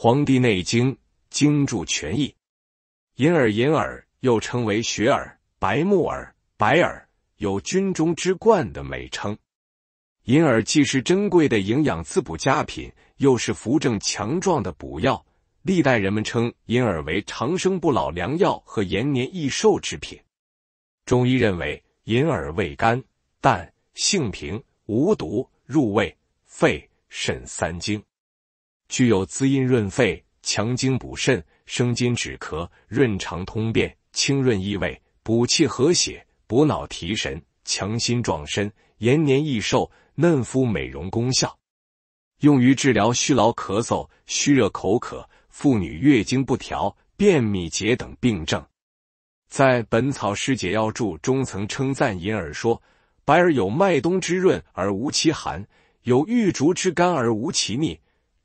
《黄帝内经·经注全译》银耳，银耳又称为雪耳、白木耳、白耳，有“菌中之冠”的美称。银耳既是珍贵的营养滋补佳品，又是扶正强壮的补药。历代人们称银耳为长生不老良药和延年益寿之品。中医认为，银耳味甘淡，性平，无毒，入胃、肺、肾三经。具有滋阴润肺、强筋补肾、生津止咳、润肠通便、清润异味、补气和血、补脑提神、强心壮身、延年益寿、嫩肤美容功效，用于治疗虚劳咳嗽、虚热口渴、妇女月经不调、便秘结等病症。在《本草师解要注》中曾称赞银耳说：“白耳有麦冬之润而无其寒，有玉竹之甘而无其腻。”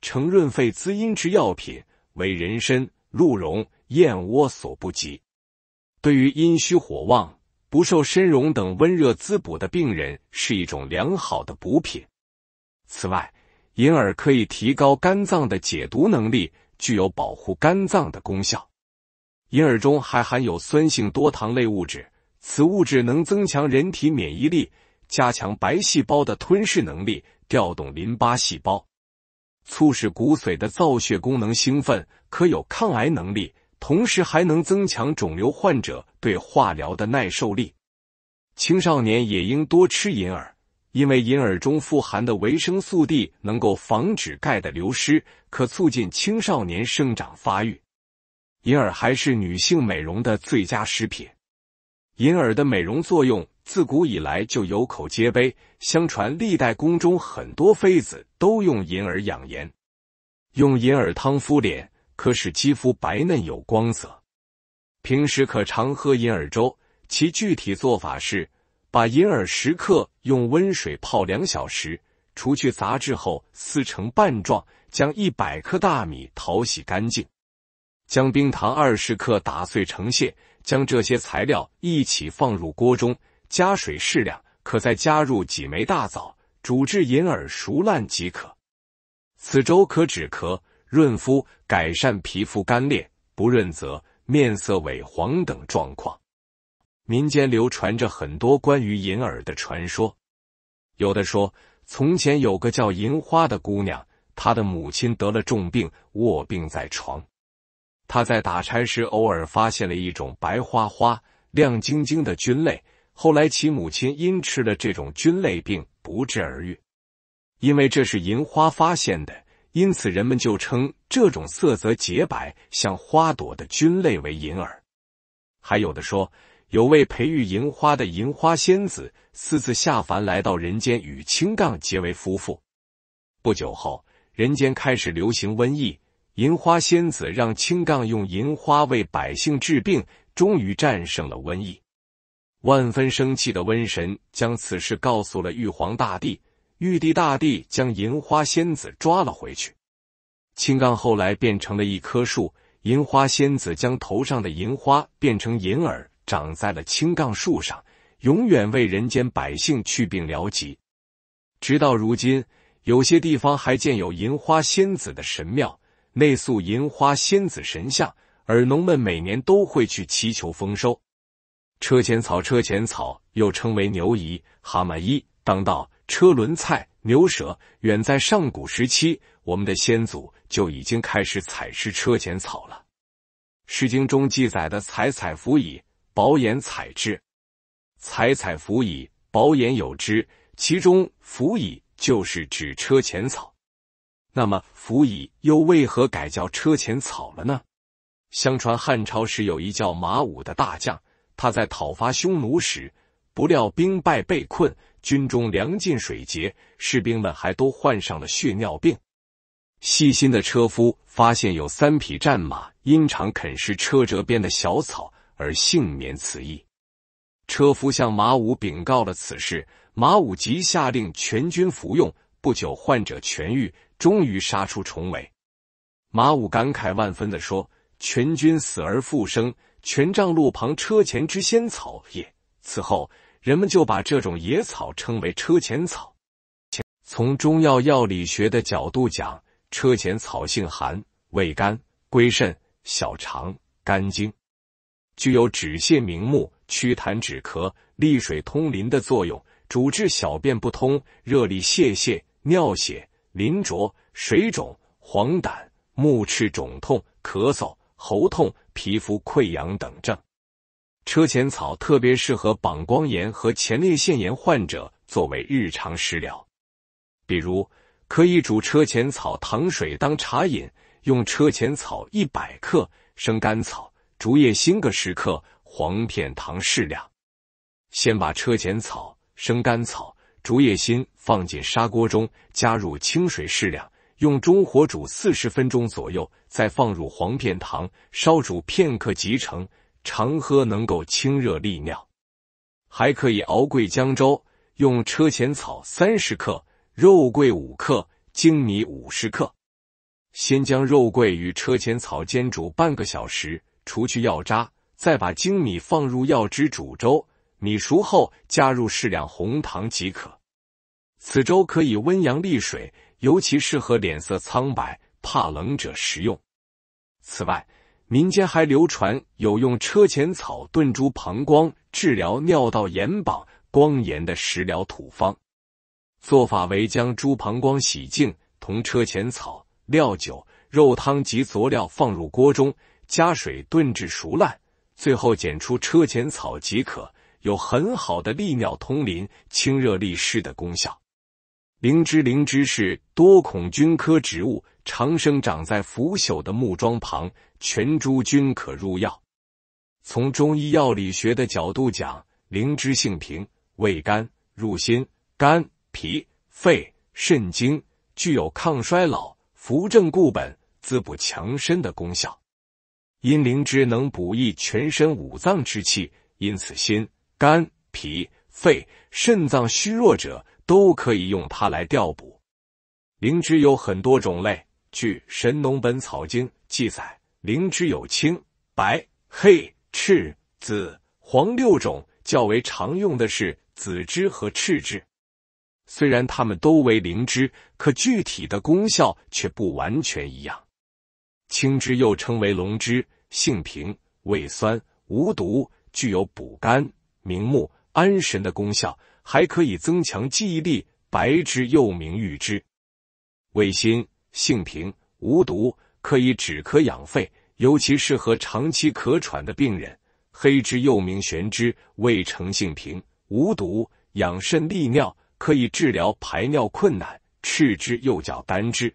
成润肺滋阴之药品，为人参、鹿茸、燕窝所不及。对于阴虚火旺、不受参茸等温热滋补的病人，是一种良好的补品。此外，银耳可以提高肝脏的解毒能力，具有保护肝脏的功效。银耳中还含有酸性多糖类物质，此物质能增强人体免疫力，加强白细胞的吞噬能力，调动淋巴细胞。促使骨髓的造血功能兴奋，可有抗癌能力，同时还能增强肿瘤患者对化疗的耐受力。青少年也应多吃银耳，因为银耳中富含的维生素 D 能够防止钙的流失，可促进青少年生长发育。银耳还是女性美容的最佳食品。银耳的美容作用。自古以来就有口皆碑。相传历代宫中很多妃子都用银耳养颜，用银耳汤敷脸，可使肌肤白嫩有光泽。平时可常喝银耳粥。其具体做法是：把银耳十克用温水泡两小时，除去杂质后撕成瓣状；将一百克大米淘洗干净；将冰糖二十克打碎成屑；将这些材料一起放入锅中。加水适量，可再加入几枚大枣，煮至银耳熟烂即可。此粥可止咳、润肤、改善皮肤干裂、不润泽、面色萎黄等状况。民间流传着很多关于银耳的传说。有的说，从前有个叫银花的姑娘，她的母亲得了重病，卧病在床。她在打柴时，偶尔发现了一种白花花、亮晶晶的菌类。后来，其母亲因吃了这种菌类病不治而愈。因为这是银花发现的，因此人们就称这种色泽洁白、像花朵的菌类为银耳。还有的说，有位培育银花的银花仙子私自下凡来到人间，与青杠结为夫妇。不久后，人间开始流行瘟疫，银花仙子让青杠用银花为百姓治病，终于战胜了瘟疫。万分生气的瘟神将此事告诉了玉皇大帝，玉帝大帝将银花仙子抓了回去。青冈后来变成了一棵树，银花仙子将头上的银花变成银耳，长在了青冈树上，永远为人间百姓去病疗疾。直到如今，有些地方还建有银花仙子的神庙，内塑银花仙子神像，尔农们每年都会去祈求丰收。车前草，车前草又称为牛姨、蛤蟆衣、当道、车轮菜、牛舌。远在上古时期，我们的先祖就已经开始采食车前草了。《诗经》中记载的“采采芣苡，薄言采之；采采芣苡，薄言有之”，其中“芣苡”就是指车前草。那么，“芣苡”又为何改叫车前草了呢？相传汉朝时有一叫马武的大将。他在讨伐匈奴时，不料兵败被困，军中粮尽水竭，士兵们还都患上了血尿病。细心的车夫发现，有三匹战马因常啃食车辙边的小草而幸免此役。车夫向马武禀告了此事，马武即下令全军服用。不久，患者痊愈，终于杀出重围。马武感慨万分的说：“全军死而复生。”权杖路旁车前之仙草也。此后，人们就把这种野草称为车前草。从中药药理学的角度讲，车前草性寒，味甘，归肾、小肠、肝经，具有止泻明目、祛痰止咳、利水通淋的作用，主治小便不通、热利泻尿血、淋浊、水肿、黄疸、目赤肿痛、咳嗽、喉痛。皮肤溃疡等症，车前草特别适合膀胱炎和前列腺炎患者作为日常食疗。比如，可以煮车前草糖水当茶饮。用车前草一百克，生甘草、竹叶心各十克，黄片糖适量。先把车前草、生甘草、竹叶心放进砂锅中，加入清水适量。用中火煮四十分钟左右，再放入黄片糖，烧煮片刻即成。常喝能够清热利尿，还可以熬桂姜粥。用车前草三十克、肉桂五克、粳米五十克，先将肉桂与车前草煎煮半个小时，除去药渣，再把粳米放入药汁煮粥。米熟后，加入适量红糖即可。此粥可以温阳利水。尤其适合脸色苍白、怕冷者食用。此外，民间还流传有用车前草炖猪膀胱治疗尿道炎、膀胱炎的食疗土方。做法为将猪膀胱洗净，同车前草、料酒、肉汤及佐料放入锅中，加水炖至熟烂，最后剪出车前草即可。有很好的利尿通淋、清热利湿的功效。灵芝，灵芝是多孔菌科植物，常生长在腐朽的木桩旁，全株均可入药。从中医药理学的角度讲，灵芝性平，味甘，入心、肝、脾、肺、肾经，具有抗衰老、扶正固本、滋补强身的功效。因灵芝能补益全身五脏之气，因此心、肝、脾、肺、肾脏虚弱者。都可以用它来调补。灵芝有很多种类，据《神农本草经》记载，灵芝有青、白、黑、赤、紫、黄六种，较为常用的是紫芝和赤芝。虽然它们都为灵芝，可具体的功效却不完全一样。青芝又称为龙芝，性平，味酸，无毒，具有补肝、明目、安神的功效。还可以增强记忆力。白芝又名玉芝，味辛，性平，无毒，可以止咳养肺，尤其适合长期咳喘的病人。黑芝又名玄芝，味成性平，无毒，养肾利尿，可以治疗排尿困难。赤芝又叫丹芝，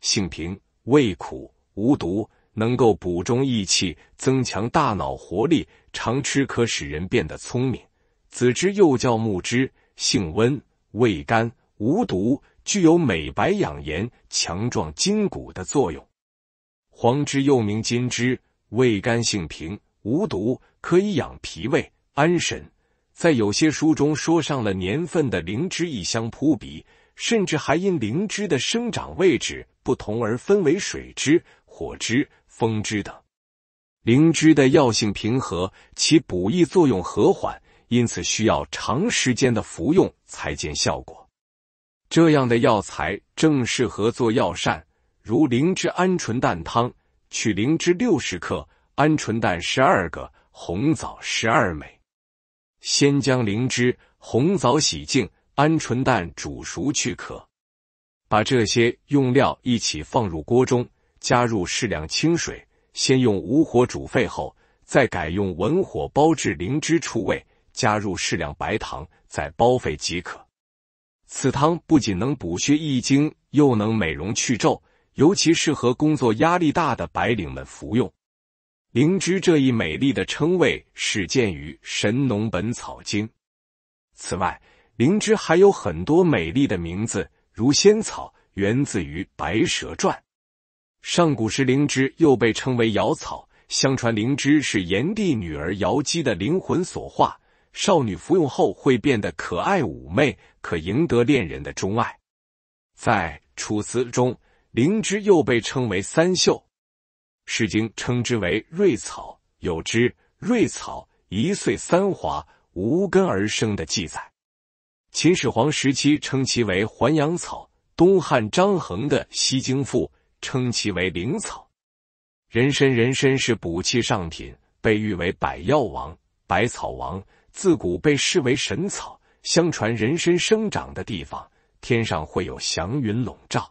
性平，味苦，无毒，能够补中益气，增强大脑活力，常吃可使人变得聪明。子之又叫木之，性温，味甘，无毒，具有美白养颜、强壮筋骨的作用。黄芝又名金芝，味甘性平，无毒，可以养脾胃、安神。在有些书中说上了年份的灵芝，异香扑鼻，甚至还因灵芝的生长位置不同而分为水芝、火芝、风芝等。灵芝的药性平和，其补益作用和缓。因此需要长时间的服用才见效果。这样的药材正适合做药膳，如灵芝鹌鹑蛋汤。取灵芝六十克，鹌鹑蛋十二个，红枣十二枚。先将灵芝、红枣洗净，鹌鹑蛋煮熟去壳，把这些用料一起放入锅中，加入适量清水，先用武火煮沸后，再改用文火煲至灵芝出味。加入适量白糖，再煲沸即可。此汤不仅能补血益精，又能美容去皱，尤其适合工作压力大的白领们服用。灵芝这一美丽的称谓始建于《神农本草经》。此外，灵芝还有很多美丽的名字，如仙草，源自于《白蛇传》。上古时，灵芝又被称为瑶草。相传灵芝是炎帝女儿瑶姬的灵魂所化。少女服用后会变得可爱妩媚，可赢得恋人的钟爱。在《楚辞》中，灵芝又被称为三秀，《诗经》称之为瑞草，有“之瑞草一岁三华，无根而生”的记载。秦始皇时期称其为还阳草，东汉张衡的《西京赋》称其为灵草。人参，人参是补气上品，被誉为百药王、百草王。自古被视为神草，相传人参生长的地方，天上会有祥云笼罩。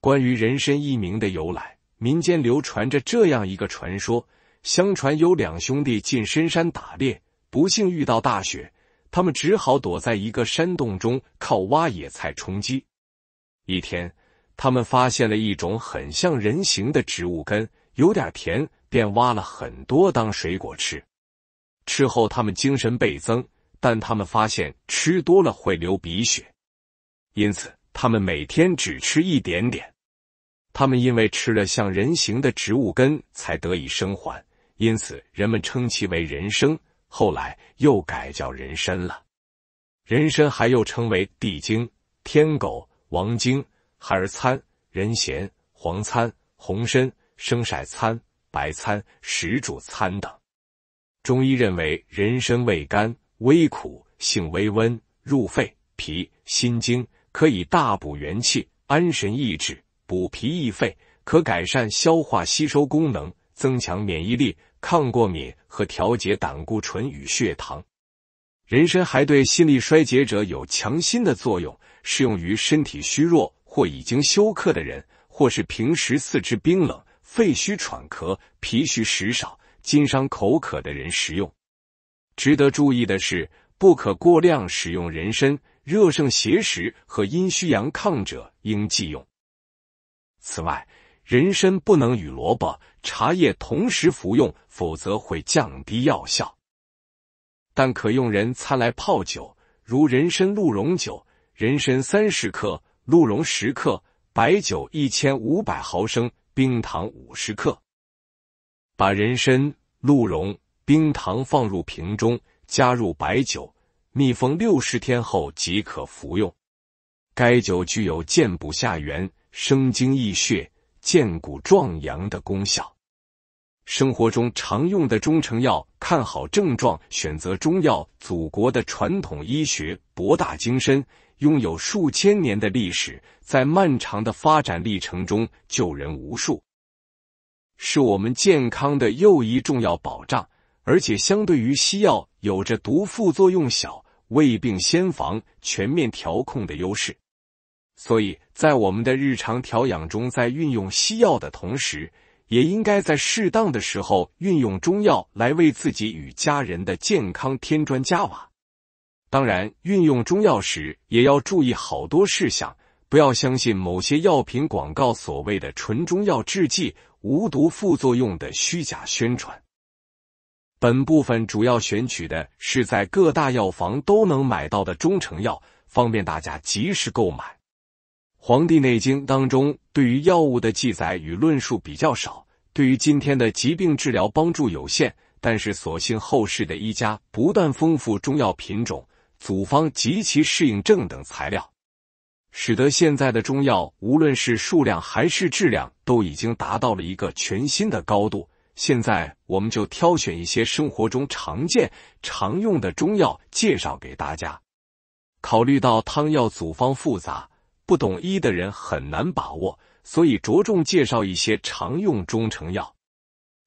关于人参一名的由来，民间流传着这样一个传说：相传有两兄弟进深山打猎，不幸遇到大雪，他们只好躲在一个山洞中，靠挖野菜充饥。一天，他们发现了一种很像人形的植物根，有点甜，便挖了很多当水果吃。吃后，他们精神倍增，但他们发现吃多了会流鼻血，因此他们每天只吃一点点。他们因为吃了像人形的植物根才得以生还，因此人们称其为人参，后来又改叫人参了。人参还又称为地精、天狗、王精、海参、人贤、黄参、红参、生晒参、白参、石柱参等。中医认为，人参味甘，微苦，性微温，入肺、脾、心经，可以大补元气，安神益智，补脾益肺，可改善消化吸收功能，增强免疫力，抗过敏和调节胆固醇与血糖。人参还对心力衰竭者有强心的作用，适用于身体虚弱或已经休克的人，或是平时四肢冰冷、肺虚喘咳、脾虚食少。经商口渴的人食用。值得注意的是，不可过量使用人参，热盛邪实和阴虚阳亢者应忌用。此外，人参不能与萝卜、茶叶同时服用，否则会降低药效。但可用人参来泡酒，如人参鹿茸酒：人参三十克，鹿茸十克，白酒一千五百毫升，冰糖五十克。把人参、鹿茸、冰糖放入瓶中，加入白酒，密封六十天后即可服用。该酒具有健补下元、生精益血、健骨壮阳的功效。生活中常用的中成药，看好症状选择中药。祖国的传统医学博大精深，拥有数千年的历史，在漫长的发展历程中救人无数。是我们健康的又一重要保障，而且相对于西药，有着毒副作用小、胃病先防、全面调控的优势。所以，在我们的日常调养中，在运用西药的同时，也应该在适当的时候运用中药来为自己与家人的健康添砖加瓦。当然，运用中药时也要注意好多事项，不要相信某些药品广告所谓的纯中药制剂。无毒副作用的虚假宣传。本部分主要选取的是在各大药房都能买到的中成药，方便大家及时购买。《黄帝内经》当中对于药物的记载与论述比较少，对于今天的疾病治疗帮助有限。但是，所幸后世的医家不断丰富中药品种、组方及其适应症等材料。使得现在的中药，无论是数量还是质量，都已经达到了一个全新的高度。现在，我们就挑选一些生活中常见、常用的中药介绍给大家。考虑到汤药组方复杂，不懂医的人很难把握，所以着重介绍一些常用中成药。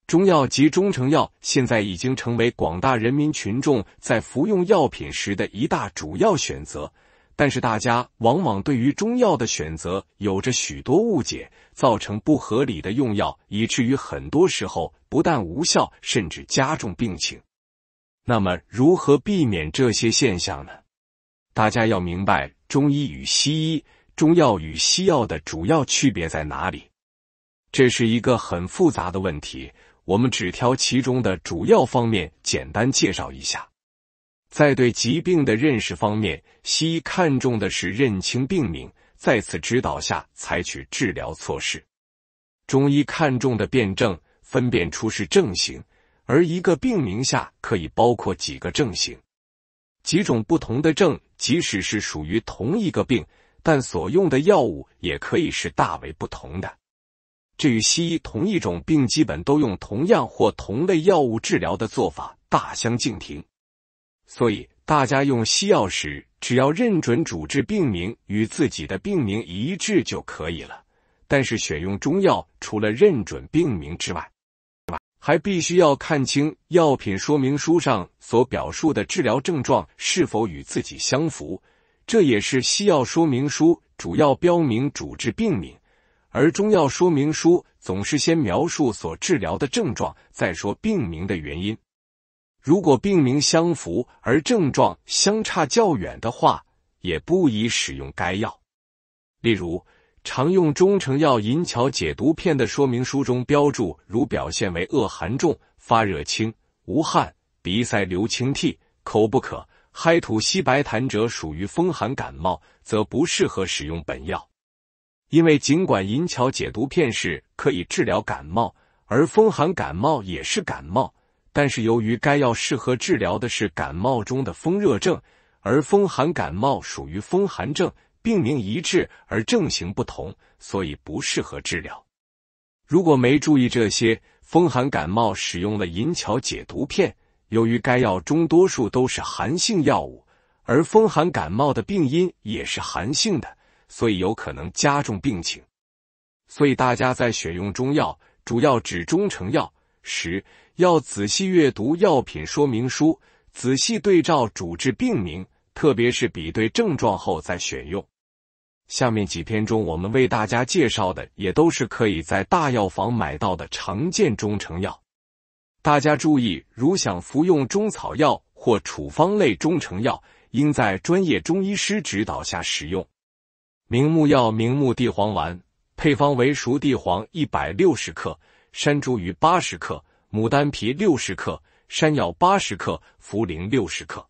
中药及中成药现在已经成为广大人民群众在服用药品时的一大主要选择。但是大家往往对于中药的选择有着许多误解，造成不合理的用药，以至于很多时候不但无效，甚至加重病情。那么，如何避免这些现象呢？大家要明白中医与西医、中药与西药的主要区别在哪里？这是一个很复杂的问题，我们只挑其中的主要方面简单介绍一下。在对疾病的认识方面，西医看重的是认清病名，在此指导下采取治疗措施；中医看重的辨证，分辨出是症型，而一个病名下可以包括几个症型、几种不同的症，即使是属于同一个病，但所用的药物也可以是大为不同的。这与西医同一种病基本都用同样或同类药物治疗的做法大相径庭。所以大家用西药时，只要认准主治病名与自己的病名一致就可以了。但是选用中药，除了认准病名之外，还必须要看清药品说明书上所表述的治疗症状是否与自己相符。这也是西药说明书主要标明主治病名，而中药说明书总是先描述所治疗的症状，再说病名的原因。如果病名相符而症状相差较远的话，也不宜使用该药。例如，常用中成药银桥解毒片的说明书中标注，如表现为恶寒重、发热轻、无汗、鼻塞流清涕、口不渴、嗨吐稀白痰者，属于风寒感冒，则不适合使用本药。因为尽管银桥解毒片是可以治疗感冒，而风寒感冒也是感冒。但是由于该药适合治疗的是感冒中的风热症，而风寒感冒属于风寒症，病名一致而症型不同，所以不适合治疗。如果没注意这些，风寒感冒使用了银翘解毒片，由于该药中多数都是寒性药物，而风寒感冒的病因也是寒性的，所以有可能加重病情。所以大家在选用中药，主要指中成药。十要仔细阅读药品说明书，仔细对照主治病名，特别是比对症状后再选用。下面几篇中，我们为大家介绍的也都是可以在大药房买到的常见中成药。大家注意，如想服用中草药或处方类中成药，应在专业中医师指导下使用。明目药，明目地黄丸，配方为熟地黄一百六十克。山茱萸八十克，牡丹皮六十克，山药八十克，茯苓六十克，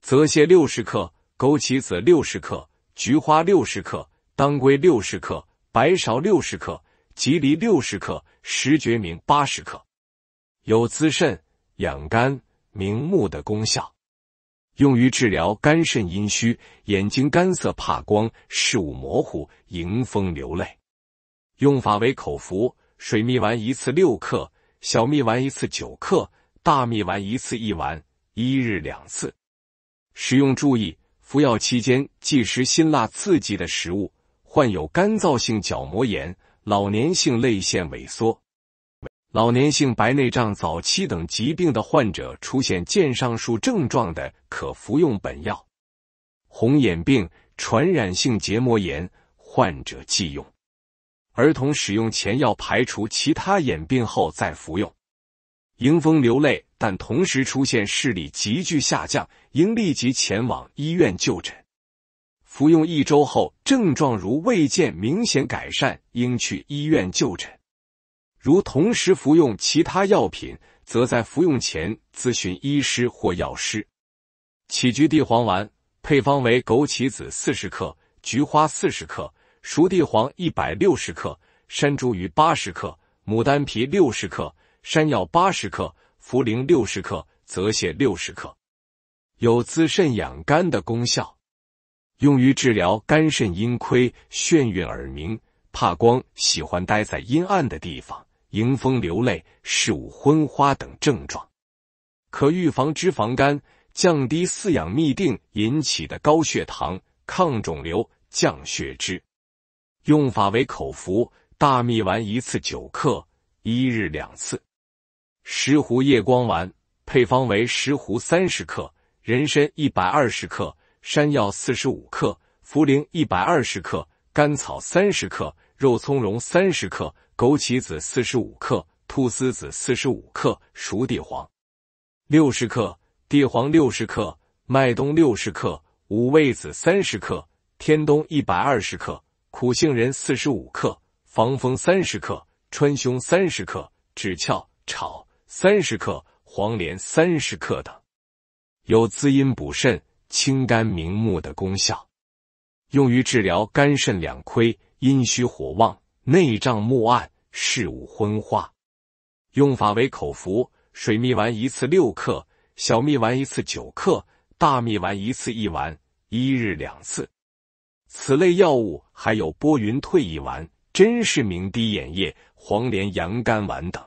泽泻六十克，枸杞子六十克，菊花六十克，当归六十克，白芍六十克，蒺藜六十克，石决明八十克，有滋肾养肝明目的功效，用于治疗肝肾阴虚、眼睛干涩怕光、视物模糊、迎风流泪。用法为口服。水蜜丸一次六克，小蜜丸一次九克，大蜜丸一次一丸，一日两次。使用注意：服药期间忌食辛辣刺激的食物；患有干燥性角膜炎、老年性泪腺萎缩、老年性白内障早期等疾病的患者，出现上述症状的，可服用本药。红眼病、传染性结膜炎患者忌用。儿童使用前要排除其他眼病后再服用，迎风流泪，但同时出现视力急剧下降，应立即前往医院就诊。服用一周后症状如未见明显改善，应去医院就诊。如同时服用其他药品，则在服用前咨询医师或药师。杞菊地黄丸配方为枸杞子四十克，菊花四十克。熟地黄一百六十克，山茱萸八十克，牡丹皮六十克，山药八十克，茯苓六十克，泽泻六十克，有滋肾养肝的功效，用于治疗肝肾阴亏、眩晕耳鸣、怕光、喜欢待在阴暗的地方、迎风流泪、视物昏花等症状。可预防脂肪肝，降低饲养密啶引起的高血糖，抗肿瘤，降血脂。用法为口服，大蜜丸一次九克，一日两次。石斛夜光丸配方为：石斛三十克，人参一百二十克，山药四十五克，茯苓一百二十克，甘草三十克，肉苁蓉三十克，枸杞子四十五克，菟丝子四十五克，熟地黄六十克，地黄六十克，麦冬六十克，五味子三十克，天冬一百二十克。苦杏仁四十五克，防风三十克，川芎三十克，枳壳炒三十克，黄连三十克等，有滋阴补肾、清肝明目的功效，用于治疗肝肾两亏、阴虚火旺、内脏木暗、视物昏花。用法为口服，水蜜丸一次六克，小蜜丸一次九克，大蜜丸一次一丸，一日两次。此类药物还有波云退翳丸、真视明滴眼液、黄连羊肝丸等。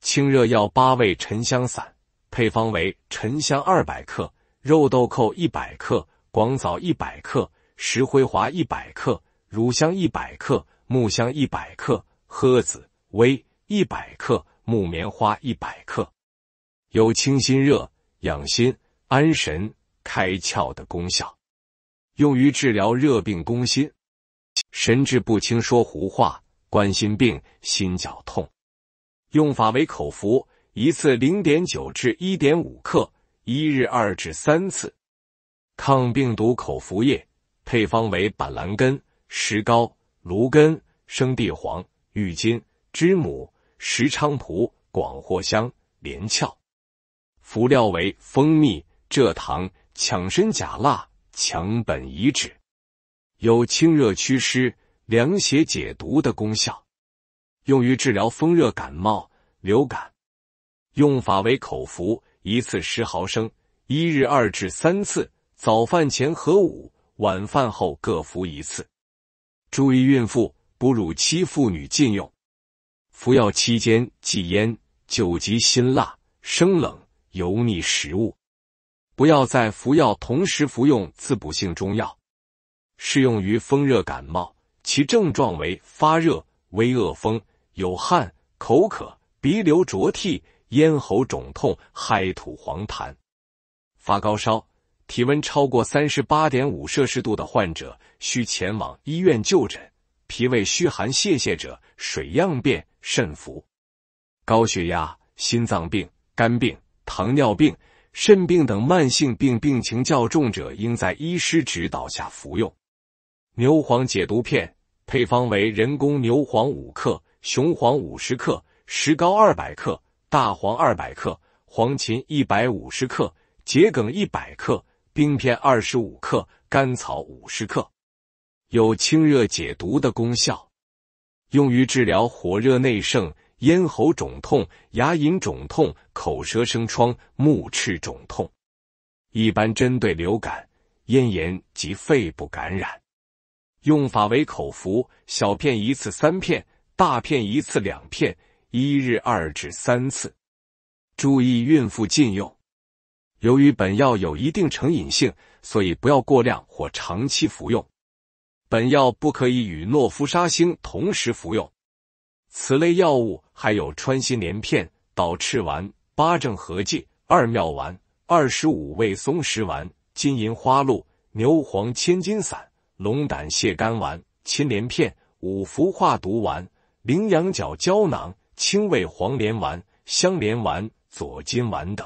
清热药八味沉香散配方为沉香二百克、肉豆蔻一百克、广枣一百克、石灰华一百克、乳香一百克、木香一百克、诃子1一百克、木棉花一百克，有清心热、养心、安神、开窍的功效。用于治疗热病攻心、神志不清、说胡话、冠心病、心绞痛。用法为口服，一次零点九至一点五克，一日二至三次。抗病毒口服液配方为板蓝根、石膏、芦根、生地黄、郁金、知母、石菖蒲、广藿香、连翘。辅料为蜂蜜、蔗糖、强身假蜡。强本遗址有清热祛湿、凉血解毒的功效，用于治疗风热感冒、流感。用法为口服，一次十毫升，一日二至三次，早饭前和午、晚饭后各服一次。注意孕妇、哺乳期妇女禁用。服药期间忌烟、酒及辛辣、生冷、油腻食物。不要在服药同时服用滋补性中药。适用于风热感冒，其症状为发热、微恶风、有汗、口渴、鼻流浊涕、咽喉肿痛、嗨吐黄痰、发高烧，体温超过三十八点五摄氏度的患者需前往医院就诊。脾胃虚寒泄泻者，水样便、肾服；高血压、心脏病、肝病、糖尿病。肾病等慢性病病情较重者，应在医师指导下服用牛黄解毒片。配方为人工牛黄五克、雄黄五十克、石膏二百克、大黄二百克、黄芩一百五十克、桔梗一百克、冰片二十五克、甘草五十克，有清热解毒的功效，用于治疗火热内盛。咽喉肿痛、牙龈肿痛、口舌生疮、目赤肿痛，一般针对流感、咽炎及肺部感染。用法为口服，小片一次三片，大片一次两片，一日二至三次。注意孕妇禁用。由于本药有一定成瘾性，所以不要过量或长期服用。本药不可以与诺氟沙星同时服用。此类药物还有穿心莲片、导赤丸、八正合剂、二妙丸、二十五味松石丸、金银花露、牛黄千金散、龙胆泻肝丸、千莲片、五福化毒丸、羚羊角胶囊、清胃黄连丸、香连丸、左金丸等。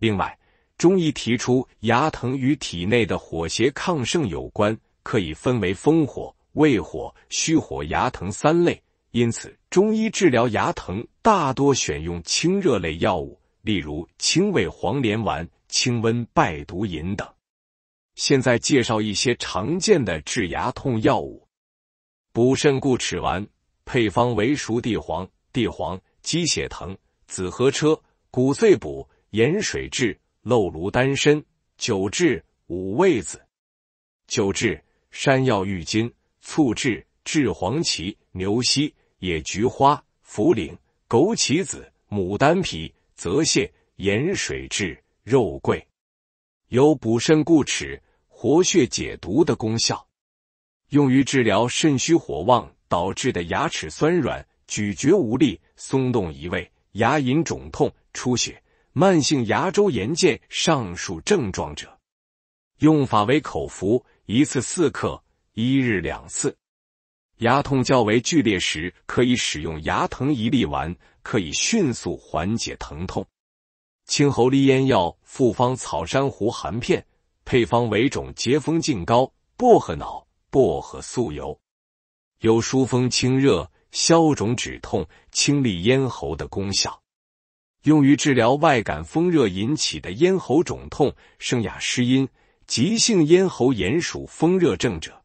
另外，中医提出牙疼与体内的火邪亢盛有关，可以分为风火、胃火、虚火牙疼三类。因此，中医治疗牙疼大多选用清热类药物，例如清胃黄连丸、清瘟败毒饮等。现在介绍一些常见的治牙痛药物：补肾固齿丸，配方为熟地黄、地黄、鸡血藤、紫河车、骨碎补、盐水治、漏芦、丹参、酒治、五味子、酒治山药、郁金，醋炙炙黄芪、牛膝。野菊花、茯苓、枸杞子、牡丹皮、泽泻、盐水制肉桂，有补肾固齿、活血解毒的功效，用于治疗肾虚火旺导致的牙齿酸软、咀嚼无力、松动移位、牙龈肿痛、出血、慢性牙周炎见上述症状者。用法为口服，一次四克，一日两次。牙痛较为剧烈时，可以使用牙疼一粒丸，可以迅速缓解疼痛。清喉利咽药复方草珊瑚含片，配方为种结风净膏、薄荷脑、薄荷素油，有疏风清热、消肿止痛、清利咽喉的功效，用于治疗外感风热引起的咽喉肿痛、声哑失音、急性咽喉炎属风热症者。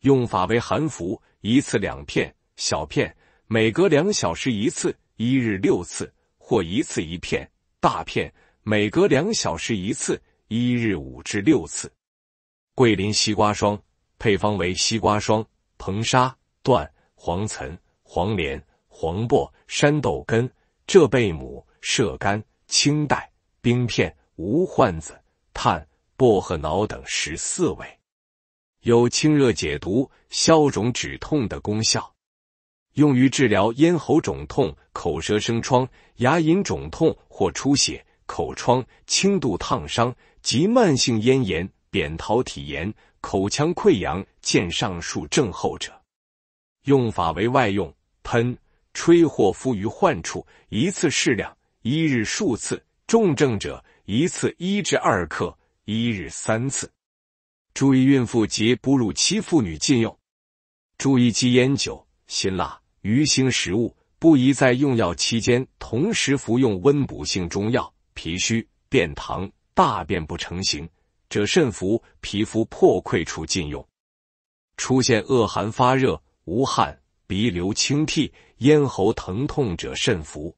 用法为含服，一次两片小片，每隔两小时一次，一日六次；或一次一片大片，每隔两小时一次，一日五至六次。桂林西瓜霜配方为西瓜霜、硼砂、段、黄岑、黄连、黄柏、山豆根、浙贝母、射干、青黛、冰片、无患子、炭、薄荷脑等十四味。有清热解毒、消肿止痛的功效，用于治疗咽喉肿痛、口舌生疮、牙龈肿痛或出血、口疮、轻度烫伤及慢性咽炎、扁桃体炎、口腔溃疡、见上述症候者。用法为外用，喷、吹或敷于患处，一次适量，一日数次；重症者一次一至二克，一日三次。注意孕妇及哺乳期妇女禁用。注意忌烟酒、辛辣、鱼腥食物。不宜在用药期间同时服用温补性中药。脾虚、便溏、大便不成形者慎服。皮肤破溃处禁用。出现恶寒发热、无汗、鼻流清涕、咽喉疼痛者慎服。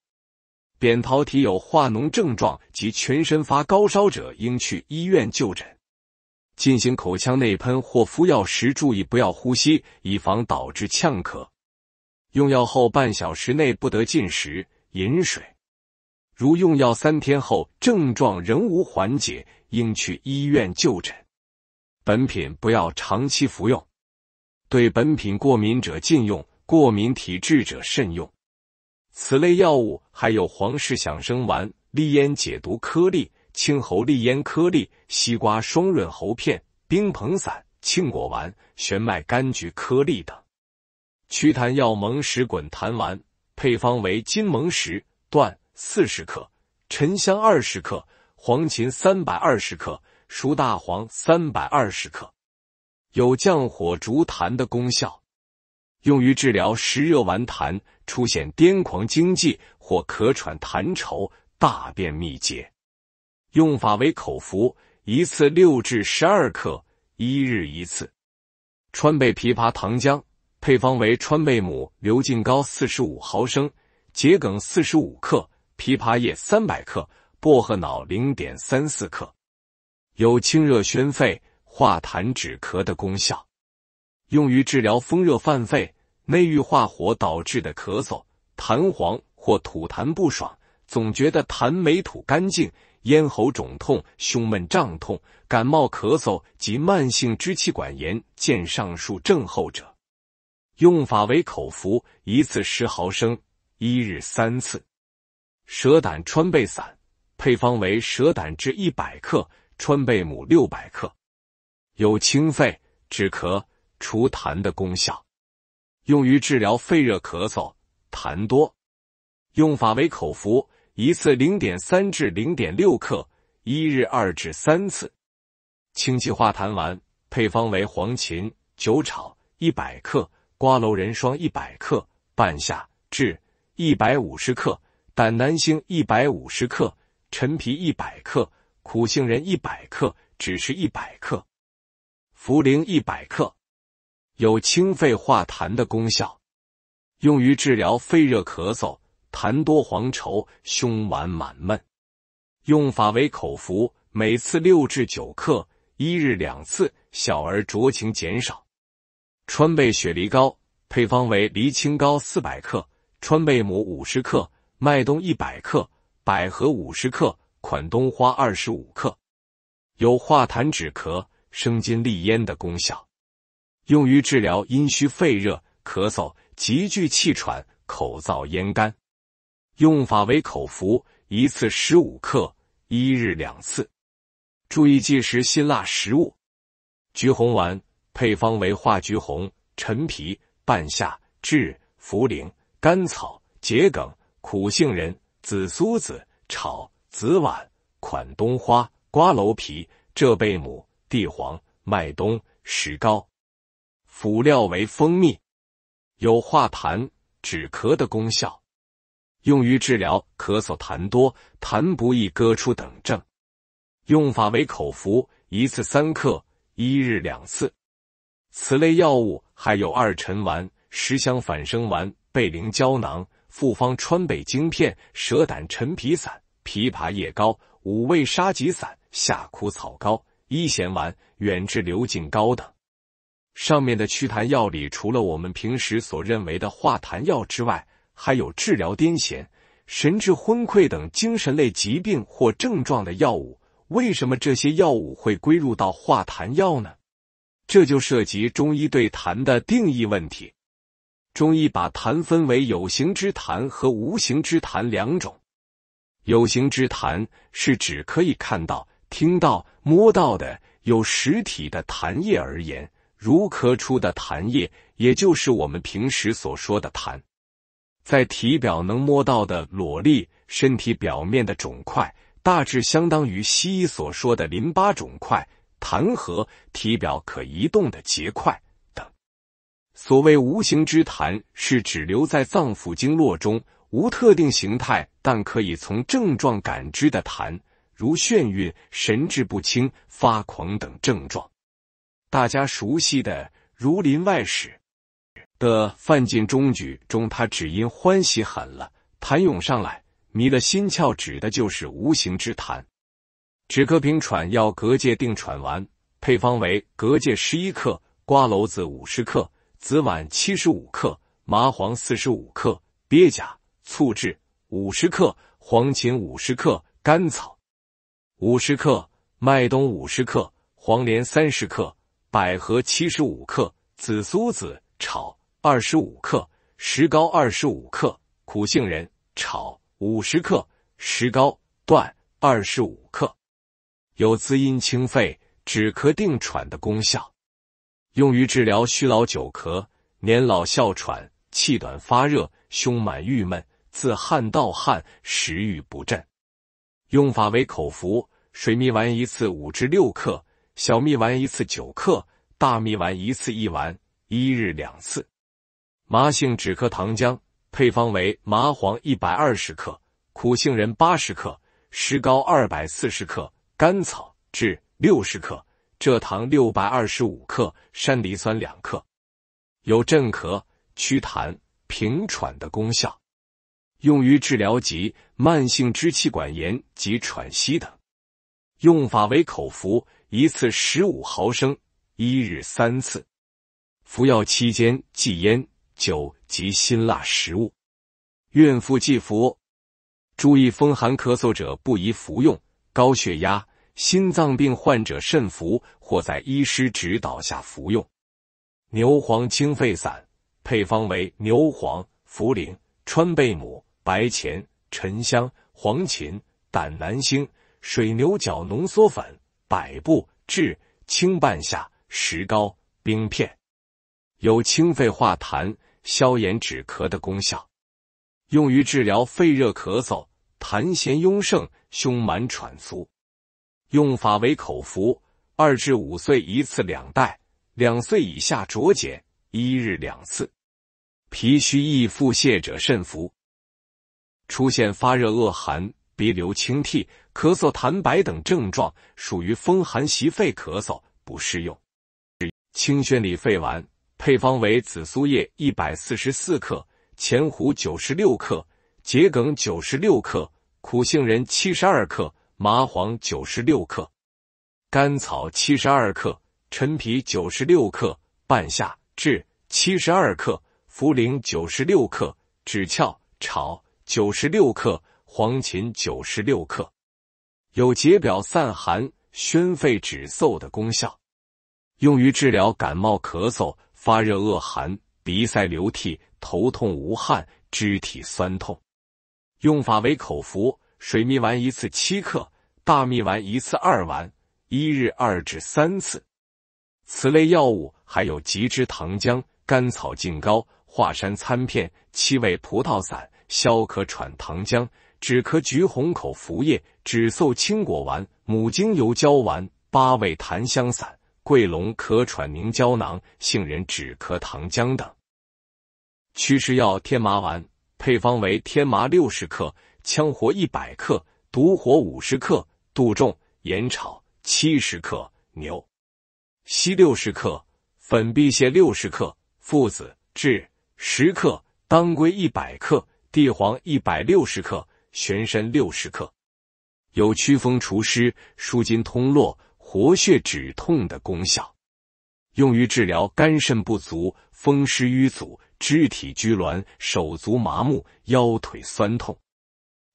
扁桃体有化脓症状及全身发高烧者，应去医院就诊。进行口腔内喷或敷药时，注意不要呼吸，以防导致呛咳。用药后半小时内不得进食、饮水。如用药三天后症状仍无缓解，应去医院就诊。本品不要长期服用，对本品过敏者禁用，过敏体质者慎用。此类药物还有黄氏响声丸、利咽解毒颗粒。青侯利咽颗粒、西瓜霜润喉片、冰硼散、庆果丸、玄麦甘菊颗粒等。祛痰药蒙石滚痰丸配方为金蒙石段四十克、沉香二十克、黄芩三百二十克、熟大黄三百二十克，有降火逐痰的功效，用于治疗湿热顽痰，出现癫狂惊悸或咳喘痰稠、大便秘结。用法为口服，一次六至十二克，一日一次。川贝枇杷糖浆配方为川贝母、牛津膏四十五毫升、桔梗四十五克、枇杷叶三百克、薄荷脑零点三四克，有清热宣肺、化痰止咳的功效，用于治疗风热犯肺、内郁化火导致的咳嗽、痰黄或吐痰不爽，总觉得痰没吐干净。咽喉肿痛、胸闷胀痛、感冒咳嗽及慢性支气管炎见上述症候者，用法为口服，一次十毫升，一日三次。蛇胆川贝散配方为蛇胆汁一百克，川贝母六百克，有清肺止咳、除痰的功效，用于治疗肺热咳嗽、痰多。用法为口服。一次零点三至零点六克，一日二至三次。清气化痰丸配方为黄芩酒炒一百克、瓜蒌仁霜一百克、半夏制一百五十克、胆南星一百五十克、陈皮一百克、苦杏仁一百克，只是一百克。茯苓一百克，有清肺化痰的功效，用于治疗肺热咳嗽。痰多黄稠，胸脘满闷。用法为口服，每次六至九克，一日两次，小儿酌情减少。川贝雪梨膏配方为：梨青膏四百克，川贝母五十克，麦冬一百克，百合五十克，款冬花二十五克，有化痰止咳、生津利咽的功效，用于治疗阴虚肺热咳嗽、急剧气喘、口燥咽干。用法为口服，一次十五克，一日两次。注意忌食辛辣食物。橘红丸配方为化橘红、陈皮、半夏、制茯苓、甘草、桔梗、苦杏仁、紫苏子、炒紫菀、款冬花、瓜蒌皮、浙贝母、地黄、麦冬、石膏。辅料为蜂蜜，有化痰止咳的功效。用于治疗咳嗽痰多、痰不易咯出等症，用法为口服，一次三克，一日两次。此类药物还有二陈丸、十香反生丸、贝灵胶囊、复方川贝精片、蛇胆陈皮散、枇杷叶膏、五味沙棘散、夏枯草膏、一弦丸、远志流金膏等。上面的祛痰药里，除了我们平时所认为的化痰药之外，还有治疗癫痫、神志昏溃等精神类疾病或症状的药物，为什么这些药物会归入到化痰药呢？这就涉及中医对痰的定义问题。中医把痰分为有形之痰和无形之痰两种。有形之痰是指可以看到、听到、摸到的有实体的痰液而言，如咳出的痰液，也就是我们平时所说的痰。在体表能摸到的裸粒，身体表面的肿块，大致相当于西医所说的淋巴肿块、痰核，体表可移动的结块等。所谓无形之痰，是指留在脏腑经络中，无特定形态，但可以从症状感知的痰，如眩晕、神志不清、发狂等症状。大家熟悉的《儒林外史》。的范进中举中，他只因欢喜狠了，痰涌上来，迷了心窍，指的就是无形之痰。止咳平喘要隔界定喘丸，配方为隔界十一克，瓜蒌子五十克，紫菀七十五克，麻黄四十五克，鳖甲醋制五十克，黄芩五十克，甘草五十克，麦冬五十克，黄连三十克，百合七十五克，紫苏子炒。二十五克石膏二十五克苦杏仁炒五十克石膏段二十五克，有滋阴清肺、止咳定喘的功效，用于治疗虚劳久咳、年老哮喘、气短发热、胸满郁闷、自汗盗汗、食欲不振。用法为口服，水蜜丸一次五至六克，小蜜丸一次九克，大蜜丸一次一丸，一日两次。麻杏止咳糖浆配方为麻黄一百二十克、苦杏仁八十克、石膏二百四十克、甘草至六十克、蔗糖六百二十五克、山梨酸两克，有镇咳、祛痰、平喘的功效，用于治疗急慢性支气管炎及喘息等。用法为口服，一次十五毫升，一日三次。服药期间忌烟。酒及辛辣食物，孕妇忌服。注意风寒咳嗽者不宜服用。高血压、心脏病患者慎服，或在医师指导下服用。牛黄清肺散配方为牛黄、茯苓、川贝母、白钱、沉香、黄芩、胆南星、水牛角浓缩粉、百部、炙青半夏、石膏、冰片，有清肺化痰。消炎止咳的功效，用于治疗肺热咳嗽、痰涎壅盛、胸满喘粗。用法为口服，二至五岁一次两袋，两岁以下酌减，一日两次。脾虚易腹泻者慎服。出现发热恶寒、鼻流清涕、咳嗽痰白等症状，属于风寒袭肺咳嗽，不适用。清宣理肺丸。配方为：紫苏叶一百四十四克，前胡九十六克，桔梗九十六克，苦杏仁七十二克，麻黄九十六克，甘草七十二克，陈皮九十六克，半夏至七十二克，茯苓九十六克，枳壳炒九十六克，黄芩九十六克，有解表散寒、宣肺止嗽的功效，用于治疗感冒咳嗽。发热恶寒，鼻塞流涕，头痛无汗，肢体酸痛。用法为口服，水蜜丸一次七克，大蜜丸一次二丸，一日二至三次。此类药物还有急支糖浆、甘草浸膏、华山参片、七味葡萄散、消咳喘糖浆、止咳橘红口服液、止嗽青果丸、母精油胶丸、八味檀香散。桂龙咳喘宁胶囊、杏仁止咳糖浆等。祛湿药天麻丸配方为：天麻六十克，羌活一百克，独活五十克，杜仲盐炒七十克，牛膝六十克，粉碧蟹六十克，附子制十克，当归一百克，地黄一百六十克，玄参六十克。有祛风除湿、舒筋通络。活血止痛的功效，用于治疗肝肾不足、风湿瘀阻、肢体拘挛、手足麻木、腰腿酸痛。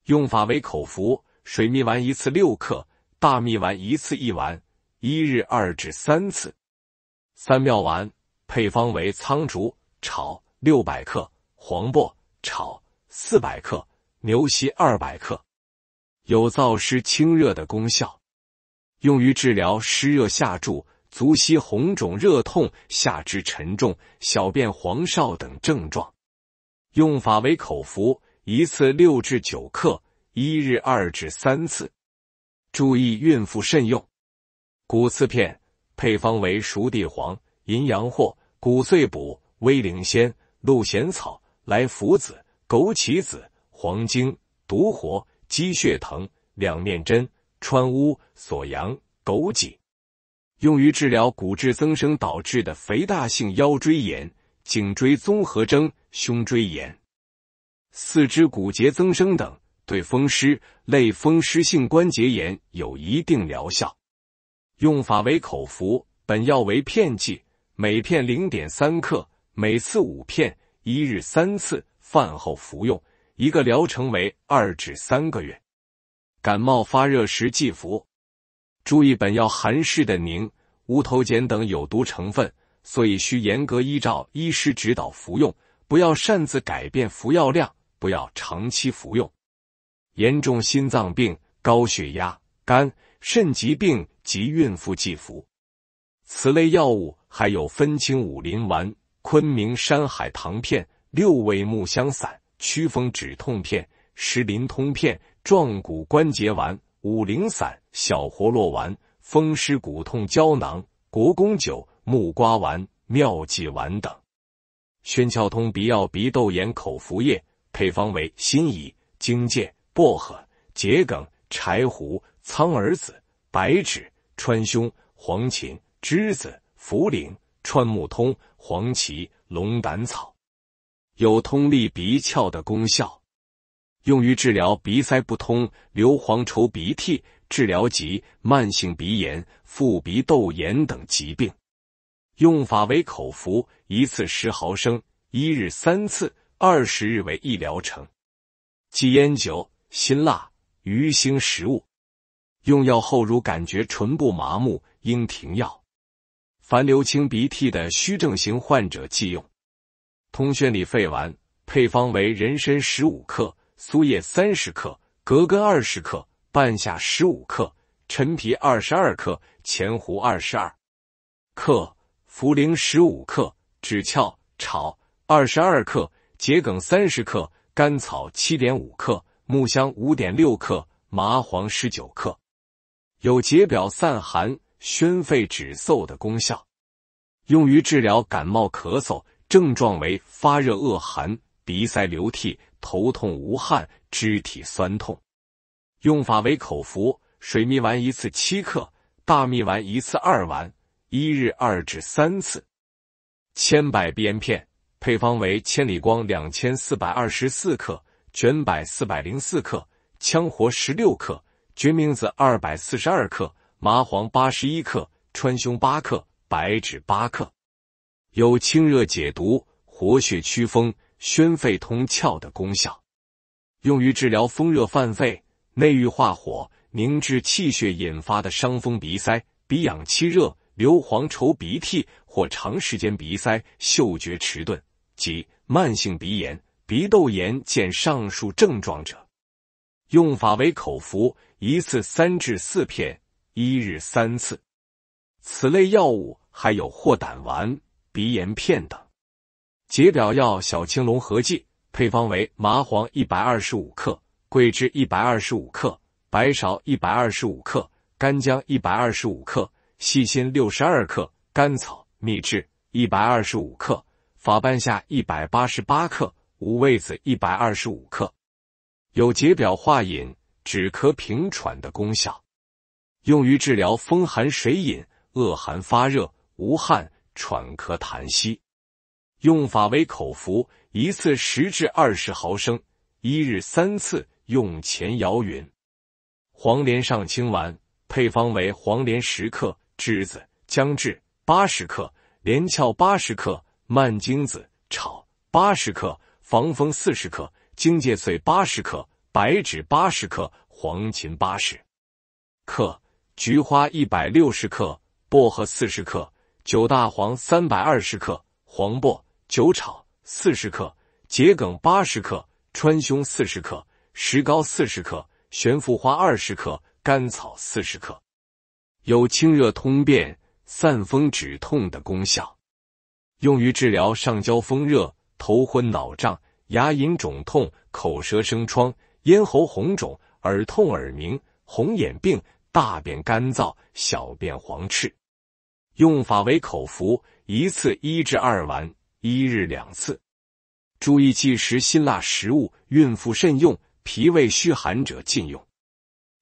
用法为口服，水蜜丸一次六克，大蜜丸一次一丸，一日二至三次。三妙丸配方为苍竹炒六百克、黄柏炒四百克、牛膝二百克，有燥湿清热的功效。用于治疗湿热下注、足膝红肿、热痛、下肢沉重、小便黄少等症状。用法为口服，一次六至九克，一日二至三次。注意孕妇慎用。骨刺片配方为熟地黄、淫羊藿、骨碎补、威灵仙、鹿衔草、来福子、枸杞子、黄精、独活、鸡血藤、两面针。川乌、锁阳、枸杞，用于治疗骨质增生导致的肥大性腰椎炎、颈椎综合征、胸椎炎、四肢骨节增生等，对风湿类风湿性关节炎有一定疗效。用法为口服，本药为片剂，每片零点三克，每次五片，一日三次，饭后服用。一个疗程为二至三个月。感冒发热时忌服，注意本药含有的宁、乌头碱等有毒成分，所以需严格依照医师指导服用，不要擅自改变服药量，不要长期服用。严重心脏病、高血压、肝、肾疾病及孕妇忌服。此类药物还有分清五苓丸、昆明山海棠片、六味木香散、祛风止痛片、石林通片。壮骨关节丸、五苓散、小活络丸、风湿骨痛胶囊、国公酒、木瓜丸、妙济丸等。宣窍通鼻药鼻窦炎口服液配方为辛夷、荆芥、薄荷、桔梗、柴胡、苍耳子、白芷、川芎、黄芩、栀子、茯苓、川木通、黄芪、龙胆草，有通利鼻窍的功效。用于治疗鼻塞不通、流黄稠鼻涕，治疗急慢性鼻炎、副鼻窦炎等疾病。用法为口服，一次十毫升，一日三次，二十日为一疗程。忌烟酒、辛辣、鱼腥食物。用药后如感觉唇部麻木，应停药。凡流清鼻涕的虚症型患者忌用。通宣理肺丸配方为：人参十五克。苏叶三十克，葛根二十克，半夏十五克，陈皮二十二克，前胡二十二克，茯苓十五克，枳壳炒二十二克，桔梗三十克，甘草七点五克，木香五点六克，麻黄十九克，有解表散寒、宣肺止嗽的功效，用于治疗感冒咳嗽，症状为发热恶寒。鼻塞流涕、头痛无汗、肢体酸痛，用法为口服水蜜丸一次七克，大蜜丸一次二丸，一日二至三次。千百鼻炎片配方为千里光两千四百二十四克、卷柏四百零四克、羌活十六克、决明子二百四十二克、麻黄八十一克、川芎八克、白芷八克，有清热解毒、活血祛风。宣肺通窍的功效，用于治疗风热犯肺、内郁化火、凝滞气血引发的伤风鼻塞、鼻痒、气热、流黄稠鼻涕或长时间鼻塞、嗅觉迟钝及慢性鼻炎、鼻窦炎。见上述症状者，用法为口服，一次三至四片，一日三次。此类药物还有霍胆丸、鼻炎片等。解表药小青龙合剂配方为：麻黄一百二十五克，桂枝一百二十五克，白芍一百二十五克，干姜一百二十五克，细辛六十二克，甘草秘制一百二十五克，法半夏一百八十八克，五味子一百二十五克。有解表化饮、止咳平喘的功效，用于治疗风寒水饮、恶寒发热、无汗、喘咳痰稀。用法为口服，一次十至二十毫升，一日三次。用前摇匀。黄连上清丸配方为：黄连十克，栀子、姜制八十克，连翘八十克，蔓荆子炒八十克，防风四十克，荆芥碎八十克，白芷八十克，黄芩八十克，菊花一百六十克，薄荷四十克，九大黄三百二十克，黄柏。酒炒四十克，桔梗八十克，川芎四十克，石膏四十克，玄附花二十克，甘草四十克，有清热通便、散风止痛的功效，用于治疗上焦风热、头昏脑胀、牙龈肿痛、口舌生疮、咽喉红肿、耳痛耳鸣、红眼病、大便干燥、小便黄赤。用法为口服，一次一至二丸。一日两次，注意忌食辛辣食物，孕妇慎用，脾胃虚寒者禁用。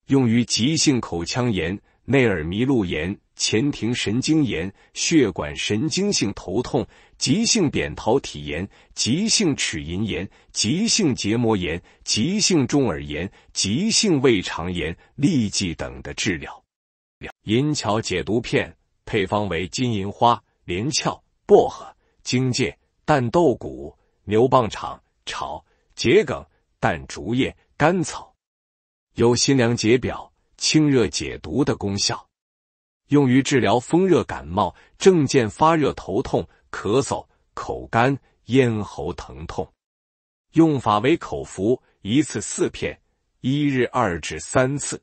用于急性口腔炎、内耳迷路炎、前庭神经炎、血管神经性头痛、急性扁桃体炎、急性齿龈炎、急性结膜炎、急性中耳炎、急性胃肠炎、痢疾等的治疗。银翘解毒片配方为金银花、连翘、薄荷。荆芥、淡豆鼓、牛蒡、场炒、桔梗、淡竹叶、甘草，有辛凉解表、清热解毒的功效，用于治疗风热感冒、症见发热、头痛、咳嗽、口干、咽喉疼痛。用法为口服，一次四片，一日二至三次。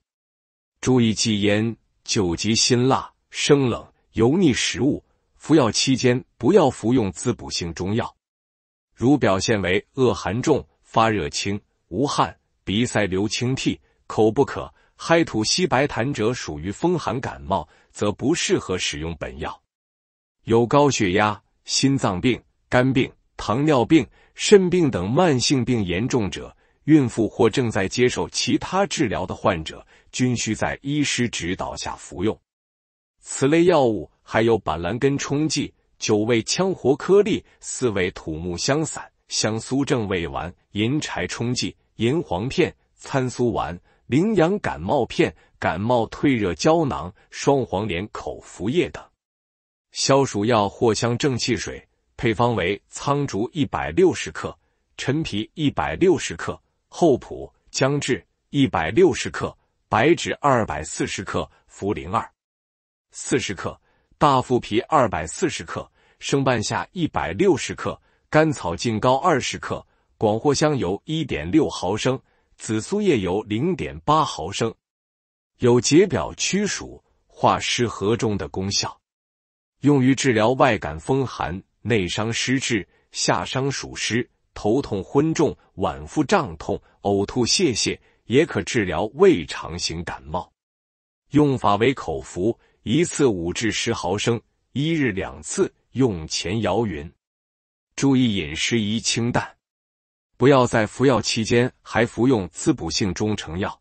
注意忌烟、酒及辛辣、生冷、油腻食物。服药期间不要服用滋补性中药。如表现为恶寒重、发热轻、无汗、鼻塞流清涕、口不渴、嗨吐稀白痰者，属于风寒感冒，则不适合使用本药。有高血压、心脏病、肝病、糖尿病、肾病等慢性病严重者、孕妇或正在接受其他治疗的患者，均需在医师指导下服用此类药物。还有板蓝根冲剂、九味羌活颗粒、四味土木香散、香酥正味丸、银柴冲剂、银黄片、参酥丸、羚羊感冒片、感冒退热胶囊、双黄连口服液等。消暑药藿香正气水配方为：苍术一百六十克、陈皮一百六十克、厚朴、姜制一百六十克、白芷二百四十克、茯苓二四十克。大腹皮二百四十克，生半夏一百六十克，甘草浸膏二十克，广藿香油一点六毫升，紫苏叶油零点八毫升，有解表驱暑、化湿和中的功效，用于治疗外感风寒、内伤湿滞、下伤暑湿、头痛昏重、脘腹胀痛、呕吐泄泻，也可治疗胃肠型感冒。用法为口服。一次五至十毫升，一日两次，用前摇匀。注意饮食宜清淡，不要在服药期间还服用滋补性中成药。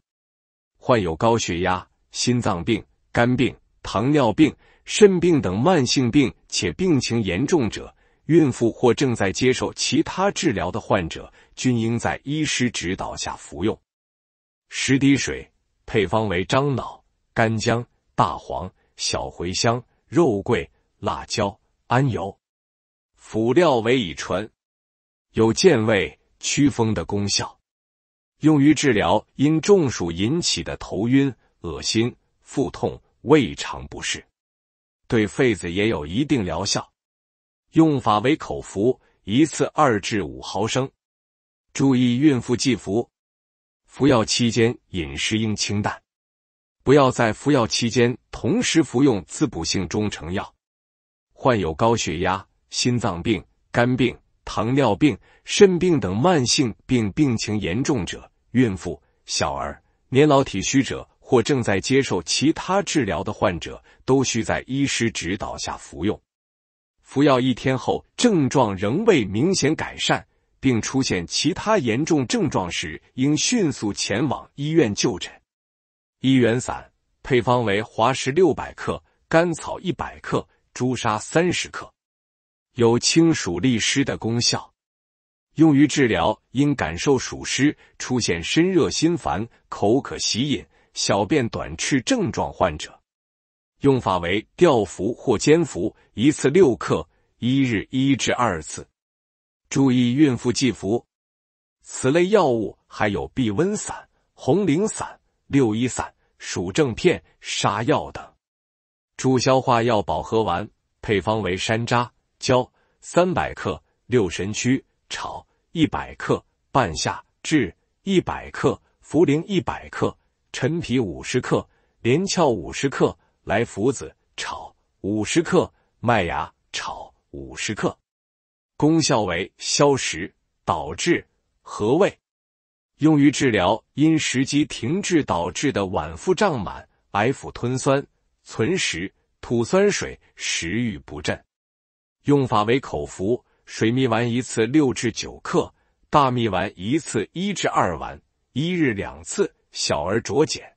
患有高血压、心脏病、肝病、糖尿病、肾病等慢性病且病情严重者，孕妇或正在接受其他治疗的患者，均应在医师指导下服用。十滴水配方为：樟脑、干姜、大黄。小茴香、肉桂、辣椒、安油，辅料为乙醇，有健胃、祛风的功效，用于治疗因中暑引起的头晕、恶心、腹痛、胃肠不适，对痱子也有一定疗效。用法为口服，一次二至五毫升，注意孕妇忌服，服药期间饮食应清淡。不要在服药期间同时服用滋补性中成药。患有高血压、心脏病、肝病、糖尿病、肾病等慢性病，病情严重者、孕妇、小儿、年老体虚者或正在接受其他治疗的患者，都需在医师指导下服用。服药一天后症状仍未明显改善，并出现其他严重症状时，应迅速前往医院就诊。一元散配方为滑石六百克、甘草一百克、朱砂三十克，有清暑利湿的功效，用于治疗因感受暑湿出现身热心烦、口渴喜饮、小便短赤症状患者。用法为吊服或煎服，一次六克，一日一至二次。注意孕妇忌服。此类药物还有避瘟散、红灵散。六一散、属正片、砂药等助消化药饱和丸配方为山楂焦三百克、六神曲炒一百克、半夏制一百克、茯苓一百克、陈皮五十克、连翘五十克、莱菔子炒五十克、麦芽炒五十克，功效为消食、导滞、和胃。用于治疗因食积停滞导致的脘腹胀满、嗳腹吞酸、存食、吐酸水、食欲不振。用法为口服，水蜜丸一次六至九克，大蜜丸一次一至二丸，一日两次。小儿酌减。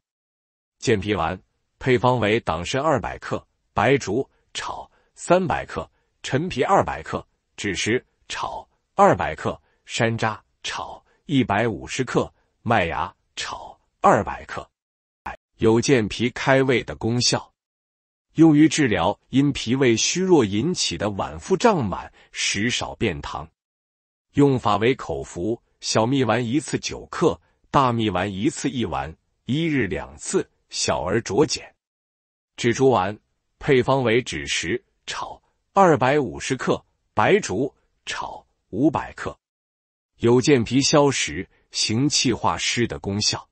健脾丸配方为：党参二百克，白术炒三百克，陈皮二百克，枳实炒二百克，山楂炒。一百五十克麦芽炒二百克，有健脾开胃的功效，用于治疗因脾胃虚弱引起的脘腹胀满、食少便溏。用法为口服，小蜜丸一次九克，大蜜丸一次一丸，一日两次。小儿酌减。止竹丸配方为枳实炒二百五十克，白术炒五百克。有健脾消食、行气化湿的功效，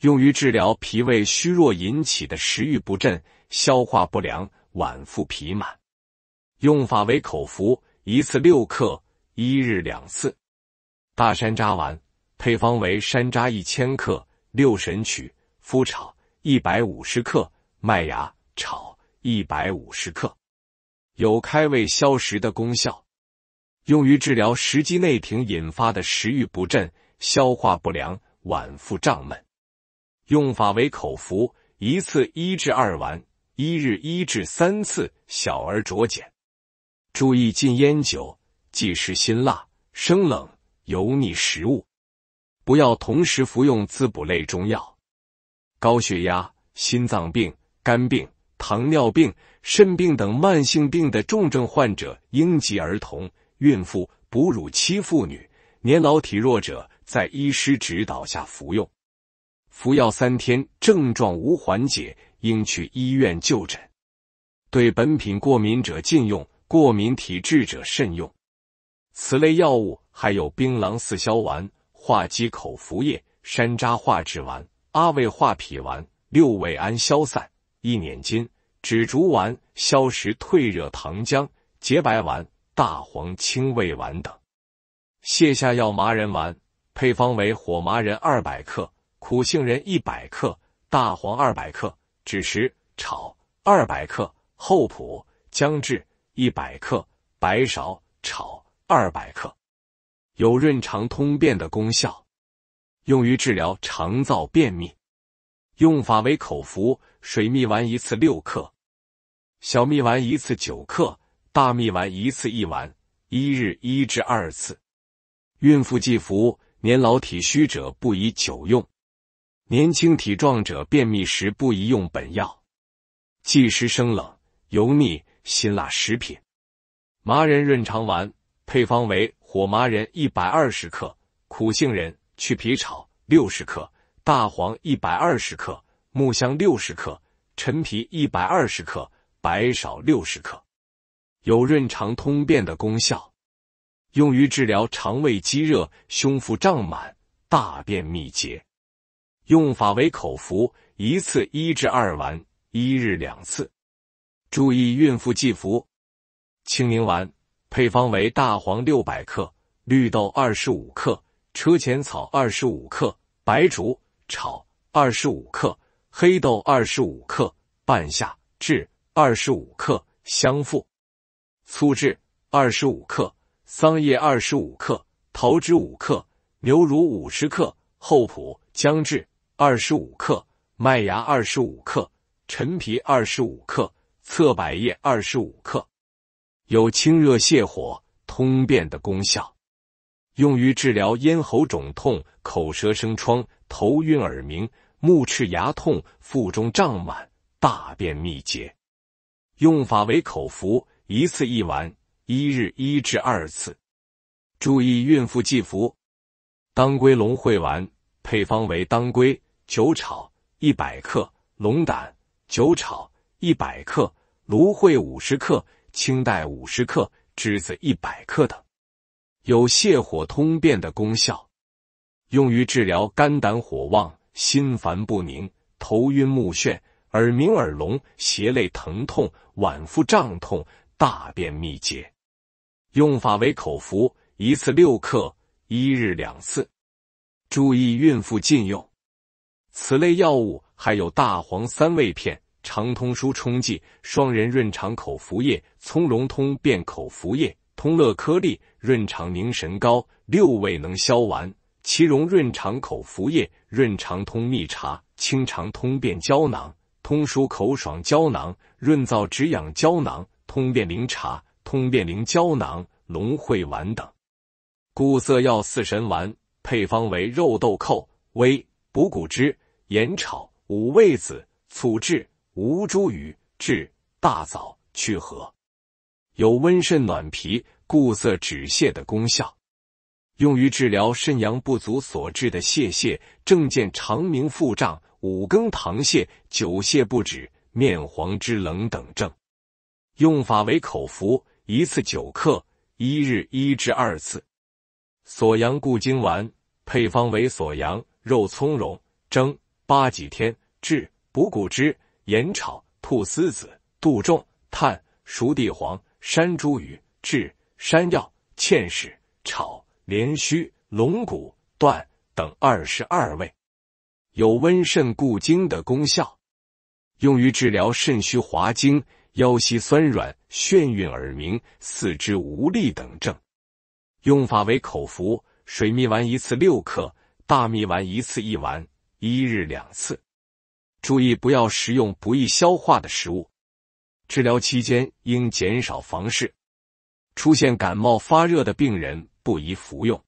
用于治疗脾胃虚弱引起的食欲不振、消化不良、脘腹疲满。用法为口服，一次六克，一日两次。大山楂丸配方为山楂一千克，六神曲麸炒一百五十克，麦芽炒一百五十克，有开胃消食的功效。用于治疗食积内停引发的食欲不振、消化不良、脘腹胀闷。用法为口服，一次一至二丸，一日一至三次。小儿酌减。注意禁烟酒，忌食辛辣、生冷、油腻食物。不要同时服用滋补类中药。高血压、心脏病、肝病、糖尿病、肾病等慢性病的重症患者，应及儿童。孕妇、哺乳期妇女、年老体弱者在医师指导下服用。服药三天症状无缓解，应去医院就诊。对本品过敏者禁用，过敏体质者慎用。此类药物还有槟榔四消丸、化积口服液、山楂化脂丸、阿魏化脾丸、六味安消散、一捻金、止竹丸、消食退热糖浆、洁白丸。大黄清胃丸等泻下药麻仁丸配方为火麻仁二百克、苦杏仁一百克、大黄二百克、枳实炒二百克、厚朴姜制一百克、白芍炒二百克，有润肠通便的功效，用于治疗肠燥便秘。用法为口服，水蜜丸一次六克，小蜜丸一次九克。大蜜丸一次一丸，一日一至二次。孕妇忌服，年老体虚者不宜久用，年轻体壮者便秘时不宜用本药。忌食生冷、油腻、辛辣食品。麻仁润肠丸配方为：火麻仁一百二十克，苦杏仁去皮炒六十克，大黄一百二十克，木香六十克，陈皮一百二十克，白芍六十克。有润肠通便的功效，用于治疗肠胃积热、胸腹胀满、大便秘结。用法为口服，一次一至二丸，一日两次。注意孕妇忌服。清明丸配方为：大黄六百克、绿豆二十五克、车前草二十五克、白术炒二十五克、黑豆二十五克、半夏制二十五克、香附。粗制二十五克，桑叶二十五克，桃汁五克，牛乳五十克，厚朴姜汁二十五克，麦芽二十五克，陈皮二十五克，侧柏叶二十五克，有清热泻火、通便的功效，用于治疗咽喉肿痛、口舌生疮、头晕耳鸣、目赤牙痛、腹中胀满、大便秘结。用法为口服。一次一丸，一日一至二次。注意孕妇忌服。当归龙汇丸配方为当归酒炒一百克、龙胆酒炒一百克、芦荟五十克、青黛五十克、栀子一百克等，有泻火通便的功效，用于治疗肝胆火旺、心烦不宁、头晕目眩、耳鸣耳聋、胁肋疼痛、脘腹胀痛。大便秘结，用法为口服，一次六克，一日两次。注意孕妇禁用。此类药物还有大黄三味片、肠通舒冲剂、双人润肠口服液、苁蓉通便口服液、通乐颗粒、润肠宁神膏、六味能消丸、奇荣润肠口服液、润肠通蜜茶、清肠通便胶囊、通舒口爽胶囊、润燥止痒胶囊。通便灵茶、通便灵胶囊、龙会丸等固涩药四神丸配方为肉豆蔻、微补骨脂、盐炒五味子、醋制吴茱萸、炙大枣去核，有温肾暖脾、固涩止泻的功效，用于治疗肾阳不足所致的泄泻、症见肠鸣、腹胀、五更溏泻、久泻不止、面黄肢冷等症。用法为口服，一次九克，一日一至二次。锁阳固精丸配方为锁阳、肉苁蓉、蒸八几天至补骨脂、盐炒菟丝子、杜仲、炭熟地黄、山茱萸、炙山药、芡实、炒莲须、龙骨、段等二十二味，有温肾固精的功效，用于治疗肾虚滑精。腰膝酸软、眩晕、耳鸣、四肢无力等症，用法为口服，水蜜丸一次六克，大蜜丸一次一丸，一日两次。注意不要食用不易消化的食物。治疗期间应减少房事。出现感冒发热的病人不宜服用。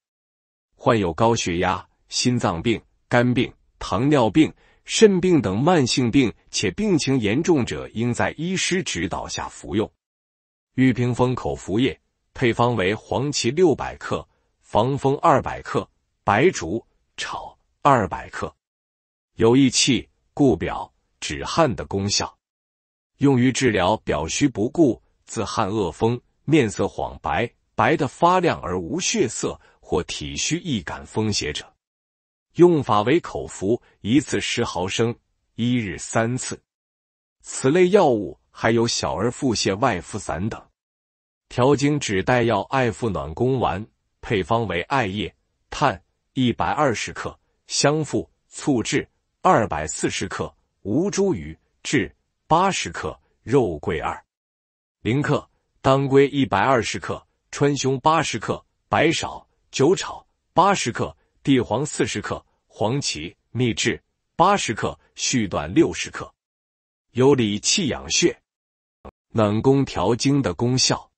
患有高血压、心脏病、肝病、糖尿病。肾病等慢性病且病情严重者，应在医师指导下服用玉屏风口服液。配方为黄芪六百克、防风二百克、白术炒二百克，有益气固表止汗的功效，用于治疗表虚不固、自汗恶风、面色恍白、白的发亮而无血色，或体虚易感风邪者。用法为口服，一次十毫升，一日三次。此类药物还有小儿腹泻外敷散等。调经止带药艾附暖宫丸配方为艾叶炭一百二十克，香附醋制二百四十克，吴茱萸制八十克，肉桂二零克，当归一百二十克，川芎八十克，白芍酒炒八十克，地黄四十克。黄芪、秘制八十克，续断六十克，有理气养血、暖宫调经的功效，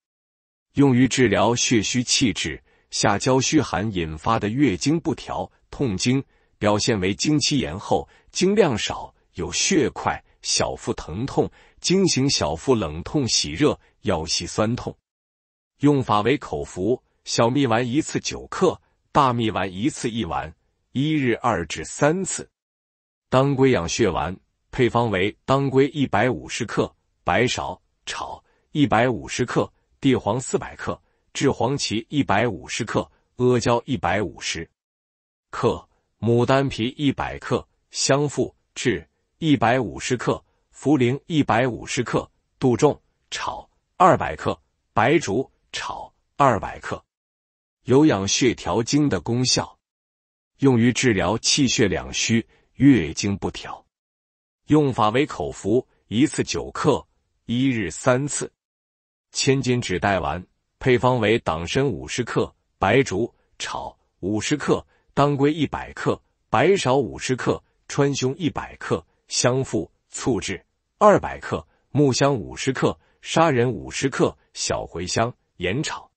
用于治疗血虚气滞、下焦虚寒引发的月经不调、痛经，表现为经期延后、经量少、有血块、小腹疼痛、经行小腹冷痛喜热、腰膝酸痛。用法为口服小蜜丸一次九克，大蜜丸一次一丸。一日二至三次。当归养血丸配方为：当归一百五十克，白芍炒一百五十克，地黄四百克，制黄芪一百五十克，阿胶一百五十克，牡丹皮一百克，香附制一百五十克，茯苓一百五十克，杜仲炒二百克，白术炒二百克，有养血调经的功效。用于治疗气血两虚、月经不调，用法为口服，一次九克，一日三次。千金止带丸配方为：党参五十克，白术炒五十克，当归一百克，白芍五十克，川芎一百克，香附醋制二百克，木香五十克，砂仁五十克，小茴香盐炒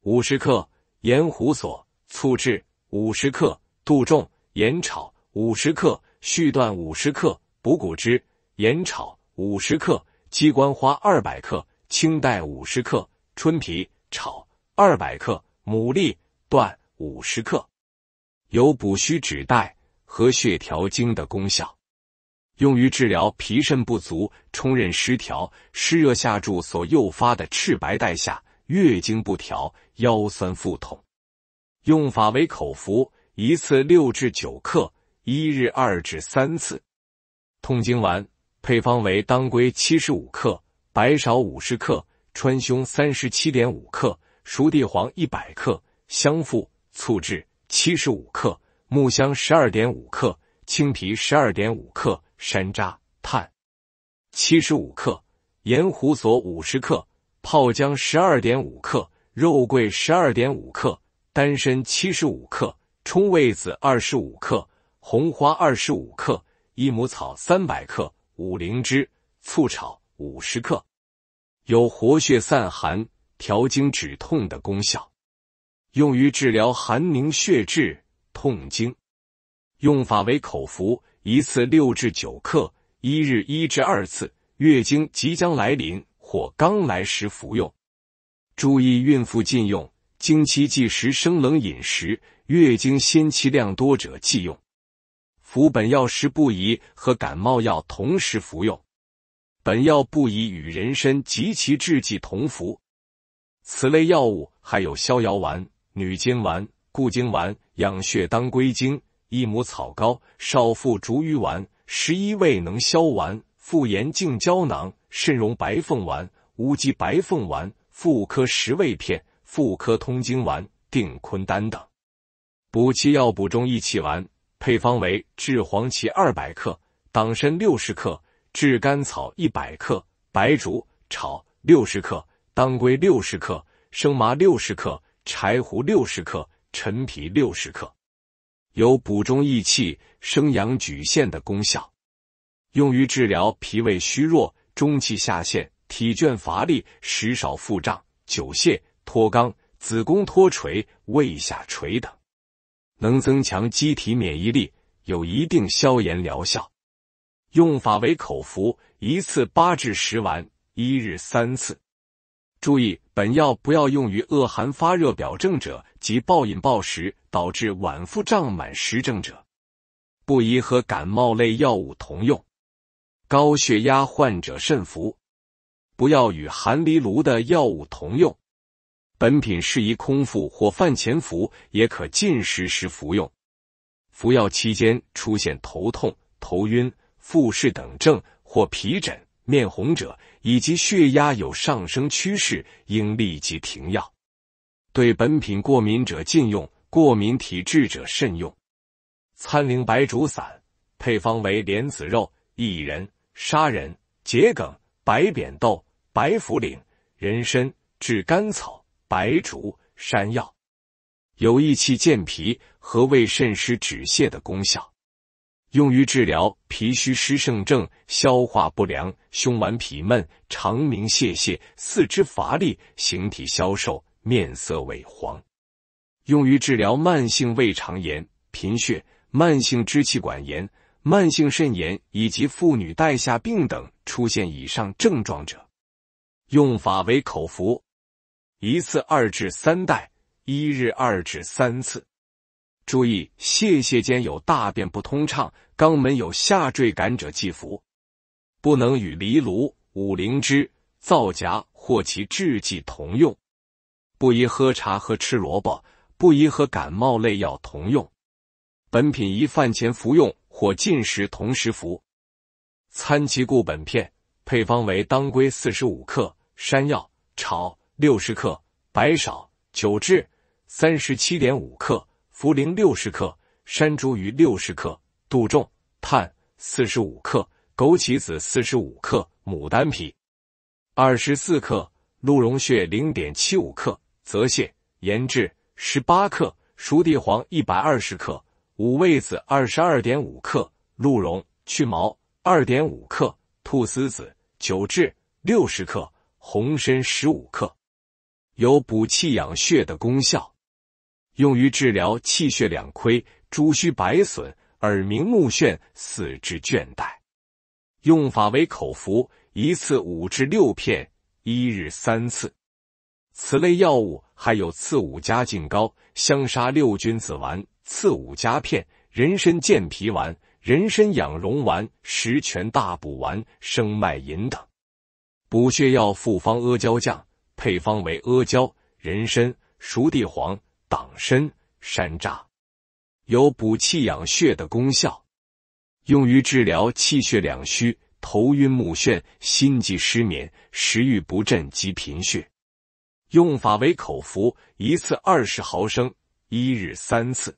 五十克，盐胡索醋制。五十克杜仲，盐炒五十克续断五十克补骨脂，盐炒五十克鸡冠花二百克青黛五十克春皮炒二百克牡蛎段五十克，有补虚止带和血调经的功效，用于治疗脾肾不足、冲任失调、湿热下注所诱发的赤白带下、月经不调、腰酸腹痛。用法为口服，一次六至九克，一日二至三次。痛经丸配方为：当归七十五克，白芍五十克，川芎三十七点五克，熟地黄一百克，香附醋制七十五克，木香十二点五克，青皮十二点五克，山楂炭七十五克，盐胡索五十克，泡姜十二点五克，肉桂十二点五克。丹参七十五克，冲味子二十五克，红花二十五克，益母草三百克，五灵芝醋炒五十克，有活血散寒、调经止痛的功效，用于治疗寒凝血滞、痛经。用法为口服，一次六至九克，一日一至二次。月经即将来临或刚来时服用，注意孕妇禁用。经期忌食生冷饮食，月经先期量多者忌用。服本药时不宜和感冒药同时服用，本药不宜与人参及其制剂同服。此类药物还有逍遥丸、女金丸、固精丸、养血当归经、益母草膏、少妇逐瘀丸、十一味能消丸、妇炎净胶囊、肾荣白凤丸、乌鸡白凤丸、妇科十味片。妇科通经丸、定坤丹等，补气药补中益气丸配方为：炙黄芪二百克、党参六十克、炙甘草一百克、白术炒六十克、当归六十克、生麻六十克、柴胡六十克、陈皮六十克，有补中益气、生阳举陷的功效，用于治疗脾胃虚弱、中气下陷、体倦乏力、食少腹胀、久泻。脱肛、子宫脱垂、胃下垂等，能增强机体免疫力，有一定消炎疗效。用法为口服，一次八至十丸，一日三次。注意，本药不要用于恶寒发热表症者及暴饮暴食导致脘腹胀满实症者，不宜和感冒类药物同用。高血压患者慎服，不要与含藜芦的药物同用。本品适宜空腹或饭前服，也可进食时服用。服药期间出现头痛、头晕、腹胀等症或皮疹、面红者，以及血压有上升趋势，应立即停药。对本品过敏者禁用，过敏体质者慎用。参苓白术散配方为莲子肉、薏仁、砂仁、桔梗、白扁豆、白茯苓、人参、炙甘草。白术、山药，有益气健脾、和胃肾湿、止泻的功效，用于治疗脾虚湿盛症、消化不良、胸脘痞闷、肠鸣泄泻、四肢乏力、形体消瘦、面色萎黄。用于治疗慢性胃肠炎、贫血、慢性支气管炎、慢性肾炎以及妇女带下病等出现以上症状者。用法为口服。一次二至三代，一日二至三次。注意，泄泻间有大便不通畅、肛门有下坠感者忌服。不能与藜芦、五灵芝、皂荚或其制剂同用。不宜喝茶和吃萝卜，不宜和感冒类药同用。本品宜饭前服用或进食同时服。参芪固本片配方为当归四十五克，山药炒。六十克白芍九至三十七点五克茯苓六十克山茱萸六十克杜仲炭四十五克枸杞子四十五克牡丹皮二十四克鹿茸血零点七五克泽泻盐制十八克熟地黄一百二十克五味子二十二点五克鹿茸去毛二点五克菟丝子九至六十克红参十五克。有补气养血的功效，用于治疗气血两亏、诸虚白损、耳鸣目眩、四肢倦怠。用法为口服，一次五至六片，一日三次。此类药物还有刺五加净膏、香砂六君子丸、刺五加片、人参健脾丸、人参养荣丸、十全大补丸、生脉饮等。补血药复方阿胶酱。配方为阿胶、人参、熟地黄、党参、山楂，有补气养血的功效，用于治疗气血两虚、头晕目眩、心悸失眠、食欲不振及贫血。用法为口服，一次二十毫升，一日三次。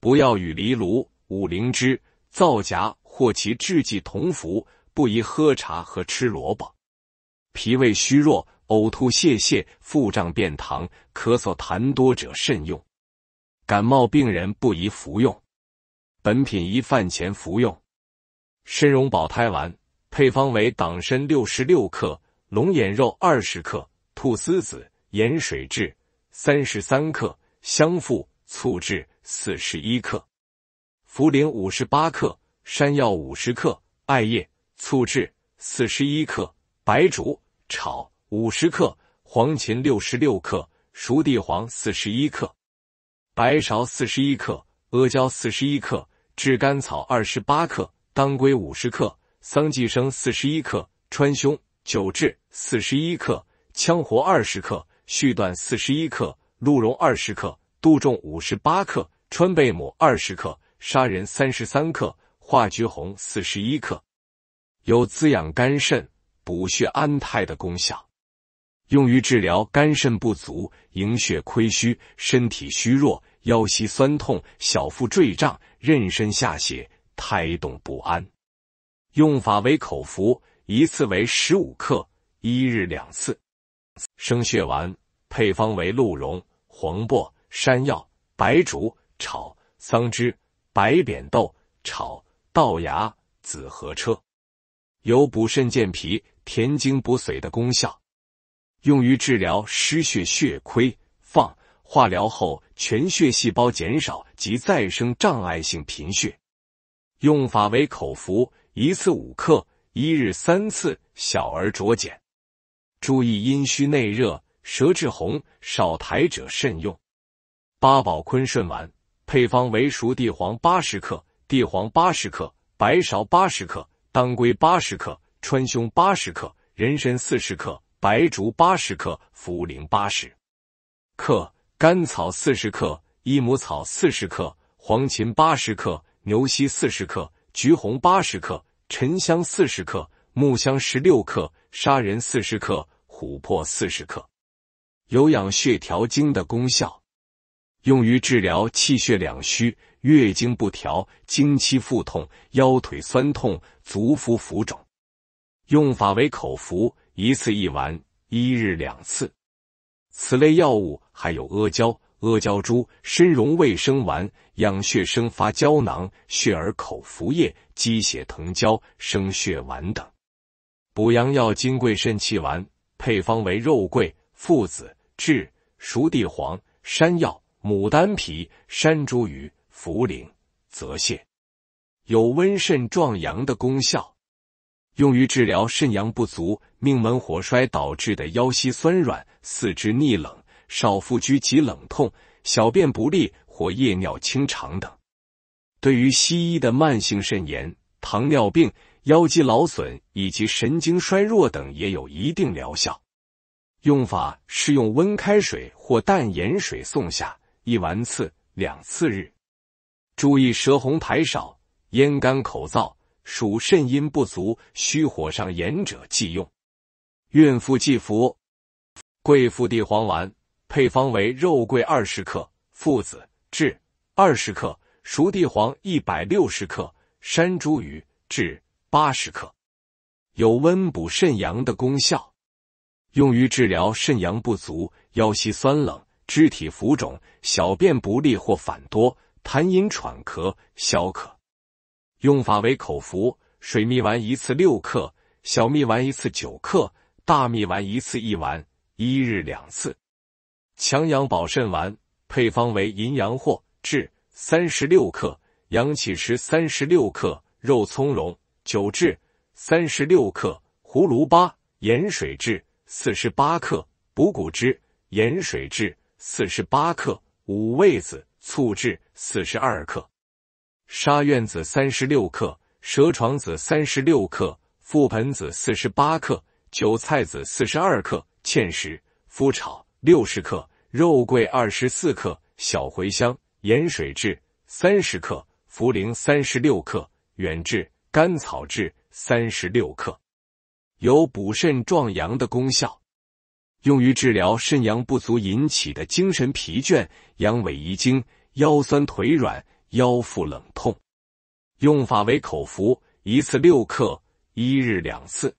不要与藜芦、五灵芝、皂荚或其制剂同服，不宜喝茶和吃萝卜。脾胃虚弱。呕吐、泄泻、腹胀、便溏、咳嗽痰多者慎用，感冒病人不宜服用。本品宜饭前服用。参茸保胎丸配方为：党参六十六克，龙眼肉二十克，菟丝子盐水制三十三克，香附醋制四十一克，茯苓五十八克，山药五十克，艾叶醋制四十一克，白术炒。五十克黄芩六十六克熟地黄四十一克白芍四十一克阿胶四十一克炙甘草二十八克当归五十克桑寄生四十一克川芎九炙四十一克羌活二十克续断四十一克鹿茸二十克杜仲五十八克川贝母二十克沙仁三十三克化橘红四十一克，有滋养肝肾、补血安胎的功效。用于治疗肝肾不足、营血亏虚、身体虚弱、腰膝酸痛、小腹坠胀、妊娠下血、胎动不安。用法为口服，一次为十五克，一日两次。生血丸配方为鹿茸、黄柏、山药、白术炒、桑枝、白扁豆炒、豆芽、紫河车，有补肾健脾、填精补髓的功效。用于治疗失血、血亏、放化疗后全血细胞减少及再生障碍性贫血。用法为口服，一次五克，一日三次。小儿酌减。注意阴虚内热、舌质红、少苔者慎用。八宝坤顺丸配方为熟地黄八十克、地黄八十克、白芍八十克、当归八十克、川芎八十克、人参四十克。白术八十克，茯苓八十克，甘草四十克，益母草四十克，黄芩八十克，牛膝四十克，橘红八十克，沉香四十克，木香十六克，砂仁四十克，琥珀四十克，有养血调经的功效，用于治疗气血两虚、月经不调、经期腹痛、腰腿酸痛、足腹浮肿。用法为口服。一次一丸，一日两次。此类药物还有阿胶、阿胶珠、参茸卫生丸、养血生发胶囊、血耳口服液、鸡血藤胶、生血丸等。补阳药金匮肾气丸，配方为肉桂、附子、制熟地黄、山药、牡丹皮、山茱萸、茯苓、泽泻，有温肾壮阳的功效。用于治疗肾阳不足、命门火衰导致的腰膝酸软、四肢逆冷、少腹拘及冷痛、小便不利或夜尿清长等。对于西医的慢性肾炎、糖尿病、腰肌劳损以及神经衰弱等也有一定疗效。用法是用温开水或淡盐水送下，一丸次，两次日。注意舌红苔少、咽干口燥。属肾阴不足、虚火上炎者忌用，孕妇忌服。桂附地黄丸配方为肉桂二十克、附子制二十克、熟地黄一百六十克、山茱萸制八十克，有温补肾阳的功效，用于治疗肾阳不足、腰膝酸冷、肢体浮肿、小便不利或反多、痰饮喘咳、消渴。用法为口服，水蜜丸一次六克，小蜜丸一次九克，大蜜丸一次一丸，一日两次。强阳保肾丸配方为：淫羊藿炙三十六克，阳起石三十六克，肉苁蓉酒制三十六克，葫芦巴盐水制四十八克，补骨脂盐水制四十八克，五味子醋制四十二克。沙苑子三十六克，蛇床子三十六克，覆盆子四十八克，韭菜子四十二克，芡实麸炒六十克，肉桂二十四克，小茴香盐水至三十克，茯苓三十六克，远志、甘草至三十六克，有补肾壮阳的功效，用于治疗肾阳不足引起的精神疲倦、阳痿遗精、腰酸腿软。腰腹冷痛，用法为口服，一次六克，一日两次。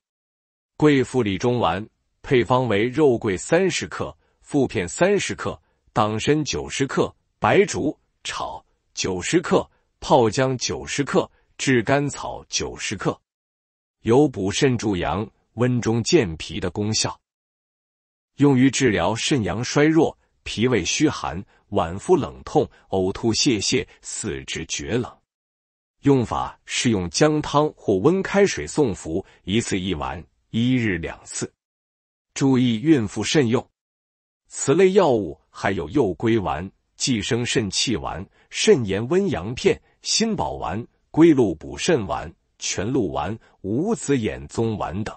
桂附理中丸配方为肉桂三十克，附片三十克，党参九十克，白术炒九十克，泡姜九十克，炙甘草九十克，有补肾助阳、温中健脾的功效，用于治疗肾阳衰弱、脾胃虚寒。脘腹冷痛、呕吐泄泻、四肢厥冷。用法是用姜汤或温开水送服，一次一丸，一日两次。注意孕妇慎用。此类药物还有右归丸、寄生肾气丸、肾炎温阳片、心宝丸、归鹿补肾丸、全鹿丸、五子衍宗丸等。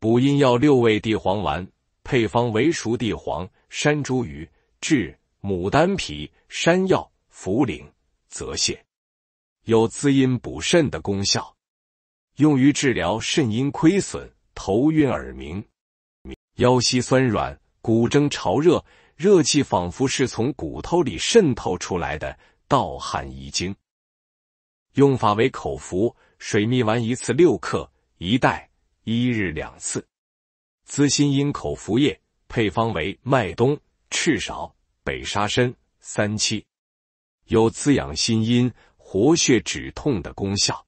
补阴药六味地黄丸，配方为熟地黄、山茱萸、炙。牡丹皮、山药、茯苓、泽泻，有滋阴补肾的功效，用于治疗肾阴亏损、头晕耳鸣、腰膝酸软、骨蒸潮热，热气仿佛是从骨头里渗透出来的，盗汗遗精。用法为口服水蜜丸，一次六克，一袋，一日两次。滋心阴口服液配方为麦冬、赤芍。北沙参三七有滋养心阴、活血止痛的功效，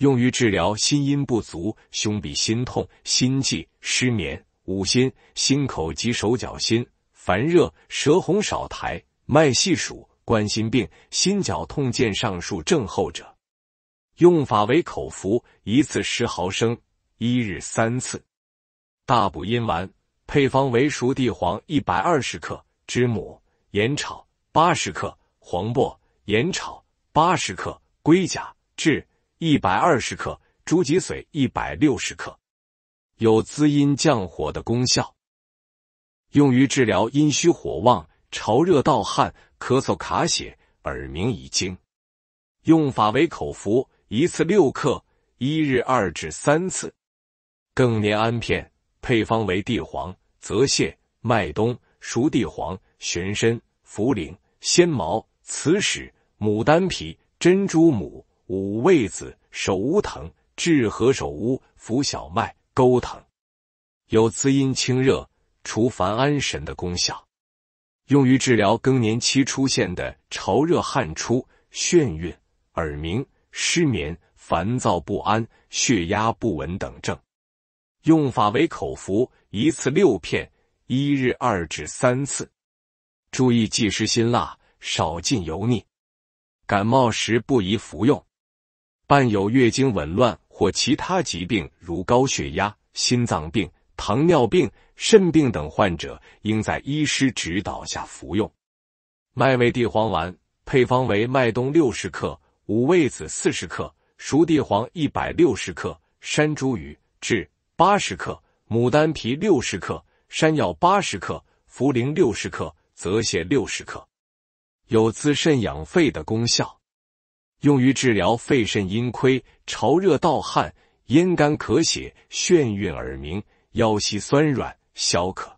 用于治疗心阴不足、胸痹心痛、心悸、失眠、五心、心口及手脚心烦热、舌红少苔、脉细数、冠心病、心绞痛见上述症候者。用法为口服，一次十毫升，一日三次。大补阴丸配方为熟地黄一百二十克。知母、盐炒八十克，黄柏、盐炒八十克，龟甲至一百二十克，猪脊髓一百六十克，有滋阴降火的功效，用于治疗阴虚火旺、潮热盗汗、咳嗽卡血、耳鸣遗精。用法为口服，一次六克，一日二至三次。更年安片配方为地黄、泽泻、麦冬。熟地黄、玄参、茯苓、鲜茅、磁石、牡丹皮、珍珠母、五味子、首乌藤、炙何首乌、浮小麦、钩藤，有滋阴清热、除烦安神的功效，用于治疗更年期出现的潮热、汗出、眩晕、耳鸣、失眠、烦躁不安、血压不稳等症。用法为口服，一次六片。一日二至三次，注意忌食辛辣，少进油腻。感冒时不宜服用。伴有月经紊乱或其他疾病，如高血压、心脏病、糖尿病、肾病等患者，应在医师指导下服用。麦味地黄丸配方为：麦冬六十克，五味子四十克，熟地黄一百六十克，山茱萸、至八十克，牡丹皮六十克。山药八十克，茯苓六十克，泽泻六十克，有滋肾养肺的功效，用于治疗肺肾阴亏、潮热盗汗、咽干咳血、眩晕耳鸣、腰膝酸软、消渴。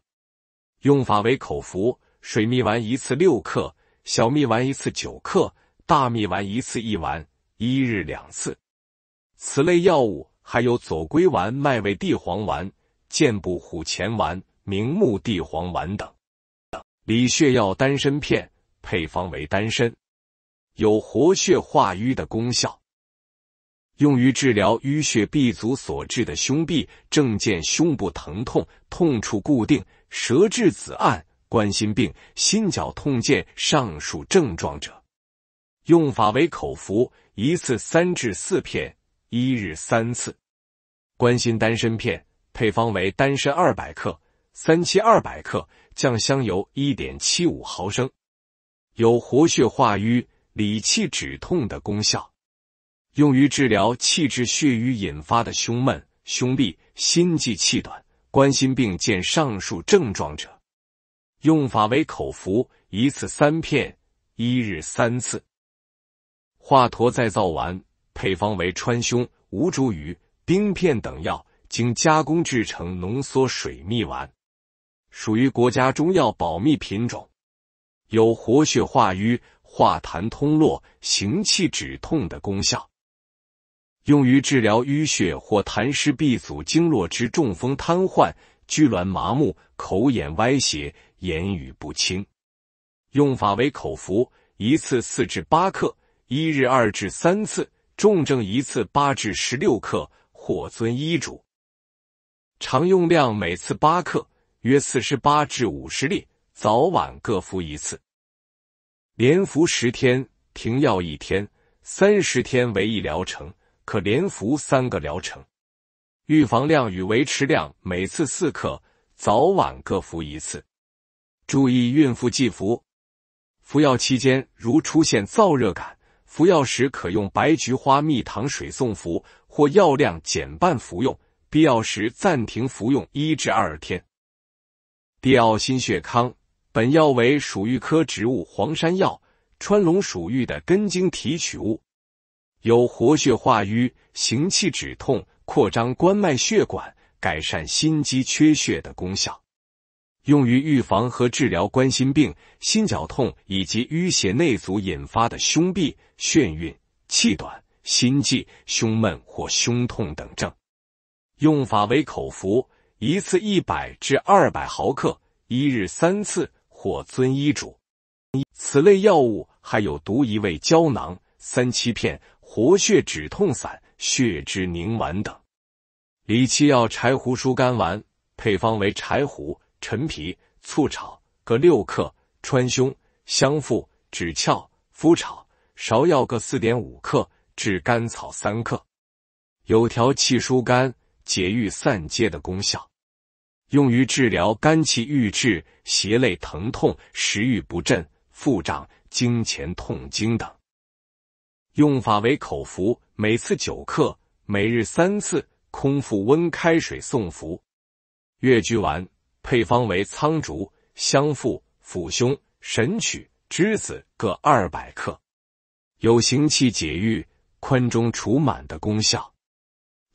用法为口服，水蜜丸一次六克，小蜜丸一次九克，大蜜丸一次一丸，一日两次。此类药物还有左归丸、麦味地黄丸、健步虎前丸。明目地黄丸等等，理血药丹参片配方为丹参，有活血化瘀的功效，用于治疗淤血闭阻所致的胸痹，症见胸部疼痛，痛处固定，舌质紫暗，冠心病、心绞痛见上述症状者。用法为口服，一次三至四片，一日三次。冠心丹参片配方为丹参二百克。三七二百克，酱香油一点七五毫升，有活血化瘀、理气止痛的功效，用于治疗气滞血瘀引发的胸闷、胸痹、心悸、气短、冠心病见上述症状者。用法为口服，一次三片，一日三次。华佗再造丸配方为川芎、吴茱萸、冰片等药，经加工制成浓缩水蜜丸。属于国家中药保密品种，有活血化瘀、化痰通络、行气止痛的功效，用于治疗淤血或痰湿闭阻经络之中风瘫痪、拘挛麻木、口眼歪斜、言语不清。用法为口服，一次四至八克，一日二至三次，重症一次八至十六克，或遵医嘱。常用量每次八克。约四十八至五十粒，早晚各服一次，连服十天，停药一天，三十天为一疗程，可连服三个疗程。预防量与维持量每次四克，早晚各服一次。注意孕妇忌服。服药期间如出现燥热感，服药时可用白菊花蜜糖水送服，或药量减半服用。必要时暂停服用一至二天。地奥心血康本药为属玉科植物黄山药、川龙属玉的根茎提取物，有活血化瘀、行气止痛、扩张冠脉血管、改善心肌缺血的功效，用于预防和治疗冠心病、心绞痛以及淤血内阻引发的胸痹、眩晕、气短、心悸、胸闷或胸痛等症。用法为口服。一次一百至二百毫克，一日三次或遵医嘱。此类药物还有独一味胶囊、三七片、活血止痛散、血之凝丸等。理气药柴胡疏肝丸，配方为柴胡、陈皮、醋炒各六克，川芎、香附、枳壳、麸炒芍药各四点五克，炙甘草三克，有调气疏肝、解郁散结的功效。用于治疗肝气郁滞、胁肋疼痛、食欲不振、腹胀、经前痛经等。用法为口服，每次九克，每日三次，空腹温开水送服。越鞠丸配方为苍竹、香附、附胸、神曲、栀子各二百克，有行气解郁、宽中除满的功效，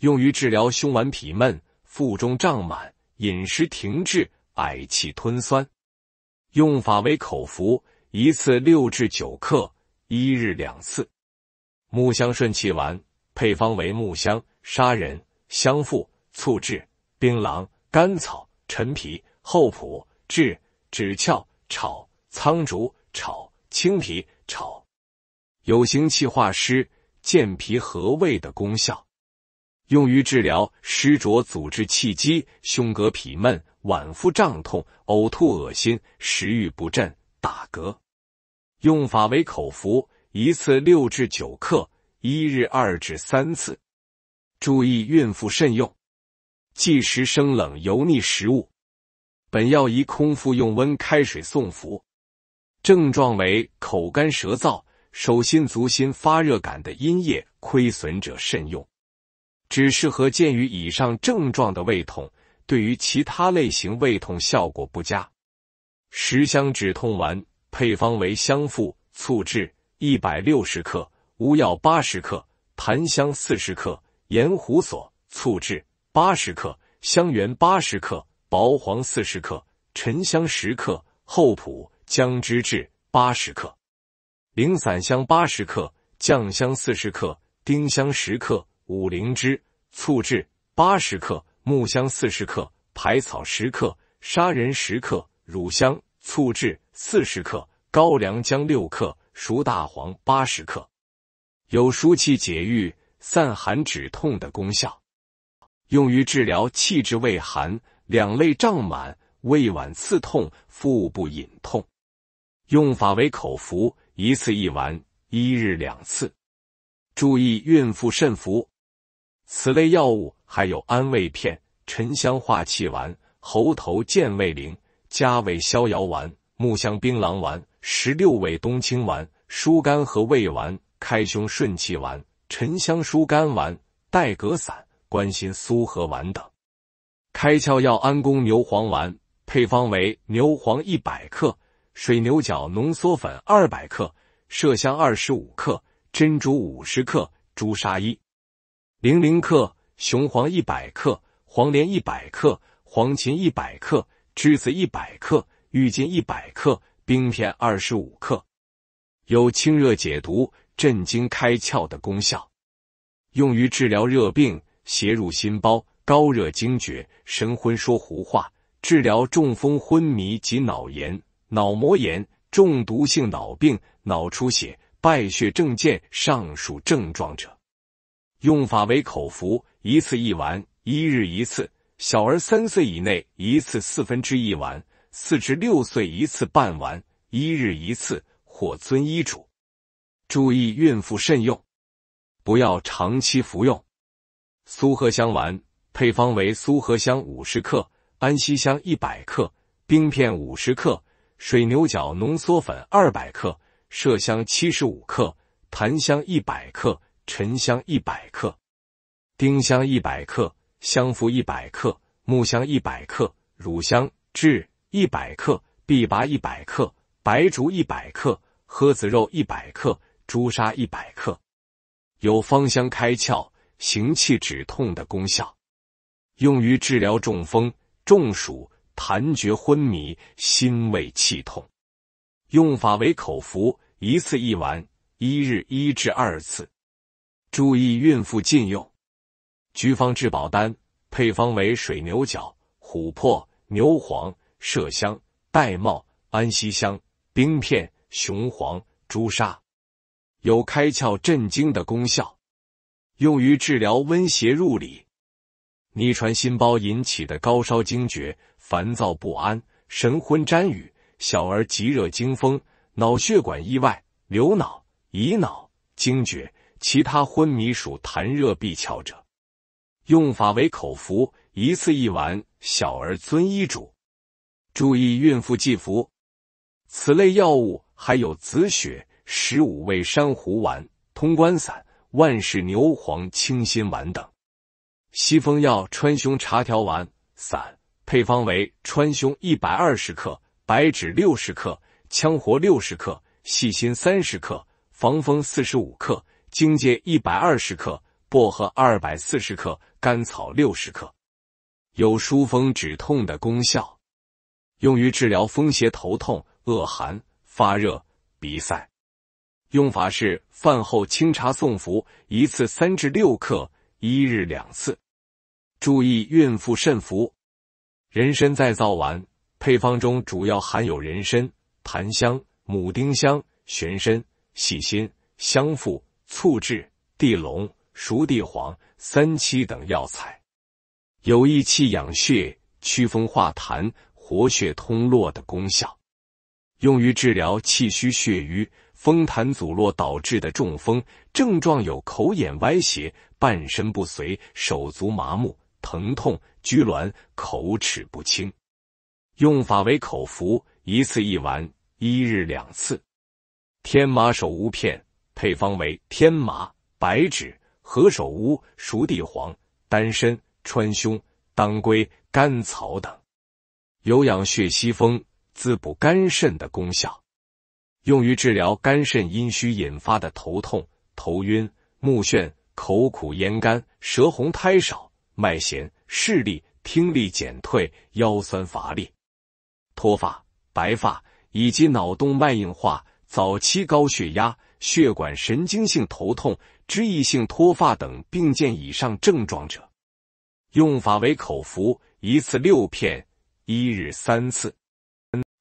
用于治疗胸脘痞闷、腹中胀满。饮食停滞，嗳气吞酸。用法为口服，一次六至九克，一日两次。木香顺气丸配方为木香、砂仁、香附、醋制槟榔、甘草、陈皮、厚朴、枳、枳壳炒、苍竹炒、青皮炒，有行气化湿、健脾和胃的功效。用于治疗湿浊阻滞气机、胸膈痞闷、脘腹胀痛、呕吐恶心、食欲不振、打嗝。用法为口服，一次六至九克，一日二至三次。注意孕妇慎用，忌食生冷油腻食物。本药宜空腹用温开水送服。症状为口干舌燥、手心足心发热感的阴液亏损者慎用。只适合鉴于以上症状的胃痛，对于其他类型胃痛效果不佳。十香止痛丸配方为香附醋制一百六十克，乌药八十克，檀香四十克，盐胡索醋制八十克，香橼八十克，薄黄四十克，沉香十克，厚朴姜汁制八十克，零散香八十克，酱香四十克，丁香十克。五灵芝醋制八十克，木香四十克，排草十克，砂仁十克，乳香醋制四十克，高粱姜六克，熟大黄八十克，有疏气解郁、散寒止痛的功效，用于治疗气滞胃寒、两肋胀满、胃脘刺痛、腹部隐痛。用法为口服，一次一丸，一日两次。注意孕妇慎服。此类药物还有安胃片、沉香化气丸、猴头健胃灵、加味逍遥丸、木香槟榔丸、十六味冬青丸、疏肝和胃丸、开胸顺气丸、沉香疏肝丸、带格散、关心苏合丸等。开窍药安宫牛黄丸配方为牛黄一百克、水牛角浓缩粉二百克、麝香二十五克、珍珠五十克、朱砂一。零零克雄黄一百克，黄连一百克，黄芩一百克，栀子一百克，郁金一百克，冰片二十五克，有清热解毒、镇惊开窍的功效，用于治疗热病邪入心包、高热惊厥、神昏说胡话，治疗中风昏迷及脑炎、脑膜炎、中毒性脑病、脑出血、败血症见上述症状者。用法为口服，一次一丸，一日一次。小儿三岁以内一次四分之一丸，四至六岁一次半丸，一日一次或遵医嘱。注意孕妇慎用，不要长期服用。苏合香丸配方为苏合香五十克、安息香一百克、冰片五十克、水牛角浓缩粉二百克、麝香七十五克、檀香一百克。沉香一百克，丁香一百克，香附一百克，木香一百克，乳香质一百克，荜拔一百克，白术一百克，诃子肉一百克，朱砂一百克，有芳香开窍、行气止痛的功效，用于治疗中风、中暑、痰厥昏迷、心胃气痛。用法为口服，一次一丸，一日一至二次。注意，孕妇禁用。菊方治宝丹配方为水牛角、琥珀、牛黄、麝香、玳瑁、安息香、冰片、雄黄、朱砂，有开窍镇惊的功效，用于治疗温邪入里、逆传心包引起的高烧、惊厥、烦躁不安、神昏谵语，小儿急热惊风、脑血管意外、流脑、乙脑、惊厥。其他昏迷属痰热闭窍者，用法为口服，一次一丸，小儿遵医嘱。注意孕妇忌服。此类药物还有紫雪、十五味珊瑚丸、通关散、万氏牛黄清心丸等。西风药川芎茶调丸、散配方为川芎一百二十克、白芷六十克、羌活六十克、细辛三十克、防风四十五克。荆芥一百二十克，薄荷二百四十克，甘草六十克，有疏风止痛的功效，用于治疗风邪头痛、恶寒、发热、鼻塞。用法是饭后清茶送服，一次三至六克，一日两次。注意孕妇慎服。人参再造丸配方中主要含有人参、檀香、母丁香、玄参、细辛、香附。醋制地龙、熟地黄、三七等药材，有益气养血、祛风化痰、活血通络的功效，用于治疗气虚血瘀、风痰阻络导致的中风。症状有口眼歪斜、半身不遂、手足麻木、疼痛、拘挛、口齿不清。用法为口服，一次一丸，一日两次。天麻首乌片。配方为天麻、白芷、何首乌、熟地黄、丹参、川芎、当归、甘草等，有养血息风、滋补肝肾的功效，用于治疗肝肾阴虚引发的头痛、头晕、目眩、口苦咽干、舌红苔少、脉弦、视力、听力减退、腰酸乏力、脱发、白发以及脑动脉硬化、早期高血压。血管神经性头痛、脂溢性脱发等并见以上症状者，用法为口服，一次六片，一日三次。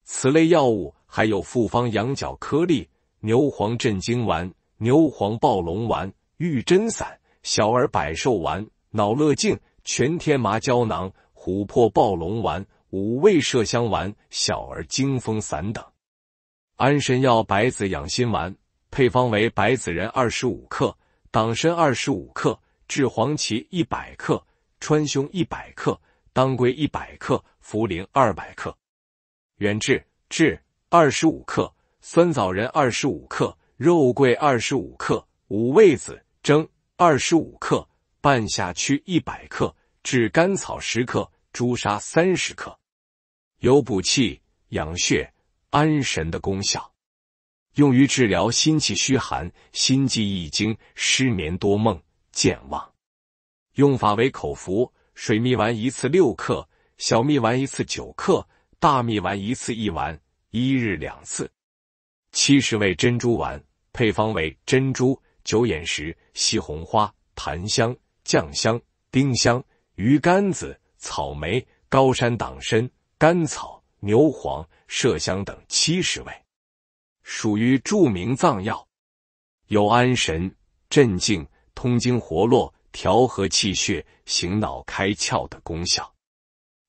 此类药物还有复方羊角颗粒、牛黄镇惊丸、牛黄暴龙丸、玉针散、小儿百寿丸、脑乐静、全天麻胶囊、琥珀暴龙丸、五味麝香丸、小儿惊风散等。安神药白子养心丸。配方为白子仁二十五克、党参二十五克、制黄芪一百克、川芎一百克、当归一百克、茯苓二百克。原制：制二十五克、酸枣仁二十五克、肉桂二十五克、五味子蒸二十五克、半夏曲一百克、炙甘草十克、朱砂三十克，有补气、养血、安神的功效。用于治疗心气虚寒、心悸易惊、失眠多梦、健忘。用法为口服：水蜜丸一次六克，小蜜丸一次九克，大蜜丸一次一丸，一日两次。七十味珍珠丸配方为：珍珠、九眼石、西红花、檀香、酱香、丁香、鱼干子、草莓、高山党参、甘草、牛黄、麝香等七十味。属于著名藏药，有安神、镇静、通经活络、调和气血、醒脑开窍的功效，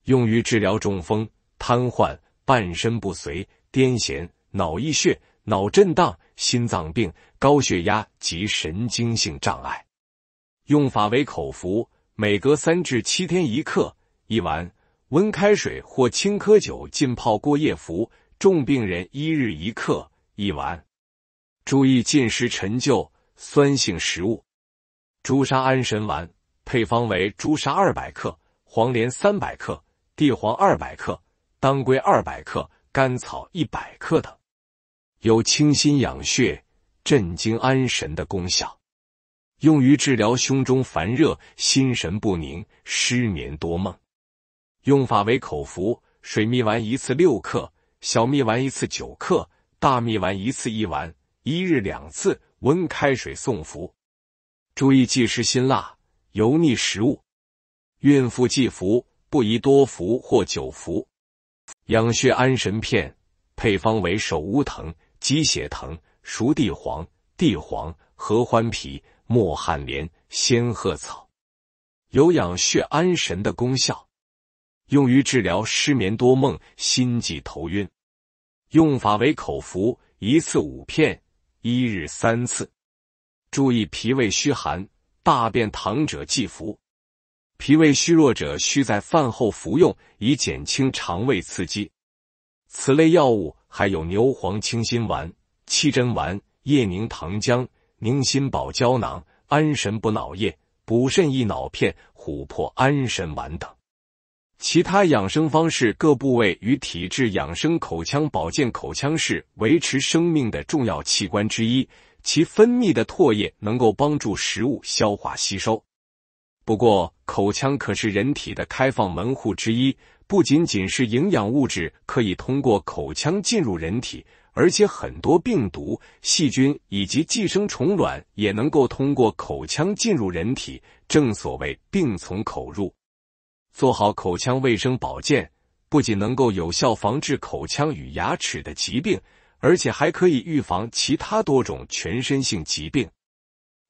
用于治疗中风、瘫痪、半身不遂、癫痫、脑溢血、脑震荡、心脏病、高血压及神经性障碍。用法为口服，每隔三至七天一克一丸，温开水或青稞酒浸泡过夜服，重病人一日一克。一丸，注意进食陈旧酸性食物。朱砂安神丸配方为朱砂二百克、黄连三百克、地黄二百克、当归二百克、甘草一百克等，有清心养血、镇惊安神的功效，用于治疗胸中烦热、心神不宁、失眠多梦。用法为口服，水蜜丸一次六克，小蜜丸一次九克。大蜜丸一次一丸，一日两次，温开水送服。注意忌食辛辣、油腻食物。孕妇忌服，不宜多服或久服。养血安神片配方为首乌藤、鸡血藤、熟地黄、地黄、合欢皮、墨旱莲、仙鹤草，有养血安神的功效，用于治疗失眠多梦、心悸头晕。用法为口服，一次五片，一日三次。注意脾胃虚寒、大便溏者忌服。脾胃虚弱者需在饭后服用，以减轻肠胃刺激。此类药物还有牛黄清心丸、七珍丸、夜宁糖浆、宁心宝胶囊、安神补脑液、补肾益脑片、琥珀安神丸等。其他养生方式，各部位与体质养生。口腔保健，口腔是维持生命的重要器官之一，其分泌的唾液能够帮助食物消化吸收。不过，口腔可是人体的开放门户之一，不仅仅是营养物质可以通过口腔进入人体，而且很多病毒、细菌以及寄生虫卵也能够通过口腔进入人体。正所谓“病从口入”。做好口腔卫生保健，不仅能够有效防治口腔与牙齿的疾病，而且还可以预防其他多种全身性疾病。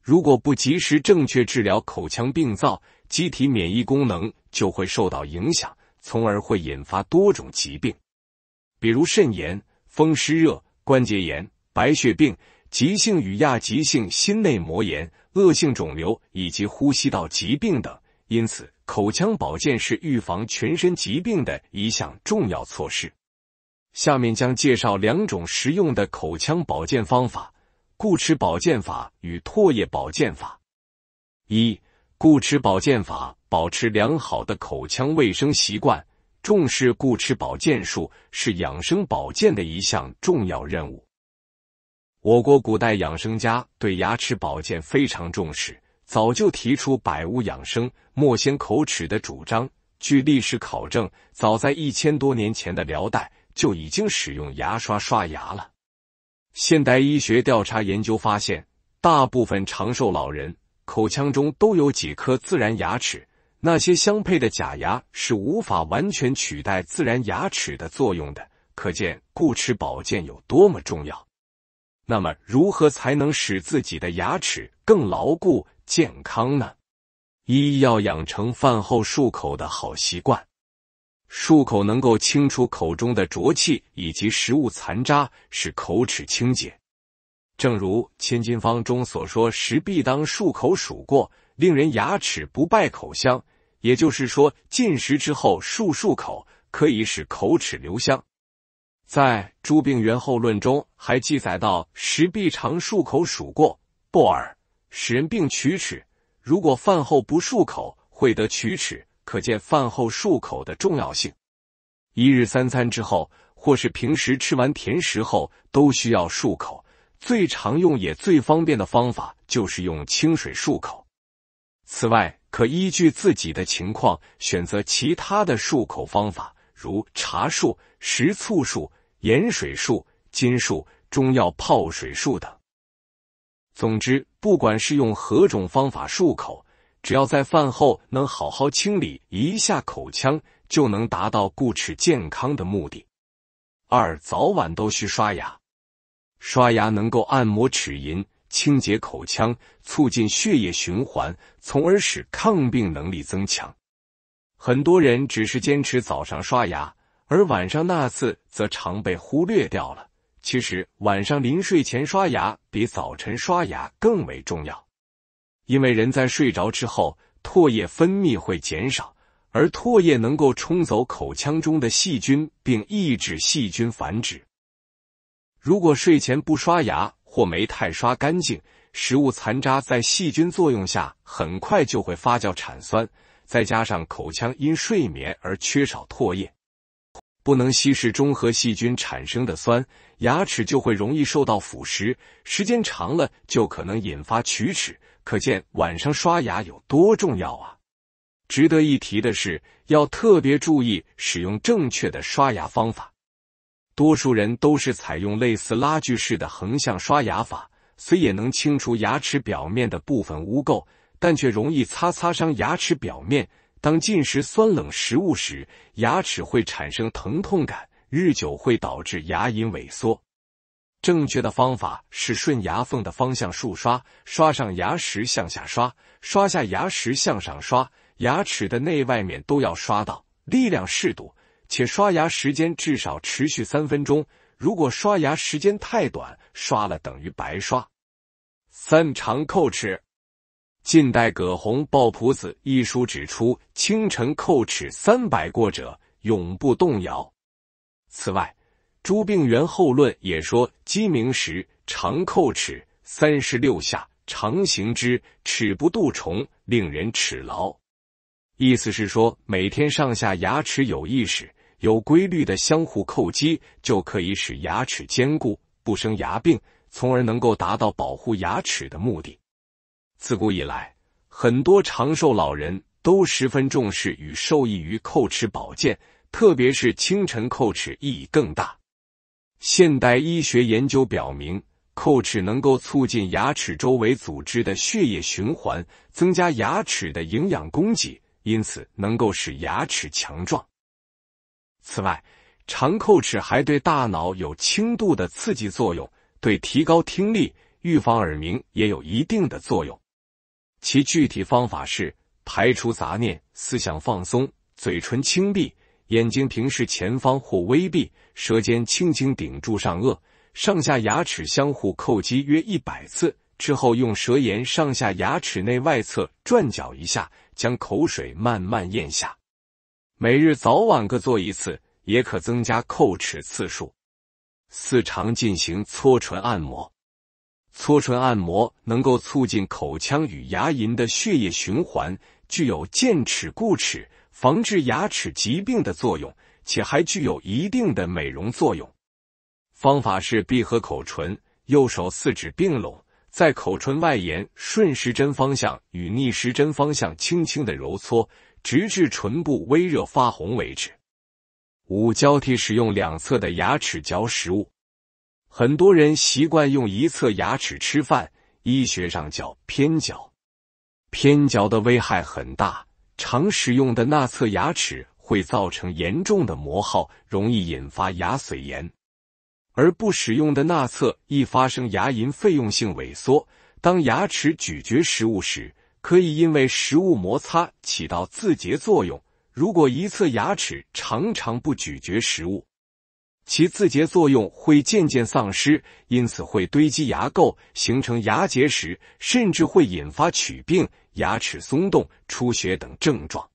如果不及时正确治疗口腔病灶，机体免疫功能就会受到影响，从而会引发多种疾病，比如肾炎、风湿热、关节炎、白血病、急性与亚急性心内膜炎、恶性肿瘤以及呼吸道疾病等。因此。口腔保健是预防全身疾病的一项重要措施。下面将介绍两种实用的口腔保健方法：固齿保健法与唾液保健法。一、固齿保健法，保持良好的口腔卫生习惯，重视固齿保健术是养生保健的一项重要任务。我国古代养生家对牙齿保健非常重视。早就提出“百物养生，莫先口齿”的主张。据历史考证，早在一千多年前的辽代就已经使用牙刷刷牙了。现代医学调查研究发现，大部分长寿老人口腔中都有几颗自然牙齿，那些相配的假牙是无法完全取代自然牙齿的作用的。可见固齿保健有多么重要。那么，如何才能使自己的牙齿更牢固？健康呢，一要养成饭后漱口的好习惯。漱口能够清除口中的浊气以及食物残渣，使口齿清洁。正如《千金方》中所说：“食必当漱口数过，令人牙齿不败，口香。”也就是说，进食之后漱漱口，可以使口齿留香。在《诸病源后论》中还记载到：“食必常漱口数过，不尔。”使人病龋齿，如果饭后不漱口，会得龋齿，可见饭后漱口的重要性。一日三餐之后，或是平时吃完甜食后，都需要漱口。最常用也最方便的方法就是用清水漱口。此外，可依据自己的情况选择其他的漱口方法，如茶漱、食醋漱、盐水漱、金漱、中药泡水漱等。总之。不管是用何种方法漱口，只要在饭后能好好清理一下口腔，就能达到固齿健康的目的。二，早晚都需刷牙，刷牙能够按摩齿龈，清洁口腔，促进血液循环，从而使抗病能力增强。很多人只是坚持早上刷牙，而晚上那次则常被忽略掉了。其实晚上临睡前刷牙比早晨刷牙更为重要，因为人在睡着之后，唾液分泌会减少，而唾液能够冲走口腔中的细菌并抑制细菌繁殖。如果睡前不刷牙或没太刷干净，食物残渣在细菌作用下很快就会发酵产酸，再加上口腔因睡眠而缺少唾液。不能稀释中和细菌产生的酸，牙齿就会容易受到腐蚀，时间长了就可能引发龋齿。可见晚上刷牙有多重要啊！值得一提的是，要特别注意使用正确的刷牙方法。多数人都是采用类似拉锯式的横向刷牙法，虽也能清除牙齿表面的部分污垢，但却容易擦擦伤牙齿表面。当进食酸冷食物时，牙齿会产生疼痛感，日久会导致牙龈萎缩。正确的方法是顺牙缝的方向竖刷，刷上牙时向下刷，刷下牙时向上刷，牙齿的内外面都要刷到，力量适度，且刷牙时间至少持续三分钟。如果刷牙时间太短，刷了等于白刷。三长叩齿。近代葛洪《抱朴子》一书指出，清晨叩齿三百过者，永不动摇。此外，朱病元后论也说，鸡鸣时常叩齿三十六下，常行之，齿不度虫，令人齿劳。”意思是说，每天上下牙齿有意识、有规律的相互叩击，就可以使牙齿坚固，不生牙病，从而能够达到保护牙齿的目的。自古以来，很多长寿老人都十分重视与受益于叩齿保健，特别是清晨叩齿意义更大。现代医学研究表明，叩齿能够促进牙齿周围组织的血液循环，增加牙齿的营养供给，因此能够使牙齿强壮。此外，长叩齿还对大脑有轻度的刺激作用，对提高听力、预防耳鸣也有一定的作用。其具体方法是：排除杂念，思想放松，嘴唇轻闭，眼睛平视前方或微闭，舌尖轻轻顶住上颚，上下牙齿相互叩击约一百次之后，用舌沿上下牙齿内外侧转搅一下，将口水慢慢咽下。每日早晚各做一次，也可增加叩齿次数。四常进行搓唇按摩。搓唇按摩能够促进口腔与牙龈的血液循环，具有健齿固齿、防治牙齿疾病的作用，且还具有一定的美容作用。方法是闭合口唇，右手四指并拢，在口唇外沿顺时针方向与逆时针方向轻轻的揉搓，直至唇部微热发红为止。五、交替使用两侧的牙齿嚼食物。很多人习惯用一侧牙齿吃饭，医学上叫偏嚼。偏嚼的危害很大，常使用的那侧牙齿会造成严重的磨耗，容易引发牙髓炎；而不使用的那侧易发生牙龈费用性萎缩。当牙齿咀嚼食物时，可以因为食物摩擦起到自洁作用。如果一侧牙齿常常不咀嚼食物，其自洁作用会渐渐丧失，因此会堆积牙垢，形成牙结石，甚至会引发龋病、牙齿松动、出血等症状。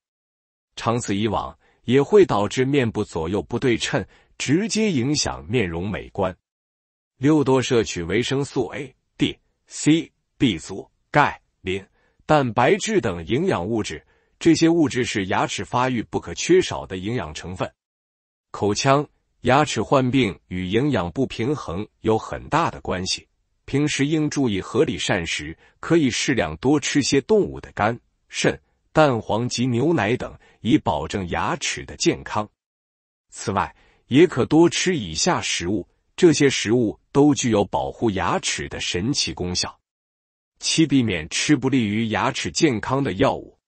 长此以往，也会导致面部左右不对称，直接影响面容美观。六多摄取维生素 A、D、C、B 族、钙、磷、蛋白质等营养物质，这些物质是牙齿发育不可缺少的营养成分。口腔。牙齿患病与营养不平衡有很大的关系，平时应注意合理膳食，可以适量多吃些动物的肝、肾、蛋黄及牛奶等，以保证牙齿的健康。此外，也可多吃以下食物，这些食物都具有保护牙齿的神奇功效。七、避免吃不利于牙齿健康的药物，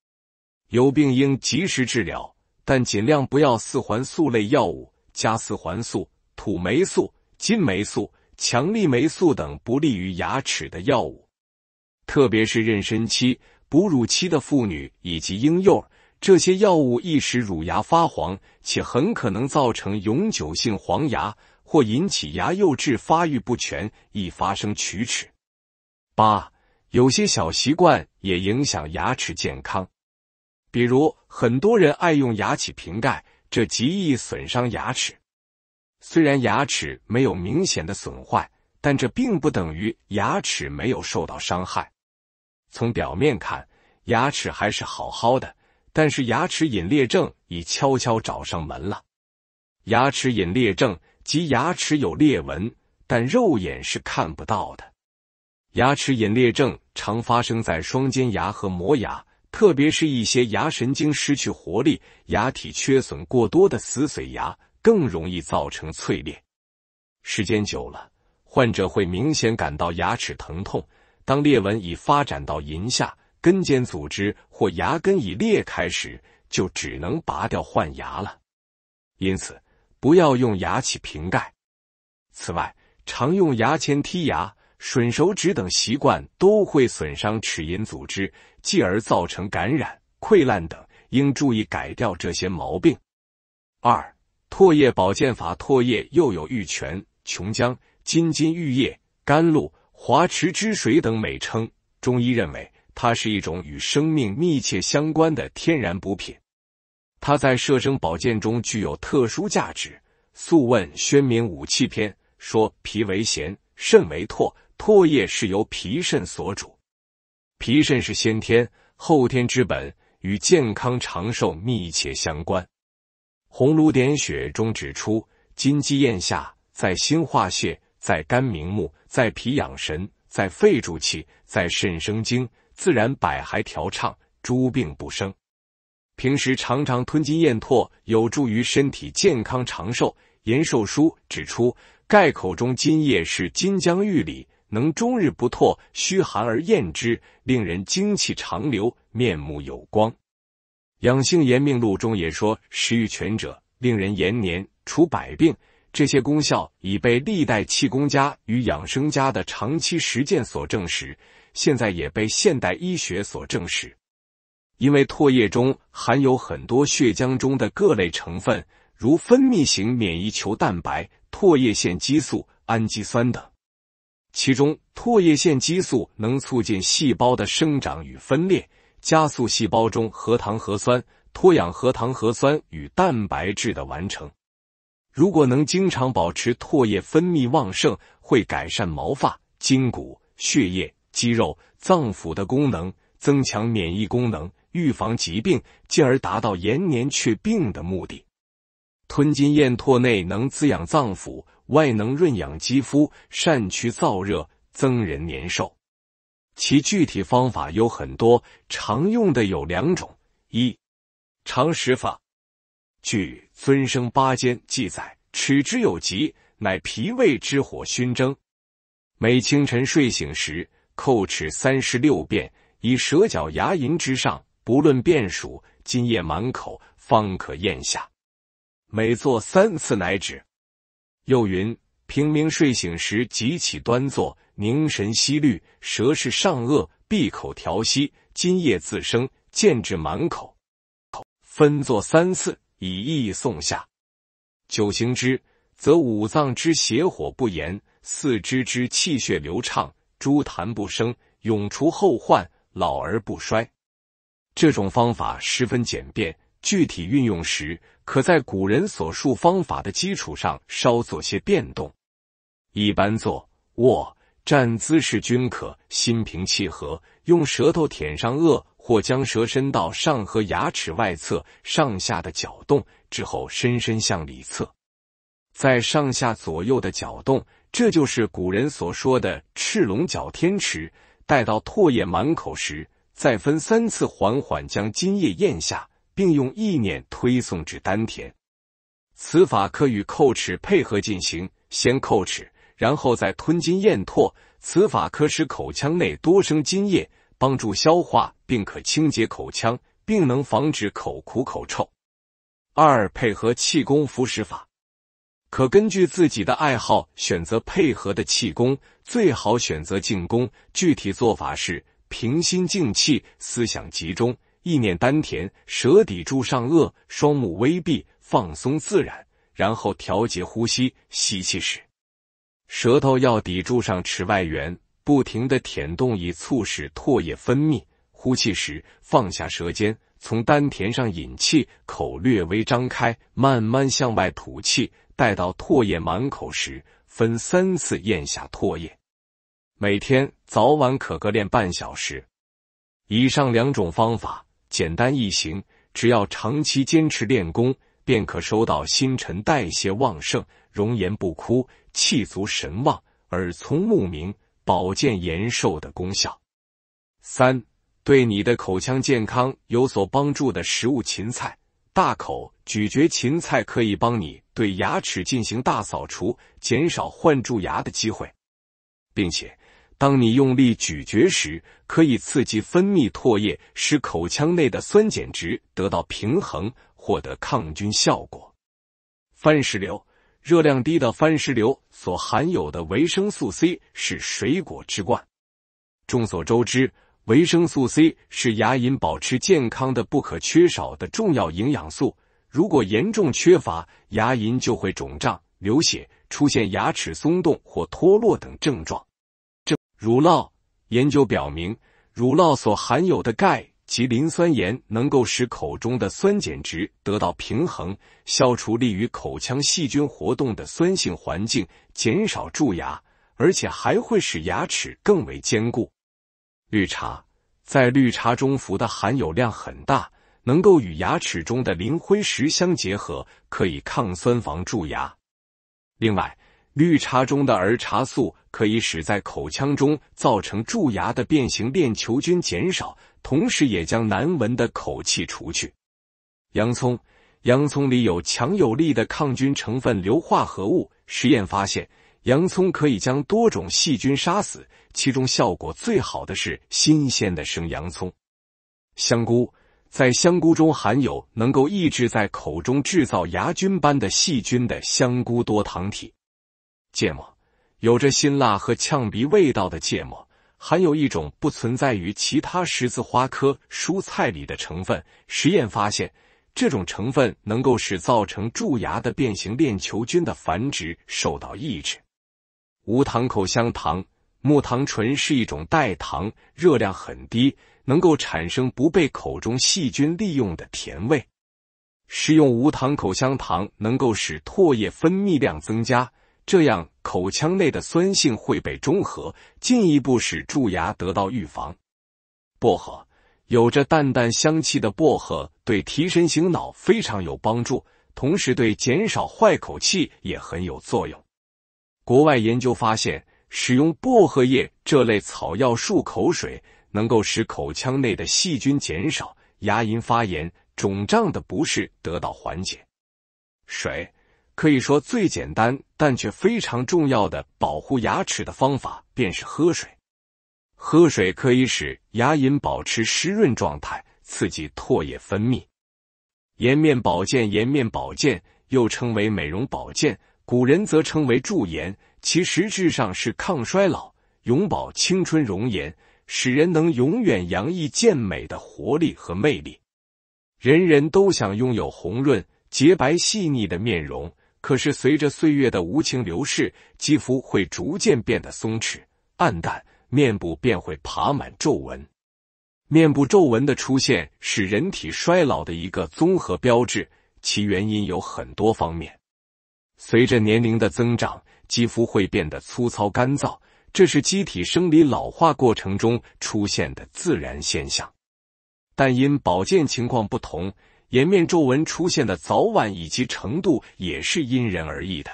有病应及时治疗，但尽量不要四环素类药物。加四环素、土霉素、金霉素、强力霉素等不利于牙齿的药物，特别是妊娠期、哺乳期的妇女以及婴幼儿，这些药物易使乳牙发黄，且很可能造成永久性黄牙，或引起牙釉质发育不全，易发生龋齿。八、有些小习惯也影响牙齿健康，比如很多人爱用牙起瓶盖。这极易损伤牙齿。虽然牙齿没有明显的损坏，但这并不等于牙齿没有受到伤害。从表面看，牙齿还是好好的，但是牙齿隐裂症已悄悄找上门了。牙齿隐裂症即牙齿有裂纹，但肉眼是看不到的。牙齿隐裂症常发生在双尖牙和磨牙。特别是一些牙神经失去活力、牙体缺损过多的死髓牙，更容易造成脆裂。时间久了，患者会明显感到牙齿疼痛。当裂纹已发展到龈下、根尖组织或牙根已裂开时，就只能拔掉换牙了。因此，不要用牙起瓶盖。此外，常用牙签剔牙、吮手指等习惯都会损伤齿龈组织。继而造成感染、溃烂等，应注意改掉这些毛病。二、唾液保健法，唾液又有玉泉、琼浆、金金玉液、甘露、华池之水等美称。中医认为，它是一种与生命密切相关的天然补品，它在摄生保健中具有特殊价值。《素问·宣明五气篇》说：“脾为涎，肾为唾，唾液是由脾肾所主。”脾肾是先天后天之本，与健康长寿密切相关。《红炉点雪中指出，金鸡咽下，在心化血，在肝明目，在脾养神，在肺助气，在肾生精，自然百骸调畅，诸病不生。平时常常吞金咽唾，有助于身体健康长寿。《延寿书》指出，盖口中金液是金浆玉里。能终日不唾，虚寒而厌之，令人精气长流，面目有光。《养性延命录》中也说，食欲全者，令人延年，除百病。这些功效已被历代气功家与养生家的长期实践所证实，现在也被现代医学所证实。因为唾液中含有很多血浆中的各类成分，如分泌型免疫球蛋白、唾液腺激素、氨基酸等。其中，唾液腺激素能促进细胞的生长与分裂，加速细胞中核糖核酸、脱氧核糖核酸与蛋白质的完成。如果能经常保持唾液分泌旺盛，会改善毛发、筋骨、血液、肌肉、脏腑的功能，增强免疫功能，预防疾病，进而达到延年却病的目的。吞金咽唾内能滋养脏腑。外能润养肌肤，善去燥热，增人年寿。其具体方法有很多，常用的有两种：一、常食法。据《尊生八间记载，尺之有疾，乃脾胃之火熏蒸。每清晨睡醒时，叩齿三十六遍，以舌角牙龈之上，不论遍数，津液满口，方可咽下。每做三次乃止。又云：平明睡醒时，即起端坐，凝神息虑，舌舐上腭，闭口调息，津液自生，渐至满口。分作三次，以意送下。九行之，则五脏之邪火不言，四肢之气血流畅，诸痰不生，永除后患，老而不衰。这种方法十分简便，具体运用时。可在古人所述方法的基础上稍做些变动，一般坐、卧、站姿势均可，心平气和，用舌头舔上颚或将舌伸到上颌牙齿外侧，上下的搅动之后，深深向里侧，在上下左右的搅动，这就是古人所说的“赤龙搅天池”。待到唾液满口时，再分三次缓缓将津液咽下。并用意念推送至丹田，此法可与叩齿配合进行，先叩齿，然后再吞津咽唾。此法可使口腔内多生津液，帮助消化，并可清洁口腔，并能防止口苦口臭。二、配合气功服食法，可根据自己的爱好选择配合的气功，最好选择静功。具体做法是平心静气，思想集中。意念丹田，舌抵住上颚，双目微闭，放松自然，然后调节呼吸。吸气时，舌头要抵住上齿外缘，不停的舔动，以促使唾液分泌。呼气时，放下舌尖，从丹田上引气，口略微张开，慢慢向外吐气。待到唾液满口时，分三次咽下唾液。每天早晚可各练半小时。以上两种方法。简单易行，只要长期坚持练功，便可收到新陈代谢旺盛、容颜不枯、气足神旺、耳聪目明、保健延寿的功效。三、对你的口腔健康有所帮助的食物：芹菜。大口咀嚼芹菜可以帮你对牙齿进行大扫除，减少患蛀牙的机会，并且。当你用力咀嚼时，可以刺激分泌唾液，使口腔内的酸碱值得到平衡，获得抗菌效果。番石榴，热量低的番石榴所含有的维生素 C 是水果之冠。众所周知，维生素 C 是牙龈保持健康的不可缺少的重要营养素。如果严重缺乏，牙龈就会肿胀、流血，出现牙齿松动或脱落等症状。乳酪研究表明，乳酪所含有的钙及磷酸盐能够使口中的酸碱值得到平衡，消除利于口腔细菌活动的酸性环境，减少蛀牙，而且还会使牙齿更为坚固。绿茶在绿茶中氟的含有量很大，能够与牙齿中的磷灰石相结合，可以抗酸防蛀牙。另外，绿茶中的儿茶素可以使在口腔中造成蛀牙的变形链球菌减少，同时也将难闻的口气除去。洋葱，洋葱里有强有力的抗菌成分硫化合物。实验发现，洋葱可以将多种细菌杀死，其中效果最好的是新鲜的生洋葱。香菇，在香菇中含有能够抑制在口中制造牙菌斑的细菌的香菇多糖体。芥末有着辛辣和呛鼻味道的芥末，含有一种不存在于其他十字花科蔬菜里的成分。实验发现，这种成分能够使造成蛀牙的变形链球菌的繁殖受到抑制。无糖口香糖木糖醇是一种代糖，热量很低，能够产生不被口中细菌利用的甜味。食用无糖口香糖能够使唾液分泌量增加。这样，口腔内的酸性会被中和，进一步使蛀牙得到预防。薄荷有着淡淡香气的薄荷，对提神醒脑非常有帮助，同时对减少坏口气也很有作用。国外研究发现，使用薄荷叶这类草药漱口水，能够使口腔内的细菌减少，牙龈发炎、肿胀的不适得到缓解。水。可以说，最简单但却非常重要的保护牙齿的方法便是喝水。喝水可以使牙龈保持湿润状态，刺激唾液分泌。颜面保健，颜面保健又称为美容保健，古人则称为驻颜。其实质上是抗衰老，永葆青春容颜，使人能永远洋溢健美的活力和魅力。人人都想拥有红润、洁白、细腻的面容。可是，随着岁月的无情流逝，肌肤会逐渐变得松弛、暗淡，面部便会爬满皱纹。面部皱纹的出现是人体衰老的一个综合标志，其原因有很多方面。随着年龄的增长，肌肤会变得粗糙、干燥，这是机体生理老化过程中出现的自然现象。但因保健情况不同。颜面皱纹出现的早晚以及程度也是因人而异的。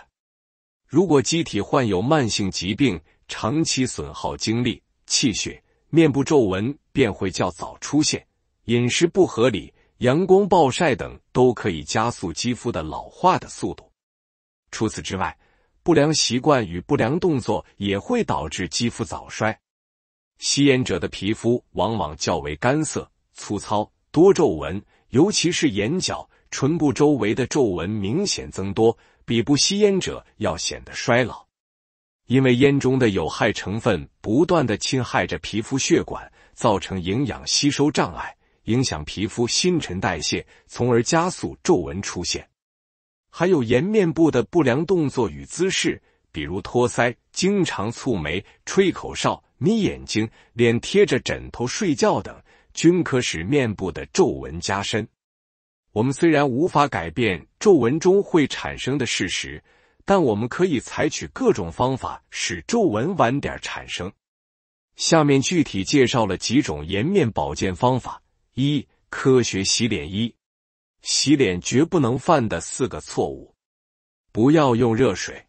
如果机体患有慢性疾病，长期损耗精力、气血，面部皱纹便会较早出现。饮食不合理、阳光暴晒等都可以加速肌肤的老化的速度。除此之外，不良习惯与不良动作也会导致肌肤早衰。吸烟者的皮肤往往较为干涩、粗糙、多皱纹。尤其是眼角、唇部周围的皱纹明显增多，比不吸烟者要显得衰老。因为烟中的有害成分不断的侵害着皮肤血管，造成营养吸收障碍，影响皮肤新陈代谢，从而加速皱纹出现。还有颜面部的不良动作与姿势，比如托腮、经常蹙眉、吹口哨、眯眼睛、脸贴着枕头睡觉等。均可使面部的皱纹加深。我们虽然无法改变皱纹中会产生的事实，但我们可以采取各种方法使皱纹晚点产生。下面具体介绍了几种颜面保健方法：一、科学洗脸；一、洗脸绝不能犯的四个错误。不要用热水，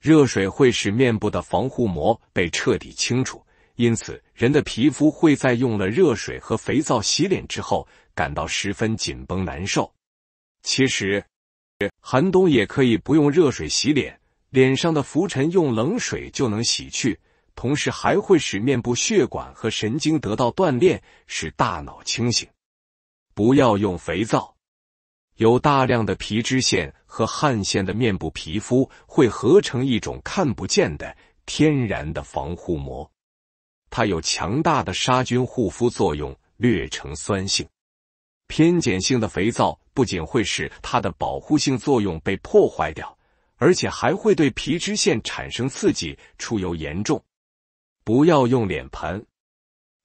热水会使面部的防护膜被彻底清除。因此，人的皮肤会在用了热水和肥皂洗脸之后，感到十分紧绷难受。其实，寒冬也可以不用热水洗脸，脸上的浮尘用冷水就能洗去，同时还会使面部血管和神经得到锻炼，使大脑清醒。不要用肥皂，有大量的皮脂腺和汗腺的面部皮肤会合成一种看不见的天然的防护膜。它有强大的杀菌护肤作用，略呈酸性、偏碱性的肥皂不仅会使它的保护性作用被破坏掉，而且还会对皮脂腺产生刺激，出油严重。不要用脸盆，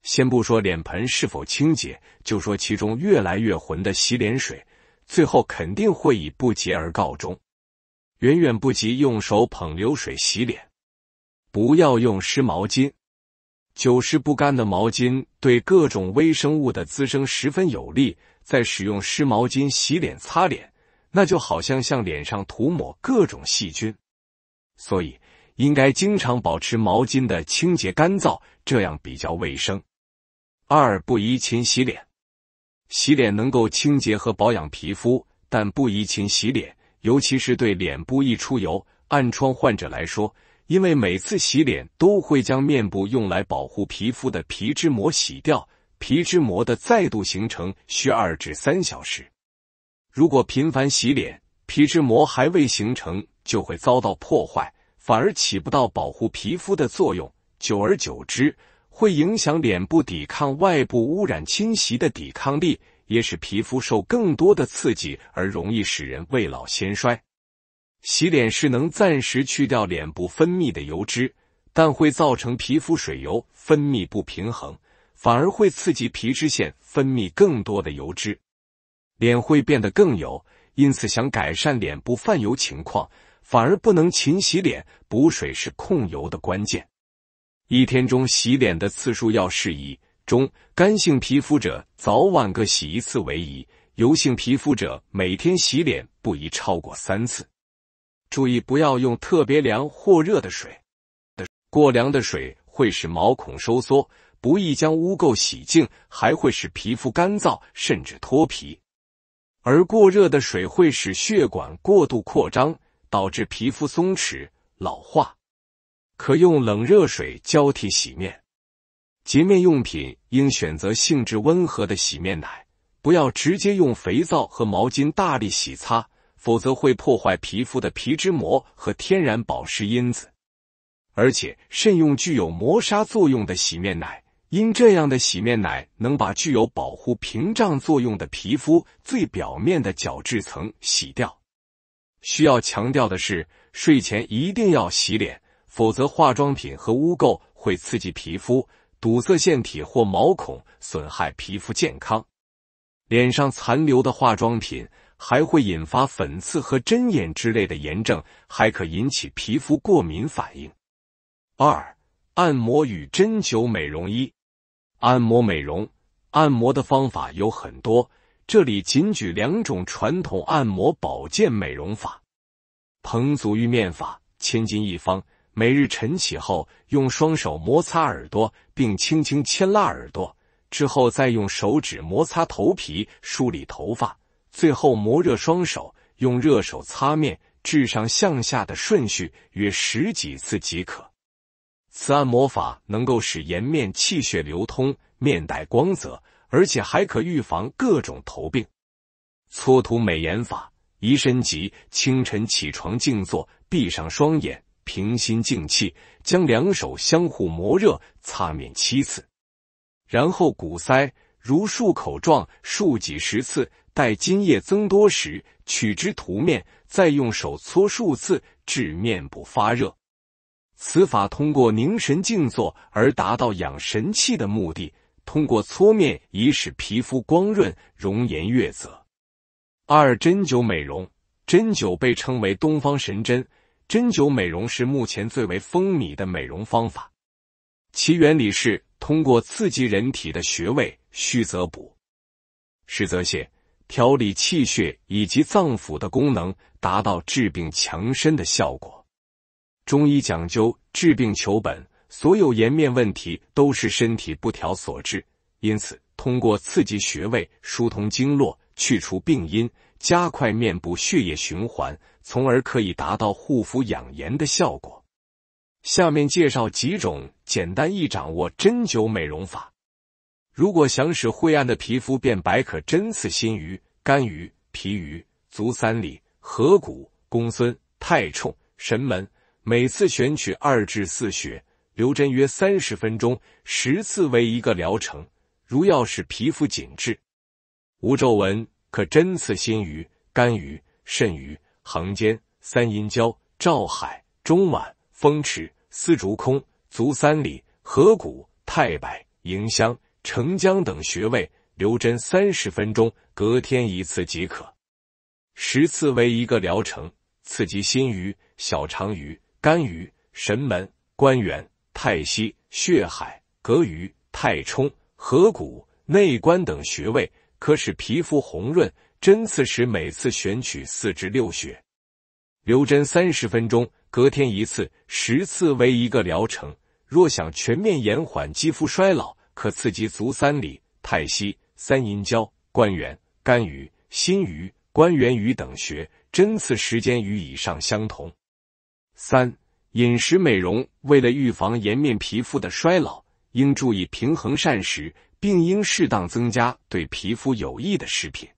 先不说脸盆是否清洁，就说其中越来越浑的洗脸水，最后肯定会以不洁而告终，远远不及用手捧流水洗脸。不要用湿毛巾。久湿不干的毛巾对各种微生物的滋生十分有利，在使用湿毛巾洗脸擦脸，那就好像向脸上涂抹各种细菌，所以应该经常保持毛巾的清洁干燥，这样比较卫生。二不宜勤洗脸，洗脸能够清洁和保养皮肤，但不宜勤洗脸，尤其是对脸部易出油、暗疮患者来说。因为每次洗脸都会将面部用来保护皮肤的皮脂膜洗掉，皮脂膜的再度形成需二至三小时。如果频繁洗脸，皮脂膜还未形成就会遭到破坏，反而起不到保护皮肤的作用。久而久之，会影响脸部抵抗外部污染侵袭的抵抗力，也使皮肤受更多的刺激，而容易使人未老先衰。洗脸是能暂时去掉脸部分泌的油脂，但会造成皮肤水油分泌不平衡，反而会刺激皮脂腺分泌更多的油脂，脸会变得更油。因此，想改善脸部泛油情况，反而不能勤洗脸。补水是控油的关键。一天中洗脸的次数要适宜，中干性皮肤者早晚各洗一次为宜，油性皮肤者每天洗脸不宜超过三次。注意不要用特别凉或热的水，过凉的水会使毛孔收缩，不易将污垢洗净，还会使皮肤干燥甚至脱皮；而过热的水会使血管过度扩张，导致皮肤松弛老化。可用冷热水交替洗面，洁面用品应选择性质温和的洗面奶，不要直接用肥皂和毛巾大力洗擦。否则会破坏皮肤的皮脂膜和天然保湿因子，而且慎用具有磨砂作用的洗面奶，因这样的洗面奶能把具有保护屏障作用的皮肤最表面的角质层洗掉。需要强调的是，睡前一定要洗脸，否则化妆品和污垢会刺激皮肤，堵塞腺体或毛孔，损害皮肤健康。脸上残留的化妆品。还会引发粉刺和针眼之类的炎症，还可引起皮肤过敏反应。二、按摩与针灸美容仪，按摩美容，按摩的方法有很多，这里仅举两种传统按摩保健美容法：彭足浴面法，千金一方，每日晨起后用双手摩擦耳朵，并轻轻牵拉耳朵，之后再用手指摩擦头皮，梳理头发。最后磨热双手，用热手擦面，至上向下的顺序，约十几次即可。此按摩法能够使颜面气血流通，面带光泽，而且还可预防各种头病。搓涂美颜法宜身疾，清晨起床静坐，闭上双眼，平心静气，将两手相互磨热，擦面七次，然后鼓腮如漱口状，漱几十次。待津液增多时，取之涂面，再用手搓数次，至面部发热。此法通过凝神静坐而达到养神气的目的；通过搓面，以使皮肤光润，容颜悦色。二、针灸美容。针灸被称为东方神针，针灸美容是目前最为风靡的美容方法。其原理是通过刺激人体的穴位，虚则补，实则泻。调理气血以及脏腑的功能，达到治病强身的效果。中医讲究治病求本，所有颜面问题都是身体不调所致，因此通过刺激穴位、疏通经络、去除病因、加快面部血液循环，从而可以达到护肤养颜的效果。下面介绍几种简单易掌握针灸美容法。如果想使晦暗的皮肤变白，可针刺心俞、肝俞、脾俞、足三里、合谷、公孙、太冲、神门，每次选取二至四穴，留针约三十分钟，十次为一个疗程。如要使皮肤紧致、无皱纹，可针刺心俞、肝俞、肾俞、横间、三阴交、照海、中脘、风池、丝竹空、足三里、合谷、太白、迎香。澄江等穴位留针三十分钟，隔天一次即可，十次为一个疗程。刺激心俞、小肠俞、肝俞、神门、关元、太溪、血海、膈俞、太冲、合谷、内关等穴位，可使皮肤红润。针刺时每次选取四至六穴，留针三十分钟，隔天一次，十次为一个疗程。若想全面延缓肌肤衰老。可刺激足三里、太溪、三阴交、关元、肝俞、心俞、关元俞等穴，针刺时间与以上相同。三饮食美容，为了预防颜面皮肤的衰老，应注意平衡膳食，并应适当增加对皮肤有益的食品。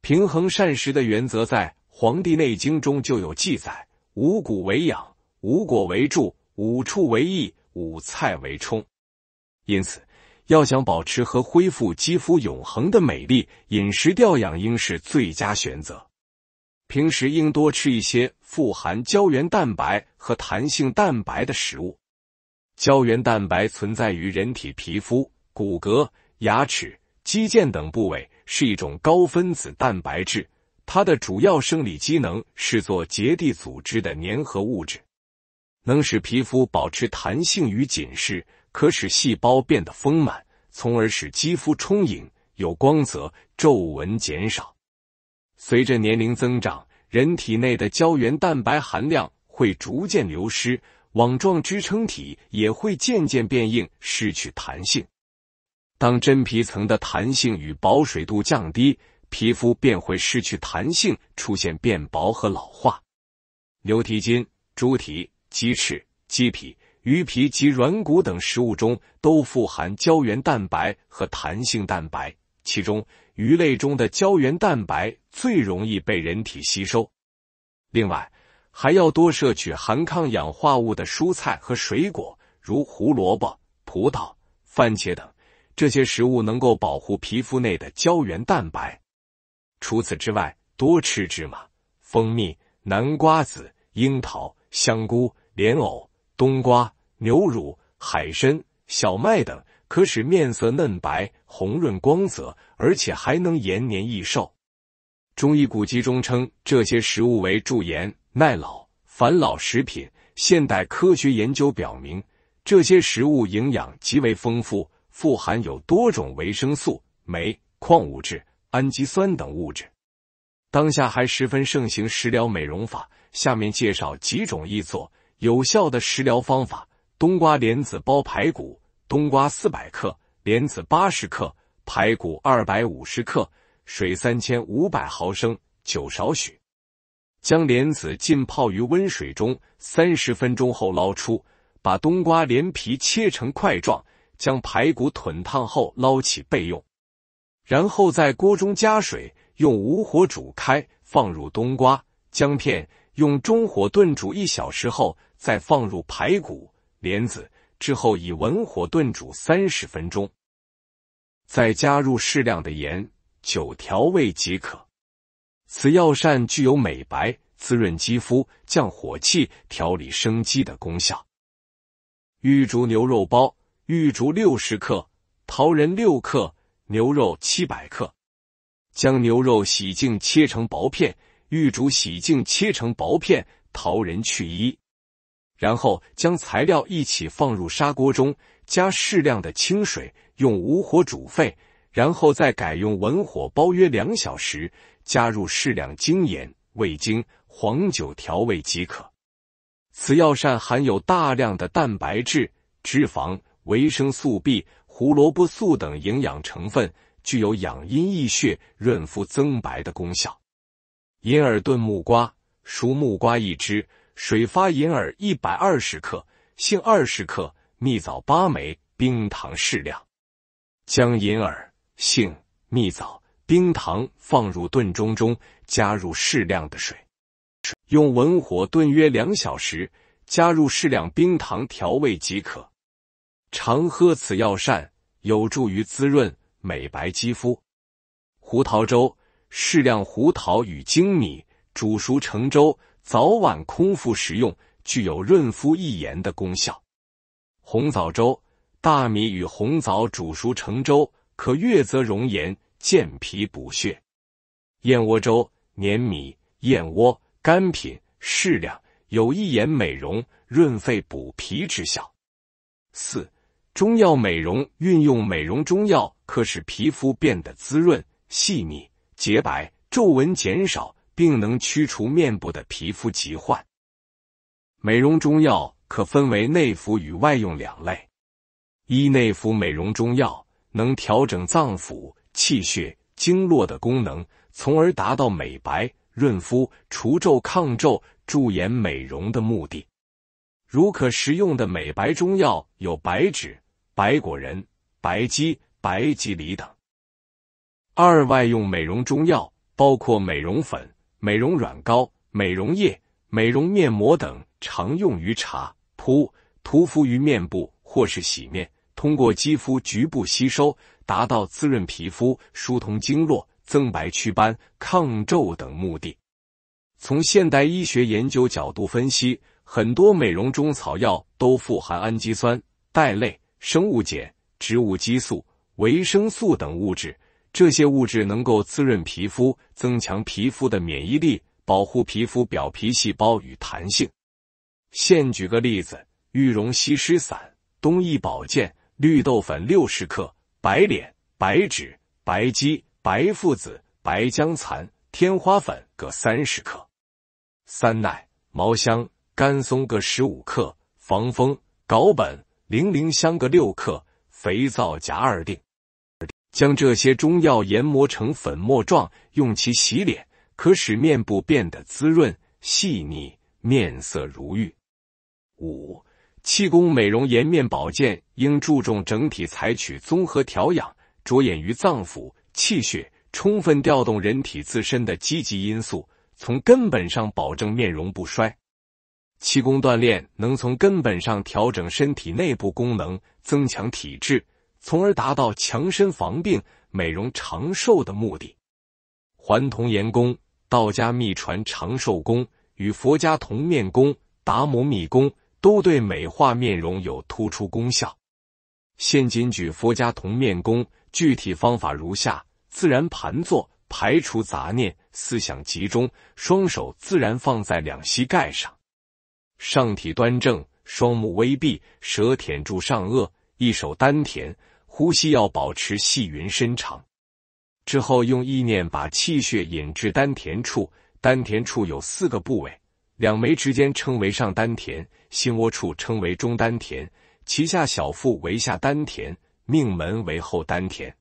平衡膳食的原则在《黄帝内经》中就有记载：五谷为养，五果为助，五畜为益，五菜为充。因此。要想保持和恢复肌肤永恒的美丽，饮食调养应是最佳选择。平时应多吃一些富含胶原蛋白和弹性蛋白的食物。胶原蛋白存在于人体皮肤、骨骼、牙齿、肌腱等部位，是一种高分子蛋白质。它的主要生理机能是做结缔组织的粘合物质，能使皮肤保持弹性与紧实。可使细胞变得丰满，从而使肌肤充盈、有光泽，皱纹减少。随着年龄增长，人体内的胶原蛋白含量会逐渐流失，网状支撑体也会渐渐变硬，失去弹性。当真皮层的弹性与保水度降低，皮肤便会失去弹性，出现变薄和老化。牛蹄筋、猪蹄、鸡翅、鸡皮。鱼皮及软骨等食物中都富含胶原蛋白和弹性蛋白，其中鱼类中的胶原蛋白最容易被人体吸收。另外，还要多摄取含抗氧化物的蔬菜和水果，如胡萝卜、葡萄、番茄等，这些食物能够保护皮肤内的胶原蛋白。除此之外，多吃芝麻、蜂蜜、南瓜子、樱桃、香菇、莲藕、冬瓜。牛乳、海参、小麦等，可使面色嫩白、红润光泽，而且还能延年益寿。中医古籍中称这些食物为驻颜、耐老、返老食品。现代科学研究表明，这些食物营养极为丰富，富含有多种维生素、酶、矿物质、氨基酸等物质。当下还十分盛行食疗美容法，下面介绍几种易做、有效的食疗方法。冬瓜莲子煲排骨：冬瓜四百克，莲子八十克，排骨二百五十克，水三千五百毫升，酒少许。将莲子浸泡于温水中三十分钟后捞出。把冬瓜连皮切成块状，将排骨炖烫后捞起备用。然后在锅中加水，用无火煮开，放入冬瓜、姜片，用中火炖煮一小时后，再放入排骨。莲子之后以文火炖煮三十分钟，再加入适量的盐，酒调味即可。此药膳具有美白、滋润肌肤、降火气、调理生机的功效。玉竹牛肉包：玉竹六十克，桃仁六克，牛肉七百克。将牛肉洗净切成薄片，玉竹洗净切成薄片，桃仁去衣。然后将材料一起放入砂锅中，加适量的清水，用武火煮沸，然后再改用文火煲约两小时，加入适量精盐、味精、黄酒调味即可。此药膳含有大量的蛋白质、脂肪、维生素 B、胡萝卜素等营养成分，具有养阴益血、润肤增白的功效。银耳炖木瓜，熟木瓜一只。水发银耳一百二十克，杏二十克，蜜枣八枚，冰糖适量。将银耳、杏、蜜枣、冰糖放入炖盅中，加入适量的水，用文火炖约两小时，加入适量冰糖调味即可。常喝此药膳有助于滋润、美白肌肤。胡桃粥：适量胡桃与粳米煮熟成粥。早晚空腹食用，具有润肤益颜的功效。红枣粥，大米与红枣煮熟成粥，可悦泽容颜，健脾补血。燕窝粥，粘米、燕窝干品适量，有益颜美容、润肺补脾之效。四、中药美容运用美容中药，可使皮肤变得滋润、细腻、洁白，皱纹减少。并能驱除面部的皮肤疾患。美容中药可分为内服与外用两类。一、内服美容中药能调整脏腑、气血、经络的功能，从而达到美白、润肤、除皱、抗皱、驻颜、美容的目的。如可食用的美白中药有白芷、白果仁、白芨、白及梨等。二、外用美容中药包括美容粉。美容软膏、美容液、美容面膜等常用于茶铺，涂敷于面部或是洗面，通过肌肤局部吸收，达到滋润皮肤、疏通经络、增白祛斑、抗皱等目的。从现代医学研究角度分析，很多美容中草药都富含氨基酸、肽类、生物碱、植物激素、维生素等物质。这些物质能够滋润皮肤，增强皮肤的免疫力，保护皮肤表皮细胞与弹性。现举个例子：玉容西施散，冬益保健绿豆粉六十克，白莲、白芷、白芨、白附子、白姜蚕、天花粉各三十克，三奶、茅香、甘松各十五克，防风、藁本、零陵香各六克，肥皂夹二定。将这些中药研磨成粉末状，用其洗脸，可使面部变得滋润细腻，面色如玉。五、气功美容颜面保健应注重整体，采取综合调养，着眼于脏腑气血，充分调动人体自身的积极因素，从根本上保证面容不衰。气功锻炼能从根本上调整身体内部功能，增强体质。从而达到强身防病、美容长寿的目的。还童延功，道家秘传长寿功与佛家同面功、达摩密功都对美化面容有突出功效。现仅举佛家同面功，具体方法如下：自然盘坐，排除杂念，思想集中，双手自然放在两膝盖上，上体端正，双目微闭，舌舔住上颚，一手丹田。呼吸要保持细匀深长，之后用意念把气血引至丹田处。丹田处有四个部位，两眉之间称为上丹田，心窝处称为中丹田，脐下小腹为下丹田，命门为后丹田。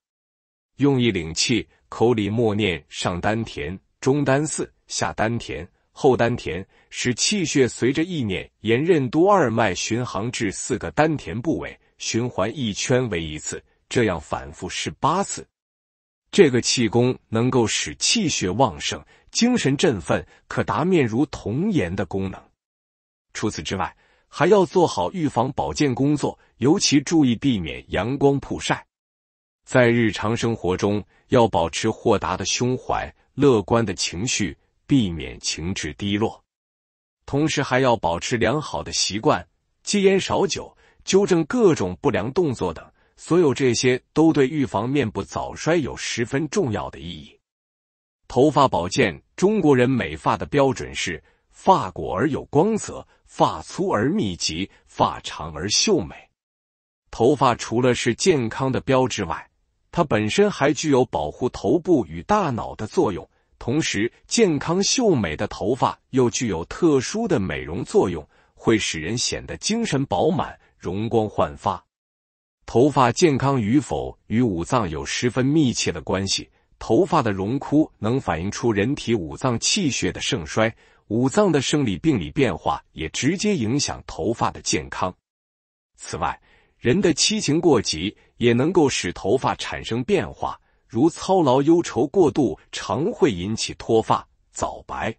用意领气，口里默念上丹田、中丹寺、下丹田、后丹田，使气血随着意念沿任督二脉巡航至四个丹田部位。循环一圈为一次，这样反复十八次。这个气功能够使气血旺盛，精神振奋，可达面如童颜的功能。除此之外，还要做好预防保健工作，尤其注意避免阳光曝晒。在日常生活中，要保持豁达的胸怀、乐观的情绪，避免情志低落。同时，还要保持良好的习惯，戒烟少酒。纠正各种不良动作等，所有这些都对预防面部早衰有十分重要的意义。头发保健，中国人美发的标准是：发果而有光泽，发粗而密集，发长而秀美。头发除了是健康的标志外，它本身还具有保护头部与大脑的作用。同时，健康秀美的头发又具有特殊的美容作用，会使人显得精神饱满。容光焕发，头发健康与否与五脏有十分密切的关系。头发的荣枯能反映出人体五脏气血的盛衰，五脏的生理病理变化也直接影响头发的健康。此外，人的七情过急也能够使头发产生变化，如操劳、忧愁过度，常会引起脱发、早白。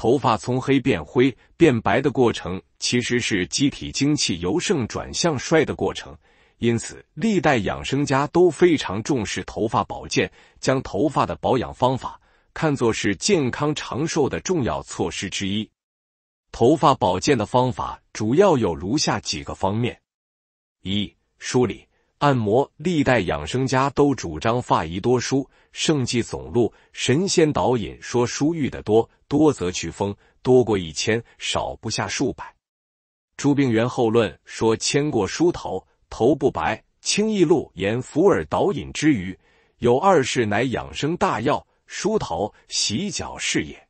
头发从黑变灰变白的过程，其实是机体精气由盛转向衰的过程。因此，历代养生家都非常重视头发保健，将头发的保养方法看作是健康长寿的重要措施之一。头发保健的方法主要有如下几个方面：一、梳理。按摩，历代养生家都主张发宜多梳，《圣济总录》《神仙导引》说梳愈的多，多则去风，多过一千，少不下数百。朱病元后论说，牵过梳头，头不白。《清易录》沿伏尔导引之余，有二事，乃养生大药，梳头、洗脚是也。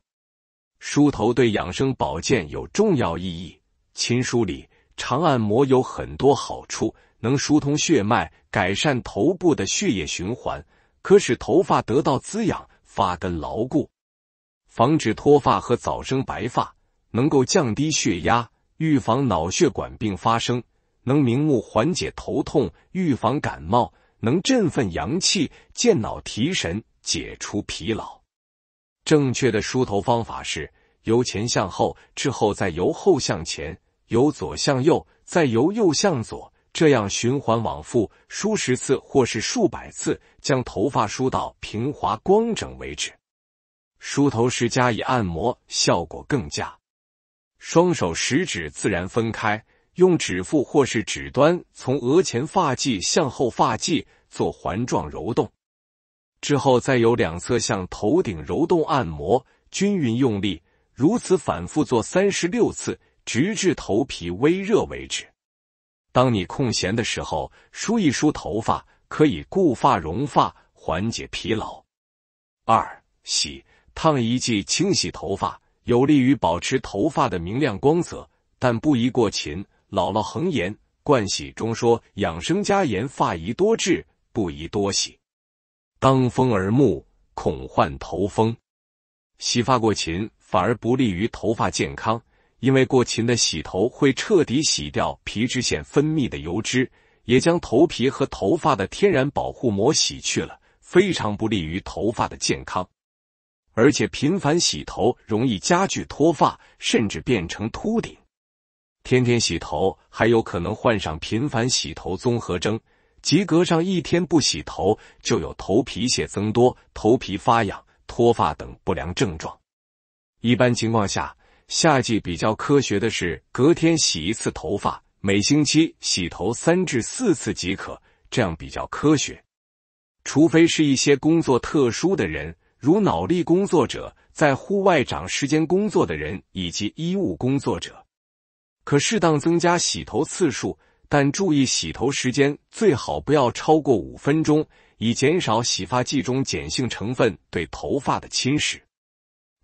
梳头对养生保健有重要意义。亲疏》里常按摩有很多好处。能疏通血脉，改善头部的血液循环，可使头发得到滋养，发根牢固，防止脱发和早生白发。能够降低血压，预防脑血管病发生，能明目，缓解头痛，预防感冒，能振奋阳气，健脑提神，解除疲劳。正确的梳头方法是：由前向后，之后再由后向前，由左向右，再由右向左。这样循环往复，梳十次或是数百次，将头发梳到平滑光整为止。梳头时加以按摩，效果更佳。双手食指自然分开，用指腹或是指端从额前发际向后发际做环状揉动，之后再由两侧向头顶揉动按摩，均匀用力。如此反复做三十六次，直至头皮微热为止。当你空闲的时候，梳一梳头发，可以固发、融发、缓解疲劳。二洗，烫一剂清洗头发，有利于保持头发的明亮光泽，但不宜过勤。姥姥恒言，盥洗中说，养生加盐，发宜多治，不宜多洗。当风而沐，恐患头风。洗发过勤，反而不利于头发健康。因为过勤的洗头会彻底洗掉皮脂腺分泌的油脂，也将头皮和头发的天然保护膜洗去了，非常不利于头发的健康。而且频繁洗头容易加剧脱发，甚至变成秃顶。天天洗头还有可能患上频繁洗头综合征。及格上一天不洗头，就有头皮屑增多、头皮发痒、脱发等不良症状。一般情况下。夏季比较科学的是隔天洗一次头发，每星期洗头三至四次即可，这样比较科学。除非是一些工作特殊的人，如脑力工作者、在户外长时间工作的人以及医务工作者，可适当增加洗头次数，但注意洗头时间最好不要超过五分钟，以减少洗发剂中碱性成分对头发的侵蚀。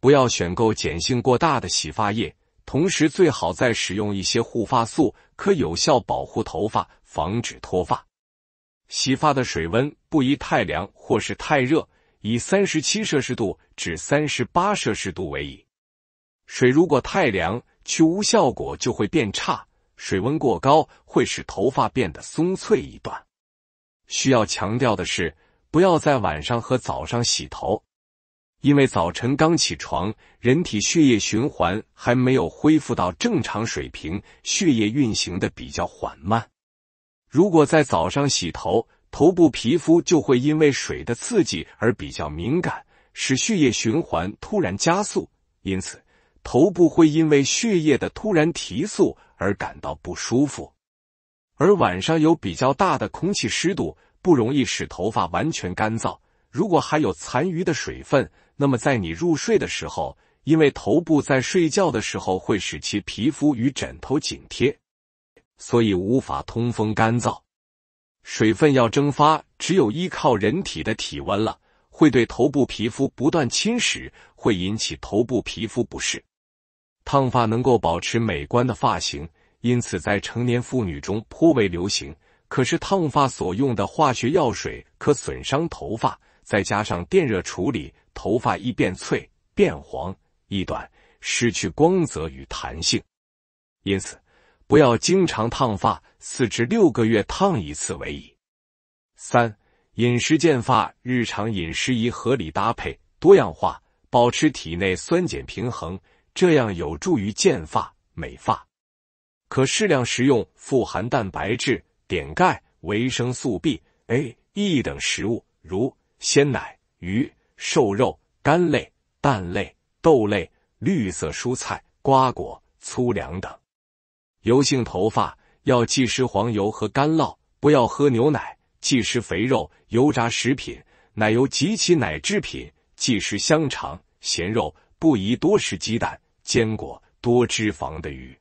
不要选购碱性过大的洗发液，同时最好再使用一些护发素，可有效保护头发，防止脱发。洗发的水温不宜太凉或是太热，以三十七摄氏度至三十八摄氏度为宜。水如果太凉，去污效果就会变差；水温过高会使头发变得松脆。一段。需要强调的是，不要在晚上和早上洗头。因为早晨刚起床，人体血液循环还没有恢复到正常水平，血液运行的比较缓慢。如果在早上洗头，头部皮肤就会因为水的刺激而比较敏感，使血液循环突然加速，因此头部会因为血液的突然提速而感到不舒服。而晚上有比较大的空气湿度，不容易使头发完全干燥，如果还有残余的水分。那么，在你入睡的时候，因为头部在睡觉的时候会使其皮肤与枕头紧贴，所以无法通风干燥，水分要蒸发，只有依靠人体的体温了，会对头部皮肤不断侵蚀，会引起头部皮肤不适。烫发能够保持美观的发型，因此在成年妇女中颇为流行。可是，烫发所用的化学药水可损伤头发，再加上电热处理。头发易变脆、变黄、易短，失去光泽与弹性，因此不要经常烫发，四至六个月烫一次为宜。三、饮食健发，日常饮食宜合理搭配、多样化，保持体内酸碱平衡，这样有助于健发美发。可适量食用富含蛋白质、碘、钙、维生素 B、A、E 等食物，如鲜奶、鱼。瘦肉、干类、蛋类、豆类、绿色蔬菜、瓜果、粗粮等。油性头发要忌食黄油和干酪，不要喝牛奶，忌食肥肉、油炸食品、奶油及其奶制品，忌食香肠、咸肉，不宜多食鸡蛋、坚果、多脂肪的鱼。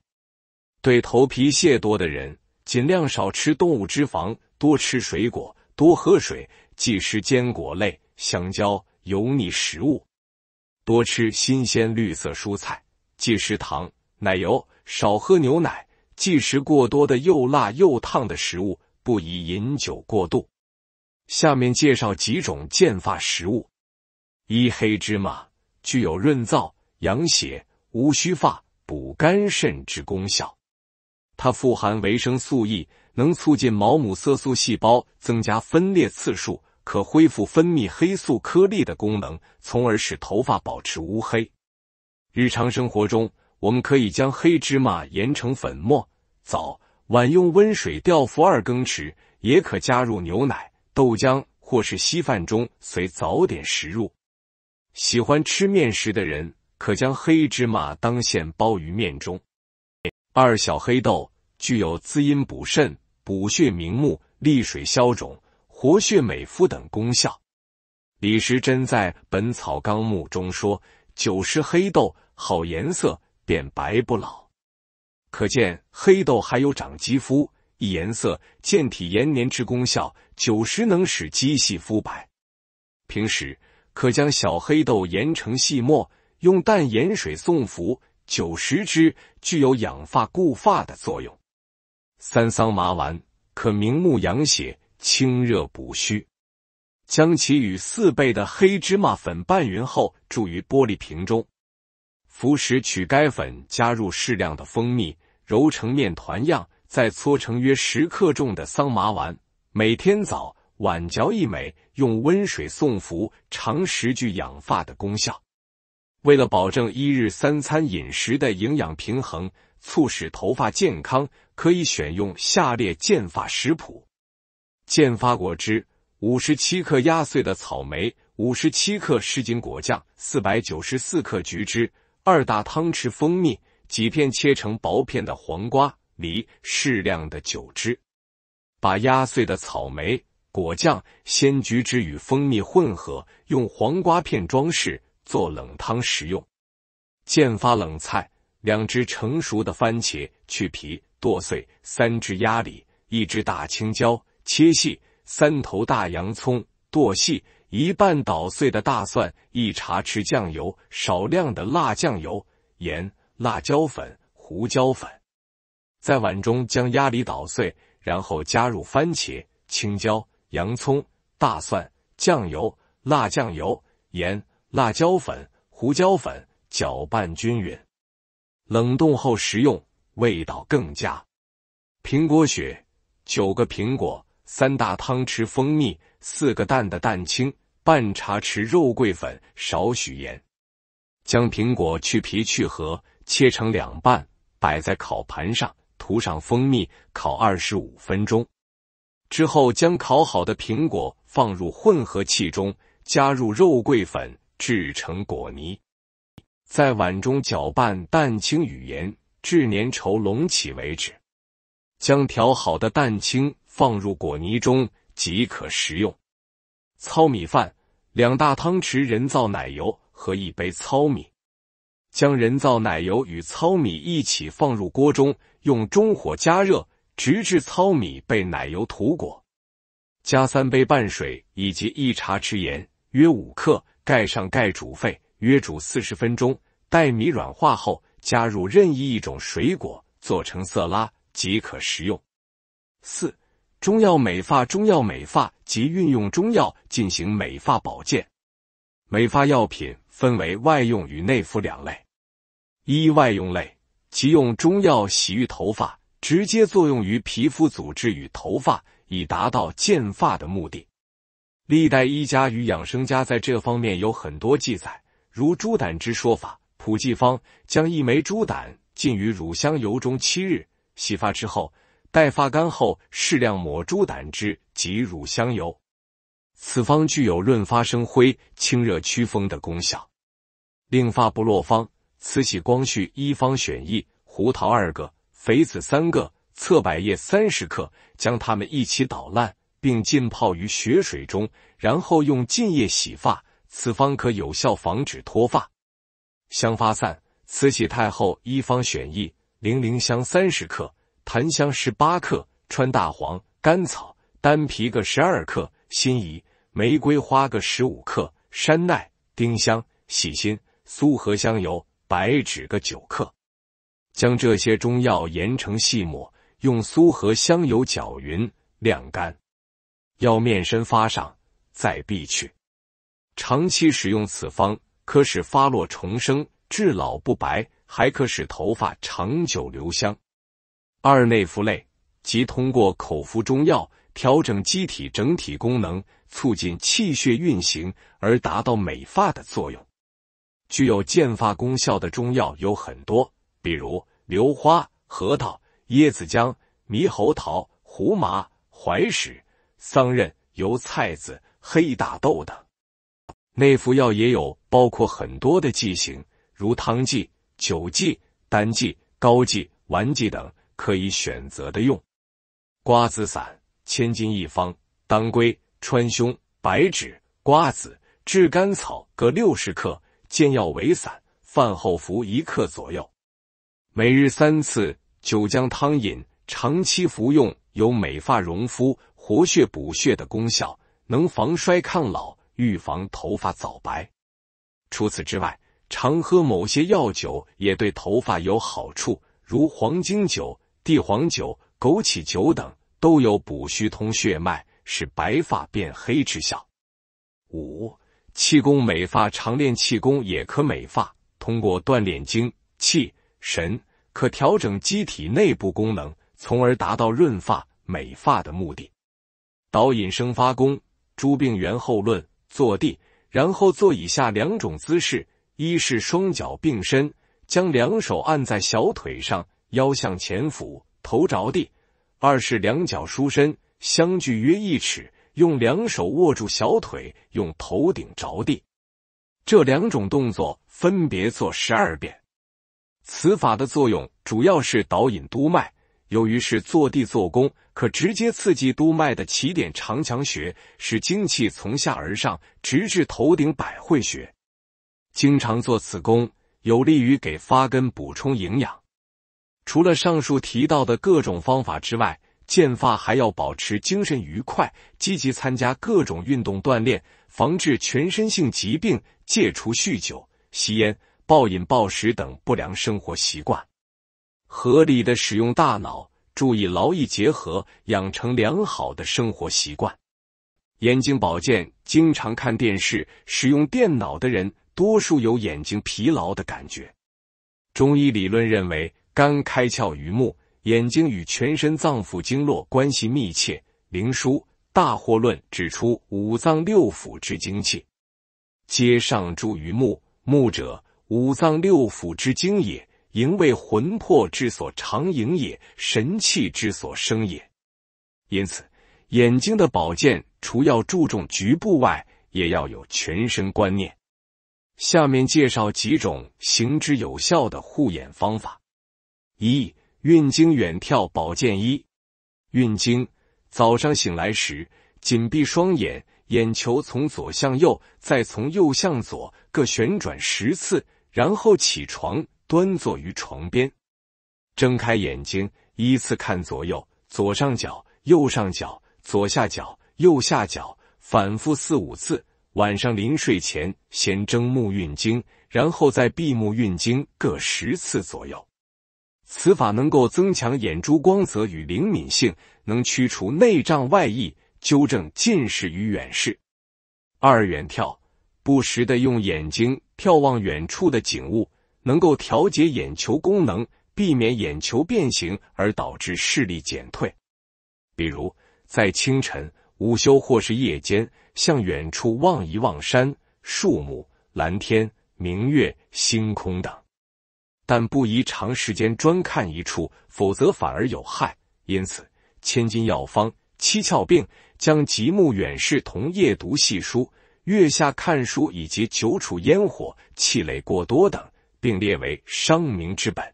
对头皮屑多的人，尽量少吃动物脂肪，多吃水果，多喝水，忌食坚果类、香蕉。油腻食物，多吃新鲜绿色蔬菜，忌食糖、奶油，少喝牛奶，忌食过多的又辣又烫的食物，不宜饮酒过度。下面介绍几种健发食物：一、黑芝麻，具有润燥、养血、乌须发、补肝肾之功效。它富含维生素 E，能促进毛母色素细胞增加分裂次数。可恢复分泌黑素颗粒的功能，从而使头发保持乌黑。日常生活中，我们可以将黑芝麻研成粉末，早晚用温水调服二更匙，也可加入牛奶、豆浆或是稀饭中随早点食入。喜欢吃面食的人，可将黑芝麻当馅包于面中。二小黑豆具有滋阴补肾、补血明目、利水消肿。活血美肤等功效。李时珍在《本草纲目》中说：“久食黑豆，好颜色，变白不老。”可见黑豆还有长肌肤、益颜色、健体延年之功效。久食能使肌细肤白。平时可将小黑豆研成细末，用淡盐水送服九十之，具有养发固发的作用。三桑麻丸可明目养血。清热补虚，将其与四倍的黑芝麻粉拌匀后，注于玻璃瓶中。服食取该粉，加入适量的蜂蜜，揉成面团样，再搓成约十克重的桑麻丸。每天早晚嚼一枚，用温水送服，长食具养发的功效。为了保证一日三餐饮食的营养平衡，促使头发健康，可以选用下列健发食谱。见发果汁：五十七克压碎的草莓，五十七克湿巾果酱，四百九十四克橘汁，二大汤匙蜂蜜，几片切成薄片的黄瓜、梨，适量的酒汁。把压碎的草莓、果酱、鲜橘汁与蜂蜜混合，用黄瓜片装饰，做冷汤食用。见发冷菜：两只成熟的番茄去皮剁碎，三只鸭梨，一只大青椒。切细三头大洋葱，剁细一半捣碎的大蒜，一茶匙酱油，少量的辣酱油、盐、辣椒粉、胡椒粉。在碗中将鸭梨捣碎，然后加入番茄、青椒、洋葱、大蒜、酱油、辣酱油、盐、辣椒粉、胡椒粉，搅拌均匀。冷冻后食用，味道更佳。苹果雪九个苹果。三大汤匙蜂蜜，四个蛋的蛋清，半茶匙肉桂粉，少许盐。将苹果去皮去核，切成两半，摆在烤盘上，涂上蜂蜜，烤二十五分钟。之后将烤好的苹果放入混合器中，加入肉桂粉，制成果泥。在碗中搅拌蛋清与盐，至粘稠隆起为止。将调好的蛋清。放入果泥中即可食用。糙米饭，两大汤匙人造奶油和一杯糙米，将人造奶油与糙米一起放入锅中，用中火加热，直至糙米被奶油涂裹。加三杯半水以及一茶匙盐（约五克），盖上盖煮沸，约煮四十分钟。待米软化后，加入任意一种水果做成色拉即可食用。四。中药美发，中药美发及运用中药进行美发保健。美发药品分为外用与内服两类。一、外用类，即用中药洗浴头发，直接作用于皮肤组织与头发，以达到健发的目的。历代医家与养生家在这方面有很多记载，如猪胆汁说法，《普济方》将一枚猪胆浸于乳香油中七日，洗发之后。待发干后，适量抹猪胆汁及乳香油。此方具有润发生灰、清热驱风的功效。另发不落方，慈禧光绪一方选一，胡桃二个，榧子三个，侧柏叶三十克，将它们一起捣烂，并浸泡于血水中，然后用浸液洗发。此方可有效防止脱发。香发散，慈禧太后一方选意：零陵香三十克。檀香十八克，川大黄、甘草、丹皮各十二克，辛夷、玫瑰花各十五克，山奈、丁香、细辛、苏合香油、白芷各九克。将这些中药研成细末，用苏合香油搅匀，晾干。要面身发上，再篦去。长期使用此方，可使发落重生，治老不白，还可使头发长久留香。二内服类，即通过口服中药调整机体整体功能，促进气血运行而达到美发的作用。具有健发功效的中药有很多，比如硫花、核桃、椰子浆、猕猴桃、胡麻、槐石、桑葚、油菜籽、黑大豆等。内服药也有包括很多的剂型，如汤剂、酒剂、丹剂、膏剂、丸剂等。可以选择的用瓜子散，千金一方，当归、川芎、白芷、瓜子、炙甘草各六十克，煎药为散，饭后服一克左右，每日三次。酒姜汤饮，长期服用有美发容肤、活血补血的功效，能防衰抗老，预防头发早白。除此之外，常喝某些药酒也对头发有好处，如黄金酒。地黄酒、枸杞酒等都有补虚通血脉、使白发变黑之效。五、气功美发，常练气功也可美发。通过锻炼精、气、神，可调整机体内部功能，从而达到润发、美发的目的。导引生发功，诸病源后论，坐地，然后做以下两种姿势：一是双脚并身，将两手按在小腿上。腰向前俯，头着地；二是两脚舒伸，相距约一尺，用两手握住小腿，用头顶着地。这两种动作分别做十二遍。此法的作用主要是导引督脉。由于是坐地做功，可直接刺激督脉的起点长强穴，使精气从下而上，直至头顶百会穴。经常做此功，有利于给发根补充营养。除了上述提到的各种方法之外，渐发还要保持精神愉快，积极参加各种运动锻炼，防治全身性疾病，戒除酗酒、吸烟、暴饮暴食等不良生活习惯，合理的使用大脑，注意劳逸结合，养成良好的生活习惯。眼睛保健，经常看电视、使用电脑的人，多数有眼睛疲劳的感觉。中医理论认为。肝开窍于目，眼睛与全身脏腑经络关系密切。《灵枢·大惑论》指出，五脏六腑之精气，皆上注于目。目者，五脏六腑之精也，营为魂魄之所长，营也，神气之所生也。因此，眼睛的保健除要注重局部外，也要有全身观念。下面介绍几种行之有效的护眼方法。一运经远眺保健一运经早上醒来时紧闭双眼，眼球从左向右，再从右向左各旋转十次，然后起床，端坐于床边，睁开眼睛，依次看左右左上角、右上角、左下角、右下角，反复四五次。晚上临睡前先睁目运睛，然后再闭目运睛各十次左右。此法能够增强眼珠光泽与灵敏性，能驱除内障外溢，纠正近视与远视。二远眺，不时的用眼睛眺望远处的景物，能够调节眼球功能，避免眼球变形而导致视力减退。比如在清晨、午休或是夜间，向远处望一望山、树木、蓝天、明月、星空等。但不宜长时间专看一处，否则反而有害。因此，千金药方、七窍病将极目远视同夜读细书、月下看书以及久处烟火、气累过多等，并列为伤明之本。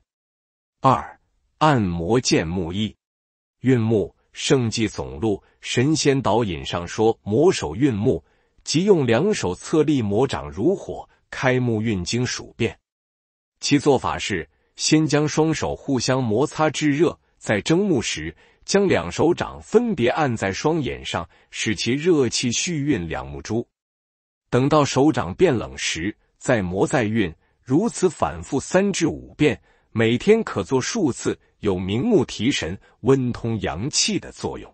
二、按摩剑木一，运木圣迹总录》《神仙导引》上说，魔手运木即用两手侧立，魔掌如火，开目运经数遍。其做法是：先将双手互相摩擦至热，在睁目时，将两手掌分别按在双眼上，使其热气蓄运两目珠。等到手掌变冷时，再摩再运，如此反复三至五遍，每天可做数次，有明目提神、温通阳气的作用。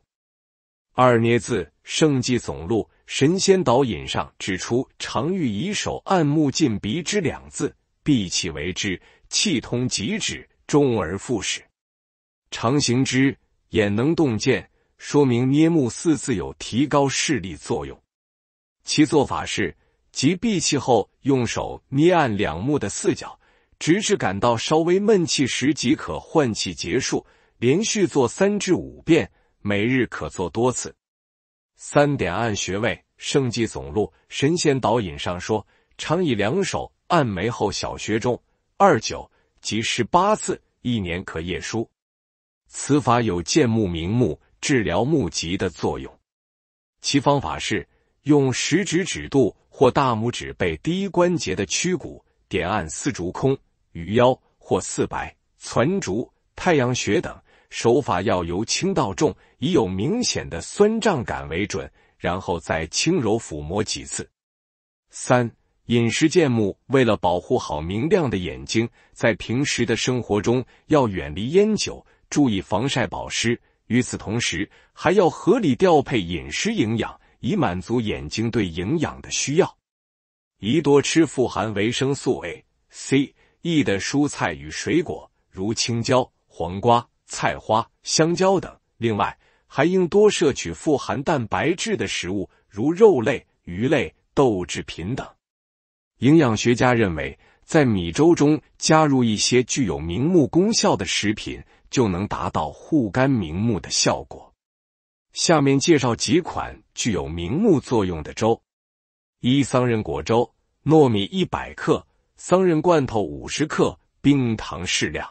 二捏字，《圣济总录》《神仙导引》上指出，常欲以手按目近鼻之两字。闭气为之，气通即止，终而复始，常行之，眼能洞见，说明捏目四字有提高视力作用。其做法是：即闭气后，用手捏按两目的四角，直至感到稍微闷气时即可换气结束。连续做三至五遍，每日可做多次。三点按穴位，《圣迹总录·神仙导引》上说：常以两手。按眉后小学中二九及十八次，一年可夜书。此法有健目明目、治疗目疾的作用。其方法是用食指指肚或大拇指背第一关节的曲骨，点按四竹空、鱼腰或四白、攒竹、太阳穴等。手法要由轻到重，以有明显的酸胀感为准，然后再轻柔抚摸几次。三。饮食健目，为了保护好明亮的眼睛，在平时的生活中要远离烟酒，注意防晒保湿。与此同时，还要合理调配饮食营养，以满足眼睛对营养的需要。宜多吃富含维生素 A、C、E 的蔬菜与水果，如青椒、黄瓜、菜花、香蕉等。另外，还应多摄取富含蛋白质的食物，如肉类、鱼类、豆制品等。营养学家认为，在米粥中加入一些具有明目功效的食品，就能达到护肝明目的效果。下面介绍几款具有明目作用的粥：一、桑葚果粥。糯米一百克，桑葚罐头五十克，冰糖适量。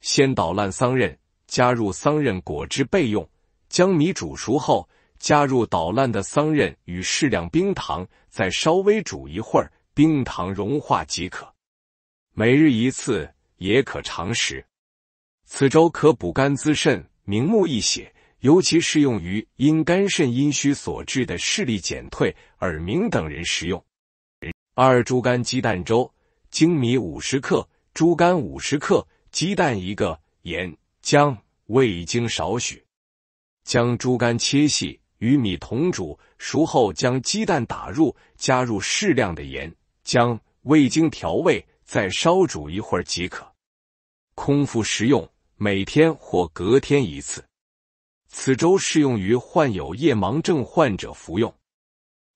先捣烂桑葚，加入桑葚果汁备用。将米煮熟后，加入捣烂的桑葚与适量冰糖，再稍微煮一会儿。冰糖融化即可，每日一次，也可常食。此粥可补肝滋肾、明目益血，尤其适用于因肝肾阴虚所致的视力减退、耳鸣等人食用。二猪肝鸡蛋粥：粳米五十克，猪肝五十克，鸡蛋一个，盐、姜、味精少许。将猪肝切细，与米同煮，熟后将鸡蛋打入，加入适量的盐。将味精调味，再烧煮一会儿即可。空腹食用，每天或隔天一次。此粥适用于患有夜盲症患者服用。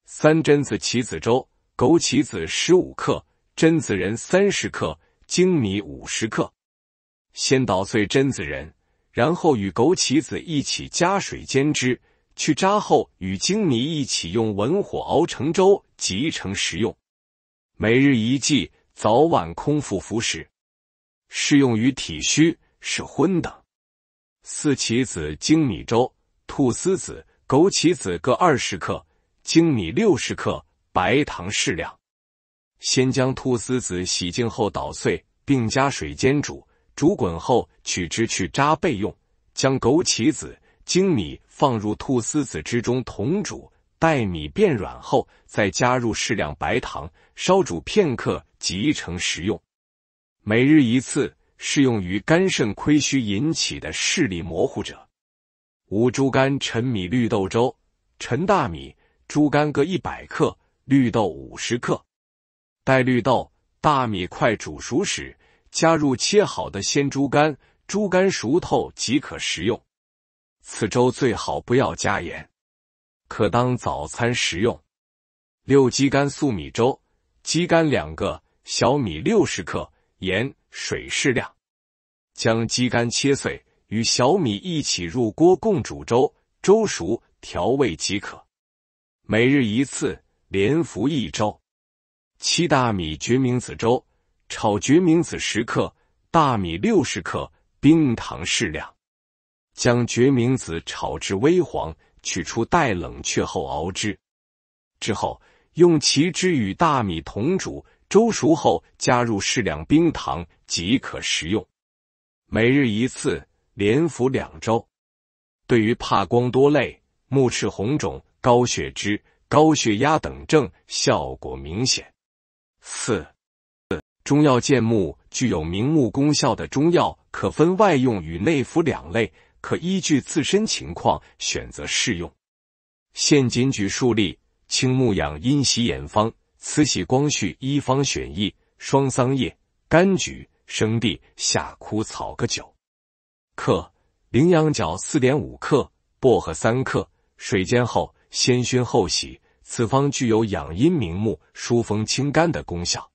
三榛子棋子粥：枸杞子十五克，榛子仁三十克，粳米五十克。先捣碎榛子仁，然后与枸杞子一起加水煎汁，去渣后与粳米一起用文火熬成粥，即成食用。每日一剂，早晚空腹服食，适用于体虚、是昏的。四杞子粳米粥：菟丝子、枸杞子各二十克，粳米六十克，白糖适量。先将菟丝子洗净后捣碎，并加水煎煮，煮滚后取汁去渣备用。将枸杞子、粳米放入菟丝子之中同煮。待米变软后，再加入适量白糖，烧煮片刻即成食用。每日一次，适用于肝肾亏虚引起的视力模糊者。五猪肝陈米绿豆粥：陈大米、猪肝各一百克，绿豆五十克。待绿豆、大米快煮熟时，加入切好的鲜猪肝，猪肝熟透即可食用。此粥最好不要加盐。可当早餐食用。六鸡肝素米粥：鸡肝两个，小米六十克，盐、水适量。将鸡肝切碎，与小米一起入锅共煮粥，粥熟调味即可。每日一次，连服一周。七大米决明子粥：炒决明子十克，大米六十克，冰糖适量。将决明子炒至微黄。取出待冷却后熬制。之后用其汁与大米同煮粥熟后，加入适量冰糖即可食用。每日一次，连服两周，对于怕光多泪、目赤红肿、高血脂、高血压等症，效果明显。四四中药健目具有明目功效的中药，可分外用与内服两类。可依据自身情况选择适用。现仅举数例：青木养阴洗眼方，慈禧、光绪一方选意双桑叶、甘菊、生地、夏枯草各九克，羚羊角四点五克，薄荷三克，水煎后先熏后洗。此方具有养阴明目、疏风清肝的功效。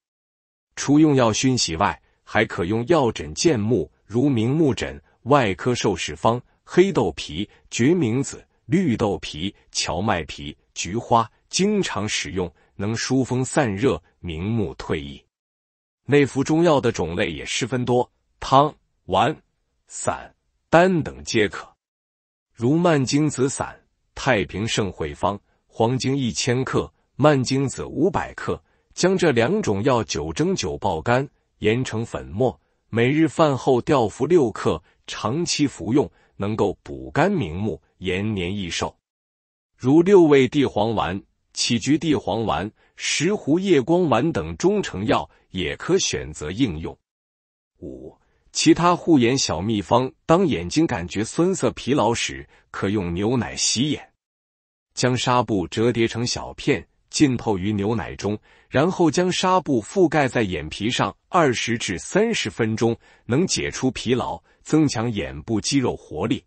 除用药熏洗外，还可用药枕健目，如明目枕。外科受试方：黑豆皮、决明子、绿豆皮、荞麦皮、菊花，经常使用能疏风散热、明目退翳。内服中药的种类也十分多，汤、丸、散、丹等皆可。如蔓荆子散、太平圣惠方：黄精一千克，蔓荆子五百克，将这两种药九蒸九爆干，研成粉末，每日饭后调服六克。长期服用能够补肝明目、延年益寿，如六味地黄丸、杞菊地黄丸、石斛夜光丸等中成药也可选择应用。五、其他护眼小秘方：当眼睛感觉酸涩疲劳时，可用牛奶洗眼。将纱布折叠成小片，浸透于牛奶中，然后将纱布覆盖在眼皮上二十至三十分钟，能解除疲劳。增强眼部肌肉活力。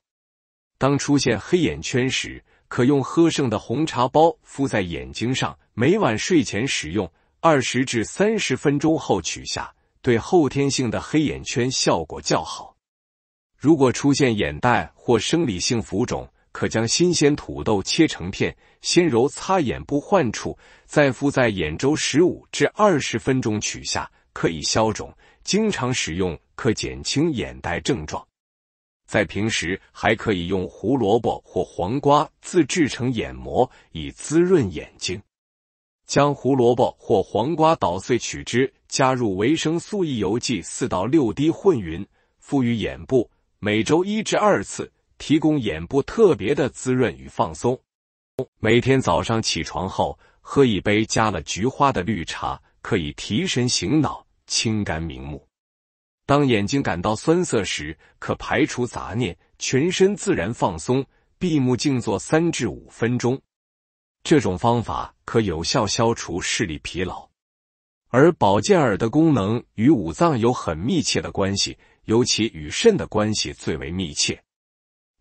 当出现黑眼圈时，可用喝剩的红茶包敷在眼睛上，每晚睡前使用二十至三十分钟后取下，对后天性的黑眼圈效果较好。如果出现眼袋或生理性浮肿，可将新鲜土豆切成片，先揉擦眼部患处，再敷在眼周十五至二十分钟取下，可以消肿。经常使用可减轻眼袋症状，在平时还可以用胡萝卜或黄瓜自制成眼膜，以滋润眼睛。将胡萝卜或黄瓜捣碎取汁，加入维生素 E 油剂四到六滴，混匀，敷于眼部，每周一至二次，提供眼部特别的滋润与放松。每天早上起床后喝一杯加了菊花的绿茶，可以提神醒脑。清肝明目。当眼睛感到酸涩时，可排除杂念，全身自然放松，闭目静坐三至五分钟。这种方法可有效消除视力疲劳。而保健耳的功能与五脏有很密切的关系，尤其与肾的关系最为密切。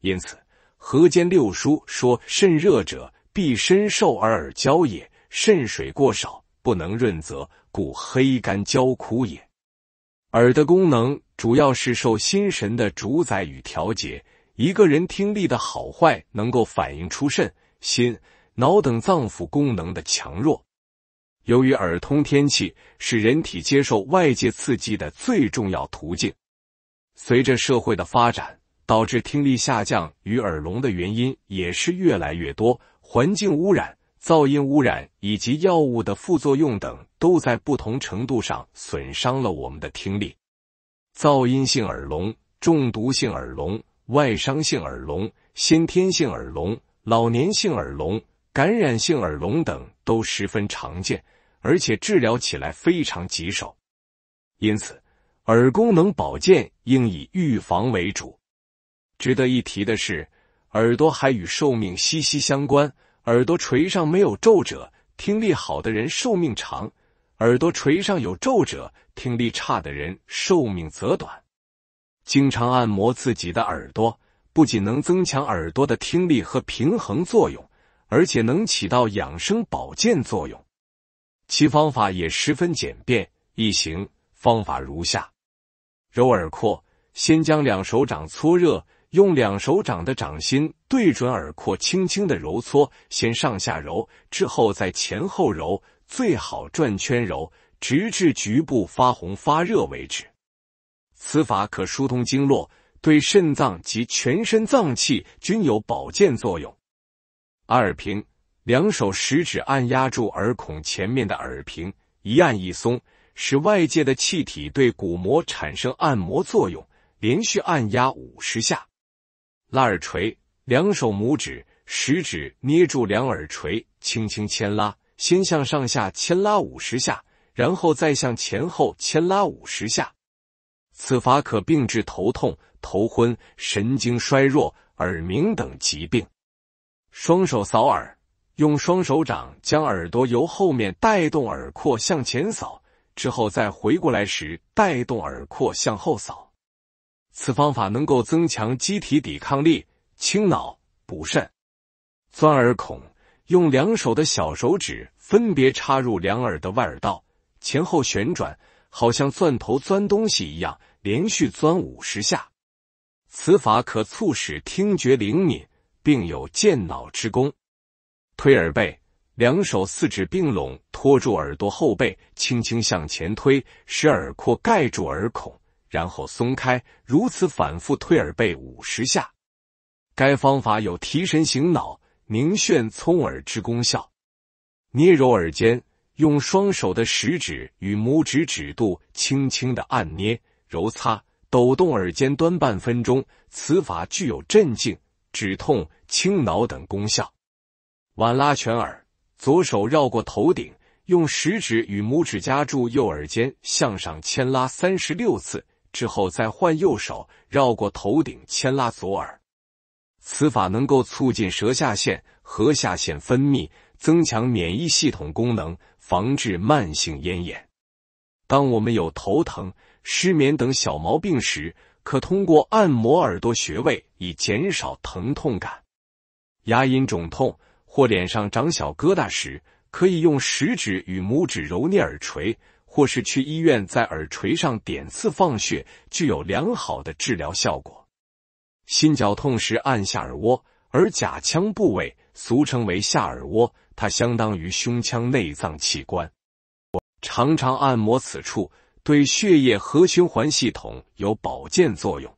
因此，河间六书》说：“肾热者，必身受而耳焦也；肾水过少，不能润泽。”故黑干焦枯也。耳的功能主要是受心神的主宰与调节。一个人听力的好坏，能够反映出肾、心、脑等脏腑功能的强弱。由于耳通天气，是人体接受外界刺激的最重要途径。随着社会的发展，导致听力下降与耳聋的原因也是越来越多：环境污染、噪音污染以及药物的副作用等。都在不同程度上损伤了我们的听力，噪音性耳聋、中毒性耳聋、外伤性耳聋、先天性耳聋、老年性耳聋、感染性耳聋等都十分常见，而且治疗起来非常棘手。因此，耳功能保健应以预防为主。值得一提的是，耳朵还与寿命息息相关，耳朵垂上没有皱褶，听力好的人寿命长。耳朵垂上有皱褶，听力差的人寿命则短。经常按摩自己的耳朵，不仅能增强耳朵的听力和平衡作用，而且能起到养生保健作用。其方法也十分简便易行。方法如下：揉耳廓，先将两手掌搓热，用两手掌的掌心对准耳廓，轻轻的揉搓，先上下揉，之后再前后揉。最好转圈揉，直至局部发红发热为止。此法可疏通经络，对肾脏及全身脏器均有保健作用。二平，两手食指按压住耳孔前面的耳屏，一按一松，使外界的气体对鼓膜产生按摩作用，连续按压五十下。拉耳垂，两手拇指、食指捏住两耳垂，轻轻牵拉。先向上下牵拉五十下，然后再向前后牵拉五十下。此法可病治头痛、头昏、神经衰弱、耳鸣等疾病。双手扫耳，用双手掌将耳朵由后面带动耳廓向前扫，之后再回过来时带动耳廓向后扫。此方法能够增强机体抵抗力，清脑补肾，钻耳孔。用两手的小手指分别插入两耳的外耳道，前后旋转，好像钻头钻东西一样，连续钻五十下。此法可促使听觉灵敏，并有健脑之功。推耳背，两手四指并拢，托住耳朵后背，轻轻向前推，使耳廓盖住耳孔，然后松开，如此反复推耳背五十下。该方法有提神醒脑。明炫聪耳之功效。捏揉耳尖，用双手的食指与拇指指肚轻轻的按捏、揉擦、抖动耳尖端半分钟。此法具有镇静、止痛、清脑等功效。晚拉全耳，左手绕过头顶，用食指与拇指夹住右耳尖向上牵拉三十六次，之后再换右手绕过头顶牵拉左耳。此法能够促进舌下腺、颌下腺分泌，增强免疫系统功能，防治慢性咽炎。当我们有头疼、失眠等小毛病时，可通过按摩耳朵穴位以减少疼痛感。牙龈肿痛或脸上长小疙瘩时，可以用食指与拇指揉捏耳垂，或是去医院在耳垂上点刺放血，具有良好的治疗效果。心绞痛时按下耳窝，而假腔部位俗称为下耳窝，它相当于胸腔内脏器官。常常按摩此处，对血液和循环系统有保健作用。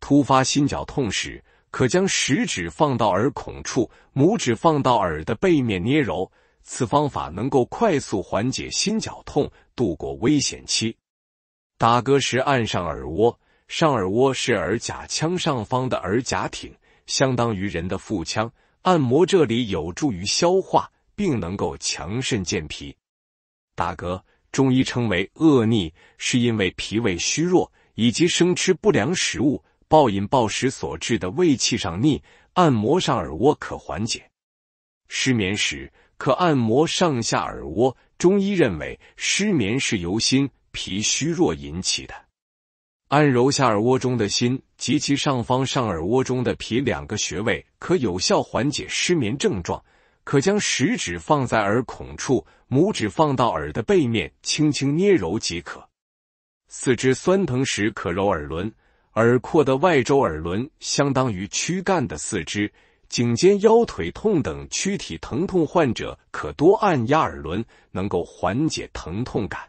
突发心绞痛时，可将食指放到耳孔处，拇指放到耳的背面捏揉，此方法能够快速缓解心绞痛，度过危险期。打嗝时按上耳窝。上耳窝是耳甲腔上方的耳甲艇，相当于人的腹腔。按摩这里有助于消化，并能够强肾健脾。打嗝，中医称为恶逆，是因为脾胃虚弱以及生吃不良食物、暴饮暴食所致的胃气上逆。按摩上耳蜗可缓解。失眠时，可按摩上下耳蜗。中医认为，失眠是由心脾虚弱引起的。按揉下耳窝中的心及其上方上耳窝中的脾两个穴位，可有效缓解失眠症状。可将食指放在耳孔处，拇指放到耳的背面，轻轻捏揉即可。四肢酸疼时，可揉耳轮。耳廓的外周耳轮相当于躯干的四肢，颈肩腰腿痛等躯体疼痛患者可多按压耳轮，能够缓解疼痛感。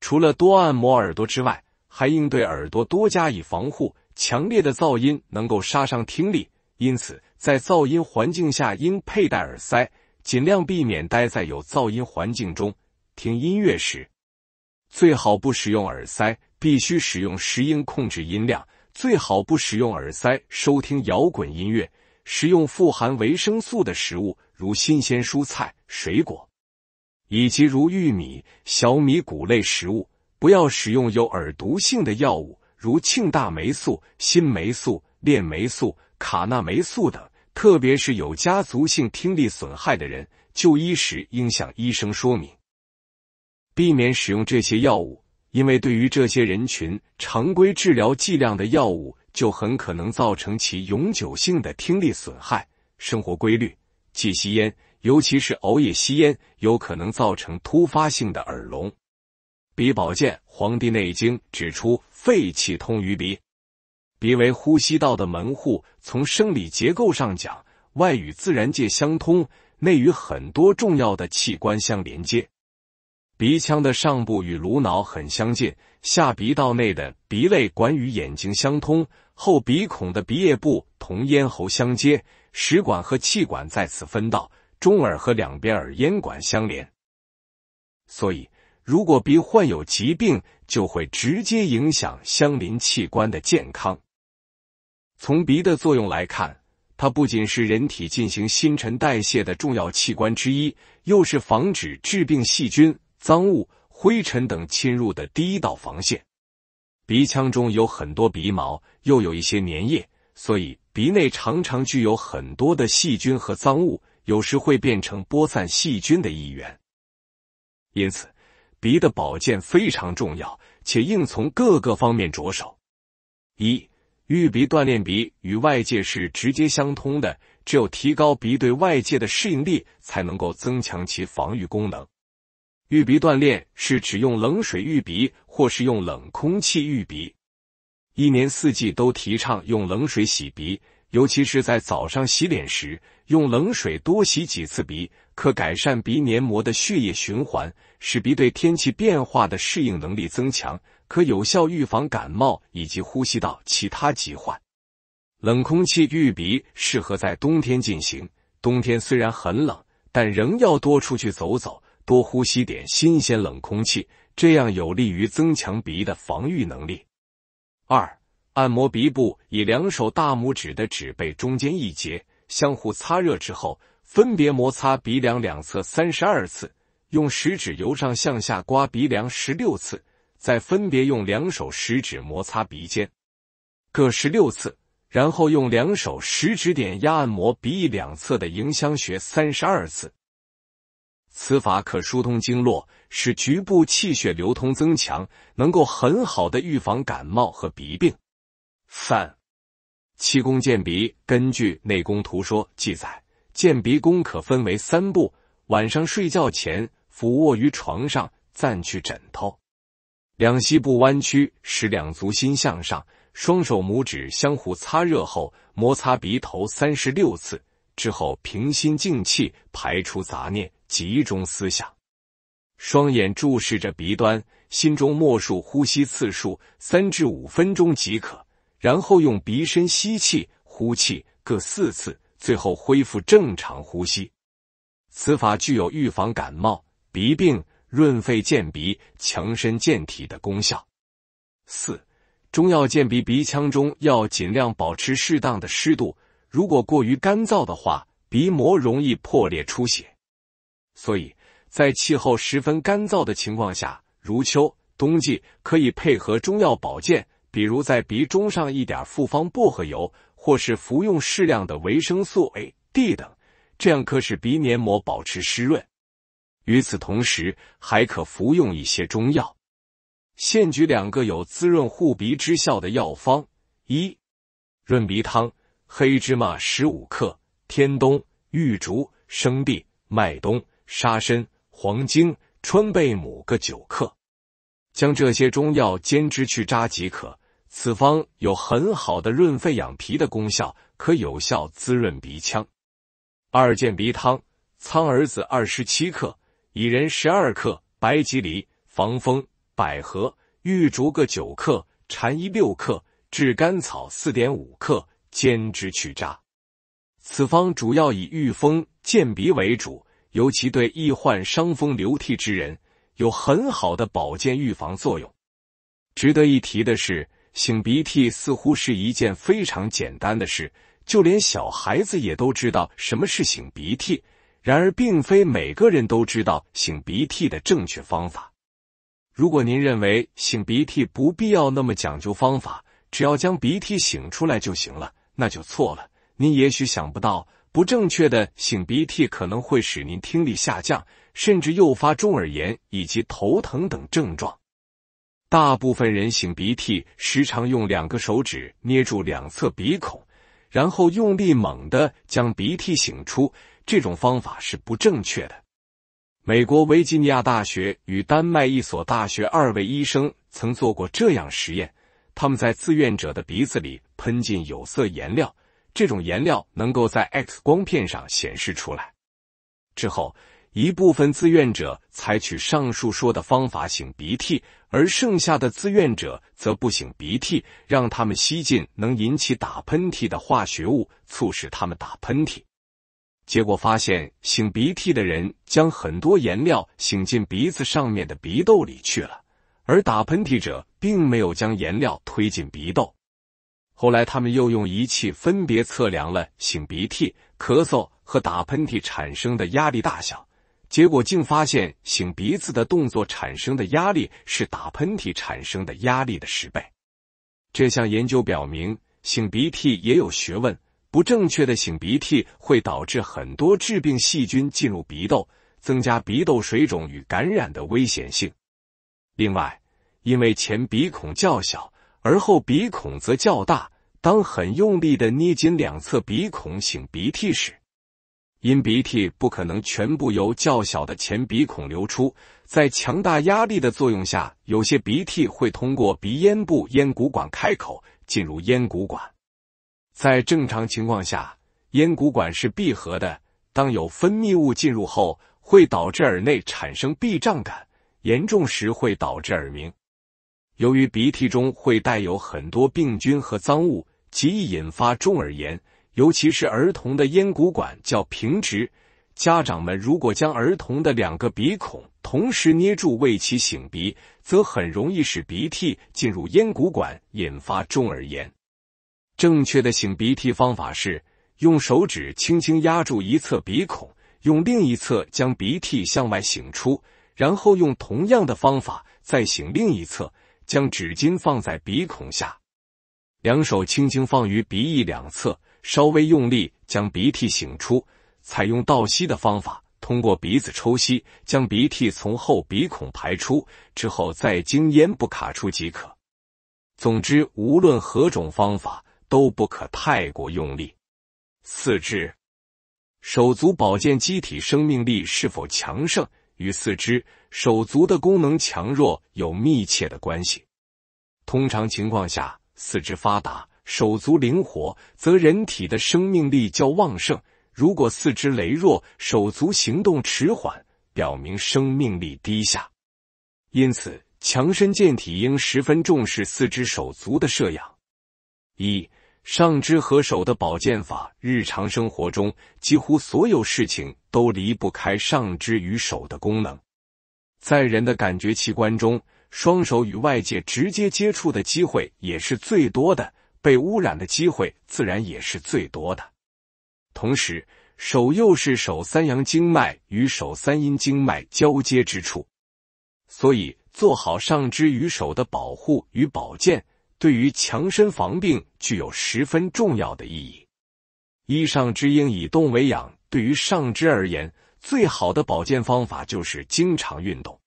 除了多按摩耳朵之外，还应对耳朵多加以防护，强烈的噪音能够杀伤听力，因此在噪音环境下应佩戴耳塞，尽量避免待在有噪音环境中。听音乐时，最好不使用耳塞，必须使用石英控制音量。最好不使用耳塞收听摇滚音乐。食用富含维生素的食物，如新鲜蔬菜、水果，以及如玉米、小米谷类食物。不要使用有耳毒性的药物，如庆大霉素、新霉素、链霉素、卡那霉素等，特别是有家族性听力损害的人，就医时应向医生说明，避免使用这些药物，因为对于这些人群，常规治疗剂量的药物就很可能造成其永久性的听力损害。生活规律，忌吸烟，尤其是熬夜吸烟，有可能造成突发性的耳聋。鼻宝健，《黄帝内经》指出，肺气通于鼻，鼻为呼吸道的门户。从生理结构上讲，外与自然界相通，内与很多重要的器官相连接。鼻腔的上部与颅脑很相近，下鼻道内的鼻泪管与眼睛相通，后鼻孔的鼻液部同咽喉相接，食管和气管在此分道，中耳和两边耳咽管相连，所以。如果鼻患有疾病，就会直接影响相邻器官的健康。从鼻的作用来看，它不仅是人体进行新陈代谢的重要器官之一，又是防止致病细菌、脏物、灰尘等侵入的第一道防线。鼻腔中有很多鼻毛，又有一些粘液，所以鼻内常常具有很多的细菌和脏物，有时会变成播散细菌的一员。因此，鼻的保健非常重要，且应从各个方面着手。一、育鼻锻炼鼻与外界是直接相通的，只有提高鼻对外界的适应力，才能够增强其防御功能。育鼻锻炼是指用冷水浴鼻，或是用冷空气浴鼻。一年四季都提倡用冷水洗鼻，尤其是在早上洗脸时，用冷水多洗几次鼻，可改善鼻黏膜的血液循环。使鼻对天气变化的适应能力增强，可有效预防感冒以及呼吸道其他疾患。冷空气浴鼻适合在冬天进行。冬天虽然很冷，但仍要多出去走走，多呼吸点新鲜冷空气，这样有利于增强鼻的防御能力。二、按摩鼻部，以两手大拇指的指背中间一节相互擦热之后，分别摩擦鼻梁两侧三十二次。用食指由上向下刮鼻梁十六次，再分别用两手食指摩擦鼻尖各十六次，然后用两手食指点压按摩鼻翼两侧的迎香穴三十二次。此法可疏通经络，使局部气血流通增强，能够很好的预防感冒和鼻病。三、气功健鼻，根据《内功图说》记载，健鼻功可分为三步：晚上睡觉前。俯卧于床上，暂去枕头，两膝部弯曲，使两足心向上，双手拇指相互擦热后，摩擦鼻头三十六次，之后平心静气，排除杂念，集中思想，双眼注视着鼻端，心中默数呼吸次数，三至五分钟即可。然后用鼻深吸气，呼气各四次，最后恢复正常呼吸。此法具有预防感冒。鼻病润肺健鼻强身健体的功效。四、中药健鼻，鼻腔中要尽量保持适当的湿度，如果过于干燥的话，鼻膜容易破裂出血。所以在气候十分干燥的情况下，如秋冬季，可以配合中药保健，比如在鼻中上一点复方薄荷油，或是服用适量的维生素 A、D 等，这样可使鼻黏膜保持湿润。与此同时，还可服用一些中药。现举两个有滋润护鼻之效的药方：一、润鼻汤，黑芝麻十五克，天冬、玉竹、生地、麦冬、沙参、黄精、川贝母各九克，将这些中药煎汁去渣即可。此方有很好的润肺养脾的功效，可有效滋润鼻腔。二、健鼻汤，苍耳子二十七克。蚁仁十二克，白蒺藜、防风、百合、玉竹各九克，蝉衣六克，炙甘草四点五克，煎汁去渣。此方主要以御风健鼻为主，尤其对易患伤风流涕之人有很好的保健预防作用。值得一提的是，擤鼻涕似乎是一件非常简单的事，就连小孩子也都知道什么是擤鼻涕。然而，并非每个人都知道擤鼻涕的正确方法。如果您认为擤鼻涕不必要那么讲究方法，只要将鼻涕擤出来就行了，那就错了。您也许想不到，不正确的擤鼻涕可能会使您听力下降，甚至诱发中耳炎以及头疼等症状。大部分人擤鼻涕时常用两个手指捏住两侧鼻孔，然后用力猛地将鼻涕擤出。这种方法是不正确的。美国维吉尼亚大学与丹麦一所大学二位医生曾做过这样实验：他们在自愿者的鼻子里喷进有色颜料，这种颜料能够在 X 光片上显示出来。之后，一部分自愿者采取上述说的方法擤鼻涕，而剩下的自愿者则不擤鼻涕，让他们吸进能引起打喷嚏的化学物，促使他们打喷嚏。结果发现，擤鼻涕的人将很多颜料擤进鼻子上面的鼻窦里去了，而打喷嚏者并没有将颜料推进鼻窦。后来，他们又用仪器分别测量了擤鼻涕、咳嗽和打喷嚏产生的压力大小，结果竟发现，擤鼻子的动作产生的压力是打喷嚏产生的压力的十倍。这项研究表明，擤鼻涕也有学问。不正确的擤鼻涕会导致很多致病细菌进入鼻窦，增加鼻窦水肿与感染的危险性。另外，因为前鼻孔较小，而后鼻孔则较大。当很用力的捏紧两侧鼻孔擤鼻涕时，因鼻涕不可能全部由较小的前鼻孔流出，在强大压力的作用下，有些鼻涕会通过鼻咽部咽鼓管开口进入咽鼓管。在正常情况下，咽鼓管是闭合的。当有分泌物进入后，会导致耳内产生闭胀感，严重时会导致耳鸣。由于鼻涕中会带有很多病菌和脏物，极易引发中耳炎。尤其是儿童的咽鼓管较平直，家长们如果将儿童的两个鼻孔同时捏住为其擤鼻，则很容易使鼻涕进入咽鼓管，引发中耳炎。正确的擤鼻涕方法是用手指轻轻压住一侧鼻孔，用另一侧将鼻涕向外擤出，然后用同样的方法再擤另一侧。将纸巾放在鼻孔下，两手轻轻放于鼻翼两侧，稍微用力将鼻涕擤出。采用倒吸的方法，通过鼻子抽吸将鼻涕从后鼻孔排出，之后再经咽部卡出即可。总之，无论何种方法。都不可太过用力。四肢、手足保健，机体生命力是否强盛与四肢、手足的功能强弱有密切的关系。通常情况下，四肢发达、手足灵活，则人体的生命力较旺盛；如果四肢羸弱、手足行动迟缓，表明生命力低下。因此，强身健体应十分重视四肢、手足的摄养。一上肢和手的保健法，日常生活中几乎所有事情都离不开上肢与手的功能。在人的感觉器官中，双手与外界直接接触的机会也是最多的，被污染的机会自然也是最多的。同时，手又是手三阳经脉与手三阴经脉交接之处，所以做好上肢与手的保护与保健。对于强身防病具有十分重要的意义。衣上之应以动为养，对于上肢而言，最好的保健方法就是经常运动。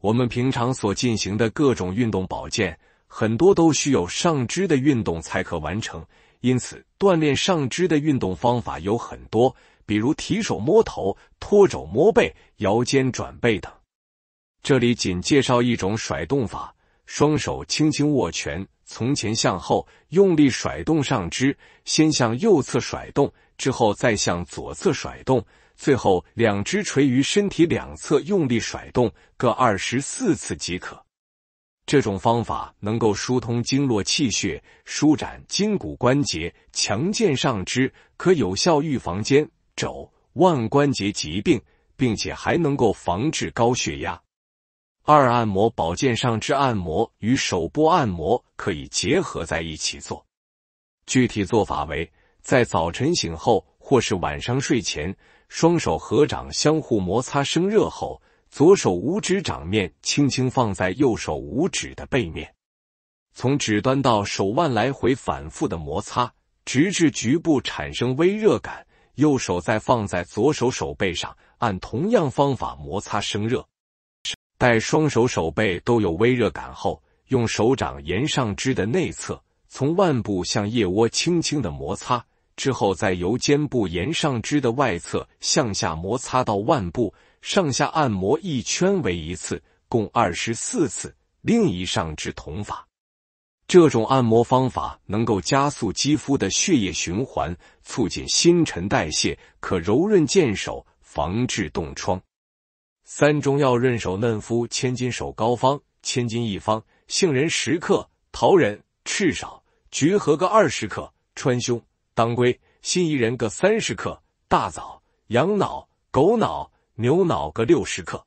我们平常所进行的各种运动保健，很多都需有上肢的运动才可完成。因此，锻炼上肢的运动方法有很多，比如提手摸头、托肘摸背、摇肩转背等。这里仅介绍一种甩动法。双手轻轻握拳，从前向后用力甩动上肢，先向右侧甩动，之后再向左侧甩动，最后两只垂于身体两侧用力甩动各二十四次即可。这种方法能够疏通经络气血，舒展筋骨关节，强健上肢，可有效预防肩、肘、腕关节疾病，并且还能够防治高血压。二按摩保健上肢按摩与手部按摩可以结合在一起做，具体做法为：在早晨醒后或是晚上睡前，双手合掌相互摩擦生热后，左手五指掌面轻轻放在右手五指的背面，从指端到手腕来回反复的摩擦，直至局部产生微热感；右手再放在左手手背上，按同样方法摩擦生热。待双手手背都有微热感后，用手掌沿上肢的内侧，从腕部向腋窝轻轻的摩擦，之后再由肩部沿上肢的外侧向下摩擦到腕部，上下按摩一圈为一次，共二十四次。另一上肢同法。这种按摩方法能够加速肌肤的血液循环，促进新陈代谢，可柔润健手，防治冻疮。三中药润手嫩肤千金手膏方，千金一方：杏仁十克，桃仁、赤芍、菊合各二十克，川芎、当归、辛夷仁各三十克，大枣、羊脑、狗脑、牛脑各六十克。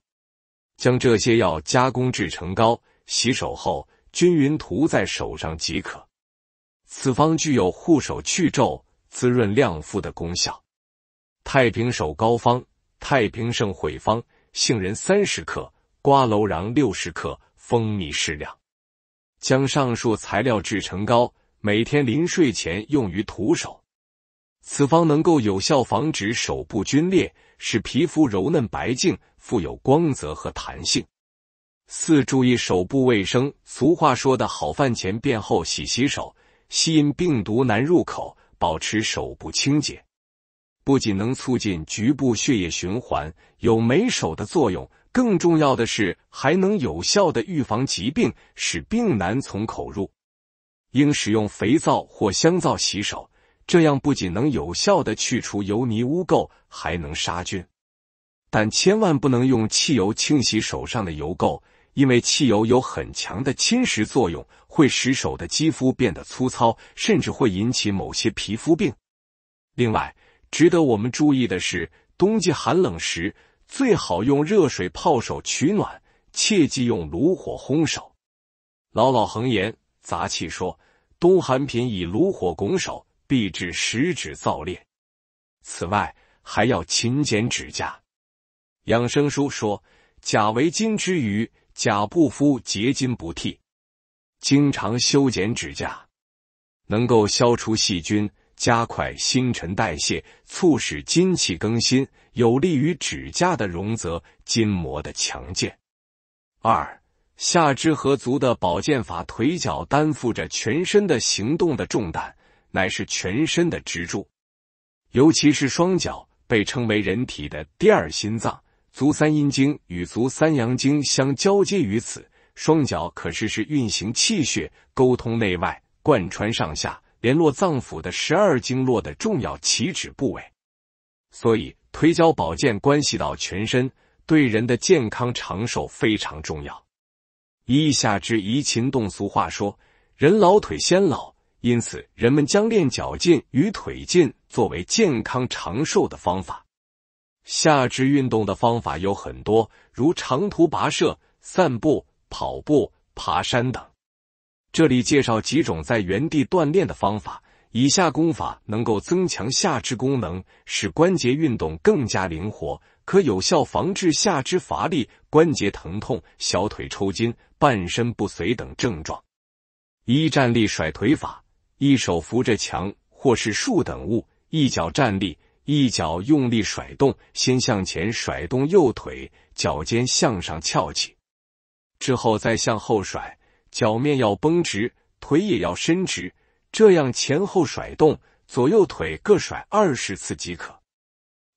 将这些药加工制成膏，洗手后均匀涂在手上即可。此方具有护手去皱、滋润亮肤的功效。太平手膏方，太平盛会方。杏仁三十克，瓜蒌瓤六十克，蜂蜜适量。将上述材料制成膏，每天临睡前用于涂手。此方能够有效防止手部皲裂，使皮肤柔嫩白净，富有光泽和弹性。四、注意手部卫生。俗话说的好，饭前便后洗洗手，吸引病毒难入口。保持手部清洁。不仅能促进局部血液循环，有美手的作用，更重要的是还能有效的预防疾病，使病难从口入。应使用肥皂或香皂洗手，这样不仅能有效的去除油泥污垢，还能杀菌。但千万不能用汽油清洗手上的油垢，因为汽油有很强的侵蚀作用，会使手的肌肤变得粗糙，甚至会引起某些皮肤病。另外，值得我们注意的是，冬季寒冷时最好用热水泡手取暖，切忌用炉火烘手。老老恒言杂气说，冬寒品以炉火拱手，必致食指燥裂。此外，还要勤剪指甲。养生书说，甲为金之余，甲不敷结金不剃，经常修剪指甲能够消除细菌。加快新陈代谢，促使筋气更新，有利于指甲的融泽、筋膜的强健。二、下肢和足的保健法，腿脚担负着全身的行动的重担，乃是全身的支柱。尤其是双脚，被称为人体的第二心脏。足三阴经与足三阳经相交接于此，双脚可是是运行气血、沟通内外、贯穿上下。联络脏腑的十二经络的重要起止部位，所以推脚保健关系到全身，对人的健康长寿非常重要。一下肢移情动，俗话说“人老腿先老”，因此人们将练脚劲与腿劲作为健康长寿的方法。下肢运动的方法有很多，如长途跋涉、散步、跑步、爬山等。这里介绍几种在原地锻炼的方法，以下功法能够增强下肢功能，使关节运动更加灵活，可有效防治下肢乏力、关节疼痛、小腿抽筋、半身不遂等症状。一站立甩腿法：一手扶着墙或是树等物，一脚站立，一脚用力甩动，先向前甩动右腿，脚尖向上翘起，之后再向后甩。脚面要绷直，腿也要伸直，这样前后甩动，左右腿各甩二十次即可。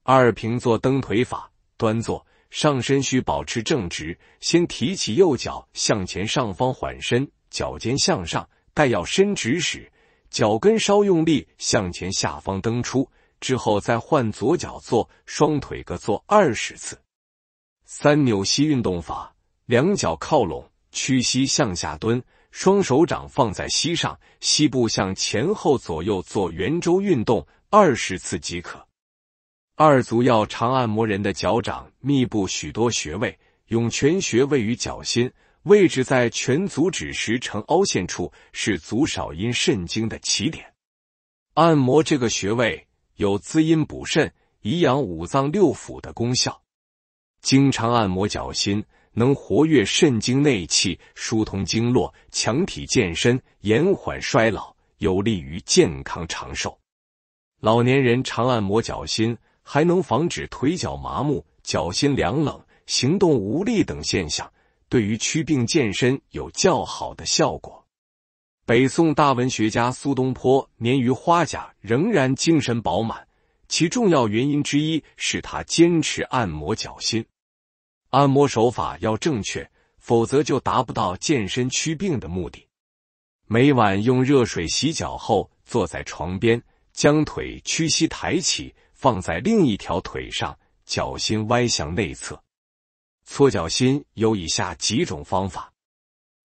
二平坐蹬腿法：端坐，上身需保持正直，先提起右脚向前上方缓伸，脚尖向上；待要伸直时，脚跟稍用力向前下方蹬出，之后再换左脚做，双腿各做二十次。三扭膝运动法：两脚靠拢。屈膝向下蹲，双手掌放在膝上，膝部向前后左右做圆周运动二十次即可。二足要常按摩人的脚掌，密布许多穴位，涌泉穴位于脚心，位置在全足趾时呈凹陷处，是足少阴肾经的起点。按摩这个穴位有滋阴补肾、颐养五脏六腑的功效。经常按摩脚心。能活跃肾经内气，疏通经络，强体健身，延缓衰老，有利于健康长寿。老年人常按摩脚心，还能防止腿脚麻木、脚心凉冷、行动无力等现象，对于祛病健身有较好的效果。北宋大文学家苏东坡年逾花甲，仍然精神饱满，其重要原因之一是他坚持按摩脚心。按摩手法要正确，否则就达不到健身祛病的目的。每晚用热水洗脚后，坐在床边，将腿屈膝抬起，放在另一条腿上，脚心歪向内侧，搓脚心有以下几种方法：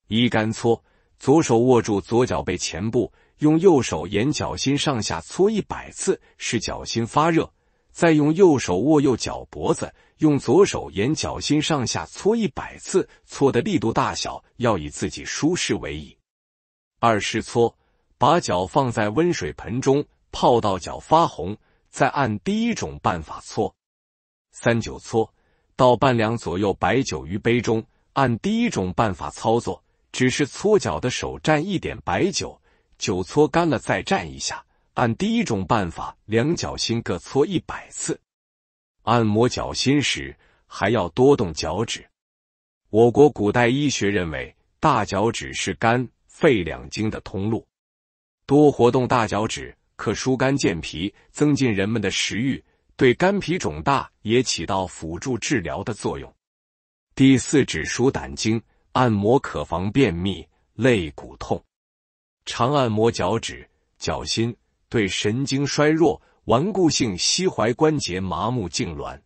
一干搓，左手握住左脚背前部，用右手沿脚心上下搓一百次，使脚心发热，再用右手握右脚脖子。用左手沿脚心上下搓一百次，搓的力度大小要以自己舒适为宜。二是搓，把脚放在温水盆中泡到脚发红，再按第一种办法搓。三九搓，倒半两左右白酒于杯中，按第一种办法操作，只是搓脚的手蘸一点白酒，酒搓干了再蘸一下，按第一种办法两脚心各搓一百次。按摩脚心时，还要多动脚趾。我国古代医学认为，大脚趾是肝、肺两经的通路，多活动大脚趾可疏肝健脾，增进人们的食欲，对肝脾肿大也起到辅助治疗的作用。第四指属胆经，按摩可防便秘、肋骨痛。常按摩脚趾、脚心，对神经衰弱。顽固性膝踝关节麻木痉挛、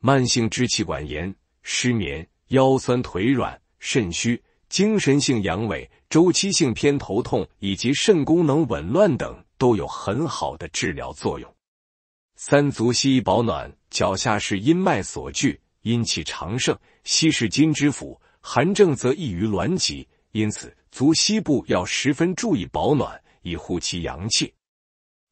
慢性支气管炎、失眠、腰酸腿软、肾虚、精神性阳痿、周期性偏头痛以及肾功能紊乱等都有很好的治疗作用。三足膝保暖，脚下是阴脉所聚，阴气长盛，膝是金之府，寒症则易于挛急，因此足膝部要十分注意保暖，以护其阳气。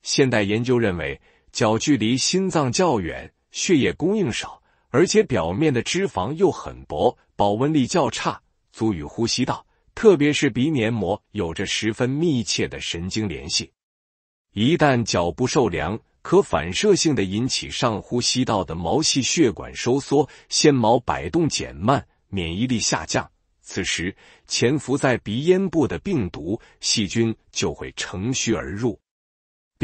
现代研究认为，脚距离心脏较远，血液供应少，而且表面的脂肪又很薄，保温力较差。足与呼吸道，特别是鼻黏膜，有着十分密切的神经联系。一旦脚部受凉，可反射性的引起上呼吸道的毛细血管收缩，纤毛摆动减慢，免疫力下降。此时，潜伏在鼻咽部的病毒、细菌就会乘虚而入。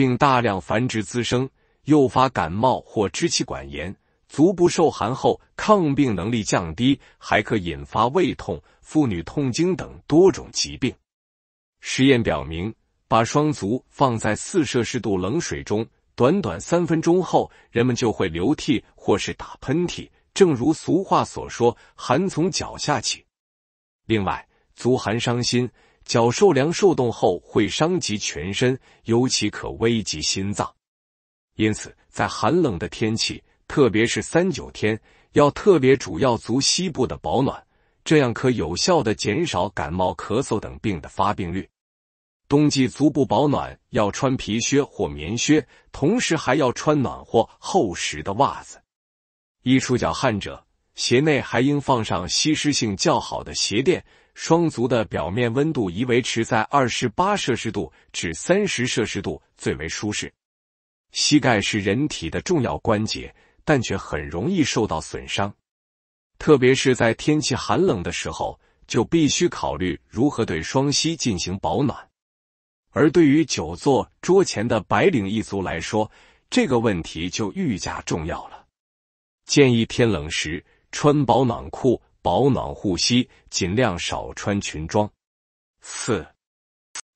并大量繁殖滋生，诱发感冒或支气管炎。足部受寒后，抗病能力降低，还可引发胃痛、妇女痛经等多种疾病。实验表明，把双足放在四摄氏度冷水中，短短三分钟后，人们就会流涕或是打喷嚏。正如俗话所说，寒从脚下起。另外，足寒伤心。脚受凉受冻后会伤及全身，尤其可危及心脏。因此，在寒冷的天气，特别是三九天，要特别主要足膝部的保暖，这样可有效的减少感冒、咳嗽等病的发病率。冬季足部保暖要穿皮靴或棉靴，同时还要穿暖和厚实的袜子。易出脚汗者，鞋内还应放上吸湿性较好的鞋垫。双足的表面温度宜维持在二十八摄氏度至三十摄氏度最为舒适。膝盖是人体的重要关节，但却很容易受到损伤，特别是在天气寒冷的时候，就必须考虑如何对双膝进行保暖。而对于久坐桌前的白领一族来说，这个问题就愈加重要了。建议天冷时穿保暖裤。保暖护膝，尽量少穿裙装。四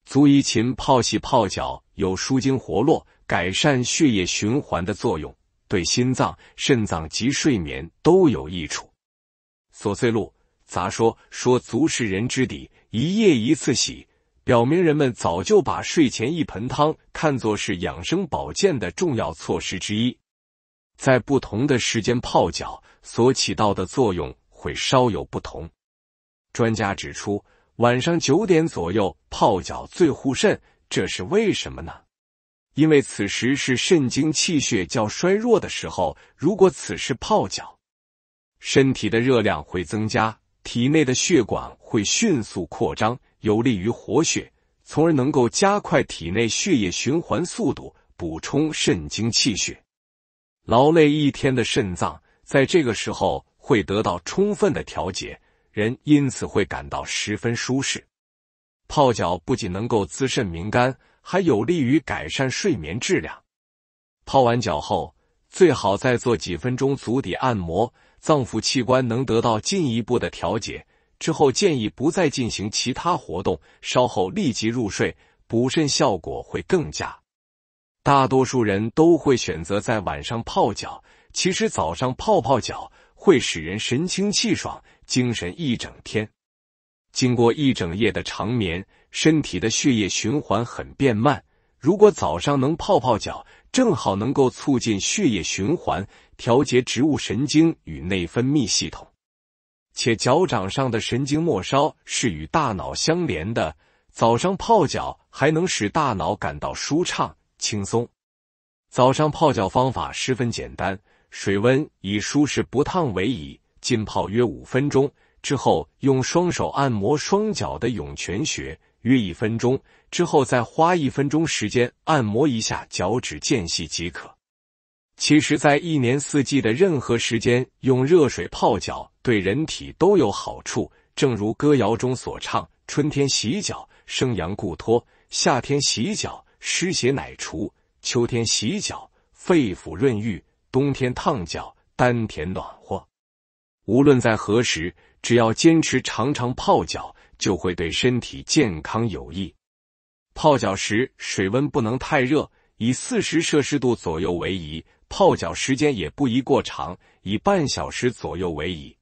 足宜勤泡洗泡脚，有舒筋活络、改善血液循环的作用，对心脏、肾脏及睡眠都有益处。琐碎录杂说说足是人之底，一夜一次洗，表明人们早就把睡前一盆汤看作是养生保健的重要措施之一。在不同的时间泡脚所起到的作用。会稍有不同。专家指出，晚上九点左右泡脚最护肾，这是为什么呢？因为此时是肾经气血较衰弱的时候，如果此时泡脚，身体的热量会增加，体内的血管会迅速扩张，有利于活血，从而能够加快体内血液循环速度，补充肾经气血。劳累一天的肾脏，在这个时候。会得到充分的调节，人因此会感到十分舒适。泡脚不仅能够滋肾明肝，还有利于改善睡眠质量。泡完脚后，最好再做几分钟足底按摩，脏腑器官能得到进一步的调节。之后建议不再进行其他活动，稍后立即入睡，补肾效果会更佳。大多数人都会选择在晚上泡脚，其实早上泡泡脚。会使人神清气爽，精神一整天。经过一整夜的长眠，身体的血液循环很变慢。如果早上能泡泡脚，正好能够促进血液循环，调节植物神经与内分泌系统。且脚掌上的神经末梢是与大脑相连的，早上泡脚还能使大脑感到舒畅轻松。早上泡脚方法十分简单。水温以舒适不烫为宜，浸泡约五分钟之后，用双手按摩双脚的涌泉穴约一分钟，之后再花一分钟时间按摩一下脚趾间隙即可。其实，在一年四季的任何时间用热水泡脚对人体都有好处，正如歌谣中所唱：春天洗脚生阳固脱，夏天洗脚湿邪乃除，秋天洗脚肺腑润愈。冬天烫脚，丹田暖和。无论在何时，只要坚持常常泡脚，就会对身体健康有益。泡脚时水温不能太热，以四十摄氏度左右为宜。泡脚时间也不宜过长，以半小时左右为宜。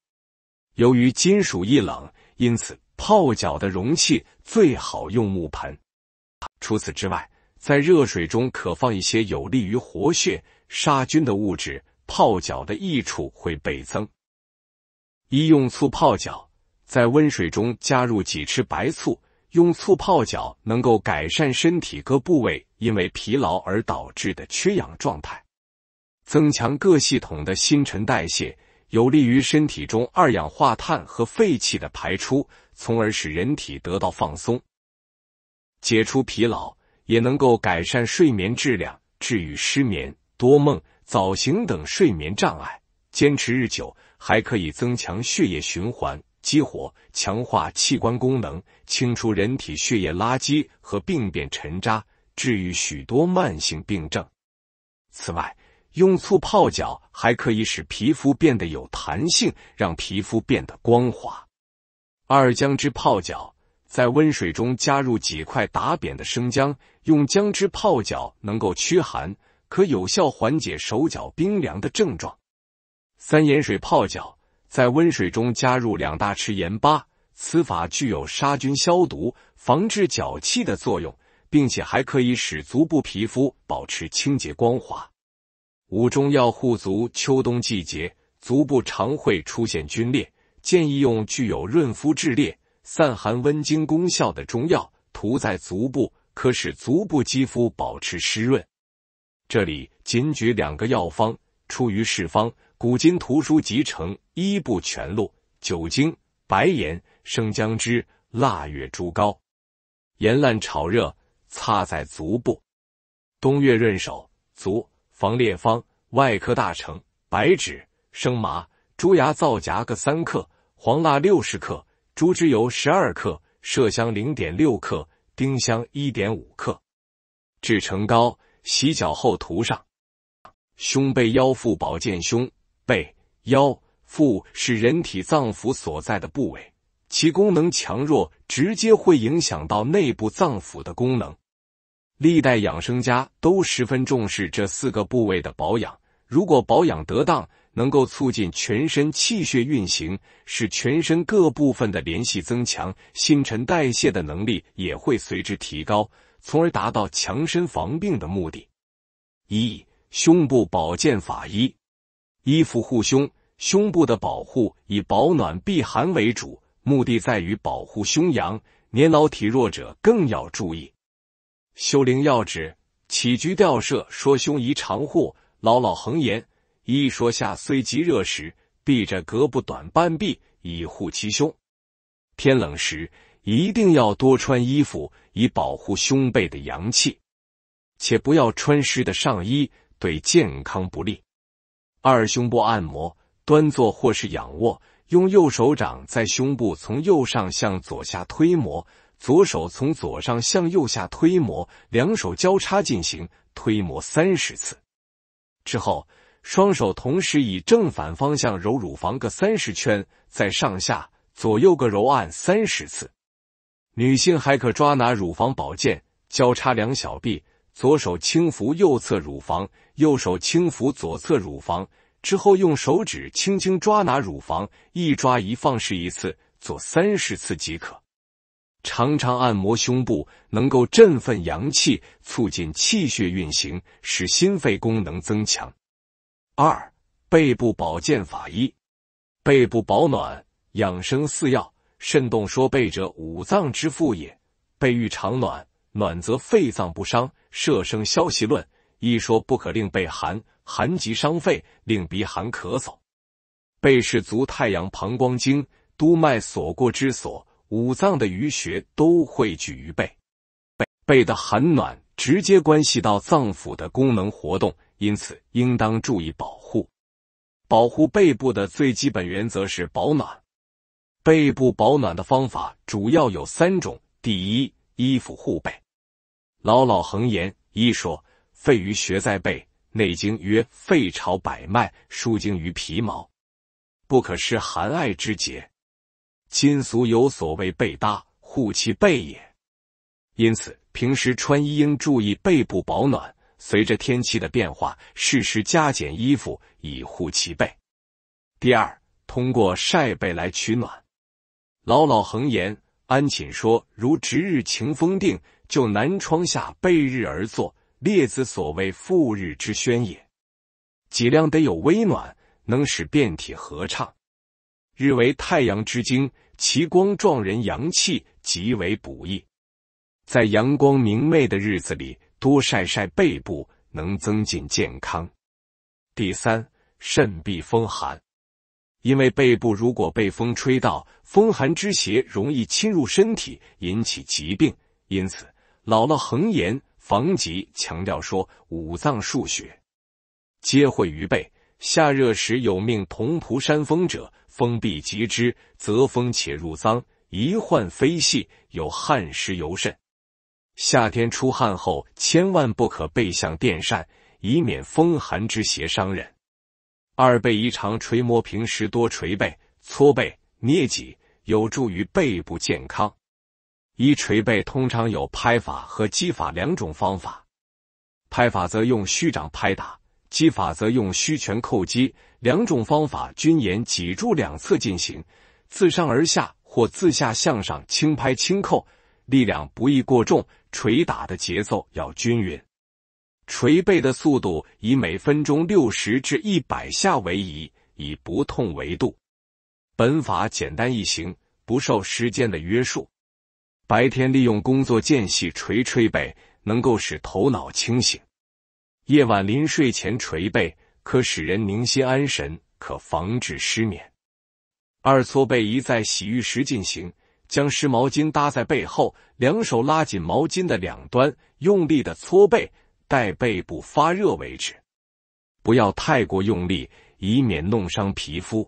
由于金属易冷，因此泡脚的容器最好用木盆。除此之外，在热水中可放一些有利于活血。杀菌的物质，泡脚的益处会倍增。医用醋泡脚，在温水中加入几匙白醋，用醋泡脚能够改善身体各部位因为疲劳而导致的缺氧状态，增强各系统的新陈代谢，有利于身体中二氧化碳和废气的排出，从而使人体得到放松，解除疲劳，也能够改善睡眠质量，治愈失眠。多梦、早醒等睡眠障碍，坚持日久还可以增强血液循环、激活、强化器官功能，清除人体血液垃圾和病变沉渣，治愈许多慢性病症。此外，用醋泡脚还可以使皮肤变得有弹性，让皮肤变得光滑。二姜汁泡脚，在温水中加入几块打扁的生姜，用姜汁泡脚能够驱寒。可有效缓解手脚冰凉的症状。三盐水泡脚，在温水中加入两大匙盐巴，此法具有杀菌消毒、防治脚气的作用，并且还可以使足部皮肤保持清洁光滑。五中药护足，秋冬季节足部常会出现皲裂，建议用具有润肤治裂、散寒温经功效的中药涂在足部，可使足部肌肤保持湿润。这里仅举两个药方，出于世方，古今图书集成一部全录。酒精、白盐、生姜汁、腊月猪膏，盐烂炒热，擦在足部。冬月润手足防裂方，外科大成。白芷、生麻、猪牙皂夹各三克，黄蜡六十克，猪脂油十二克，麝香零点六克，丁香一点五克，制成膏。洗脚后涂上。胸背腰腹保健。胸背腰腹是人体脏腑所在的部位，其功能强弱直接会影响到内部脏腑的功能。历代养生家都十分重视这四个部位的保养，如果保养得当，能够促进全身气血运行，使全身各部分的联系增强，新陈代谢的能力也会随之提高。从而达到强身防病的目的。一胸部保健法一，衣服护胸，胸部的保护以保暖避寒为主，目的在于保护胸阳。年老体弱者更要注意。修灵要旨，起居吊射，说胸宜常护，老老恒言。一说下虽极热时，避着隔不短半臂，以护其胸。天冷时。一定要多穿衣服，以保护胸背的阳气，且不要穿湿的上衣，对健康不利。二胸部按摩：端坐或是仰卧，用右手掌在胸部从右上向左下推磨，左手从左上向右下推磨，两手交叉进行推磨三十次。之后，双手同时以正反方向揉乳房各三十圈，再上下左右各揉按三十次。女性还可抓拿乳房保健，交叉两小臂，左手轻抚右侧乳房，右手轻抚左侧乳房，之后用手指轻轻抓拿乳房，一抓一放是一次，做三十次即可。常常按摩胸部，能够振奋阳气，促进气血运行，使心肺功能增强。二、背部保健法一，背部保暖养生四要。肾动说背者五脏之父也，背欲长暖，暖则肺脏不伤。《摄生消息论》一说不可令背寒，寒即伤肺，令鼻寒咳嗽。背是足太阳膀胱经督脉所过之所，五脏的俞穴都汇聚于背，背背的寒暖直接关系到脏腑的功能活动，因此应当注意保护。保护背部的最基本原则是保暖。背部保暖的方法主要有三种。第一，衣服护背，老老恒言一说，肺于穴在背，内经曰肺朝百脉，输精于皮毛，不可失寒艾之节。今俗有所谓背搭，护其背也。因此，平时穿衣应注意背部保暖，随着天气的变化，适时加减衣服，以护其背。第二，通过晒背来取暖。老老恒言，安寝说如值日晴风定，就南窗下背日而坐。列子所谓赴日之宣也。脊梁得有微暖，能使遍体合畅。日为太阳之精，其光壮人阳气，极为补益。在阳光明媚的日子里，多晒晒背部，能增进健康。第三，慎避风寒。因为背部如果被风吹到，风寒之邪容易侵入身体，引起疾病。因此，姥姥恒言防疾强调说：五脏腧穴皆会于背，夏热时有命同仆山风者，风必及之，则风且入脏，一患非细。有汗时尤甚，夏天出汗后千万不可背向电扇，以免风寒之邪伤人。二背宜常捶摩，平时多捶背、搓背、捏脊，有助于背部健康。一捶背通常有拍法和击法两种方法，拍法则用虚掌拍打，击法则用虚拳叩击。两种方法均沿脊柱两侧进行，自上而下或自下向上轻拍轻扣，力量不宜过重，捶打的节奏要均匀。捶背的速度以每分钟六十至一百下为宜，以不痛为度。本法简单易行，不受时间的约束。白天利用工作间隙捶捶背，能够使头脑清醒；夜晚临睡前捶背，可使人宁心安神，可防止失眠。二搓背宜在洗浴时进行，将湿毛巾搭在背后，两手拉紧毛巾的两端，用力的搓背。待背部发热为止，不要太过用力，以免弄伤皮肤。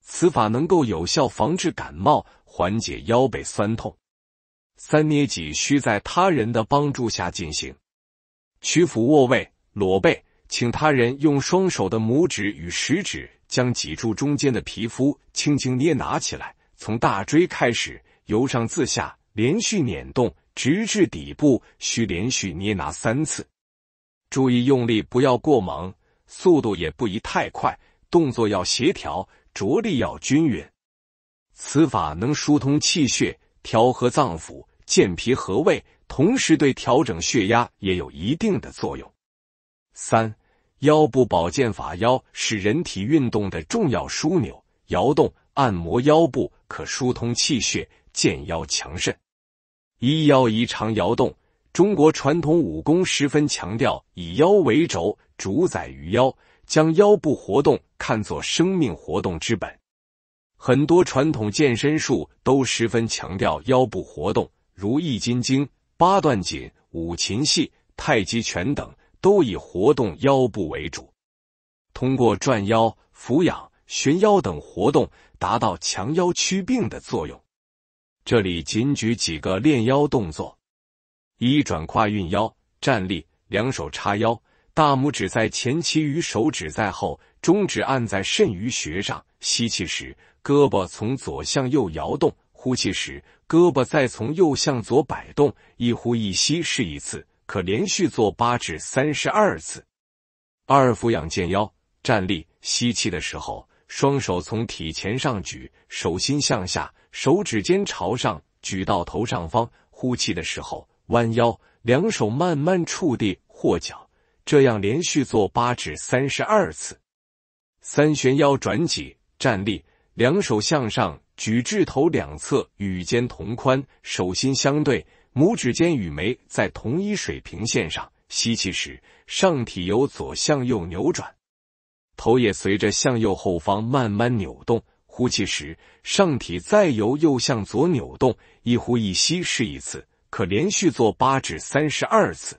此法能够有效防治感冒，缓解腰背酸痛。三捏脊需在他人的帮助下进行，屈服卧位，裸背，请他人用双手的拇指与食指将脊柱中间的皮肤轻轻捏拿起来，从大椎开始，由上自下连续捻动，直至底部，需连续捏拿三次。注意用力不要过猛，速度也不宜太快，动作要协调，着力要均匀。此法能疏通气血，调和脏腑，健脾和胃，同时对调整血压也有一定的作用。三、腰部保健法，腰是人体运动的重要枢纽，摇动按摩腰部可疏通气血，健腰强肾。一腰一常摇动。中国传统武功十分强调以腰为轴，主宰于腰，将腰部活动看作生命活动之本。很多传统健身术都十分强调腰部活动，如易筋经、八段锦、五禽戏、太极拳等，都以活动腰部为主，通过转腰、俯仰、旋腰等活动，达到强腰祛病的作用。这里仅举几个练腰动作。一转胯运腰，站立，两手叉腰，大拇指在前，其余手指在后，中指按在肾俞穴上。吸气时，胳膊从左向右摇动；呼气时，胳膊再从右向左摆动。一呼一吸是一次，可连续做八至三十二次。二俯仰健腰，站立，吸气的时候，双手从体前上举，手心向下，手指尖朝上，举到头上方；呼气的时候。弯腰，两手慢慢触地或脚，这样连续做八至三十二次。三旋腰转脊，站立，两手向上举至头两侧，与肩同宽，手心相对，拇指尖与眉在同一水平线上。吸气时，上体由左向右扭转，头也随着向右后方慢慢扭动；呼气时，上体再由右向左扭动，一呼一吸是一次。可连续做八至三十二次。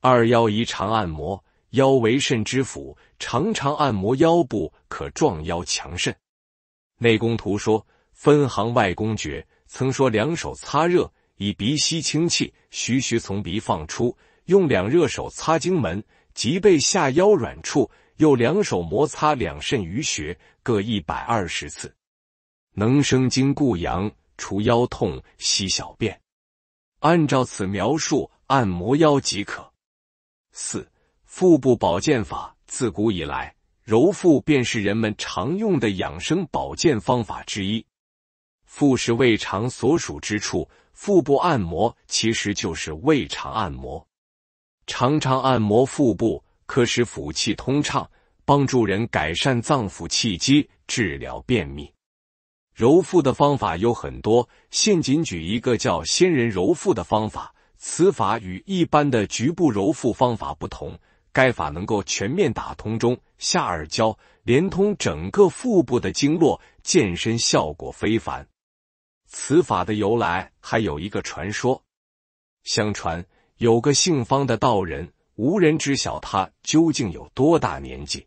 二腰宜常按摩，腰为肾之府，常常按摩腰部，可壮腰强肾。内功图说分行外功诀曾说：两手擦热，以鼻吸清气，徐徐从鼻放出，用两热手擦经门、脊背下腰软处，又两手摩擦两肾俞穴各一百二十次，能生津固阳，除腰痛，息小便。按照此描述按摩腰即可。四腹部保健法，自古以来，揉腹便是人们常用的养生保健方法之一。腹是胃肠所属之处，腹部按摩其实就是胃肠按摩。常常按摩腹部，可使腑气通畅，帮助人改善脏腑气机，治疗便秘。揉腹的方法有很多，现仅举一个叫“仙人揉腹”的方法。此法与一般的局部揉腹方法不同，该法能够全面打通中下二焦，连通整个腹部的经络，健身效果非凡。此法的由来还有一个传说，相传有个姓方的道人，无人知晓他究竟有多大年纪。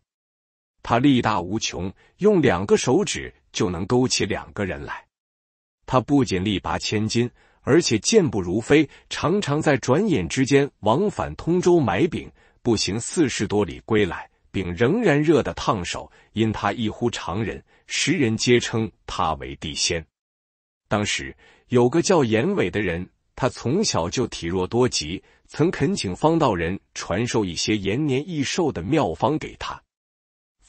他力大无穷，用两个手指就能勾起两个人来。他不仅力拔千斤，而且健步如飞，常常在转眼之间往返通州买饼，步行四十多里归来，饼仍然热得烫手。因他异乎常人，时人皆称他为地仙。当时有个叫严伟的人，他从小就体弱多疾，曾恳请方道人传授一些延年益寿的妙方给他。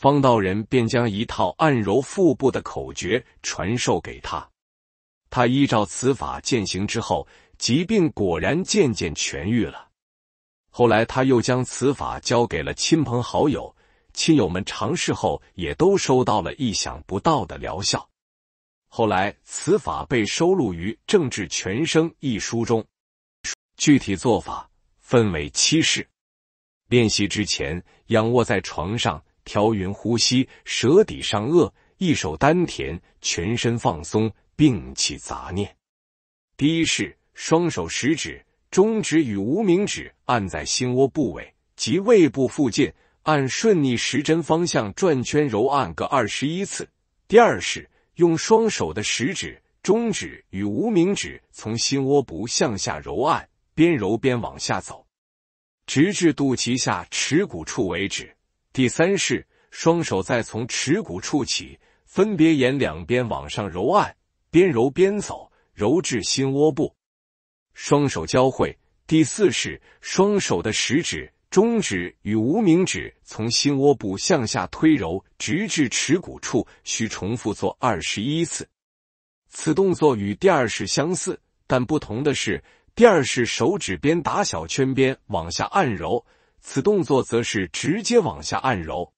方道人便将一套按揉腹部的口诀传授给他，他依照此法践行之后，疾病果然渐渐痊愈了。后来他又将此法交给了亲朋好友，亲友们尝试后也都收到了意想不到的疗效。后来此法被收录于《政治全生》一书中，具体做法分为七式。练习之前，仰卧在床上。调匀呼吸，舌底上颚，一手丹田，全身放松，摒弃杂念。第一式，双手食指、中指与无名指按在心窝部位及胃部附近，按顺逆时针方向转圈揉按各二十一次。第二式，用双手的食指、中指与无名指从心窝部向下揉按，边揉边往下走，直至肚脐下耻骨处为止。第三式，双手再从耻骨处起，分别沿两边往上揉按，边揉边走，揉至心窝部。双手交汇。第四式，双手的食指、中指与无名指从心窝部向下推揉，直至耻骨处，需重复做二十一次。此动作与第二式相似，但不同的是，第二式手指边打小圈边往下按揉。此动作则是直接往下按揉，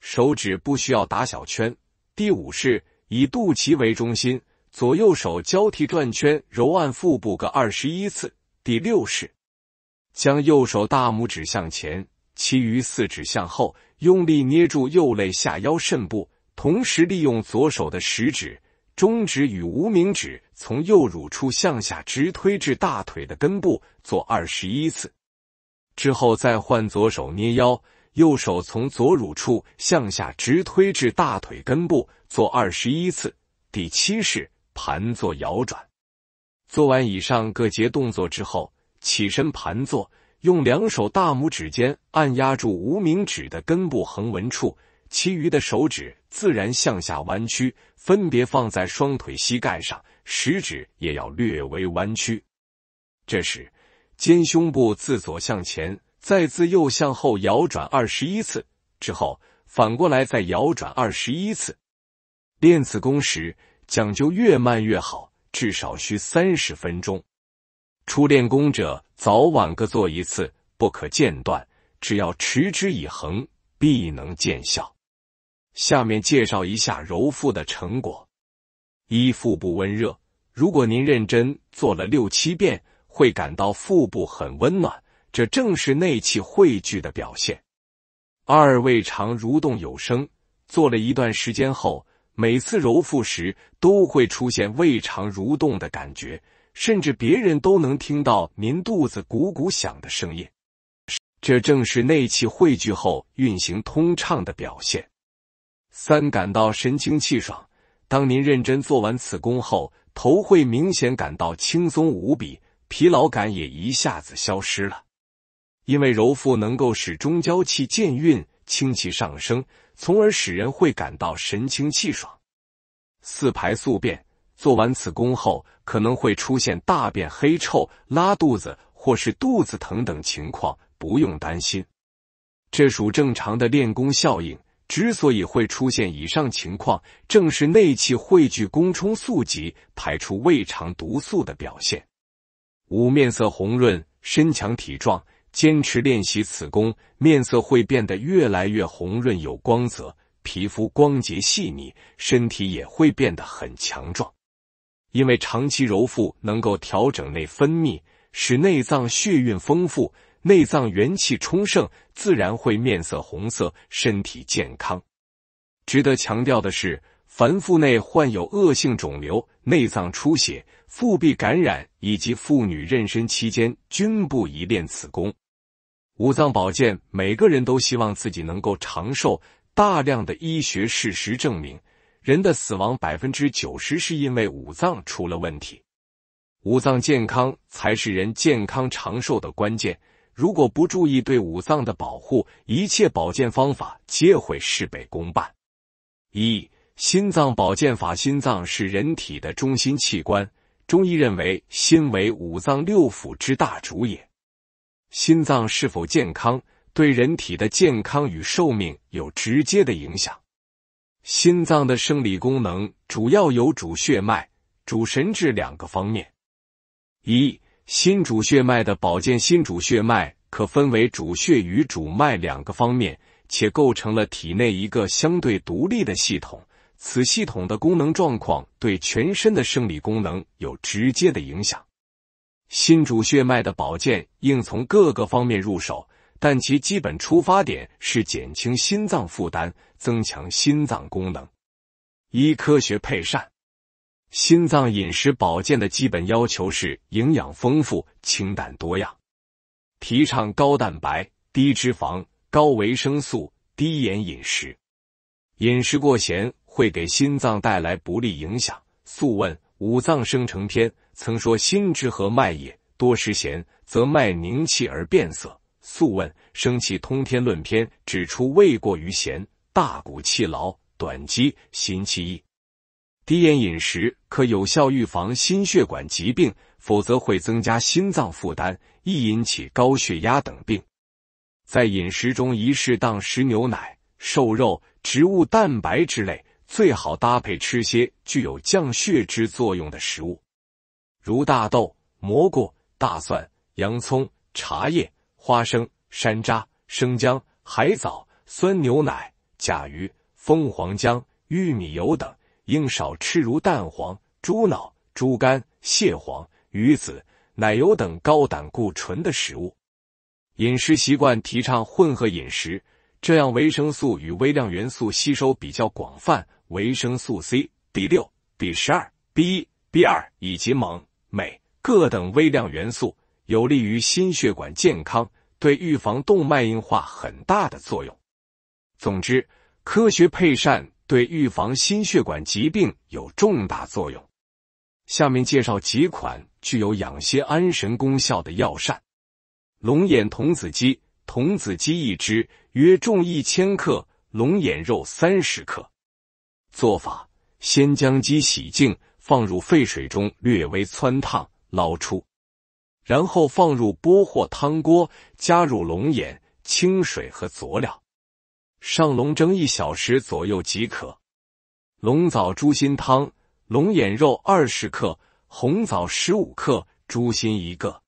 手指不需要打小圈。第五式以肚脐为中心，左右手交替转圈揉按腹部各二十一次。第六式，将右手大拇指向前，其余四指向后，用力捏住右肋下腰肾部，同时利用左手的食指、中指与无名指从右乳处向下直推至大腿的根部，做二十一次。之后再换左手捏腰，右手从左乳处向下直推至大腿根部，做二十一次。第七式盘坐摇转。做完以上各节动作之后，起身盘坐，用两手大拇指尖按压住无名指的根部横纹处，其余的手指自然向下弯曲，分别放在双腿膝盖上，食指也要略微弯曲。这时。肩胸部自左向前，再自右向后摇转二十一次，之后反过来再摇转二十一次。练此功时讲究越慢越好，至少需三十分钟。初练功者早晚各做一次，不可间断，只要持之以恒，必能见效。下面介绍一下揉腹的成果：一、腹部温热。如果您认真做了六七遍。会感到腹部很温暖，这正是内气汇聚的表现。二胃肠蠕动有声，做了一段时间后，每次揉腹时都会出现胃肠蠕动的感觉，甚至别人都能听到您肚子鼓鼓响的声音。这正是内气汇聚后运行通畅的表现。三感到神清气爽，当您认真做完此功后，头会明显感到轻松无比。疲劳感也一下子消失了，因为揉腹能够使中焦气渐运，清气上升，从而使人会感到神清气爽。四排宿便，做完此功后可能会出现大便黑臭、拉肚子或是肚子疼等情况，不用担心，这属正常的练功效应。之所以会出现以上情况，正是内气汇聚、攻冲速急、排出胃肠毒素的表现。五面色红润，身强体壮。坚持练习此功，面色会变得越来越红润有光泽，皮肤光洁细腻，身体也会变得很强壮。因为长期揉腹能够调整内分泌，使内脏血运丰富，内脏元气充盛，自然会面色红色，身体健康。值得强调的是。凡腹内患有恶性肿瘤、内脏出血、腹壁感染以及妇女妊娠期间，均不宜练此功。五脏保健，每个人都希望自己能够长寿。大量的医学事实证明，人的死亡百分之九十是因为五脏出了问题。五脏健康才是人健康长寿的关键。如果不注意对五脏的保护，一切保健方法皆会事倍功半。一。心脏保健法，心脏是人体的中心器官。中医认为，心为五脏六腑之大主也。心脏是否健康，对人体的健康与寿命有直接的影响。心脏的生理功能主要有主血脉、主神志两个方面。一、心主血脉的保健，心主血脉可分为主血与主脉两个方面，且构成了体内一个相对独立的系统。此系统的功能状况对全身的生理功能有直接的影响。心主血脉的保健应从各个方面入手，但其基本出发点是减轻心脏负担，增强心脏功能。一、科学配膳，心脏饮食保健的基本要求是营养丰富、清淡多样，提倡高蛋白、低脂肪、高维生素、低盐饮食。饮食过咸。会给心脏带来不利影响。素问五脏生成篇曾说：“心之和脉也，多食咸则脉凝气而变色。”素问生气通天论篇指出：“胃过于咸，大骨气劳，短肌，心气益。”低盐饮食可有效预防心血管疾病，否则会增加心脏负担，易引起高血压等病。在饮食中宜适当食牛奶、瘦肉、植物蛋白之类。最好搭配吃些具有降血脂作用的食物，如大豆、蘑菇、大蒜、洋葱、茶叶、花生、山楂、生姜、海藻、酸牛奶、甲鱼、蜂皇浆、玉米油等。应少吃如蛋黄、猪脑、猪肝、蟹黄、鱼子、奶油等高胆固醇的食物。饮食习惯提倡混合饮食，这样维生素与微量元素吸收比较广泛。维生素 C、B 六、B 十二、B、B 二以及锰、镁、铬等微量元素，有利于心血管健康，对预防动脉硬化很大的作用。总之，科学配膳对预防心血管疾病有重大作用。下面介绍几款具有养心安神功效的药膳：龙眼童子鸡，童子鸡一只，约重一千克，龙眼肉三十克。做法：先将鸡洗净，放入沸水中略微汆烫，捞出，然后放入钵或汤锅，加入龙眼、清水和佐料，上笼蒸一小时左右即可。龙枣猪心汤：龙眼肉二十克，红枣十五克，猪心一个。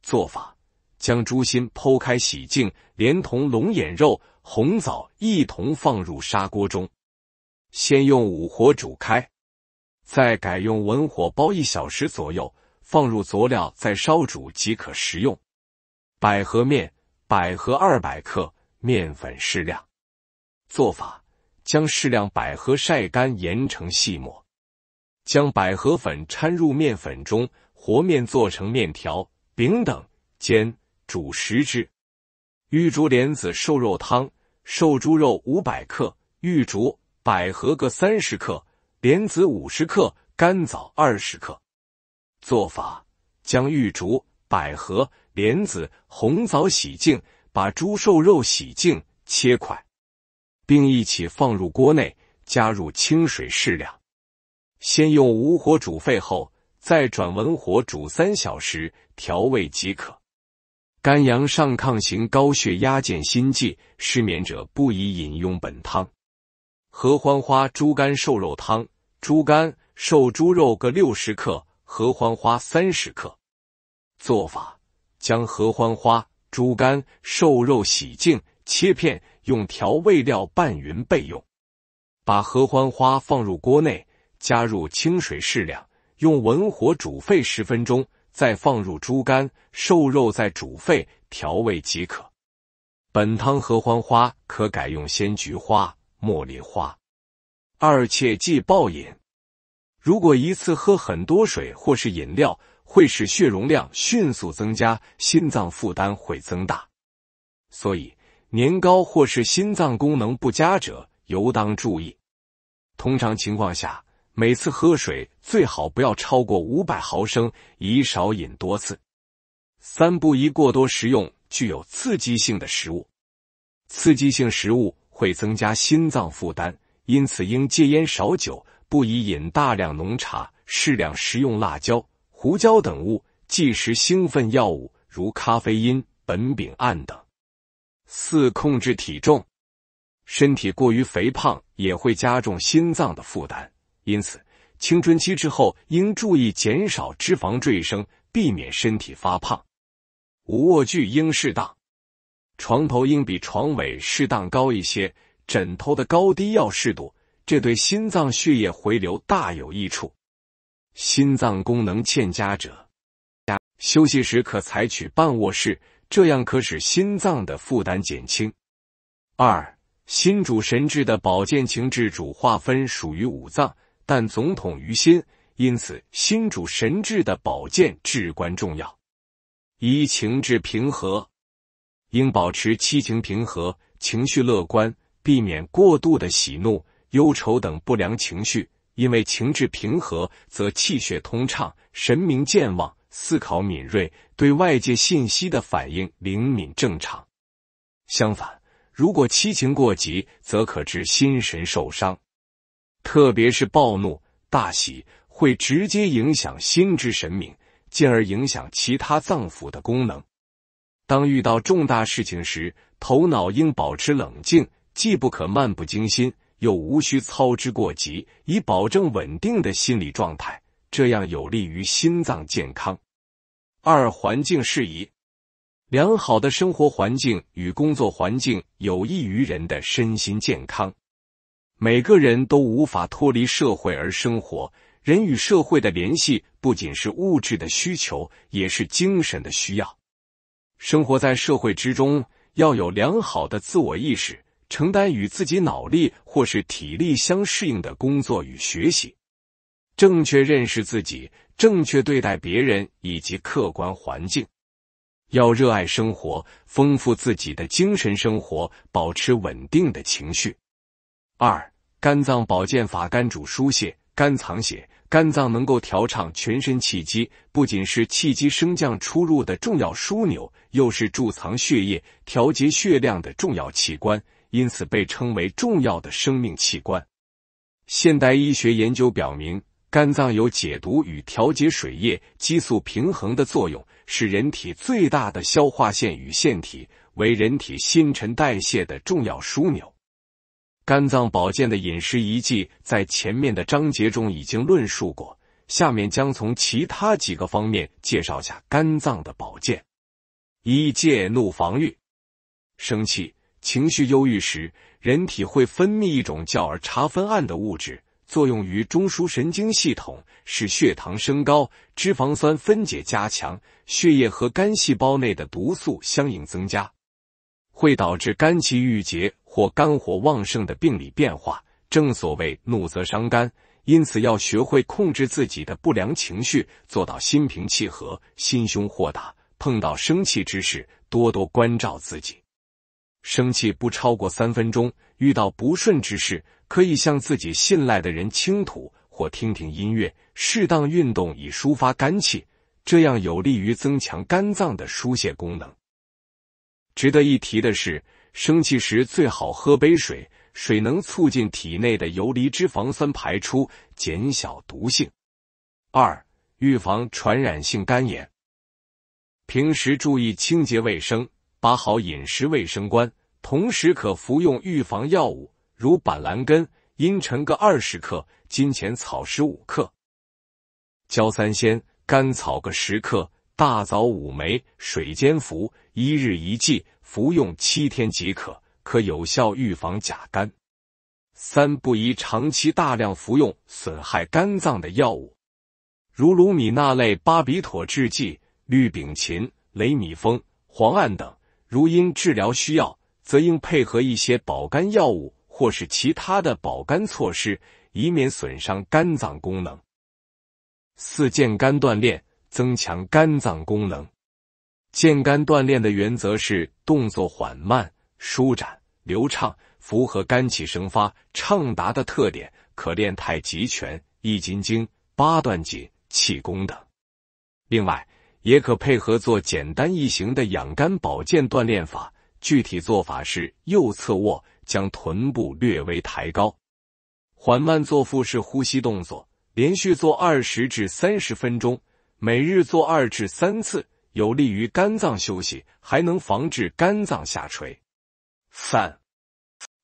做法：将猪心剖开洗净，连同龙眼肉、红枣一同放入砂锅中。先用武火煮开，再改用文火煲一小时左右，放入佐料再烧煮即可食用。百合面：百合二百克，面粉适量。做法：将适量百合晒干，研成细末，将百合粉掺入面粉中和面，做成面条、饼等，煎、煮食之。玉竹莲子瘦肉汤：瘦猪肉五百克，玉竹。百合各三十克，莲子五十克，甘枣二十克。做法：将玉竹、百合、莲子、红枣洗净，把猪瘦肉洗净切块，并一起放入锅内，加入清水适量，先用武火煮沸后，再转文火煮三小时，调味即可。肝阳上亢型高血压、减心悸、失眠者不宜饮用本汤。合欢花猪肝瘦肉汤：猪肝、瘦猪肉各六十克，合欢花三十克。做法：将合欢花、猪肝、瘦肉洗净切片，用调味料拌匀备用。把合欢花放入锅内，加入清水适量，用文火煮沸十分钟，再放入猪肝、瘦肉再煮沸，调味即可。本汤合欢花可改用鲜菊花。茉莉花，二切忌暴饮。如果一次喝很多水或是饮料，会使血容量迅速增加，心脏负担会增大。所以年高或是心脏功能不佳者尤当注意。通常情况下，每次喝水最好不要超过五百毫升，以少饮多次。三不宜过多食用具有刺激性的食物，刺激性食物。会增加心脏负担，因此应戒烟少酒，不宜饮大量浓茶，适量食用辣椒、胡椒等物，忌食兴奋药物如咖啡因、苯丙胺等。四、控制体重，身体过于肥胖也会加重心脏的负担，因此青春期之后应注意减少脂肪赘生，避免身体发胖。五、卧具应适当。床头应比床尾适当高一些，枕头的高低要适度，这对心脏血液回流大有益处。心脏功能欠佳者，休息时可采取半卧式，这样可使心脏的负担减轻。二，心主神志的保健情志主划分属于五脏，但总统于心，因此心主神志的保健至关重要。一情志平和。应保持七情平和，情绪乐观，避免过度的喜怒、忧愁等不良情绪。因为情志平和，则气血通畅，神明健旺，思考敏锐，对外界信息的反应灵敏正常。相反，如果七情过急，则可致心神受伤，特别是暴怒、大喜，会直接影响心之神明，进而影响其他脏腑的功能。当遇到重大事情时，头脑应保持冷静，既不可漫不经心，又无需操之过急，以保证稳定的心理状态。这样有利于心脏健康。二、环境适宜，良好的生活环境与工作环境有益于人的身心健康。每个人都无法脱离社会而生活，人与社会的联系不仅是物质的需求，也是精神的需要。生活在社会之中，要有良好的自我意识，承担与自己脑力或是体力相适应的工作与学习，正确认识自己，正确对待别人以及客观环境，要热爱生活，丰富自己的精神生活，保持稳定的情绪。二、肝脏保健法，肝主疏泄，肝藏血。肝脏能够调畅全身气机，不仅是气机升降出入的重要枢纽，又是贮藏血液、调节血量的重要器官，因此被称为重要的生命器官。现代医学研究表明，肝脏有解毒与调节水液、激素平衡的作用，是人体最大的消化腺与腺体，为人体新陈代谢的重要枢纽。肝脏保健的饮食遗迹在前面的章节中已经论述过，下面将从其他几个方面介绍下肝脏的保健。一、戒怒防御。生气、情绪忧郁时，人体会分泌一种叫茶酚胺的物质，作用于中枢神经系统，使血糖升高，脂肪酸分解加强，血液和肝细胞内的毒素相应增加，会导致肝气郁结。或肝火旺盛的病理变化，正所谓怒则伤肝，因此要学会控制自己的不良情绪，做到心平气和、心胸豁达。碰到生气之事，多多关照自己，生气不超过三分钟。遇到不顺之事，可以向自己信赖的人倾吐，或听听音乐，适当运动以抒发肝气，这样有利于增强肝脏的疏泄功能。值得一提的是。生气时最好喝杯水，水能促进体内的游离脂肪酸排出，减小毒性。二、预防传染性肝炎，平时注意清洁卫生，把好饮食卫生关，同时可服用预防药物，如板蓝根、茵陈各二十克，金钱草十五克，焦三仙、甘草各十克，大枣五枚，水煎服，一日一剂。服用七天即可，可有效预防甲肝。三、不宜长期大量服用损害肝脏的药物，如卢米那类、巴比妥制剂、氯丙嗪、雷米风、磺胺等。如因治疗需要，则应配合一些保肝药物或是其他的保肝措施，以免损伤肝脏功能。四、健肝锻炼，增强肝脏功能。健肝锻炼的原则是动作缓慢、舒展、流畅，符合肝气生发、畅达的特点。可练太极拳、易筋经、八段锦、气功等。另外，也可配合做简单易行的养肝保健锻炼法。具体做法是：右侧卧，将臀部略微抬高，缓慢做腹式呼吸动作，连续做二十至三十分钟，每日做二至三次。有利于肝脏休息，还能防治肝脏下垂。三、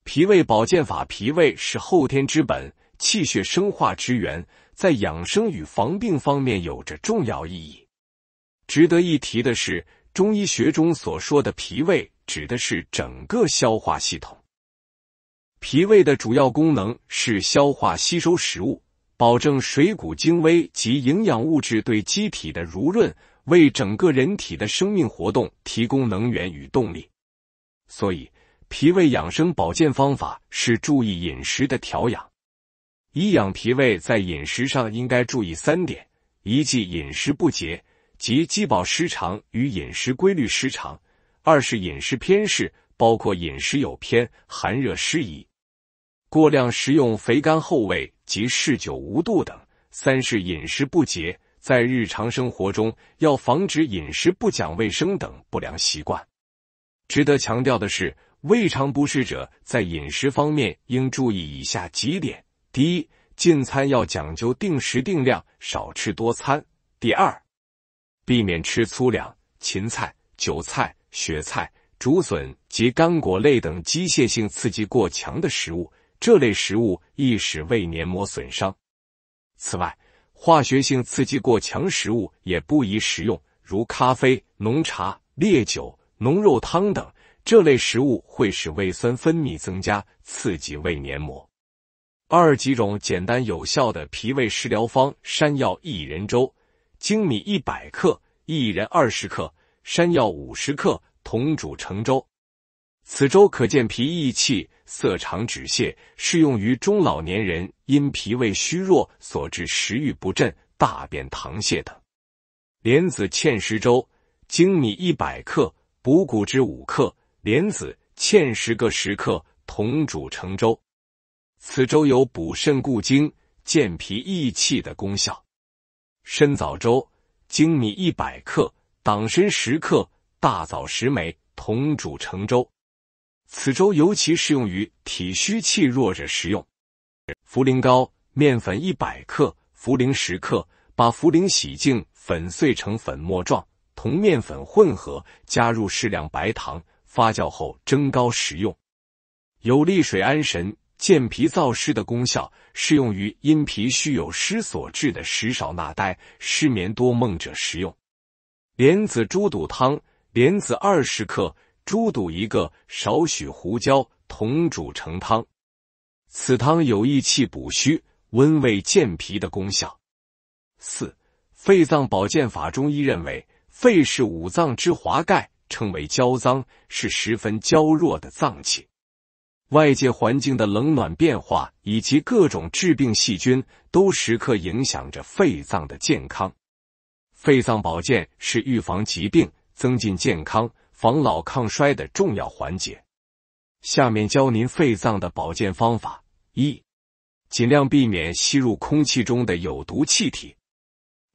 脾胃保健法，脾胃是后天之本，气血生化之源，在养生与防病方面有着重要意义。值得一提的是，中医学中所说的脾胃指的是整个消化系统。脾胃的主要功能是消化吸收食物，保证水谷精微及营养物质对机体的濡润。为整个人体的生命活动提供能源与动力，所以脾胃养生保健方法是注意饮食的调养。一养脾胃在饮食上应该注意三点：一、忌饮食不节，即饥饱失常与饮食规律失常；二是饮食偏食，包括饮食有偏、寒热失宜、过量食用肥甘厚味及嗜酒无度等；三是饮食不节。在日常生活中，要防止饮食不讲卫生等不良习惯。值得强调的是，胃肠不适者在饮食方面应注意以下几点：第一，进餐要讲究定时定量，少吃多餐；第二，避免吃粗粮、芹菜、韭菜、雪菜、竹笋及干果类等机械性刺激过强的食物，这类食物易使胃黏膜损伤。此外，化学性刺激过强，食物也不宜食用，如咖啡、浓茶、烈酒、浓肉汤等。这类食物会使胃酸分泌增加，刺激胃黏膜。二几种简单有效的脾胃食疗方：山药薏仁粥，粳米一百克，薏仁二十克，山药五十克，同煮成粥。此粥可健脾益气、色肠止泻，适用于中老年人因脾胃虚弱所致食欲不振、大便溏泻等。莲子芡实粥：粳米一百克，补骨脂五克，莲子、芡实各十克，同煮成粥。此粥有补肾固精、健脾益气的功效。参枣粥：粳米一百克，党参十克，大枣十枚，同煮成粥。此粥尤其适用于体虚气弱者食用。茯苓膏，面粉一百克，茯苓十克，把茯苓洗净，粉碎成粉末状，同面粉混合，加入适量白糖，发酵后蒸糕食用。有利水安神、健脾燥湿的功效，适用于因脾虚有湿所致的食少纳呆、失眠多梦者食用。莲子猪肚汤，莲子二十克。猪肚一个，少许胡椒，同煮成汤。此汤有益气补虚、温胃健脾的功效。四肺脏保健法，中医认为肺是五脏之华盖，称为焦脏，是十分娇弱的脏器。外界环境的冷暖变化以及各种致病细菌，都时刻影响着肺脏的健康。肺脏保健是预防疾病、增进健康。防老抗衰的重要环节。下面教您肺脏的保健方法：一、尽量避免吸入空气中的有毒气体，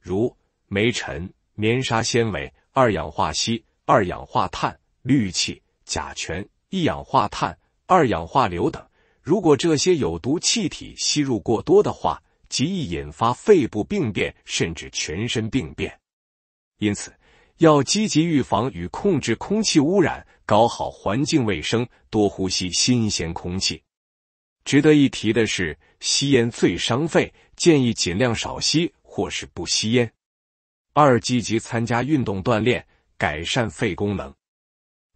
如煤尘、棉纱纤维、二氧化硒、二氧化碳、氯气、甲醛、一氧化碳、二氧化硫等。如果这些有毒气体吸入过多的话，极易引发肺部病变，甚至全身病变。因此，要积极预防与控制空气污染，搞好环境卫生，多呼吸新鲜空气。值得一提的是，吸烟最伤肺，建议尽量少吸或是不吸烟。二、积极参加运动锻炼，改善肺功能，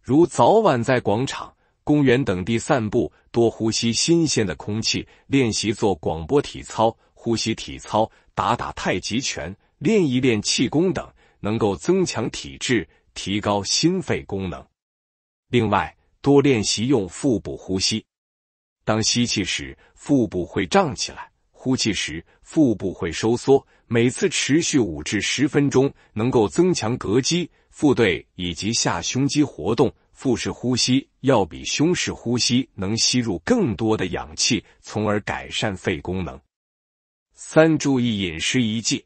如早晚在广场、公园等地散步，多呼吸新鲜的空气，练习做广播体操、呼吸体操、打打太极拳、练一练气功等。能够增强体质，提高心肺功能。另外，多练习用腹部呼吸。当吸气时，腹部会胀起来；，呼气时，腹部会收缩。每次持续五至十分钟，能够增强膈肌、腹对以及下胸肌活动。腹式呼吸要比胸式呼吸能吸入更多的氧气，从而改善肺功能。三、注意饮食宜忌。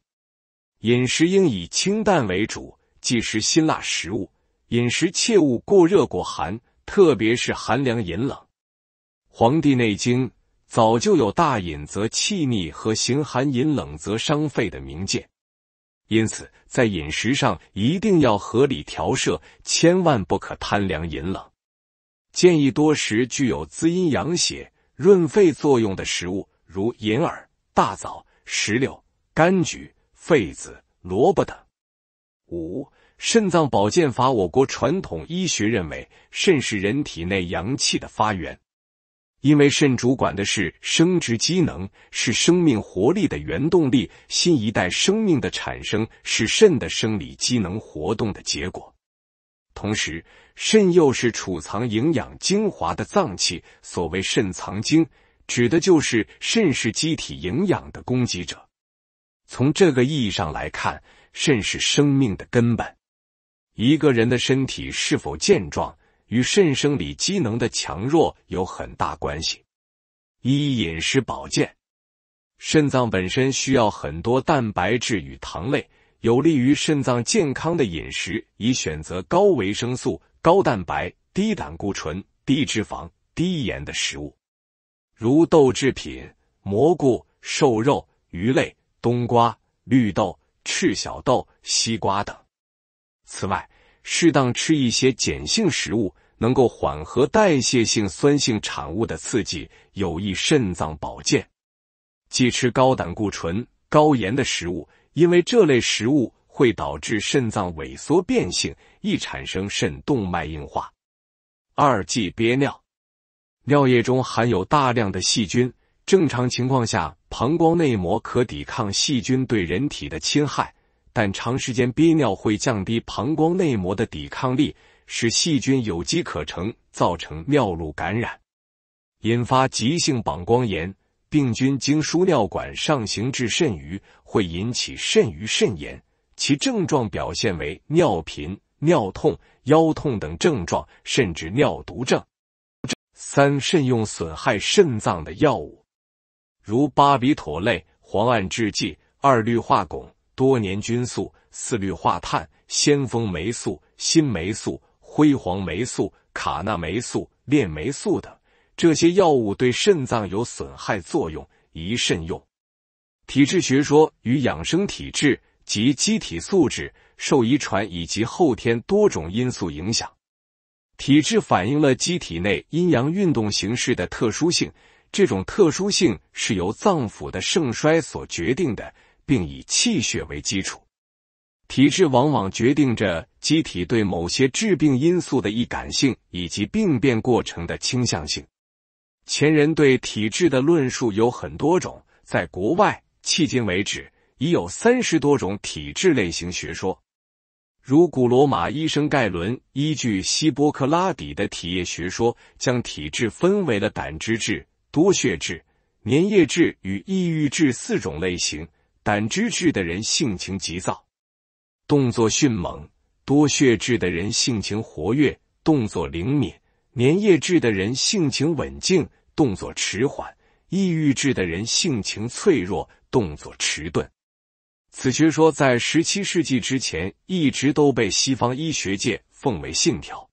饮食应以清淡为主，忌食辛辣食物。饮食切勿过热过寒，特别是寒凉饮冷。《黄帝内经》早就有“大饮则气逆”和“行寒饮冷则伤肺”的名鉴，因此在饮食上一定要合理调摄，千万不可贪凉饮冷。建议多食具有滋阴养血、润肺作用的食物，如银耳、大枣、石榴、柑橘。痱子、萝卜等。五、肾脏保健法。我国传统医学认为，肾是人体内阳气的发源，因为肾主管的是生殖机能，是生命活力的原动力。新一代生命的产生是肾的生理机能活动的结果。同时，肾又是储藏营养精华的脏器。所谓“肾藏精”，指的就是肾是机体营养的供给者。从这个意义上来看，肾是生命的根本。一个人的身体是否健壮，与肾生理机能的强弱有很大关系。一饮食保健，肾脏本身需要很多蛋白质与糖类，有利于肾脏健康的饮食，以选择高维生素、高蛋白、低胆固醇、低脂肪、低盐的食物，如豆制品、蘑菇、瘦肉、鱼类。冬瓜、绿豆、赤小豆、西瓜等。此外，适当吃一些碱性食物，能够缓和代谢性酸性产物的刺激，有益肾脏保健。忌吃高胆固醇、高盐的食物，因为这类食物会导致肾脏萎缩变性，易产生肾动脉硬化。二、忌憋尿。尿液中含有大量的细菌，正常情况下。膀胱内膜可抵抗细菌对人体的侵害，但长时间憋尿会降低膀胱内膜的抵抗力，使细菌有机可乘，造成尿路感染，引发急性膀胱炎。病菌经输尿管上行至肾盂，会引起肾盂肾炎。其症状表现为尿频、尿痛、腰痛等症状，甚至尿毒症。三、慎用损害肾脏的药物。如巴比妥类、磺胺制剂、二氯化汞、多粘菌素、四氯化碳、先锋霉素、新霉素、辉煌霉素、卡那霉素、链霉素等，这些药物对肾脏有损害作用，宜慎用。体质学说与养生体质及机体素质受遗传以及后天多种因素影响，体质反映了机体内阴阳运动形式的特殊性。这种特殊性是由脏腑的盛衰所决定的，并以气血为基础。体质往往决定着机体对某些致病因素的易感性以及病变过程的倾向性。前人对体质的论述有很多种，在国外，迄今为止已有三十多种体质类型学说。如古罗马医生盖伦依据希波克拉底的体液学说，将体质分为了胆汁质。多血质、粘液质与抑郁质四种类型。胆汁质的人性情急躁，动作迅猛；多血质的人性情活跃，动作灵敏；粘液质的人性情稳静，动作迟缓；抑郁质的人性情脆弱，动作迟钝。此学说在十七世纪之前一直都被西方医学界奉为信条。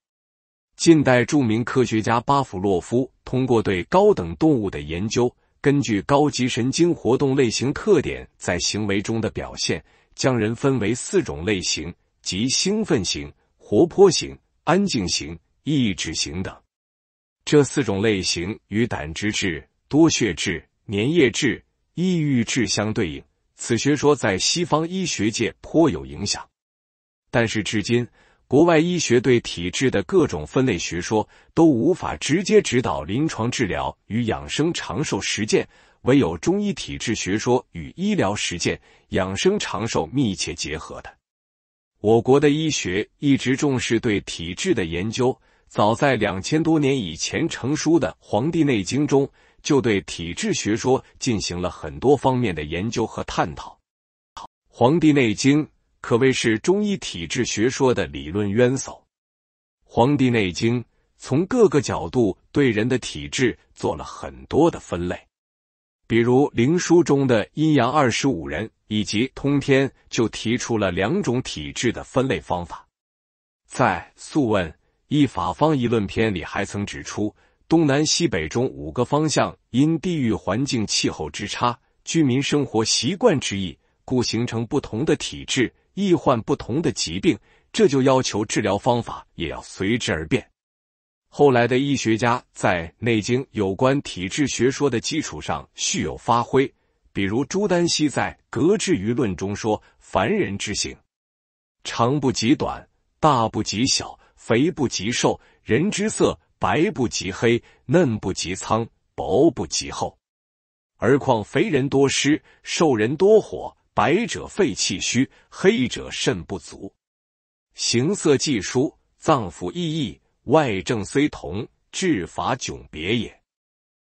近代著名科学家巴甫洛夫通过对高等动物的研究，根据高级神经活动类型特点在行为中的表现，将人分为四种类型，即兴奋型、活泼型、安静型、抑制型等。这四种类型与胆汁质、多血质、粘液质、抑郁质相对应。此学说在西方医学界颇有影响，但是至今。国外医学对体质的各种分类学说都无法直接指导临床治疗与养生长寿实践，唯有中医体质学说与医疗实践、养生长寿密切结合的。我国的医学一直重视对体质的研究，早在两千多年以前成书的《黄帝内经》中，就对体质学说进行了很多方面的研究和探讨，《黄帝内经》。可谓是中医体质学说的理论渊薮，《黄帝内经》从各个角度对人的体质做了很多的分类，比如《灵书》中的阴阳二十五人，以及《通天》就提出了两种体质的分类方法。在《素问·一法方一论篇》里还曾指出，东南西北中五个方向因地域环境、气候之差，居民生活习惯之异，故形成不同的体质。易患不同的疾病，这就要求治疗方法也要随之而变。后来的医学家在《内经》有关体质学说的基础上续有发挥，比如朱丹溪在《格致舆论》中说：“凡人之行，长不及短，大不及小，肥不及瘦；人之色，白不及黑，嫩不及苍，薄不及厚。而况肥人多湿，瘦人多火。”白者肺气虚，黑者肾不足，形色既殊，脏腑异异，外症虽同，治法迥别也。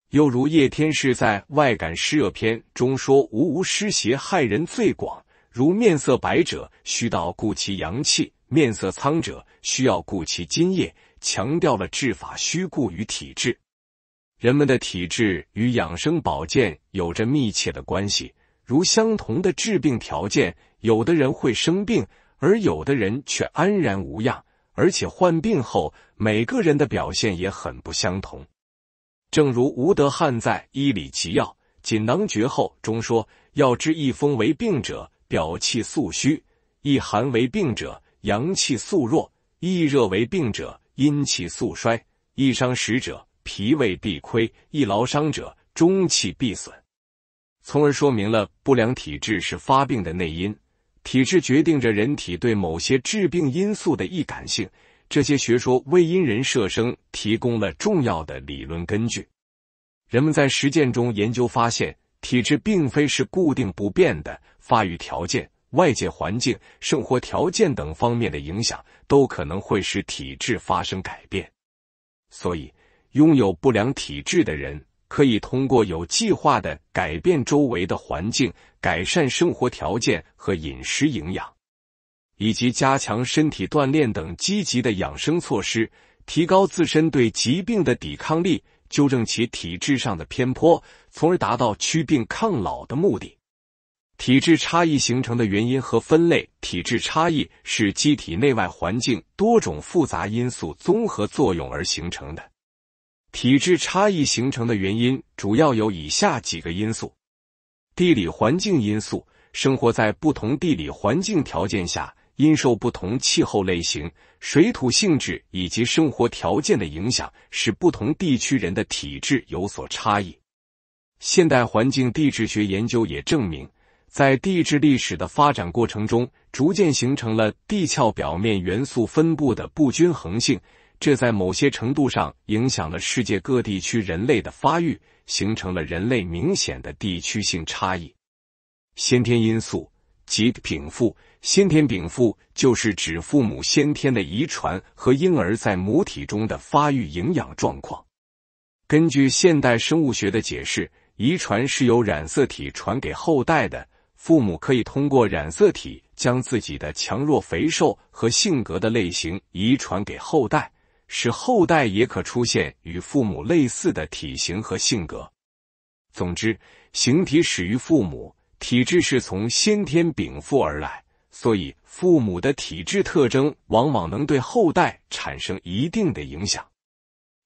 又如叶天士在外感湿热篇中说：“无无湿邪害人最广，如面色白者，需到固其阳气；面色苍者，需要固其津液。”强调了治法需固于体质。人们的体质与养生保健有着密切的关系。如相同的治病条件，有的人会生病，而有的人却安然无恙。而且患病后，每个人的表现也很不相同。正如吴德汉在《医理奇要·锦囊诀》后中说：“要知一风为病者，表气素虚；一寒为病者，阳气素弱；一热为病者，阴气素衰；一伤食者，脾胃必亏；一劳伤者，中气必损。”从而说明了不良体质是发病的内因，体质决定着人体对某些致病因素的易感性。这些学说为因人设生提供了重要的理论根据。人们在实践中研究发现，体质并非是固定不变的，发育条件、外界环境、生活条件等方面的影响，都可能会使体质发生改变。所以，拥有不良体质的人。可以通过有计划的改变周围的环境，改善生活条件和饮食营养，以及加强身体锻炼等积极的养生措施，提高自身对疾病的抵抗力，纠正其体质上的偏颇，从而达到祛病抗老的目的。体质差异形成的原因和分类，体质差异是机体内外环境多种复杂因素综合作用而形成的。体质差异形成的原因主要有以下几个因素：地理环境因素，生活在不同地理环境条件下，因受不同气候类型、水土性质以及生活条件的影响，使不同地区人的体质有所差异。现代环境地质学研究也证明，在地质历史的发展过程中，逐渐形成了地壳表面元素分布的不均衡性。这在某些程度上影响了世界各地区人类的发育，形成了人类明显的地区性差异。先天因素及禀赋，先天禀赋就是指父母先天的遗传和婴儿在母体中的发育营养状况。根据现代生物学的解释，遗传是由染色体传给后代的，父母可以通过染色体将自己的强弱、肥瘦和性格的类型遗传给后代。使后代也可出现与父母类似的体型和性格。总之，形体始于父母，体质是从先天禀赋而来，所以父母的体质特征往往能对后代产生一定的影响。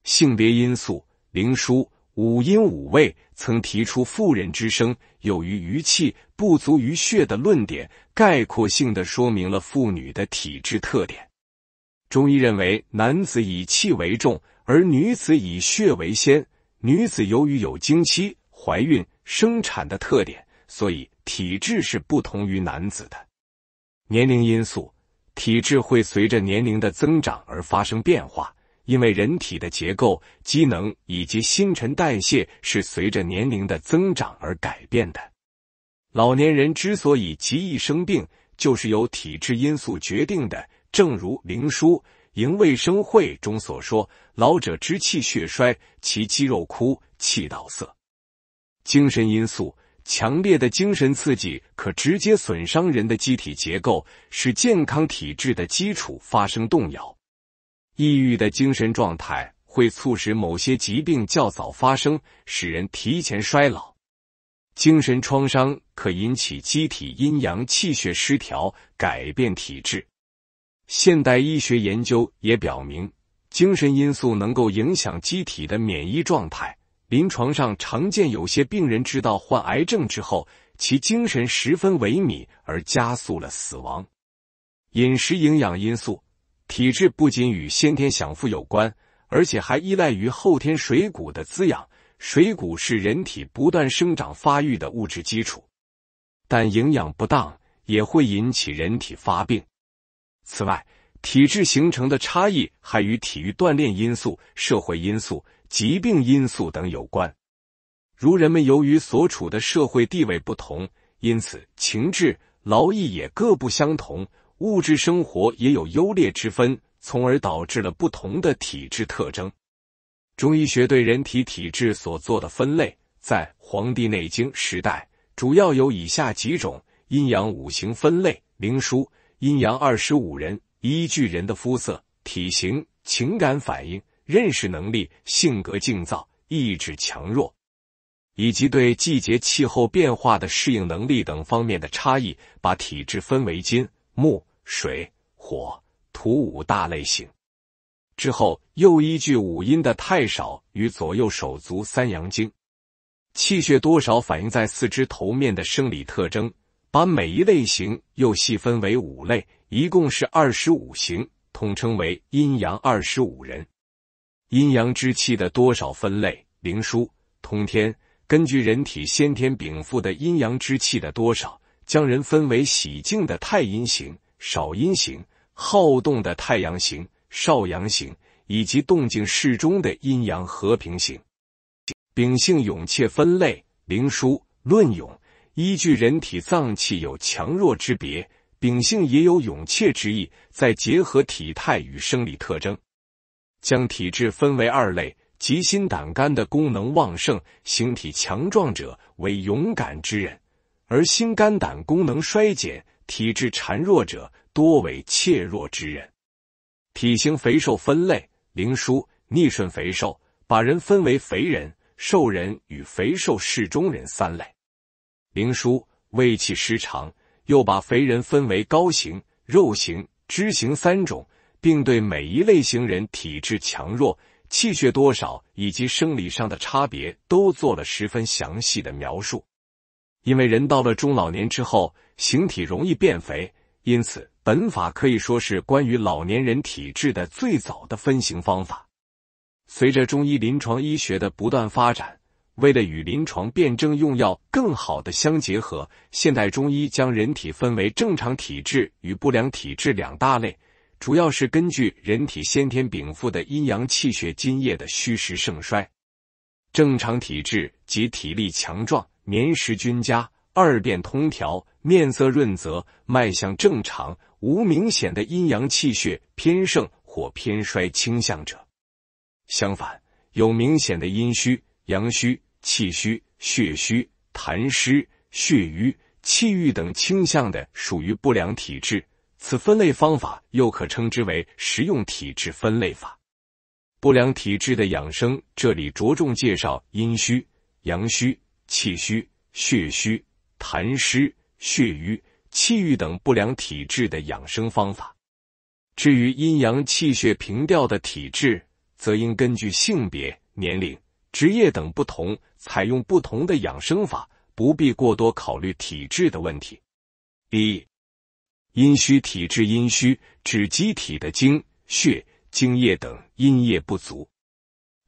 性别因素，《灵枢·五阴五味》曾提出“妇人之生，有于余气，不足于血”的论点，概括性的说明了妇女的体质特点。中医认为，男子以气为重，而女子以血为先。女子由于有经期、怀孕、生产的特点，所以体质是不同于男子的。年龄因素，体质会随着年龄的增长而发生变化，因为人体的结构、机能以及新陈代谢是随着年龄的增长而改变的。老年人之所以极易生病，就是由体质因素决定的。正如《灵书·营卫生会》中所说：“老者之气血衰，其肌肉枯，气道涩。”精神因素，强烈的精神刺激可直接损伤人的机体结构，使健康体质的基础发生动摇。抑郁的精神状态会促使某些疾病较早发生，使人提前衰老。精神创伤可引起机体阴阳气血失调，改变体质。现代医学研究也表明，精神因素能够影响机体的免疫状态。临床上常见有些病人知道患癌症之后，其精神十分萎靡，而加速了死亡。饮食营养因素，体质不仅与先天享福有关，而且还依赖于后天水谷的滋养。水谷是人体不断生长发育的物质基础，但营养不当也会引起人体发病。此外，体质形成的差异还与体育锻炼因素、社会因素、疾病因素等有关。如人们由于所处的社会地位不同，因此情志、劳逸也各不相同，物质生活也有优劣之分，从而导致了不同的体质特征。中医学对人体体质所做的分类，在《黄帝内经》时代主要有以下几种：阴阳、五行分类，《灵枢》。阴阳二十五人，依据人的肤色、体型、情感反应、认识能力、性格、境躁、意志强弱，以及对季节气候变化的适应能力等方面的差异，把体质分为金、木、水、火、土五大类型。之后又依据五阴的太少与左右手足三阳经气血多少，反映在四肢头面的生理特征。把每一类型又细分为五类，一共是二十五型，统称为阴阳二十五人。阴阳之气的多少分类，《灵枢·通天》根据人体先天禀赋的阴阳之气的多少，将人分为喜静的太阴型、少阴型，好动的太阳型、少阳型，以及动静适中的阴阳和平型。秉性勇怯分类，《灵枢·论勇》。依据人体脏器有强弱之别，秉性也有勇怯之意，再结合体态与生理特征，将体质分为二类：即心胆肝的功能旺盛、形体强壮者为勇敢之人，而心肝胆功能衰减、体质孱弱者多为怯弱之人。体型肥瘦分类，《灵枢》逆顺肥瘦，把人分为肥人、瘦人与肥瘦适中人三类。灵枢胃气失常，又把肥人分为高型、肉型、脂型三种，并对每一类型人体质强弱、气血多少以及生理上的差别都做了十分详细的描述。因为人到了中老年之后，形体容易变肥，因此本法可以说是关于老年人体质的最早的分型方法。随着中医临床医学的不断发展。为了与临床辨证用药更好的相结合，现代中医将人体分为正常体质与不良体质两大类，主要是根据人体先天禀赋的阴阳气血津液的虚实盛衰。正常体质及体力强壮，年时均佳，二便通调，面色润泽，脉象正常，无明显的阴阳气血偏盛或偏衰倾向者。相反，有明显的阴虚、阳虚。气虚、血虚、痰湿、血瘀、气郁等倾向的属于不良体质。此分类方法又可称之为实用体质分类法。不良体质的养生，这里着重介绍阴虚、阳虚、气虚、血虚、痰湿、血瘀、气郁等不良体质的养生方法。至于阴阳气血平调的体质，则应根据性别、年龄。职业等不同，采用不同的养生法，不必过多考虑体质的问题。一、阴虚体质，阴虚指机体的精、血、精液等阴液不足。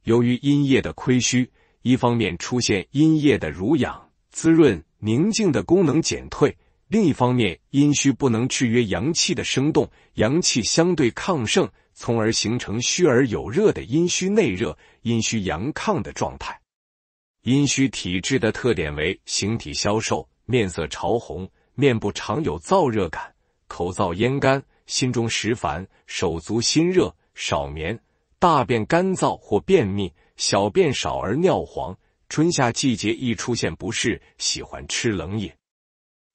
由于阴液的亏虚，一方面出现阴液的濡养、滋润、宁静的功能减退；另一方面，阴虚不能制约阳气的生动，阳气相对亢盛。从而形成虚而有热的阴虚内热、阴虚阳亢的状态。阴虚体质的特点为形体消瘦、面色潮红、面部常有燥热感、口燥咽干、心中实烦、手足心热、少眠、大便干燥或便秘、小便少而尿黄。春夏季节易出现不适，喜欢吃冷饮。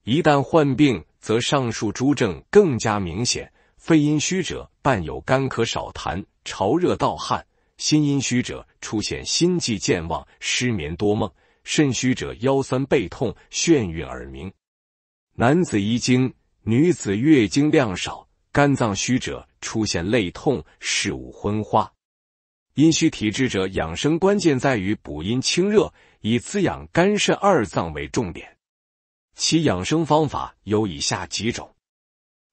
一旦患病，则上述诸症更加明显。肺阴虚者伴有干咳少痰、潮热盗汗；心阴虚者出现心悸健忘、失眠多梦；肾虚者腰酸背痛、眩晕耳鸣；男子遗精，女子月经量少；肝脏虚者出现肋痛、视物昏花。阴虚体质者养生关键在于补阴清热，以滋养肝肾二脏为重点。其养生方法有以下几种：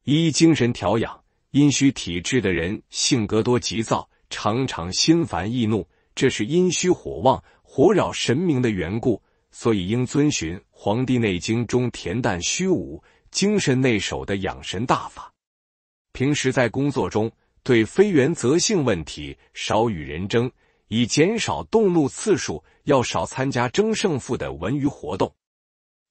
一、精神调养。阴虚体质的人性格多急躁，常常心烦易怒，这是阴虚火旺、火扰神明的缘故，所以应遵循《黄帝内经》中“恬淡虚无，精神内守”的养神大法。平时在工作中，对非原则性问题少与人争，以减少动怒次数；要少参加争胜负的文娱活动。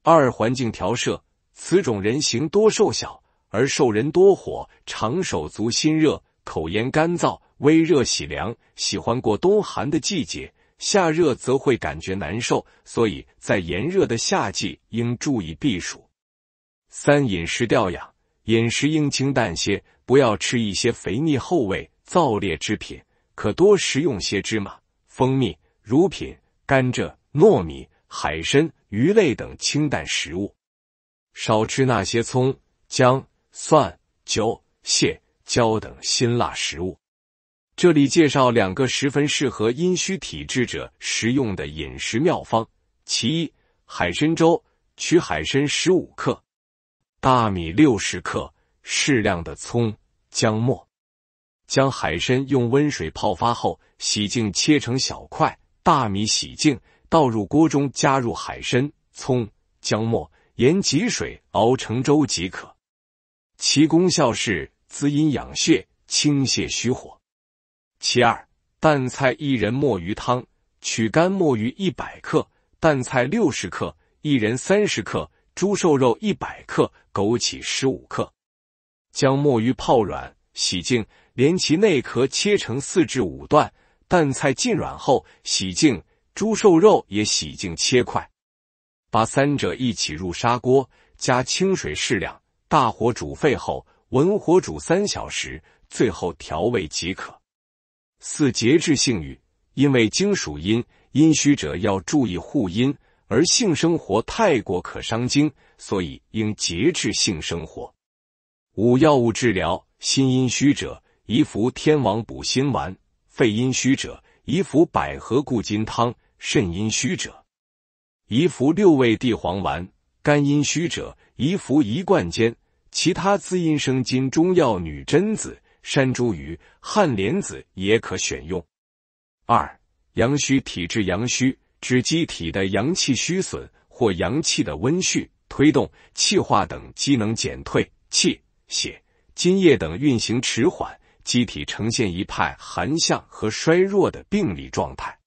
二、环境调摄：此种人形多瘦小。而受人多火，常手足心热，口咽干燥，微热喜凉，喜欢过冬寒的季节，夏热则会感觉难受。所以在炎热的夏季应注意避暑。三饮食调养，饮食应清淡些，不要吃一些肥腻厚味、燥烈之品，可多食用些芝麻、蜂蜜、乳品、甘蔗、糯米、海参、鱼类等清淡食物，少吃那些葱、姜。蒜、酒、蟹、椒等辛辣食物。这里介绍两个十分适合阴虚体质者食用的饮食妙方。其一，海参粥：取海参十五克，大米六十克，适量的葱、姜末。将海参用温水泡发后洗净切成小块，大米洗净倒入锅中，加入海参、葱、姜末、盐、及水熬成粥即可。其功效是滋阴养血，清泻虚火。其二，淡菜薏仁墨鱼汤：取干墨鱼一百克，淡菜六十克，薏仁三十克，猪瘦肉一百克，枸杞十五克。将墨鱼泡软，洗净，连其内壳切成四至五段；淡菜浸软后洗净，猪瘦肉也洗净切块。把三者一起入砂锅，加清水适量。大火煮沸后，文火煮三小时，最后调味即可。四节制性欲，因为经属阴，阴虚者要注意护阴，而性生活太过可伤精，所以应节制性生活。五药物治疗：心阴虚者宜服天王补心丸，肺阴虚者宜服百合固金汤，肾阴虚者宜服六味地黄丸，肝阴虚者宜服一贯煎。其他滋阴生津中药女贞子、山茱萸、旱莲子也可选用。二、阳虚体质阳虚指机体的阳气虚损或阳气的温煦、推动、气化等机能减退，气、血、津液等运行迟缓，机体呈现一派寒象和衰弱的病理状态。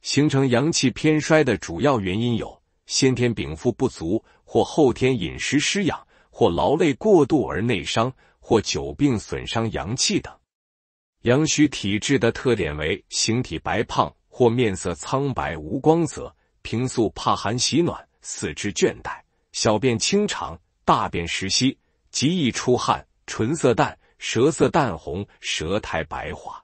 形成阳气偏衰的主要原因有先天禀赋不足或后天饮食失养。或劳累过度而内伤，或久病损伤阳气等。阳虚体质的特点为形体白胖，或面色苍白无光泽，平素怕寒喜暖，四肢倦怠，小便清长，大便时稀，极易出汗，唇色淡，舌色淡红，舌苔白滑。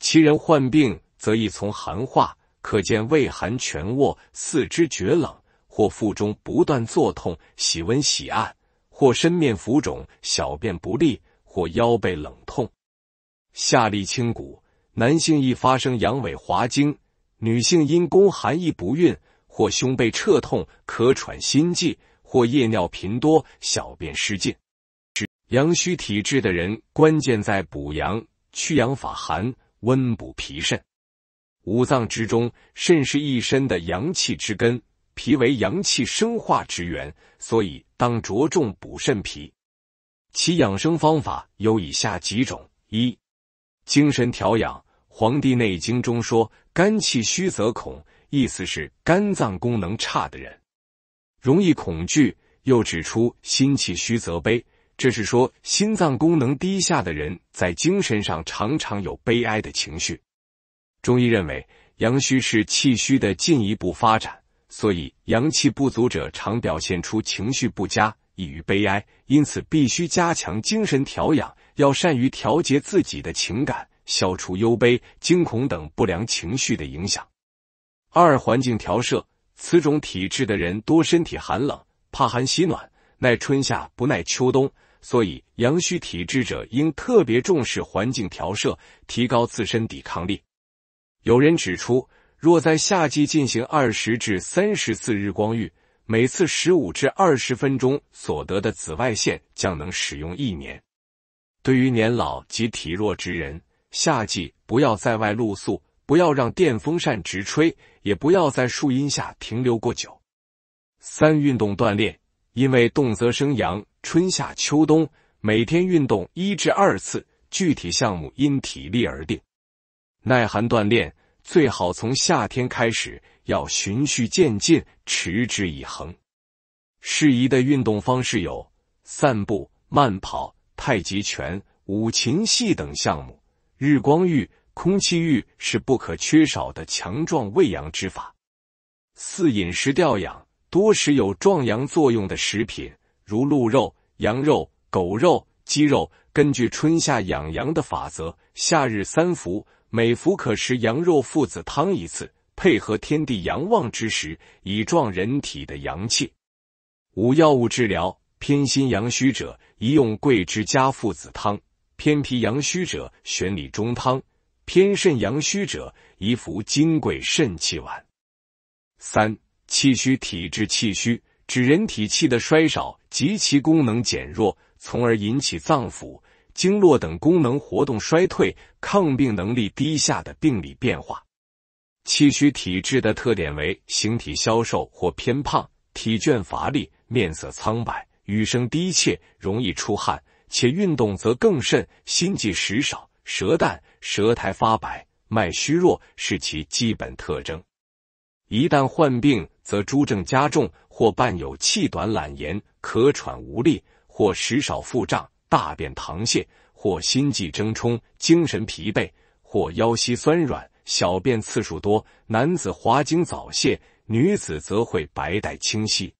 其人患病则易从寒化，可见畏寒全卧，四肢厥冷，或腹中不断作痛，喜温喜暗，或身面浮肿、小便不利，或腰背冷痛、下利清谷；男性易发生阳痿滑精，女性因宫寒易不孕，或胸背彻痛、咳喘心悸，或夜尿频多、小便失禁。阳虚体质的人，关键在补阳、驱阳法寒、温补脾肾。五脏之中，肾是一身的阳气之根。脾为阳气生化之源，所以当着重补肾脾。其养生方法有以下几种：一、精神调养，《黄帝内经》中说“肝气虚则恐”，意思是肝脏功能差的人容易恐惧；又指出“心气虚则悲”，这是说心脏功能低下的人在精神上常常有悲哀的情绪。中医认为，阳虚是气虚的进一步发展。所以，阳气不足者常表现出情绪不佳，易于悲哀，因此必须加强精神调养，要善于调节自己的情感，消除忧悲、惊恐等不良情绪的影响。二、环境调摄，此种体质的人多身体寒冷，怕寒喜暖，耐春夏不耐秋冬，所以阳虚体质者应特别重视环境调摄，提高自身抵抗力。有人指出。若在夏季进行二十至三十次日光浴，每次十五至二十分钟，所得的紫外线将能使用一年。对于年老及体弱之人，夏季不要在外露宿，不要让电风扇直吹，也不要在树荫下停留过久。三、运动锻炼，因为动则生阳，春夏秋冬每天运动一至二次，具体项目因体力而定。耐寒锻炼。最好从夏天开始，要循序渐进，持之以恒。适宜的运动方式有散步、慢跑、太极拳、五禽戏等项目。日光浴、空气浴是不可缺少的强壮胃阳之法。四饮食调养，多食有壮阳作用的食品，如鹿肉、羊肉、狗肉、鸡肉。根据春夏养阳的法则，夏日三伏。每服可食羊肉附子汤一次，配合天地阳旺之时，以壮人体的阳气。五药物治疗偏心阳虚者，宜用桂枝加附子汤；偏脾阳虚者，选理中汤；偏肾阳虚者，宜服金匮肾气丸。三气虚体质气虚，指人体气的衰少及其功能减弱，从而引起脏腑。经络等功能活动衰退、抗病能力低下的病理变化。气虚体质的特点为形体消瘦或偏胖、体倦乏力、面色苍白、语声低怯、容易出汗，且运动则更甚，心悸食少、舌淡、舌苔发白、脉虚弱是其基本特征。一旦患病，则诸症加重，或伴有气短懒言、咳喘无力，或食少腹胀。大便溏泻，或心悸怔冲，精神疲惫，或腰膝酸软，小便次数多，男子滑精早泄，女子则会白带清晰。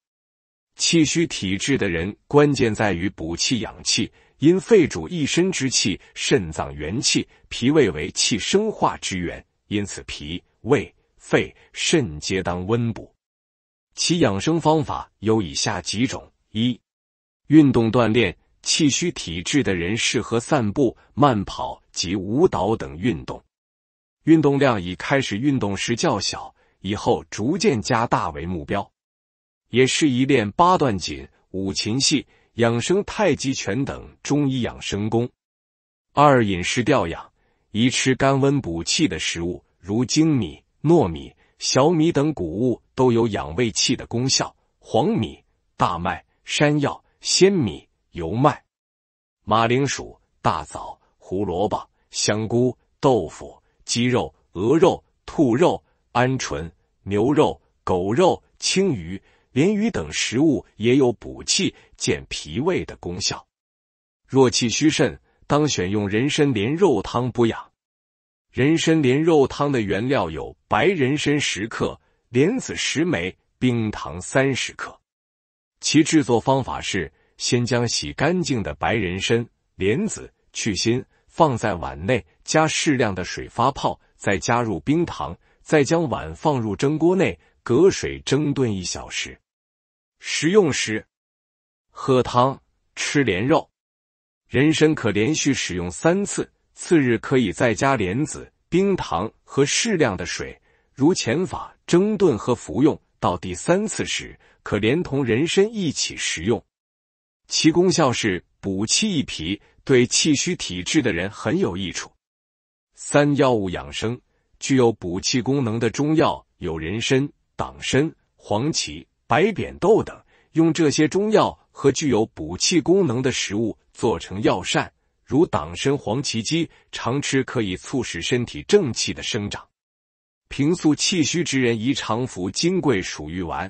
气虚体质的人，关键在于补气养气。因肺主一身之气，肾脏元气，脾胃为气生化之源，因此脾、胃、肺、肾皆当温补。其养生方法有以下几种：一、运动锻炼。气虚体质的人适合散步、慢跑及舞蹈等运动，运动量以开始运动时较小，以后逐渐加大为目标。也适宜练八段锦、五禽戏、养生太极拳等中医养生功。二饮食调养宜吃甘温补气的食物，如粳米、糯米、小米等谷物都有养胃气的功效，黄米、大麦、山药、鲜米。油麦、马铃薯、大枣、胡萝卜、香菇、豆腐、鸡肉、鹅肉、兔肉、鹌鹑、牛肉、狗肉、青鱼、鲢鱼等食物也有补气健脾胃的功效。若气虚肾，当选用人参莲肉汤补养。人参莲肉汤的原料有白人参十克、莲子十枚、冰糖三十克，其制作方法是。先将洗干净的白人参、莲子去心，放在碗内，加适量的水发泡，再加入冰糖，再将碗放入蒸锅内，隔水蒸炖一小时。食用时，喝汤吃莲肉。人参可连续使用三次，次日可以再加莲子、冰糖和适量的水，如前法蒸炖和服用。到第三次时，可连同人参一起食用。其功效是补气益脾，对气虚体质的人很有益处。三药物养生具有补气功能的中药有人参、党参、黄芪、白扁豆等，用这些中药和具有补气功能的食物做成药膳，如党参黄芪鸡，常吃可以促使身体正气的生长。平素气虚之人宜常服金匮蜀玉丸，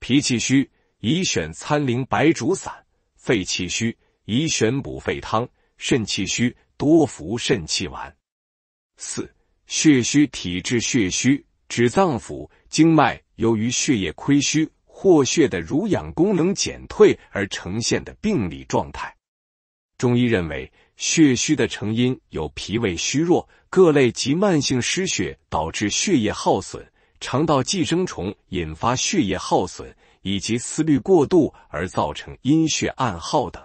脾气虚宜选参苓白术散。肺气虚宜选补肺汤，肾气虚多服肾气丸。四、血虚体质，血虚指脏腑经脉由于血液亏虚或血的濡养功能减退而呈现的病理状态。中医认为，血虚的成因有脾胃虚弱、各类急慢性失血导致血液耗损、肠道寄生虫引发血液耗损。以及思虑过度而造成阴血暗耗等，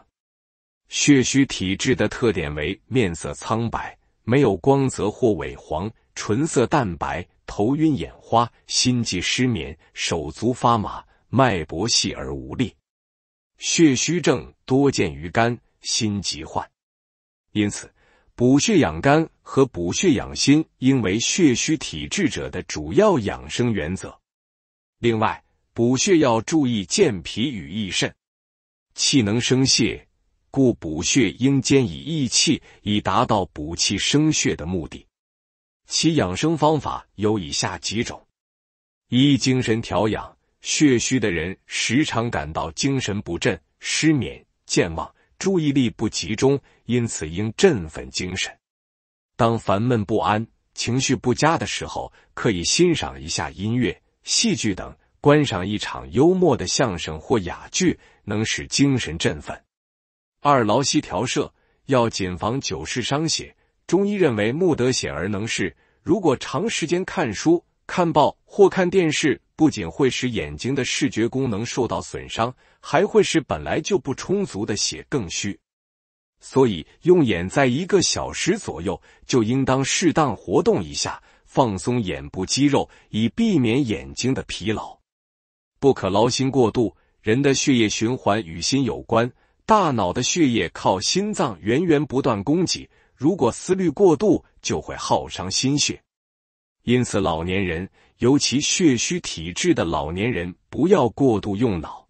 血虚体质的特点为面色苍白，没有光泽或萎黄，唇色淡白，头晕眼花，心悸失眠，手足发麻，脉搏细而无力。血虚症多见于肝、心疾患，因此补血养肝和补血养心应为血虚体质者的主要养生原则。另外，补血要注意健脾与益肾，气能生血，故补血应兼以益气，以达到补气生血的目的。其养生方法有以下几种：一、精神调养。血虚的人时常感到精神不振、失眠、健忘、注意力不集中，因此应振奋精神。当烦闷不安、情绪不佳的时候，可以欣赏一下音乐、戏剧等。观赏一场幽默的相声或哑剧，能使精神振奋。二劳膝调摄要谨防久视伤血。中医认为目得血而能视。如果长时间看书、看报或看电视，不仅会使眼睛的视觉功能受到损伤，还会使本来就不充足的血更虚。所以，用眼在一个小时左右，就应当适当活动一下，放松眼部肌肉，以避免眼睛的疲劳。不可劳心过度，人的血液循环与心有关，大脑的血液靠心脏源源不断供给。如果思虑过度，就会耗伤心血。因此，老年人，尤其血虚体质的老年人，不要过度用脑。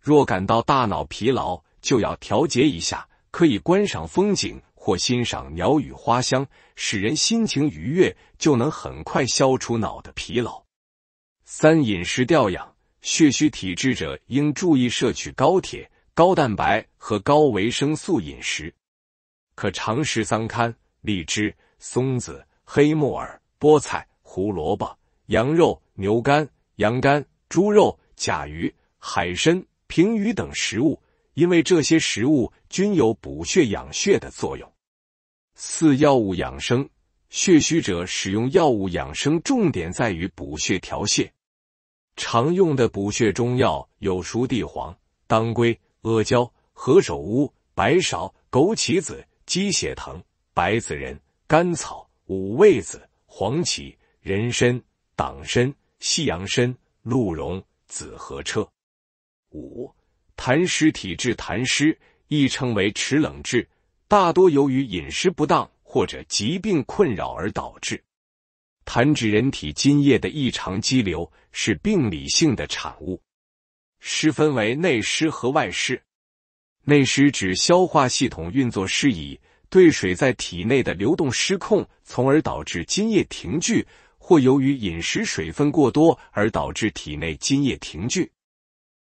若感到大脑疲劳，就要调节一下，可以观赏风景或欣赏鸟语花香，使人心情愉悦，就能很快消除脑的疲劳。三饮食调养。血虚体质者应注意摄取高铁、高蛋白和高维生素饮食，可常食桑堪、荔枝、松子、黑木耳、菠菜、胡萝卜、羊肉、牛肝、羊肝、猪肉、甲鱼、海参、平鱼等食物，因为这些食物均有补血养血的作用。四、药物养生，血虚者使用药物养生，重点在于补血调血。常用的补血中药有熟地黄、当归、阿胶、何首乌、白芍、枸杞子、鸡血藤、白子仁、甘草、五味子、黄芪、人参、党参、西洋参、鹿茸、紫河车。五、痰湿体质，痰湿亦称为迟冷质，大多由于饮食不当或者疾病困扰而导致。痰指人体津液的异常积留，是病理性的产物。湿分为内湿和外湿。内湿指消化系统运作失宜，对水在体内的流动失控，从而导致津液停聚；或由于饮食水分过多而导致体内津液停聚。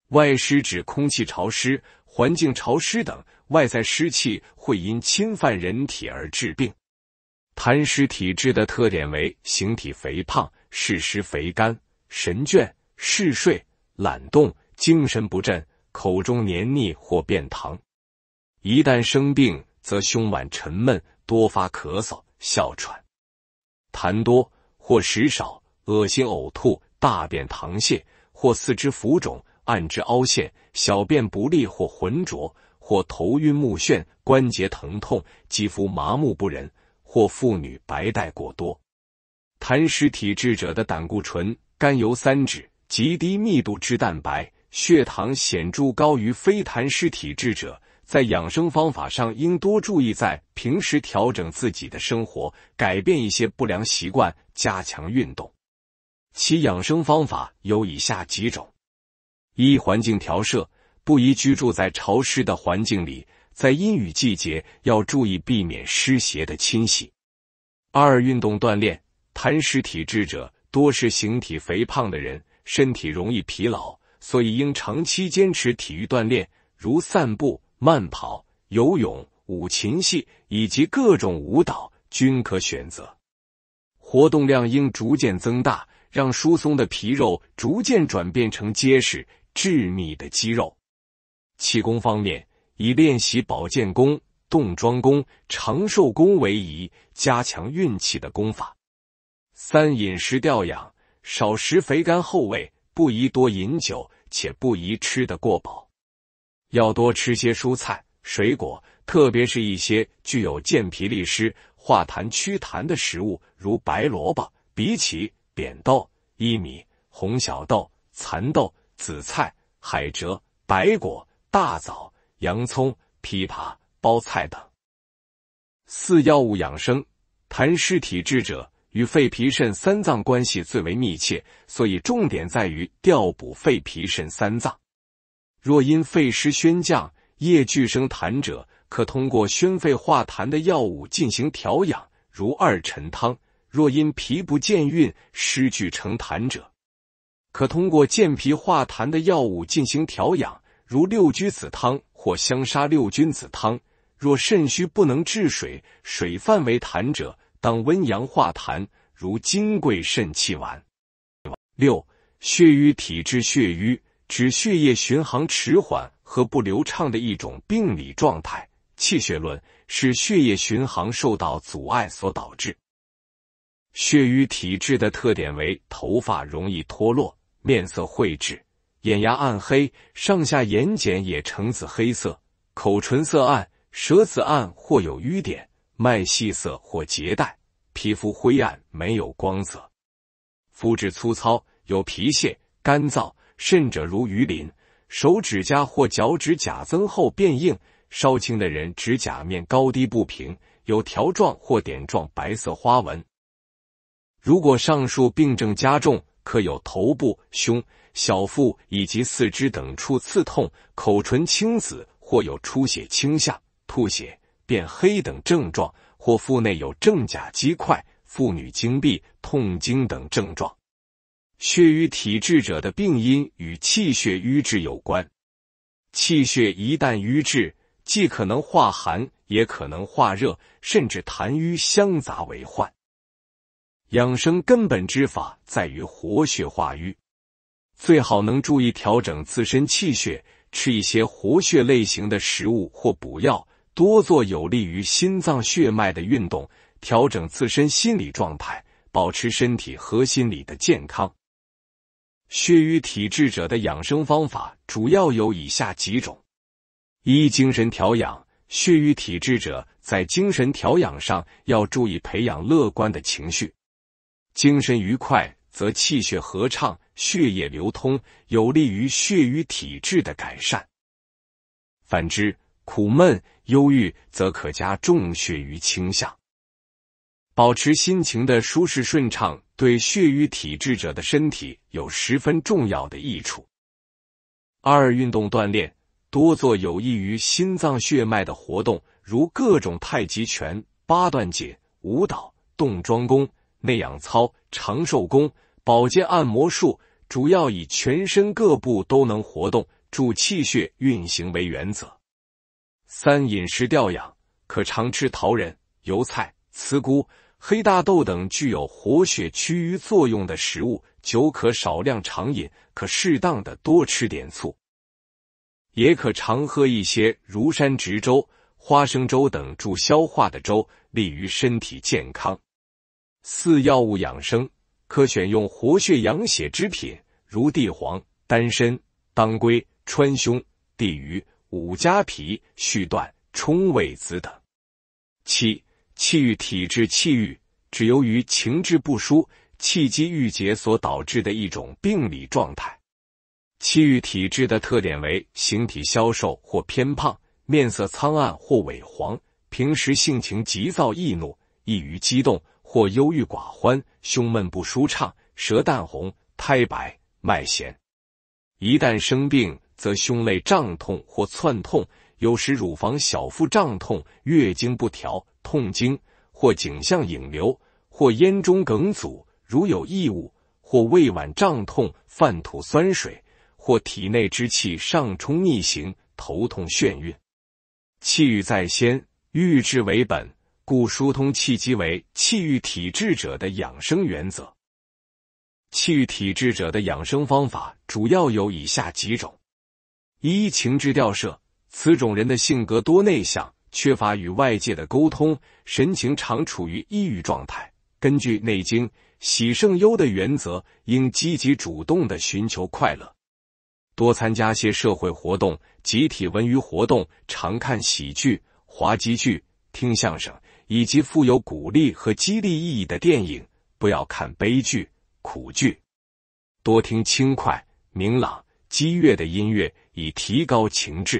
外湿指空气潮湿、环境潮湿等外在湿气会因侵犯人体而致病。痰湿体质的特点为形体肥胖，嗜食肥甘，神倦嗜睡，懒动，精神不振，口中黏腻或便溏。一旦生病，则胸脘沉闷，多发咳嗽、哮喘，痰多或食少，恶心呕吐，大便溏泻，或四肢浮肿、暗之凹陷，小便不利或浑浊，或头晕目眩，关节疼痛，肌肤麻木不仁。或妇女白带过多，痰湿体质者的胆固醇、甘油三酯、极低密度脂蛋白、血糖显著高于非痰湿体质者。在养生方法上，应多注意在平时调整自己的生活，改变一些不良习惯，加强运动。其养生方法有以下几种：一、环境调摄，不宜居住在潮湿的环境里。在阴雨季节，要注意避免湿邪的侵袭。二、运动锻炼，痰湿体质者多是形体肥胖的人，身体容易疲劳，所以应长期坚持体育锻炼，如散步、慢跑、游泳、舞琴戏以及各种舞蹈均可选择。活动量应逐渐增大，让疏松的皮肉逐渐转变成结实、致密的肌肉。气功方面。以练习保健功、动桩功、长寿功为宜，加强运气的功法。三、饮食调养，少食肥甘厚味，不宜多饮酒，且不宜吃得过饱，要多吃些蔬菜、水果，特别是一些具有健脾利湿、化痰祛痰的食物，如白萝卜、荸荠、扁豆、薏米、红小豆、蚕豆、紫菜、海蜇、白果、大枣。洋葱、枇杷、包菜等。四药物养生，痰湿体质者与肺、脾、肾三脏关系最为密切，所以重点在于调补肺、脾、肾三脏。若因肺湿宣降，液聚生痰者，可通过宣肺化痰的药物进行调养，如二陈汤；若因脾不健运，湿聚成痰者，可通过健脾化痰的药物进行调养，如六君子汤。或相杀六君子汤。若肾虚不能治水，水泛为痰者，当温阳化痰，如金匮肾气丸。六、血瘀体质。血瘀指血液循环迟缓和不流畅的一种病理状态，《气血论》是血液循环受到阻碍所导致。血瘀体质的特点为头发容易脱落，面色晦滞。眼牙暗黑，上下眼睑也呈紫黑色，口唇色暗，舌紫暗或有瘀点，脉细涩或结带，皮肤灰暗没有光泽，肤质粗糙，有皮屑干燥，甚者如鱼鳞，手指甲或脚趾甲增厚变硬，稍轻的人指甲面高低不平，有条状或点状白色花纹。如果上述病症加重，可有头部、胸。小腹以及四肢等处刺痛，口唇青紫或有出血倾向，吐血、变黑等症状，或腹内有正甲积块，妇女经闭、痛经等症状。血瘀体质者的病因与气血瘀滞有关，气血一旦瘀滞，既可能化寒，也可能化热，甚至痰瘀相杂为患。养生根本之法在于活血化瘀。最好能注意调整自身气血，吃一些活血类型的食物或补药，多做有利于心脏血脉的运动，调整自身心理状态，保持身体和心理的健康。血瘀体质者的养生方法主要有以下几种：一、精神调养。血瘀体质者在精神调养上要注意培养乐观的情绪，精神愉快。则气血合畅，血液流通，有利于血瘀体质的改善。反之，苦闷、忧郁则可加重血瘀倾向。保持心情的舒适顺畅，对血瘀体质者的身体有十分重要的益处。二、运动锻炼，多做有益于心脏血脉的活动，如各种太极拳、八段锦、舞蹈、动桩功。内养操、长寿功、保健按摩术，主要以全身各部都能活动，助气血运行为原则。三饮食调养，可常吃桃仁、油菜、茨菇、黑大豆等具有活血祛瘀作用的食物，酒可少量常饮，可适当的多吃点醋，也可常喝一些如山植粥、花生粥等助消化的粥，利于身体健康。四药物养生可选用活血养血之品，如地黄、丹参、当归、川芎、地榆、五加皮、续断、冲味子等。七气郁体质气郁，只由于情志不舒、气机郁结所导致的一种病理状态。气郁体质的特点为形体消瘦或偏胖，面色苍暗或萎黄，平时性情急躁易怒，易于激动。或忧郁寡欢，胸闷不舒畅，舌淡红，苔白，脉弦。一旦生病，则胸肋胀痛或窜痛，有时乳房、小腹胀痛，月经不调，痛经，或颈项引流，或咽中梗阻，如有异物，或胃脘胀痛，泛吐酸水，或体内之气上冲逆行，头痛眩晕。气郁在先，郁治为本。故疏通气机为气郁体质者的养生原则。气郁体质者的养生方法主要有以下几种：一、情志调摄。此种人的性格多内向，缺乏与外界的沟通，神情常处于抑郁状态。根据《内经》“喜胜忧”的原则，应积极主动的寻求快乐，多参加些社会活动、集体文娱活动，常看喜剧、滑稽剧、听相声。以及富有鼓励和激励意义的电影，不要看悲剧、苦剧，多听轻快、明朗、激越的音乐，以提高情志；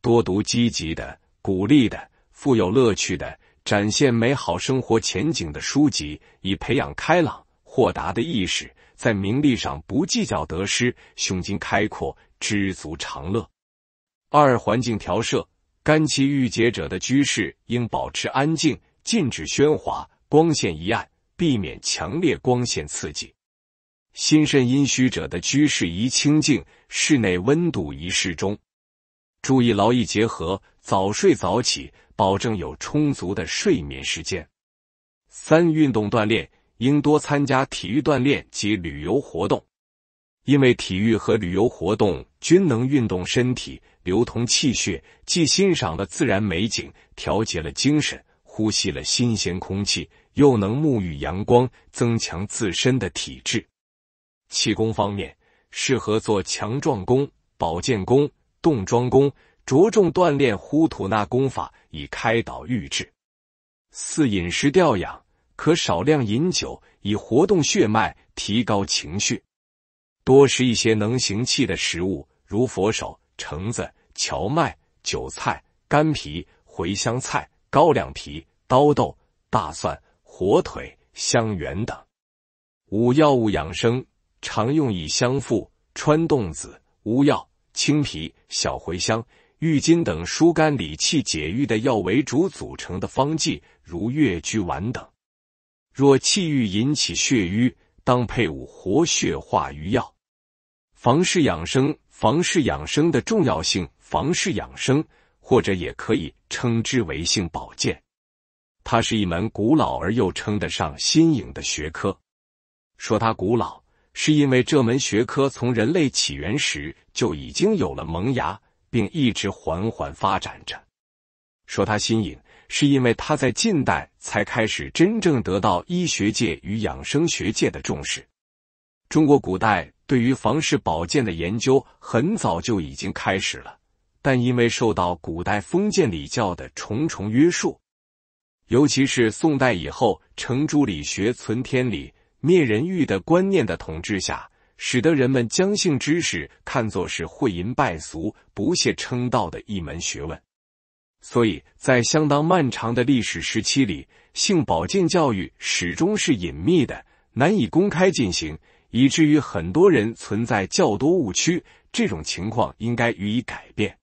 多读积极的、鼓励的、富有乐趣的、展现美好生活前景的书籍，以培养开朗、豁达的意识，在名利上不计较得失，胸襟开阔，知足常乐。二、环境调摄。肝气郁结者的居室应保持安静，禁止喧哗，光线一暗，避免强烈光线刺激。心肾阴虚者的居室宜清静，室内温度宜适中，注意劳逸结合，早睡早起，保证有充足的睡眠时间。三、运动锻炼应多参加体育锻炼及旅游活动，因为体育和旅游活动均能运动身体。流通气血，既欣赏了自然美景，调节了精神，呼吸了新鲜空气，又能沐浴阳光，增强自身的体质。气功方面，适合做强壮功、保健功、动桩功，着重锻炼呼吐纳功法，以开导欲志。四饮食调养，可少量饮酒，以活动血脉，提高情绪；多食一些能行气的食物，如佛手。橙子、荞麦、韭菜、干皮、茴香菜、高粱皮、刀豆、大蒜、火腿、香橼等。五药物养生常用以香附、川栋子、乌药、青皮、小茴香、郁金等疏肝理气解郁的药为主组成的方剂，如越鞠丸等。若气郁引起血瘀，当配伍活血化瘀药。房事养生。房事养生的重要性，房事养生或者也可以称之为性保健，它是一门古老而又称得上新颖的学科。说它古老，是因为这门学科从人类起源时就已经有了萌芽，并一直缓缓发展着；说它新颖，是因为它在近代才开始真正得到医学界与养生学界的重视。中国古代。对于房事保健的研究很早就已经开始了，但因为受到古代封建礼教的重重约束，尤其是宋代以后程朱理学存天理灭人欲的观念的统治下，使得人们将性知识看作是会淫败俗、不屑称道的一门学问。所以在相当漫长的历史时期里，性保健教育始终是隐秘的，难以公开进行。以至于很多人存在较多误区，这种情况应该予以改变。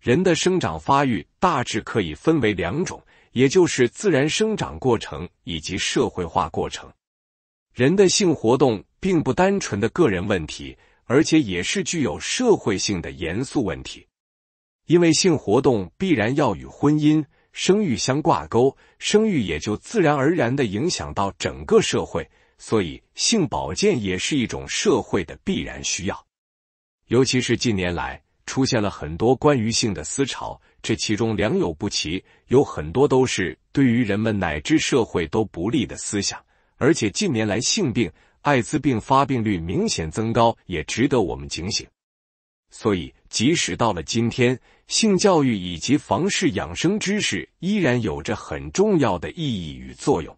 人的生长发育大致可以分为两种，也就是自然生长过程以及社会化过程。人的性活动并不单纯的个人问题，而且也是具有社会性的严肃问题，因为性活动必然要与婚姻、生育相挂钩，生育也就自然而然的影响到整个社会。所以，性保健也是一种社会的必然需要。尤其是近年来出现了很多关于性的思潮，这其中良莠不齐，有很多都是对于人们乃至社会都不利的思想。而且近年来性病、艾滋病发病率明显增高，也值得我们警醒。所以，即使到了今天，性教育以及房事养生知识依然有着很重要的意义与作用。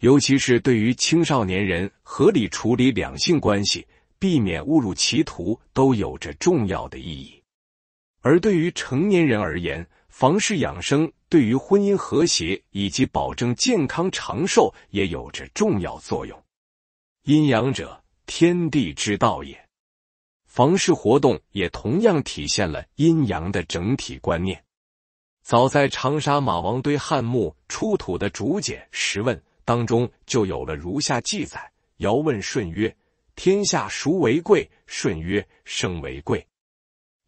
尤其是对于青少年人合理处理两性关系，避免误入歧途，都有着重要的意义。而对于成年人而言，房事养生对于婚姻和谐以及保证健康长寿也有着重要作用。阴阳者，天地之道也。房事活动也同样体现了阴阳的整体观念。早在长沙马王堆汉墓出土的竹简《十问》。当中就有了如下记载：尧问舜曰：“天下孰为贵？”舜曰：“生为贵。”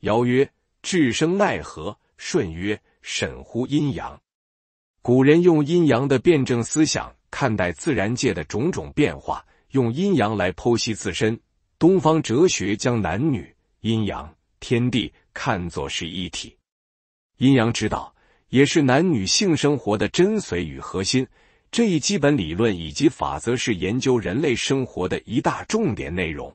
尧曰：“至生奈何？”舜曰：“审乎阴阳。”古人用阴阳的辩证思想看待自然界的种种变化，用阴阳来剖析自身。东方哲学将男女、阴阳、天地看作是一体，阴阳之道也是男女性生活的真髓与核心。这一基本理论以及法则是研究人类生活的一大重点内容。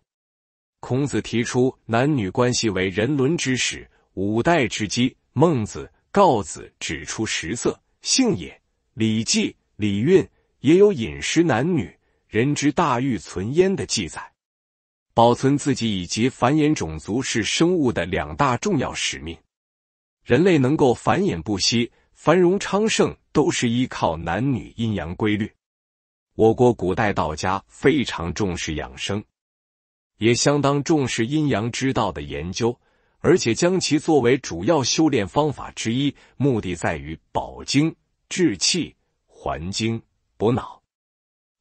孔子提出男女关系为人伦之始，五代之基。孟子、告子指出食色，性也。《礼记》《礼运》也有饮食男女，人之大欲存焉的记载。保存自己以及繁衍种族是生物的两大重要使命。人类能够繁衍不息。繁荣昌盛都是依靠男女阴阳规律。我国古代道家非常重视养生，也相当重视阴阳之道的研究，而且将其作为主要修炼方法之一，目的在于保精、治气、还精、补脑。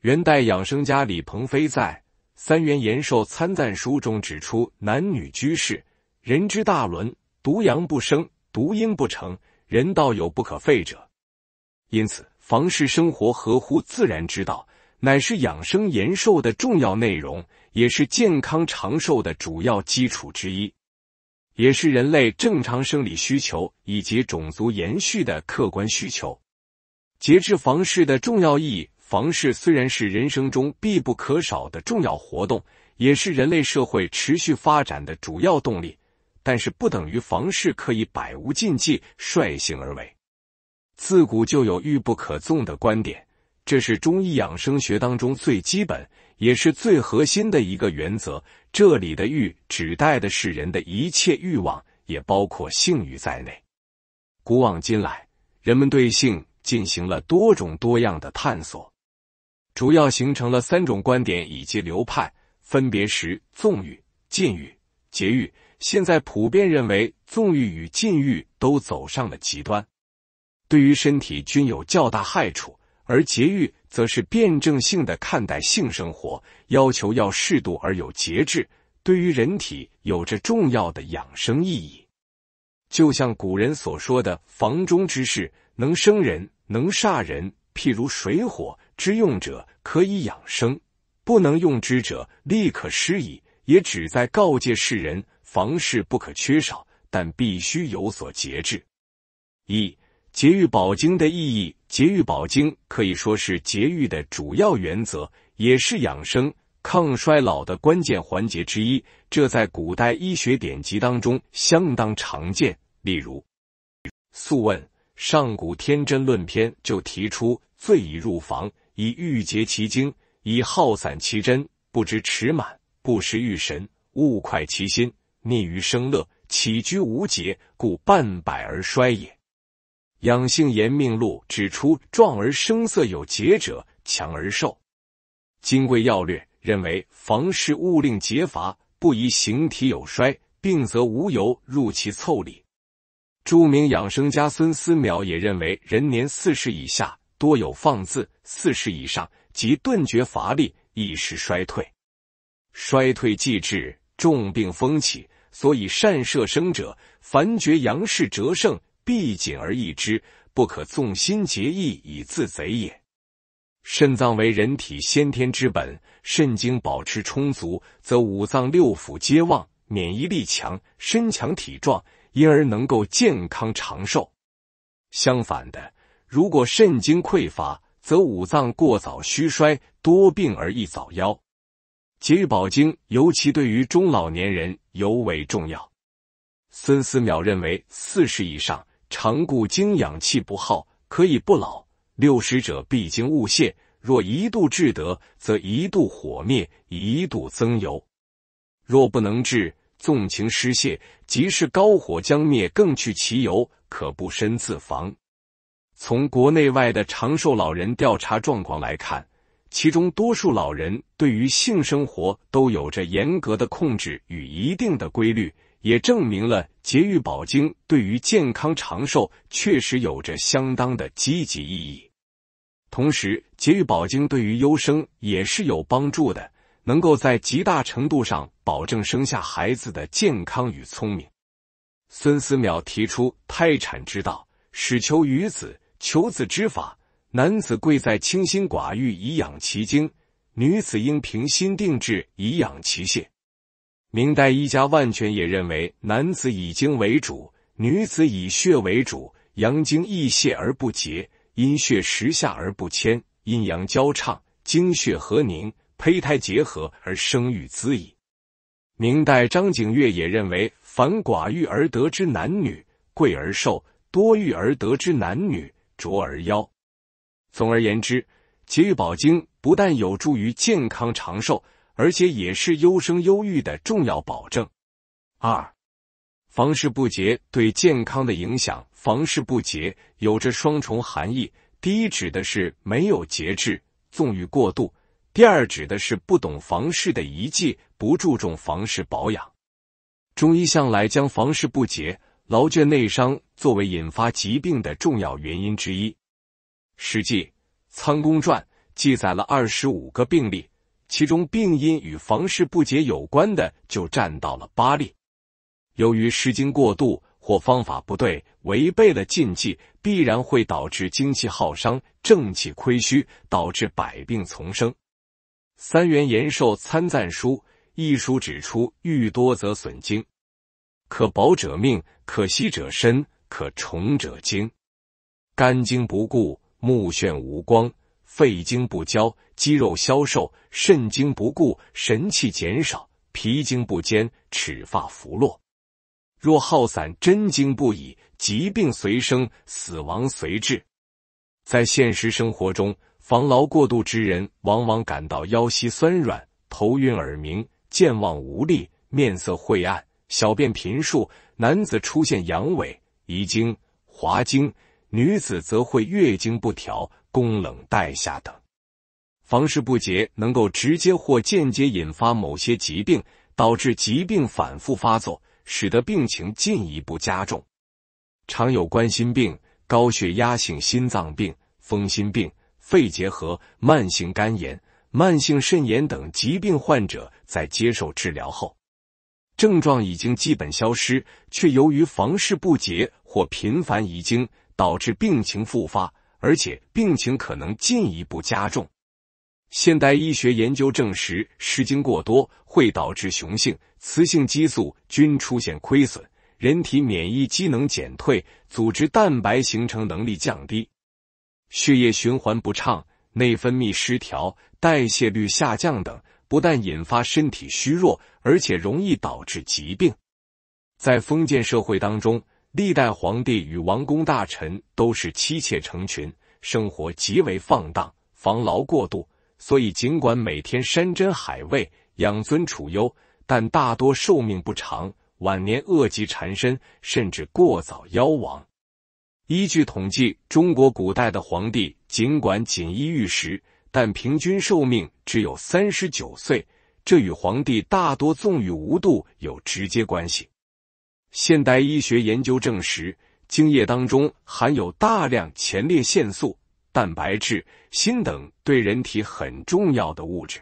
元代养生家李鹏飞在《三元延寿参赞书》中指出：“男女居士，人之大伦，独阳不生，独阴不成。”人道有不可废者，因此房事生活合乎自然之道，乃是养生延寿的重要内容，也是健康长寿的主要基础之一，也是人类正常生理需求以及种族延续的客观需求。节制房事的重要意义，房事虽然是人生中必不可少的重要活动，也是人类社会持续发展的主要动力。但是不等于房事可以百无禁忌，率性而为。自古就有欲不可纵的观点，这是中医养生学当中最基本也是最核心的一个原则。这里的欲指代的是人的一切欲望，也包括性欲在内。古往今来，人们对性进行了多种多样的探索，主要形成了三种观点以及流派，分别是纵欲、禁欲、节欲。现在普遍认为，纵欲与禁欲都走上了极端，对于身体均有较大害处；而节欲，则是辩证性的看待性生活，要求要适度而有节制，对于人体有着重要的养生意义。就像古人所说的：“房中之事，能生人，能煞人；譬如水火之用者，可以养生；不能用之者，立可失矣。”也旨在告诫世人。房事不可缺少，但必须有所节制。一节欲保经的意义，节欲保经可以说是节欲的主要原则，也是养生抗衰老的关键环节之一。这在古代医学典籍当中相当常见。例如，《素问·上古天真论篇》就提出：“醉以入房，以欲节其精，以耗散其真，不知持满，不识欲神，勿快其心。”溺于生乐，起居无节，故半百而衰也。养性延命录指出，壮而声色有节者，强而瘦。《金匮要略认为，房事勿令节乏，不宜形体有衰，病则无由入其凑理。著名养生家孙思邈也认为，人年四十以下多有放肆，四十以上即顿觉乏力，一时衰退。衰退既至，重病风起。所以善射生者，凡觉阳势折胜，必谨而易之，不可纵心结义以自贼也。肾脏为人体先天之本，肾精保持充足，则五脏六腑皆旺，免疫力强，身强体壮，因而能够健康长寿。相反的，如果肾精匮乏，则五脏过早虚衰，多病而易早夭。节育保经尤其对于中老年人尤为重要。孙思邈认为，四十以上常固精养气，不好可以不老；六十者必经勿泄，若一度治得，则一度火灭，一度增油；若不能治，纵情失泄，即是高火将灭，更去其油，可不身自防。从国内外的长寿老人调查状况来看。其中多数老人对于性生活都有着严格的控制与一定的规律，也证明了节育保精对于健康长寿确实有着相当的积极意义。同时，节育保精对于优生也是有帮助的，能够在极大程度上保证生下孩子的健康与聪明。孙思邈提出胎产之道，使求于子，求子之法。男子贵在清心寡欲以养其精，女子应平心定志以养其血。明代医家万全也认为，男子以精为主，女子以血为主。阳精益泄而不竭，阴血时下而不迁，阴阳交畅，精血和凝，胚胎结合而生育滋矣。明代张景岳也认为，凡寡欲而得之男女贵而瘦；多欲而得之男女浊而夭。总而言之，节欲保精不但有助于健康长寿，而且也是优生优育的重要保证。二，房事不节对健康的影响。房事不节有着双重含义：第一，指的是没有节制，纵欲过度；第二，指的是不懂房事的遗迹，不注重房事保养。中医向来将房事不节、劳倦内伤作为引发疾病的重要原因之一。《史记·仓公传》记载了二十五个病例，其中病因与房事不解有关的就占到了八例。由于失精过度或方法不对，违背了禁忌，必然会导致精气耗伤、正气亏虚，导致百病丛生。《三元延寿参赞书》一书指出：欲多则损精，可保者命，可息者身，可重者精。肝经不顾。目眩无光，肺经不交，肌肉消瘦，肾精不固，神气减少，皮精不坚，齿发浮落。若耗散真精不已，疾病随生，死亡随至。在现实生活中，防劳过度之人，往往感到腰膝酸软、头晕耳鸣、健忘无力、面色晦暗、小便频数。男子出现阳痿、遗精、滑精。女子则会月经不调、宫冷带下等，房事不洁能够直接或间接引发某些疾病，导致疾病反复发作，使得病情进一步加重。常有关心病、高血压性心脏病、风心病、肺结核、慢性肝炎、慢性肾炎等疾病患者在接受治疗后，症状已经基本消失，却由于房事不洁或频繁遗精。导致病情复发，而且病情可能进一步加重。现代医学研究证实，失经过多会导致雄性、雌性激素均出现亏损，人体免疫机能减退，组织蛋白形成能力降低，血液循环不畅，内分泌失调，代谢率下降等，不但引发身体虚弱，而且容易导致疾病。在封建社会当中。历代皇帝与王公大臣都是妻妾成群，生活极为放荡，防劳过度，所以尽管每天山珍海味，养尊处优，但大多寿命不长，晚年恶疾缠身，甚至过早夭亡。依据统计，中国古代的皇帝尽管锦衣玉食，但平均寿命只有三十九岁，这与皇帝大多纵欲无度有直接关系。现代医学研究证实，精液当中含有大量前列腺素、蛋白质、锌等对人体很重要的物质。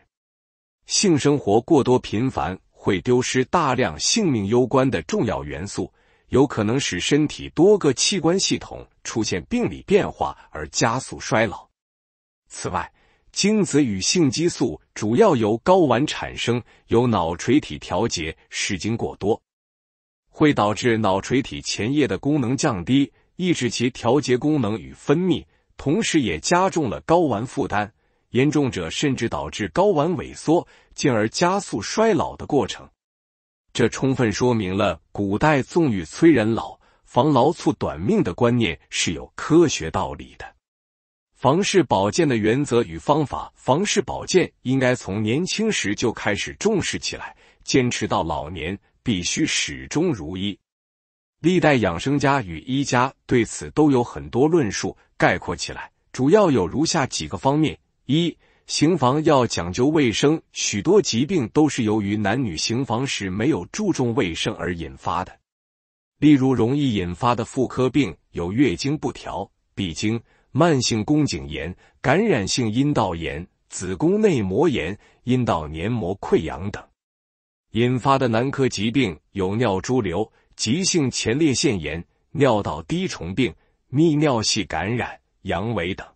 性生活过多频繁会丢失大量性命攸关的重要元素，有可能使身体多个器官系统出现病理变化而加速衰老。此外，精子与性激素主要由睾丸产生，由脑垂体调节。失精过多。会导致脑垂体前叶的功能降低，抑制其调节功能与分泌，同时也加重了睾丸负担，严重者甚至导致睾丸萎缩，进而加速衰老的过程。这充分说明了古代“纵欲催人老，防劳促短命”的观念是有科学道理的。房事保健的原则与方法，房事保健应该从年轻时就开始重视起来，坚持到老年。必须始终如一。历代养生家与医家对此都有很多论述，概括起来主要有如下几个方面：一、行房要讲究卫生，许多疾病都是由于男女行房时没有注重卫生而引发的。例如，容易引发的妇科病有月经不调、闭经、慢性宫颈炎、感染性阴道炎、子宫内膜炎、阴道黏膜溃疡等。引发的男科疾病有尿潴留、急性前列腺炎、尿道滴虫病、泌尿系感染、阳痿等。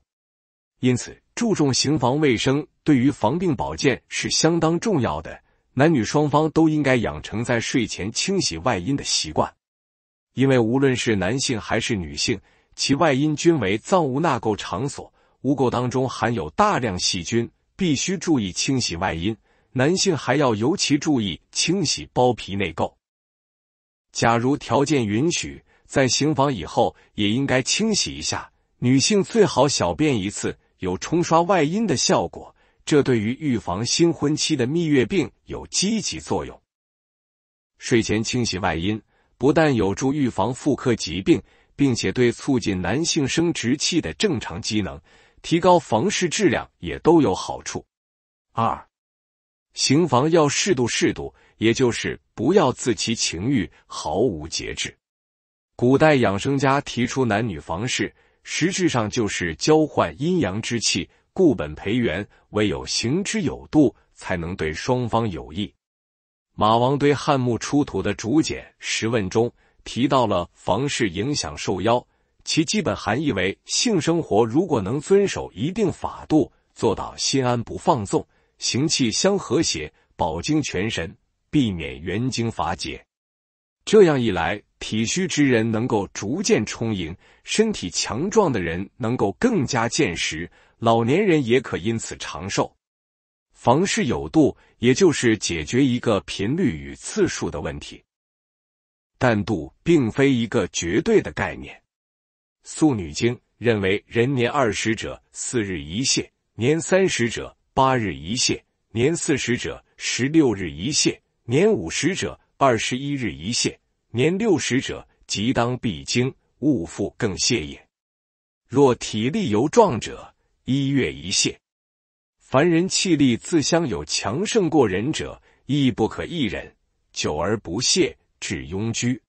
因此，注重行房卫生对于防病保健是相当重要的。男女双方都应该养成在睡前清洗外阴的习惯，因为无论是男性还是女性，其外阴均为藏污纳垢场所，污垢当中含有大量细菌，必须注意清洗外阴。男性还要尤其注意清洗包皮内垢。假如条件允许，在行房以后也应该清洗一下。女性最好小便一次，有冲刷外阴的效果，这对于预防新婚期的蜜月病有积极作用。睡前清洗外阴，不但有助预防妇科疾病，并且对促进男性生殖器的正常机能、提高房事质量也都有好处。二。行房要适度，适度，也就是不要自欺情欲，毫无节制。古代养生家提出男女房事，实质上就是交换阴阳之气，固本培元。唯有行之有度，才能对双方有益。马王堆汉墓出土的竹简《十问》中提到了房事影响受邀，其基本含义为性生活如果能遵守一定法度，做到心安不放纵。行气相和谐，保精全神，避免元精乏竭。这样一来，体虚之人能够逐渐充盈，身体强壮的人能够更加健实，老年人也可因此长寿。房事有度，也就是解决一个频率与次数的问题。但度并非一个绝对的概念，《素女经》认为，人年二十者四日一泄，年三十者。八日一泄，年四十者十六日一泄；年五十者二十一日一泄；年六十者即当必经勿复更泄也。若体力尤壮者，一月一泄。凡人气力自相有强盛过人者，亦不可一忍，久而不泄，致庸居。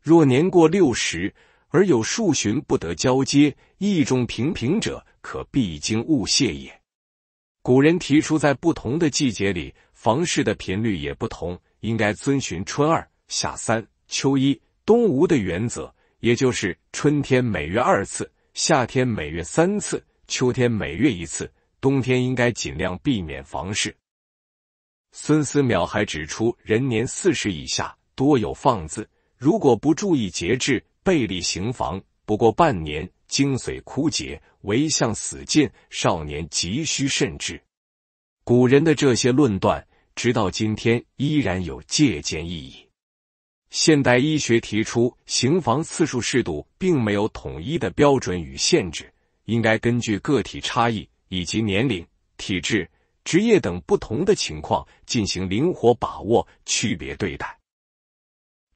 若年过六十而有数旬不得交接，意中平平者，可必经勿泄也。古人提出，在不同的季节里，房事的频率也不同，应该遵循春二、夏三、秋一、冬无的原则，也就是春天每月二次，夏天每月三次，秋天每月一次，冬天应该尽量避免房事。孙思邈还指出，人年四十以下，多有放字，如果不注意节制，背力行房，不过半年。精髓枯竭，唯向死尽，少年急需慎治。古人的这些论断，直到今天依然有借鉴意义。现代医学提出，行房次数适度，并没有统一的标准与限制，应该根据个体差异以及年龄、体质、职业等不同的情况，进行灵活把握，区别对待。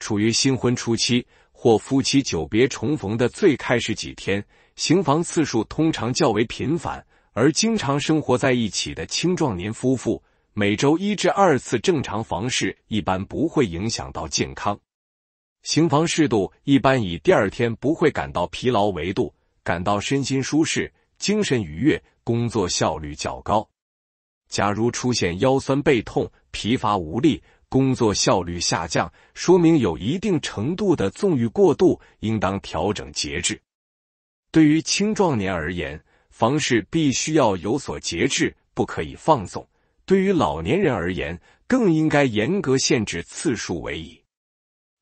处于新婚初期。或夫妻久别重逢的最开始几天，行房次数通常较为频繁；而经常生活在一起的青壮年夫妇，每周一至二次正常房事，一般不会影响到健康。行房适度，一般以第二天不会感到疲劳为度，感到身心舒适、精神愉悦、工作效率较高。假如出现腰酸背痛、疲乏无力。工作效率下降，说明有一定程度的纵欲过度，应当调整节制。对于青壮年而言，房事必须要有所节制，不可以放纵；对于老年人而言，更应该严格限制次数为宜。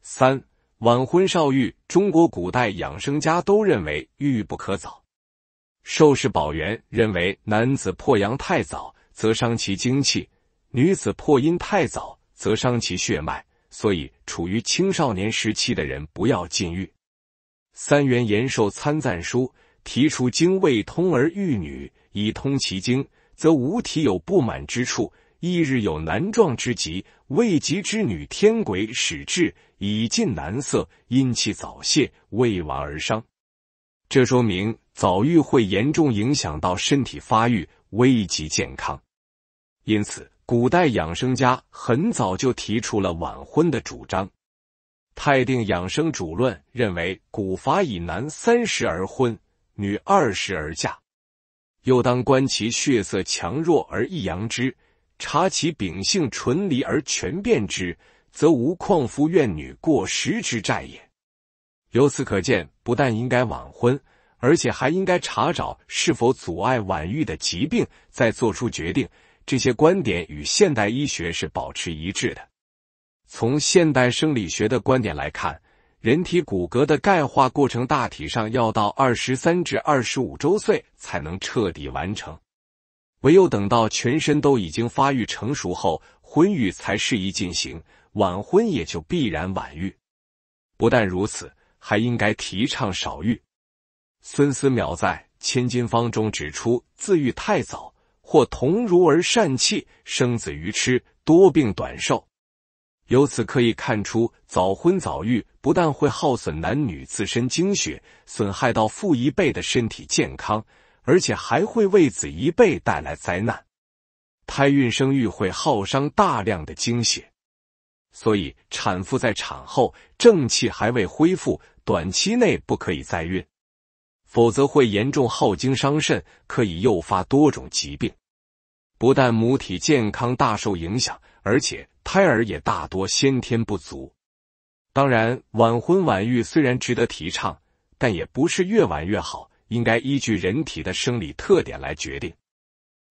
三晚婚少育，中国古代养生家都认为欲不可早。寿氏宝元认为，男子破阳太早，则伤其精气；女子破阴太早，则伤其血脉，所以处于青少年时期的人不要禁欲。三元延寿参赞书提出，精未通而育女，以通其精，则无体有不满之处；翌日有难壮之疾，未及之女天鬼始至，以尽男色，阴气早泄，未完而伤。这说明早育会严重影响到身体发育，危及健康。因此。古代养生家很早就提出了晚婚的主张，《太定养生主论》认为：“古法以男三十而婚，女二十而嫁。又当观其血色强弱而易阳之，察其秉性纯离而全变之，则无旷夫怨女过时之债也。”由此可见，不但应该晚婚，而且还应该查找是否阻碍晚育的疾病，再做出决定。这些观点与现代医学是保持一致的。从现代生理学的观点来看，人体骨骼的钙化过程大体上要到二十三至二十五周岁才能彻底完成。唯有等到全身都已经发育成熟后，婚育才适宜进行，晚婚也就必然晚育。不但如此，还应该提倡少育。孙思邈在《千金方》中指出，自愈太早。或同如而善气，生子愚痴，多病短寿。由此可以看出，早婚早育不但会耗损男女自身精血，损害到父一辈的身体健康，而且还会为子一辈带来灾难。胎孕生育会耗伤大量的精血，所以产妇在产后正气还未恢复，短期内不可以再孕。否则会严重耗精伤肾，可以诱发多种疾病，不但母体健康大受影响，而且胎儿也大多先天不足。当然，晚婚晚育虽然值得提倡，但也不是越晚越好，应该依据人体的生理特点来决定。《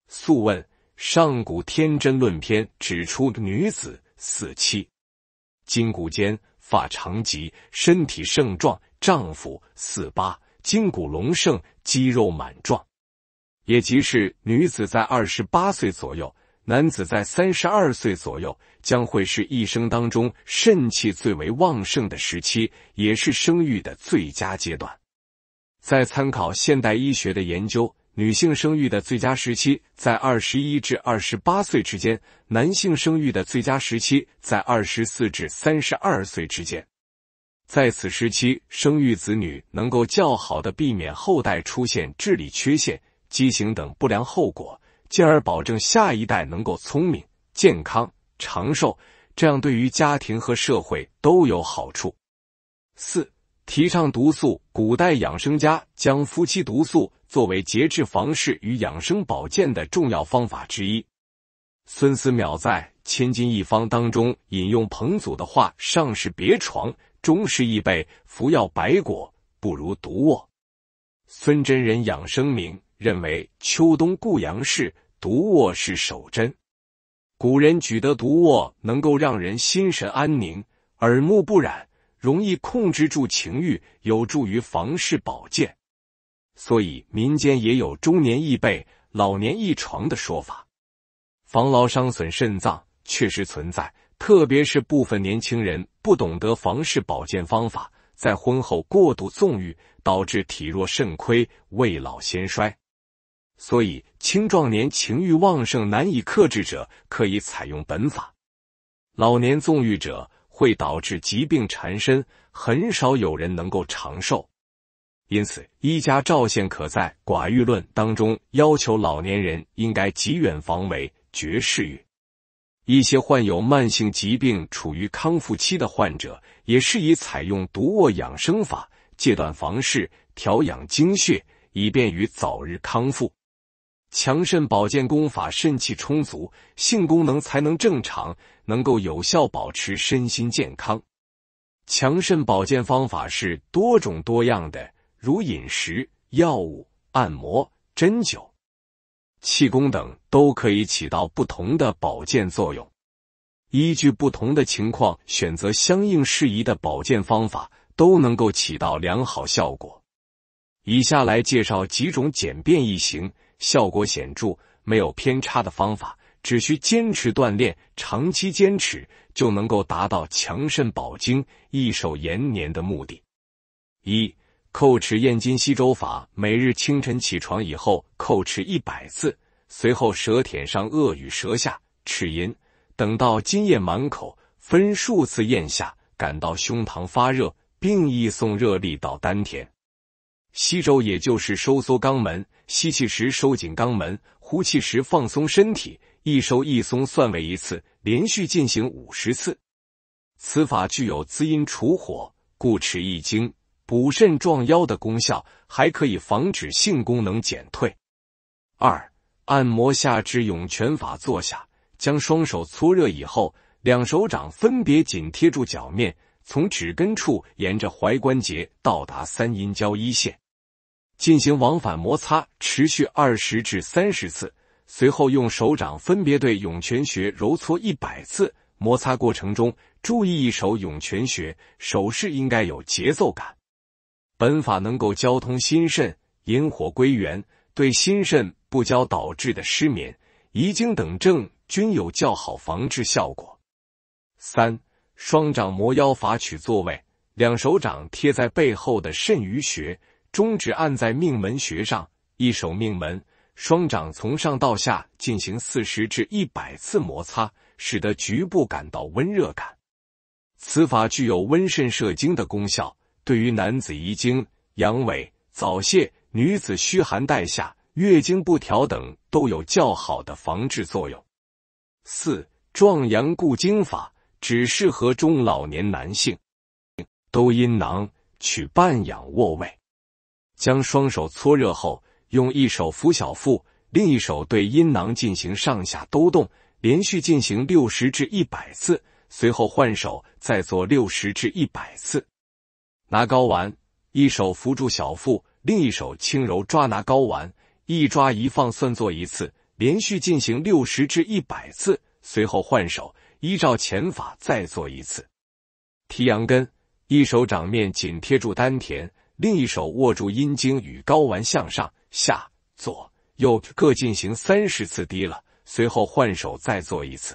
素问·上古天真论篇》指出，女子四七，筋骨坚，发长及，身体盛壮；丈夫四八。筋骨隆盛，肌肉满壮，也即是女子在二十八岁左右，男子在三十二岁左右，将会是一生当中肾气最为旺盛的时期，也是生育的最佳阶段。在参考现代医学的研究，女性生育的最佳时期在二十一至二十八岁之间，男性生育的最佳时期在二十四至三十二岁之间。在此时期生育子女，能够较好的避免后代出现智力缺陷、畸形等不良后果，进而保证下一代能够聪明、健康、长寿。这样对于家庭和社会都有好处。四、提倡毒素。古代养生家将夫妻毒素作为节制房事与养生保健的重要方法之一。孙思邈在《千金一方》当中引用彭祖的话：“上是别床。”终是易背，服药白果不如独卧。孙真人养生名认为，秋冬固阳事，独卧是守真。古人举得独卧能够让人心神安宁，耳目不染，容易控制住情欲，有助于防事保健。所以民间也有中年易背、老年易床的说法。防劳伤损肾脏确实存在。特别是部分年轻人不懂得房事保健方法，在婚后过度纵欲，导致体弱肾亏、未老先衰。所以，青壮年情欲旺盛难以克制者，可以采用本法；老年纵欲者会导致疾病缠身，很少有人能够长寿。因此，医家赵献可在《寡欲论》当中要求老年人应该极远防为绝世欲。一些患有慢性疾病、处于康复期的患者，也适宜采用独卧养生法，戒断房事，调养精血，以便于早日康复。强肾保健功法，肾气充足，性功能才能正常，能够有效保持身心健康。强肾保健方法是多种多样的，如饮食、药物、按摩、针灸。气功等都可以起到不同的保健作用，依据不同的情况选择相应适宜的保健方法，都能够起到良好效果。以下来介绍几种简便易行、效果显著、没有偏差的方法，只需坚持锻炼，长期坚持就能够达到强肾保精、益寿延年的目的。一叩齿咽津吸周法，每日清晨起床以后叩齿一百次，随后舌舔上颚与舌下齿龈，等到津液满口，分数次咽下，感到胸膛发热，并易送热力到丹田。吸周也就是收缩肛门，吸气时收紧肛门，呼气时放松身体，一收一松算为一次，连续进行五十次。此法具有滋阴除火，固齿益精。补肾壮腰的功效，还可以防止性功能减退。二、按摩下肢涌泉法：坐下，将双手搓热以后，两手掌分别紧贴住脚面，从指根处沿着踝关节到达三阴交一线，进行往返摩擦，持续二十至三十次。随后用手掌分别对涌泉穴揉搓一百次。摩擦过程中，注意一手涌泉穴，手势应该有节奏感。本法能够交通心肾，引火归元，对心肾不交导致的失眠、遗精等症均有较好防治效果。三双掌摩腰法：取座位，两手掌贴在背后的肾俞穴，中指按在命门穴上，一手命门，双掌从上到下进行四十至一百次摩擦，使得局部感到温热感。此法具有温肾摄精的功效。对于男子遗精、阳痿、早泄、女子虚寒带下、月经不调等，都有较好的防治作用。四壮阳固精法只适合中老年男性，兜阴囊，取半仰卧位，将双手搓热后，用一手扶小腹，另一手对阴囊进行上下兜动，连续进行六十至一百次，随后换手再做六十至一百次。拿睾丸，一手扶住小腹，另一手轻柔抓拿睾丸，一抓一放算作一次，连续进行六十至一百次，随后换手，依照前法再做一次。提阳根，一手掌面紧贴住丹田，另一手握住阴茎与睾丸向上、下、左、右各进行三十次，滴了，随后换手再做一次。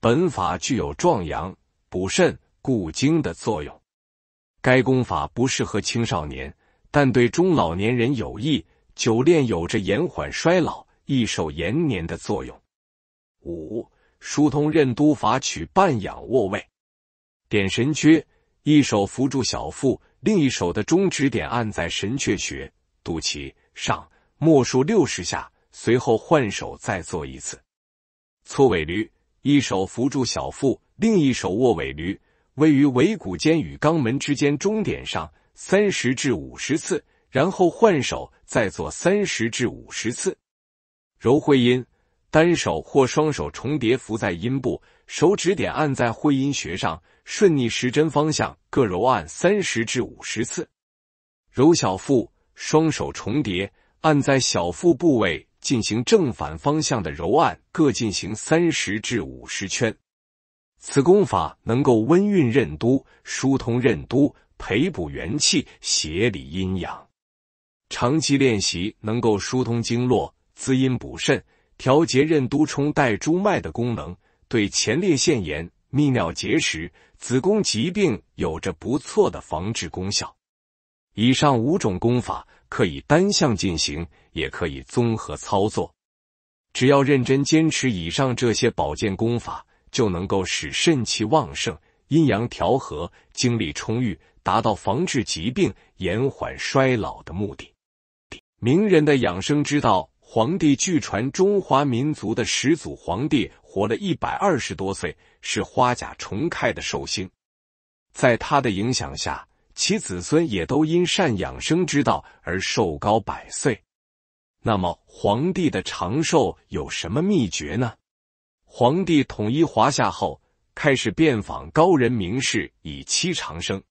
本法具有壮阳、补肾、固精的作用。该功法不适合青少年，但对中老年人有益。久练有着延缓衰老、益寿延年的作用。五、疏通任督法，取半仰卧位，点神阙，一手扶住小腹，另一手的中指点按在神阙穴肚脐上，默数六十下，随后换手再做一次。搓尾驴，一手扶住小腹，另一手握尾驴。位于尾骨尖与肛门之间中点上，三十至五十次，然后换手再做三十至五十次。揉会阴，单手或双手重叠扶在阴部，手指点按在会阴穴上，顺逆时针方向各揉按三十至五十次。揉小腹，双手重叠按在小腹部位进行正反方向的揉按，各进行三十至五十圈。此功法能够温运任督，疏通任督，培补元气，协理阴阳。长期练习能够疏通经络，滋阴补肾，调节任督冲带诸脉的功能，对前列腺炎、泌尿结石、子宫疾病有着不错的防治功效。以上五种功法可以单项进行，也可以综合操作。只要认真坚持以上这些保健功法。就能够使肾气旺盛、阴阳调和、精力充裕，达到防治疾病、延缓衰老的目的。名人的养生之道，皇帝据传，中华民族的始祖皇帝活了一百二十多岁，是花甲重开的寿星。在他的影响下，其子孙也都因善养生之道而寿高百岁。那么，皇帝的长寿有什么秘诀呢？皇帝统一华夏后，开始遍访高人名士以期长生。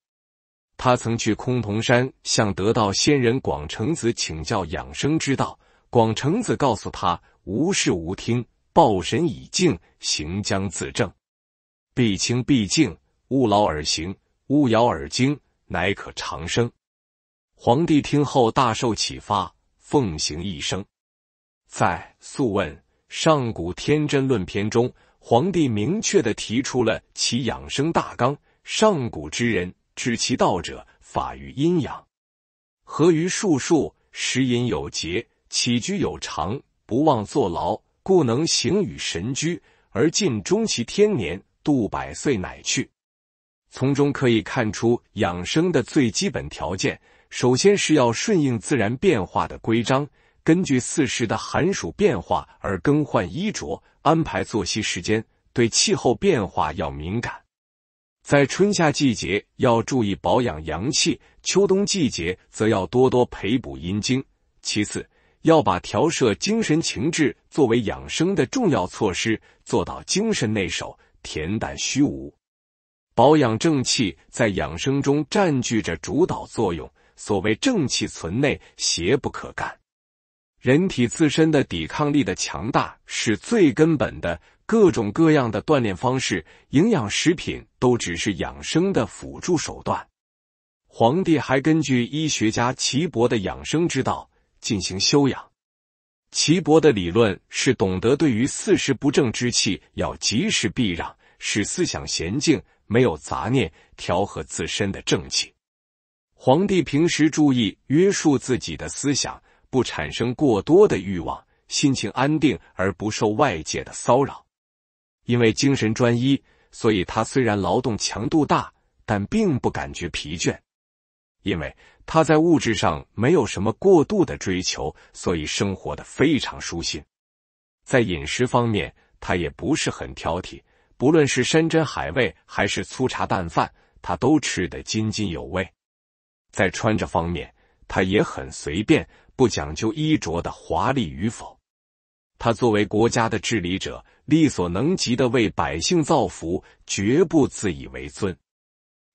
他曾去崆峒山向得道仙人广成子请教养生之道。广成子告诉他：“无事无听，抱神以静，行将自正；必清必静，勿劳而行，勿摇而惊，乃可长生。”皇帝听后大受启发，奉行一生。在《素问》。上古天真论篇中，皇帝明确的提出了其养生大纲。上古之人，知其道者，法于阴阳，合于术数，食饮有节，起居有常，不忘坐牢，故能形与神俱，而尽终其天年，度百岁乃去。从中可以看出，养生的最基本条件，首先是要顺应自然变化的规章。根据四时的寒暑变化而更换衣着，安排作息时间，对气候变化要敏感。在春夏季节要注意保养阳气，秋冬季节则要多多培补阴精。其次，要把调摄精神情志作为养生的重要措施，做到精神内守，恬淡虚无。保养正气在养生中占据着主导作用。所谓正气存内，邪不可干。人体自身的抵抗力的强大是最根本的，各种各样的锻炼方式、营养食品都只是养生的辅助手段。皇帝还根据医学家岐伯的养生之道进行修养。岐伯的理论是懂得对于四时不正之气要及时避让，使思想娴静，没有杂念，调和自身的正气。皇帝平时注意约束自己的思想。不产生过多的欲望，心情安定而不受外界的骚扰。因为精神专一，所以他虽然劳动强度大，但并不感觉疲倦。因为他在物质上没有什么过度的追求，所以生活的非常舒心。在饮食方面，他也不是很挑剔，不论是山珍海味还是粗茶淡饭，他都吃得津津有味。在穿着方面，他也很随便。不讲究衣着的华丽与否，他作为国家的治理者，力所能及的为百姓造福，绝不自以为尊。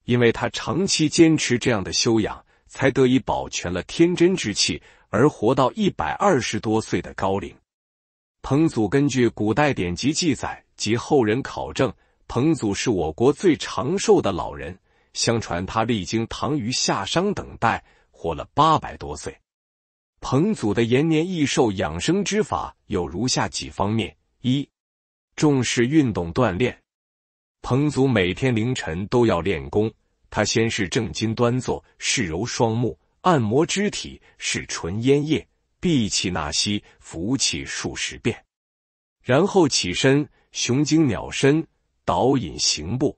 因为他长期坚持这样的修养，才得以保全了天真之气，而活到一百二十多岁的高龄。彭祖根据古代典籍记载及后人考证，彭祖是我国最长寿的老人。相传他历经唐虞、夏商等待，活了八百多岁。彭祖的延年益寿养生之法有如下几方面：一、重视运动锻炼。彭祖每天凌晨都要练功，他先是正襟端坐，是揉双目，按摩肢体，是纯烟叶，闭气纳息，服气数十遍，然后起身，雄经鸟身，导引行步。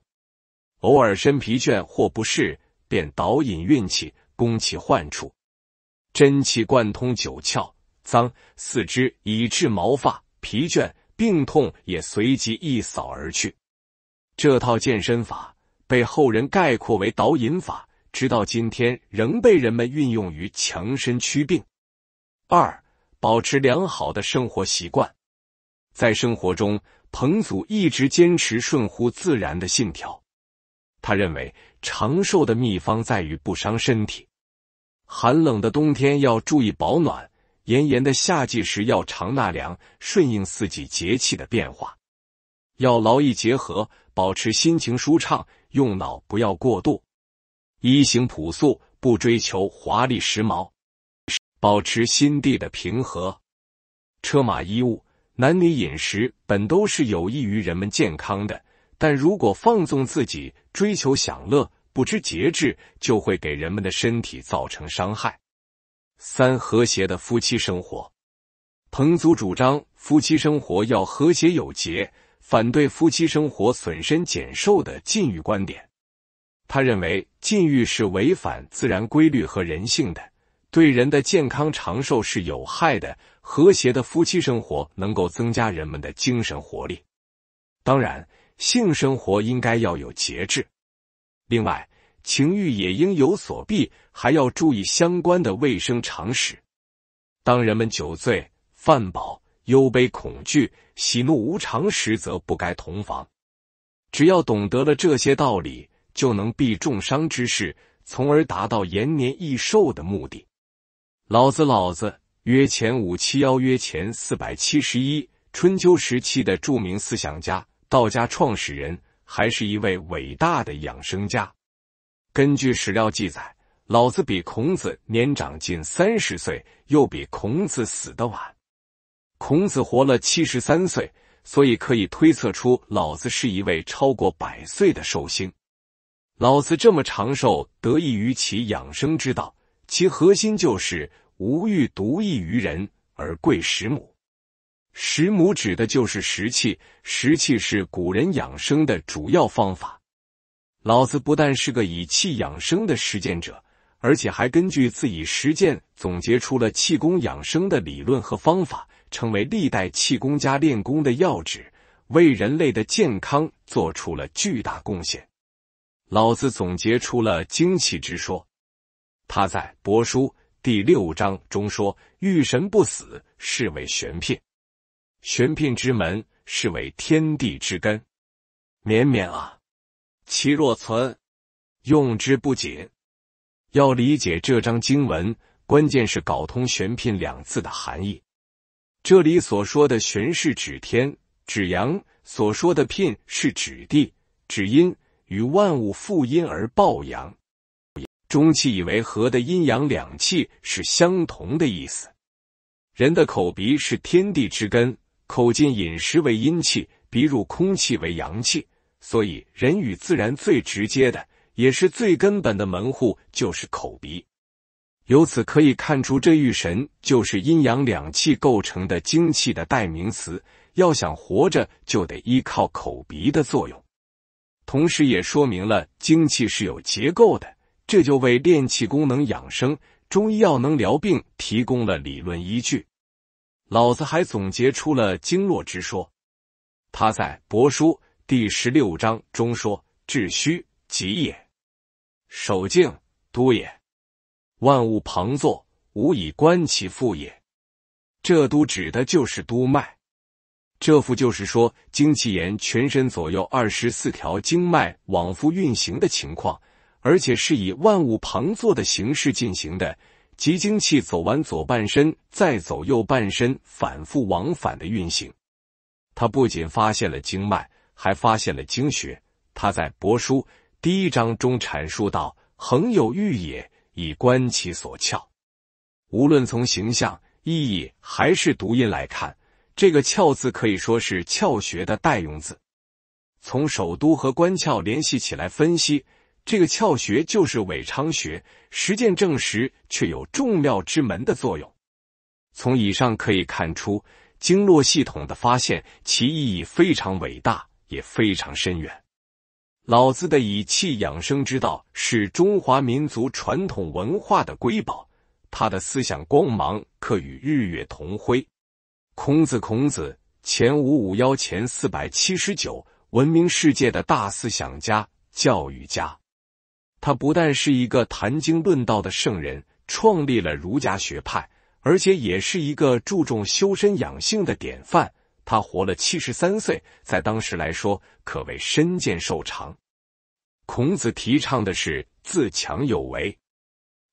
偶尔身疲倦或不适，便导引运气，攻其患处。真气贯通九窍、脏、四肢，以致毛发、疲倦、病痛也随即一扫而去。这套健身法被后人概括为导引法，直到今天仍被人们运用于强身祛病。二、保持良好的生活习惯。在生活中，彭祖一直坚持顺乎自然的信条。他认为，长寿的秘方在于不伤身体。寒冷的冬天要注意保暖，炎炎的夏季时要常纳凉，顺应四季节气的变化。要劳逸结合，保持心情舒畅，用脑不要过度。衣行朴素，不追求华丽时髦，保持心地的平和。车马衣物、男女饮食本都是有益于人们健康的，但如果放纵自己，追求享乐。不知节制，就会给人们的身体造成伤害。三和谐的夫妻生活，彭祖主张夫妻生活要和谐有节，反对夫妻生活损身减寿的禁欲观点。他认为禁欲是违反自然规律和人性的，对人的健康长寿是有害的。和谐的夫妻生活能够增加人们的精神活力。当然，性生活应该要有节制。另外，情欲也应有所避，还要注意相关的卫生常识。当人们酒醉、饭饱、忧悲恐惧、喜怒无常时，则不该同房。只要懂得了这些道理，就能避重伤之事，从而达到延年益寿的目的。老子，老子约前五七幺约前四百七十一，春秋时期的著名思想家，道家创始人。还是一位伟大的养生家。根据史料记载，老子比孔子年长近三十岁，又比孔子死的晚。孔子活了七十三岁，所以可以推测出老子是一位超过百岁的寿星。老子这么长寿，得益于其养生之道，其核心就是“无欲独异于人，而贵食母”。食母指的就是食气，食气是古人养生的主要方法。老子不但是个以气养生的实践者，而且还根据自己实践总结出了气功养生的理论和方法，成为历代气功家练功的要旨，为人类的健康做出了巨大贡献。老子总结出了精气之说，他在《帛书》第六章中说：“遇神不死，是为玄牝。”玄牝之门，是为天地之根。绵绵啊，其若存，用之不紧。要理解这张经文，关键是搞通“玄牝”两字的含义。这里所说的“玄”是指天，指阳；所说的“牝”是指地，指阴。与万物负阴而抱阳。中气以为和的阴阳两气是相同的意思。人的口鼻是天地之根。口进饮食为阴气，鼻入空气为阳气，所以人与自然最直接的，也是最根本的门户就是口鼻。由此可以看出，这玉神就是阴阳两气构成的精气的代名词。要想活着，就得依靠口鼻的作用，同时也说明了精气是有结构的，这就为练气功能养生、中医药能疗病提供了理论依据。老子还总结出了经络之说，他在《帛书》第十六章中说：“至虚极也，守静笃也。万物旁坐，无以观其复也。”这“都”指的就是督脉，这“副就是说经气沿全身左右二十四条经脉往复运行的情况，而且是以万物旁坐的形式进行的。集精气走完左半身，再走右半身，反复往返的运行。他不仅发现了经脉，还发现了经穴。他在帛书第一章中阐述道：“横有玉也，以观其所窍。”无论从形象、意义还是读音来看，这个“窍”字可以说是“窍穴”的代用字。从首都和官窍联系起来分析。这个窍穴就是尾昌穴，实践证实却有众妙之门的作用。从以上可以看出，经络系统的发现，其意义非常伟大，也非常深远。老子的以气养生之道是中华民族传统文化的瑰宝，他的思想光芒可与日月同辉。孔子，孔子，前五五幺前四百七十九，闻名世界的大思想家、教育家。他不但是一个谈经论道的圣人，创立了儒家学派，而且也是一个注重修身养性的典范。他活了七十三岁，在当时来说可谓身健寿长。孔子提倡的是自强有为。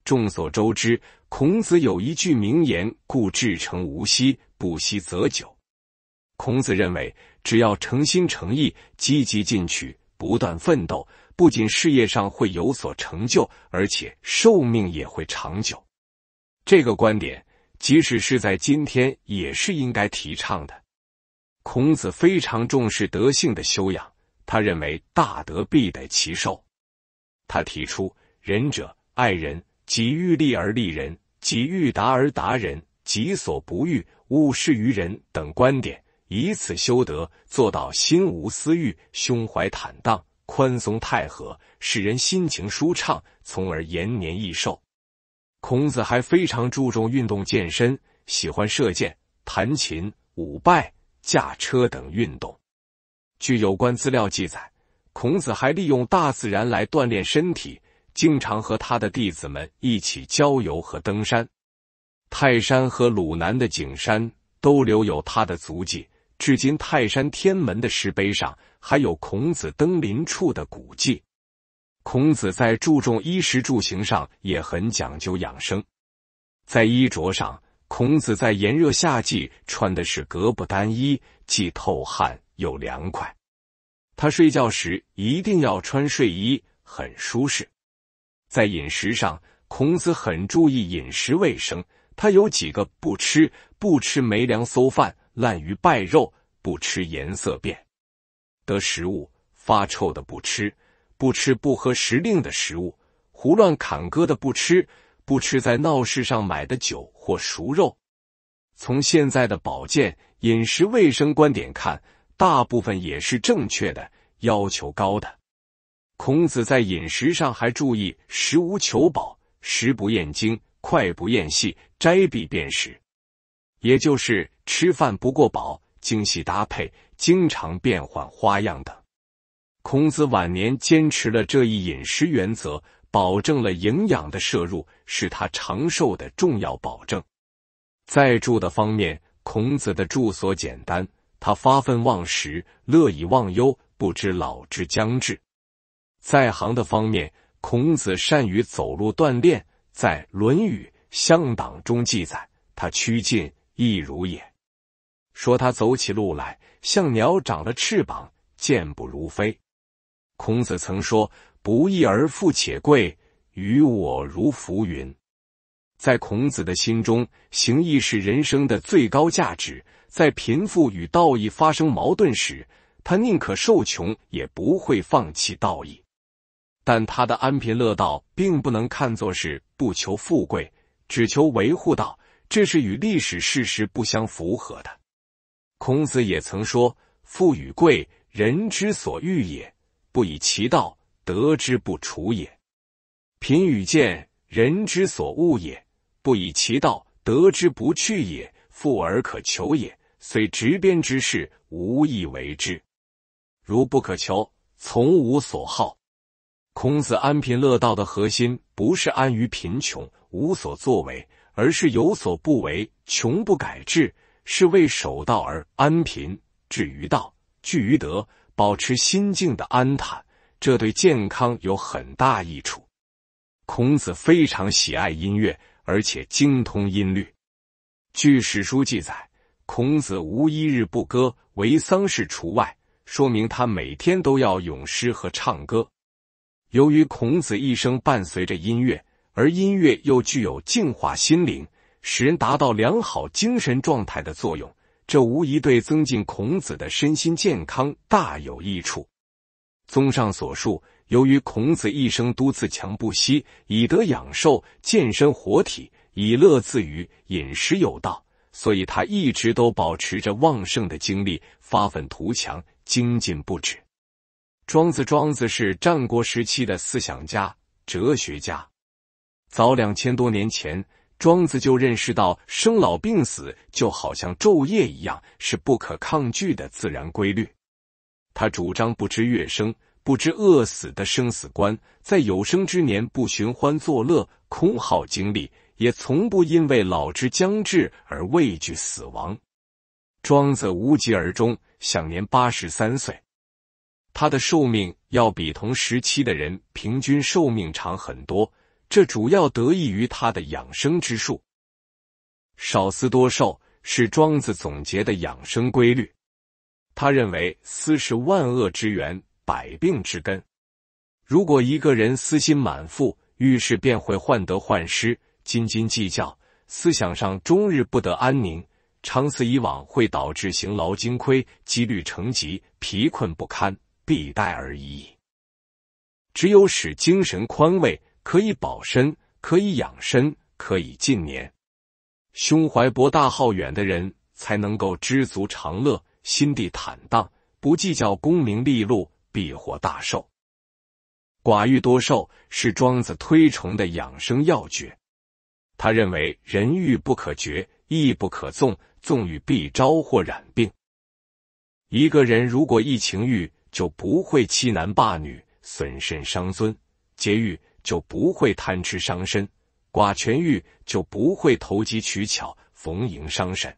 众所周知，孔子有一句名言：“故至诚无息，不息则久。”孔子认为，只要诚心诚意，积极进取，不断奋斗。不仅事业上会有所成就，而且寿命也会长久。这个观点，即使是在今天，也是应该提倡的。孔子非常重视德性的修养，他认为大德必得其寿。他提出“仁者爱人，己欲立而立人，己欲达而达人，己所不欲，勿施于人”等观点，以此修德，做到心无私欲，胸怀坦荡。宽松太和，使人心情舒畅，从而延年益寿。孔子还非常注重运动健身，喜欢射箭、弹琴、舞拜、驾车等运动。据有关资料记载，孔子还利用大自然来锻炼身体，经常和他的弟子们一起郊游和登山。泰山和鲁南的景山都留有他的足迹，至今泰山天门的石碑上。还有孔子登临处的古迹。孔子在注重衣食住行上也很讲究养生。在衣着上，孔子在炎热夏季穿的是格布单衣，既透汗又凉快。他睡觉时一定要穿睡衣，很舒适。在饮食上，孔子很注意饮食卫生。他有几个不吃：不吃没粮馊饭、烂鱼败肉，不吃颜色变。得食物发臭的不吃，不吃不合时令的食物，胡乱砍割的不吃，不吃在闹市上买的酒或熟肉。从现在的保健饮食卫生观点看，大部分也是正确的，要求高的。孔子在饮食上还注意食无求饱，食不厌精，快不厌细，斋必辨食，也就是吃饭不过饱，精细搭配。经常变换花样等。孔子晚年坚持了这一饮食原则，保证了营养的摄入，是他长寿的重要保证。在住的方面，孔子的住所简单，他发愤忘食，乐以忘忧，不知老之将至。在行的方面，孔子善于走路锻炼，在《论语乡党》中记载，他趋近亦如也，说他走起路来。像鸟长了翅膀，健步如飞。孔子曾说：“不义而富且贵，于我如浮云。”在孔子的心中，行义是人生的最高价值。在贫富与道义发生矛盾时，他宁可受穷，也不会放弃道义。但他的安贫乐道，并不能看作是不求富贵，只求维护道，这是与历史事实不相符合的。孔子也曾说：“富与贵，人之所欲也，不以其道得之，不处也；贫与贱，人之所恶也，不以其道得之，不去也。富而可求也，虽执鞭之事，无以为之；如不可求，从无所好。”孔子安贫乐道的核心，不是安于贫穷无所作为，而是有所不为，穷不改志。是为守道而安贫，至于道，聚于德，保持心境的安坦，这对健康有很大益处。孔子非常喜爱音乐，而且精通音律。据史书记载，孔子无一日不歌，唯丧事除外，说明他每天都要咏诗和唱歌。由于孔子一生伴随着音乐，而音乐又具有净化心灵。使人达到良好精神状态的作用，这无疑对增进孔子的身心健康大有益处。综上所述，由于孔子一生都自强不息，以德养寿，健身活体，以乐自娱，饮食有道，所以他一直都保持着旺盛的精力，发愤图强，精进不止。庄子，庄子是战国时期的思想家、哲学家，早两千多年前。庄子就认识到，生老病死就好像昼夜一样，是不可抗拒的自然规律。他主张不知月生、不知饿死的生死观，在有生之年不寻欢作乐、空耗精力，也从不因为老之将至而畏惧死亡。庄子无疾而终，享年八十三岁。他的寿命要比同时期的人平均寿命长很多。这主要得益于他的养生之术，“少思多受是庄子总结的养生规律。他认为思是万恶之源、百病之根。如果一个人私心满腹，遇事便会患得患失、斤斤计较，思想上终日不得安宁，长此以往会导致行劳精亏、积虑成疾、疲困不堪，必殆而已。只有使精神宽慰。可以保身，可以养身，可以近年。胸怀博大、好远的人，才能够知足常乐，心地坦荡，不计较功名利禄，必获大寿。寡欲多寿是庄子推崇的养生要诀。他认为人欲不可绝，意不可纵，纵欲必招或染病。一个人如果一情欲，就不会欺男霸女，损身伤尊，劫欲。就不会贪吃伤身，寡权欲就不会投机取巧，逢迎伤神。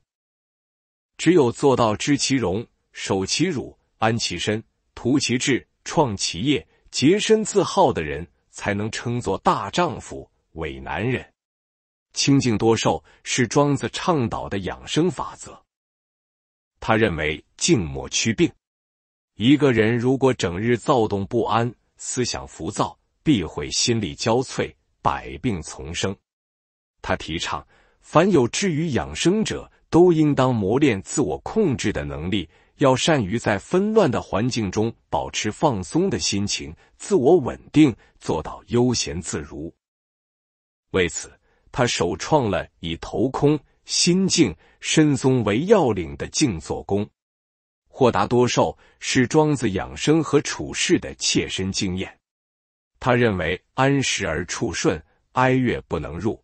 只有做到知其荣，守其辱，安其身，图其志，创其业，洁身自好的人，才能称作大丈夫、伟男人。清净多寿是庄子倡导的养生法则。他认为静默趋病。一个人如果整日躁动不安，思想浮躁。必会心力交瘁，百病丛生。他提倡，凡有志于养生者，都应当磨练自我控制的能力，要善于在纷乱的环境中保持放松的心情，自我稳定，做到悠闲自如。为此，他首创了以头空、心静、身松为要领的静坐功。豁达多寿是庄子养生和处事的切身经验。他认为安时而处顺，哀乐不能入。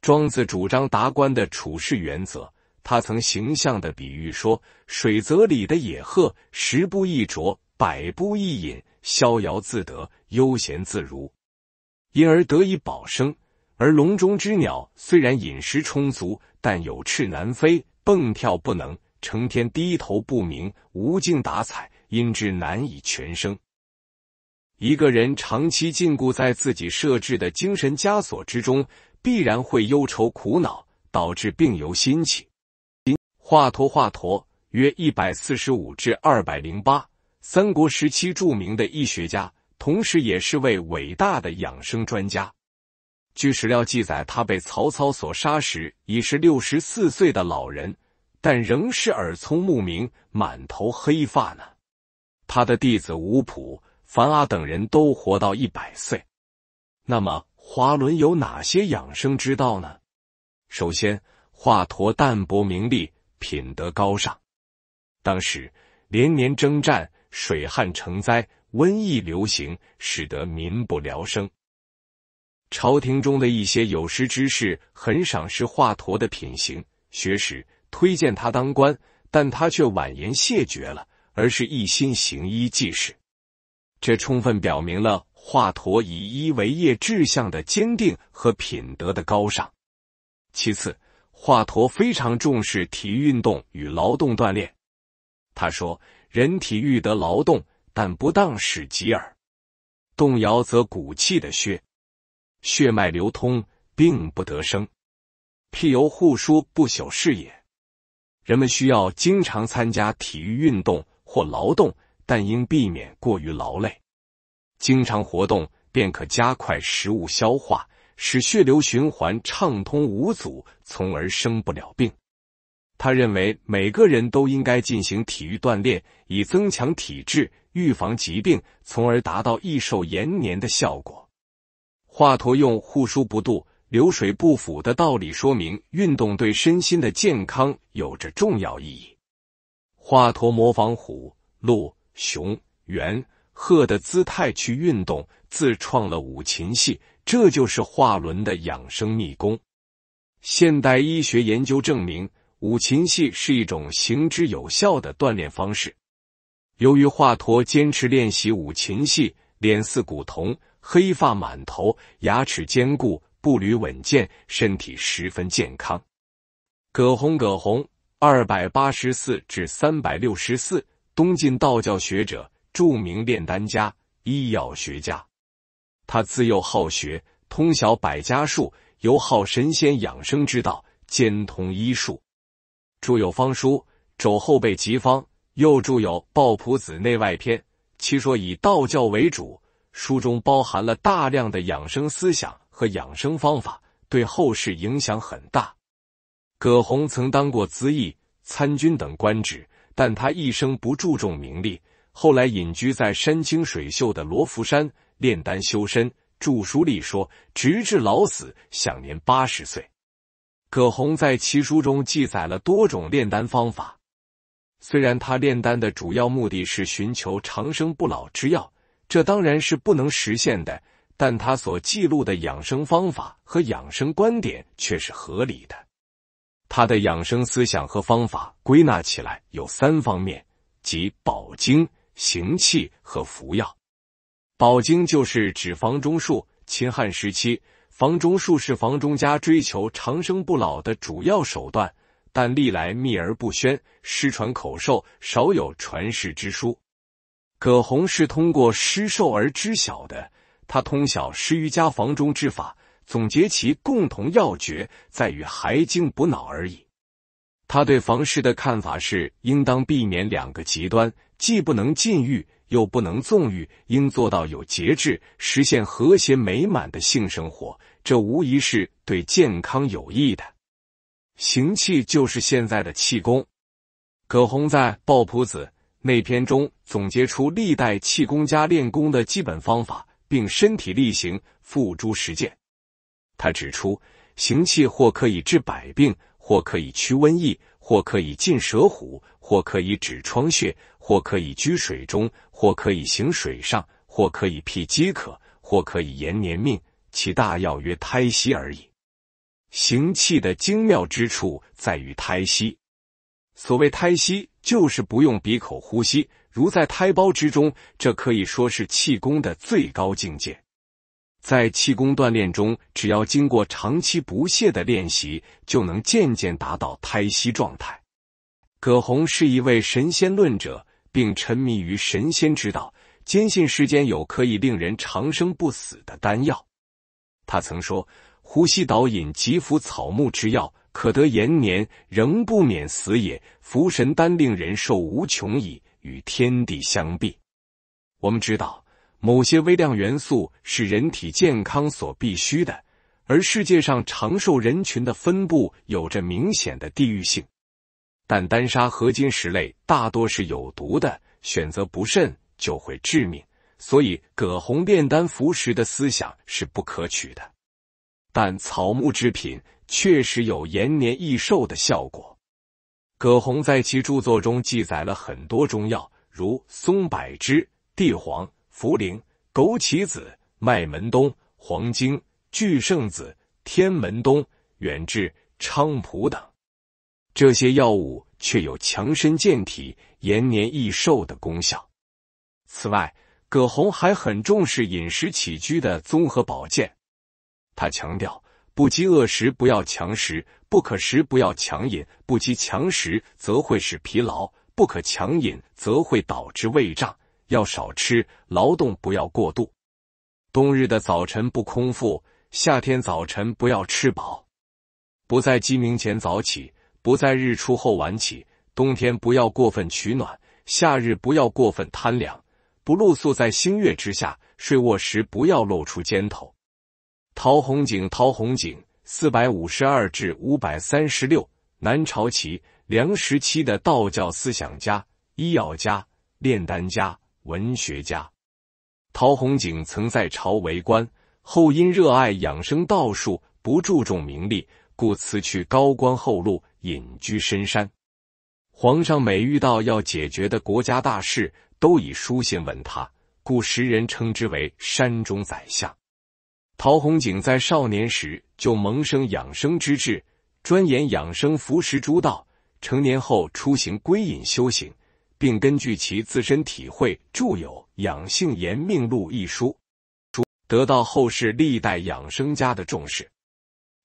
庄子主张达观的处世原则，他曾形象的比喻说：水泽里的野鹤，十步一啄，百步一饮，逍遥自得，悠闲自如，因而得以保生；而笼中之鸟，虽然饮食充足，但有翅难飞，蹦跳不能，成天低头不明，无精打采，因之难以全生。一个人长期禁锢在自己设置的精神枷锁之中，必然会忧愁苦恼，导致病由心起。华佗，华佗约一百四十五至二百零八，三国时期著名的医学家，同时也是位伟大的养生专家。据史料记载，他被曹操所杀时已是六十四岁的老人，但仍是耳聪目明，满头黑发呢。他的弟子吴普。凡阿等人都活到一百岁，那么华伦有哪些养生之道呢？首先，华佗淡泊名利，品德高尚。当时连年征战，水旱成灾，瘟疫流行，使得民不聊生。朝廷中的一些有识之士很赏识华佗的品行、学识，推荐他当官，但他却婉言谢绝了，而是一心行医济世。这充分表明了华佗以医为业志向的坚定和品德的高尚。其次，华佗非常重视体育运动与劳动锻炼。他说：“人体欲得劳动，但不当使疾耳。动摇则骨气的血血脉流通，并不得生。辟由护书不朽是也。人们需要经常参加体育运动或劳动。”但应避免过于劳累，经常活动便可加快食物消化，使血流循环畅通无阻，从而生不了病。他认为每个人都应该进行体育锻炼，以增强体质，预防疾病，从而达到益寿延年的效果。华佗用“护疏不度，流水不腐”的道理，说明运动对身心的健康有着重要意义。华佗模仿虎、鹿。熊、猿、鹤的姿态去运动，自创了五禽戏，这就是华伦的养生秘功。现代医学研究证明，五禽戏是一种行之有效的锻炼方式。由于华佗坚持练习五禽戏，脸似古铜，黑发满头，牙齿坚固，步履稳健，身体十分健康。葛洪，葛洪，二百八十四至三百六十四。东晋道教学者、著名炼丹家、医药学家，他自幼好学，通晓百家术，尤好神仙养生之道，兼通医术。著有《方书》，肘后备急方，又著有《抱朴子内外篇》，其说以道教为主，书中包含了大量的养生思想和养生方法，对后世影响很大。葛洪曾当过咨议、参军等官职。但他一生不注重名利，后来隐居在山清水秀的罗浮山炼丹修身，著书立说，直至老死，享年八十岁。葛洪在奇书中记载了多种炼丹方法，虽然他炼丹的主要目的是寻求长生不老之药，这当然是不能实现的，但他所记录的养生方法和养生观点却是合理的。他的养生思想和方法归纳起来有三方面，即保经、行气和服药。保经就是指房中术。秦汉时期，房中术是房中家追求长生不老的主要手段，但历来秘而不宣，失传口授，少有传世之书。葛洪是通过施授而知晓的，他通晓十余家房中之法。总结其共同要诀，在于还精补脑而已。他对房事的看法是，应当避免两个极端，既不能禁欲，又不能纵欲，应做到有节制，实现和谐美满的性生活，这无疑是对健康有益的。行气就是现在的气功。葛洪在《抱朴子》内篇中总结出历代气功家练功的基本方法，并身体力行，付诸实践。他指出，行气或可以治百病，或可以驱瘟疫，或可以进蛇虎，或可以止疮血，或可以居水中，或可以行水上，或可以辟饥渴，或可以延年命。其大要曰胎息而已。行气的精妙之处在于胎息。所谓胎息，就是不用鼻口呼吸，如在胎胞之中。这可以说是气功的最高境界。在气功锻炼中，只要经过长期不懈的练习，就能渐渐达到胎息状态。葛洪是一位神仙论者，并沉迷于神仙之道，坚信世间有可以令人长生不死的丹药。他曾说：“呼吸导引，吉服草木之药，可得延年，仍不免死也。服神丹，令人寿无穷矣，与天地相并。”我们知道。某些微量元素是人体健康所必需的，而世界上长寿人群的分布有着明显的地域性。但丹砂、合金石类大多是有毒的，选择不慎就会致命。所以葛洪炼丹服食的思想是不可取的。但草木制品确实有延年益寿的效果。葛洪在其著作中记载了很多中药，如松柏枝、地黄。茯苓、枸杞子、麦门冬、黄精、巨圣子、天门冬、远志、菖蒲等，这些药物却有强身健体、延年益寿的功效。此外，葛洪还很重视饮食起居的综合保健。他强调，不饥饿时不要强食，不可食不要强饮；不饥强食则会使疲劳，不可强饮则会导致胃胀。要少吃，劳动不要过度。冬日的早晨不空腹，夏天早晨不要吃饱。不在鸡鸣前早起，不在日出后晚起。冬天不要过分取暖，夏日不要过分贪凉。不露宿在星月之下，睡卧时不要露出肩头。陶弘景，陶弘景，四百五十二至五百三十六，南朝齐梁时期的道教思想家、医药家、炼丹家。文学家陶弘景曾在朝为官，后因热爱养生道术，不注重名利，故辞去高官厚禄，隐居深山。皇上每遇到要解决的国家大事，都以书信问他，故时人称之为“山中宰相”。陶弘景在少年时就萌生养生之志，专研养生服食诸道。成年后，出行归隐修行。并根据其自身体会著有《养性延命录》一书，得到后世历代养生家的重视。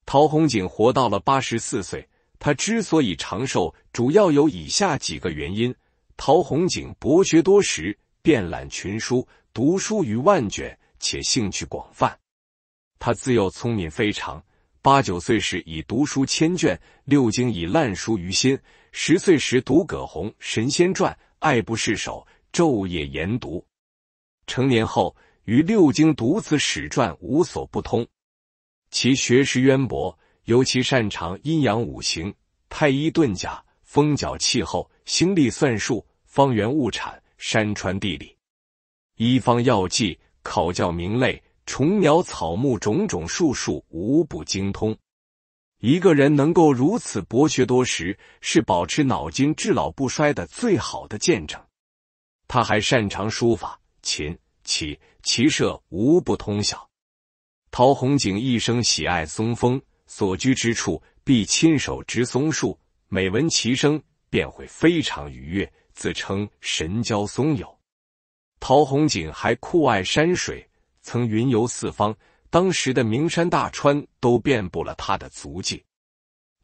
陶弘景活到了八十四岁，他之所以长寿，主要有以下几个原因：陶弘景博学多识，遍览群书，读书于万卷，且兴趣广泛。他自幼聪明非常，八九岁时已读书千卷，六经已烂熟于心。十岁时读葛洪《神仙传》，爱不释手，昼夜研读。成年后于六经、独子、史传无所不通，其学识渊博，尤其擅长阴阳五行、太医遁甲、风角气候、星历算术、方圆物产、山川地理、医方药剂、考教名类、虫鸟草木种种术数无不精通。一个人能够如此博学多识，是保持脑筋至老不衰的最好的见证。他还擅长书法、琴、棋、骑射，无不通晓。陶弘景一生喜爱松风，所居之处必亲手植松树，每闻其声便会非常愉悦，自称神交松友。陶弘景还酷爱山水，曾云游四方。当时的名山大川都遍布了他的足迹。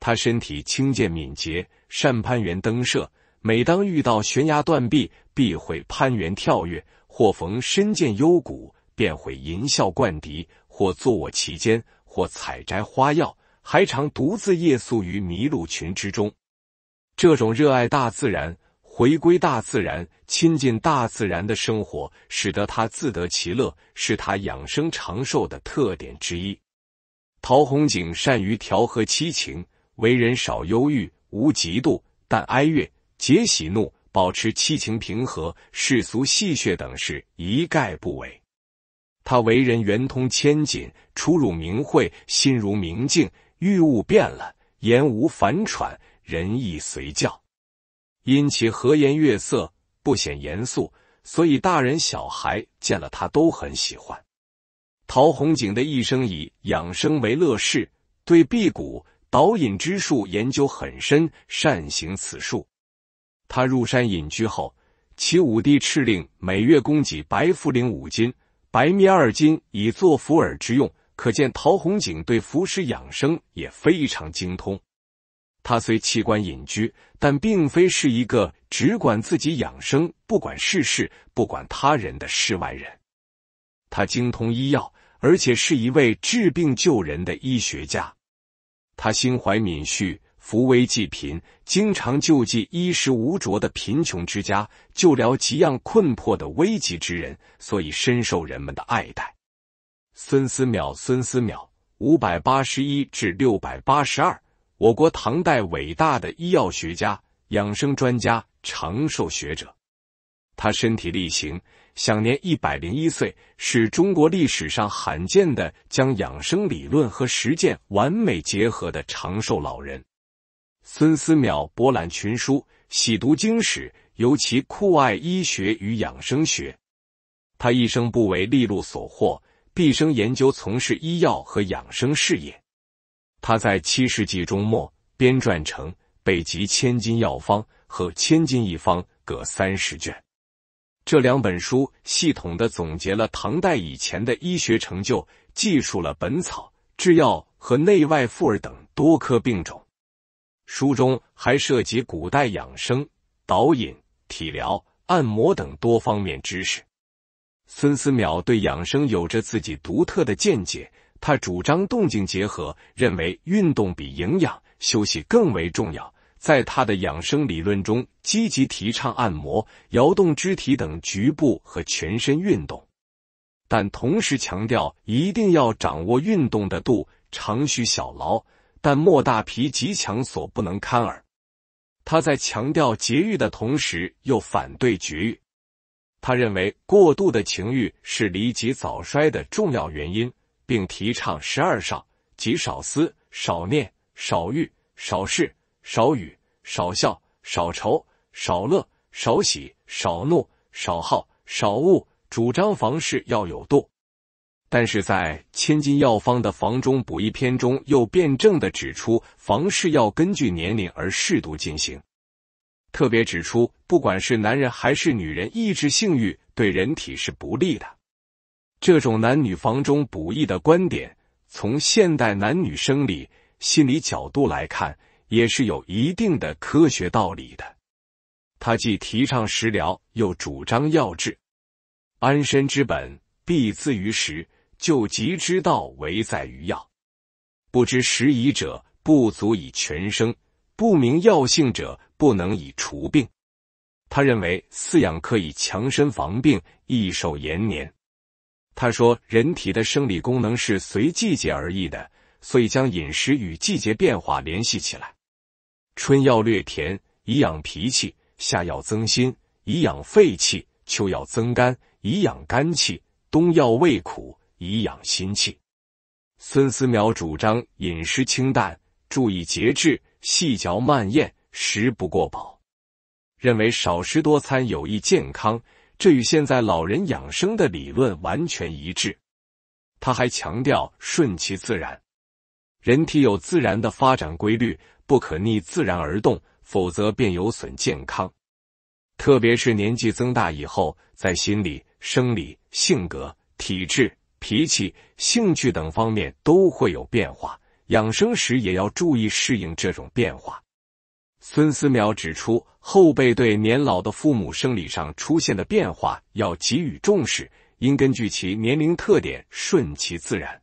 他身体轻健敏捷，善攀援登涉。每当遇到悬崖断壁，必会攀援跳跃；或逢深涧幽谷，便会吟啸灌笛；或坐卧其间，或采摘花药，还常独自夜宿于麋鹿群之中。这种热爱大自然。回归大自然，亲近大自然的生活，使得他自得其乐，是他养生长寿的特点之一。陶弘景善于调和七情，为人少忧郁，无嫉妒，但哀乐皆喜怒，保持七情平和。世俗戏谑等事一概不为。他为人圆通谦谨，出入明慧，心如明镜，欲物变了，言无反喘，仁义随教。因其和颜悦色，不显严肃，所以大人小孩见了他都很喜欢。陶弘景的一生以养生为乐事，对辟谷导引之术研究很深，善行此术。他入山隐居后，其武帝敕令每月供给白茯苓五斤、白蜜二斤，以作服饵之用。可见陶弘景对服食养生也非常精通。他虽弃官隐居，但并非是一个只管自己养生、不管世事、不管他人的世外人。他精通医药，而且是一位治病救人的医学家。他心怀敏恤，扶危济贫，经常救济衣食无着的贫穷之家，救疗急样困迫的危急之人，所以深受人们的爱戴。孙思邈，孙思邈，五百八十一至六百八十二。我国唐代伟大的医药学家、养生专家、长寿学者，他身体力行，享年一百零一岁，是中国历史上罕见的将养生理论和实践完美结合的长寿老人。孙思邈博览群书，喜读经史，尤其酷爱医学与养生学。他一生不为利禄所惑，毕生研究、从事医药和养生事业。他在七世纪中末编撰成《北集千金药方》和《千金一方》，各三十卷。这两本书系统的总结了唐代以前的医学成就，记述了本草、制药和内外妇儿等多科病种。书中还涉及古代养生、导引、体疗、按摩等多方面知识。孙思邈对养生有着自己独特的见解。他主张动静结合，认为运动比营养休息更为重要。在他的养生理论中，积极提倡按摩、摇动肢体等局部和全身运动，但同时强调一定要掌握运动的度，常需小劳，但莫大皮极强所不能堪耳。他在强调节欲的同时，又反对绝育。他认为过度的情欲是离奇早衰的重要原因。并提倡十二少，即少思、少念、少欲、少事、少语、少笑、少愁、少乐、少喜、少怒、少好、少恶，主张房事要有度。但是在《千金药方》的房中补一篇中，又辩证的指出房事要根据年龄而适度进行，特别指出，不管是男人还是女人，抑制性欲对人体是不利的。这种男女房中补益的观点，从现代男女生理心理角度来看，也是有一定的科学道理的。他既提倡食疗，又主张药治。安身之本，必自于食；救急之道，唯在于药。不知食宜者，不足以全生；不明药性者，不能以除病。他认为，饲养可以强身防病，益寿延年。他说，人体的生理功能是随季节而异的，所以将饮食与季节变化联系起来。春要略甜，以养脾气；夏要增辛，以养肺气；秋要增甘，以养肝气；冬要味苦，以养心气。孙思邈主张饮食清淡，注意节制，细嚼慢咽，食不过饱，认为少食多餐有益健康。这与现在老人养生的理论完全一致。他还强调顺其自然，人体有自然的发展规律，不可逆自然而动，否则便有损健康。特别是年纪增大以后，在心理、生理、性格、体质、脾气、兴趣等方面都会有变化，养生时也要注意适应这种变化。孙思邈指出，后辈对年老的父母生理上出现的变化要给予重视，应根据其年龄特点顺其自然。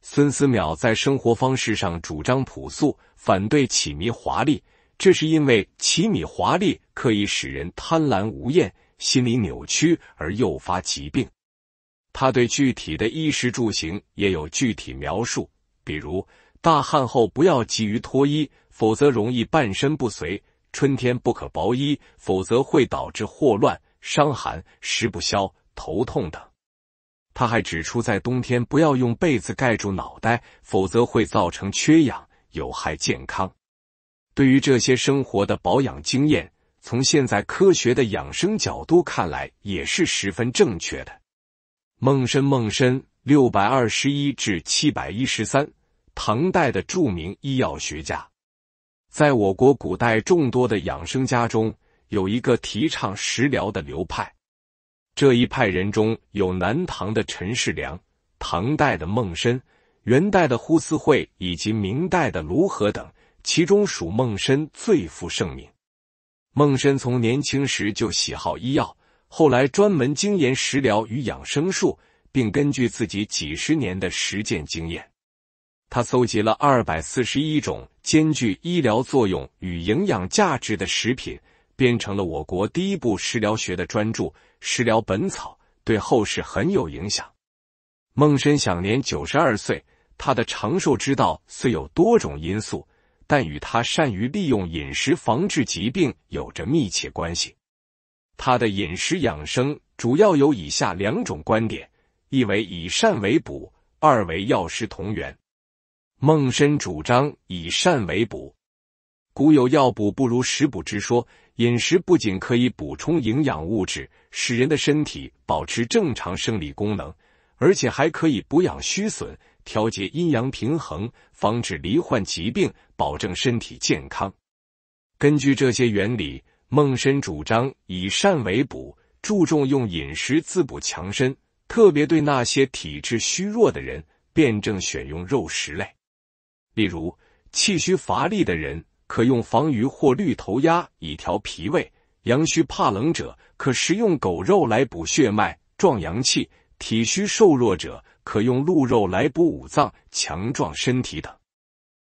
孙思邈在生活方式上主张朴素，反对绮靡华丽，这是因为绮靡华丽可以使人贪婪无厌，心理扭曲而诱发疾病。他对具体的衣食住行也有具体描述，比如大汗后不要急于脱衣。否则容易半身不遂。春天不可薄衣，否则会导致霍乱、伤寒、食不消、头痛等。他还指出，在冬天不要用被子盖住脑袋，否则会造成缺氧，有害健康。对于这些生活的保养经验，从现在科学的养生角度看来，也是十分正确的。孟参，孟参，六百二十一至七百一十三，唐代的著名医药学家。在我国古代众多的养生家中，有一个提倡食疗的流派。这一派人中有南唐的陈世良、唐代的孟参、元代的呼思会以及明代的卢和等，其中属孟参最负盛名。孟参从年轻时就喜好医药，后来专门精研食疗与养生术，并根据自己几十年的实践经验。他搜集了二百四十一种兼具医疗作用与营养价值的食品，编成了我国第一部食疗学的专著《食疗本草》，对后世很有影响。孟森享年九十二岁，他的长寿之道虽有多种因素，但与他善于利用饮食防治疾病有着密切关系。他的饮食养生主要有以下两种观点：一为以善为补，二为药食同源。孟森主张以善为补，古有药补不如食补之说。饮食不仅可以补充营养物质，使人的身体保持正常生理功能，而且还可以补养虚损，调节阴阳平衡，防止罹患疾病，保证身体健康。根据这些原理，孟申主张以善为补，注重用饮食滋补强身，特别对那些体质虚弱的人，辩证选用肉食类。例如，气虚乏力的人可用防鱼或绿头鸭以调脾胃；阳虚怕冷者可食用狗肉来补血脉、壮阳气；体虚瘦弱者可用鹿肉来补五脏、强壮身体等。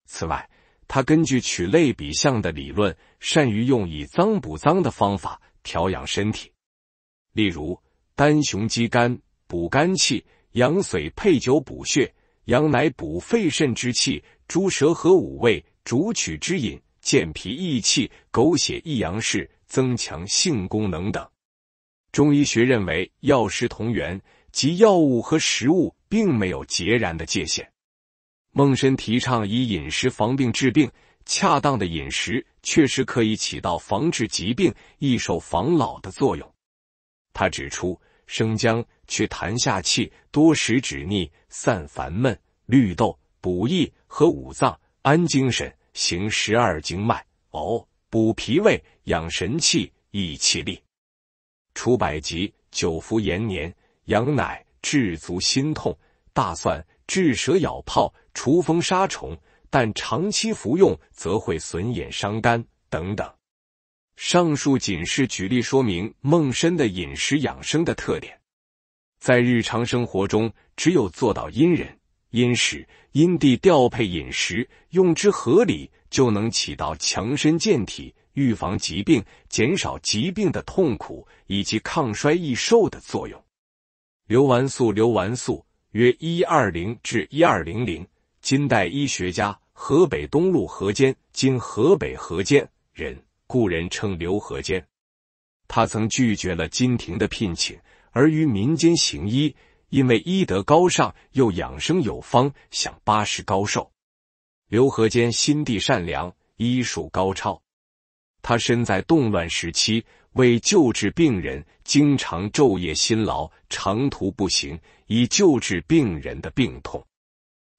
此外，他根据取类比象的理论，善于用以脏补脏的方法调养身体。例如，丹雄鸡肝补肝气，羊髓配酒补血，羊奶补肺肾之气。猪蛇和五味，主取之饮，健脾益气，狗血益阳事，增强性功能等。中医学认为，药食同源，即药物和食物并没有截然的界限。孟森提倡以饮食防病治病，恰当的饮食确实可以起到防治疾病、益寿防老的作用。他指出，生姜去痰下气，多食止腻散烦闷；绿豆补益。和五脏安精神，行十二经脉，哦，补脾胃，养神气，益气力，除百疾，久服延年。羊奶治足心痛，大蒜治蛇咬泡，除风杀虫。但长期服用则会损眼伤肝等等。上述仅是举例说明孟参的饮食养生的特点。在日常生活中，只有做到阴人。因时因地调配饮食，用之合理，就能起到强身健体、预防疾病、减少疾病的痛苦以及抗衰益寿的作用。刘完素，刘完素，约一二零至一二零零，金代医学家，河北东路河间（今河北河间）人，故人称刘河间。他曾拒绝了金廷的聘请，而于民间行医。因为医德高尚又养生有方，享八十高寿。刘和坚心地善良，医术高超。他身在动乱时期，为救治病人，经常昼夜辛劳，长途步行以救治病人的病痛。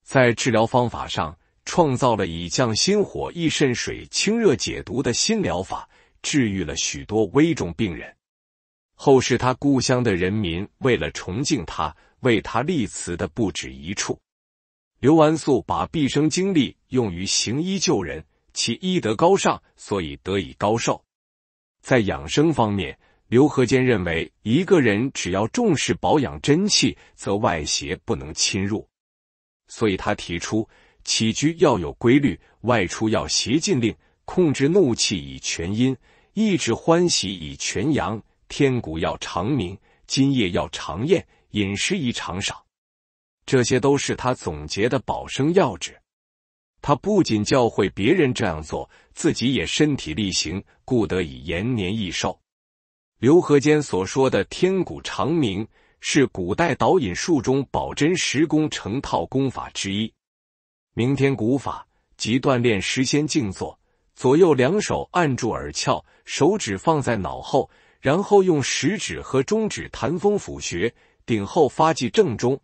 在治疗方法上，创造了以降心火、益肾水、清热解毒的新疗法，治愈了许多危重病人。后世他故乡的人民为了崇敬他。为他立祠的不止一处。刘完素把毕生精力用于行医救人，其医德高尚，所以得以高寿。在养生方面，刘和坚认为，一个人只要重视保养真气，则外邪不能侵入。所以他提出，起居要有规律，外出要邪禁令，控制怒气以全阴，抑制欢喜以全阳。天鼓要长鸣，今夜要长宴。饮食宜常少，这些都是他总结的保生要旨。他不仅教会别人这样做，自己也身体力行，故得以延年益寿。刘和坚所说的“天古长鸣”是古代导引术中保真十功成套功法之一。明天古法即锻炼时先静坐，左右两手按住耳窍，手指放在脑后，然后用食指和中指弹风府穴。顶后发际正中，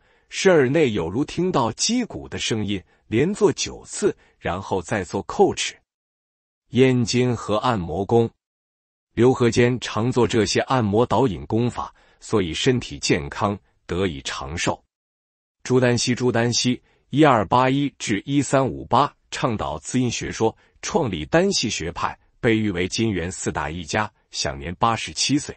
耳内有如听到击鼓的声音，连做九次，然后再做叩齿、咽筋和按摩功。刘和坚常做这些按摩导引功法，所以身体健康，得以长寿。朱丹溪，朱丹溪（一二八一至一三五八），倡导滋阴学说，创立丹溪学派，被誉为金元四大医家，享年八十七岁。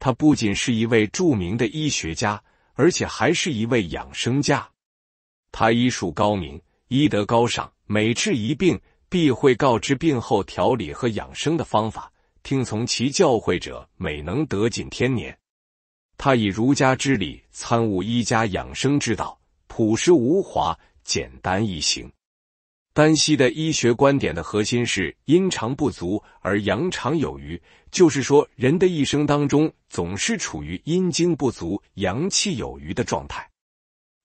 他不仅是一位著名的医学家，而且还是一位养生家。他医术高明，医德高尚，每治一病，必会告知病后调理和养生的方法。听从其教诲者，每能得尽天年。他以儒家之理参悟医家养生之道，朴实无华，简单易行。丹溪的医学观点的核心是阴长不足而阳长有余，就是说人的一生当中总是处于阴精不足、阳气有余的状态。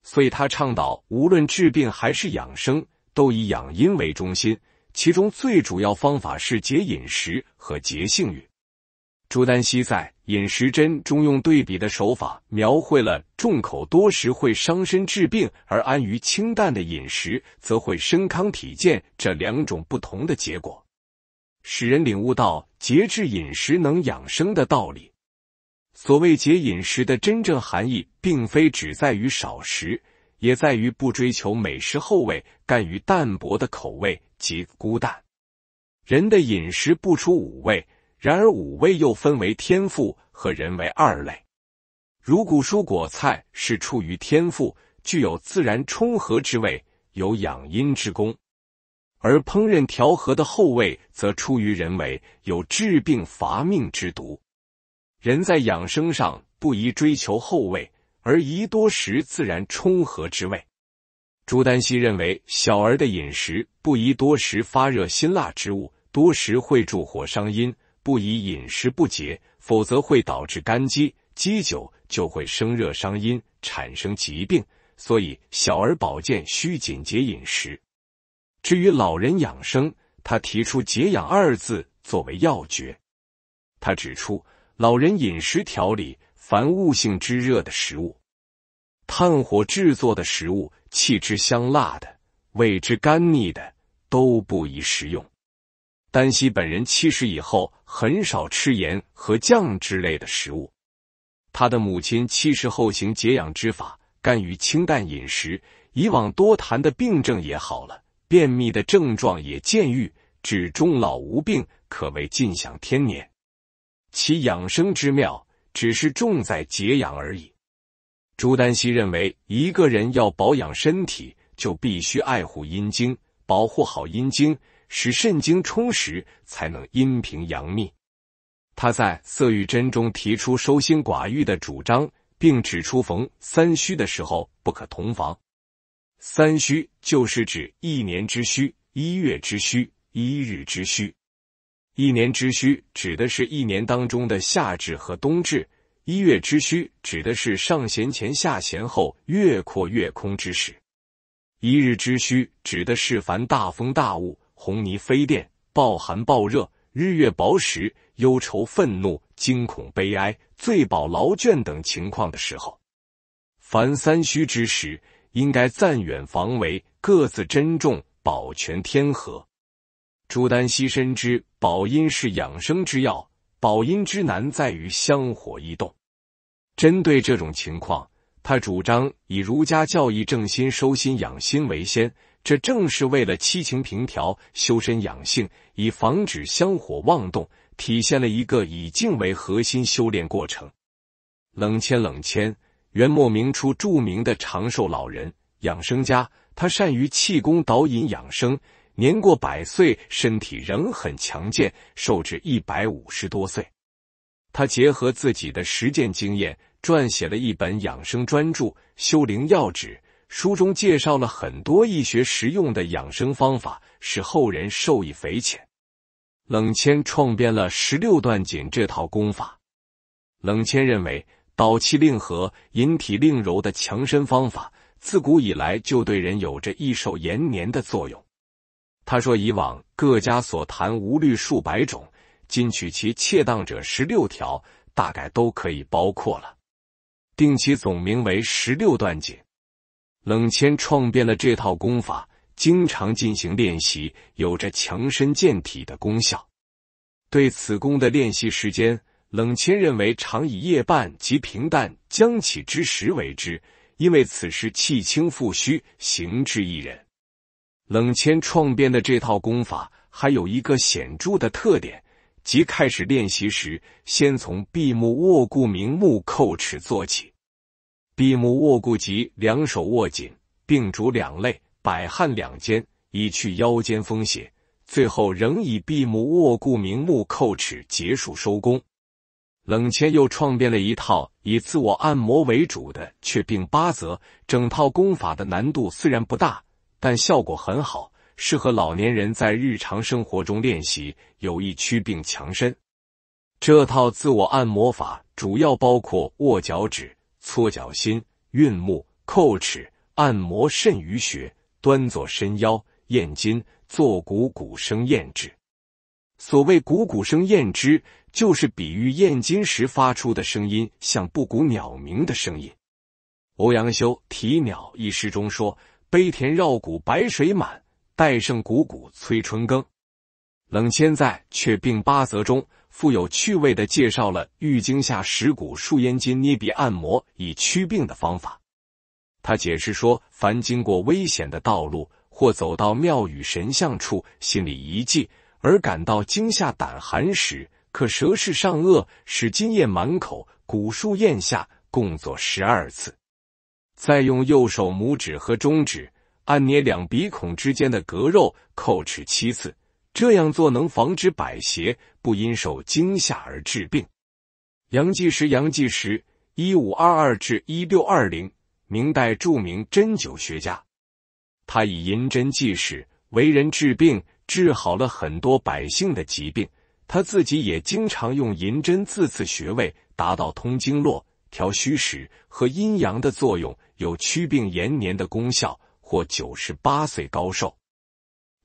所以，他倡导无论治病还是养生，都以养阴为中心。其中最主要方法是节饮食和节性欲。朱丹溪在《饮食针》中用对比的手法，描绘了重口多食会伤身治病，而安于清淡的饮食则会身康体健这两种不同的结果，使人领悟到节制饮食能养生的道理。所谓节饮食的真正含义，并非只在于少食，也在于不追求美食厚味，甘于淡薄的口味及孤淡。人的饮食不出五味。然而五味又分为天赋和人为二类，如果蔬果菜是出于天赋，具有自然充和之味，有养阴之功；而烹饪调和的后味则出于人为，有治病伐命之毒。人在养生上不宜追求后味，而宜多食自然充和之味。朱丹溪认为，小儿的饮食不宜多食发热辛辣之物，多食会助火伤阴。不宜饮食不节，否则会导致肝积，积久就会生热伤阴，产生疾病。所以，小儿保健需谨节饮食。至于老人养生，他提出“节养”二字作为要诀。他指出，老人饮食调理，凡物性之热的食物、炭火制作的食物、气之香辣的、味之甘腻的，都不宜食用。丹溪本人七十以后很少吃盐和酱之类的食物，他的母亲七十后行节养之法，甘于清淡饮食，以往多痰的病症也好了，便秘的症状也渐愈，至终老无病，可谓尽享天年。其养生之妙，只是重在节养而已。朱丹溪认为，一个人要保养身体，就必须爱护阴经，保护好阴经。使肾精充实，才能阴平阳秘。他在《色欲针中提出“收心寡欲”的主张，并指出逢三虚的时候不可同房。三虚就是指一年之虚、一月之虚、一日之虚。一年之虚指的是一年当中的夏至和冬至；一月之虚指的是上弦前、下弦后月阔月空之时；一日之虚指的是凡大风大雾。红泥飞电，暴寒暴热，日月薄食，忧愁愤怒，惊恐悲哀，醉饱劳倦等情况的时候，凡三虚之时，应该暂远防为，各自珍重，保全天和。朱丹溪深知保阴是养生之药，保阴之难在于香火异动。针对这种情况，他主张以儒家教义正心、收心、养心为先。这正是为了七情平调、修身养性，以防止香火妄动，体现了一个以静为核心修炼过程。冷谦，冷谦，元末明初著名的长寿老人、养生家，他善于气功导引养生，年过百岁，身体仍很强健，寿至一百五十多岁。他结合自己的实践经验，撰写了一本养生专著《修灵要旨》。书中介绍了很多易学实用的养生方法，使后人受益匪浅。冷谦创编了《十六段锦》这套功法。冷谦认为，导气令和，引体令柔的强身方法，自古以来就对人有着益寿延年的作用。他说，以往各家所谈无虑数百种，今取其切当者十六条，大概都可以包括了。定其总名为《十六段锦》。冷谦创编了这套功法，经常进行练习，有着强身健体的功效。对此功的练习时间，冷谦认为常以夜半及平淡将起之时为之，因为此时气清腹虚，形之易人。冷谦创编的这套功法还有一个显著的特点，即开始练习时先从闭目卧固、明目叩齿做起。闭目握固，及两手握紧，并主两肋、百汗两肩，以去腰间风邪。最后仍以闭目握固，明目叩齿，结束收功。冷谦又创编了一套以自我按摩为主的祛病八则，整套功法的难度虽然不大，但效果很好，适合老年人在日常生活中练习，有益祛病强身。这套自我按摩法主要包括握脚趾。搓脚心、运目、叩齿、按摩肾俞穴；端坐、伸腰、咽筋、坐骨骨声咽之。所谓“骨骨声咽之”，就是比喻咽筋时发出的声音像布谷鸟鸣的声音。欧阳修《啼鸟》一诗中说：“悲田绕谷白水满，待胜谷谷催春耕。”冷谦在《却病八则》中。富有趣味的介绍了玉经下石骨竖咽筋捏鼻按摩以祛病的方法。他解释说，凡经过危险的道路或走到庙宇神像处，心里一悸而感到惊吓胆寒时，可舌舐上颚，使津液满口，骨竖咽下，共做十二次。再用右手拇指和中指按捏两鼻孔之间的隔肉，叩齿七次。这样做能防止摆斜。不因受惊吓而治病。杨继石，杨继石，一五二二至一六二零，明代著名针灸学家。他以银针济世，为人治病，治好了很多百姓的疾病。他自己也经常用银针自刺穴位，达到通经络、调虚实和阴阳的作用，有祛病延年的功效，获九十八岁高寿。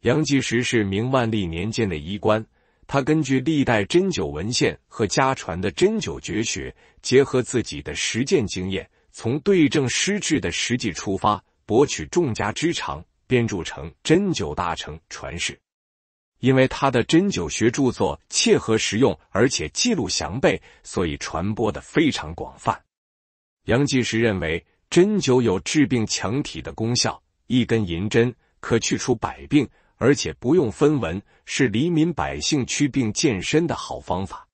杨继石是明万历年间的医官。他根据历代针灸文献和家传的针灸绝学，结合自己的实践经验，从对症施治的实际出发，博取众家之长，编著成《针灸大成》，传世。因为他的针灸学著作切合实用，而且记录详备，所以传播的非常广泛。杨继石认为，针灸有治病强体的功效，一根银针可去除百病。而且不用分文，是黎民百姓祛病健身的好方法。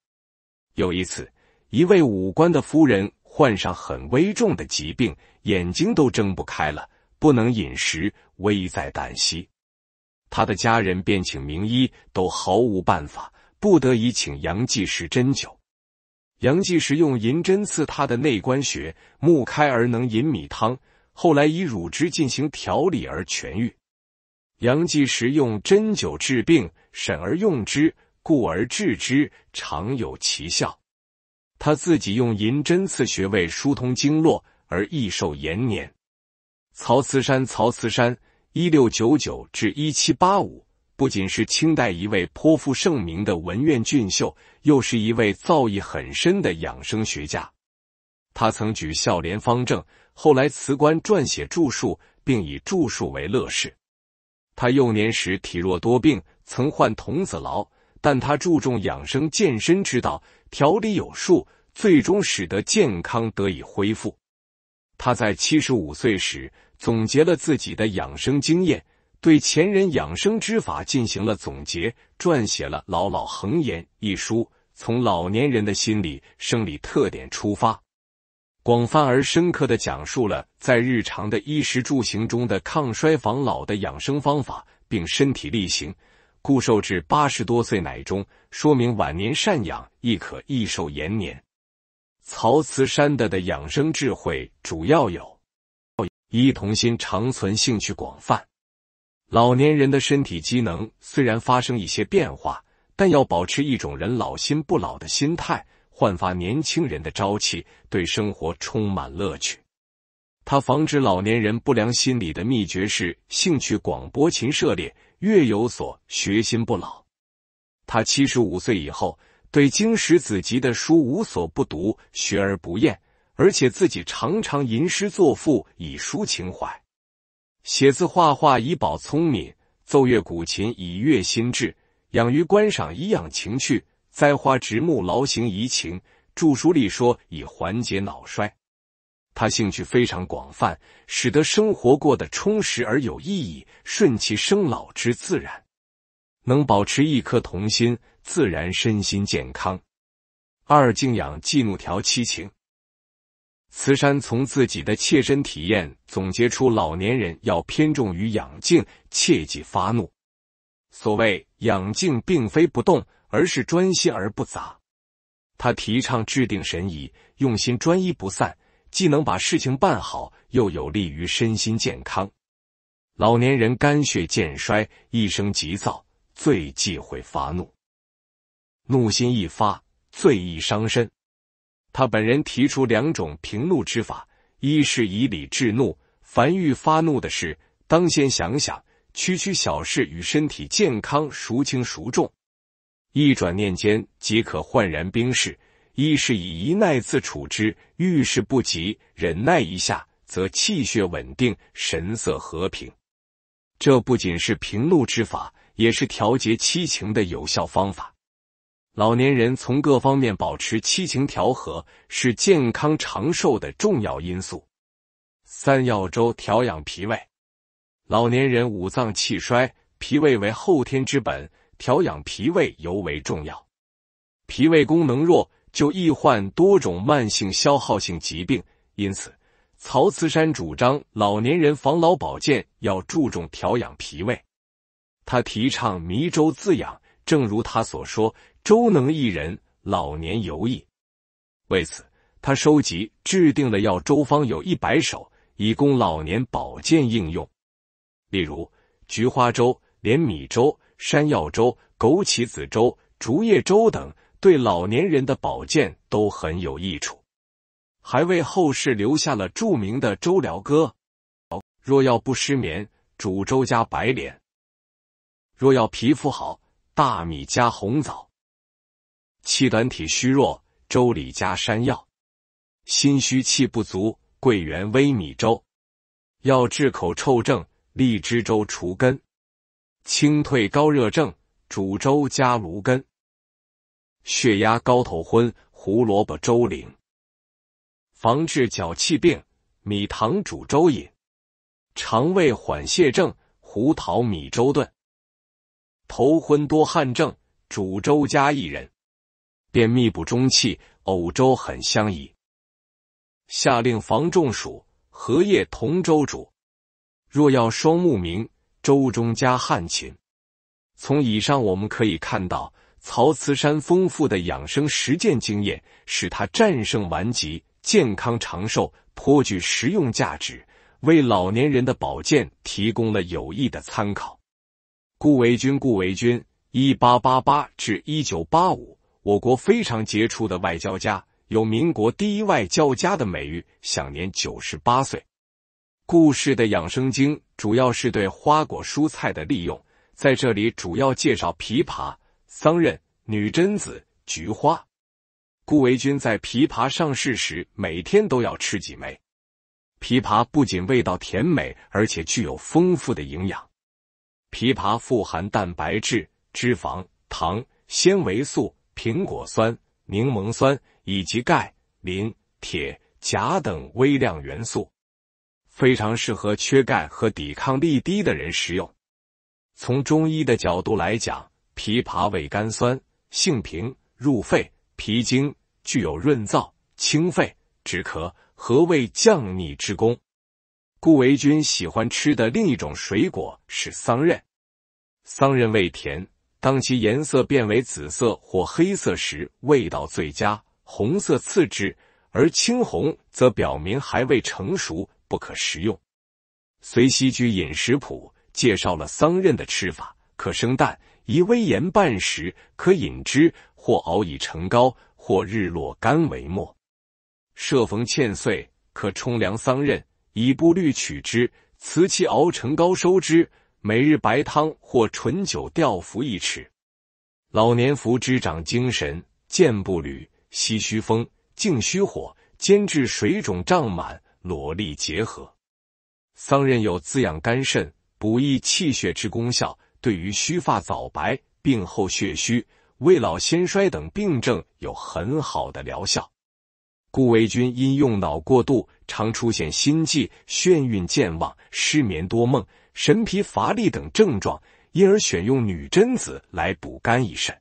有一次，一位武官的夫人患上很危重的疾病，眼睛都睁不开了，不能饮食，危在旦夕。他的家人便请名医，都毫无办法，不得已请杨继石针灸。杨继石用银针刺他的内关穴，目开而能饮米汤，后来以乳汁进行调理而痊愈。杨继时用针灸治病，审而用之，故而治之，常有奇效。他自己用银针刺穴位，疏通经络，而益寿延年。曹慈山，曹慈山（一六九九至一七八五），不仅是清代一位颇负盛名的文苑俊秀，又是一位造诣很深的养生学家。他曾举孝廉方正，后来辞官，撰写著述，并以著述为乐事。他幼年时体弱多病，曾患童子痨，但他注重养生健身之道，调理有术，最终使得健康得以恢复。他在七十五岁时总结了自己的养生经验，对前人养生之法进行了总结，撰写了《老老恒言》一书，从老年人的心理、生理特点出发。广泛而深刻地讲述了在日常的衣食住行中的抗衰防老的养生方法，并身体力行，故寿至八十多岁乃终，说明晚年善养亦可益寿延年。曹慈山的的养生智慧主要有：一、童心常存，兴趣广泛。老年人的身体机能虽然发生一些变化，但要保持一种人老心不老的心态。焕发年轻人的朝气，对生活充满乐趣。他防止老年人不良心理的秘诀是兴趣广播琴涉猎，越有所学心不老。他七十五岁以后，对经史子集的书无所不读，学而不厌，而且自己常常吟诗作赋以抒情怀，写字画画以保聪明，奏乐古琴以悦心智，养鱼观赏以养情趣。栽花植木，劳形怡情。著书里说，以缓解脑衰。他兴趣非常广泛，使得生活过得充实而有意义。顺其生老之自然，能保持一颗童心，自然身心健康。二静养忌怒，调七情。慈山从自己的切身体验总结出，老年人要偏重于养静，切忌发怒。所谓养静，并非不动。而是专心而不杂。他提倡制定神仪，用心专一不散，既能把事情办好，又有利于身心健康。老年人肝血渐衰，一生急躁，最忌讳发怒。怒心一发，最易伤身。他本人提出两种平怒之法：一是以理制怒，凡欲发怒的事，当先想想，区区小事与身体健康孰轻孰重。一转念间即可焕然冰释。一是以一耐自处之，遇事不急，忍耐一下，则气血稳定，神色和平。这不仅是平怒之法，也是调节七情的有效方法。老年人从各方面保持七情调和，是健康长寿的重要因素。三要粥调养脾胃。老年人五脏气衰，脾胃为后天之本。调养脾胃尤为重要，脾胃功能弱就易患多种慢性消耗性疾病。因此，曹慈山主张老年人防老保健要注重调养脾胃。他提倡迷粥滋养，正如他所说：“粥能益人，老年尤益。”为此，他收集制定了药粥方有一百首，以供老年保健应用。例如菊花粥、连米粥。山药粥、枸杞子粥、竹叶粥等，对老年人的保健都很有益处，还为后世留下了著名的《粥疗歌》：若要不失眠，煮粥加白莲；若要皮肤好，大米加红枣；气短体虚弱，粥里加山药；心虚气不足，桂圆微米粥；要治口臭症，荔枝粥除根。清退高热症，煮粥加芦根；血压高头昏，胡萝卜粥灵；防治脚气病，米糖煮粥饮；肠胃缓泻症，胡桃米粥炖；头昏多汗症，煮粥加薏仁；便秘补中气，藕粥很相宜；下令防中暑，荷叶同粥煮；若要双目明。周中加汉寝。从以上我们可以看到，曹慈山丰富的养生实践经验，使他战胜顽疾，健康长寿，颇具实用价值，为老年人的保健提供了有益的参考。顾维钧，顾维钧，一八八八至一九八五，我国非常杰出的外交家，有“民国第一外交家”的美誉，享年九十八岁。顾氏的养生经。主要是对花果蔬菜的利用，在这里主要介绍枇杷、桑葚、女贞子、菊花。顾维钧在枇杷上市时，每天都要吃几枚。枇杷不仅味道甜美，而且具有丰富的营养。枇杷富含蛋白质、脂肪、糖、纤维素、苹果酸、柠檬酸以及钙、磷、铁、钾等微量元素。非常适合缺钙和抵抗力低的人食用。从中医的角度来讲，枇杷味甘酸，性平，入肺脾经，具有润燥、清肺、止咳、和胃降逆之功。顾维钧喜欢吃的另一种水果是桑葚，桑葚味甜，当其颜色变为紫色或黑色时，味道最佳；红色次之，而青红则表明还未成熟。不可食用。《随西居饮食谱》介绍了桑葚的吃法：可生蛋，宜微盐半食；可饮之，或熬以成膏，或日落干为末。设逢欠岁，可冲凉桑葚，以布律取之，瓷器熬成膏收之。每日白汤或醇酒吊服一尺。老年服之，长精神，健步履，息虚风，静虚火，兼治水肿胀满。裸力结合，桑葚有滋养肝肾、补益气血之功效，对于须发早白、病后血虚、未老先衰等病症有很好的疗效。顾维钧因用脑过度，常出现心悸、眩晕、健忘、失眠多梦、神疲乏力等症状，因而选用女贞子来补肝益肾。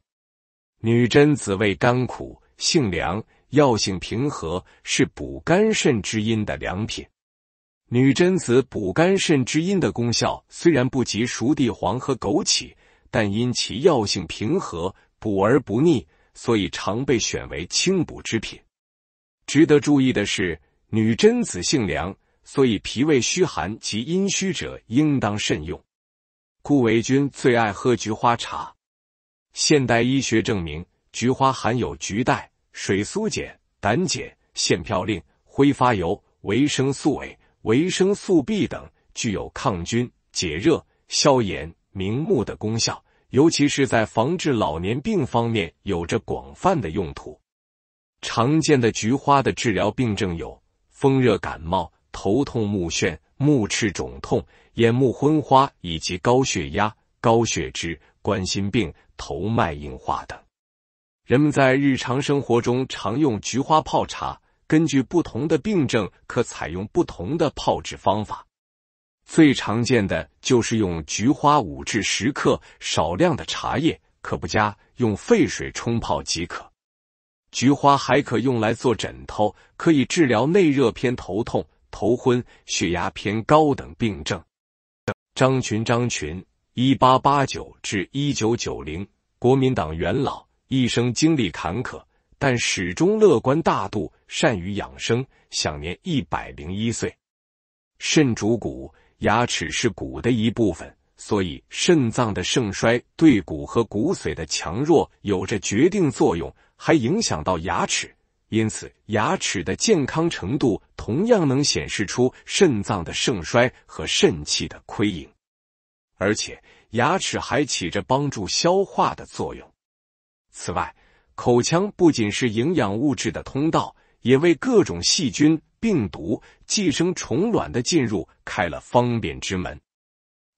女贞子味甘苦，性凉。药性平和，是补肝肾之阴的良品。女贞子补肝肾之阴的功效虽然不及熟地黄和枸杞，但因其药性平和，补而不腻，所以常被选为清补之品。值得注意的是，女贞子性凉，所以脾胃虚寒及阴虚者应当慎用。顾维钧最爱喝菊花茶。现代医学证明，菊花含有菊代。水苏碱、胆碱、腺嘌呤、挥发油、维生素 A、维生素 B 等，具有抗菌、解热、消炎、明目的功效，尤其是在防治老年病方面有着广泛的用途。常见的菊花的治疗病症有风热感冒、头痛目眩、目赤肿痛、眼目昏花，以及高血压、高血脂、冠心病、头脉硬化等。人们在日常生活中常用菊花泡茶，根据不同的病症，可采用不同的泡制方法。最常见的就是用菊花五至十克，少量的茶叶可不加，用沸水冲泡即可。菊花还可用来做枕头，可以治疗内热偏头痛、头昏、血压偏高等病症。张群，张群，一八八九至一九九零，国民党元老。一生经历坎坷，但始终乐观大度，善于养生，享年一百零一岁。肾主骨，牙齿是骨的一部分，所以肾脏的盛衰对骨和骨髓的强弱有着决定作用，还影响到牙齿。因此，牙齿的健康程度同样能显示出肾脏的盛衰和肾气的亏盈。而且，牙齿还起着帮助消化的作用。此外，口腔不仅是营养物质的通道，也为各种细菌、病毒、寄生虫卵的进入开了方便之门。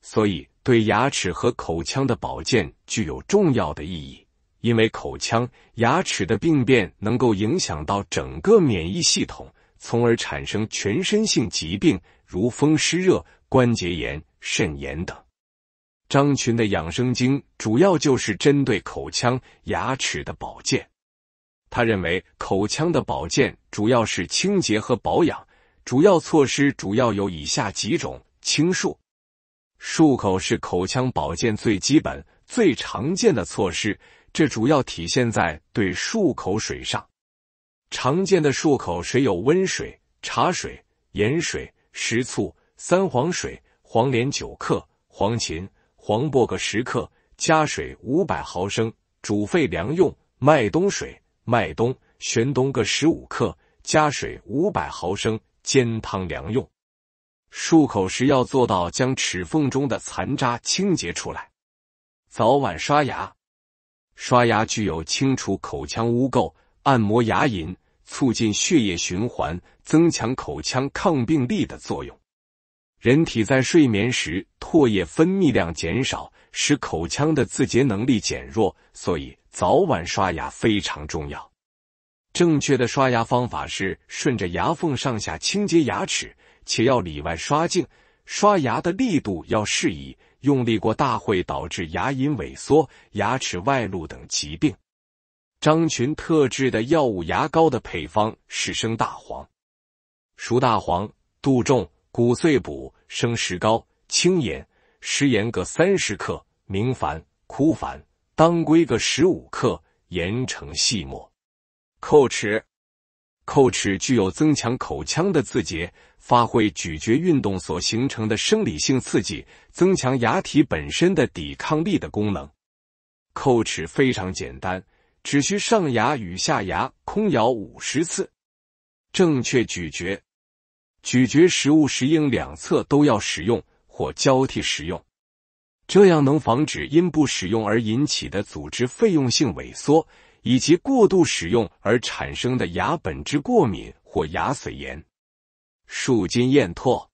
所以，对牙齿和口腔的保健具有重要的意义。因为口腔、牙齿的病变能够影响到整个免疫系统，从而产生全身性疾病，如风湿热、关节炎、肾炎等。张群的养生经主要就是针对口腔牙齿的保健。他认为，口腔的保健主要是清洁和保养，主要措施主要有以下几种：清漱、漱口是口腔保健最基本、最常见的措施，这主要体现在对漱口水上。常见的漱口水有温水、茶水、盐水、食醋、三黄水、黄连九克、黄芩。黄柏各十克，加水五百毫升，煮沸凉用。麦冬水，麦冬、玄冬各十五克，加水五百毫升，煎汤凉用。漱口时要做到将齿缝中的残渣清洁出来。早晚刷牙，刷牙具有清除口腔污垢、按摩牙龈、促进血液循环、增强口腔抗病力的作用。人体在睡眠时唾液分泌量减少，使口腔的自洁能力减弱，所以早晚刷牙非常重要。正确的刷牙方法是顺着牙缝上下清洁牙齿，且要里外刷净。刷牙的力度要适宜，用力过大会导致牙龈萎缩、牙齿外露等疾病。张群特制的药物牙膏的配方是生大黄、熟大黄、杜仲。骨碎补、生石膏、青盐、食盐各三十克，明矾、枯矾、当归各十五克，研成细末。叩齿，叩齿具有增强口腔的自洁、发挥咀嚼运动所形成的生理性刺激，增强牙体本身的抵抗力的功能。叩齿非常简单，只需上牙与下牙空咬五十次，正确咀嚼。咀嚼食物时，应两侧都要使用或交替使用，这样能防止因不使用而引起的组织废用性萎缩，以及过度使用而产生的牙本质过敏或牙髓炎。树金咽唾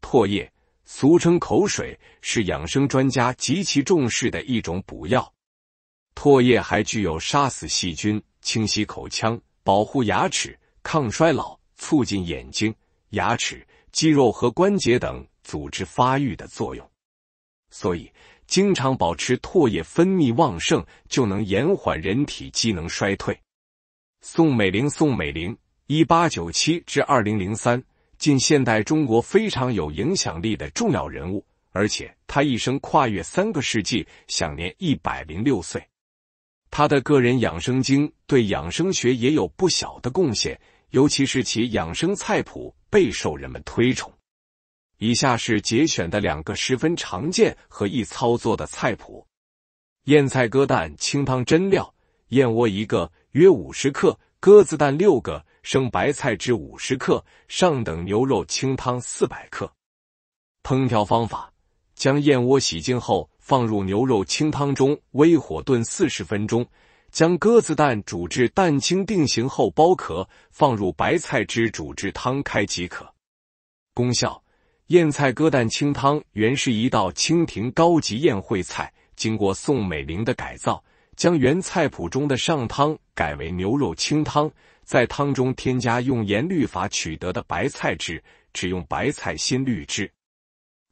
唾液，俗称口水，是养生专家极其重视的一种补药。唾液还具有杀死细菌、清洗口腔、保护牙齿、抗衰老、促进眼睛。牙齿、肌肉和关节等组织发育的作用，所以经常保持唾液分泌旺盛，就能延缓人体机能衰退。宋美龄，宋美龄（一八九七至二零零三），近现代中国非常有影响力的重要人物，而且他一生跨越三个世纪，享年一百零六岁。他的个人养生经对养生学也有不小的贡献，尤其是其养生菜谱。备受人们推崇。以下是节选的两个十分常见和易操作的菜谱：燕菜鸽蛋清汤真料，燕窝一个约五十克，鸽子蛋六个，生白菜汁五十克，上等牛肉清汤四百克。烹调方法：将燕窝洗净后放入牛肉清汤中，微火炖四十分钟。将鸽子蛋煮至蛋清定型后剥壳，放入白菜汁煮至汤开即可。功效：燕菜鸽蛋清汤原是一道清廷高级宴会菜，经过宋美龄的改造，将原菜谱中的上汤改为牛肉清汤，在汤中添加用盐滤法取得的白菜汁，只用白菜新滤汁。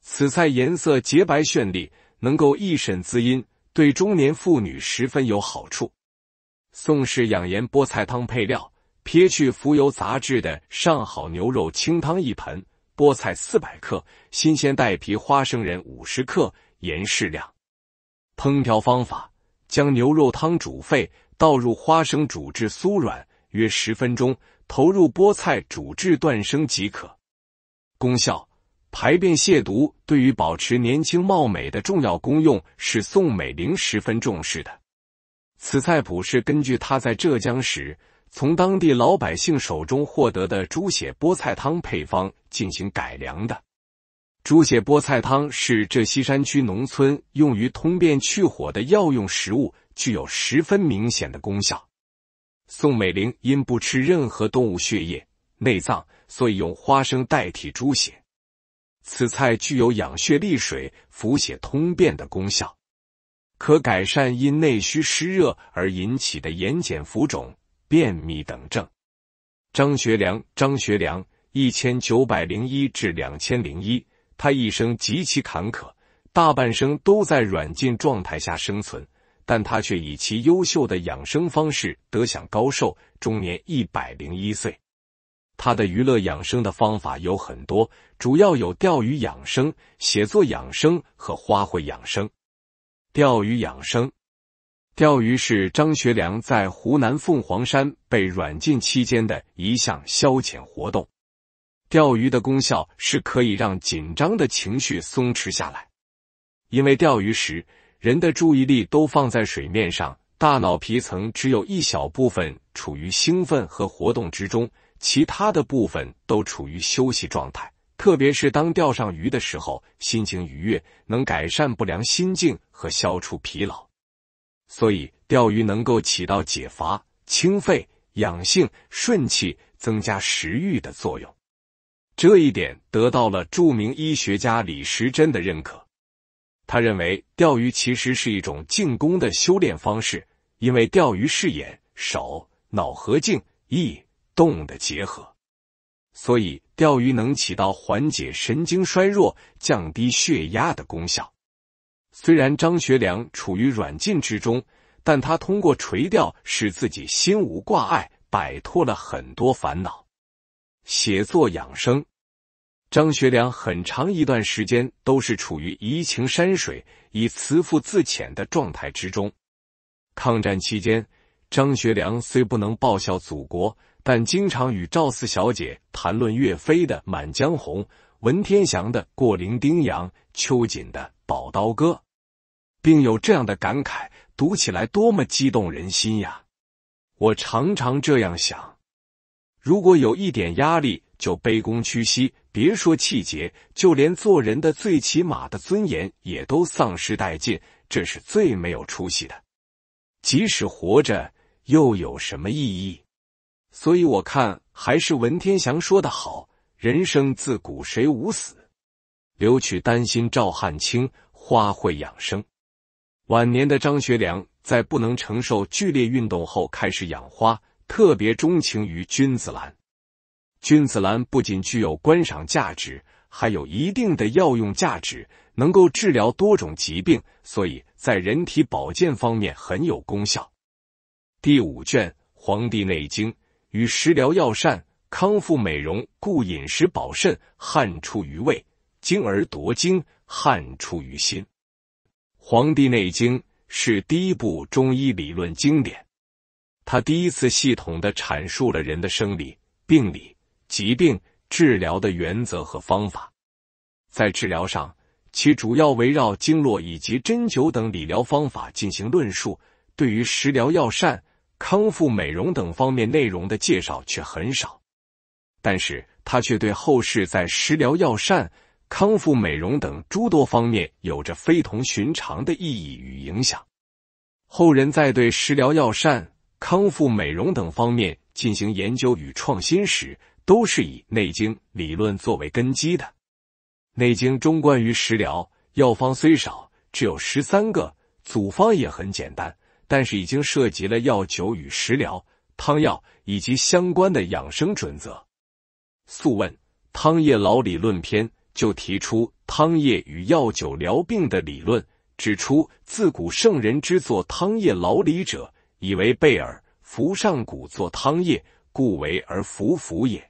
此菜颜色洁白绚丽，能够一审滋阴，对中年妇女十分有好处。宋氏养颜菠菜汤配料：撇去浮油杂质的上好牛肉清汤一盆，菠菜四百克，新鲜带皮花生仁五十克，盐适量。烹调方法：将牛肉汤煮沸，倒入花生煮至酥软，约十分钟，投入菠菜煮至断生即可。功效：排便泻毒，对于保持年轻貌美的重要功用，是宋美龄十分重视的。此菜谱是根据他在浙江时从当地老百姓手中获得的猪血菠菜汤配方进行改良的。猪血菠菜汤是浙西山区农村用于通便去火的药用食物，具有十分明显的功效。宋美龄因不吃任何动物血液、内脏，所以用花生代替猪血。此菜具有养血利水、扶血通便的功效。可改善因内虚湿热而引起的眼睑浮肿、便秘等症。张学良，张学良，一千九百零一至两千零一，他一生极其坎坷，大半生都在软禁状态下生存，但他却以其优秀的养生方式得享高寿，终年一百零一岁。他的娱乐养生的方法有很多，主要有钓鱼养生、写作养生和花卉养生。钓鱼养生，钓鱼是张学良在湖南凤凰山被软禁期间的一项消遣活动。钓鱼的功效是可以让紧张的情绪松弛下来，因为钓鱼时人的注意力都放在水面上，大脑皮层只有一小部分处于兴奋和活动之中，其他的部分都处于休息状态。特别是当钓上鱼的时候，心情愉悦，能改善不良心境和消除疲劳，所以钓鱼能够起到解乏、清肺、养性、顺气、增加食欲的作用。这一点得到了著名医学家李时珍的认可。他认为，钓鱼其实是一种进攻的修炼方式，因为钓鱼是眼、手、脑和静、意、动的结合，所以。钓鱼能起到缓解神经衰弱、降低血压的功效。虽然张学良处于软禁之中，但他通过垂钓使自己心无挂碍，摆脱了很多烦恼。写作养生，张学良很长一段时间都是处于怡情山水、以慈赋自遣的状态之中。抗战期间，张学良虽不能报效祖国。但经常与赵四小姐谈论岳飞的《满江红》、文天祥的《过零丁洋》、秋瑾的《宝刀歌》，并有这样的感慨：读起来多么激动人心呀！我常常这样想：如果有一点压力就卑躬屈膝，别说气节，就连做人的最起码的尊严也都丧失殆尽，这是最没有出息的。即使活着，又有什么意义？所以我看还是文天祥说的好：“人生自古谁无死，留取丹心照汗青。”花会养生。晚年的张学良在不能承受剧烈运动后开始养花，特别钟情于君子兰。君子兰不仅具有观赏价值，还有一定的药用价值，能够治疗多种疾病，所以在人体保健方面很有功效。第五卷《黄帝内经》。与食疗药膳、康复美容，故饮食保肾，汗出于胃，精而夺精，汗出于心。《黄帝内经》是第一部中医理论经典，它第一次系统的阐述了人的生理、病理、疾病治疗的原则和方法。在治疗上，其主要围绕经络以及针灸等理疗方法进行论述。对于食疗药膳。康复美容等方面内容的介绍却很少，但是他却对后世在食疗药膳、康复美容等诸多方面有着非同寻常的意义与影响。后人在对食疗药膳、康复美容等方面进行研究与创新时，都是以内经理论作为根基的。内经中关于食疗药方虽少，只有十三个，组方也很简单。但是已经涉及了药酒与食疗、汤药以及相关的养生准则，《素问·汤液老理论篇》就提出汤液与药酒疗病的理论，指出自古圣人之作汤液老礼者，以为备尔。服上古作汤液，故为而服服也。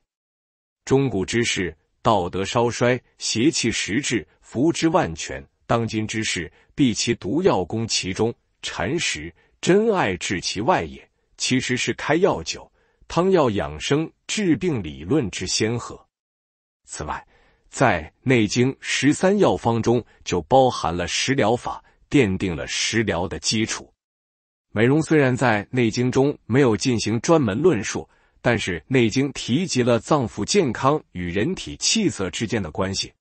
中古之事，道德稍衰，邪气实至，服之万全。当今之事，必其毒药攻其中，馋食。真爱治其外也，其实是开药酒、汤药养生治病理论之先河。此外，在《内经》十三药方中就包含了食疗法，奠定了食疗的基础。美容虽然在《内经》中没有进行专门论述，但是《内经》提及了脏腑健康与人体气色之间的关系，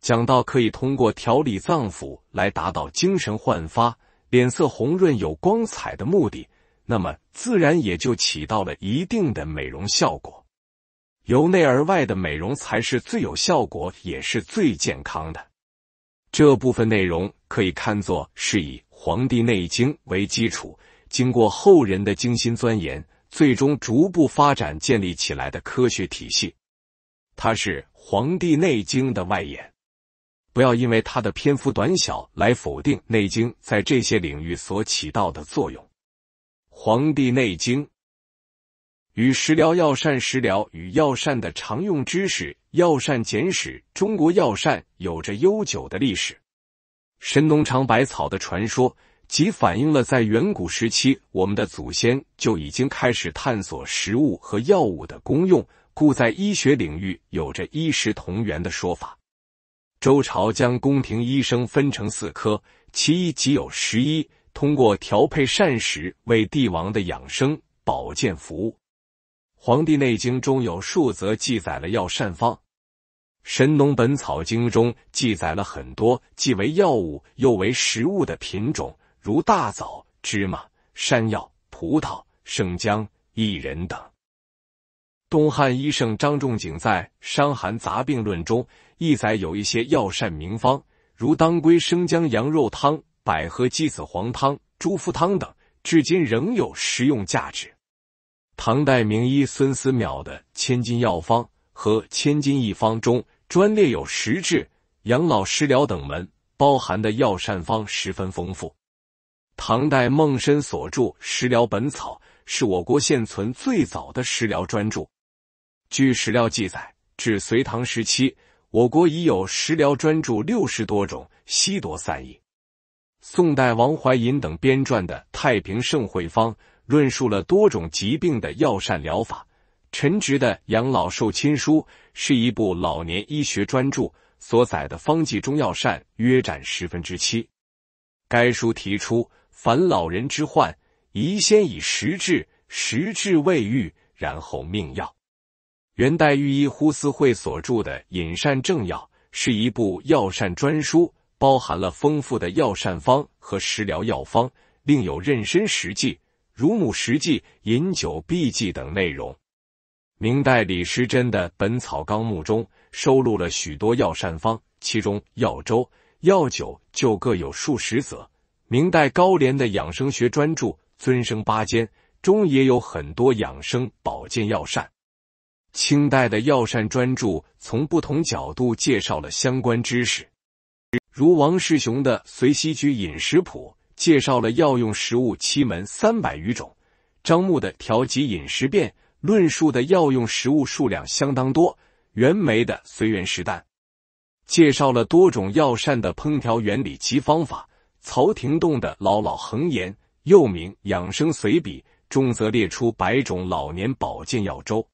讲到可以通过调理脏腑来达到精神焕发。脸色红润有光彩的目的，那么自然也就起到了一定的美容效果。由内而外的美容才是最有效果，也是最健康的。这部分内容可以看作是以《黄帝内经》为基础，经过后人的精心钻研，最终逐步发展建立起来的科学体系。它是《黄帝内经》的外延。不要因为它的篇幅短小来否定《内经》在这些领域所起到的作用。《黄帝内经》与食疗、药膳、食疗与药膳的常用知识，《药膳简史》、《中国药膳》有着悠久的历史。神农尝百草的传说，即反映了在远古时期，我们的祖先就已经开始探索食物和药物的功用，故在医学领域有着“医食同源”的说法。周朝将宫廷医生分成四科，其一即有十一，通过调配膳食为帝王的养生保健服务。《黄帝内经》中有数则记载了药膳方，《神农本草经》中记载了很多既为药物又为食物的品种，如大枣、芝麻、山药、葡萄、生姜、薏仁等。东汉医圣张仲景在《伤寒杂病论》中。记载有一些药膳名方，如当归生姜羊肉汤、百合鸡子黄汤、猪腹汤等，至今仍有实用价值。唐代名医孙思邈的《千金药方》和《千金一方》中，专列有食治、养老食疗等门，包含的药膳方十分丰富。唐代孟诜所著《食疗本草》是我国现存最早的食疗专著。据史料记载，至隋唐时期。我国已有食疗专著六十多种，悉多散逸。宋代王怀隐等编撰的《太平圣惠方》论述了多种疾病的药膳疗法。陈植的《养老寿亲书》是一部老年医学专著，所载的方剂中药膳约占十分之七。该书提出，凡老人之患，宜先以食治，食治未愈，然后命药。元代御医呼思慧所著的《饮膳正要》是一部药膳专书，包含了丰富的药膳方和食疗药方，另有妊娠食剂、乳母食剂、饮酒避忌等内容。明代李时珍的《本草纲目》中收录了许多药膳方，其中药粥、药酒就各有数十则。明代高廉的养生学专著《尊生八笺》中也有很多养生保健药膳。清代的药膳专著从不同角度介绍了相关知识，如王世雄的《随溪居饮食谱》介绍了药用食物七门三百余种；张牧的《调集饮食辨》论述的药用食物数量相当多；袁枚的《随园食单》介绍了多种药膳的烹调原理及方法；曹廷栋的《老老恒言》又名《养生随笔》，中则列出百种老年保健药粥。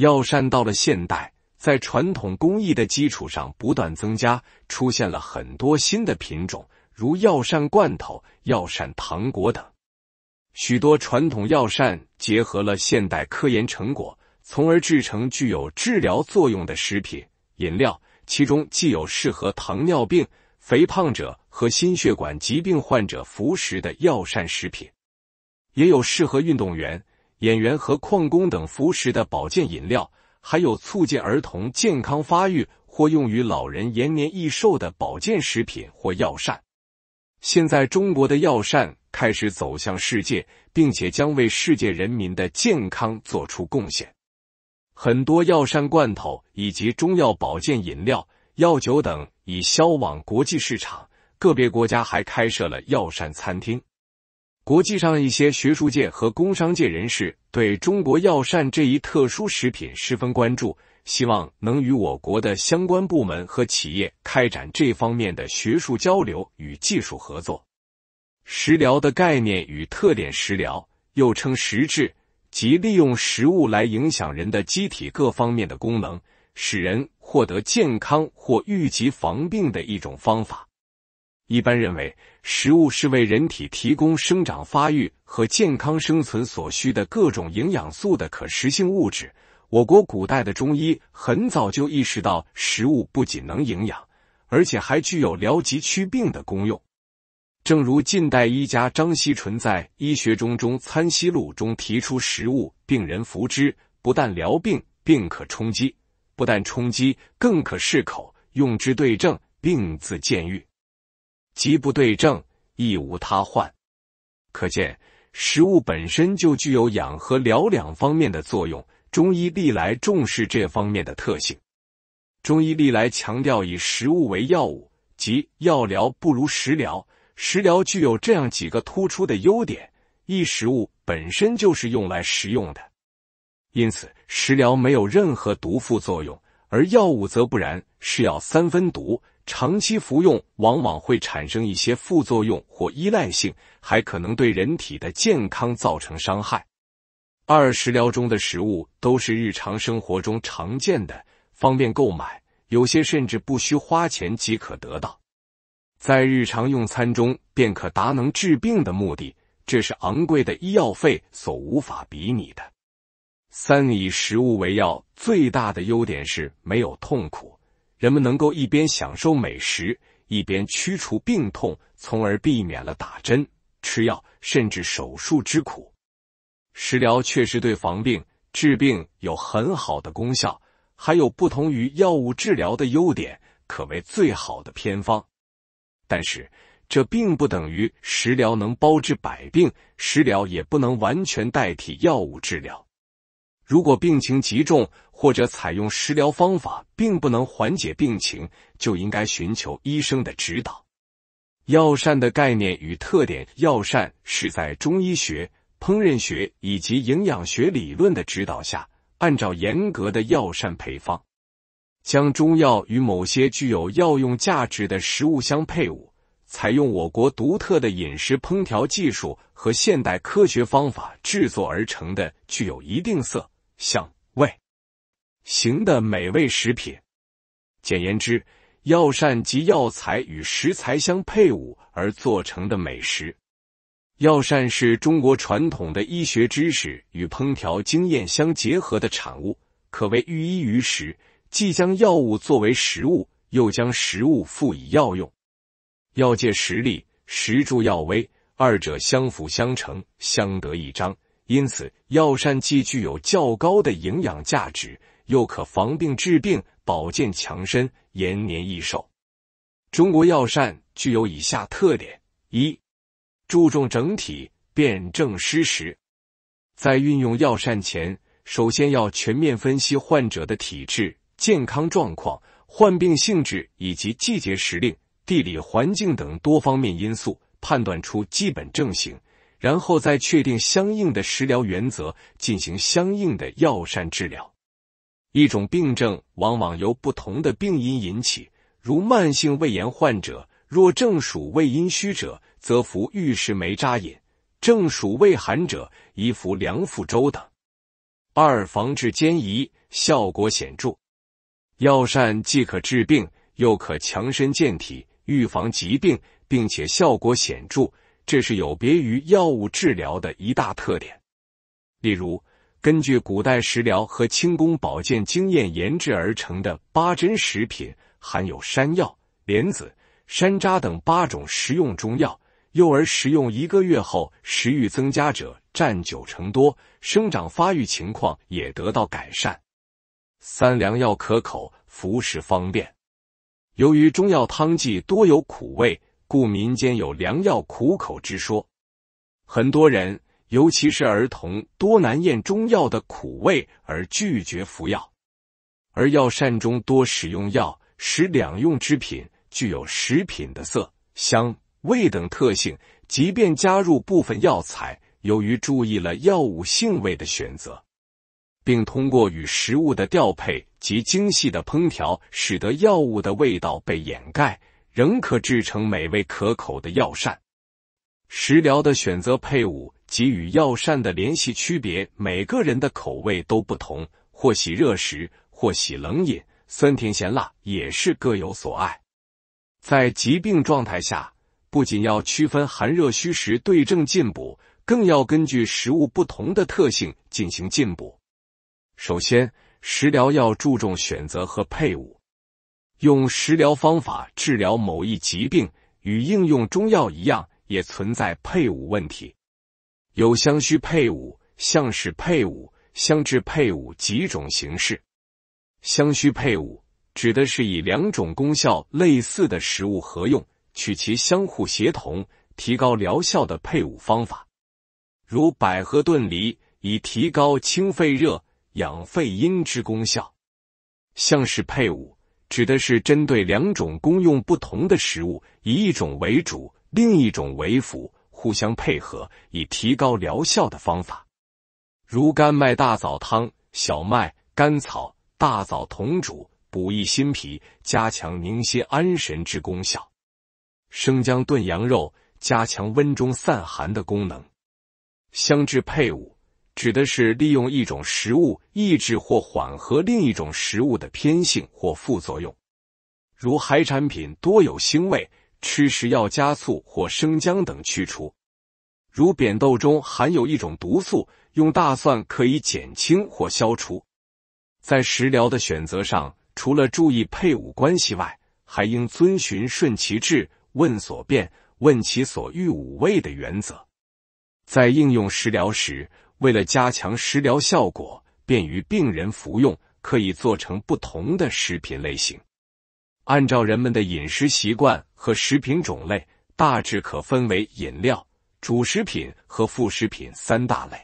药膳到了现代，在传统工艺的基础上不断增加，出现了很多新的品种，如药膳罐头、药膳糖果等。许多传统药膳结合了现代科研成果，从而制成具有治疗作用的食品、饮料。其中既有适合糖尿病、肥胖者和心血管疾病患者服食的药膳食品，也有适合运动员。演员和矿工等服食的保健饮料，还有促进儿童健康发育或用于老人延年益寿的保健食品或药膳。现在中国的药膳开始走向世界，并且将为世界人民的健康做出贡献。很多药膳罐头以及中药保健饮料、药酒等已销往国际市场，个别国家还开设了药膳餐厅。国际上一些学术界和工商界人士对中国药膳这一特殊食品十分关注，希望能与我国的相关部门和企业开展这方面的学术交流与技术合作。食疗的概念与特点：食疗又称食治，即利用食物来影响人的机体各方面的功能，使人获得健康或预及防病的一种方法。一般认为，食物是为人体提供生长发育和健康生存所需的各种营养素的可食性物质。我国古代的中医很早就意识到，食物不仅能营养，而且还具有疗疾祛病的功用。正如近代医家张锡纯在《医学中中参西录》中提出：“食物病人服之，不但疗病，并可充饥；不但充饥，更可适口。用之对症，病自渐愈。”即不对症，亦无他患。可见，食物本身就具有养和疗两方面的作用。中医历来重视这方面的特性。中医历来强调以食物为药物，即药疗不如食疗。食疗具有这样几个突出的优点：一、食物本身就是用来食用的，因此食疗没有任何毒副作用；而药物则不然，是药三分毒。长期服用往往会产生一些副作用或依赖性，还可能对人体的健康造成伤害。二食疗中的食物都是日常生活中常见的，方便购买，有些甚至不需花钱即可得到，在日常用餐中便可达能治病的目的，这是昂贵的医药费所无法比拟的。三以食物为药最大的优点是没有痛苦。人们能够一边享受美食，一边驱除病痛，从而避免了打针、吃药甚至手术之苦。食疗确实对防病、治病有很好的功效，还有不同于药物治疗的优点，可谓最好的偏方。但是，这并不等于食疗能包治百病，食疗也不能完全代替药物治疗。如果病情极重，或者采用食疗方法并不能缓解病情，就应该寻求医生的指导。药膳的概念与特点：药膳是在中医学、烹饪学以及营养学理论的指导下，按照严格的药膳配方，将中药与某些具有药用价值的食物相配伍，采用我国独特的饮食烹调技术和现代科学方法制作而成的，具有一定色。像味、形的美味食品，简言之，药膳及药材与食材相配伍而做成的美食。药膳是中国传统的医学知识与烹调经验相结合的产物，可谓寓医于食，既将药物作为食物，又将食物赋予药用。药借实力，食助药威，二者相辅相成，相得益彰。因此，药膳既具有较高的营养价值，又可防病治病、保健强身、延年益寿。中国药膳具有以下特点：一、注重整体，辨证施食。在运用药膳前，首先要全面分析患者的体质、健康状况、患病性质以及季节时令、地理环境等多方面因素，判断出基本症型。然后再确定相应的食疗原则，进行相应的药膳治疗。一种病症往往由不同的病因引起，如慢性胃炎患者，若正属胃阴虚者，则服玉石梅渣饮；正属胃寒者，宜服凉附粥等。二防治兼宜，效果显著。药膳既可治病，又可强身健体，预防疾病，并且效果显著。这是有别于药物治疗的一大特点。例如，根据古代食疗和轻功保健经验研制而成的八珍食品，含有山药、莲子、山楂等八种食用中药。幼儿食用一个月后，食欲增加者占九成多，生长发育情况也得到改善。三、良药可口，服食方便。由于中药汤剂多有苦味。故民间有“良药苦口”之说，很多人，尤其是儿童，多难咽中药的苦味而拒绝服药。而药膳中多使用药食两用之品，具有食品的色、香、味等特性。即便加入部分药材，由于注意了药物性味的选择，并通过与食物的调配及精细的烹调，使得药物的味道被掩盖。仍可制成美味可口的药膳。食疗的选择配伍及与药膳的联系区别，每个人的口味都不同，或喜热食，或喜冷饮，酸甜咸辣也是各有所爱。在疾病状态下，不仅要区分寒热虚实，对症进补，更要根据食物不同的特性进行进补。首先，食疗要注重选择和配伍。用食疗方法治疗某一疾病，与应用中药一样，也存在配伍问题，有相须配伍、相使配伍、相制配伍几种形式。相须配伍指的是以两种功效类似的食物合用，取其相互协同，提高疗效的配伍方法，如百合炖梨，以提高清肺热、养肺阴之功效。相使配伍。指的是针对两种功用不同的食物，以一种为主，另一种为辅，互相配合，以提高疗效的方法。如甘麦大枣汤，小麦、甘草、大枣同煮，补益心脾，加强宁心安神之功效。生姜炖羊肉，加强温中散寒的功能。香制配伍。指的是利用一种食物抑制或缓和另一种食物的偏性或副作用，如海产品多有腥味，吃时要加醋或生姜等去除；如扁豆中含有一种毒素，用大蒜可以减轻或消除。在食疗的选择上，除了注意配伍关系外，还应遵循顺其志、问所便、问其所欲五味的原则。在应用食疗时，为了加强食疗效果，便于病人服用，可以做成不同的食品类型。按照人们的饮食习惯和食品种类，大致可分为饮料、主食品和副食品三大类。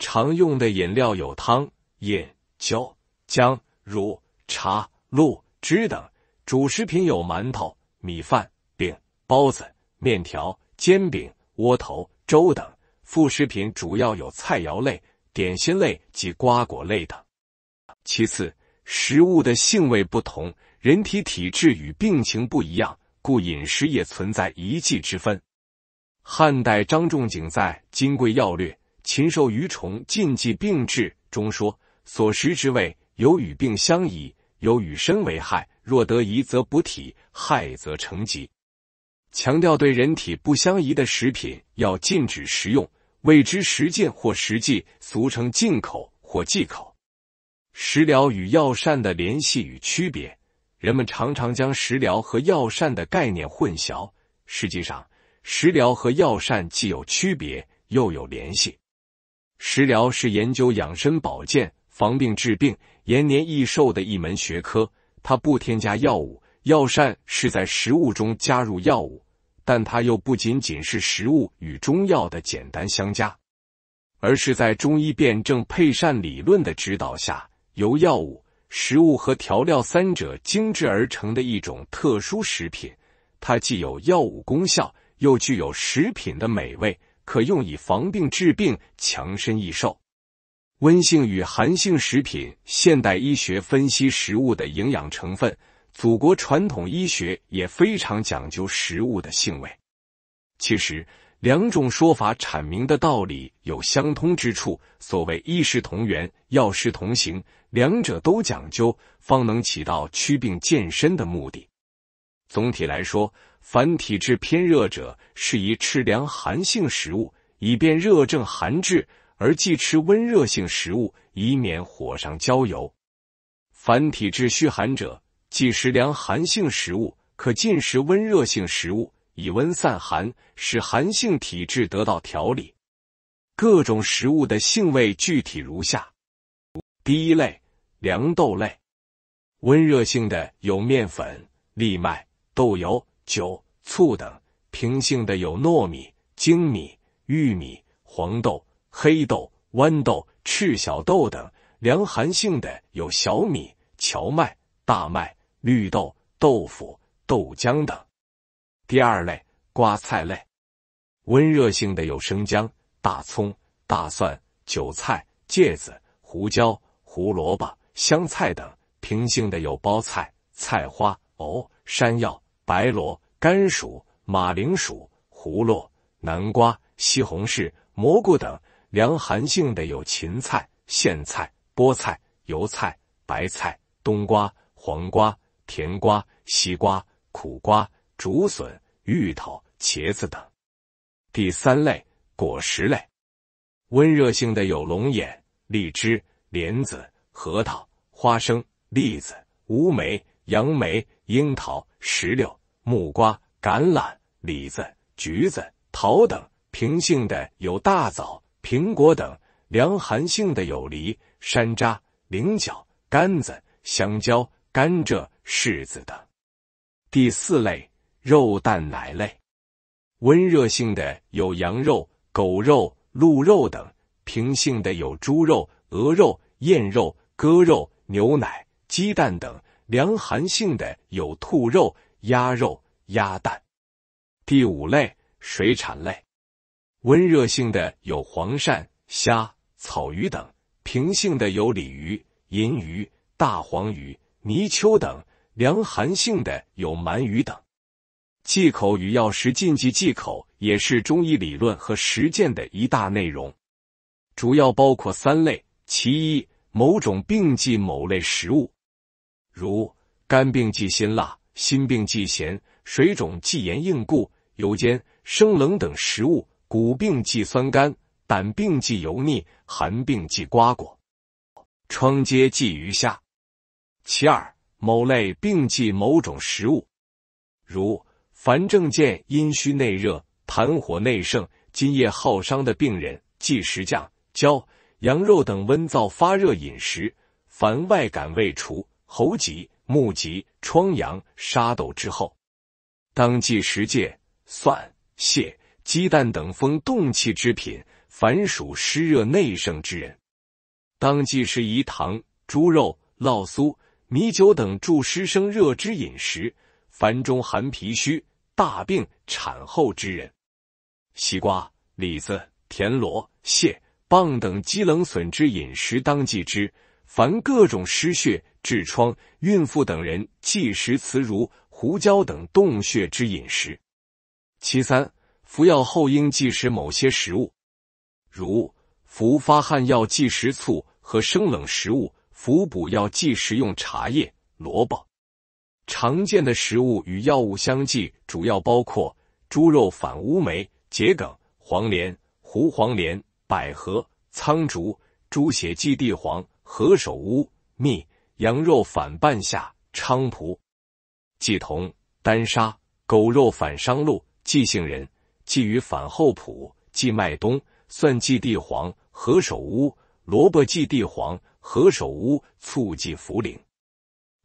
常用的饮料有汤、饮、酒、浆、乳、茶、露、汁等；主食品有馒头、米饭、饼、包子、面条、煎饼、窝头、粥等。副食品主要有菜肴类、点心类及瓜果类等。其次，食物的性味不同，人体体质与病情不一样，故饮食也存在一季之分。汉代张仲景在《金匮要略·禽兽鱼虫禁忌病治》中说：“所食之味，有与病相宜，有与身为害。若得宜，则补体；害则成疾。”强调对人体不相宜的食品要禁止食用。未知实践或实际，俗称进口或忌口。食疗与药膳的联系与区别，人们常常将食疗和药膳的概念混淆。实际上，食疗和药膳既有区别又有联系。食疗是研究养生保健、防病治病、延年益寿的一门学科，它不添加药物；药膳是在食物中加入药物。但它又不仅仅是食物与中药的简单相加，而是在中医辨证配膳理论的指导下，由药物、食物和调料三者精制而成的一种特殊食品。它既有药物功效，又具有食品的美味，可用以防病治病、强身益寿。温性与寒性食品。现代医学分析食物的营养成分。祖国传统医学也非常讲究食物的性味。其实，两种说法阐明的道理有相通之处。所谓“医食同源，药食同行”，两者都讲究，方能起到祛病健身的目的。总体来说，凡体质偏热者，适宜吃凉寒性食物，以便热症寒治；而忌吃温热性食物，以免火上浇油。凡体质虚寒者，忌食凉寒性食物，可进食温热性食物，以温散寒，使寒性体质得到调理。各种食物的性味具体如下：第一类，凉豆类，温热性的有面粉、藜麦、豆油、酒、醋等；平性的有糯米、精米、玉米、黄豆、黑豆、豌豆、赤小豆等；凉寒性的有小米、荞麦、大麦。绿豆、豆腐、豆浆等。第二类瓜菜类，温热性的有生姜、大葱、大蒜、韭菜、芥子、胡椒、胡萝卜、香菜等；平性的有包菜、菜花、藕、山药、白萝、甘薯、马铃薯、胡萝、南瓜、西红柿、蘑菇等；凉寒性的有芹菜、苋菜、菠菜、油菜、白菜、冬瓜、黄瓜。甜瓜、西瓜、苦瓜、竹笋、芋头、茄子等。第三类，果实类，温热性的有龙眼、荔枝、莲子、核桃、花生、栗子、乌梅、杨梅、樱桃、石榴、木瓜、橄榄、李子、橘子、桃等；平性的有大枣、苹果等；凉寒性的有梨、山楂、菱角、甘子、香蕉、甘蔗。柿子的第四类肉蛋奶类，温热性的有羊肉、狗肉、鹿肉等；平性的有猪肉、鹅肉、燕肉、鸽肉、牛奶、鸡蛋等；凉寒性的有兔肉、鸭肉、鸭蛋。第五类水产类，温热性的有黄鳝、虾、草鱼等；平性的有鲤鱼、银鱼、大黄鱼、泥鳅等。凉寒性的有鳗鱼等。忌口与药食禁忌，忌口也是中医理论和实践的一大内容，主要包括三类：其一，某种病忌某类食物，如肝病忌辛辣，心病忌咸，水肿忌盐硬固、油煎、生冷等食物；骨病忌酸甘，胆病忌油腻，寒病忌瓜果、窗街忌鱼虾。其二。某类病忌某种食物，如凡症见阴虚内热、痰火内盛、津液耗伤的病人，忌食酱、椒、羊肉等温燥发热饮食；凡外感未除、喉疾、目疾、疮疡、沙豆之后，当忌食芥、蒜、蟹、鸡蛋等风动气之品；凡属湿热内盛之人，当忌食饴糖、猪肉、酪酥。米酒等助湿生热之饮食，凡中寒脾虚、大病、产后之人；西瓜、李子、田螺、蟹、蚌等积冷损之饮食当忌之。凡各种失血、痔疮、孕妇等人忌食雌如胡椒等冻血之饮食。其三，服药后应忌食某些食物，如服发汗药忌食醋和生冷食物。服补药忌食用茶叶、萝卜。常见的食物与药物相忌，主要包括：猪肉反乌梅、桔梗、黄连、胡黄连、百合、苍竹；猪血忌地黄、何首乌、蜜；羊肉反半夏、菖蒲；忌同丹砂；狗肉反商陆；忌杏仁；鲫鱼反厚朴；忌麦冬、蒜；忌地黄、何首乌、萝卜；忌地黄。何首乌、醋、及茯苓，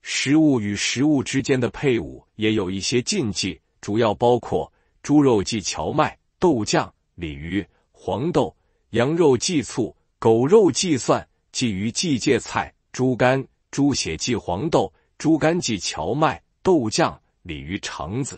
食物与食物之间的配伍也有一些禁忌，主要包括：猪肉忌荞麦、豆酱、鲤鱼、黄豆；羊肉忌醋、狗肉忌蒜、鲫鱼忌芥菜；猪肝、猪血忌黄豆、猪肝忌荞麦、豆酱、鲤鱼肠子；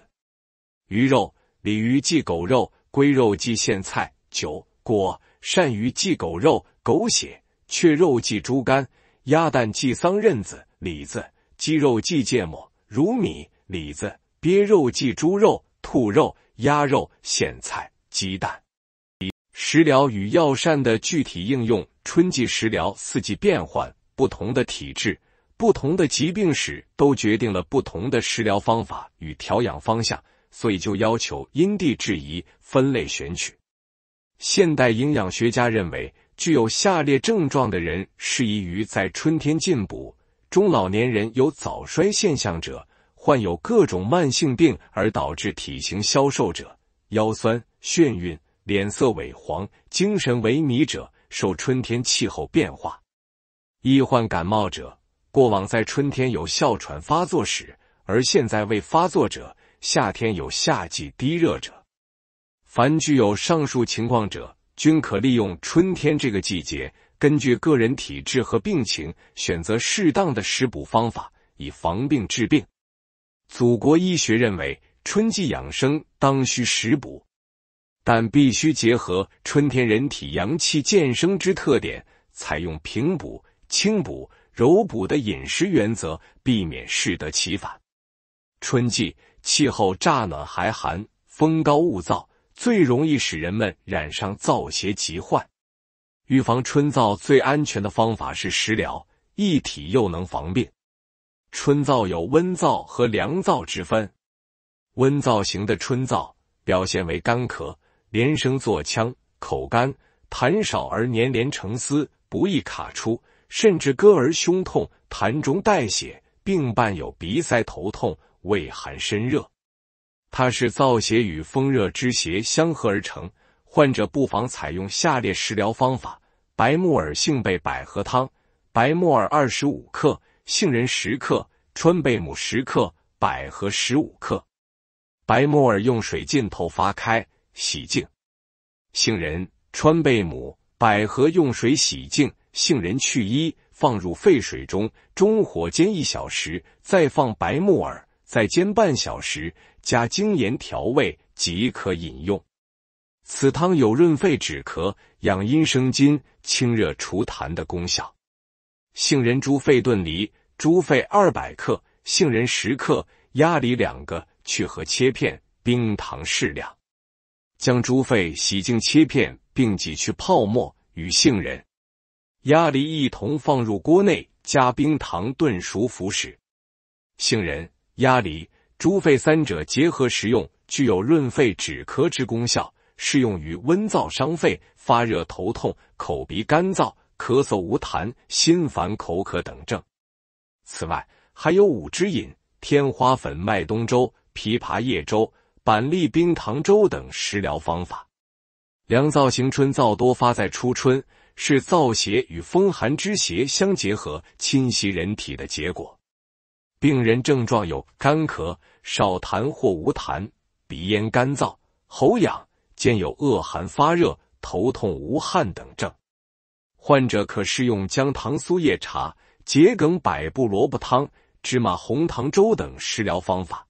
鱼肉、鲤鱼忌狗肉、龟肉忌苋菜、酒果；鳝鱼忌狗肉、狗血。雀肉忌猪肝、鸭蛋忌桑葚子、李子；鸡肉忌芥末、如米、李子；鳖肉忌猪肉、兔肉、鸭肉、苋菜、鸡蛋。一、食疗与药膳的具体应用。春季食疗，四季变换，不同的体质、不同的疾病史，都决定了不同的食疗方法与调养方向，所以就要求因地制宜，分类选取。现代营养学家认为。具有下列症状的人适宜于在春天进补：中老年人有早衰现象者，患有各种慢性病而导致体型消瘦者，腰酸、眩晕、脸色萎黄、精神萎靡者，受春天气候变化易患感冒者，过往在春天有哮喘发作史而现在未发作者，夏天有夏季低热者，凡具有上述情况者。均可利用春天这个季节，根据个人体质和病情，选择适当的食补方法，以防病治病。祖国医学认为，春季养生当需食补，但必须结合春天人体阳气渐生之特点，采用平补、轻补、柔补的饮食原则，避免适得其反。春季气候乍暖还寒，风高物燥。最容易使人们染上燥邪疾患。预防春燥最安全的方法是食疗，一体又能防病。春燥有温燥和凉燥之分。温燥型的春燥表现为干咳、连声作腔、口干、痰少而粘连成丝，不易卡出，甚至割而胸痛，痰中带血，并伴有鼻塞、头痛、畏寒身热。它是燥邪与风热之邪相合而成，患者不妨采用下列食疗方法：白木耳杏贝百合汤。白木耳二十五克，杏仁十克，川贝母十克，百合十五克。白木耳用水浸透发开，洗净。杏仁、川贝母、百合用水洗净，杏仁去衣，放入沸水中，中火煎一小时，再放白木耳，再煎半小时。加精盐调味即可饮用。此汤有润肺止咳、养阴生津、清热除痰的功效。杏仁猪肺炖梨：猪肺二百克，杏仁十克，鸭梨两个，去核切片，冰糖适量。将猪肺洗净切片，并挤去泡沫，与杏仁、鸭梨一同放入锅内，加冰糖炖熟服食。杏仁、鸭梨。猪肺三者结合食用，具有润肺止咳之功效，适用于温燥伤肺、发热头痛、口鼻干燥、咳嗽无痰、心烦口渴等症。此外，还有五汁饮、天花粉麦冬粥、枇杷叶粥、板栗冰糖粥等食疗方法。凉燥型春燥多发在初春，是燥邪与风寒之邪相结合侵袭人体的结果。病人症状有干咳、少痰或无痰、鼻咽干燥、喉痒，兼有恶寒发热、头痛无汗等症。患者可试用姜糖苏叶茶、桔梗百部萝卜汤、芝麻红糖粥等食疗方法。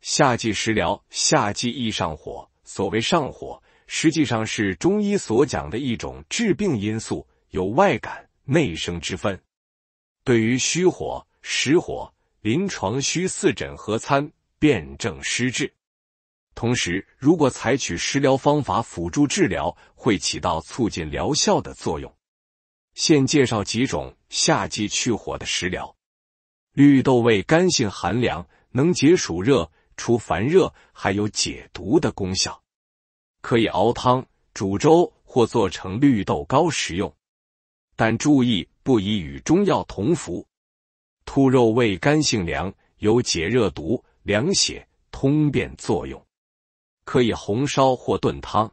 夏季食疗，夏季易上火。所谓上火，实际上是中医所讲的一种致病因素，有外感、内生之分。对于虚火、实火。临床需四诊合参，辨证施治。同时，如果采取食疗方法辅助治疗，会起到促进疗效的作用。现介绍几种夏季去火的食疗：绿豆味甘性寒凉，能解暑热、除烦热，还有解毒的功效，可以熬汤、煮粥或做成绿豆糕食用。但注意，不宜与中药同服。兔肉味甘性凉，有解热毒、凉血、通便作用，可以红烧或炖汤。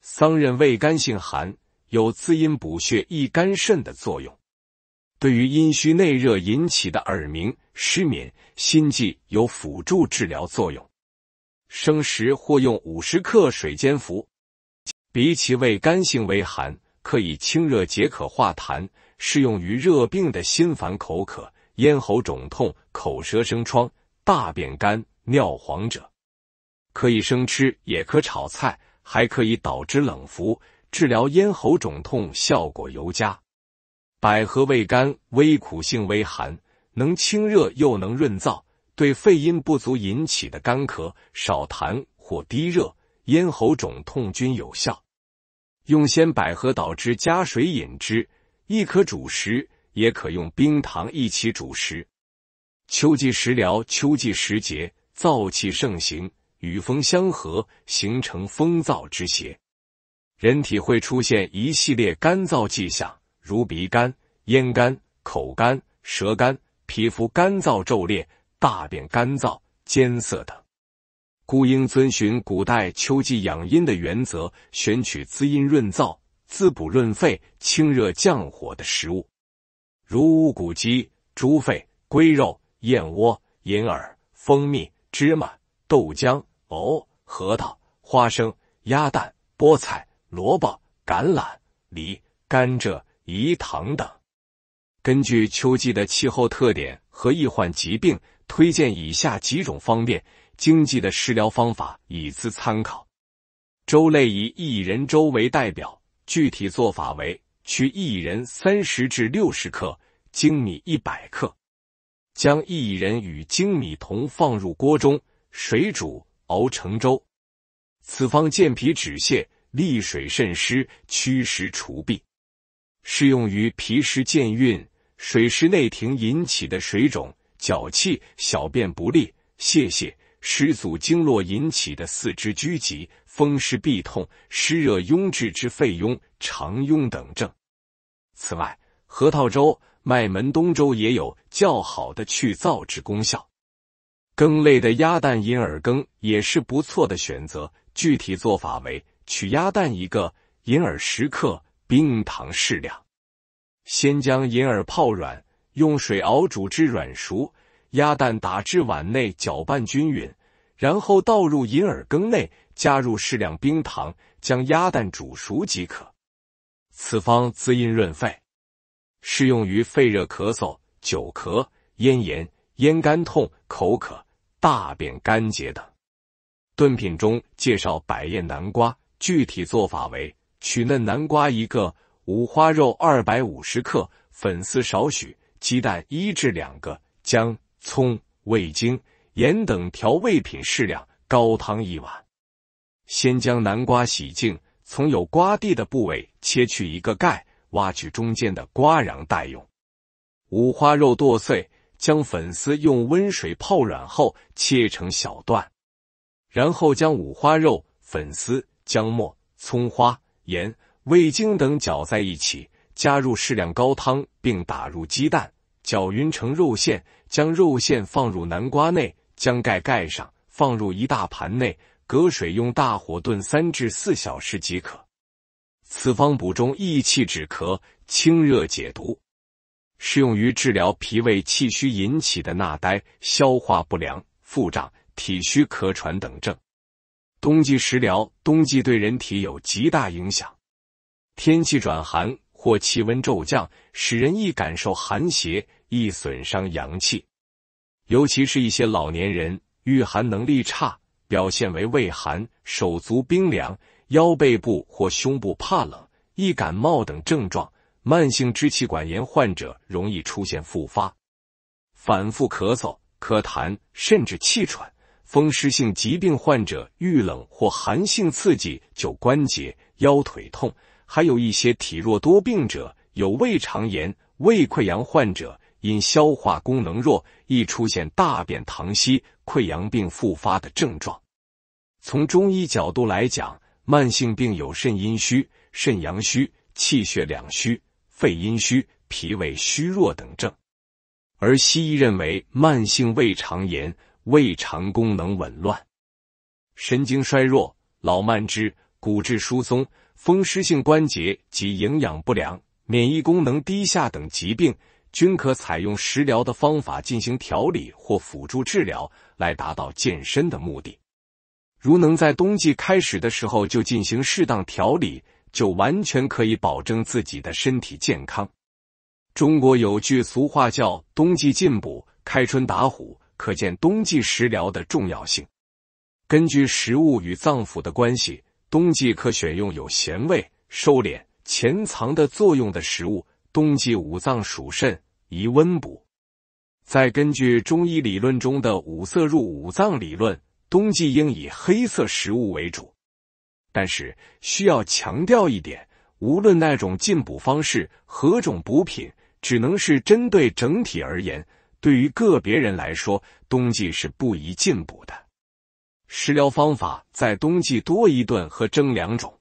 桑葚味甘性寒，有滋阴补血、益肝肾的作用，对于阴虚内热引起的耳鸣、失眠、心悸有辅助治疗作用。生食或用五十克水煎服。比起味甘性微寒，可以清热解渴、化痰，适用于热病的心烦口渴。咽喉肿痛、口舌生疮、大便干、尿黄者，可以生吃，也可炒菜，还可以导致冷服，治疗咽喉肿痛效果尤佳。百合味甘、微苦、性微寒，能清热又能润燥，对肺阴不足引起的干咳、少痰或低热、咽喉肿痛均有效。用鲜百合捣汁加水饮之，亦可煮食。也可用冰糖一起煮食。秋季食疗，秋季时节燥气盛行，与风相合，形成风燥之邪，人体会出现一系列干燥迹象，如鼻干、咽干、口干、舌干、皮肤干燥皱裂、大便干燥、艰涩等。故应遵循古代秋季养阴的原则，选取滋阴润燥、滋补润肺、清热降火的食物。如乌骨鸡、猪肺、龟肉、燕窝、银耳、蜂蜜、芝麻、豆浆、藕、核桃、花生、鸭蛋、菠菜、萝卜、橄榄、梨、甘蔗、饴糖等。根据秋季的气候特点和易患疾病，推荐以下几种方便、经济的食疗方法，以资参考。粥类以薏仁粥为代表，具体做法为。取薏仁三十至六十克，粳米一百克，将薏仁与粳米同放入锅中，水煮熬成粥。此方健脾止泻，利水渗湿，祛湿除痹，适用于脾湿健运、水湿内停引起的水肿、脚气、小便不利、泄泻、湿阻经络引起的四肢拘急、风湿痹痛、湿热壅滞之肺痈、肠痈等症。此外，核桃粥、麦门冬粥也有较好的去燥之功效。羹类的鸭蛋银耳羹也是不错的选择。具体做法为：取鸭蛋一个，银耳十克，冰糖适量。先将银耳泡软，用水熬煮至软熟。鸭蛋打至碗内，搅拌均匀，然后倒入银耳羹内，加入适量冰糖，将鸭蛋煮熟即可。此方滋阴润肺，适用于肺热咳嗽、久咳、咽炎、咽干痛、口渴、大便干结等。炖品中介绍百叶南瓜，具体做法为：取嫩南瓜一个，五花肉二百五十克，粉丝少许，鸡蛋一至两个，姜、葱、味精、盐等调味品适量，高汤一碗。先将南瓜洗净。从有瓜蒂的部位切去一个盖，挖去中间的瓜瓤待用。五花肉剁碎，将粉丝用温水泡软后切成小段。然后将五花肉、粉丝、姜末、葱花、盐、味精等搅在一起，加入适量高汤，并打入鸡蛋，搅匀成肉馅。将肉馅放入南瓜内，将盖盖上，放入一大盘内。隔水用大火炖三至四小时即可。此方补中益气，止咳清热解毒，适用于治疗脾胃气虚引起的纳呆、消化不良、腹胀、体虚、咳喘等症。冬季食疗，冬季对人体有极大影响，天气转寒或气温骤降，使人易感受寒邪，易损伤阳气，尤其是一些老年人御寒能力差。表现为畏寒、手足冰凉、腰背部或胸部怕冷、易感冒等症状。慢性支气管炎患者容易出现复发，反复咳嗽、咳痰，甚至气喘。风湿性疾病患者遇冷或寒性刺激就关节、腰腿痛。还有一些体弱多病者，有胃肠炎、胃溃疡患者，因消化功能弱，易出现大便溏稀。溃疡病复发的症状，从中医角度来讲，慢性病有肾阴虚、肾阳虚、气血两虚、肺阴虚、脾胃虚弱等症；而西医认为慢性胃肠炎、胃肠功能紊乱、神经衰弱、老慢支、骨质疏松、风湿性关节及营养不良、免疫功能低下等疾病。均可采用食疗的方法进行调理或辅助治疗，来达到健身的目的。如能在冬季开始的时候就进行适当调理，就完全可以保证自己的身体健康。中国有句俗话叫“冬季进补，开春打虎”，可见冬季食疗的重要性。根据食物与脏腑的关系，冬季可选用有咸味、收敛、潜藏的作用的食物。冬季五脏属肾。宜温补，再根据中医理论中的五色入五脏理论，冬季应以黑色食物为主。但是需要强调一点，无论那种进补方式，何种补品，只能是针对整体而言，对于个别人来说，冬季是不宜进补的。食疗方法在冬季多一顿和蒸两种，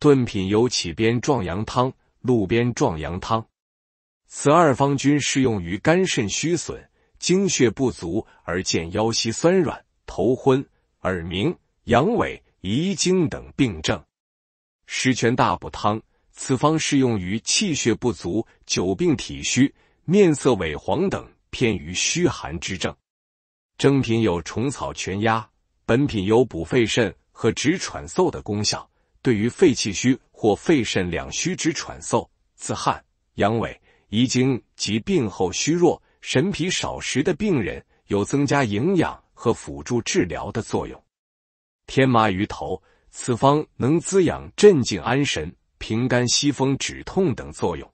炖品有起边壮阳汤、路边壮阳汤。此二方均适用于肝肾虚损、精血不足而见腰膝酸软、头昏、耳鸣、阳痿、遗精等病症。十全大补汤，此方适用于气血不足、久病体虚、面色萎黄等偏于虚寒之症。正品有虫草全鸭，本品有补肺肾和止喘嗽的功效，对于肺气虚或肺肾两虚之喘嗽、自汗、阳痿。遗精及病后虚弱、神疲少食的病人，有增加营养和辅助治疗的作用。天麻鱼头，此方能滋养、镇静、安神、平肝、息风、止痛等作用，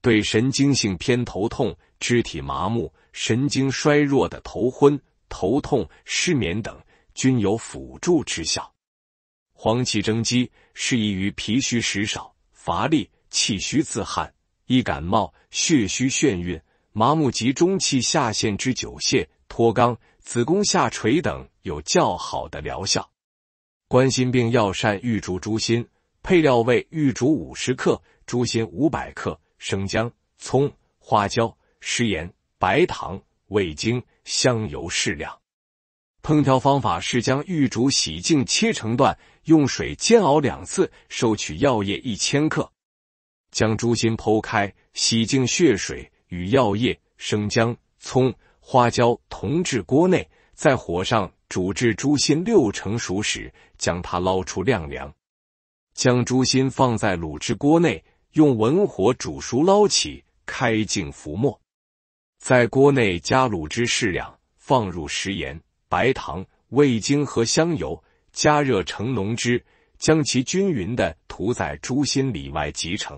对神经性偏头痛、肢体麻木、神经衰弱的头昏、头痛、失眠等均有辅助之效。黄芪蒸鸡，适宜于脾虚食少、乏力、气虚自汗。易感冒、血虚眩晕、麻木及中气下陷之久泻、脱肛、子宫下垂等有较好的疗效。冠心病药膳玉竹猪心配料为玉竹五十克、猪心五百克、生姜、葱、花椒、食盐、白糖、味精、香油适量。烹调方法是将玉竹洗净切成段，用水煎熬两次，收取药液一千克。将猪心剖开，洗净血水，与药液、生姜、葱、花椒同置锅内，在火上煮至猪心六成熟时，将它捞出晾凉。将猪心放在卤汁锅内，用文火煮熟，捞起，开净浮沫。在锅内加卤汁适量，放入食盐、白糖、味精和香油，加热成浓汁，将其均匀的涂在猪心里外，即成。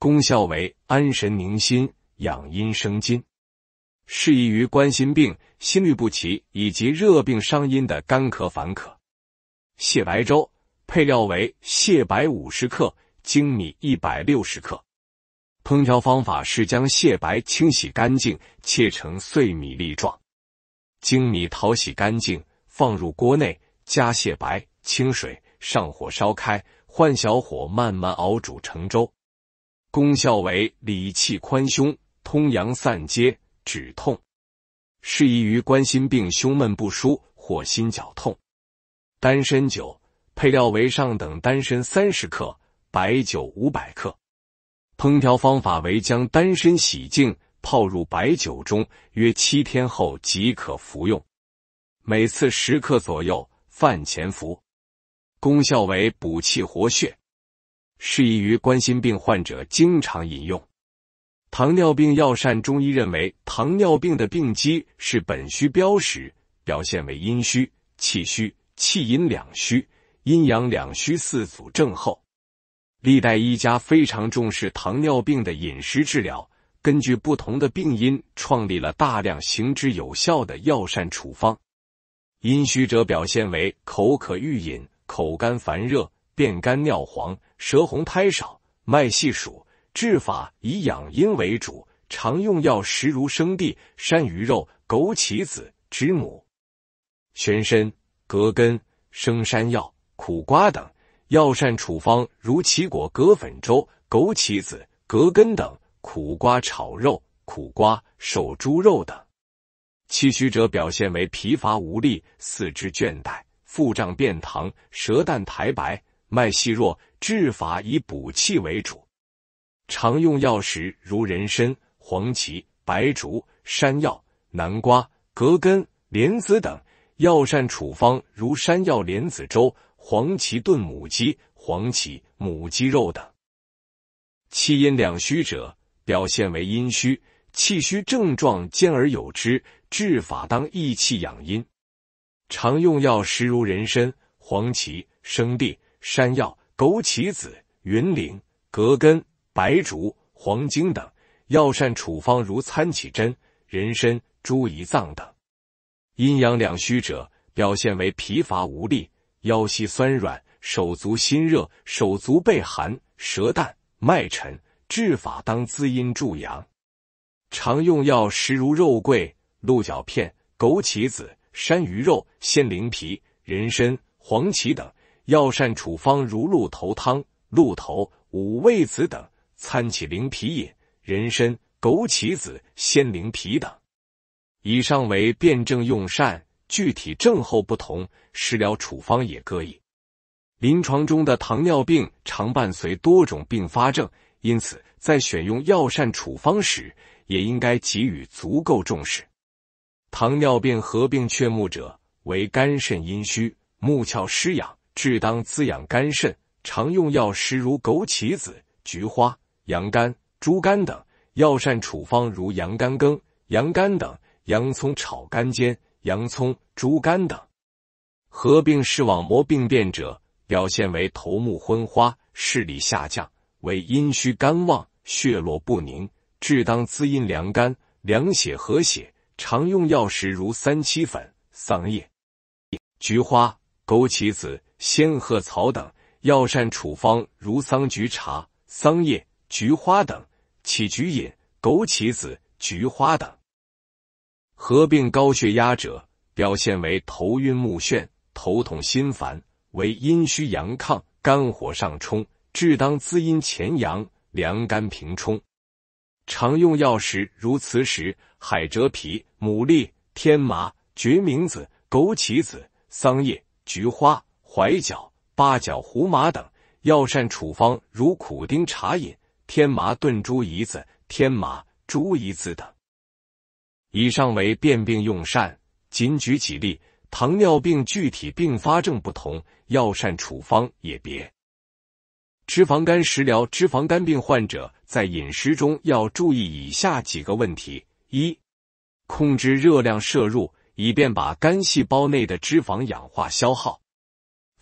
功效为安神宁心、养阴生津，适宜于冠心病、心律不齐以及热病伤阴的干咳烦渴。蟹白粥配料为蟹白五十克、粳米一百六十克。烹调方法是将蟹白清洗干净，切成碎米粒状；粳米淘洗干净，放入锅内，加蟹白、清水，上火烧开，换小火慢慢熬煮成粥。功效为理气宽胸、通阳散结、止痛，适宜于冠心病、胸闷不舒或心绞痛。丹参酒配料为上等丹参三十克、白酒五百克。烹调方法为将丹参洗净，泡入白酒中，约七天后即可服用，每次十克左右，饭前服。功效为补气活血。适宜于冠心病患者经常饮用。糖尿病药膳，中医认为糖尿病的病机是本虚标实，表现为阴虚、气虚、气阴两虚、阴阳两虚四组症候。历代医家非常重视糖尿病的饮食治疗，根据不同的病因，创立了大量行之有效的药膳处方。阴虚者表现为口渴欲饮、口干烦热。便干尿黄，舌红苔少，脉细数。治法以养阴为主，常用药食如生地、山萸肉、枸杞子、知母、玄参、葛根、生山药、苦瓜等。药膳处方如杞果葛粉粥、枸杞子、葛根等，苦瓜炒肉、苦瓜手猪肉等。气虚者表现为疲乏无力，四肢倦怠，腹胀便溏，舌淡苔白。脉细弱，治法以补气为主，常用药食如人参、黄芪、白术、山药、南瓜、葛根、莲子等。药膳处方如山药莲子粥、黄芪炖母鸡、黄芪母鸡肉等。气阴两虚者，表现为阴虚、气虚症状兼而有之，治法当益气养阴，常用药食如人参、黄芪、生地。山药、枸杞子、云苓、葛根、白术、黄精等药膳处方，如参杞针、人参、猪胰脏等。阴阳两虚者，表现为疲乏无力、腰膝酸软、手足心热、手足背寒，舌淡，脉沉。治法当滋阴助阳。常用药食如肉桂、鹿角片、枸杞子、山萸肉、鲜灵皮、人参、黄芪等。药膳处方如鹿头汤、鹿头、五味子等，参芪灵皮饮、人参、枸杞子、鲜灵皮等。以上为辨证用膳，具体症候不同，食疗处方也各异。临床中的糖尿病常伴随多种并发症，因此在选用药膳处方时，也应该给予足够重视。糖尿病合并雀目者，为肝肾阴虚，目窍失养。治当滋养肝肾，常用药食如枸杞子、菊花、羊肝、猪肝等；药膳处方如羊肝羹、羊肝等、洋葱炒肝尖、洋葱猪肝等。合并视网膜病变者，表现为头目昏花、视力下降，为阴虚肝旺、血络不宁。治当滋阴凉肝、凉血和血，常用药食如三七粉、桑叶、菊花、枸杞子。仙鹤草等药膳处方，如桑菊茶、桑叶、菊花等；杞菊饮、枸杞子、菊花等。合并高血压者，表现为头晕目眩、头痛心烦，为阴虚阳亢、肝火上冲，治当滋阴潜阳、凉肝平冲。常用药食如磁石、海蜇皮、牡蛎、天麻、决明子、枸杞子、桑叶、菊花。怀角、八角胡麻等药膳处方，如苦丁茶饮、天麻炖猪胰子、天麻猪胰子等。以上为辨病用膳，仅举几例。糖尿病具体并发症不同，药膳处方也别。脂肪肝食疗，脂肪肝病患者在饮食中要注意以下几个问题：一、控制热量摄入，以便把肝细胞内的脂肪氧化消耗。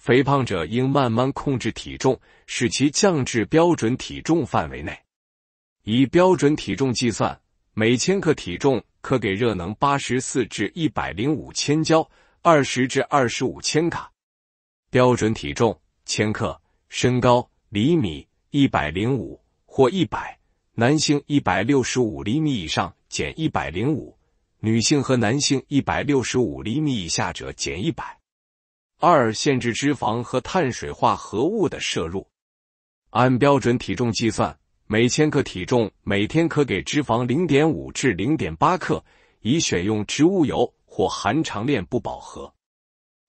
肥胖者应慢慢控制体重，使其降至标准体重范围内。以标准体重计算，每千克体重可给热能八十四至一百零五千焦，二十至二十五千卡。标准体重（千克），身高（厘米）一百零五或一百。男性一百六十五厘米以上减一百零五，女性和男性一百六十五厘米以下者减一百。二、限制脂肪和碳水化合物的摄入，按标准体重计算，每千克体重每天可给脂肪零点五至零点八克，以选用植物油或含长链不饱和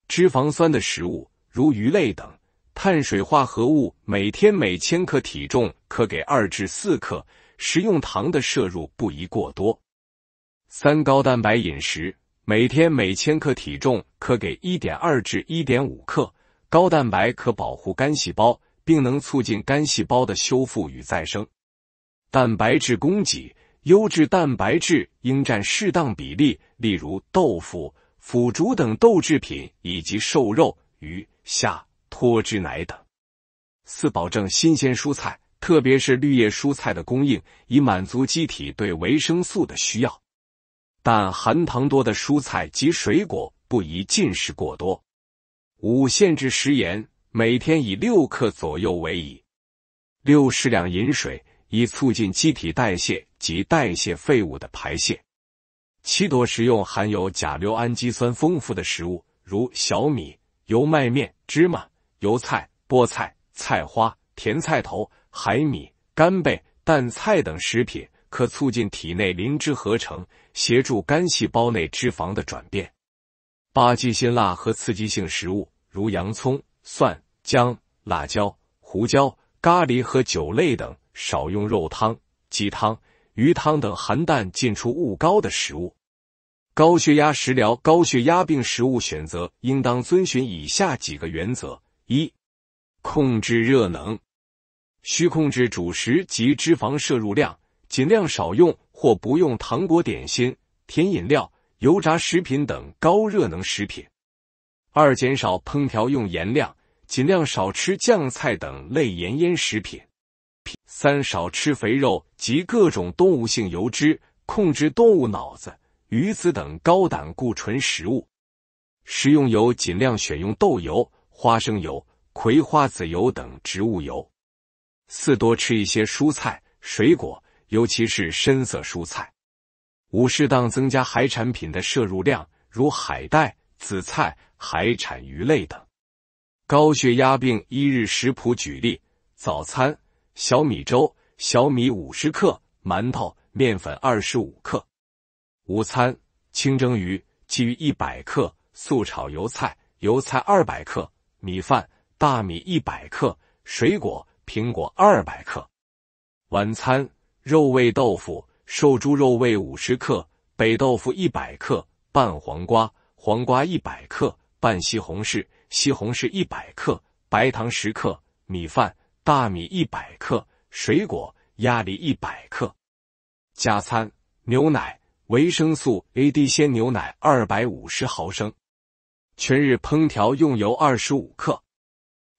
脂肪酸的食物，如鱼类等；碳水化合物每天每千克体重可给二至四克，食用糖的摄入不宜过多。三、高蛋白饮食。每天每千克体重可给一点二至一点五克高蛋白，可保护肝细胞，并能促进肝细胞的修复与再生。蛋白质供给优质蛋白质应占适当比例，例如豆腐、腐竹等豆制品以及瘦肉、鱼、虾、脱脂奶等。四、保证新鲜蔬菜，特别是绿叶蔬菜的供应，以满足机体对维生素的需要。但含糖多的蔬菜及水果不宜进食过多。五、限制食盐，每天以六克左右为宜。六、适量饮水，以促进机体代谢及代谢废物的排泄。七、多食用含有甲硫氨基酸丰富的食物，如小米、油麦面、芝麻、油菜、菠菜、菜花、甜菜头、海米、干贝、蛋菜等食品。可促进体内磷脂合成，协助肝细胞内脂肪的转变。八、忌辛辣和刺激性食物，如洋葱、蒜、姜、辣椒、胡椒、咖喱和酒类等；少用肉汤、鸡汤、鱼汤等含氮进出物高的食物。高血压食疗，高血压病食物选择应当遵循以下几个原则：一、控制热能，需控制主食及脂肪摄入量。尽量少用或不用糖果、点心、甜饮料、油炸食品等高热能食品。二、减少烹调用盐量，尽量少吃酱菜等类盐腌食品。三、少吃肥肉及各种动物性油脂，控制动物脑子、鱼子等高胆固醇食物。食用油尽量选用豆油、花生油、葵花籽油等植物油。四、多吃一些蔬菜、水果。尤其是深色蔬菜，五适当增加海产品的摄入量，如海带、紫菜、海产鱼类等。高血压病一日食谱举例：早餐，小米粥，小米五十克，馒头，面粉二十五克；午餐，清蒸鱼，鲫鱼一百克，素炒油菜，油菜二百克，米饭，大米一百克，水果，苹果二百克；晚餐。肉味豆腐、瘦猪肉味五十克，北豆腐一百克，拌黄瓜，黄瓜一百克，拌西红柿，西红柿一百克，白糖十克，米饭大米一百克，水果鸭梨一百克。加餐：牛奶、维生素 AD 鲜牛奶二百五十毫升。全日烹调用油二十五克。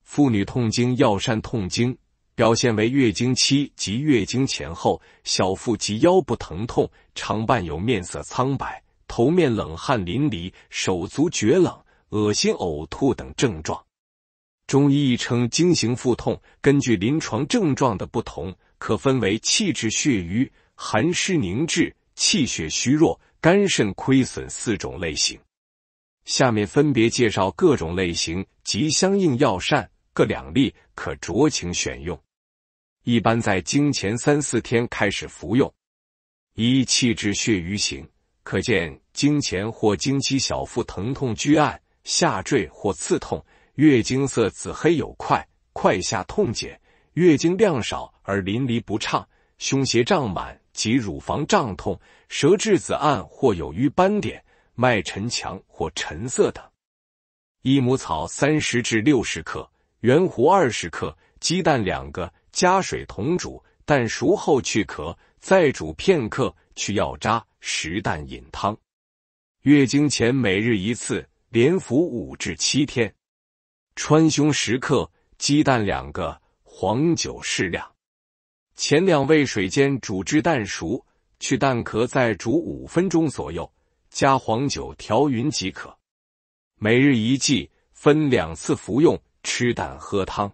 妇女痛经药膳：痛经。表现为月经期及月经前后小腹及腰部疼痛，常伴有面色苍白、头面冷汗淋漓、手足厥冷、恶心呕吐等症状。中医称经行腹痛，根据临床症状的不同，可分为气滞血瘀、寒湿凝滞、气血虚弱、肝肾亏损四种类型。下面分别介绍各种类型及相应药膳各两例，可酌情选用。一般在经前三四天开始服用。一气滞血瘀型，可见经前或经期小腹疼痛拘按、下坠或刺痛，月经色紫黑有块，块下痛减，月经量少而淋漓不畅，胸胁胀满及乳房胀痛，舌质紫暗或有瘀斑点，脉沉强或沉涩等。益母草三十至六十克，圆胡二十克，鸡蛋两个。加水同煮，蛋熟后去壳，再煮片刻去药渣，食蛋饮汤。月经前每日一次，连服五至七天。川芎十克，鸡蛋两个，黄酒适量。前两味水煎煮至蛋熟，去蛋壳再煮五分钟左右，加黄酒调匀即可。每日一剂，分两次服用，吃蛋喝汤。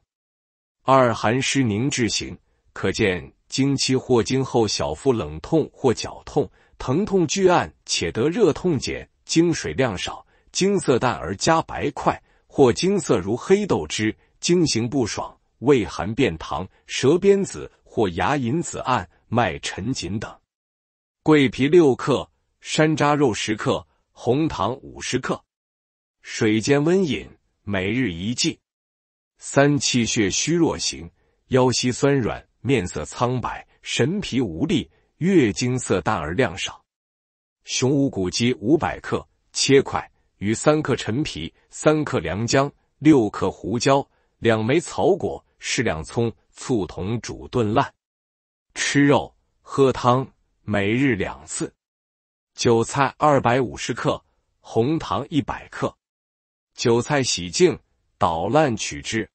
二寒湿凝滞型，可见经期或经后小腹冷痛或绞痛，疼痛拒暗且得热痛减，经水量少，经色淡而加白块，或经色如黑豆汁，经行不爽，畏寒便溏，舌边紫或牙龈紫暗，脉沉紧等。桂皮六克，山楂肉十克，红糖五十克，水煎温饮，每日一剂。三气血虚弱型，腰膝酸软，面色苍白，神疲无力，月经色淡而量少。雄乌骨鸡五百克，切块，与三克陈皮、三克良姜、六克胡椒、两枚草果、适量葱、醋同煮炖烂，吃肉喝汤，每日两次。韭菜二百五十克，红糖一百克，韭菜洗净，捣烂取汁。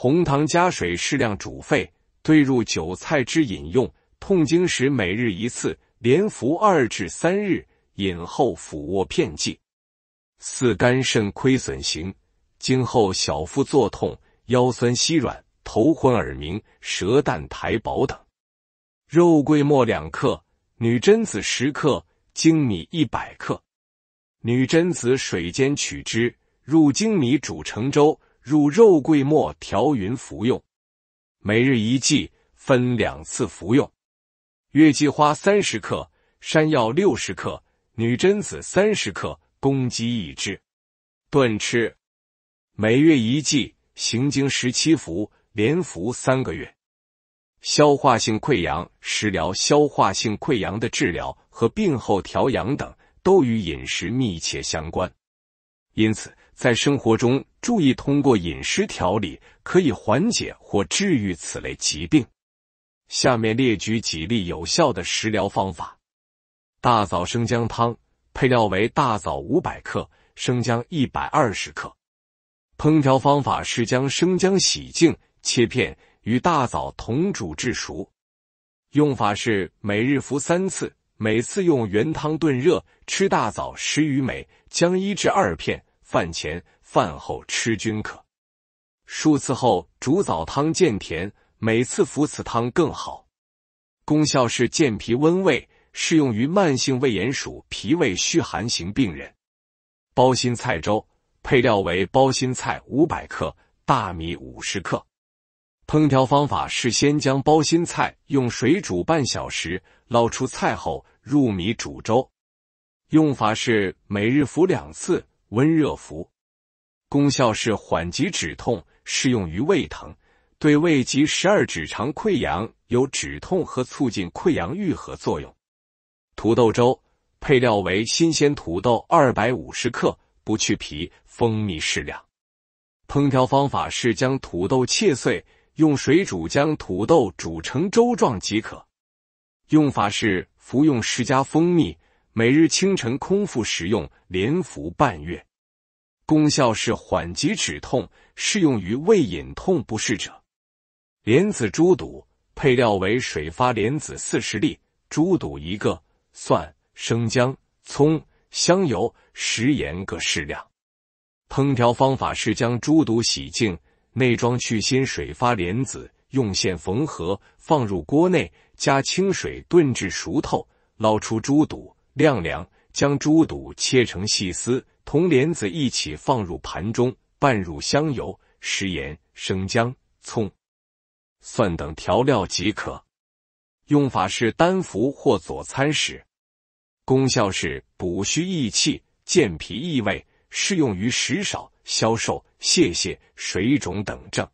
红糖加水适量煮沸，兑入韭菜汁饮用。痛经时每日一次，连服二至三日。饮后俯卧片剂。四、肝肾亏损型：经后小腹作痛、腰酸膝软、头昏耳鸣、舌淡苔薄等。肉桂末两克，女贞子十克，粳米一百克。女贞子水煎取汁，入粳米煮成粥。入肉桂末调匀服用，每日一剂，分两次服用。月季花三十克，山药六十克，女贞子三十克，公鸡一只，炖吃。每月一剂，行经十七服，连服三个月。消化性溃疡食疗，消化性溃疡的治疗和病后调养等都与饮食密切相关，因此在生活中。注意，通过饮食调理可以缓解或治愈此类疾病。下面列举几例有效的食疗方法：大枣生姜汤，配料为大枣五百克、生姜一百二十克。烹调方法是将生姜洗净切片，与大枣同煮至熟。用法是每日服三次，每次用原汤炖热，吃大枣十余枚，姜一至二片，饭前。饭后吃均可，数次后煮枣汤健甜，每次服此汤更好。功效是健脾温胃，适用于慢性胃炎属脾胃虚寒型病人。包心菜粥配料为包心菜五百克、大米五十克。烹调方法是先将包心菜用水煮半小时，捞出菜后入米煮粥。用法是每日服两次，温热服。功效是缓急止痛，适用于胃疼，对胃及十二指肠溃疡有止痛和促进溃疡愈合作用。土豆粥配料为新鲜土豆二百五十克，不去皮，蜂蜜适量。烹调方法是将土豆切碎，用水煮，将土豆煮成粥状即可。用法是服用时加蜂蜜，每日清晨空腹食用，连服半月。功效是缓急止痛，适用于胃隐痛不适者。莲子猪肚配料为水发莲子四十粒、猪肚一个、蒜、生姜、葱、香油、食盐各适量。烹调方法是将猪肚洗净，内装去心水发莲子，用线缝合，放入锅内加清水炖至熟透，捞出猪肚晾凉，将猪肚切成细丝。同莲子一起放入盘中，拌入香油、食盐、生姜、葱、蒜等调料即可。用法是单服或佐餐食。功效是补虚益气、健脾益胃，适用于食少、消瘦、泄泻、水肿等症。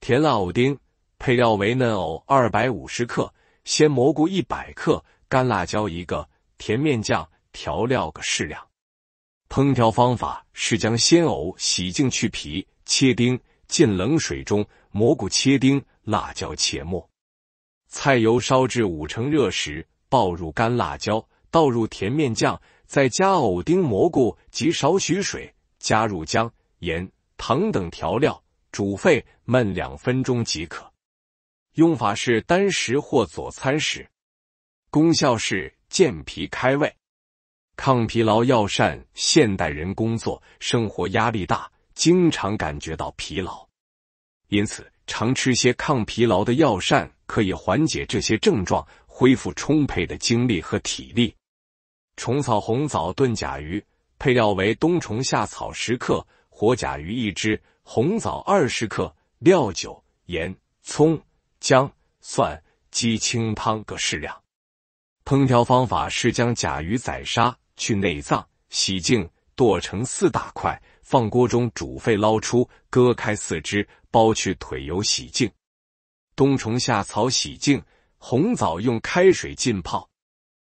甜辣藕丁配料为嫩藕二百五十克、鲜蘑菇一百克、干辣椒一个、甜面酱调料个适量。烹调方法是将鲜藕洗净去皮切丁，浸冷水中；蘑菇切丁，辣椒切末。菜油烧至五成热时，爆入干辣椒，倒入甜面酱，再加藕丁、蘑菇及少许水，加入姜、盐、糖等调料，煮沸，焖两分钟即可。用法是单食或佐餐食，功效是健脾开胃。抗疲劳药膳，现代人工作生活压力大，经常感觉到疲劳，因此常吃些抗疲劳的药膳可以缓解这些症状，恢复充沛的精力和体力。虫草红枣炖甲鱼，配料为冬虫夏草十克，活甲鱼一只，红枣二十克，料酒、盐、葱、姜、蒜、鸡清汤各适量。烹调方法是将甲鱼宰杀。去内脏，洗净，剁成四大块，放锅中煮沸，捞出，割开四肢，剥去腿油，洗净。冬虫夏草洗净，红枣用开水浸泡。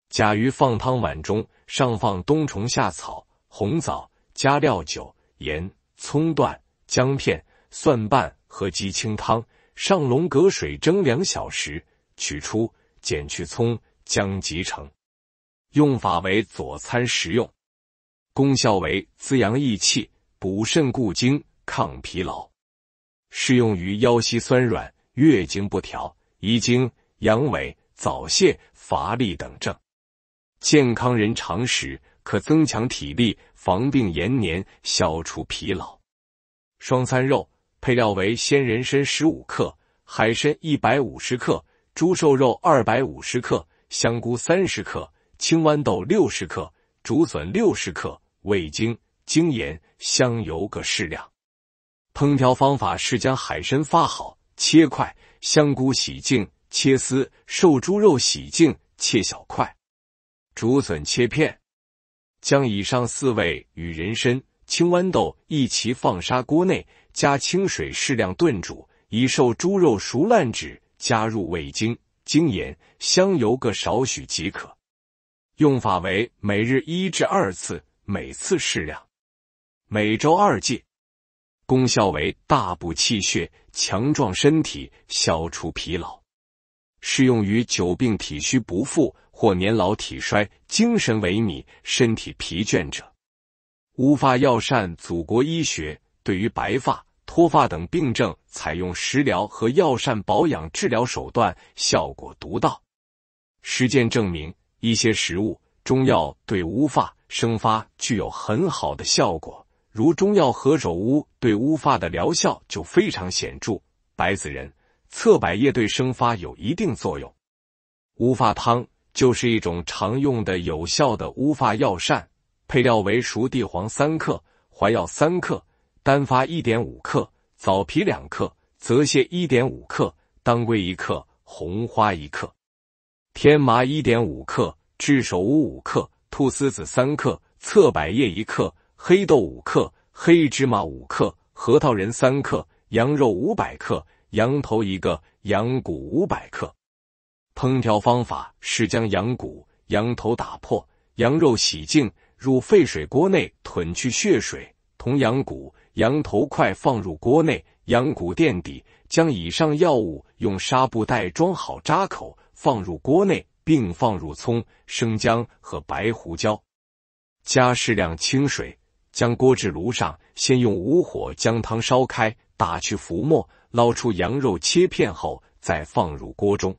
甲鱼放汤碗中，上放冬虫夏草、红枣，加料酒、盐、葱段、姜片、蒜瓣和鸡清汤，上笼隔水蒸两小时，取出，剪去葱、姜即成。用法为佐餐食用，功效为滋养益气、补肾固精、抗疲劳，适用于腰膝酸软、月经不调、遗精、阳痿、早泄、乏力等症。健康人常食可增强体力、防病延年、消除疲劳。双餐肉配料为鲜人参十五克、海参一百五十克、猪瘦肉二百五十克、香菇三十克。青豌豆六十克，竹笋六十克，味精、精盐、香油各适量。烹调方法是将海参发好，切块；香菇洗净，切丝；瘦猪肉洗净，切小块；竹笋切片。将以上四味与人参、青豌豆一起放砂锅内，加清水适量炖煮，以瘦猪肉熟烂止。加入味精、精盐、香油各少许即可。用法为每日一至二次，每次适量，每周二剂。功效为大补气血，强壮身体，消除疲劳。适用于久病体虚不复或年老体衰、精神萎靡、身体疲倦者。乌发药膳，祖国医学对于白发、脱发等病症，采用食疗和药膳保养治疗手段，效果独到。实践证明。一些食物、中药对乌发生发具有很好的效果，如中药何首乌对乌发的疗效就非常显著。白子仁、侧柏叶对生发有一定作用。乌发汤就是一种常用的有效的乌发药膳，配料为熟地黄三克、怀药三克、丹发一点五克、枣皮两克、泽泻一点五克、当归一克、红花一克。天麻一点五克，炙首乌五克，菟丝子三克，侧柏叶一克，黑豆五克，黑芝麻五克，核桃仁三克，羊肉五百克，羊头一个，羊骨五百克。烹调方法是将羊骨、羊头打破，羊肉洗净，入沸水锅内吞去血水，同羊骨、羊头块放入锅内，羊骨垫底，将以上药物用纱布袋装好扎口。放入锅内，并放入葱、生姜和白胡椒，加适量清水，将锅置炉上，先用武火将汤烧开，打去浮沫，捞出羊肉切片后，再放入锅中，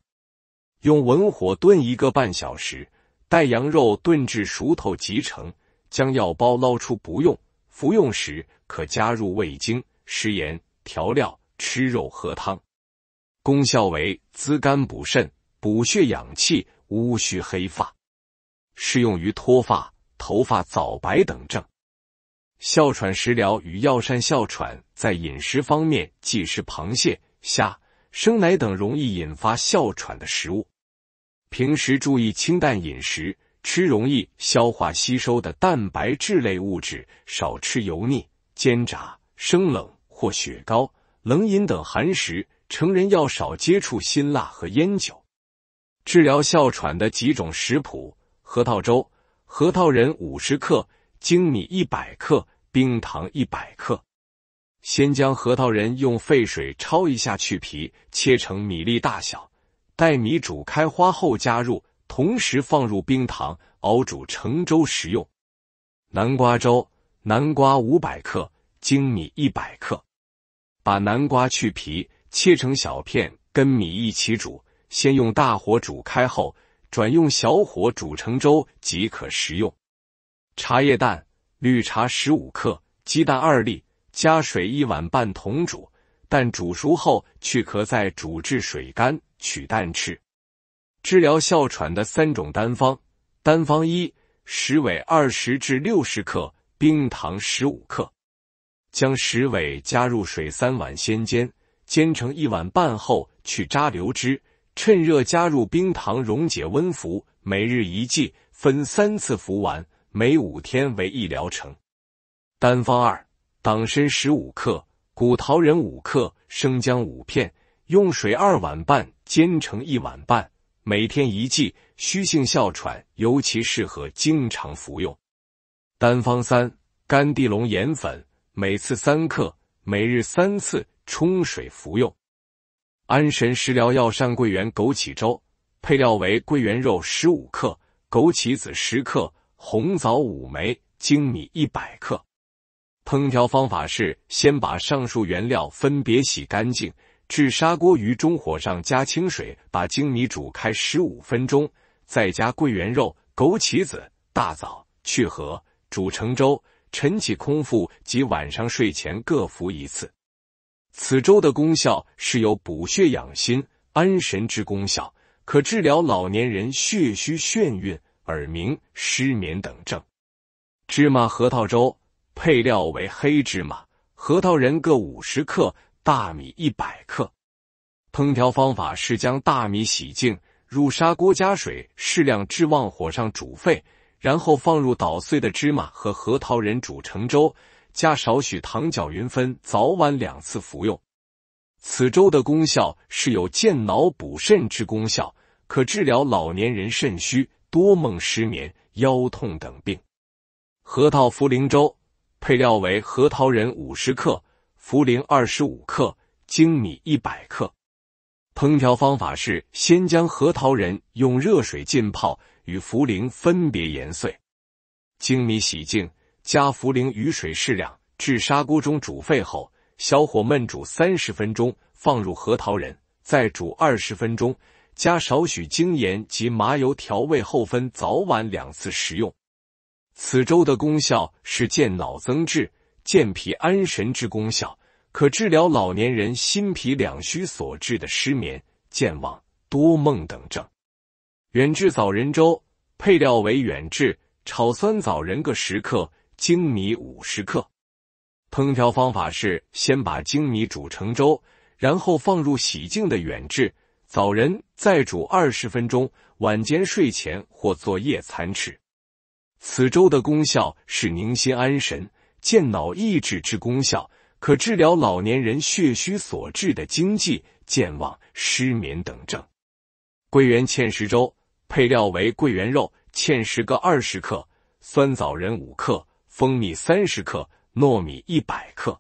用文火炖一个半小时，待羊肉炖至熟透即成。将药包捞出不用，服用时可加入味精、食盐、调料，吃肉喝汤。功效为滋肝补肾。补血养气、乌须黑发，适用于脱发、头发早白等症。哮喘食疗与药膳：哮喘在饮食方面忌食螃蟹、虾、生奶等容易引发哮喘的食物。平时注意清淡饮食，吃容易消化吸收的蛋白质类物质，少吃油腻、煎炸、生冷或雪糕、冷饮等寒食。成人要少接触辛辣和烟酒。治疗哮喘的几种食谱：核桃粥，核桃仁五十克，粳米一百克，冰糖一百克。先将核桃仁用沸水焯一下去皮，切成米粒大小，待米煮开花后加入，同时放入冰糖，熬煮成粥食用。南瓜粥，南瓜五百克，粳米一百克。把南瓜去皮，切成小片，跟米一起煮。先用大火煮开后，转用小火煮成粥即可食用。茶叶蛋，绿茶十五克，鸡蛋二粒，加水一碗半同煮，但煮熟后去壳再煮至水干，取蛋吃。治疗哮喘的三种单方：单方一，石韦二十至六十克，冰糖十五克，将石韦加入水三碗先煎，煎成一碗半后去渣留汁。趁热加入冰糖溶解，温服，每日一剂，分三次服完，每五天为一疗程。单方二：党参十五克，骨桃仁五克，生姜五片，用水二碗半煎成一碗半，每天一剂。虚性哮喘尤其适合经常服用。单方三：甘地龙盐粉，每次三克，每日三次，冲水服用。安神食疗药膳桂圆枸杞粥，配料为桂圆肉十五克、枸杞子十克、红枣五枚、粳米一百克。烹调方法是：先把上述原料分别洗干净，至砂锅于中火上加清水，把粳米煮开十五分钟，再加桂圆肉、枸杞子、大枣去核，煮成粥。晨起空腹及晚上睡前各服一次。此粥的功效是有补血养心、安神之功效，可治疗老年人血虚眩晕、耳鸣、失眠等症。芝麻核桃粥配料为黑芝麻、核桃仁各五十克，大米一百克。烹调方法是将大米洗净，入砂锅加水适量，置旺火上煮沸，然后放入捣碎的芝麻和核桃仁煮成粥。加少许糖角云分，早晚两次服用。此粥的功效是有健脑补肾之功效，可治疗老年人肾虚、多梦失眠、腰痛等病。核桃茯苓粥配料为核桃仁五十克、茯苓二十五克、粳米一百克。烹调方法是：先将核桃仁用热水浸泡，与茯苓分别研碎，粳米洗净。加茯苓、雨水适量，至砂锅中煮沸后，小火焖煮三十分钟，放入核桃仁，再煮二十分钟，加少许精盐及麻油调味后，分早晚两次食用。此粥的功效是健脑、增智、健脾、安神之功效，可治疗老年人心脾两虚所致的失眠、健忘、多梦等症。远志枣仁粥配料为远志、炒酸枣仁各十克。粳米五十克，烹调方法是先把粳米煮成粥，然后放入洗净的远志、枣仁，再煮二十分钟。晚间睡前或做夜餐吃。此粥的功效是宁心安神、健脑益智之功效，可治疗老年人血虚所致的精悸、健忘、失眠等症。桂圆芡实粥配料为桂圆肉、芡实各二十克，酸枣仁五克。蜂蜜三十克，糯米一百克。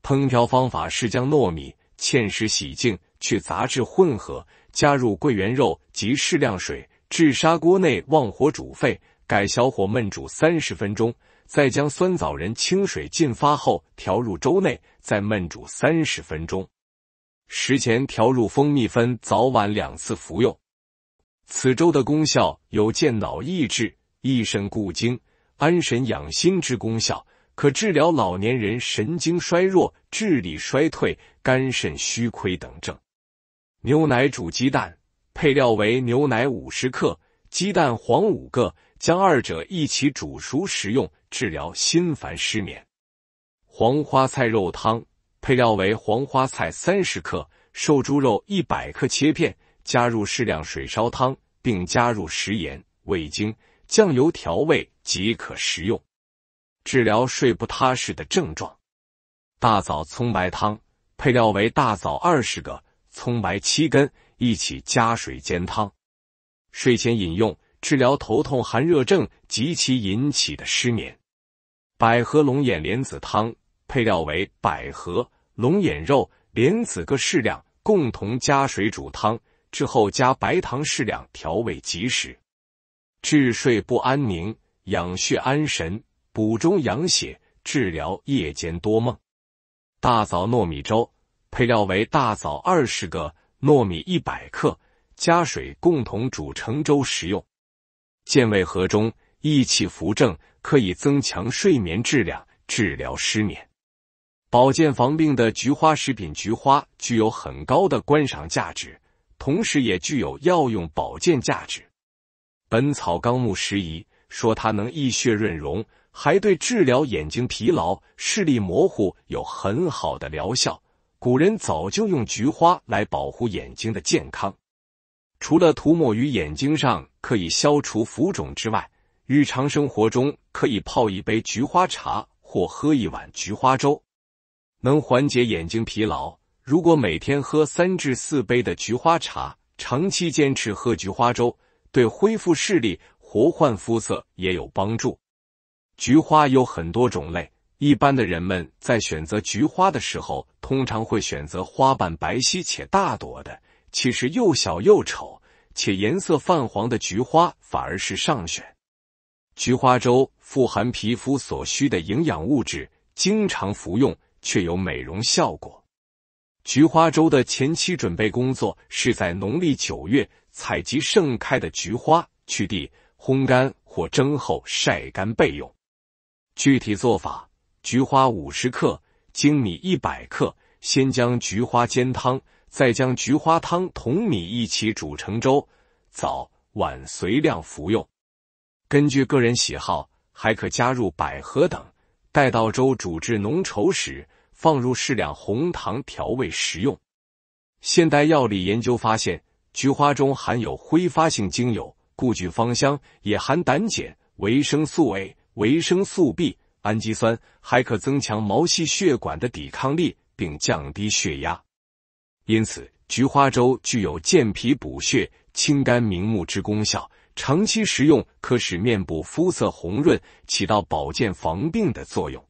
烹调方法是将糯米、芡实洗净去杂质，混合加入桂圆肉及适量水，至砂锅内旺火煮沸，改小火焖煮三十分钟。再将酸枣仁清水浸发后调入粥内，再焖煮三十分钟。食前调入蜂蜜分早晚两次服用。此粥的功效有健脑益智、益肾固精。安神养心之功效，可治疗老年人神经衰弱、智力衰退、肝肾虚亏等症。牛奶煮鸡蛋，配料为牛奶五十克、鸡蛋黄五个，将二者一起煮熟食用，治疗心烦失眠。黄花菜肉汤，配料为黄花菜三十克、瘦猪肉一百克切片，加入适量水烧汤，并加入食盐、味精、酱油调味。即可食用，治疗睡不踏实的症状。大枣葱白汤配料为大枣二十个、葱白七根，一起加水煎汤，睡前饮用，治疗头痛寒热症及其引起的失眠。百合龙眼莲子汤配料为百合、龙眼肉、莲子各适量，共同加水煮汤，之后加白糖适量调味即食，治睡不安宁。养血安神，补中养血，治疗夜间多梦。大枣糯米粥配料为大枣二十个，糯米一百克，加水共同煮成粥食用。健胃和中，益气扶正，可以增强睡眠质量，治疗失眠。保健防病的菊花食品，菊花具有很高的观赏价值，同时也具有药用保健价值。《本草纲目拾遗》说它能益血润容，还对治疗眼睛疲劳、视力模糊有很好的疗效。古人早就用菊花来保护眼睛的健康。除了涂抹于眼睛上可以消除浮肿之外，日常生活中可以泡一杯菊花茶或喝一碗菊花粥，能缓解眼睛疲劳。如果每天喝三至四杯的菊花茶，长期坚持喝菊花粥，对恢复视力。活换肤色也有帮助。菊花有很多种类，一般的人们在选择菊花的时候，通常会选择花瓣白皙且大朵的。其实，又小又丑且颜色泛黄的菊花反而是上选。菊花粥富含皮肤所需的营养物质，经常服用却有美容效果。菊花粥的前期准备工作是在农历九月采集盛开的菊花，去蒂。烘干或蒸后晒干备用。具体做法：菊花五十克，粳米一百克。先将菊花煎汤，再将菊花汤同米一起煮成粥，早晚随量服用。根据个人喜好，还可加入百合等。待到粥煮至浓稠时，放入适量红糖调味食用。现代药理研究发现，菊花中含有挥发性精油。不具芳香，也含胆碱、维生素 A、维生素 B、氨基酸，还可增强毛细血管的抵抗力，并降低血压。因此，菊花粥具有健脾补血、清肝明目之功效。长期食用可使面部肤色红润，起到保健防病的作用。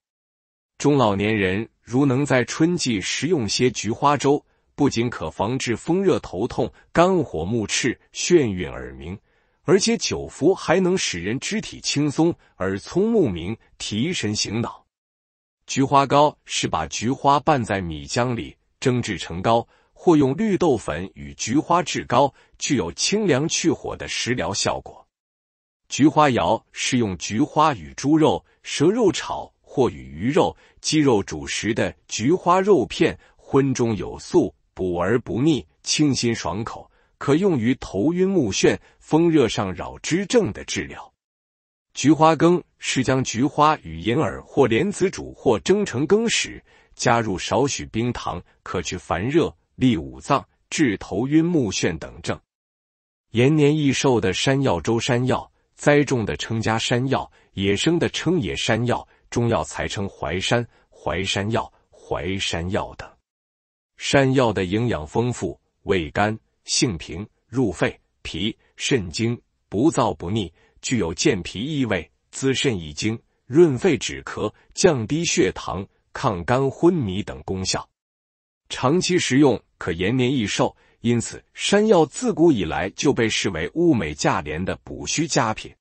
中老年人如能在春季食用些菊花粥，不仅可防治风热头痛、肝火目赤、眩晕耳鸣。而且酒服还能使人肢体轻松，耳聪目明，提神醒脑。菊花糕是把菊花拌在米浆里蒸制成糕，或用绿豆粉与菊花制糕，具有清凉去火的食疗效果。菊花肴是用菊花与猪肉、蛇肉炒，或与鱼肉、鸡肉煮食的菊花肉片，荤中有素，补而不腻，清新爽口。可用于头晕目眩、风热上扰之症的治疗。菊花羹是将菊花与银耳或莲子煮或蒸成羹时，加入少许冰糖，可去烦热、利五脏、治头晕目眩等症。延年益寿的山药粥，山药栽种的称家山药，野生的称野山药，中药材称淮山、淮山药、淮山药等。山药的营养丰富，味甘。性平，入肺、脾、肾经，不燥不腻，具有健脾益胃、滋肾益精、润肺止咳、降低血糖、抗肝昏迷等功效。长期食用可延年益寿，因此山药自古以来就被视为物美价廉的补虚佳品。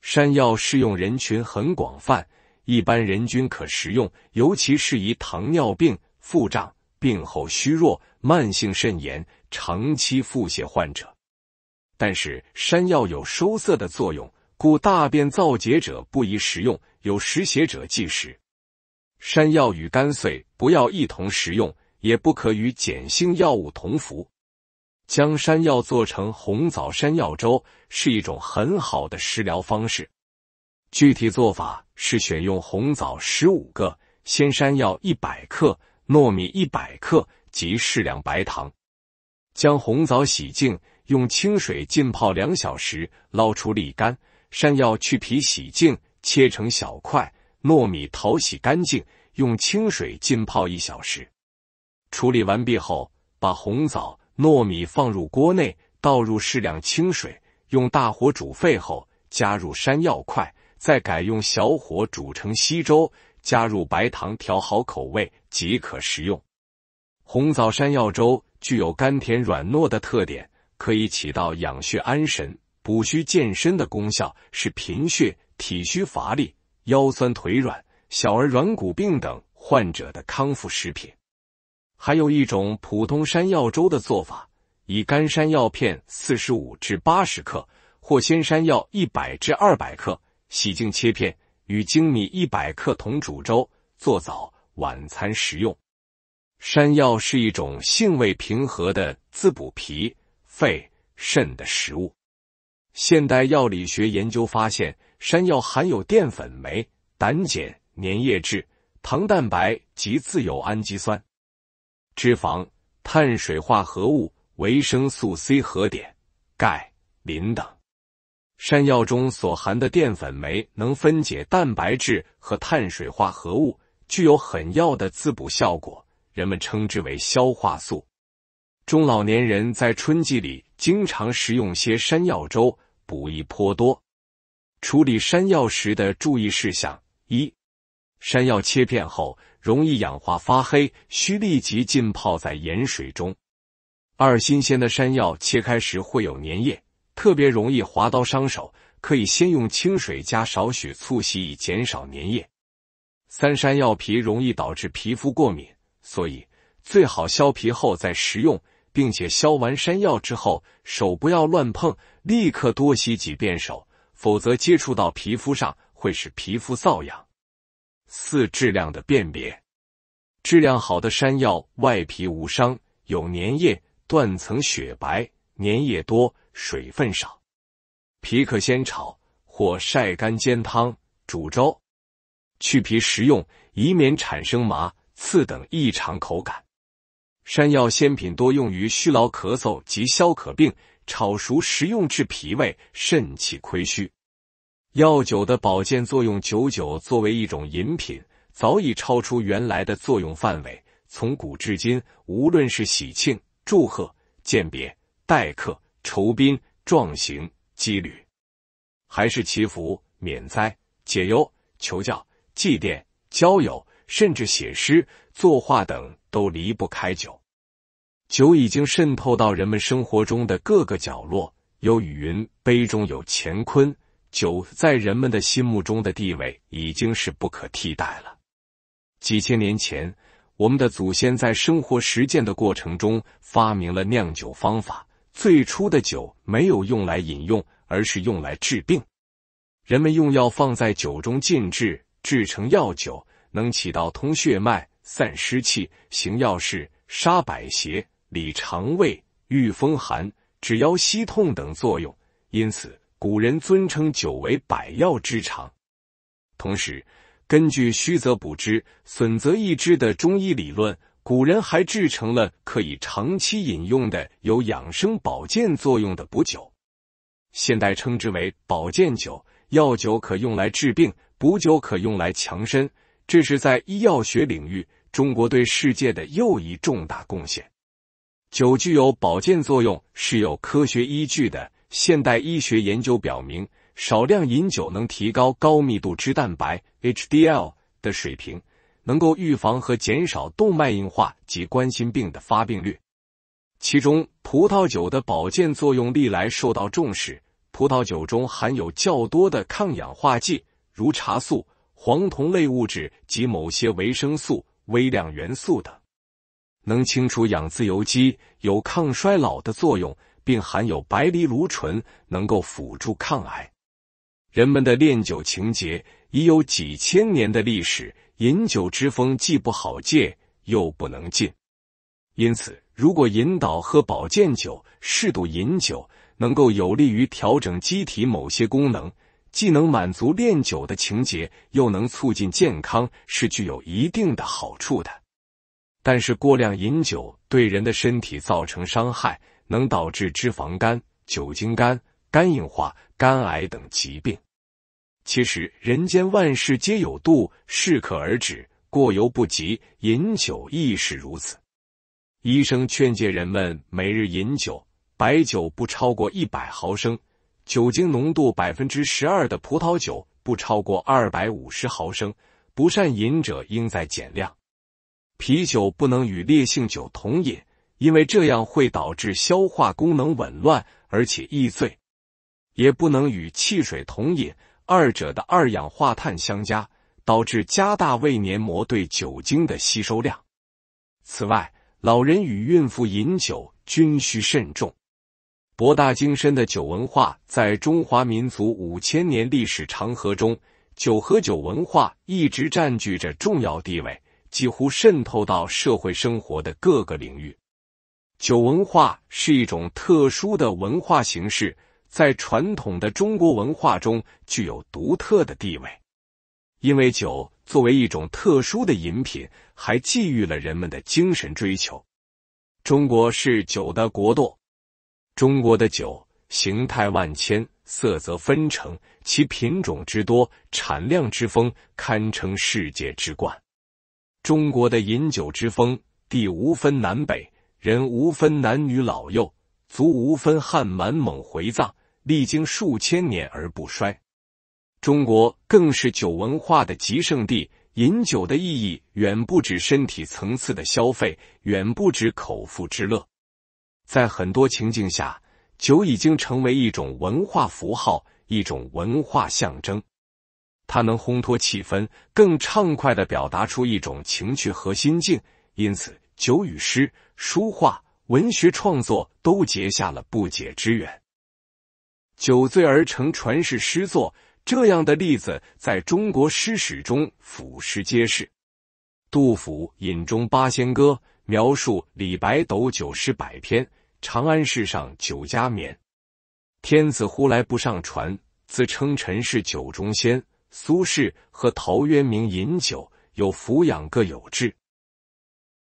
山药适用人群很广泛，一般人均可食用，尤其适宜糖尿病、腹胀。病后虚弱、慢性肾炎、长期腹泻患者，但是山药有收涩的作用，故大便燥结者不宜食用；有湿血者忌食。山药与甘遂不要一同食用，也不可与碱性药物同服。将山药做成红枣山药粥是一种很好的食疗方式。具体做法是选用红枣十五个，鲜山药一百克。糯米一百克及适量白糖，将红枣洗净，用清水浸泡两小时，捞出沥干。山药去皮洗净，切成小块。糯米淘洗干净，用清水浸泡一小时。处理完毕后，把红枣、糯米放入锅内，倒入适量清水，用大火煮沸后，加入山药块，再改用小火煮成稀粥。加入白糖调好口味即可食用。红枣山药粥具有甘甜软糯的特点，可以起到养血安神、补虚健身的功效，是贫血、体虚乏力、腰酸腿软、小儿软骨病等患者的康复食品。还有一种普通山药粥的做法：以干山药片四十五至八十克，或鲜山药一百至二百克，洗净切片。与粳米一百克同煮粥，做早晚餐食用。山药是一种性味平和的滋补脾、肺、肾的食物。现代药理学研究发现，山药含有淀粉酶、胆碱、粘液质、糖蛋白及自由氨基酸、脂肪、碳水化合物、维生素 C 和碘、钙、磷等。山药中所含的淀粉酶能分解蛋白质和碳水化合物，具有很药的滋补效果，人们称之为消化素。中老年人在春季里经常食用些山药粥，补益颇多。处理山药时的注意事项：一、山药切片后容易氧化发黑，需立即浸泡在盐水中；二、新鲜的山药切开时会有粘液。特别容易划刀伤手，可以先用清水加少许醋洗，以减少粘液。三山药皮容易导致皮肤过敏，所以最好削皮后再食用，并且削完山药之后手不要乱碰，立刻多洗几遍手，否则接触到皮肤上会使皮肤瘙痒。四质量的辨别，质量好的山药外皮无伤，有粘液，断层雪白。粘液多，水分少，皮可先炒或晒干煎汤、煮粥，去皮食用，以免产生麻、刺等异常口感。山药鲜品多用于虚劳、咳嗽及消渴病，炒熟食用治脾胃、肾气亏虚。药酒的保健作用，酒酒作为一种饮品，早已超出原来的作用范围。从古至今，无论是喜庆、祝贺、鉴别。待客、酬宾、壮行、羁旅，还是祈福、免灾、解忧、求教、祭奠、交友，甚至写诗、作画等，都离不开酒。酒已经渗透到人们生活中的各个角落。有雨云杯中有乾坤，酒在人们的心目中的地位已经是不可替代了。几千年前，我们的祖先在生活实践的过程中发明了酿酒方法。最初的酒没有用来饮用，而是用来治病。人们用药放在酒中浸制，制成药酒，能起到通血脉、散湿气、行药事、杀百邪、理肠胃、御风寒、止腰膝痛等作用。因此，古人尊称酒为“百药之长”。同时，根据“虚则补之，损则益之”的中医理论。古人还制成了可以长期饮用的有养生保健作用的补酒，现代称之为保健酒。药酒可用来治病，补酒可用来强身。这是在医药学领域中国对世界的又一重大贡献。酒具有保健作用是有科学依据的。现代医学研究表明，少量饮酒能提高高密度脂蛋白 （HDL） 的水平。能够预防和减少动脉硬化及冠心病的发病率。其中，葡萄酒的保健作用历来受到重视。葡萄酒中含有较多的抗氧化剂，如茶素、黄酮类物质及某些维生素、微量元素等，能清除氧自由基，有抗衰老的作用，并含有白藜芦醇，能够辅助抗癌。人们的恋酒情节。已有几千年的历史，饮酒之风既不好戒，又不能禁。因此，如果引导喝保健酒、适度饮酒，能够有利于调整机体某些功能，既能满足练酒的情节，又能促进健康，是具有一定的好处的。但是，过量饮酒对人的身体造成伤害，能导致脂肪肝、酒精肝、肝硬化、肝癌等疾病。其实，人间万事皆有度，适可而止，过犹不及。饮酒亦是如此。医生劝诫人们，每日饮酒白酒不超过一百毫升，酒精浓度百分之十二的葡萄酒不超过二百五十毫升。不善饮者应在减量。啤酒不能与烈性酒同饮，因为这样会导致消化功能紊乱，而且易醉。也不能与汽水同饮。二者的二氧化碳相加，导致加大胃黏膜对酒精的吸收量。此外，老人与孕妇饮酒均需慎重。博大精深的酒文化，在中华民族五千年历史长河中，酒和酒文化一直占据着重要地位，几乎渗透到社会生活的各个领域。酒文化是一种特殊的文化形式。在传统的中国文化中具有独特的地位，因为酒作为一种特殊的饮品，还寄予了人们的精神追求。中国是酒的国度，中国的酒形态万千，色泽纷呈，其品种之多，产量之丰，堪称世界之冠。中国的饮酒之风，地无分南北，人无分男女老幼，族无分汉满蒙回藏。历经数千年而不衰，中国更是酒文化的极圣地。饮酒的意义远不止身体层次的消费，远不止口腹之乐。在很多情境下，酒已经成为一种文化符号，一种文化象征。它能烘托气氛，更畅快的表达出一种情趣和心境。因此，酒与诗、书画、文学创作都结下了不解之缘。酒醉而成传世诗作，这样的例子在中国诗史中俯拾皆是。杜甫《饮中八仙歌》描述李白斗酒诗百篇，长安市上酒家眠。天子呼来不上船，自称臣是酒中仙。苏轼和陶渊明饮酒，有俯仰各有志。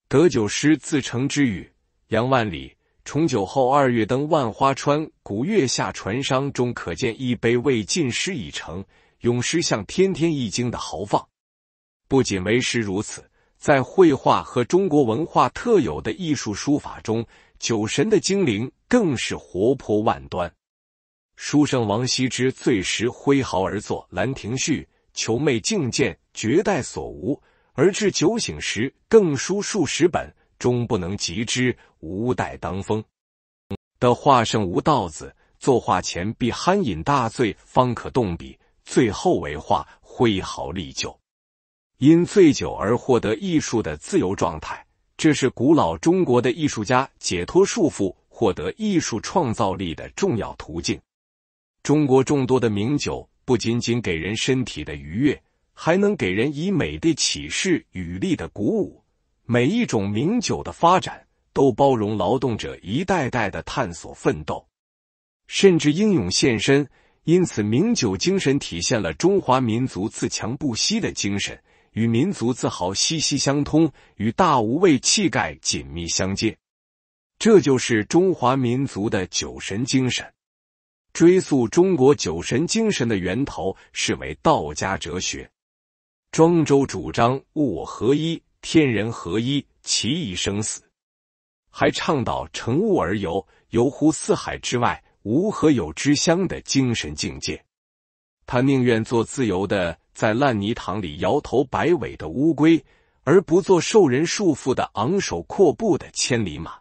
得酒诗自成之语，杨万里。重九后二月登万花川古月下船商中可见一杯未尽诗已成，咏诗像《天天一经》的豪放。不仅为诗如此，在绘画和中国文化特有的艺术书法中，酒神的精灵更是活泼万端。书圣王羲之醉时挥毫而作《兰亭序》，求媚境见绝代所无；而至酒醒时，更书数十本，终不能及之。无代当风的画圣吴道子，作画前必酣饮大醉，方可动笔。最后为画挥毫立就，因醉酒而获得艺术的自由状态，这是古老中国的艺术家解脱束缚、获得艺术创造力的重要途径。中国众多的名酒，不仅仅给人身体的愉悦，还能给人以美的启示与力的鼓舞。每一种名酒的发展。都包容劳动者一代代的探索奋斗，甚至英勇献身。因此，名酒精神体现了中华民族自强不息的精神，与民族自豪息息相通，与大无畏气概紧密相接。这就是中华民族的酒神精神。追溯中国酒神精神的源头，是为道家哲学。庄周主张物我合一、天人合一、其一生死。还倡导乘物而游，游乎四海之外，无何有之乡的精神境界。他宁愿做自由的在烂泥塘里摇头摆尾的乌龟，而不做受人束缚的昂首阔步的千里马。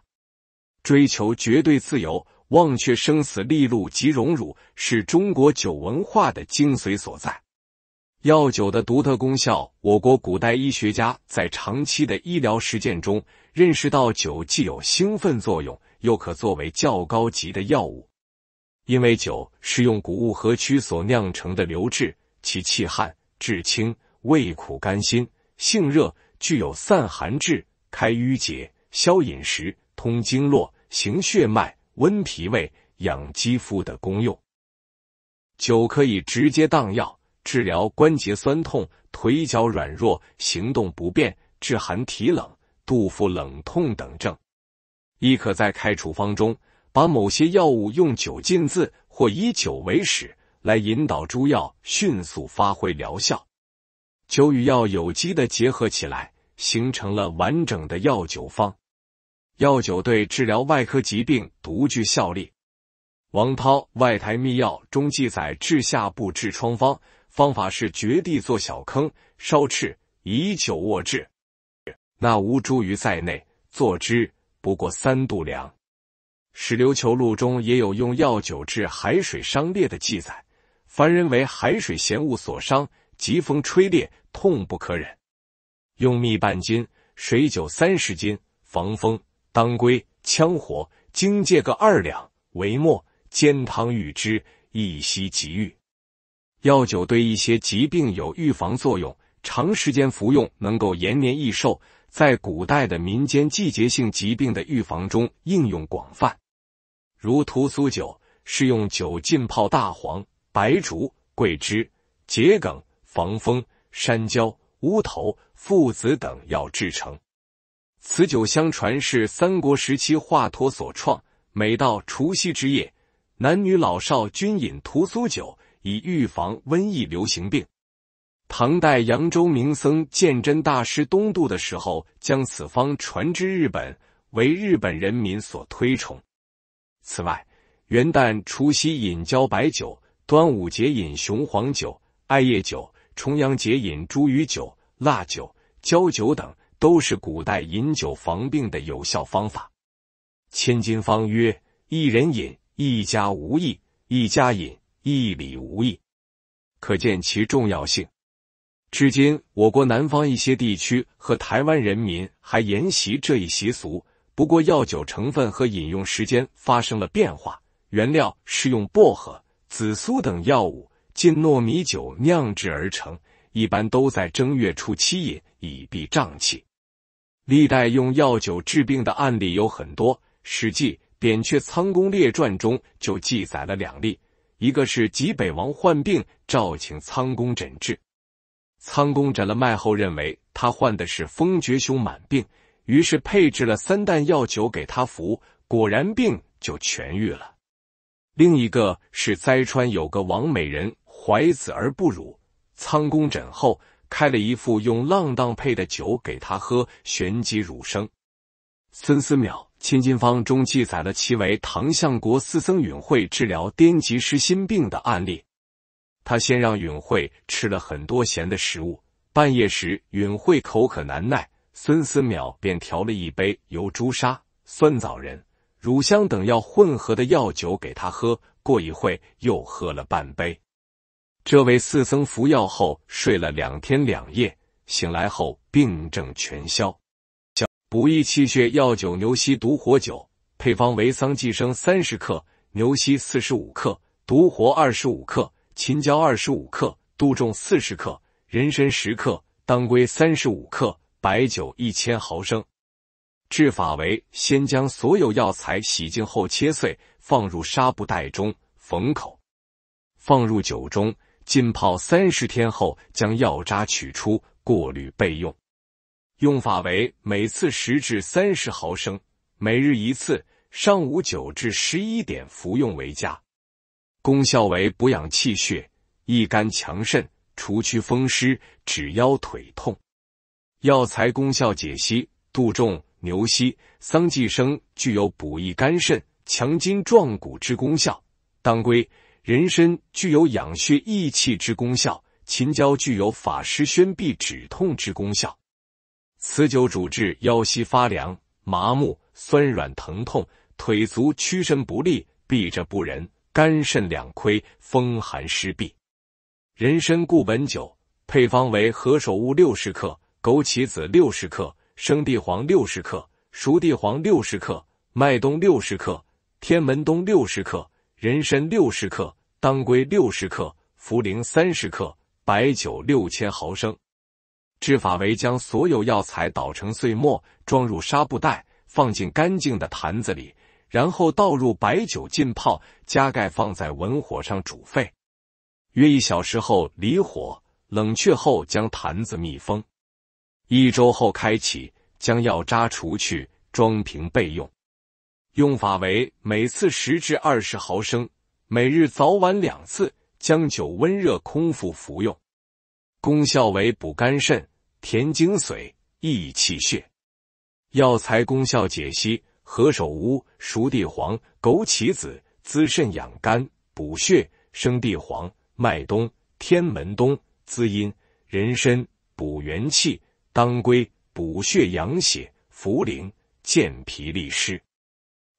追求绝对自由，忘却生死利禄及荣辱，是中国酒文化的精髓所在。药酒的独特功效，我国古代医学家在长期的医疗实践中。认识到酒既有兴奋作用，又可作为较高级的药物。因为酒是用谷物和曲所酿成的流质，其气汗、质清、味苦甘辛，性热，具有散寒、滞、开瘀结、消饮食、通经络、行血脉、温脾胃、养肌肤的功用。酒可以直接当药，治疗关节酸痛、腿脚软弱、行动不便、治寒体冷。杜甫冷痛等症，亦可在开处方中把某些药物用酒浸渍或以酒为使，来引导诸药迅速发挥疗效。酒与药有机的结合起来，形成了完整的药酒方。药酒对治疗外科疾病独具效力。王涛《外台秘药》中记载治下部痔疮方，方法是掘地做小坑，烧赤以酒卧痔。那无茱萸在内，坐之不过三度凉。《史琉球录》中也有用药酒治海水伤裂的记载。凡人为海水咸物所伤，疾风吹裂，痛不可忍。用蜜半斤，水酒三十斤，防风、当归、羌活、荆芥各二两，为末，煎汤浴之，一息即愈。药酒对一些疾病有预防作用，长时间服用能够延年益寿。在古代的民间季节性疾病的预防中应用广泛，如屠苏酒是用酒浸泡大黄、白术、桂枝、桔梗、防风、山椒、乌头、附子等药制成。此酒相传是三国时期华佗所创，每到除夕之夜，男女老少均饮屠苏酒，以预防瘟疫流行病。唐代扬州名僧鉴真大师东渡的时候，将此方传至日本，为日本人民所推崇。此外，元旦、除夕饮交白酒，端午节饮雄黄酒、艾叶酒，重阳节饮茱萸酒、辣酒、椒酒等，都是古代饮酒防病的有效方法。千金方曰：“一人饮，一家无益；一家饮，一里无益。”可见其重要性。至今，我国南方一些地区和台湾人民还沿袭这一习俗。不过，药酒成分和饮用时间发生了变化，原料是用薄荷、紫苏等药物浸糯米酒酿制而成，一般都在正月初七饮，以避瘴气。历代用药酒治病的案例有很多，《史记·扁鹊仓公列传》中就记载了两例，一个是济北王患病，召请仓公诊治。苍公诊了脉后，认为他患的是风厥胸满病，于是配置了三弹药酒给他服，果然病就痊愈了。另一个是灾川有个王美人怀子而不乳，苍公诊后开了一副用浪荡配的酒给他喝，旋即乳生。孙思邈《千金方》中记载了其为唐相国四僧允会治疗癫疾失心病的案例。他先让允慧吃了很多咸的食物，半夜时允慧口渴难耐，孙思邈便调了一杯由朱砂、酸枣仁、乳香等药混合的药酒给他喝，过一会又喝了半杯。这位四僧服药后睡了两天两夜，醒来后病症全消。小补益气血药酒牛膝独活酒配方为桑寄生三十克，牛膝四十五克，独活二十五克。秦椒二十五克，杜仲四十克，人参十克，当归三十五克，白酒一千毫升。制法为：先将所有药材洗净后切碎，放入纱布袋中，缝口，放入酒中浸泡三十天后，将药渣取出，过滤备用。用法为：每次十至三十毫升，每日一次，上午九至十一点服用为佳。功效为补养气血、益肝强肾、除去风湿、止腰腿痛。药材功效解析：杜仲、牛膝、桑寄生具有补益肝肾、强筋壮骨之功效；当归、人参具有养血益气之功效；秦椒具有法师宣痹、止痛之功效。此酒主治腰膝发凉、麻木、酸软疼痛、腿足屈伸不利、闭着不仁。肝肾两亏，风寒湿痹，人参固本酒配方为：何首乌六十克，枸杞子六十克，生地黄六十克，熟地黄六十克，麦冬六十克，天门冬六十克，人参六十克，当归六十克，茯苓三十克，白酒六千毫升。制法为将所有药材捣成碎末，装入纱布袋，放进干净的坛子里。然后倒入白酒浸泡，加盖放在文火上煮沸，约一小时后离火，冷却后将坛子密封。一周后开启，将药渣除去，装瓶备用。用法为每次十至二十毫升，每日早晚两次，将酒温热空腹服用。功效为补肝肾、填精髓、益气血。药材功效解析。何首乌、熟地黄、枸杞子滋肾养肝、补血；生地黄、麦冬、天门冬滋阴；人参补元气；当归补血养血；茯苓健脾利湿。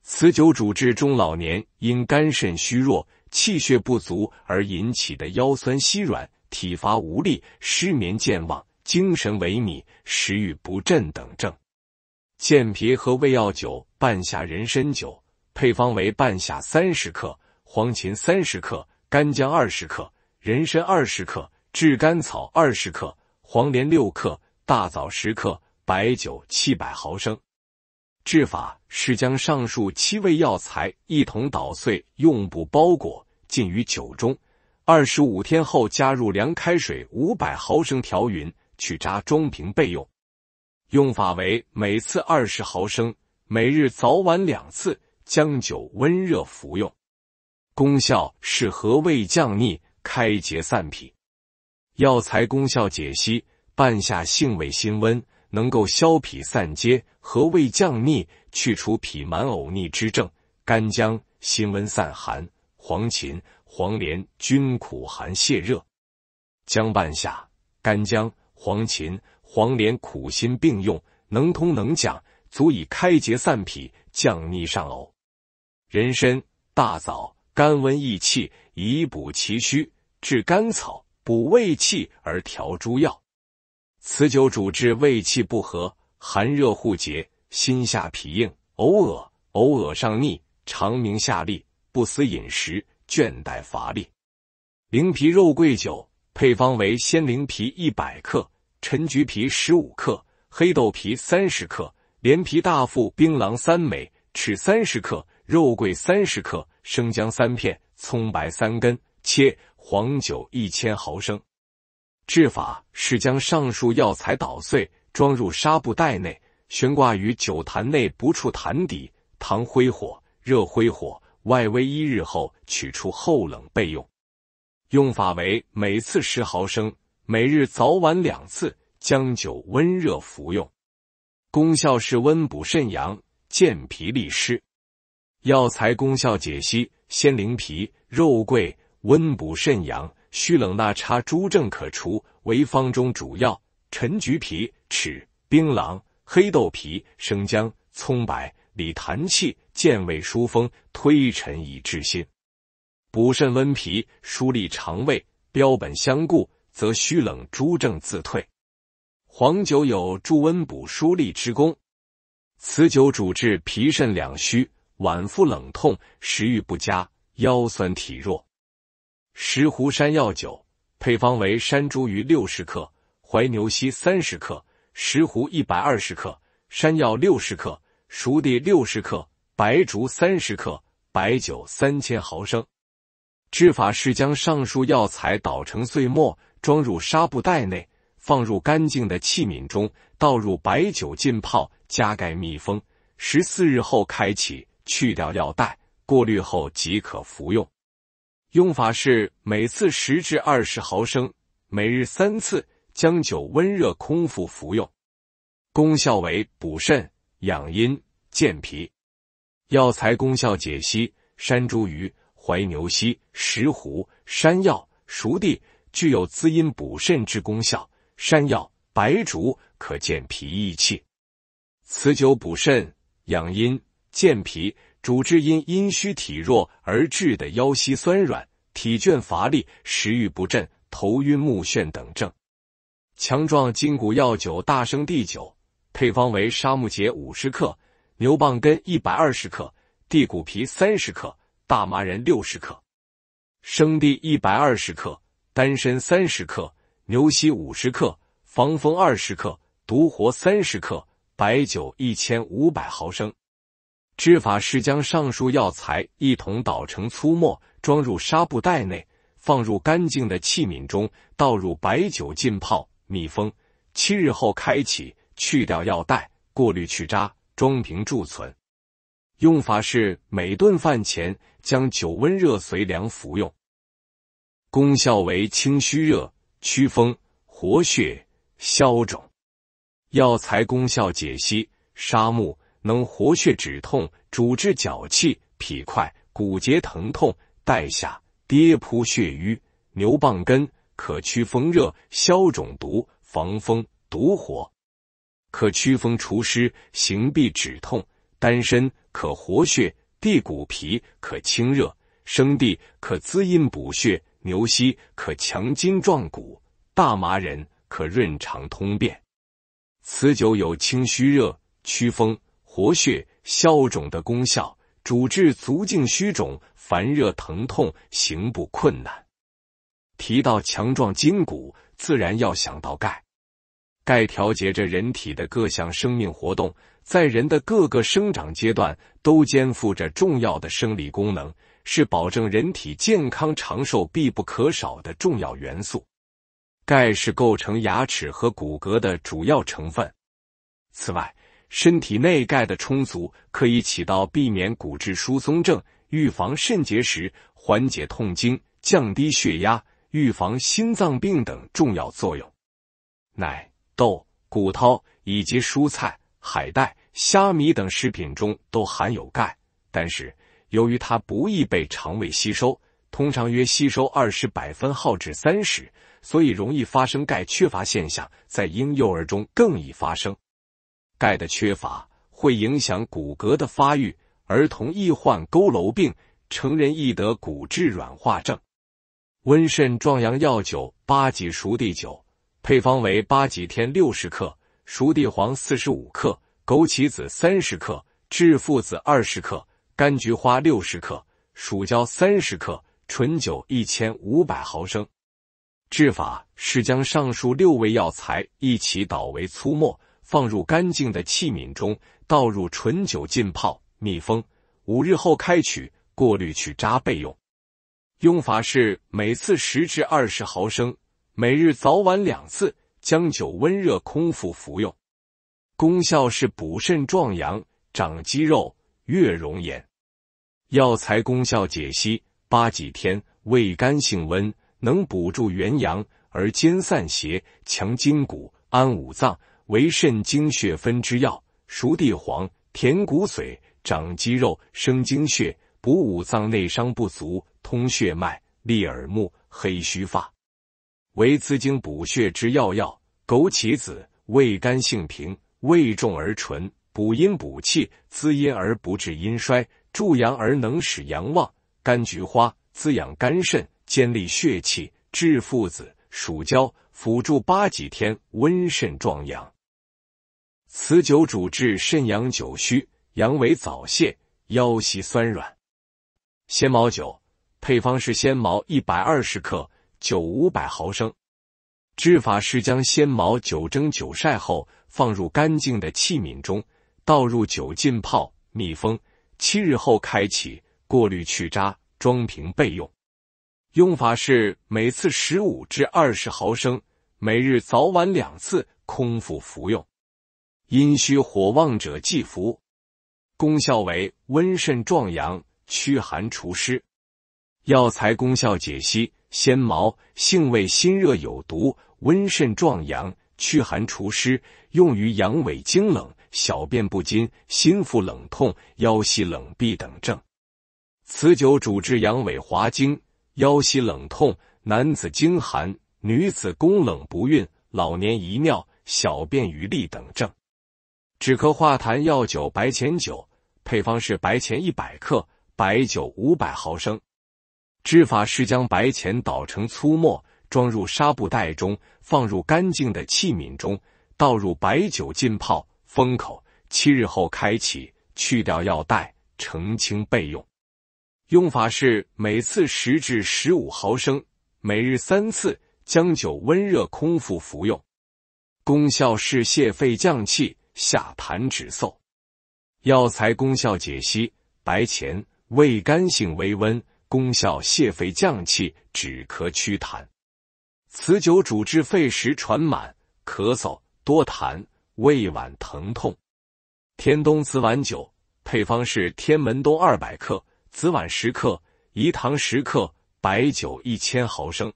此酒主治中老年因肝肾虚弱、气血不足而引起的腰酸膝软、体乏无力、失眠健忘、精神萎靡、食欲不振等症。健脾和胃药酒，半夏、人参酒配方为：半夏三十克，黄芩三十克，干姜二十克，人参二十克，炙甘草二十克，黄连六克，大枣十克，白酒七百毫升。制法是将上述七味药材一同捣碎，用布包裹浸于酒中，二十五天后加入凉开水五百毫升调匀，去渣装瓶备用。用法为每次二十毫升，每日早晚两次，将酒温热服用。功效是和胃降逆、开结散痞。药材功效解析：半夏性味辛温，能够消痞散结、和胃降逆，去除痞满呕逆之症。干姜辛温散寒，黄芩、黄连均苦寒泻热。姜、半夏、干姜、黄芩。黄连苦辛并用，能通能降，足以开结散脾，降逆上呕。人参、大枣，甘温益气，以补其虚；治甘草，补胃气而调诸药。此酒主治胃气不和，寒热互结，心下痞硬，偶恶，偶恶上逆，肠鸣下利，不思饮食，倦怠乏力。灵皮肉桂酒配方为鲜灵皮一百克。陈橘皮十五克，黑豆皮三十克，连皮大腹、槟榔三枚，尺三十克，肉桂三十克，生姜三片，葱白三根，切。黄酒一千毫升。制法是将上述药材捣碎，装入纱布袋内，悬挂于酒坛内，不触坛底，糖灰火，热灰火，外煨一日后取出，后冷备用。用法为每次十毫升。每日早晚两次，将酒温热服用，功效是温补肾阳、健脾利湿。药材功效解析：鲜灵皮、肉桂，温补肾阳，虚冷纳差诸症可除。为方中主药。陈橘皮、齿、槟榔、黑豆皮、生姜、葱白，理痰气、健胃疏风、推陈以治心。补肾温脾、疏利肠胃、标本相顾。则虚冷诸症自退。黄酒有助温补疏利之功，此酒主治脾肾两虚、脘腹冷痛、食欲不佳、腰酸体弱。石斛山药酒配方为：山茱萸六十克、怀牛膝三十克、石斛一百二十克、山药六十克、熟地六十克、白术三十克，白酒三千毫升。制法是将上述药材捣成碎末。装入纱布袋内，放入干净的器皿中，倒入白酒浸泡，加盖密封，十四日后开启，去掉药袋，过滤后即可服用。用法是每次十至二十毫升，每日三次，将酒温热空腹服用。功效为补肾、养阴、健脾。药材功效解析：山茱萸、怀牛膝、石斛、山药、熟地。具有滋阴补肾之功效，山药、白术可健脾益气。此酒补肾养阴、健脾，主治因阴虚体弱而致的腰膝酸软、体倦乏力、食欲不振、头晕目眩等症。强壮筋骨药酒大生地酒配方为沙木节五十克、牛蒡根一百二十克、地骨皮三十克、大麻仁六十克、生地一百二十克。丹参三十克，牛膝五十克，防风二十克，独活三十克，白酒一千五百毫升。制法是将上述药材一同捣成粗末，装入纱布袋内，放入干净的器皿中，倒入白酒浸泡，密封，七日后开启，去掉药袋，过滤去渣，装瓶贮存。用法是每顿饭前将酒温热随凉服用。功效为清虚热、祛风、活血、消肿。药材功效解析：沙木能活血止痛，主治脚气、痞块、骨节疼痛、带下、跌扑血瘀；牛蒡根可祛风热、消肿毒、防风毒火，可祛风除湿、行痹止痛；丹参可活血、地骨皮可清热、生地可滋阴补血。牛膝可强筋壮骨，大麻仁可润肠通便。此酒有清虚热、祛风、活血、消肿的功效，主治足胫虚肿、烦热疼痛、行步困难。提到强壮筋骨，自然要想到钙。钙调节着人体的各项生命活动，在人的各个生长阶段都肩负着重要的生理功能。是保证人体健康长寿必不可少的重要元素。钙是构成牙齿和骨骼的主要成分。此外，身体内钙的充足可以起到避免骨质疏松症、预防肾结石、缓解痛经、降低血压、预防心脏病等重要作用。奶、豆、骨头以及蔬菜、海带、虾米等食品中都含有钙，但是。由于它不易被肠胃吸收，通常约吸收二十百分号至三十，所以容易发生钙缺乏现象，在婴幼儿中更易发生。钙的缺乏会影响骨骼的发育，儿童易患佝偻病，成人易得骨质软化症。温肾壮阳药酒八戟熟地酒配方为八戟天六十克，熟地黄四十五克，枸杞子三十克，制附子二十克。甘菊花六十克，蜀椒三十克，纯酒一千五百毫升。制法是将上述六味药材一起捣为粗末，放入干净的器皿中，倒入纯酒浸泡，密封五日后开取，过滤去渣备用。用法是每次十至二十毫升，每日早晚两次，将酒温热空腹服用。功效是补肾壮阳，长肌肉。月容颜。药材功效解析：八几天，味甘性温，能补助元阳，而兼散邪，强筋骨，安五脏，为肾精血分之药。熟地黄，填骨髓，长肌肉，生精血，补五脏，内伤不足，通血脉，利耳目，黑须发，为滋精补血之药。药枸杞子，味甘性平，味重而纯。补阴补气，滋阴而不致阴衰，助阳而能使阳旺。甘菊花滋养肝肾，坚利血气。治父子暑焦，辅助八几天温肾壮阳。此酒主治肾阳久虚，阳痿早泄，腰膝酸软。鲜毛酒配方是鲜毛一百二十克，酒五百毫升。制法是将鲜毛酒蒸酒晒后，放入干净的器皿中。倒入酒浸泡密封，七日后开启，过滤去渣，装瓶备用。用法是每次十五至二十毫升，每日早晚两次，空腹服用。阴虚火旺者忌服。功效为温肾壮阳、驱寒除湿。药材功效解析：鲜毛，性味辛热有毒，温肾壮阳、驱寒除湿，用于阳痿精冷。小便不禁、心腹冷痛、腰膝冷痹等症。此酒主治阳痿、滑精、腰膝冷痛、男子精寒、女子宫冷不孕、老年遗尿、小便余沥等症。止咳化痰药酒，白钱酒配方是白钱一百克，白酒五百毫升。制法是将白钱捣成粗末，装入纱布袋中，放入干净的器皿中，倒入白酒浸泡。封口七日后开启，去掉药袋，澄清备用。用法是每次十至十五毫升，每日三次，将酒温热空腹服用。功效是泻肺降气，下痰止嗽。药材功效解析：白前，味甘性微温，功效泻肺降气，止咳祛痰。此酒主治肺实喘满、咳嗽多痰。胃脘疼痛，天冬紫菀酒配方是天门冬二百克，紫菀十克，饴糖十克，白酒一千毫升。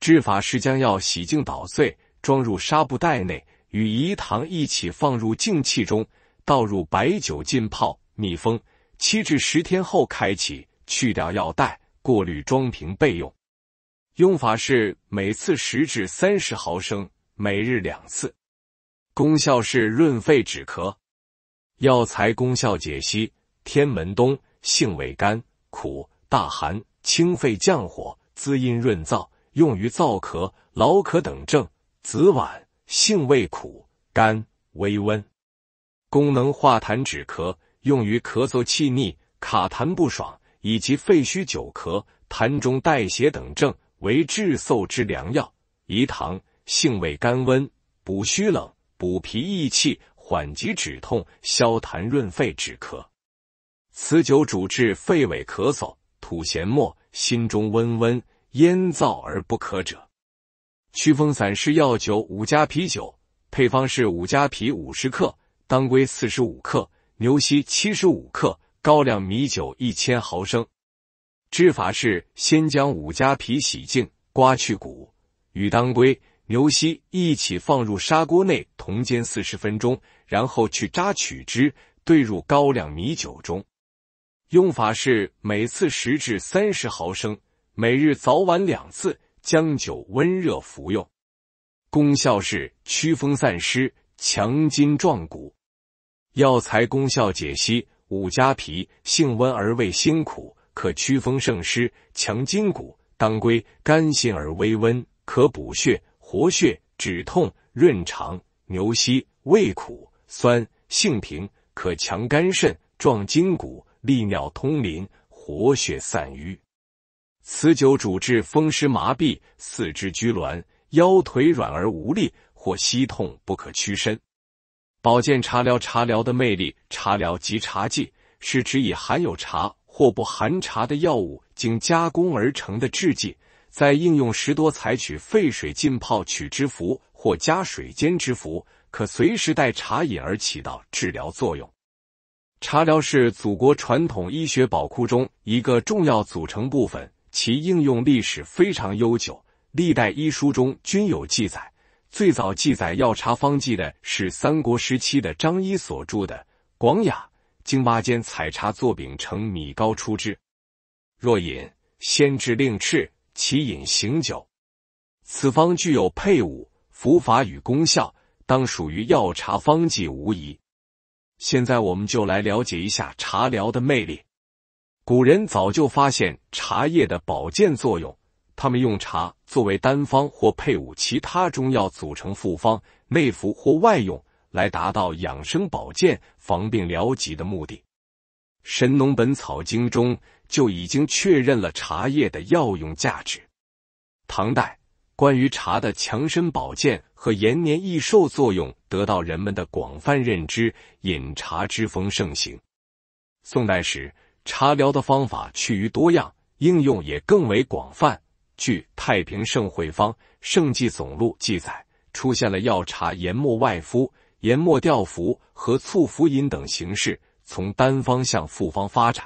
制法是将药洗净捣碎，装入纱布袋内，与饴糖一起放入净器中，倒入白酒浸泡，密封七至十天后开启，去掉药袋，过滤装瓶备用。用法是每次十至三十毫升，每日两次。功效是润肺止咳。药材功效解析：天门冬性味甘苦，大寒，清肺降火，滋阴润燥，用于燥咳、劳咳等症。紫菀性味苦甘，微温，功能化痰止咳，用于咳嗽气逆、卡痰不爽以及肺虚久咳、痰中带血等症，为治嗽之良药。饴糖性味甘温，补虚冷。补脾益气，缓急止痛，消痰润肺，止咳。此酒主治肺痿咳嗽，吐涎沫，心中温温，咽燥而不咳者。祛风散湿药酒五加啤酒配方是五加皮五十克，当归四十五克，牛膝七十五克，高粱米酒一千毫升。制法是先将五加皮洗净，刮去骨，与当归。牛膝一起放入砂锅内同煎四十分钟，然后去渣取汁，兑入高粱米酒中。用法是每次十至三十毫升，每日早晚两次，将酒温热服用。功效是祛风散湿、强筋壮骨。药材功效解析：五加皮性温而味辛苦，可祛风胜湿、强筋骨；当归甘辛而微温，可补血。活血止痛、润肠。牛膝，味苦、酸，性平，可强肝肾、壮筋骨、利尿通淋、活血散瘀。此酒主治风湿麻痹、四肢拘挛、腰腿软而无力，或膝痛不可屈伸。保健茶疗，茶疗的魅力，茶疗及茶剂是指以含有茶或不含茶的药物经加工而成的制剂。在应用时多采取沸水浸泡取之服或加水煎之服，可随时代茶饮而起到治疗作用。茶疗是祖国传统医学宝库中一个重要组成部分，其应用历史非常悠久，历代医书中均有记载。最早记载药茶方剂的是三国时期的张一所著的《广雅》，经八间采茶作饼，成米糕出之。若饮，先至令赤。其饮醒酒，此方具有配伍、服法与功效，当属于药茶方剂无疑。现在，我们就来了解一下茶疗的魅力。古人早就发现茶叶的保健作用，他们用茶作为单方或配伍其他中药组成复方，内服或外用来达到养生保健、防病疗疾的目的。《神农本草经》中。就已经确认了茶叶的药用价值。唐代关于茶的强身保健和延年益寿作用得到人们的广泛认知，饮茶之风盛行。宋代时，茶疗的方法趋于多样，应用也更为广泛。据《太平盛会方》《圣济总录》记载，出现了药茶、研末外敷、研末调服和醋服饮等形式，从单方向复方发展。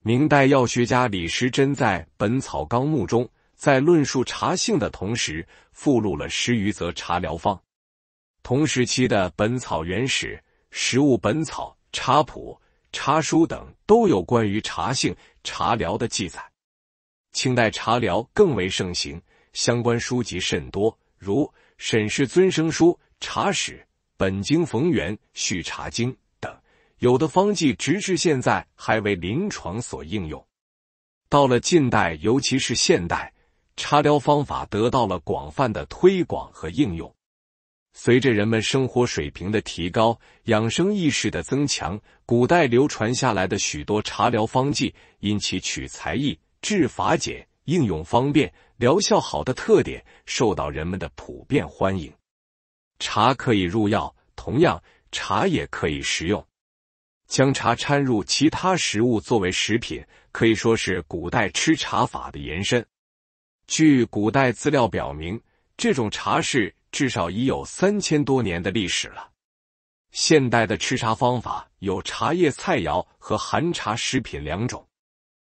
明代药学家李时珍在《本草纲目》中，在论述茶性的同时，附录了十余则茶疗方。同时期的《本草原始》《食物本草》《茶谱》《茶书》等都有关于茶性、茶疗的记载。清代茶疗更为盛行，相关书籍甚多，如《沈氏尊生书》《茶史》《本经逢源续茶经》。有的方剂直至现在还为临床所应用。到了近代，尤其是现代，茶疗方法得到了广泛的推广和应用。随着人们生活水平的提高，养生意识的增强，古代流传下来的许多茶疗方剂，因其取材易、制法简、应用方便、疗效好的特点，受到人们的普遍欢迎。茶可以入药，同样，茶也可以食用。将茶掺入其他食物作为食品，可以说是古代吃茶法的延伸。据古代资料表明，这种茶式至少已有三千多年的历史了。现代的吃茶方法有茶叶菜肴和含茶食品两种。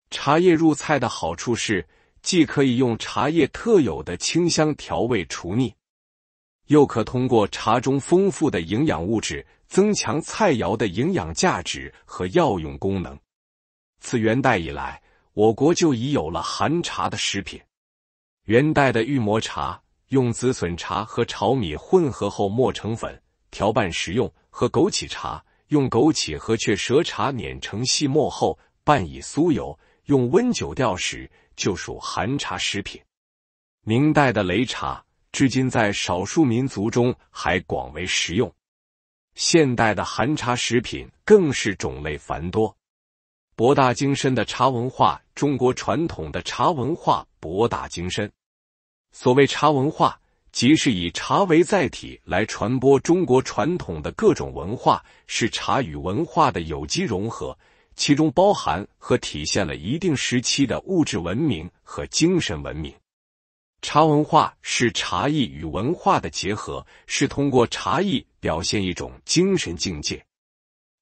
茶叶入菜的好处是，既可以用茶叶特有的清香调味除腻，又可通过茶中丰富的营养物质。增强菜肴的营养价值和药用功能。自元代以来，我国就已有了寒茶的食品。元代的玉磨茶，用紫笋茶和炒米混合后磨成粉，调拌食用；和枸杞茶，用枸杞和雀舌茶碾成细末后拌以酥油，用温酒调食，就属寒茶食品。明代的擂茶，至今在少数民族中还广为食用。现代的寒茶食品更是种类繁多，博大精深的茶文化。中国传统的茶文化博大精深。所谓茶文化，即是以茶为载体来传播中国传统的各种文化，是茶与文化的有机融合，其中包含和体现了一定时期的物质文明和精神文明。茶文化是茶艺与文化的结合，是通过茶艺。表现一种精神境界。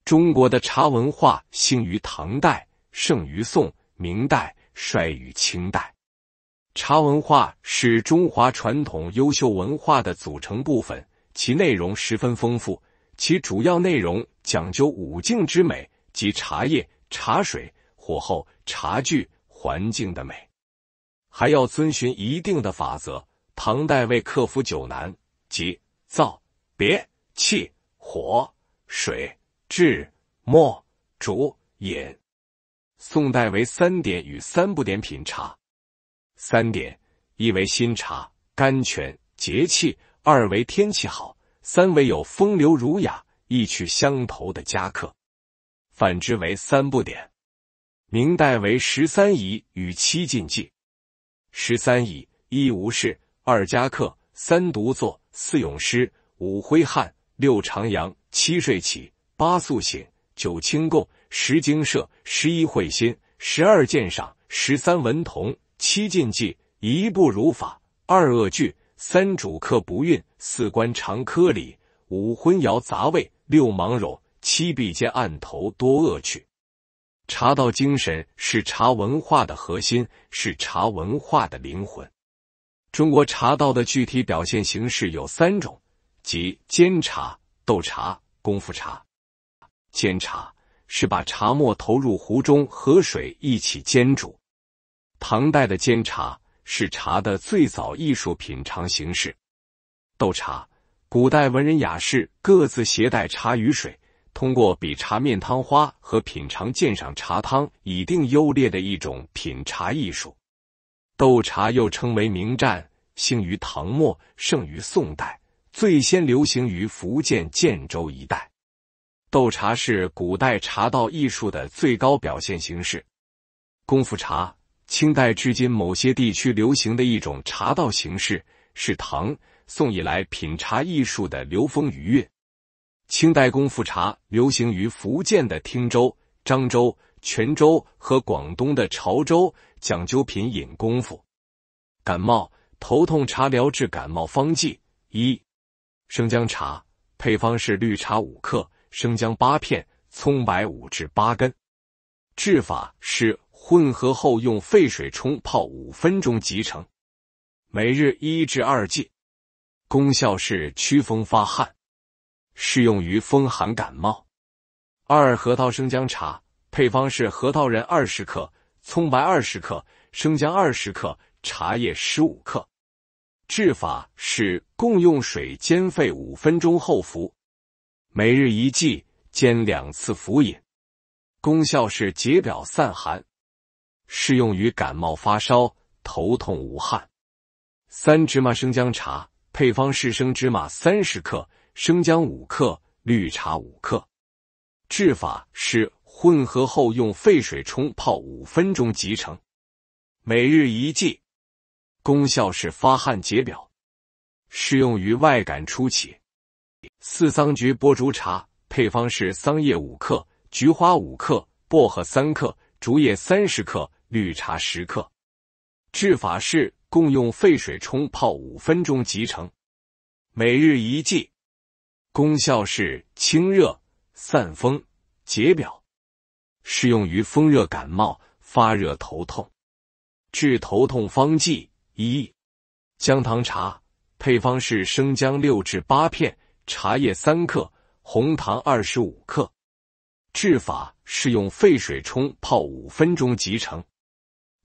中国的茶文化兴于唐代，盛于宋、明代，衰于清代。茶文化是中华传统优秀文化的组成部分，其内容十分丰富。其主要内容讲究五境之美，即茶叶、茶水、火候、茶具、环境的美，还要遵循一定的法则。唐代为克服酒难，即造别。气火水智、墨、竹、饮，宋代为三点与三不点品茶。三点一为新茶、甘泉、节气；二为天气好；三为有风流儒雅、意趣相投的佳客。反之为三不点。明代为十三宜与七禁忌。十三宜一无事，二加客，三独坐，四咏诗，五挥汗，六长阳，七睡起，八宿醒，九清供，十精舍，十一会心，十二鉴赏，十三文同，七禁忌，一步如法，二恶句，三主客不孕，四观常科理，五荤摇杂味，六盲冗，七壁间案头多恶趣。茶道精神是茶文化的核心，是茶文化的灵魂。中国茶道的具体表现形式有三种。即煎茶、斗茶、功夫茶。煎茶是把茶沫投入壶中和水一起煎煮。唐代的煎茶是茶的最早艺术品尝形式。斗茶，古代文人雅士各自携带茶与水，通过比茶面汤花和品尝鉴赏茶汤以定优劣的一种品茶艺术。斗茶又称为名战，兴于唐末，盛于宋代。最先流行于福建建州一带，斗茶是古代茶道艺术的最高表现形式。功夫茶，清代至今某些地区流行的一种茶道形式，是唐宋以来品茶艺术的流风余韵。清代功夫茶流行于福建的汀州、漳州、泉州和广东的潮州，讲究品饮功夫。感冒、头痛茶疗治感冒方剂一。生姜茶配方是绿茶五克，生姜八片，葱白五至八根。制法是混合后用沸水冲泡五分钟即成，每日一至二剂。功效是驱风发汗，适用于风寒感冒。二核桃生姜茶配方是核桃仁二十克，葱白二十克，生姜二十克，茶叶十五克。制法是共用水煎沸五分钟后服，每日一剂，煎两次服饮。功效是解表散寒，适用于感冒发烧、头痛无汗。三芝麻生姜茶配方是生芝麻三十克，生姜五克，绿茶五克。制法是混合后用沸水冲泡五分钟即成，每日一剂。功效是发汗解表，适用于外感初期。四桑菊薄竹茶配方是桑叶五克、菊花五克、薄荷三克、竹叶三十克、绿茶十克。制法是共用沸水冲泡五分钟即成，每日一剂。功效是清热散风解表，适用于风热感冒、发热头痛。治头痛方剂。一姜糖茶配方是生姜六至八片，茶叶三克，红糖二十五克。制法是用沸水冲泡五分钟即成，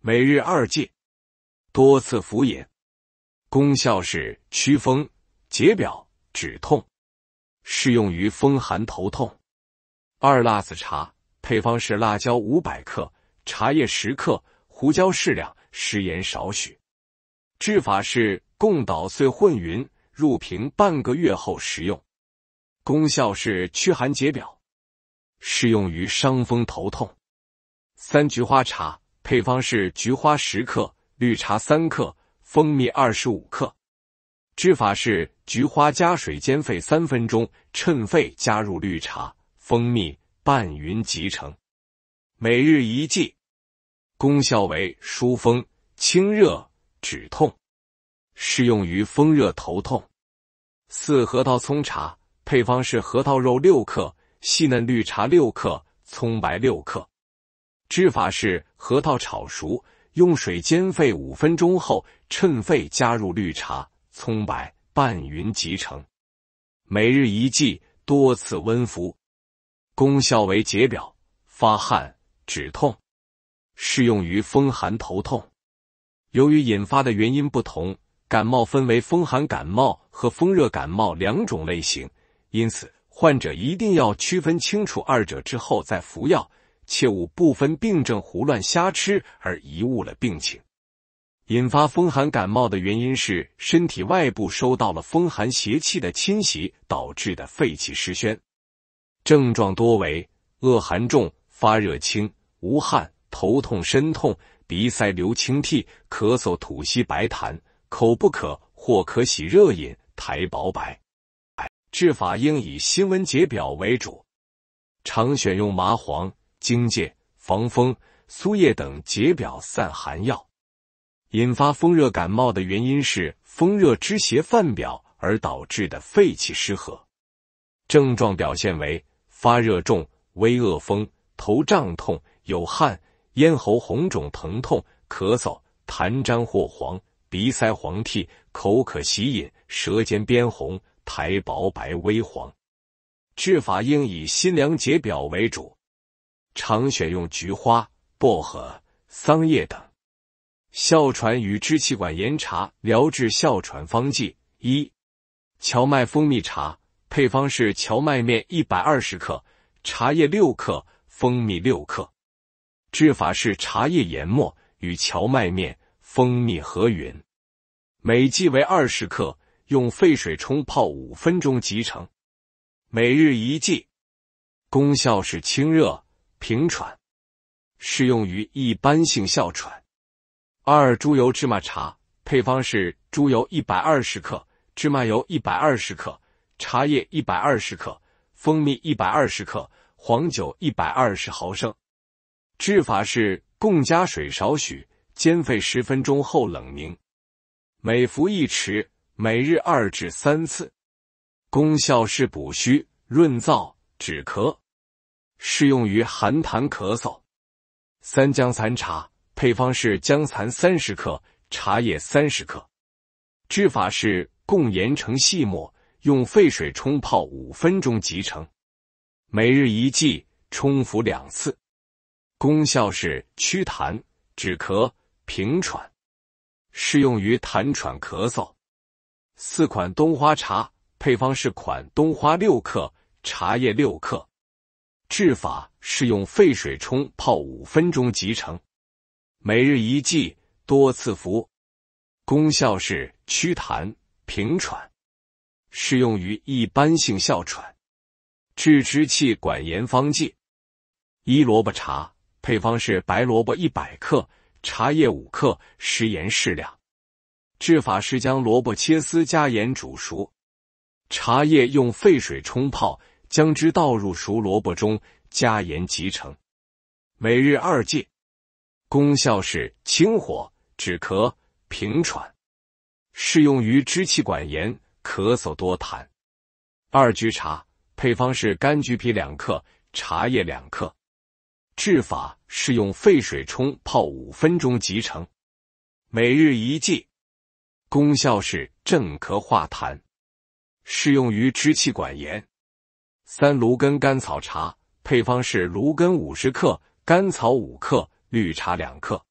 每日二剂，多次服饮。功效是祛风解表、止痛，适用于风寒头痛。二辣子茶配方是辣椒五百克，茶叶十克，胡椒适量，食盐少许。制法是共捣碎混匀，入瓶半个月后食用。功效是驱寒解表，适用于伤风头痛。三菊花茶配方是菊花十克，绿茶三克，蜂蜜二十五克。制法是菊花加水煎沸三分钟，趁沸加入绿茶、蜂蜜，拌匀即成。每日一剂。功效为疏风清热。止痛，适用于风热头痛。四核桃葱茶配方是核桃肉六克、细嫩绿茶六克、葱白六克。制法是核桃炒熟，用水煎沸五分钟后，趁沸加入绿茶、葱白，拌匀即成。每日一剂，多次温服。功效为解表、发汗、止痛，适用于风寒头痛。由于引发的原因不同，感冒分为风寒感冒和风热感冒两种类型，因此患者一定要区分清楚二者之后再服药，切勿不分病症胡乱瞎吃而贻误了病情。引发风寒感冒的原因是身体外部受到了风寒邪气的侵袭导致的肺气失宣，症状多为恶寒重、发热轻、无汗、头痛、身痛。鼻塞流清涕，咳嗽吐稀白痰，口不渴或可喜热饮，苔薄白。治法应以辛温解表为主，常选用麻黄、荆芥、防风、苏叶等解表散寒药。引发风热感冒的原因是风热之邪犯表而导致的肺气失和，症状表现为发热重、微恶风、头胀痛、有汗。咽喉红肿疼痛，咳嗽，痰粘或黄，鼻塞黄涕，口渴喜饮，舌尖边红，苔薄白微黄。治法应以辛凉解表为主，常选用菊花、薄荷、桑叶等。哮喘与支气管炎茶疗治哮喘方剂一：荞麦蜂蜜茶。配方是荞麦面一百二十克，茶叶六克，蜂蜜六克。制法是茶叶研磨与荞麦面、蜂蜜合匀，每剂为二十克，用沸水冲泡五分钟即成，每日一剂。功效是清热平喘，适用于一般性哮喘。二、猪油芝麻茶配方是猪油一百二十克，芝麻油一百二十克，茶叶一百二十克，蜂蜜一百二十克，黄酒一百二十毫升。制法是共加水少许，煎沸十分钟后冷凝，每服一匙，每日二至三次。功效是补虚润燥、止咳，适用于寒痰咳嗽。三姜参茶配方是姜蚕三十克，茶叶三十克。制法是共研成细末，用沸水冲泡五分钟即成，每日一剂，冲服两次。功效是祛痰、止咳、平喘，适用于痰喘咳嗽。四款冬花茶配方是款冬花六克，茶叶六克，制法是用沸水冲泡五分钟即成，每日一剂，多次服。功效是祛痰、平喘，适用于一般性哮喘。治支气管炎方剂一萝卜茶。配方是白萝卜一百克，茶叶五克，食盐适量。制法是将萝卜切丝，加盐煮熟，茶叶用沸水冲泡，将汁倒入熟萝卜中，加盐即成。每日二剂。功效是清火、止咳、平喘，适用于支气管炎、咳嗽多痰。二菊茶配方是柑橘皮两克，茶叶两克。制法是用沸水冲泡五分钟即成，每日一剂。功效是镇咳化痰，适用于支气管炎。三芦根甘草茶配方是芦根五十克，甘草五克，绿茶两克。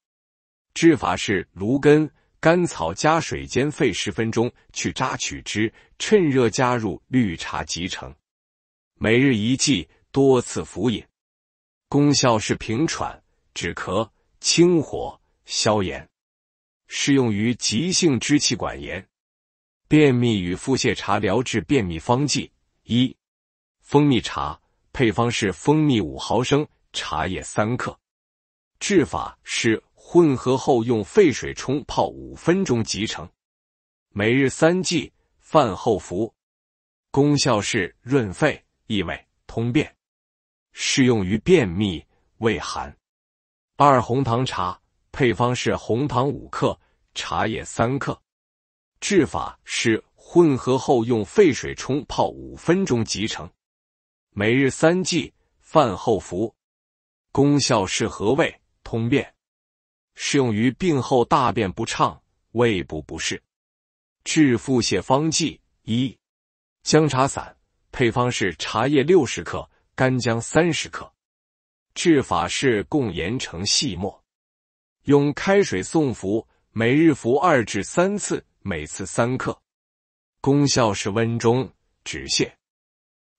制法是芦根、甘草加水煎沸十分钟，去渣取汁，趁热加入绿茶即成，每日一剂，多次服饮。功效是平喘、止咳、清火、消炎，适用于急性支气管炎、便秘与腹泻茶疗治便秘方剂一：蜂蜜茶配方是蜂蜜五毫升、茶叶三克，制法是混合后用沸水冲泡五分钟即成，每日三剂，饭后服。功效是润肺、益胃、通便。适用于便秘、胃寒。二红糖茶配方是红糖五克，茶叶三克。制法是混合后用沸水冲泡五分钟即成。每日三剂，饭后服。功效是和胃、通便。适用于病后大便不畅、胃部不适。治腹泻方剂一：姜茶散配方是茶叶六十克。干姜三十克，制法是共研成细末，用开水送服，每日服二至三次，每次三克。功效是温中止泻，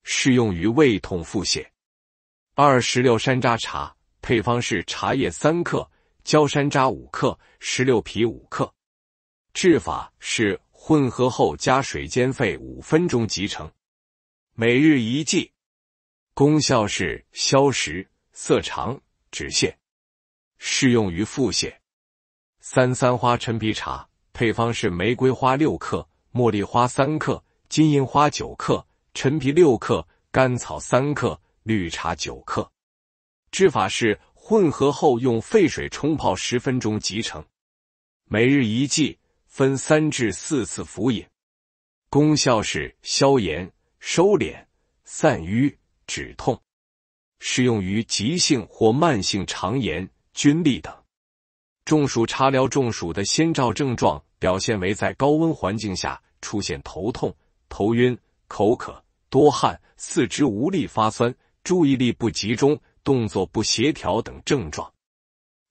适用于胃痛腹泻。二、石榴山楂茶配方是茶叶三克，焦山楂五克，石榴皮五克。制法是混合后加水煎沸五分钟即成，每日一剂。功效是消食、涩肠、止泻，适用于腹泻。三三花陈皮茶配方是玫瑰花六克、茉莉花三克、金银花九克、陈皮六克、甘草三克、绿茶九克。制法是混合后用沸水冲泡十分钟即成，每日一剂，分三至四次服饮。功效是消炎、收敛、散瘀。止痛，适用于急性或慢性肠炎、菌痢等。中暑查疗中暑的先兆症状，表现为在高温环境下出现头痛、头晕、口渴、多汗、四肢无力发酸、注意力不集中、动作不协调等症状。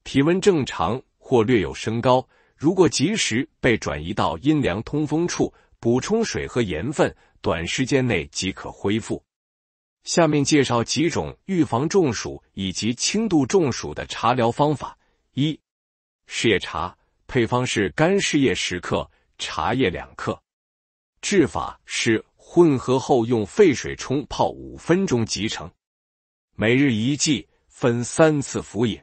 体温正常或略有升高，如果及时被转移到阴凉通风处，补充水和盐分，短时间内即可恢复。下面介绍几种预防中暑以及轻度中暑的茶疗方法。一、柿叶茶配方是干柿叶十克，茶叶两克，制法是混合后用沸水冲泡五分钟即成，每日一剂，分三次服饮。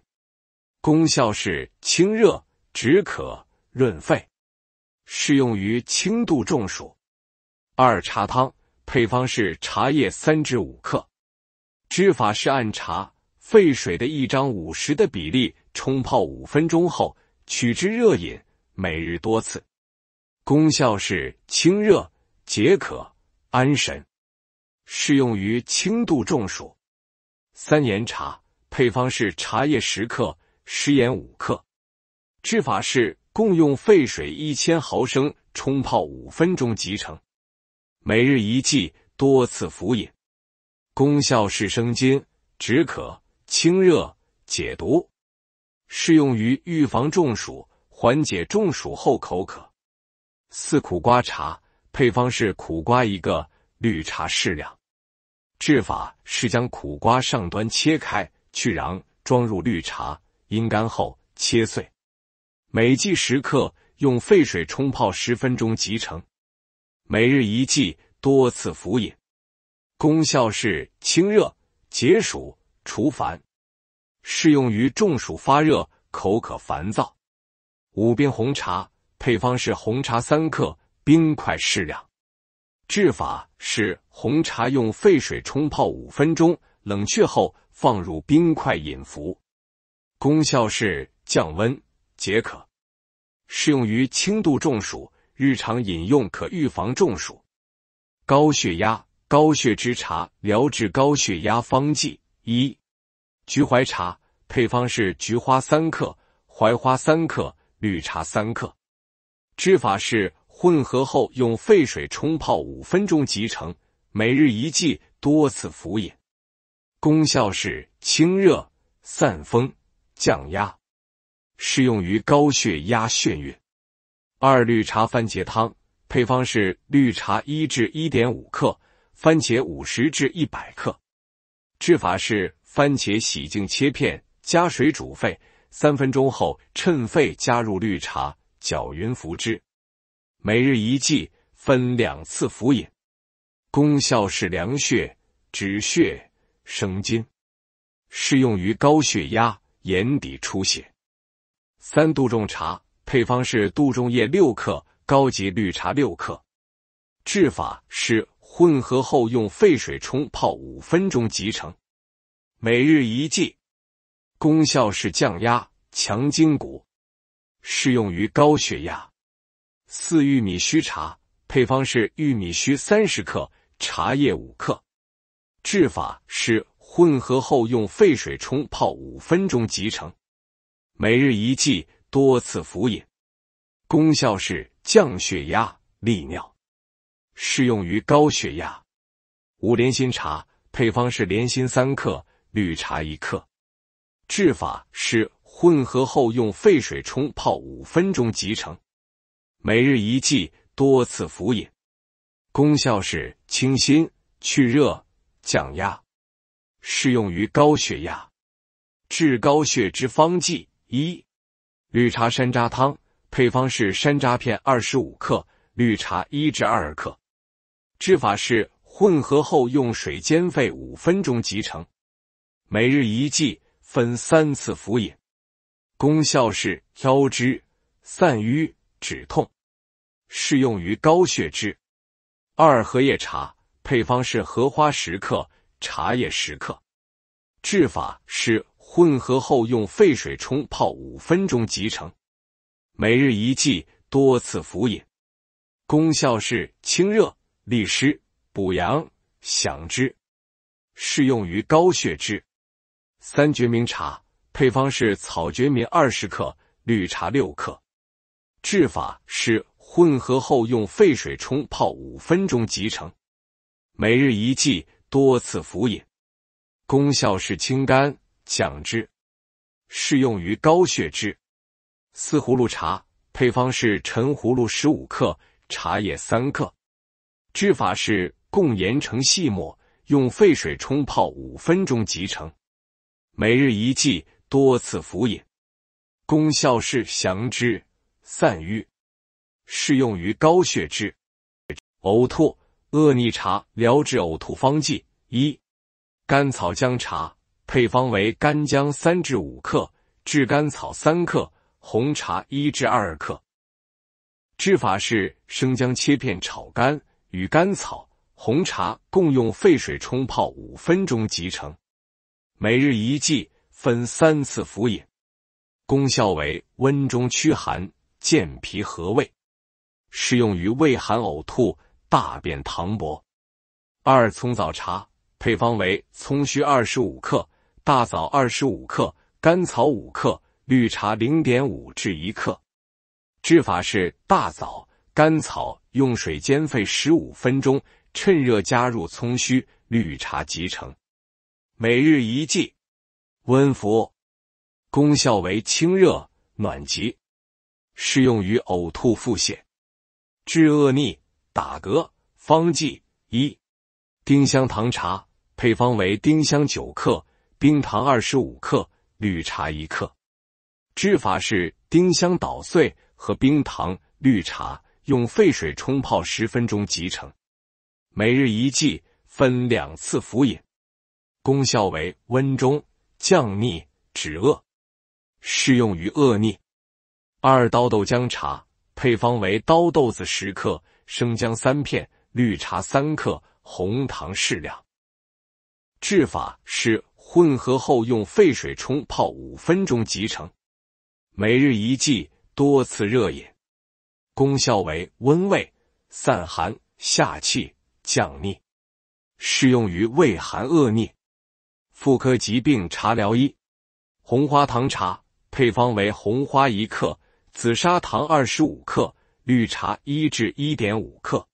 功效是清热、止渴、润肺，适用于轻度中暑。二、茶汤。配方是茶叶三至五克，制法是按茶沸水的一张五十的比例冲泡五分钟后取汁热饮，每日多次。功效是清热、解渴、安神，适用于轻度中暑。三盐茶配方是茶叶十克，食盐五克，制法是共用沸水一千毫升冲泡五分钟即成。每日一剂，多次服饮，功效是生津、止渴、清热、解毒，适用于预防中暑、缓解中暑后口渴。四苦瓜茶配方是苦瓜一个、绿茶适量。制法是将苦瓜上端切开，去瓤，装入绿茶，阴干后切碎，每剂十克，用沸水冲泡十分钟即成。每日一剂，多次服饮，功效是清热解暑除烦，适用于中暑发热、口渴烦躁。五冰红茶配方是红茶三克，冰块适量。制法是红茶用沸水冲泡五分钟，冷却后放入冰块饮服，功效是降温解渴，适用于轻度中暑。日常饮用可预防中暑、高血压、高血脂茶，疗治高血压方剂一：菊怀茶配方是菊花三克、槐花三克、绿茶三克，制法是混合后用沸水冲泡五分钟即成，每日一剂，多次服饮。功效是清热、散风、降压，适用于高血压眩晕。二绿茶番茄汤配方是绿茶一至一点五克，番茄五十至一百克。制法是番茄洗净切片，加水煮沸三分钟后，趁沸加入绿茶，搅匀服之。每日一剂，分两次服饮。功效是凉血、止血、生津，适用于高血压、眼底出血。三度重茶。配方是杜仲叶六克，高级绿茶六克。制法是混合后用沸水冲泡五分钟即成，每日一剂。功效是降压、强筋骨，适用于高血压。四玉米须茶配方是玉米须三十克，茶叶五克。制法是混合后用沸水冲泡五分钟即成，每日一剂。多次服饮，功效是降血压、利尿，适用于高血压。五莲心茶配方是莲心三克、绿茶一克，制法是混合后用沸水冲泡五分钟即成，每日一剂，多次服饮，功效是清心、去热、降压，适用于高血压。治高血脂方剂一。绿茶山楂汤配方是山楂片二十五克，绿茶一至二克。制法是混合后用水煎沸五分钟即成，每日一剂，分三次服饮。功效是消脂、散瘀、止痛，适用于高血脂。二荷叶茶配方是荷花十克，茶叶十克。制法是。混合后用沸水冲泡五分钟即成，每日一剂，多次服饮。功效是清热利湿、补阳、降脂，适用于高血脂。三绝明茶配方是草决明二十克、绿茶六克。制法是混合后用沸水冲泡五分钟即成，每日一剂，多次服饮。功效是清肝。降脂，适用于高血脂。丝葫芦茶配方是陈葫芦十五克，茶叶三克。制法是共研成细末，用沸水冲泡五分钟即成。每日一剂，多次服饮。功效是降脂、散瘀，适用于高血脂、呕吐、恶逆茶疗治呕吐方剂一：甘草姜茶。配方为干姜三至五克，炙甘草三克，红茶一至二克。制法是生姜切片炒干，与甘草、红茶共用沸水冲泡五分钟即成。每日一剂，分三次服饮。功效为温中驱寒、健脾和胃，适用于胃寒呕吐、大便溏薄。二葱枣茶配方为葱须二十五克。大枣二十五克，甘草五克，绿茶零点五至一克。制法是：大枣、甘草用水煎沸十五分钟，趁热加入葱须、绿茶即成。每日一剂，温服。功效为清热、暖脐，适用于呕吐、腹泻、治恶逆、打嗝。方剂一：丁香糖茶，配方为丁香九克。冰糖二十五克，绿茶一克。制法是丁香捣碎和冰糖、绿茶用沸水冲泡十分钟即成。每日一剂，分两次服饮。功效为温中、降逆、止恶，适用于恶逆。二刀豆浆茶配方为刀豆子十克，生姜三片，绿茶三克，红糖适量。制法是。混合后用沸水冲泡五分钟即成，每日一剂，多次热饮。功效为温胃、散寒、下气、降逆，适用于胃寒恶逆、妇科疾病茶疗一。红花糖茶配方为红花一克，紫砂糖二十五克，绿茶一至一点五克。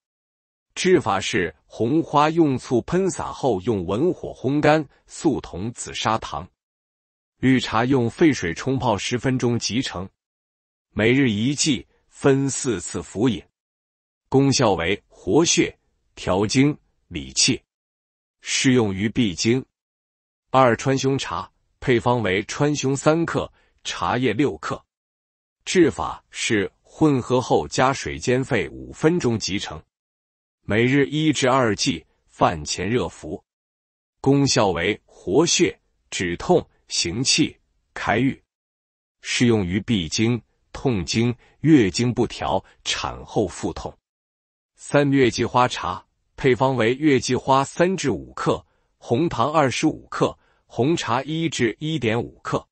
制法是红花用醋喷洒后用文火烘干，素同紫砂糖，绿茶用沸水冲泡十分钟即成，每日一剂，分四次服饮，功效为活血、调经、理气，适用于闭经。二川芎茶配方为川芎三克，茶叶六克，制法是混合后加水煎沸五分钟即成。每日一至二剂，饭前热服，功效为活血、止痛、行气、开郁，适用于闭经、痛经、月经不调、产后腹痛。三月季花茶配方为月季花三至五克，红糖二十五克，红茶一至一点五克，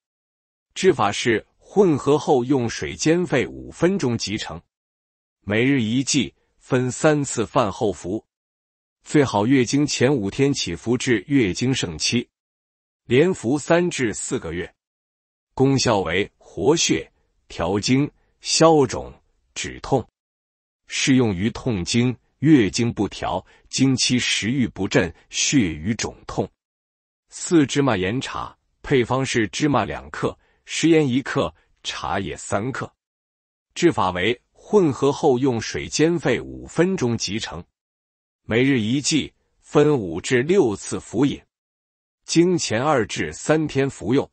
制法是混合后用水煎沸五分钟即成，每日一剂。分三次饭后服，最好月经前五天起服至月经盛期，连服三至四个月，功效为活血、调经、消肿、止痛，适用于痛经、月经不调、经期食欲不振、血瘀肿痛。四芝麻盐茶配方是芝麻两克，食盐一克，茶叶三克，制法为。混合后用水煎沸五分钟即成，每日一剂，分五至六次服饮。经前二至三天服用，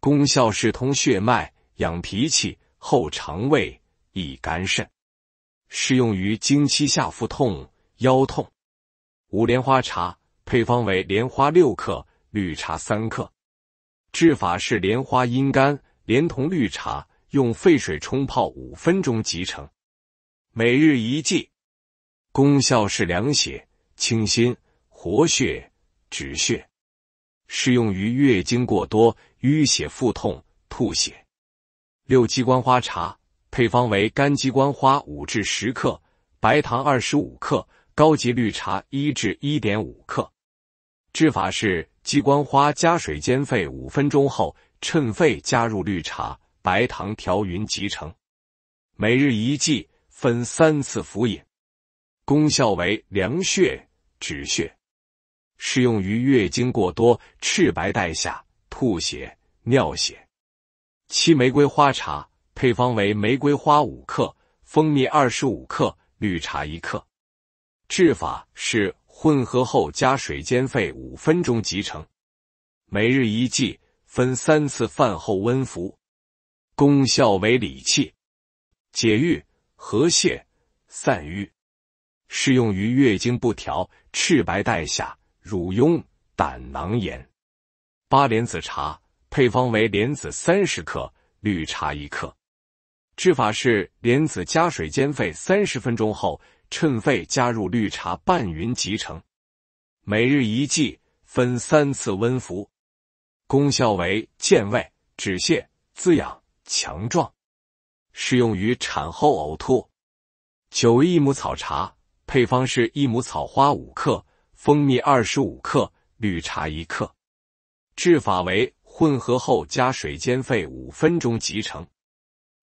功效是通血脉、养脾气、厚肠胃、益肝肾，适用于经期下腹痛、腰痛。五莲花茶配方为莲花六克、绿茶三克，制法是莲花阴干，连同绿茶。用沸水冲泡五分钟即成，每日一剂，功效是凉血、清心、活血、止血，适用于月经过多、淤血、腹痛、吐血。六鸡冠花茶配方为干鸡冠花五至十克，白糖二十五克，高级绿茶一至一点五克。制法是鸡冠花加水煎沸五分钟后，趁沸加入绿茶。白糖调匀即成，每日一剂，分三次服饮。功效为凉血止血，适用于月经过多、赤白带下、吐血、尿血。七玫瑰花茶配方为玫瑰花五克、蜂蜜二十五克、绿茶一克。制法是混合后加水煎沸五分钟即成，每日一剂，分三次饭后温服。功效为理气、解郁、和泄、散瘀，适用于月经不调、赤白带下、乳痈、胆囊炎。八莲子茶配方为莲子三十克、绿茶一克。制法是莲子加水煎沸三十分钟后，趁沸加入绿茶拌匀即成。每日一剂，分三次温服。功效为健胃、止泻、滋养。强壮，适用于产后呕吐。九益母草茶配方是益母草花五克，蜂蜜二十五克，绿茶一克。制法为混合后加水煎沸五分钟即成。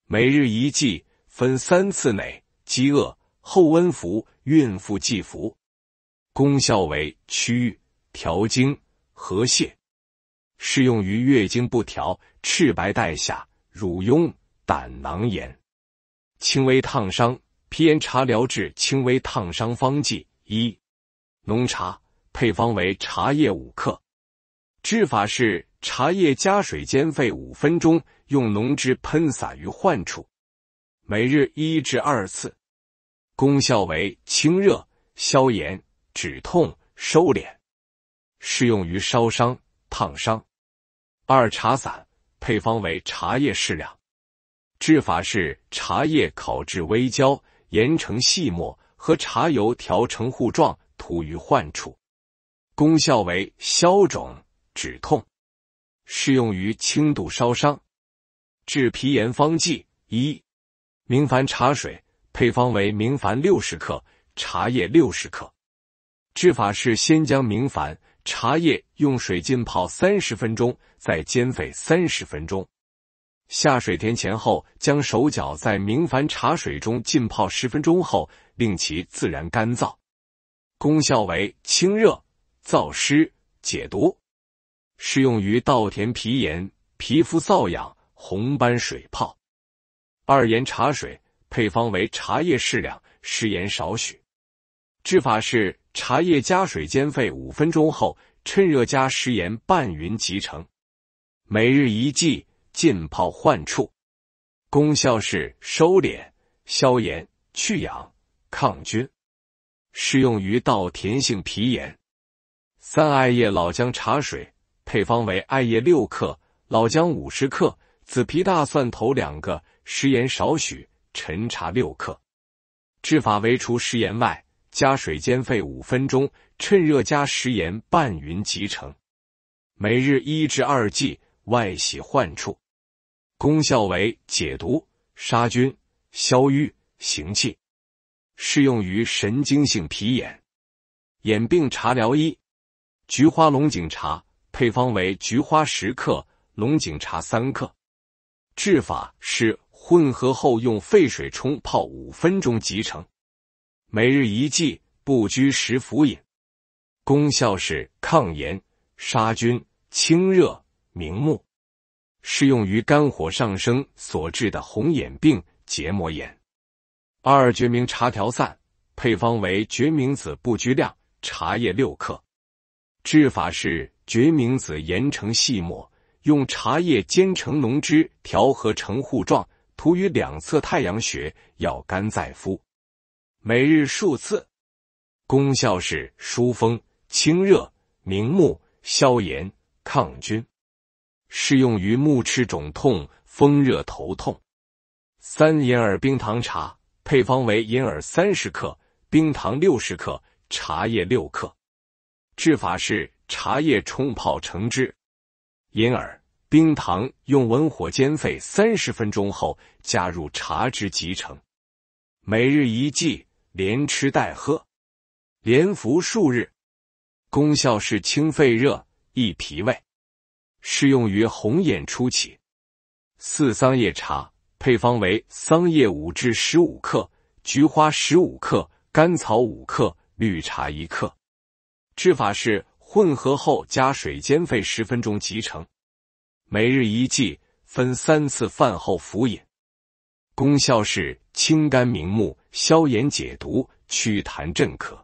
每日一剂，分三次内饥饿后温服。孕妇忌服。功效为祛瘀、调经、和血，适用于月经不调、赤白带下。乳痈、胆囊炎、轻微烫伤、皮炎茶疗治轻微烫伤方剂一浓茶配方为茶叶五克，制法是茶叶加水煎沸五分钟，用浓汁喷洒于患处，每日一至二次。功效为清热、消炎、止痛、收敛，适用于烧伤、烫伤。二茶散。配方为茶叶适量，制法是茶叶烤至微焦，研成细末，和茶油调成糊状，涂于患处。功效为消肿止痛，适用于轻度烧伤。治皮炎方剂一：明矾茶水。配方为明矾六十克，茶叶六十克。制法是先将明矾、茶叶用水浸泡三十分钟。再煎沸三十分钟，下水田前后将手脚在明矾茶水中浸泡十分钟后，令其自然干燥。功效为清热、燥湿、解毒，适用于稻田皮炎、皮肤瘙痒、红斑水泡。二盐茶水配方为茶叶适量，食盐少许。制法是茶叶加水煎沸五分钟后，趁热加食盐拌匀即成。每日一剂，浸泡患处，功效是收敛、消炎、去痒、抗菌，适用于稻田性皮炎。三艾叶老姜茶水配方为：艾叶六克，老姜五十克，紫皮大蒜头两个，食盐少许，陈茶六克。制法为除食盐外，加水煎沸五分钟，趁热加食盐拌匀即成。每日一至二剂。外洗患处，功效为解毒、杀菌、消瘀、行气，适用于神经性皮炎。眼病茶疗一：菊花龙井茶配方为菊花十克，龙井茶三克，制法是混合后用沸水冲泡五分钟即成，每日一剂，不拘时服饮。功效是抗炎、杀菌、清热。明目，适用于肝火上升所致的红眼病、结膜炎。二决明茶调散配方为决明子不拘量，茶叶六克。制法是决明子研成细末，用茶叶煎成浓汁，调和成糊状，涂于两侧太阳穴，咬干再敷，每日数次。功效是疏风、清热、明目、消炎、抗菌。适用于目赤肿痛、风热头痛。三银耳冰糖茶配方为银耳三十克、冰糖六十克、茶叶六克。制法是茶叶冲泡成汁，银耳、冰糖用文火煎沸三十分钟后，加入茶汁即成。每日一剂，连吃带喝，连服数日。功效是清肺热、益脾胃。适用于红眼初期。四桑叶茶配方为桑叶五至十五克，菊花十五克，甘草五克，绿茶一克。制法是混合后加水煎沸十分钟即成。每日一剂，分三次饭后服饮。功效是清肝明目、消炎解毒、祛痰镇咳。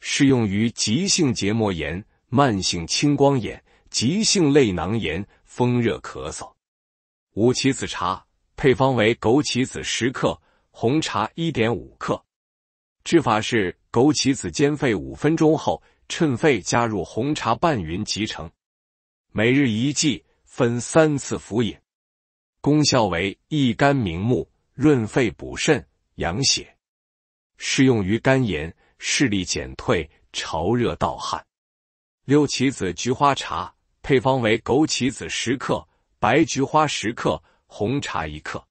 适用于急性结膜炎、慢性青光眼。急性泪囊炎、风热咳嗽，五奇子茶配方为枸杞子十克、红茶一点五克。制法是枸杞子煎沸五分钟后，趁沸加入红茶拌匀即成。每日一剂，分三次服饮。功效为益肝明目、润肺补肾、养血，适用于肝炎、视力减退、潮热盗汗。六奇子菊花茶。配方为枸杞子十克、白菊花十克、红茶一克。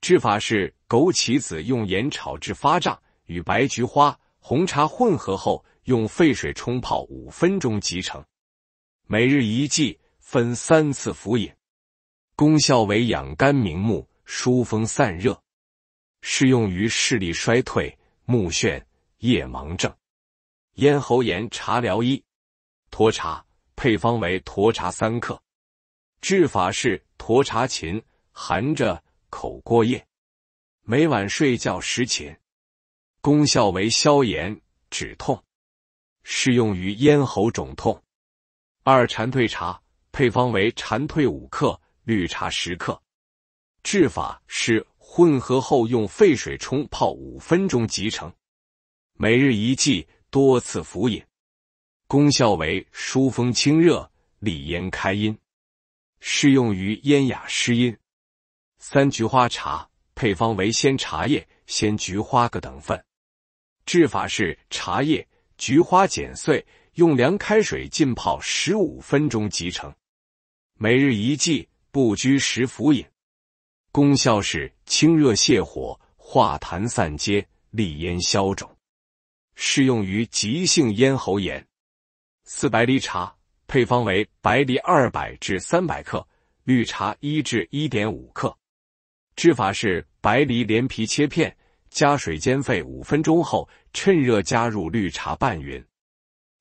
制法是枸杞子用盐炒至发胀，与白菊花、红茶混合后，用沸水冲泡五分钟即成。每日一剂，分三次服饮。功效为养肝明目、疏风散热，适用于视力衰退、目眩、夜盲症、咽喉炎茶疗一脱茶。配方为沱茶三克，制法是沱茶勤含着口过夜，每晚睡觉时勤。功效为消炎止痛，适用于咽喉肿痛。二蝉蜕茶配方为蝉蜕五克，绿茶十克，制法是混合后用沸水冲泡五分钟即成，每日一剂，多次服饮。功效为疏风清热、利咽开音，适用于咽哑失音。三菊花茶配方为鲜茶叶、鲜菊花各等份，制法是茶叶、菊花剪碎，用凉开水浸泡十五分钟即成，每日一剂，不拘时服饮。功效是清热泻火、化痰散结、利咽消肿，适用于急性咽喉炎。四百梨茶配方为白梨二百至三百克，绿茶一至一点五克。制法是白梨连皮切片，加水煎沸五分钟后，趁热加入绿茶拌匀。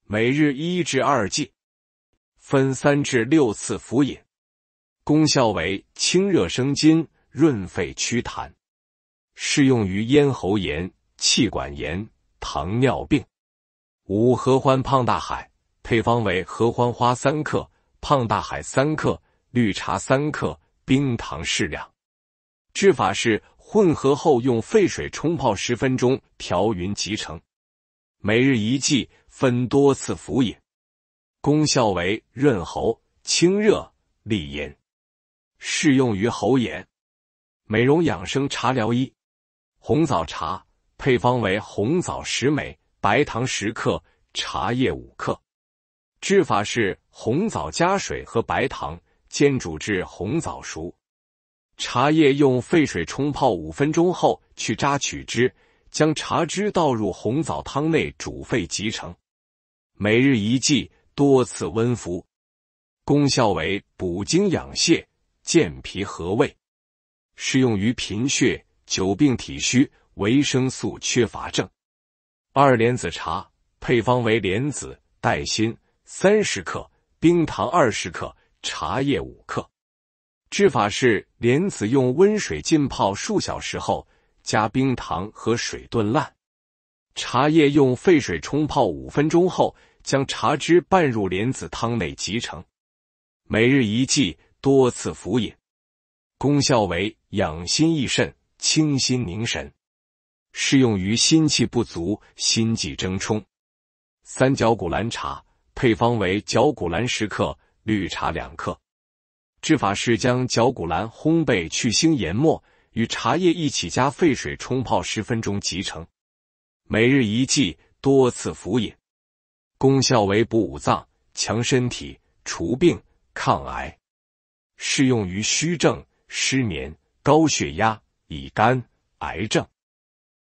每日一至二剂，分三至六次服饮。功效为清热生津、润肺祛痰，适用于咽喉炎、气管炎、糖尿病。五合欢胖大海。配方为合欢花三克、胖大海三克、绿茶三克、冰糖适量。制法是混合后用沸水冲泡十分钟，调匀即成。每日一剂，分多次服饮。功效为润喉、清热、利咽，适用于喉炎。美容养生茶疗一：红枣茶。配方为红枣十枚、白糖十克、茶叶五克。制法是红枣加水和白糖煎煮至红枣熟，茶叶用沸水冲泡五分钟后去渣取汁，将茶汁倒入红枣汤内煮沸即成。每日一剂，多次温服。功效为补精养血、健脾和胃，适用于贫血、久病体虚、维生素缺乏症。二莲子茶配方为莲子、带心。三十克冰糖二十克茶叶五克，制法是莲子用温水浸泡数小时后加冰糖和水炖烂，茶叶用沸水冲泡五分钟后将茶汁拌入莲子汤内即成，每日一剂，多次服饮，功效为养心益肾、清心宁神，适用于心气不足、心悸怔冲。三角古兰茶。配方为绞股蓝十克，绿茶两克。制法是将绞股蓝烘焙去腥研末，与茶叶一起加沸水冲泡十分钟即成。每日一剂，多次服饮。功效为补五脏、强身体、除病、抗癌，适用于虚症、失眠、高血压、乙肝、癌症。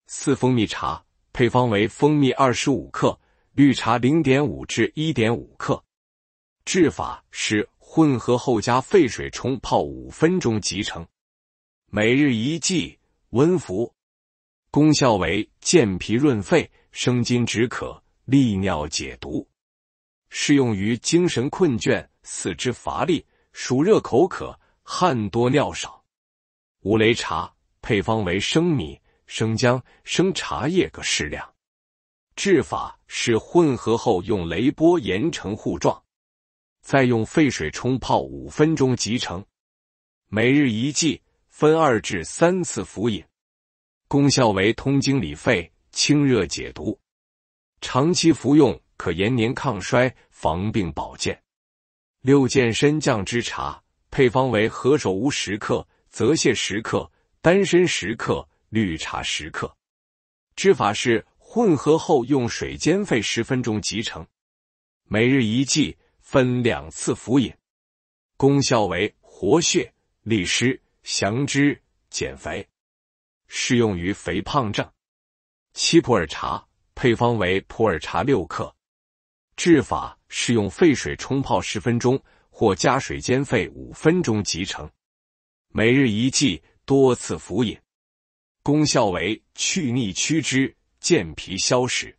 四蜂蜜茶配方为蜂蜜二十五克。绿茶零点五至一点五克，制法是混合后加沸水冲泡五分钟即成，每日一剂，温服。功效为健脾润肺、生津止渴、利尿解毒，适用于精神困倦、四肢乏力、暑热口渴、汗多尿少。五雷茶配方为生米、生姜、生茶叶各适量，制法。是混合后用雷波盐成糊状，再用沸水冲泡五分钟即成。每日一剂，分二至三次服饮。功效为通经理肺、清热解毒。长期服用可延年抗衰、防病保健。六健身降之茶配方为何首乌十克、泽泻十克、丹参十克、绿茶十克。制法是。混合后用水煎沸十分钟，即成，每日一剂，分两次服饮。功效为活血、利湿、降脂、减肥，适用于肥胖症。七普洱茶配方为普洱茶六克，制法是用沸水冲泡十分钟，或加水煎沸五分钟，即成，每日一剂，多次服饮。功效为去腻、祛脂。健脾消食，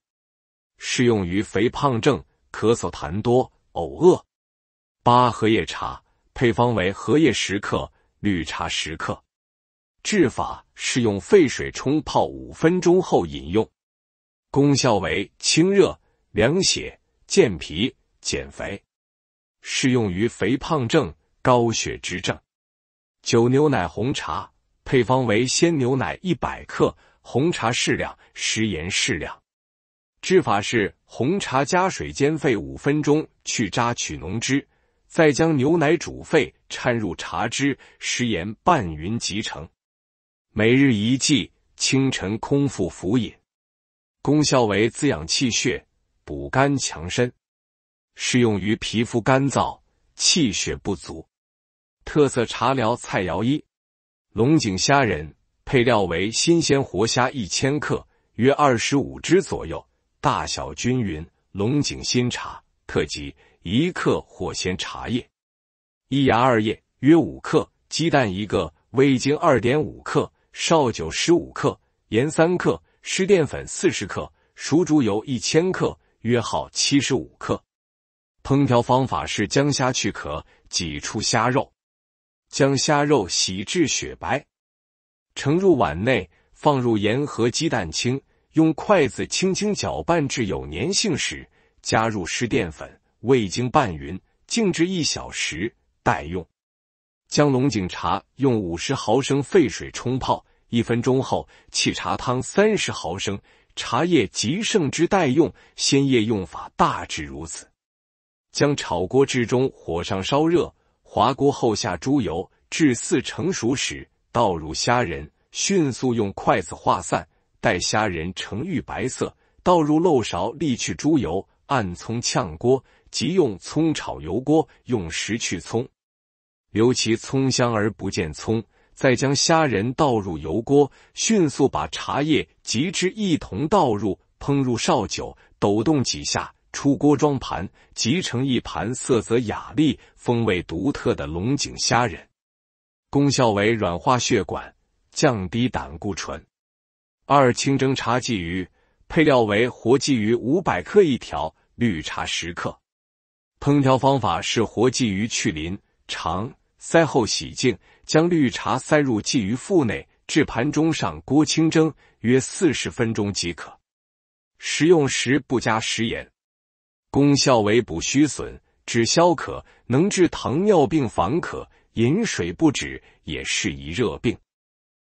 适用于肥胖症、咳嗽痰多、呕恶。八荷叶茶配方为荷叶十克、绿茶十克，制法是用沸水冲泡五分钟后饮用，功效为清热、凉血、健脾、减肥，适用于肥胖症、高血脂症。九牛奶红茶配方为鲜牛奶一百克。红茶适量，食盐适量。制法是红茶加水煎沸五分钟，去渣取浓汁，再将牛奶煮沸，掺入茶汁，食盐拌匀即成。每日一剂，清晨空腹服饮。功效为滋养气血，补肝强身，适用于皮肤干燥、气血不足。特色茶疗菜肴一：龙井虾仁。配料为新鲜活虾一千克，约二十五只左右，大小均匀；龙井新茶特级一克或鲜茶叶一芽二叶约五克；鸡蛋一个；味精二点五克；绍酒十五克；盐三克；湿淀粉四十克；熟猪油一千克，约好七十五克。烹调方法是将虾去壳，挤出虾肉，将虾肉洗至雪白。盛入碗内，放入盐和鸡蛋清，用筷子轻轻搅拌至有粘性时，加入湿淀粉、味精拌匀，静置一小时待用。将龙井茶用五十毫升沸水冲泡，一分钟后弃茶汤三十毫升，茶叶极剩之待用。鲜叶用法大致如此。将炒锅之中火上烧热，滑锅后下猪油，至四成熟时。倒入虾仁，迅速用筷子化散，待虾仁呈玉白色，倒入漏勺沥去猪油，按葱炝锅，即用葱炒油锅，用时去葱，留其葱香而不见葱。再将虾仁倒入油锅，迅速把茶叶及汁一同倒入，烹入绍酒，抖动几下，出锅装盘，即成一盘色泽雅丽、风味独特的龙井虾仁。功效为软化血管、降低胆固醇。二清蒸茶鲫鱼配料为活鲫鱼五百克一条、绿茶十克。烹调方法是活鲫鱼去鳞、肠、塞后洗净，将绿茶塞入鲫鱼腹内，至盘中上锅清蒸，约四十分钟即可。食用时不加食盐。功效为补虚损、止消渴，能治糖尿病防渴。饮水不止，也适宜热病。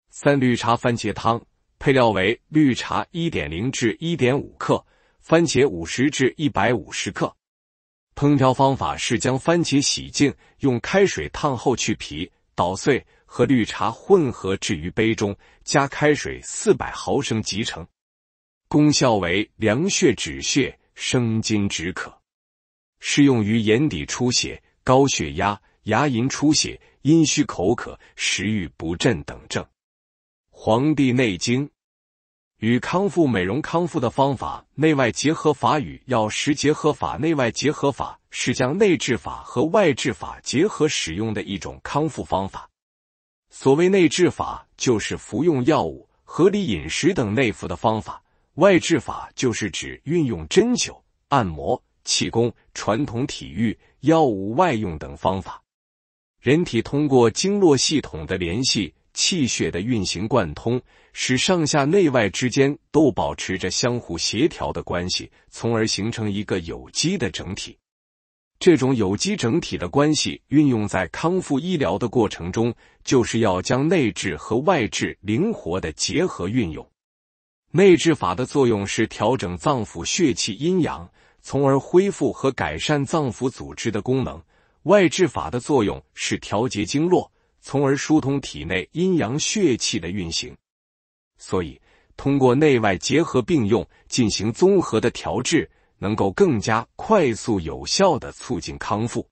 三绿茶番茄汤配料为绿茶一点零至一点五克，番茄五十至一百五十克。烹调方法是将番茄洗净，用开水烫后去皮，捣碎，和绿茶混合置于杯中，加开水四百毫升即成。功效为凉血止血、生津止渴，适用于眼底出血、高血压。牙龈出血、阴虚口渴、食欲不振等症，《黄帝内经》与康复美容康复的方法，内外结合法与药食结合法。内外结合法是将内治法和外治法结合使用的一种康复方法。所谓内治法，就是服用药物、合理饮食等内服的方法；外治法就是指运用针灸、按摩、气功、传统体育、药物外用等方法。人体通过经络系统的联系、气血的运行贯通，使上下内外之间都保持着相互协调的关系，从而形成一个有机的整体。这种有机整体的关系运用在康复医疗的过程中，就是要将内治和外治灵活的结合运用。内治法的作用是调整脏腑血气阴阳，从而恢复和改善脏腑组织的功能。外治法的作用是调节经络，从而疏通体内阴阳血气的运行。所以，通过内外结合并用，进行综合的调治，能够更加快速、有效的促进康复。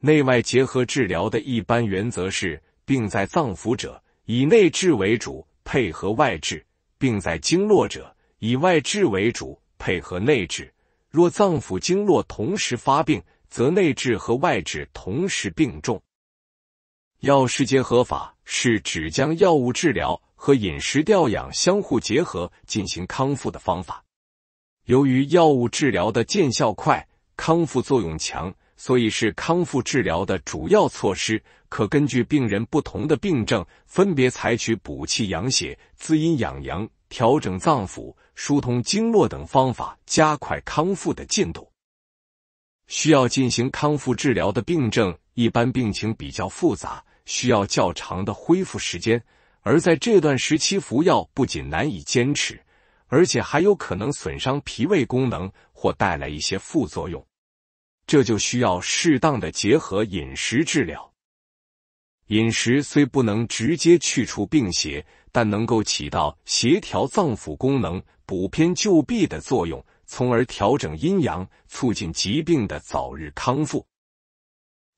内外结合治疗的一般原则是：病在脏腑者，以内治为主，配合外治；病在经络者，以外治为主，配合内治。若脏腑经络同时发病，则内治和外治同时并重。药食结合法是指将药物治疗和饮食调养相互结合进行康复的方法。由于药物治疗的见效快、康复作用强，所以是康复治疗的主要措施。可根据病人不同的病症，分别采取补气养血、滋阴养阳、调整脏腑、疏通经络等方法，加快康复的进度。需要进行康复治疗的病症，一般病情比较复杂，需要较长的恢复时间。而在这段时期服药，不仅难以坚持，而且还有可能损伤脾胃功能或带来一些副作用。这就需要适当的结合饮食治疗。饮食虽不能直接去除病邪，但能够起到协调脏腑功能、补偏救弊的作用。从而调整阴阳，促进疾病的早日康复。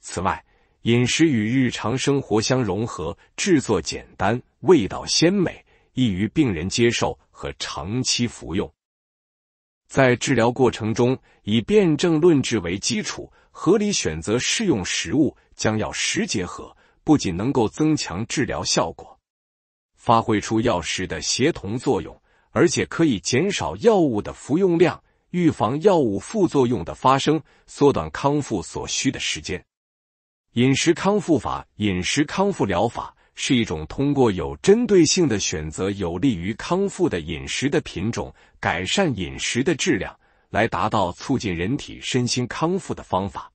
此外，饮食与日常生活相融合，制作简单，味道鲜美，易于病人接受和长期服用。在治疗过程中，以辨证论治为基础，合理选择适用食物，将药食结合，不仅能够增强治疗效果，发挥出药食的协同作用。而且可以减少药物的服用量，预防药物副作用的发生，缩短康复所需的时间。饮食康复法，饮食康复疗法是一种通过有针对性的选择有利于康复的饮食的品种，改善饮食的质量，来达到促进人体身心康复的方法。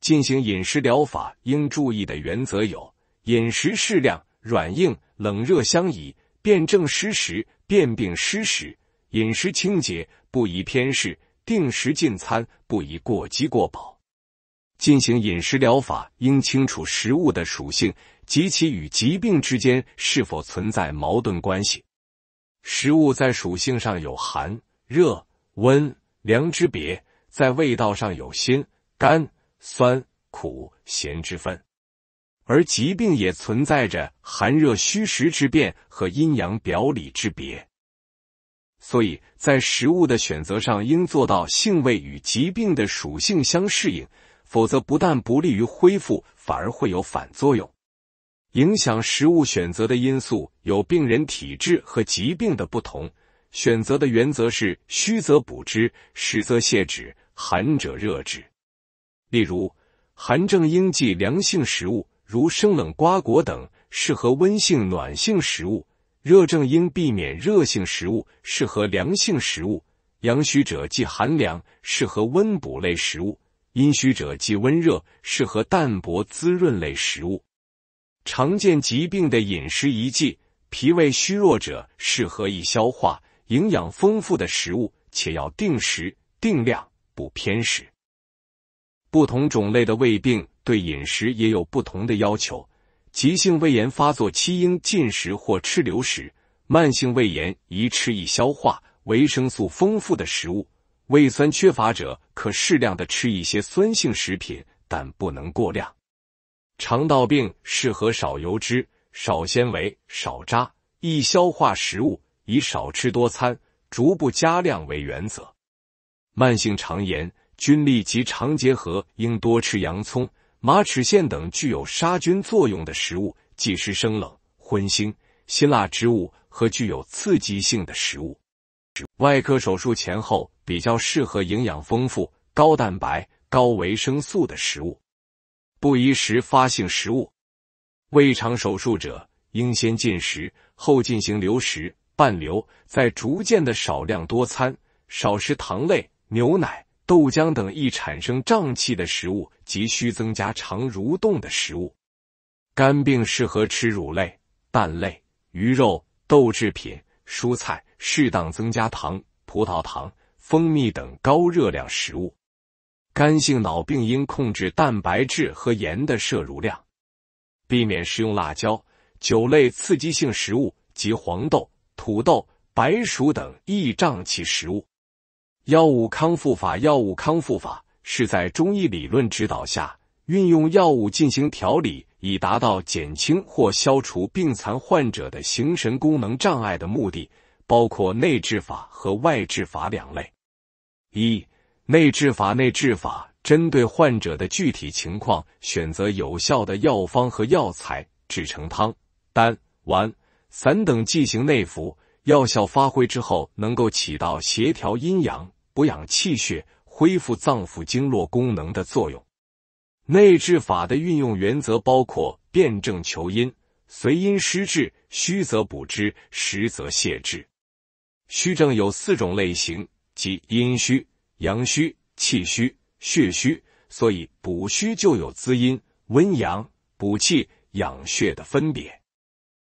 进行饮食疗法应注意的原则有：饮食适量、软硬、冷热相宜。辨证失食，辨病失食，饮食清洁，不宜偏嗜，定时进餐，不宜过饥过饱。进行饮食疗法，应清楚食物的属性及其与疾病之间是否存在矛盾关系。食物在属性上有寒、热、温、凉之别，在味道上有辛、甘、酸、苦、咸之分。而疾病也存在着寒热虚实之变和阴阳表里之别，所以在食物的选择上应做到性味与疾病的属性相适应，否则不但不利于恢复，反而会有反作用。影响食物选择的因素有病人体质和疾病的不同，选择的原则是虚则补之，实则泻之，寒者热之。例如，寒症应忌凉性食物。如生冷瓜果等，适合温性、暖性食物；热症应避免热性食物，适合凉性食物。阳虚者忌寒凉，适合温补类食物；阴虚者忌温热，适合淡薄滋润类食物。常见疾病的饮食宜忌：脾胃虚弱者适合易消化、营养丰富的食物，且要定时定量，不偏食。不同种类的胃病。对饮食也有不同的要求。急性胃炎发作期应禁食或吃流食，慢性胃炎宜吃易消化、维生素丰富的食物。胃酸缺乏者可适量的吃一些酸性食品，但不能过量。肠道病适合少油脂、少纤维、少渣、易消化食物，以少吃多餐、逐步加量为原则。慢性肠炎、菌痢及肠结核应多吃洋葱。马齿苋等具有杀菌作用的食物，忌食生冷、荤腥、辛辣之物和具有刺激性的食物。外科手术前后比较适合营养丰富、高蛋白、高维生素的食物，不宜食发性食物。胃肠手术者应先进食，后进行流食、半流，再逐渐的少量多餐，少食糖类、牛奶。豆浆等易产生胀气的食物，急需增加肠蠕动的食物。肝病适合吃乳类、蛋类、鱼肉、豆制品、蔬菜，适当增加糖、葡萄糖、蜂蜜等高热量食物。肝性脑病应控制蛋白质和盐的摄入量，避免食用辣椒、酒类、刺激性食物及黄豆、土豆、白薯等易胀气食物。药物康复法，药物康复法是在中医理论指导下，运用药物进行调理，以达到减轻或消除病残患者的形神功能障碍的目的，包括内治法和外治法两类。一、内治法内治法针对患者的具体情况，选择有效的药方和药材，制成汤、丹、丸、散等进行内服，药效发挥之后，能够起到协调阴阳。补养气血、恢复脏腑经络功能的作用。内治法的运用原则包括辨证求因、随因施治，虚则补之，实则泻之。虚症有四种类型，即阴虚、阳虚、气虚、血虚，所以补虚就有滋阴、温阳、补气、养血的分别。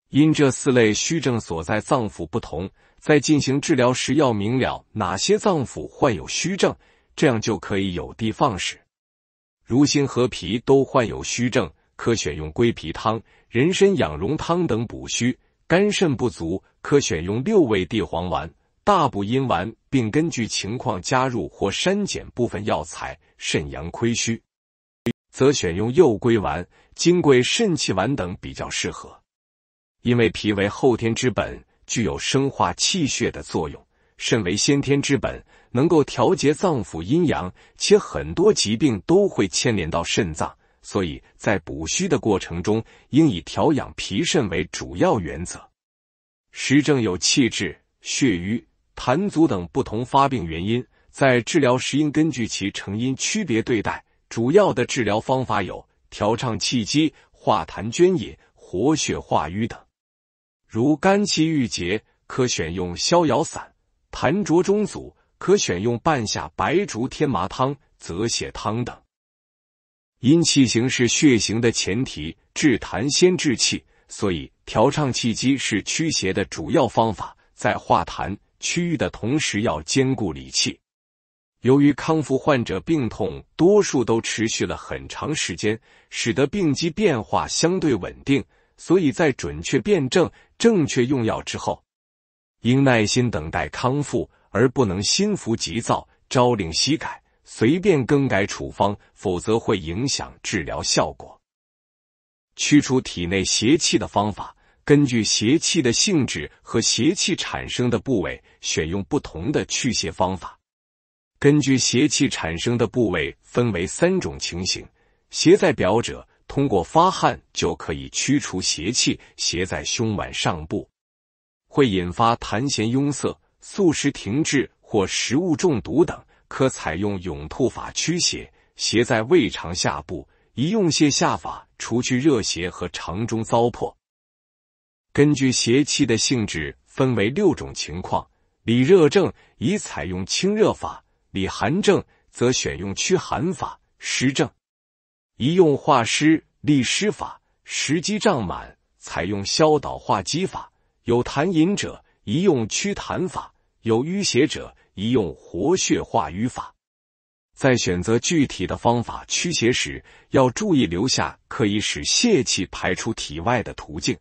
因这四类虚症所在脏腑不同。在进行治疗时，要明了哪些脏腑患有虚症，这样就可以有的放矢。如心和脾都患有虚症，可选用归脾汤、人参养荣汤等补虚；肝肾不足，可选用六味地黄丸、大补阴丸，并根据情况加入或删减部分药材；肾阳亏虚，则选用右归丸、金匮肾气丸等比较适合，因为脾为后天之本。具有生化气血的作用，肾为先天之本，能够调节脏腑阴阳，且很多疾病都会牵连到肾脏，所以在补虚的过程中，应以调养脾肾为主要原则。实证有气滞、血瘀、痰阻等不同发病原因，在治疗时应根据其成因区别对待。主要的治疗方法有调畅气机、化痰、捐饮、活血化瘀等。如肝气郁结，可选用逍遥散；痰浊中阻，可选用半夏白术天麻汤、泽泻汤等。因气行是血行的前提，治痰先治气，所以调畅气机是驱邪的主要方法。在化痰区域的同时，要兼顾理气。由于康复患者病痛多数都持续了很长时间，使得病机变化相对稳定。所以在准确辨证、正确用药之后，应耐心等待康复，而不能心浮急躁、朝令夕改、随便更改处方，否则会影响治疗效果。驱除体内邪气的方法，根据邪气的性质和邪气产生的部位，选用不同的去邪方法。根据邪气产生的部位，分为三种情形：邪在表者。通过发汗就可以驱除邪气，邪在胸脘上部，会引发痰涎壅塞、素食停滞或食物中毒等，可采用涌吐法驱邪；邪在胃肠下部，宜用泻下法除去热邪和肠中糟粕。根据邪气的性质，分为六种情况：里热症宜采用清热法，里寒症则选用驱寒法，湿症。宜用化湿利湿法，食积胀满采用消导化积法；有痰饮者宜用祛痰法，有淤血者宜用活血化瘀法。在选择具体的方法驱邪时，要注意留下可以使邪气排出体外的途径。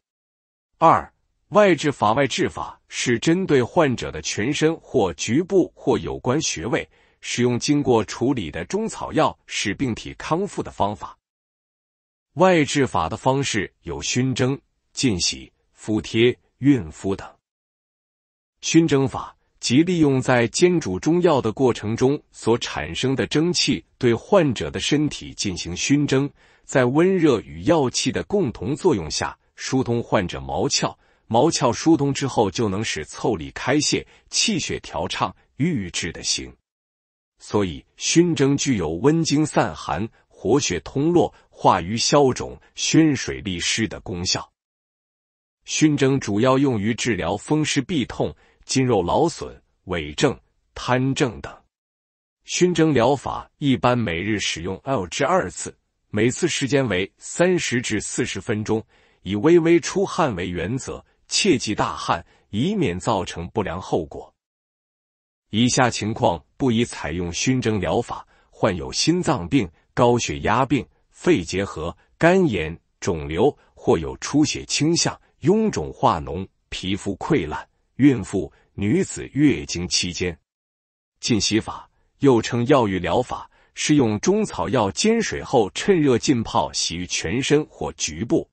二、外治法外治法是针对患者的全身或局部或有关穴位。使用经过处理的中草药使病体康复的方法，外治法的方式有熏蒸、浸洗、敷贴、熨敷等。熏蒸法即利用在煎煮中药的过程中所产生的蒸汽，对患者的身体进行熏蒸，在温热与药气的共同作用下，疏通患者毛窍，毛窍疏通之后，就能使腠理开泄，气血调畅，郁滞的行。所以，熏蒸具有温经散寒、活血通络、化瘀消肿、宣水利湿的功效。熏蒸主要用于治疗风湿痹痛、筋肉劳损、痿症、瘫症等。熏蒸疗法一般每日使用 L 至二次，每次时间为三十至四十分钟，以微微出汗为原则，切忌大汗，以免造成不良后果。以下情况不宜采用熏蒸疗法：患有心脏病、高血压病、肺结核、肝炎、肿瘤或有出血倾向、臃肿化脓、皮肤溃烂、孕妇、女子月经期间。浸洗法又称药浴疗法，是用中草药煎水后趁热浸泡洗浴全身或局部。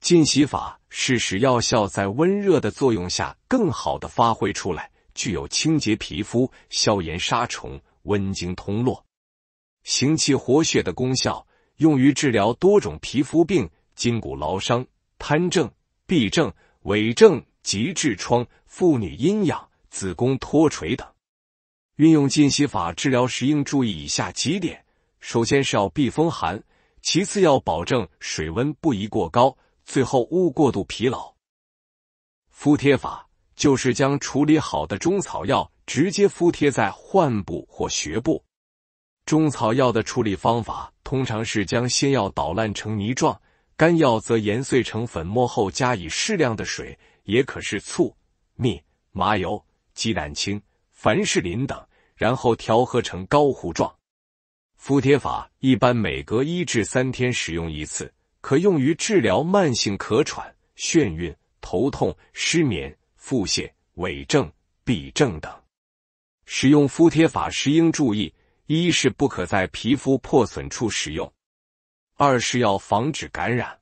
浸洗法是使药效在温热的作用下更好的发挥出来。具有清洁皮肤、消炎杀虫、温经通络、行气活血的功效，用于治疗多种皮肤病、筋骨劳伤、瘫症、痹症、痿症及痔疮、妇女阴阳、子宫脱垂等。运用浸洗法治疗时，应注意以下几点：首先是要避风寒，其次要保证水温不宜过高，最后勿过度疲劳。敷贴法。就是将处理好的中草药直接敷贴在患部或穴部。中草药的处理方法通常是将鲜药捣烂成泥状，干药则研碎成粉末后，加以适量的水，也可是醋、蜜、麻油、鸡蛋清、凡士林等，然后调和成膏糊状。敷贴法一般每隔一至三天使用一次，可用于治疗慢性咳喘、眩晕、头痛、失眠。腹泻、伪症、痹症等。使用敷贴法时应注意：一是不可在皮肤破损处使用；二是要防止感染。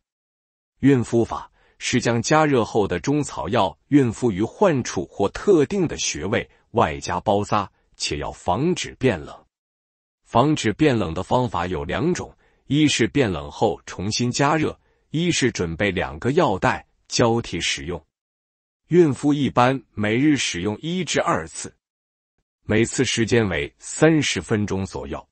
孕敷法是将加热后的中草药孕敷于患处或特定的穴位，外加包扎，且要防止变冷。防止变冷的方法有两种：一是变冷后重新加热；一是准备两个药袋交替使用。孕妇一般每日使用一至二次，每次时间为三十分钟左右。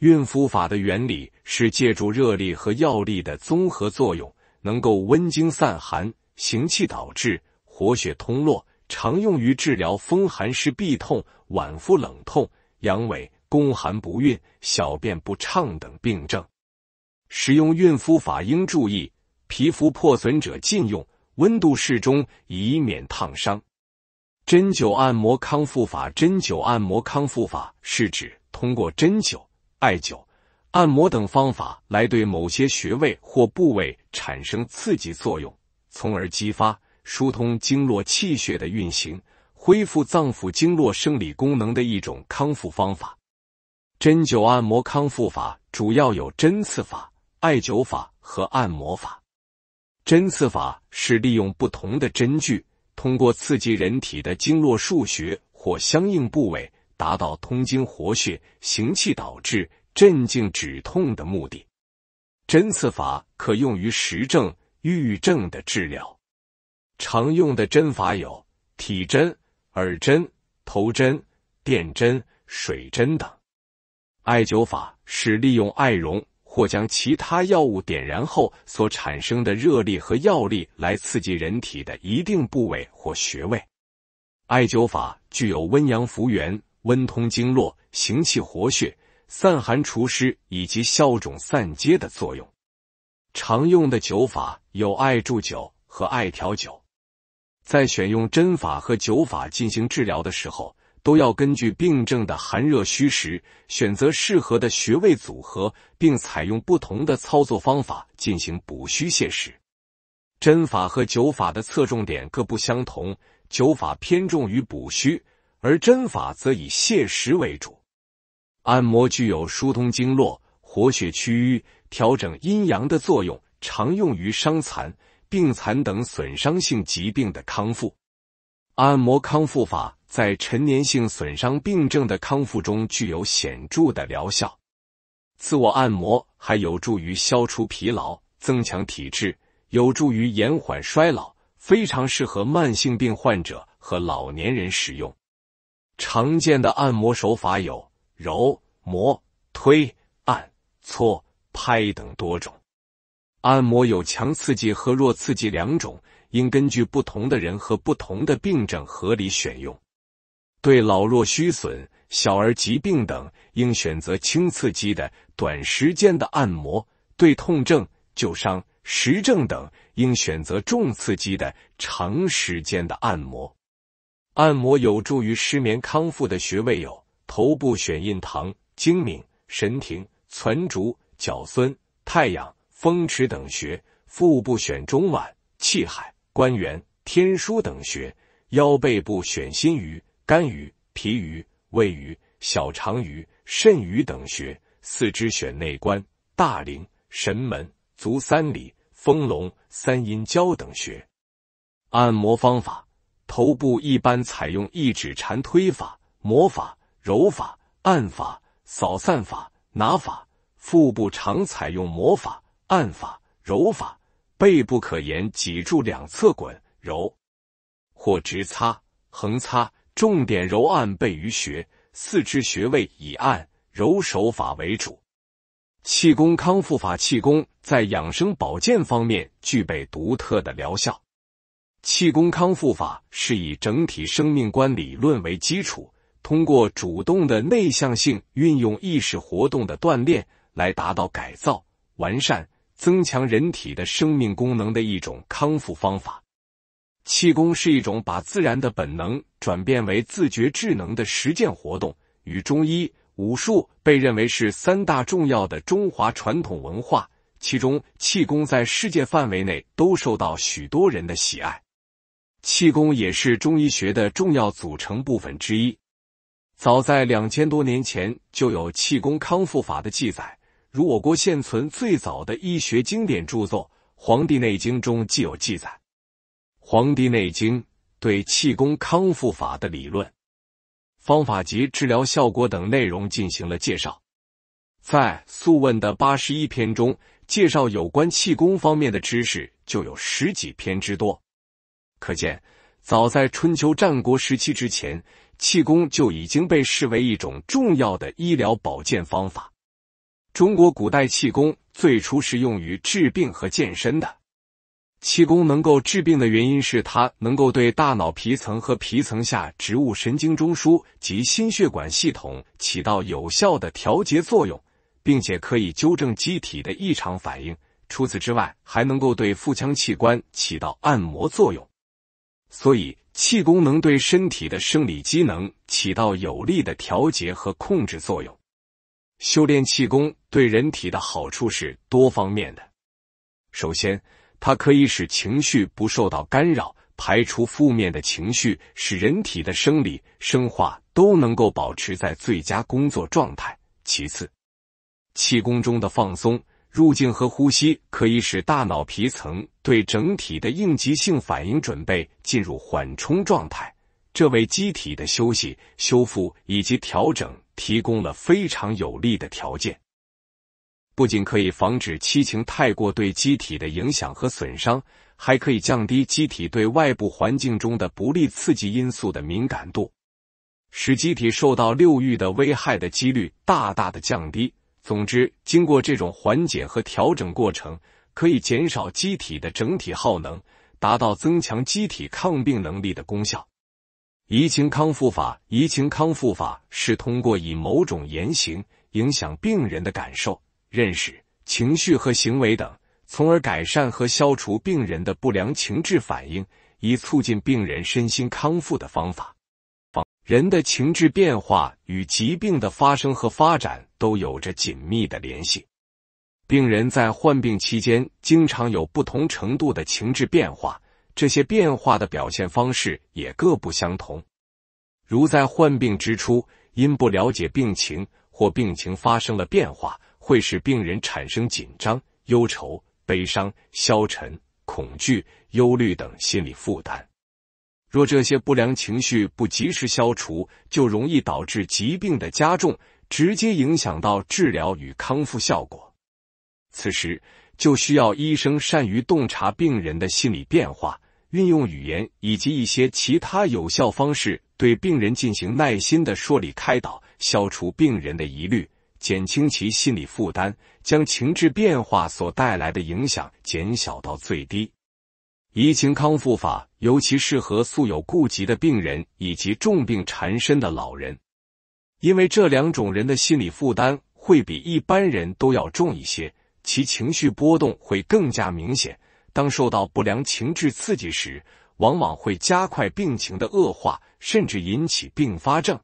孕妇法的原理是借助热力和药力的综合作用，能够温经散寒、行气导滞、活血通络，常用于治疗风寒湿痹痛、脘腹冷痛、阳痿、宫寒不孕、小便不畅等病症。使用孕妇法应注意，皮肤破损者禁用。温度适中，以免烫伤。针灸按摩康复法，针灸按摩康复法是指通过针灸、艾灸、按摩等方法来对某些穴位或部位产生刺激作用，从而激发、疏通经络气血的运行，恢复脏腑经络生理功能的一种康复方法。针灸按摩康复法主要有针刺法、艾灸法和按摩法。针刺法是利用不同的针具，通过刺激人体的经络、腧穴或相应部位，达到通经活血、行气导滞、镇静止痛的目的。针刺法可用于实症、郁症的治疗。常用的针法有体针、耳针、头针、电针、水针等。艾灸法是利用艾绒。或将其他药物点燃后所产生的热力和药力来刺激人体的一定部位或穴位。艾灸法具有温阳扶元、温通经络、行气活血、散寒除湿以及消肿散结的作用。常用的灸法有艾炷灸和艾条灸。在选用针法和灸法进行治疗的时候。都要根据病症的寒热虚实，选择适合的穴位组合，并采用不同的操作方法进行补虚泻实。针法和灸法的侧重点各不相同，灸法偏重于补虚，而针法则以泻实为主。按摩具有疏通经络、活血祛瘀、调整阴阳的作用，常用于伤残、病残等损伤性疾病的康复。按摩康复法。在陈年性损伤病症的康复中具有显著的疗效。自我按摩还有助于消除疲劳，增强体质，有助于延缓衰老，非常适合慢性病患者和老年人使用。常见的按摩手法有揉、摩、推、按、搓、拍等多种。按摩有强刺激和弱刺激两种，应根据不同的人和不同的病症合理选用。对老弱虚损、小儿疾病等，应选择轻刺激的、短时间的按摩；对痛症、旧伤、实症等，应选择重刺激的、长时间的按摩。按摩有助于失眠康复的穴位有：头部选印堂、睛明、神庭、攒竹、角孙、太阳、风池等穴；腹部选中脘、气海、关元、天枢等穴；腰背部选心俞。肝俞、脾俞、胃俞、小肠俞、肾俞等穴；四肢选内关、大陵、神门、足三里、丰隆、三阴交等穴。按摩方法：头部一般采用一指禅推法、摩法、揉法、按法、扫散法、拿法；腹部常采用摩法、按法、揉法；背部可沿脊柱两侧滚、揉或直擦、横擦。重点揉按背俞穴、四肢穴位，以按揉手法为主。气功康复法，气功在养生保健方面具备独特的疗效。气功康复法是以整体生命观理论为基础，通过主动的内向性运用意识活动的锻炼，来达到改造、完善、增强人体的生命功能的一种康复方法。气功是一种把自然的本能转变为自觉智能的实践活动。与中医、武术被认为是三大重要的中华传统文化，其中气功在世界范围内都受到许多人的喜爱。气功也是中医学的重要组成部分之一。早在两千多年前就有气功康复法的记载，如我国现存最早的医学经典著作《黄帝内经》中既有记载。《黄帝内经》对气功康复法的理论、方法及治疗效果等内容进行了介绍。在《素问》的八十一篇中，介绍有关气功方面的知识就有十几篇之多。可见，早在春秋战国时期之前，气功就已经被视为一种重要的医疗保健方法。中国古代气功最初是用于治病和健身的。气功能够治病的原因是它能够对大脑皮层和皮层下植物神经中枢及心血管系统起到有效的调节作用，并且可以纠正机体的异常反应。除此之外，还能够对腹腔器官起到按摩作用。所以，气功能对身体的生理机能起到有力的调节和控制作用。修炼气功对人体的好处是多方面的。首先，它可以使情绪不受到干扰，排除负面的情绪，使人体的生理生化都能够保持在最佳工作状态。其次，气功中的放松、入境和呼吸可以使大脑皮层对整体的应急性反应准备进入缓冲状态，这为机体的休息、修复以及调整提供了非常有利的条件。不仅可以防止七情太过对机体的影响和损伤，还可以降低机体对外部环境中的不利刺激因素的敏感度，使机体受到六欲的危害的几率大大的降低。总之，经过这种缓解和调整过程，可以减少机体的整体耗能，达到增强机体抗病能力的功效。移情康复法，移情康复法是通过以某种言行影响病人的感受。认识、情绪和行为等，从而改善和消除病人的不良情志反应，以促进病人身心康复的方法。人的情志变化与疾病的发生和发展都有着紧密的联系。病人在患病期间，经常有不同程度的情志变化，这些变化的表现方式也各不相同。如在患病之初，因不了解病情或病情发生了变化。会使病人产生紧张、忧愁、悲伤、消沉、恐惧、忧虑等心理负担。若这些不良情绪不及时消除，就容易导致疾病的加重，直接影响到治疗与康复效果。此时，就需要医生善于洞察病人的心理变化，运用语言以及一些其他有效方式，对病人进行耐心的说理开导，消除病人的疑虑。减轻其心理负担，将情志变化所带来的影响减小到最低。怡情康复法尤其适合素有顾疾的病人以及重病缠身的老人，因为这两种人的心理负担会比一般人都要重一些，其情绪波动会更加明显。当受到不良情志刺激时，往往会加快病情的恶化，甚至引起并发症。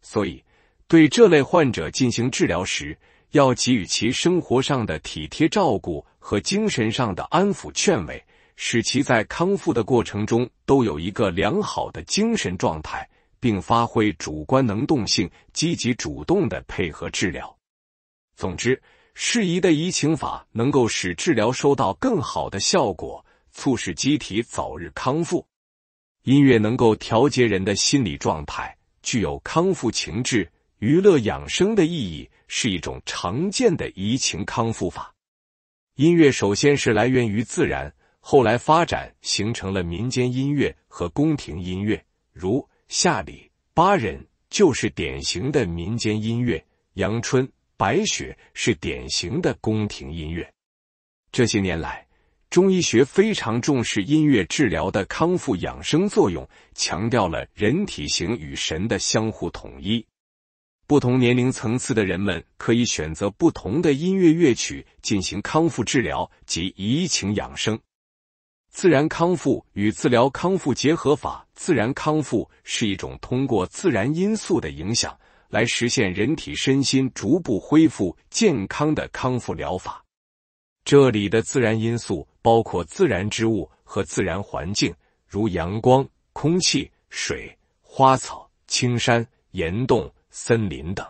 所以。对这类患者进行治疗时，要给予其生活上的体贴照顾和精神上的安抚劝慰，使其在康复的过程中都有一个良好的精神状态，并发挥主观能动性，积极主动的配合治疗。总之，适宜的移情法能够使治疗收到更好的效果，促使机体早日康复。音乐能够调节人的心理状态，具有康复情志。娱乐养生的意义是一种常见的怡情康复法。音乐首先是来源于自然，后来发展形成了民间音乐和宫廷音乐。如《夏礼》《巴人》就是典型的民间音乐，《阳春》《白雪》是典型的宫廷音乐。这些年来，中医学非常重视音乐治疗的康复养生作用，强调了人体形与神的相互统一。不同年龄层次的人们可以选择不同的音乐乐曲进行康复治疗及怡情养生。自然康复与治疗康复结合法，自然康复是一种通过自然因素的影响来实现人体身心逐步恢复健康的康复疗法。这里的自然因素包括自然之物和自然环境，如阳光、空气、水、花草、青山、岩洞。森林等，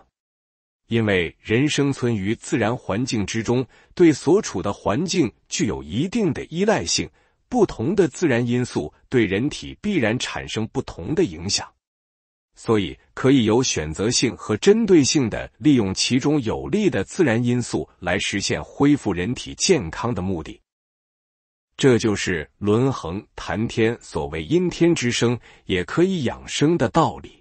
因为人生存于自然环境之中，对所处的环境具有一定的依赖性。不同的自然因素对人体必然产生不同的影响，所以可以有选择性和针对性的利用其中有利的自然因素来实现恢复人体健康的目的。这就是轮恒谈天所谓“阴天之声”也可以养生的道理。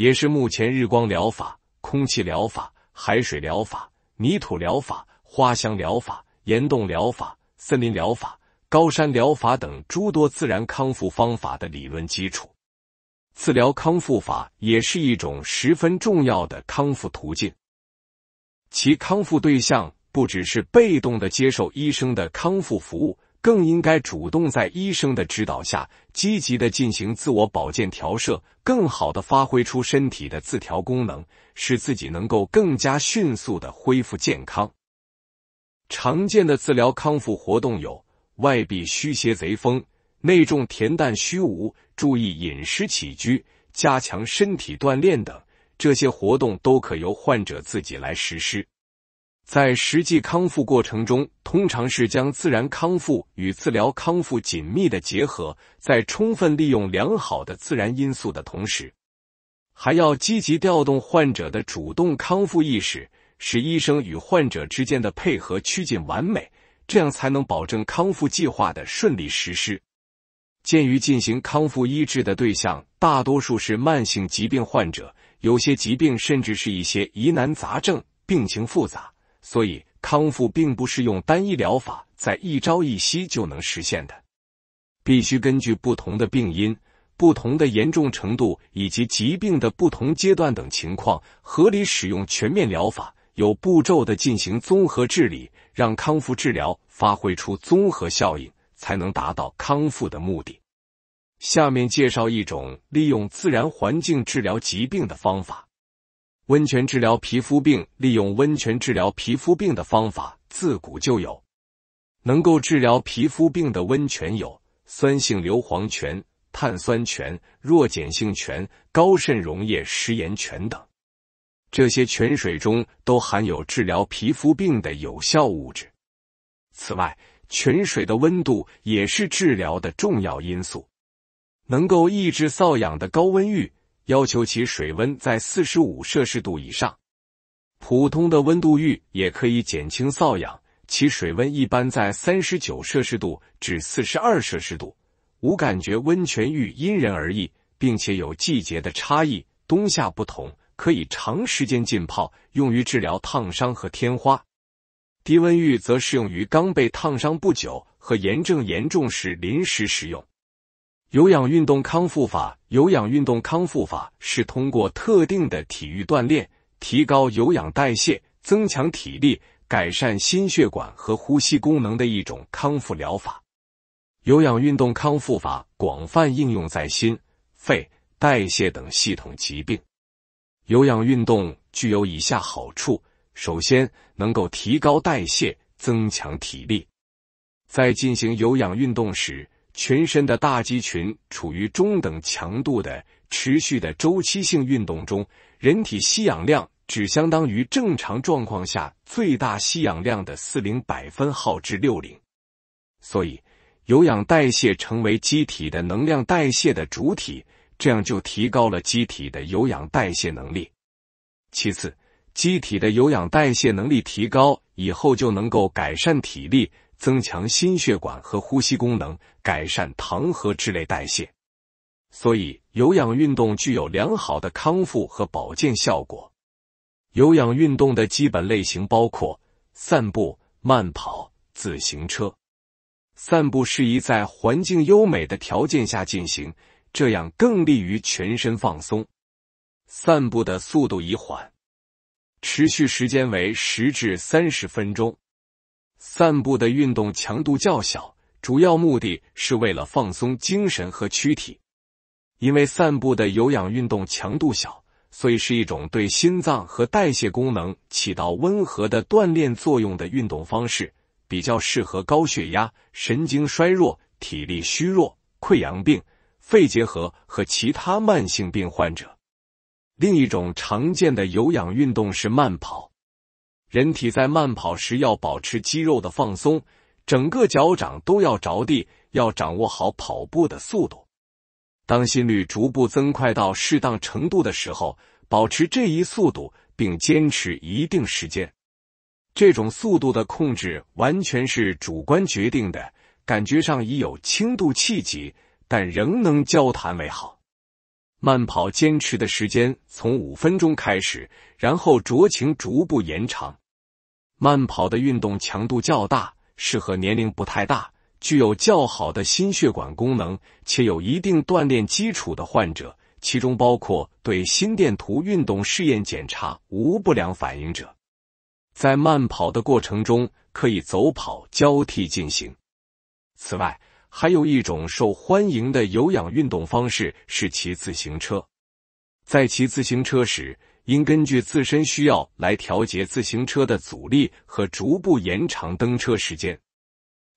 也是目前日光疗法、空气疗法、海水疗法、泥土疗法、花香疗法、岩洞疗法、森林疗法、高山疗法等诸多自然康复方法的理论基础。治疗康复法也是一种十分重要的康复途径，其康复对象不只是被动的接受医生的康复服务，更应该主动在医生的指导下。积极的进行自我保健调摄，更好的发挥出身体的自调功能，使自己能够更加迅速的恢复健康。常见的治疗康复活动有外避虚邪贼风，内重恬淡虚无，注意饮食起居，加强身体锻炼等，这些活动都可由患者自己来实施。在实际康复过程中，通常是将自然康复与治疗康复紧密的结合，在充分利用良好的自然因素的同时，还要积极调动患者的主动康复意识，使医生与患者之间的配合趋近完美，这样才能保证康复计划的顺利实施。鉴于进行康复医治的对象大多数是慢性疾病患者，有些疾病甚至是一些疑难杂症，病情复杂。所以，康复并不是用单一疗法在一朝一夕就能实现的，必须根据不同的病因、不同的严重程度以及疾病的不同阶段等情况，合理使用全面疗法，有步骤的进行综合治理，让康复治疗发挥出综合效应，才能达到康复的目的。下面介绍一种利用自然环境治疗疾病的方法。温泉治疗皮肤病，利用温泉治疗皮肤病的方法自古就有。能够治疗皮肤病的温泉有酸性硫磺泉、碳酸泉、弱碱性泉、高渗溶液食盐泉等。这些泉水中都含有治疗皮肤病的有效物质。此外，泉水的温度也是治疗的重要因素。能够抑制瘙痒的高温浴。要求其水温在四十五摄氏度以上，普通的温度浴也可以减轻瘙痒，其水温一般在三十九摄氏度至四十二摄氏度。无感觉温泉浴因人而异，并且有季节的差异，冬夏不同，可以长时间浸泡，用于治疗烫伤和天花。低温浴则适用于刚被烫伤不久和炎症严重时临时使用。有氧运动康复法，有氧运动康复法是通过特定的体育锻炼，提高有氧代谢，增强体力，改善心血管和呼吸功能的一种康复疗法。有氧运动康复法广泛应用在心、肺、代谢等系统疾病。有氧运动具有以下好处：首先，能够提高代谢，增强体力。在进行有氧运动时。全身的大肌群处于中等强度的持续的周期性运动中，人体吸氧量只相当于正常状况下最大吸氧量的四零百分号至六零，所以有氧代谢成为机体的能量代谢的主体，这样就提高了机体的有氧代谢能力。其次，机体的有氧代谢能力提高以后，就能够改善体力。增强心血管和呼吸功能，改善糖和脂类代谢，所以有氧运动具有良好的康复和保健效果。有氧运动的基本类型包括散步、慢跑、自行车。散步适宜在环境优美的条件下进行，这样更利于全身放松。散步的速度宜缓，持续时间为十至三十分钟。散步的运动强度较小，主要目的是为了放松精神和躯体。因为散步的有氧运动强度小，所以是一种对心脏和代谢功能起到温和的锻炼作用的运动方式，比较适合高血压、神经衰弱、体力虚弱、溃疡病、肺结核和其他慢性病患者。另一种常见的有氧运动是慢跑。人体在慢跑时要保持肌肉的放松，整个脚掌都要着地，要掌握好跑步的速度。当心率逐步增快到适当程度的时候，保持这一速度并坚持一定时间。这种速度的控制完全是主观决定的，感觉上已有轻度气急，但仍能交谈为好。慢跑坚持的时间从五分钟开始，然后酌情逐步延长。慢跑的运动强度较大，适合年龄不太大、具有较好的心血管功能且有一定锻炼基础的患者，其中包括对心电图运动试验检查无不良反应者。在慢跑的过程中，可以走跑交替进行。此外，还有一种受欢迎的有氧运动方式是骑自行车。在骑自行车时。应根据自身需要来调节自行车的阻力和逐步延长蹬车时间。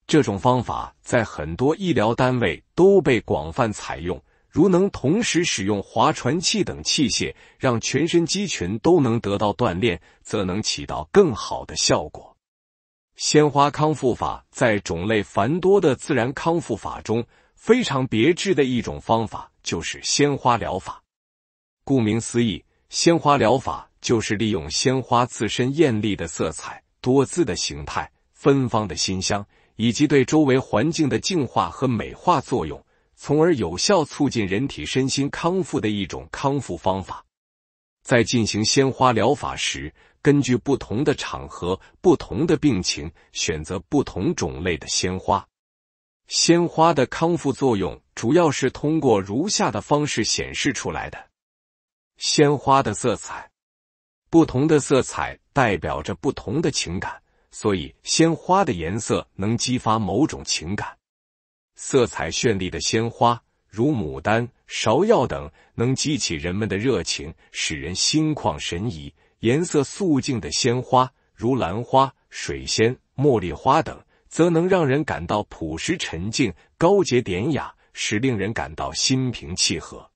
这种方法在很多医疗单位都被广泛采用。如能同时使用划船器等器械，让全身肌群都能得到锻炼，则能起到更好的效果。鲜花康复法在种类繁多的自然康复法中，非常别致的一种方法就是鲜花疗法。顾名思义。鲜花疗法就是利用鲜花自身艳丽的色彩、多姿的形态、芬芳的馨香，以及对周围环境的净化和美化作用，从而有效促进人体身心康复的一种康复方法。在进行鲜花疗法时，根据不同的场合、不同的病情，选择不同种类的鲜花。鲜花的康复作用主要是通过如下的方式显示出来的。鲜花的色彩，不同的色彩代表着不同的情感，所以鲜花的颜色能激发某种情感。色彩绚丽的鲜花，如牡丹、芍药等，能激起人们的热情，使人心旷神怡；颜色素净的鲜花，如兰花、水仙、茉莉花等，则能让人感到朴实沉静、高洁典雅，使令人感到心平气和。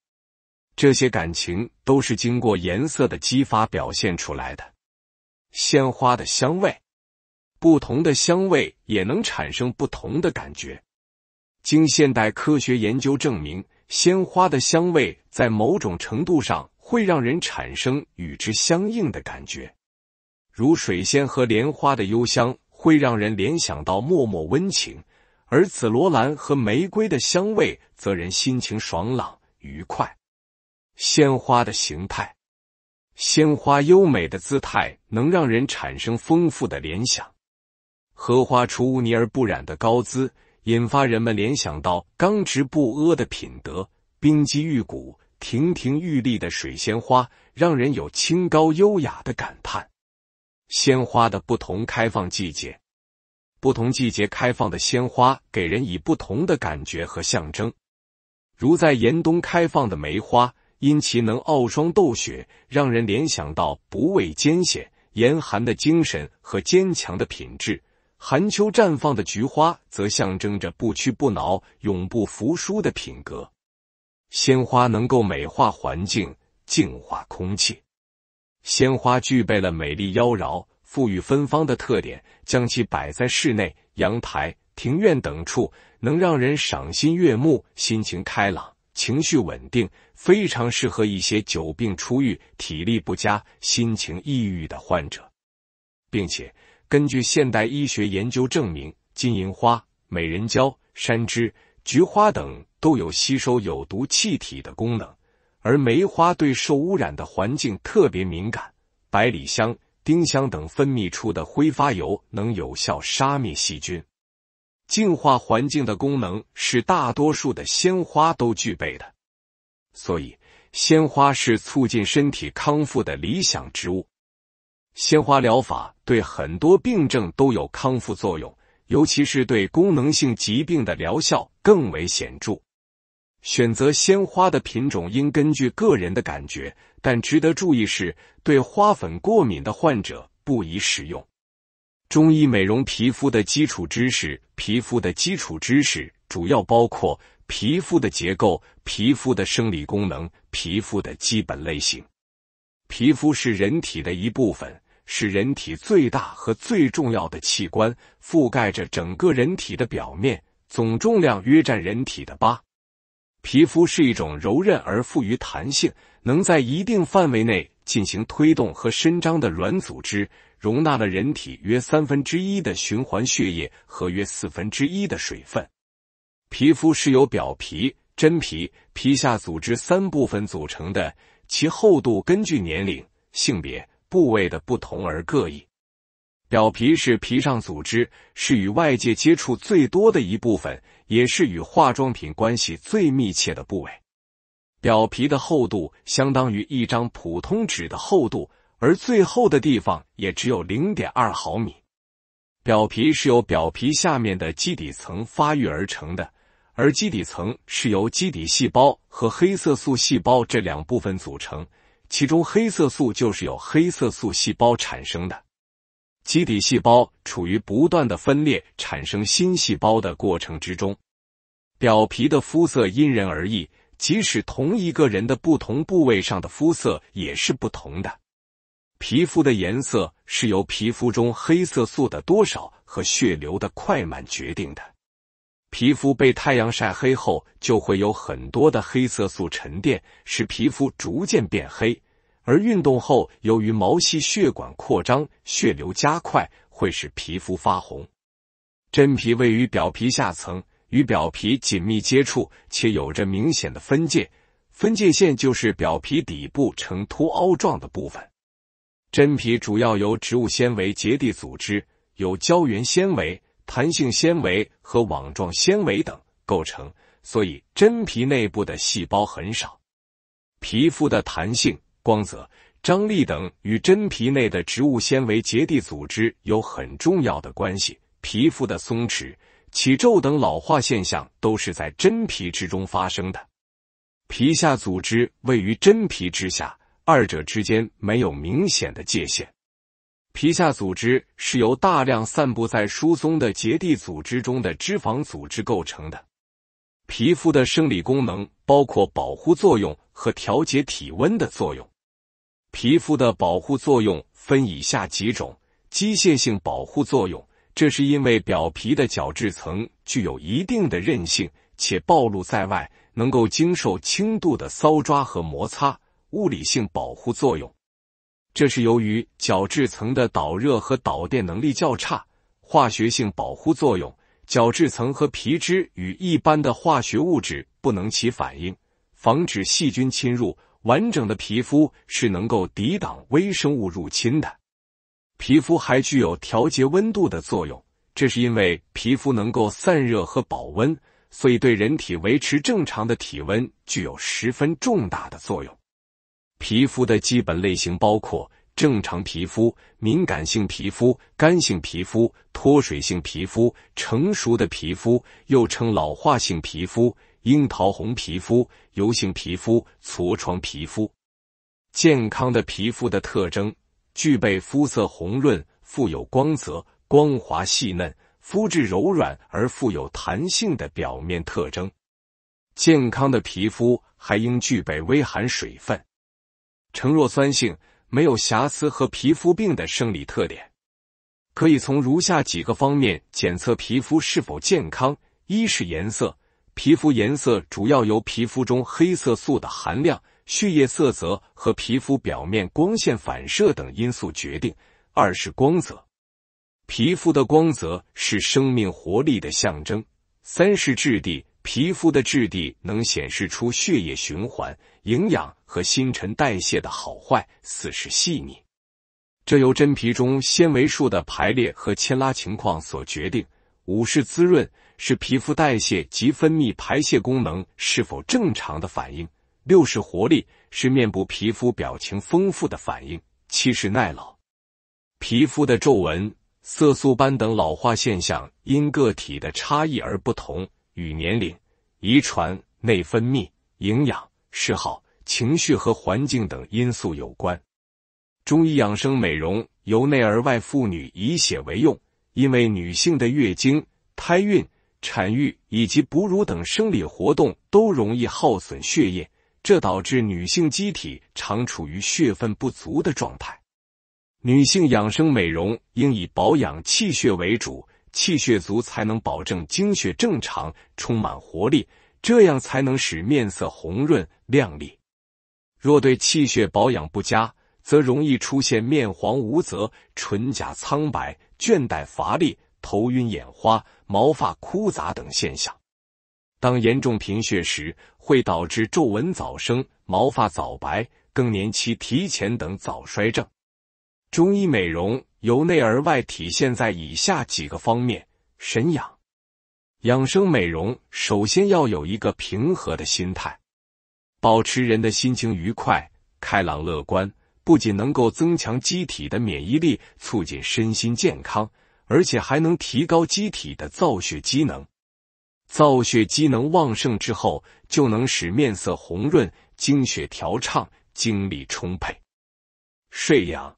这些感情都是经过颜色的激发表现出来的。鲜花的香味，不同的香味也能产生不同的感觉。经现代科学研究证明，鲜花的香味在某种程度上会让人产生与之相应的感觉，如水仙和莲花的幽香会让人联想到默默温情，而紫罗兰和玫瑰的香味则人心情爽朗愉快。鲜花的形态，鲜花优美的姿态能让人产生丰富的联想。荷花出污泥而不染的高姿，引发人们联想到刚直不阿的品德；冰肌玉骨、亭亭玉立的水仙花，让人有清高优雅的感叹。鲜花的不同开放季节，不同季节开放的鲜花给人以不同的感觉和象征，如在严冬开放的梅花。因其能傲霜斗雪，让人联想到不畏艰险、严寒的精神和坚强的品质。寒秋绽放的菊花，则象征着不屈不挠、永不服输的品格。鲜花能够美化环境、净化空气。鲜花具备了美丽妖娆、馥郁芬芳的特点，将其摆在室内、阳台、庭院等处，能让人赏心悦目、心情开朗。情绪稳定，非常适合一些久病初愈、体力不佳、心情抑郁的患者。并且，根据现代医学研究证明，金银花、美人蕉、山栀、菊花等都有吸收有毒气体的功能，而梅花对受污染的环境特别敏感。百里香、丁香等分泌出的挥发油能有效杀灭细菌。净化环境的功能是大多数的鲜花都具备的，所以鲜花是促进身体康复的理想植物。鲜花疗法对很多病症都有康复作用，尤其是对功能性疾病的疗效更为显著。选择鲜花的品种应根据个人的感觉，但值得注意是，对花粉过敏的患者不宜使用。中医美容皮肤的基础知识，皮肤的基础知识主要包括皮肤的结构、皮肤的生理功能、皮肤的基本类型。皮肤是人体的一部分，是人体最大和最重要的器官，覆盖着整个人体的表面，总重量约占人体的八。皮肤是一种柔韧而富于弹性，能在一定范围内进行推动和伸张的软组织。容纳了人体约三分之一的循环血液和约四分之一的水分。皮肤是由表皮、真皮、皮下组织三部分组成的，其厚度根据年龄、性别、部位的不同而各异。表皮是皮上组织，是与外界接触最多的一部分，也是与化妆品关系最密切的部位。表皮的厚度相当于一张普通纸的厚度。而最厚的地方也只有零点二毫米。表皮是由表皮下面的基底层发育而成的，而基底层是由基底细胞和黑色素细胞这两部分组成。其中，黑色素就是由黑色素细胞产生的。基底细胞处于不断的分裂，产生新细胞的过程之中。表皮的肤色因人而异，即使同一个人的不同部位上的肤色也是不同的。皮肤的颜色是由皮肤中黑色素的多少和血流的快慢决定的。皮肤被太阳晒黑后，就会有很多的黑色素沉淀，使皮肤逐渐变黑；而运动后，由于毛细血管扩张，血流加快，会使皮肤发红。真皮位于表皮下层，与表皮紧密接触，且有着明显的分界，分界线就是表皮底部呈凸凹状的部分。真皮主要由植物纤维结缔组织，有胶原纤维、弹性纤维和网状纤维等构成，所以真皮内部的细胞很少。皮肤的弹性、光泽、张力等与真皮内的植物纤维结缔组织有很重要的关系。皮肤的松弛、起皱等老化现象都是在真皮之中发生的。皮下组织位于真皮之下。二者之间没有明显的界限。皮下组织是由大量散布在疏松的结缔组织中的脂肪组织构成的。皮肤的生理功能包括保护作用和调节体温的作用。皮肤的保护作用分以下几种：机械性保护作用，这是因为表皮的角质层具有一定的韧性，且暴露在外，能够经受轻度的搔抓和摩擦。物理性保护作用，这是由于角质层的导热和导电能力较差。化学性保护作用，角质层和皮脂与一般的化学物质不能起反应，防止细菌侵入。完整的皮肤是能够抵挡微生物入侵的。皮肤还具有调节温度的作用，这是因为皮肤能够散热和保温，所以对人体维持正常的体温具有十分重大的作用。皮肤的基本类型包括正常皮肤、敏感性皮肤、干性皮肤、脱水性皮肤、成熟的皮肤（又称老化性皮肤）、樱桃红皮肤、油性皮肤、痤疮皮肤。健康的皮肤的特征具备肤色红润、富有光泽、光滑细嫩、肤质柔软而富有弹性的表面特征。健康的皮肤还应具备微含水分。呈弱酸性，没有瑕疵和皮肤病的生理特点，可以从如下几个方面检测皮肤是否健康：一是颜色，皮肤颜色主要由皮肤中黑色素的含量、血液色泽和皮肤表面光线反射等因素决定；二是光泽，皮肤的光泽是生命活力的象征；三是质地，皮肤的质地能显示出血液循环、营养。和新陈代谢的好坏。四是细腻，这由真皮中纤维素的排列和牵拉情况所决定。五是滋润，是皮肤代谢及分泌排泄功能是否正常的反应。六是活力，是面部皮肤表情丰富的反应。七是耐老，皮肤的皱纹、色素斑等老化现象因个体的差异而不同，与年龄、遗传、内分泌、营养、嗜好。情绪和环境等因素有关。中医养生美容由内而外，妇女以血为用，因为女性的月经、胎孕、产育以及哺乳等生理活动都容易耗损血液，这导致女性机体常处于血分不足的状态。女性养生美容应以保养气血为主，气血足才能保证精血正常，充满活力，这样才能使面色红润亮丽。若对气血保养不佳，则容易出现面黄无泽、唇甲苍白、倦怠乏力、头晕眼花、毛发枯杂等现象。当严重贫血时，会导致皱纹早生、毛发早白、更年期提前等早衰症。中医美容由内而外体现在以下几个方面：神养、养生美容首先要有一个平和的心态。保持人的心情愉快、开朗、乐观，不仅能够增强机体的免疫力，促进身心健康，而且还能提高机体的造血机能。造血机能旺盛之后，就能使面色红润、精血调畅、精力充沛。睡养，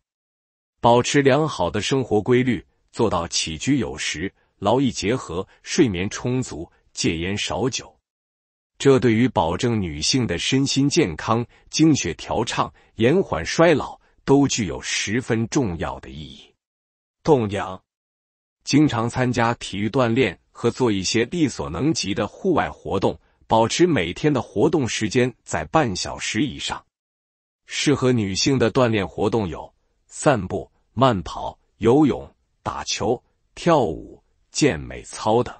保持良好的生活规律，做到起居有时、劳逸结合、睡眠充足、戒烟少酒。这对于保证女性的身心健康、精血调畅、延缓衰老都具有十分重要的意义。动养，经常参加体育锻炼和做一些力所能及的户外活动，保持每天的活动时间在半小时以上。适合女性的锻炼活动有散步、慢跑、游泳、打球、跳舞、健美操等。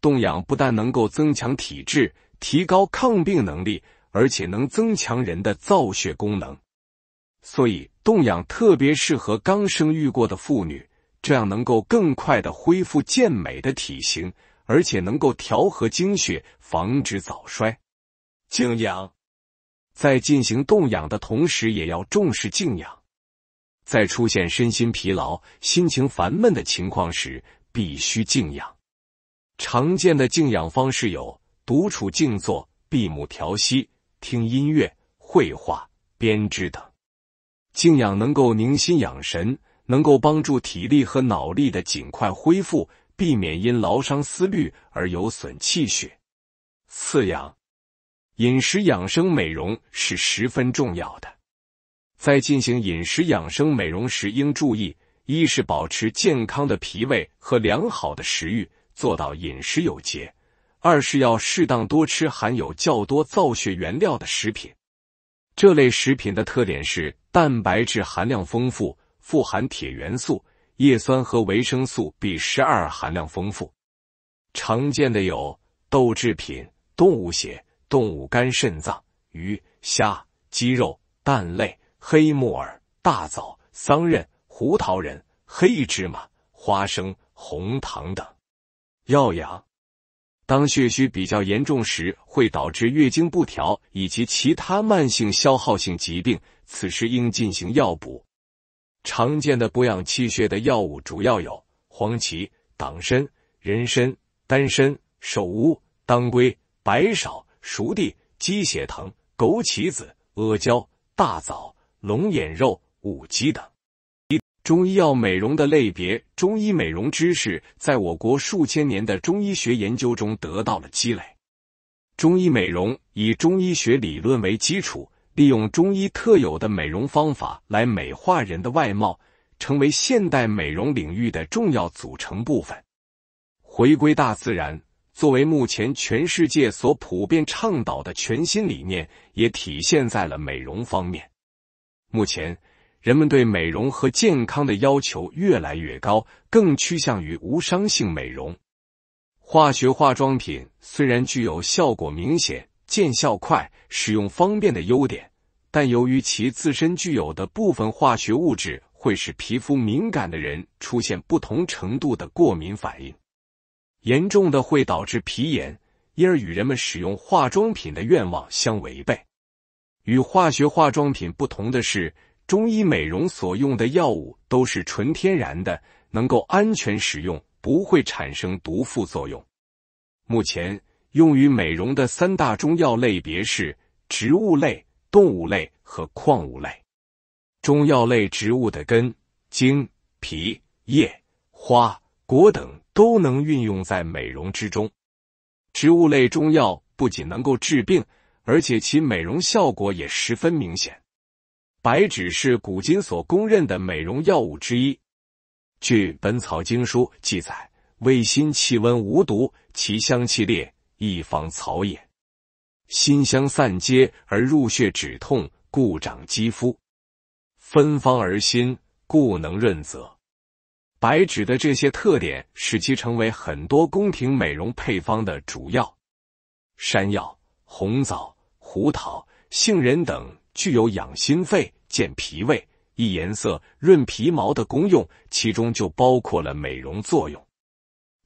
动养不但能够增强体质。提高抗病能力，而且能增强人的造血功能，所以动养特别适合刚生育过的妇女，这样能够更快的恢复健美的体型，而且能够调和精血，防止早衰。静养在进行动养的同时，也要重视静养。在出现身心疲劳、心情烦闷的情况时，必须静养。常见的静养方式有。独处静坐、闭目调息、听音乐、绘画、编织等，静养能够宁心养神，能够帮助体力和脑力的尽快恢复，避免因劳伤思虑而有损气血。次养饮食养生美容是十分重要的，在进行饮食养生美容时应注意，一是保持健康的脾胃和良好的食欲，做到饮食有节。二是要适当多吃含有较多造血原料的食品，这类食品的特点是蛋白质含量丰富，富含铁元素、叶酸和维生素 B 十二含量丰富。常见的有豆制品、动物血、动物肝、肾脏、鱼、虾、鸡肉、蛋类、黑木耳、大枣、桑葚、胡桃仁、黑芝麻、花生、红糖等。药养。当血虚比较严重时，会导致月经不调以及其他慢性消耗性疾病，此时应进行药补。常见的补养气血的药物主要有黄芪、党参、人参、丹参、首乌、当归、白芍、熟地、鸡血藤、枸杞子、阿胶、大枣、龙眼肉、五鸡等。中医药美容的类别，中医美容知识在我国数千年的中医学研究中得到了积累。中医美容以中医学理论为基础，利用中医特有的美容方法来美化人的外貌，成为现代美容领域的重要组成部分。回归大自然，作为目前全世界所普遍倡导的全新理念，也体现在了美容方面。目前。人们对美容和健康的要求越来越高，更趋向于无伤性美容。化学化妆品虽然具有效果明显、见效快、使用方便的优点，但由于其自身具有的部分化学物质会使皮肤敏感的人出现不同程度的过敏反应，严重的会导致皮炎，因而与人们使用化妆品的愿望相违背。与化学化妆品不同的是。中医美容所用的药物都是纯天然的，能够安全使用，不会产生毒副作用。目前用于美容的三大中药类别是植物类、动物类和矿物类。中药类植物的根、茎、皮、叶、花、果等都能运用在美容之中。植物类中药不仅能够治病，而且其美容效果也十分明显。白芷是古今所公认的美容药物之一。据《本草经》书记载，味辛，气温，无毒，其香气烈，一方草也。辛香散结而入血止痛，故长肌肤，芬芳而辛，故能润泽。白芷的这些特点，使其成为很多宫廷美容配方的主要。山药、红枣、胡桃、杏仁等。具有养心肺、健脾胃、益颜色、润皮毛的功用，其中就包括了美容作用。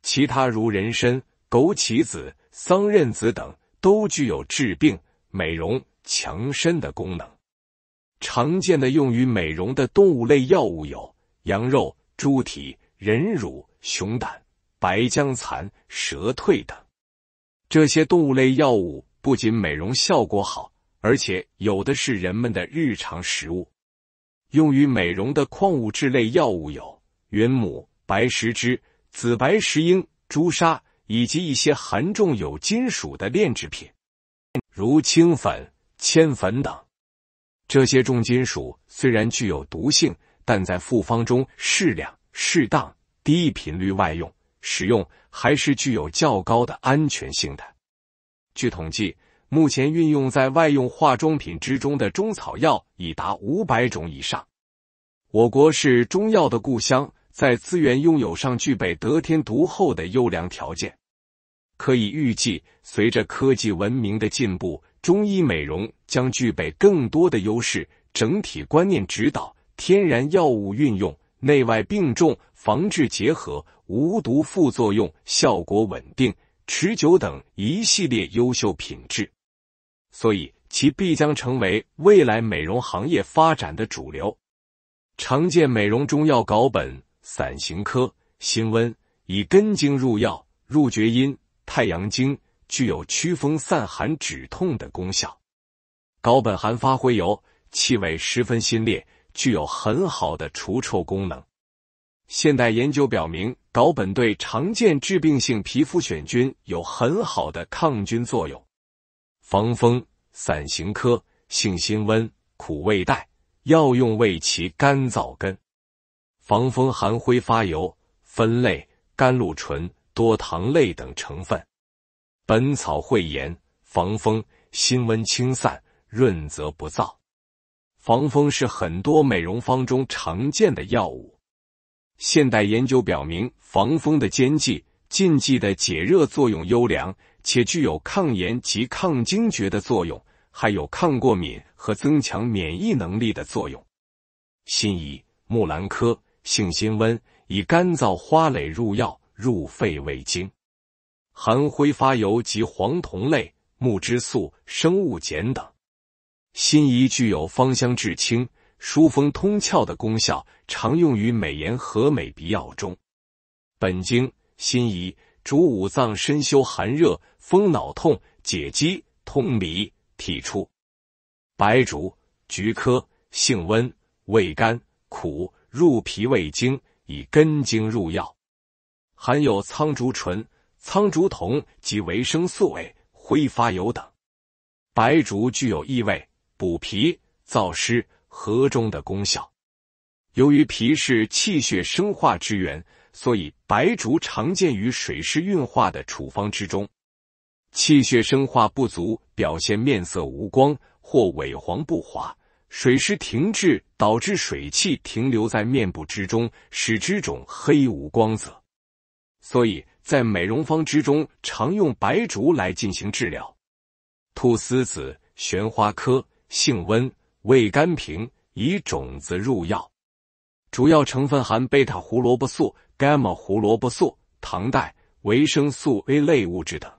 其他如人参、枸杞子、桑葚子等，都具有治病、美容、强身的功能。常见的用于美容的动物类药物有羊肉、猪蹄、人乳、熊胆、白僵蚕、蛇蜕等。这些动物类药物不仅美容效果好。而且有的是人们的日常食物。用于美容的矿物质类药物有云母、白石脂、紫白石英、朱砂，以及一些含重有金属的炼制品，如铅粉、铅粉等。这些重金属虽然具有毒性，但在复方中适量、适当、低频率外用使用，还是具有较高的安全性的。据统计。目前运用在外用化妆品之中的中草药已达五百种以上。我国是中药的故乡，在资源拥有上具备得天独厚的优良条件。可以预计，随着科技文明的进步，中医美容将具备更多的优势：整体观念指导、天然药物运用、内外并重、防治结合、无毒副作用、效果稳定持久等一系列优秀品质。所以，其必将成为未来美容行业发展的主流。常见美容中药稿本，散形科，辛温，以根茎入药，入厥阴、太阳经，具有祛风散寒、止痛的功效。稿本含挥灰油，气味十分辛烈，具有很好的除臭功能。现代研究表明，稿本对常见致病性皮肤癣菌有很好的抗菌作用。防风，伞形科，性辛温，苦味淡，药用为其干燥根。防风含挥发油、酚类、甘露醇、多糖类等成分。《本草汇言》：防风，辛温清散，润泽不燥。防风是很多美容方中常见的药物。现代研究表明，防风的煎剂、禁忌的解热作用优良。且具有抗炎及抗惊厥的作用，还有抗过敏和增强免疫能力的作用。辛夷，木兰科，性辛温，以干燥花蕾入药，入肺胃经，含挥发油及黄酮类、木质素、生物碱等。辛夷具有芳香至清、疏风通窍的功效，常用于美颜和美鼻药中。本经，辛夷主五脏，深修寒热。风脑痛，解肌，通里，体出。白术，菊科，性温，味甘苦，入脾胃经，以根茎入药，含有苍术醇、苍术酮及维生素 A、挥发油等。白术具有益胃、补脾、燥湿、和中的功效。由于脾是气血生化之源，所以白术常见于水湿运化的处方之中。气血生化不足，表现面色无光或萎黄不华；水湿停滞导致水气停留在面部之中，使之肿黑无光泽。所以在美容方之中，常用白术来进行治疗。菟丝子，玄花科，性温，味甘平，以种子入药，主要成分含贝塔胡萝卜素、伽马胡萝卜素、糖代、维生素 A 类物质等。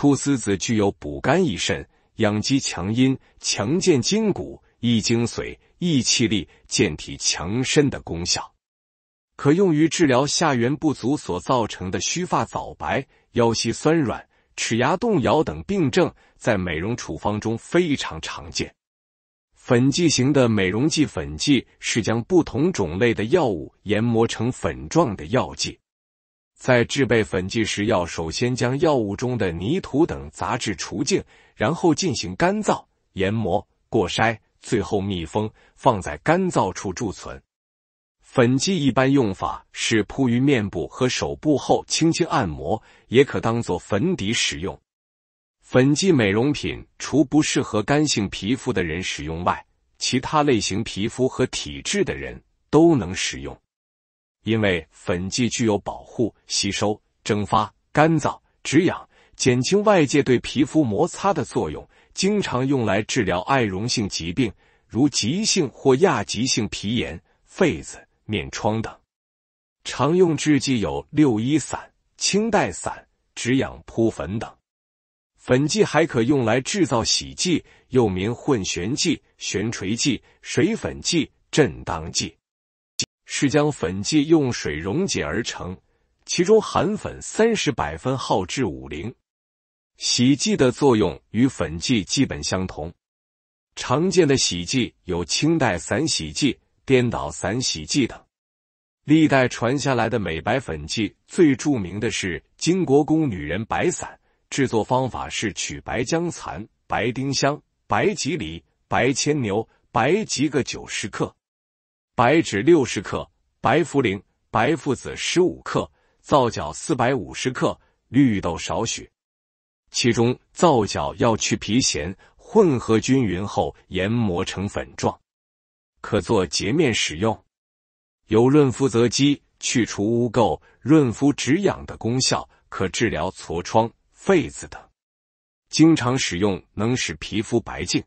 菟丝子具有补肝益肾、养肌强阴、强健筋骨、益精髓、益气力、健体强身的功效，可用于治疗下元不足所造成的须发早白、腰膝酸软、齿牙动摇等病症，在美容处方中非常常见。粉剂型的美容剂粉剂是将不同种类的药物研磨成粉状的药剂。在制备粉剂时，要首先将药物中的泥土等杂质除净，然后进行干燥、研磨、过筛，最后密封，放在干燥处贮存。粉剂一般用法是铺于面部和手部后，轻轻按摩，也可当做粉底使用。粉剂美容品除不适合干性皮肤的人使用外，其他类型皮肤和体质的人都能使用。因为粉剂具有保护、吸收、蒸发、干燥、止痒、减轻外界对皮肤摩擦的作用，经常用来治疗爱绒性疾病，如急性或亚急性皮炎、痱子、面疮等。常用制剂有六一散、清代散、止痒扑粉等。粉剂还可用来制造洗剂，又名混悬剂、悬垂剂、水粉剂、振荡剂。是将粉剂用水溶解而成，其中含粉三十百分号至五零。洗剂的作用与粉剂基本相同。常见的洗剂有清代散洗剂、颠倒散洗剂等。历代传下来的美白粉剂最著名的是金国公女人白散，制作方法是取白姜蚕、白丁香、白蒺藜、白牵牛、白及各九十克。白芷六十克，白茯苓、白附子十五克，皂角四百五十克，绿豆少许。其中皂角要去皮咸，混合均匀后研磨成粉状，可做洁面使用。有润肤泽肌、去除污垢、润肤止痒的功效，可治疗痤疮、痱子等。经常使用能使皮肤白净。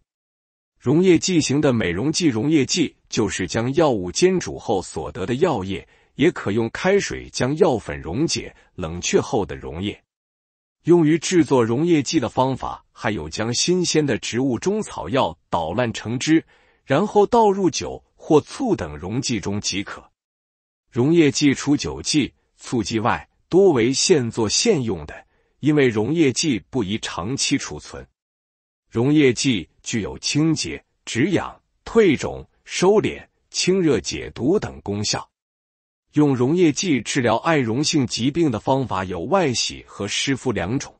溶液剂型的美容剂溶液剂。就是将药物煎煮后所得的药液，也可用开水将药粉溶解，冷却后的溶液，用于制作溶液剂的方法，还有将新鲜的植物中草药捣烂成汁，然后倒入酒或醋等溶剂中即可。溶液剂除酒剂、醋剂外，多为现做现用的，因为溶液剂不宜长期储存。溶液剂具有清洁、止痒、退肿。收敛、清热、解毒等功效。用溶液剂治疗爱溶性疾病的方法有外洗和湿敷两种。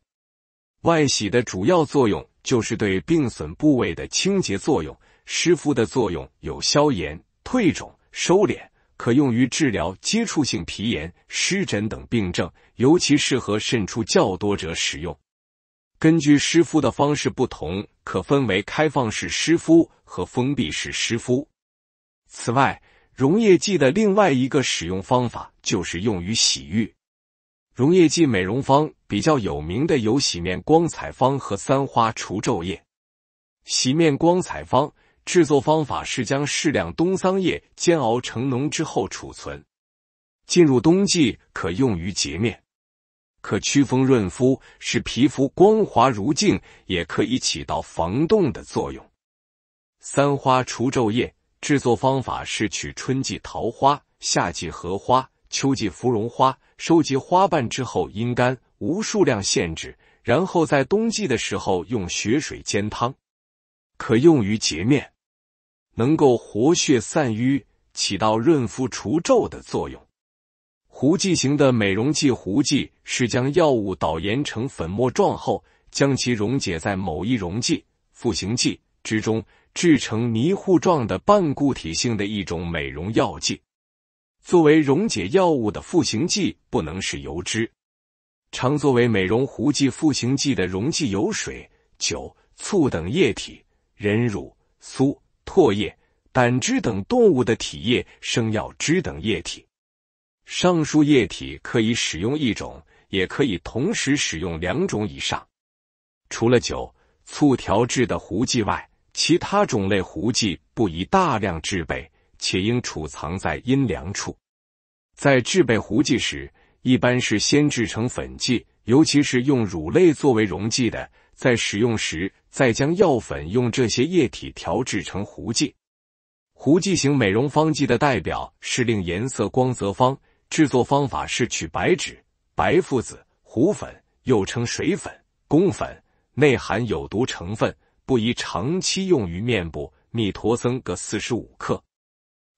外洗的主要作用就是对病损部位的清洁作用；湿敷的作用有消炎、退肿、收敛，可用于治疗接触性皮炎、湿疹等病症，尤其适合渗出较多者使用。根据湿敷的方式不同，可分为开放式湿敷和封闭式湿敷。此外，溶液剂的另外一个使用方法就是用于洗浴。溶液剂美容方比较有名的有洗面光彩方和三花除皱液。洗面光彩方制作方法是将适量冬桑叶煎熬成浓之后储存，进入冬季可用于洁面，可祛风润肤，使皮肤光滑如镜，也可以起到防冻的作用。三花除皱液。制作方法是取春季桃花、夏季荷花、秋季芙蓉花，收集花瓣之后阴干，无数量限制。然后在冬季的时候用雪水煎汤，可用于洁面，能够活血散瘀，起到润肤除皱的作用。糊剂型的美容剂糊剂是将药物捣研成粉末状后，将其溶解在某一溶剂、复形剂之中。制成泥糊状的半固体性的一种美容药剂，作为溶解药物的赋形剂，不能是油脂。常作为美容糊剂赋形剂的溶剂有水、酒、醋等液体，人乳、酥、唾液、胆汁等动物的体液，生药汁等液体。上述液体可以使用一种，也可以同时使用两种以上。除了酒、醋调制的糊剂外，其他种类糊剂不宜大量制备，且应储藏在阴凉处。在制备糊剂时，一般是先制成粉剂，尤其是用乳类作为溶剂的，在使用时再将药粉用这些液体调制成糊剂。糊剂型美容方剂的代表是令颜色光泽方，制作方法是取白芷、白附子、糊粉（又称水粉、工粉），内含有毒成分。不宜长期用于面部。蜜陀僧各四十五克，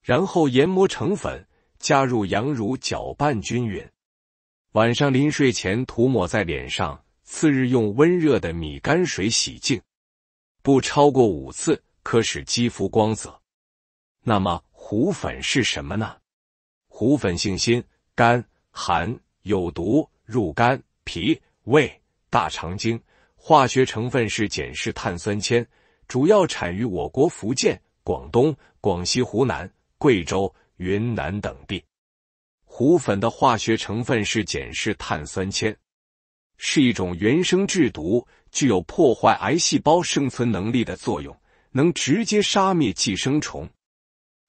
然后研磨成粉，加入羊乳搅拌均匀。晚上临睡前涂抹在脸上，次日用温热的米泔水洗净，不超过五次，可使肌肤光泽。那么胡粉是什么呢？胡粉性辛、甘、寒，有毒，入肝、脾、胃、大肠经。化学成分是碱式碳酸铅，主要产于我国福建、广东、广西、湖南、贵州、云南等地。胡粉的化学成分是碱式碳酸铅，是一种原生制毒，具有破坏癌细胞生存能力的作用，能直接杀灭寄生虫，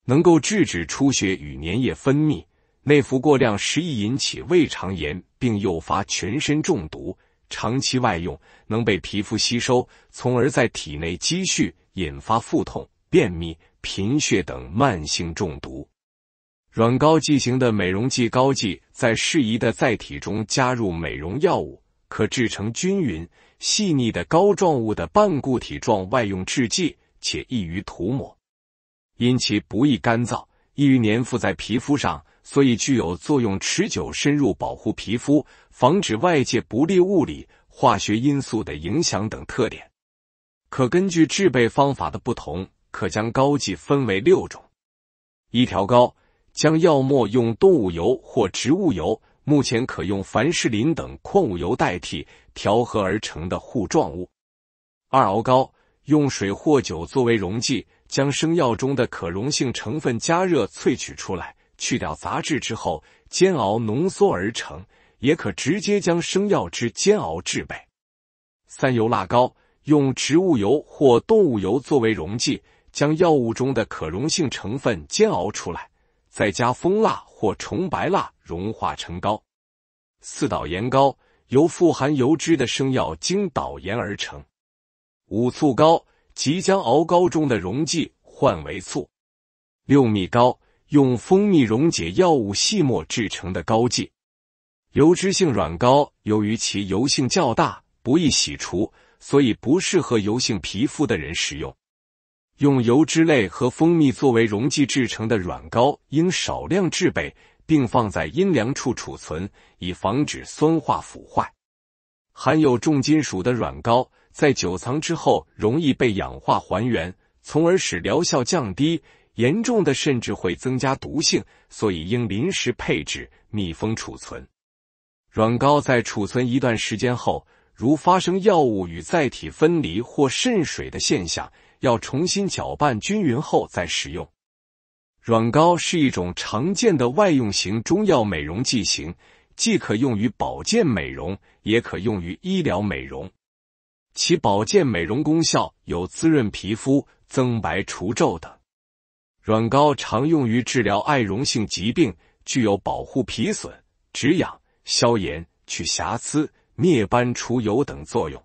能够制止出血与粘液分泌。内服过量，时易引起胃肠炎，并诱发全身中毒。长期外用能被皮肤吸收，从而在体内积蓄，引发腹痛、便秘、贫血等慢性中毒。软膏剂型的美容剂膏剂，在适宜的载体中加入美容药物，可制成均匀、细腻的膏状物的半固体状外用制剂，且易于涂抹。因其不易干燥，易于粘附在皮肤上。所以具有作用持久、深入、保护皮肤、防止外界不利物理、化学因素的影响等特点。可根据制备方法的不同，可将膏剂分为六种：一调膏，将药末用动物油或植物油（目前可用凡士林等矿物油代替）调和而成的糊状物；二熬膏，用水或酒作为溶剂，将生药中的可溶性成分加热萃取出来。去掉杂质之后，煎熬浓缩而成，也可直接将生药汁煎熬制备。三油蜡膏用植物油或动物油作为溶剂，将药物中的可溶性成分煎熬出来，再加蜂蜡或虫白蜡融化成膏。四捣盐膏由富含油脂的生药经导盐而成。五醋膏即将熬膏中的溶剂换为醋。六蜜膏。用蜂蜜溶解药物细末制成的膏剂，油脂性软膏由于其油性较大，不易洗除，所以不适合油性皮肤的人使用。用油脂类和蜂蜜作为溶剂制成的软膏，应少量制备，并放在阴凉处储存，以防止酸化腐坏。含有重金属的软膏，在久藏之后容易被氧化还原，从而使疗效降低。严重的甚至会增加毒性，所以应临时配置、密封储存。软膏在储存一段时间后，如发生药物与载体分离或渗水的现象，要重新搅拌均匀后再使用。软膏是一种常见的外用型中药美容剂型，既可用于保健美容，也可用于医疗美容。其保健美容功效有滋润皮肤、增白除皱等。软膏常用于治疗爱绒性疾病，具有保护皮损、止痒、消炎、去瑕疵、灭斑、除油等作用。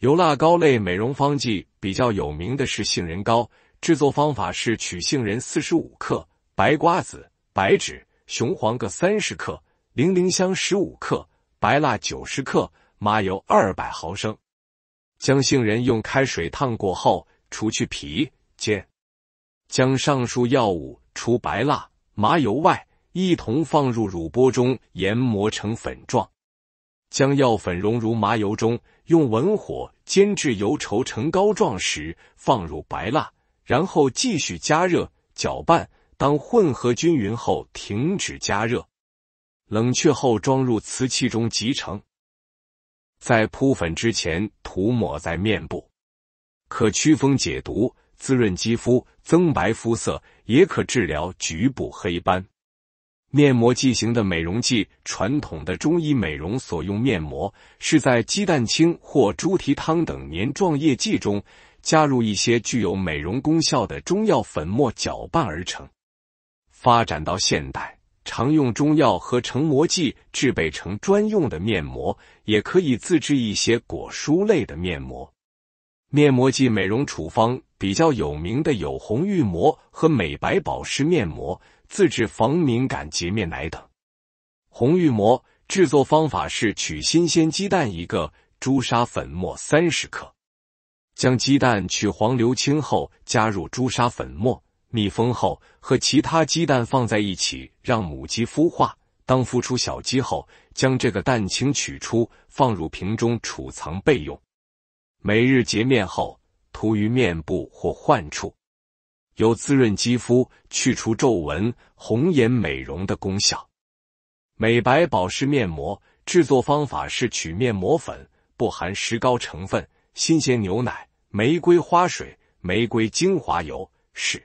油蜡膏类美容方剂比较有名的是杏仁膏，制作方法是取杏仁四十五克、白瓜子、白芷、雄黄各三十克、零陵香十五克、白蜡九十克、麻油二百毫升，将杏仁用开水烫过后，除去皮，煎。将上述药物除白蜡、麻油外，一同放入乳钵中研磨成粉状，将药粉溶入麻油中，用文火煎至油稠成膏状时，放入白蜡，然后继续加热搅拌，当混合均匀后停止加热，冷却后装入瓷器中即成。在铺粉之前涂抹在面部，可祛风解毒。滋润肌肤、增白肤色，也可治疗局部黑斑。面膜剂型的美容剂，传统的中医美容所用面膜，是在鸡蛋清或猪蹄汤等粘状液剂中加入一些具有美容功效的中药粉末搅拌而成。发展到现代，常用中药和成膜剂制备成专用的面膜，也可以自制一些果蔬类的面膜。面膜剂美容处方。比较有名的有红玉膜和美白保湿面膜、自制防敏感洁面奶等。红玉膜制作方法是取新鲜鸡蛋一个，朱砂粉末三十克，将鸡蛋取黄留清后，加入朱砂粉末，密封后和其他鸡蛋放在一起，让母鸡孵化。当孵出小鸡后，将这个蛋清取出，放入瓶中储藏备用。每日洁面后。涂于面部或患处，有滋润肌肤、去除皱纹、红颜美容的功效。美白保湿面膜制作方法是取面膜粉，不含石膏成分，新鲜牛奶、玫瑰花水、玫瑰精华油是。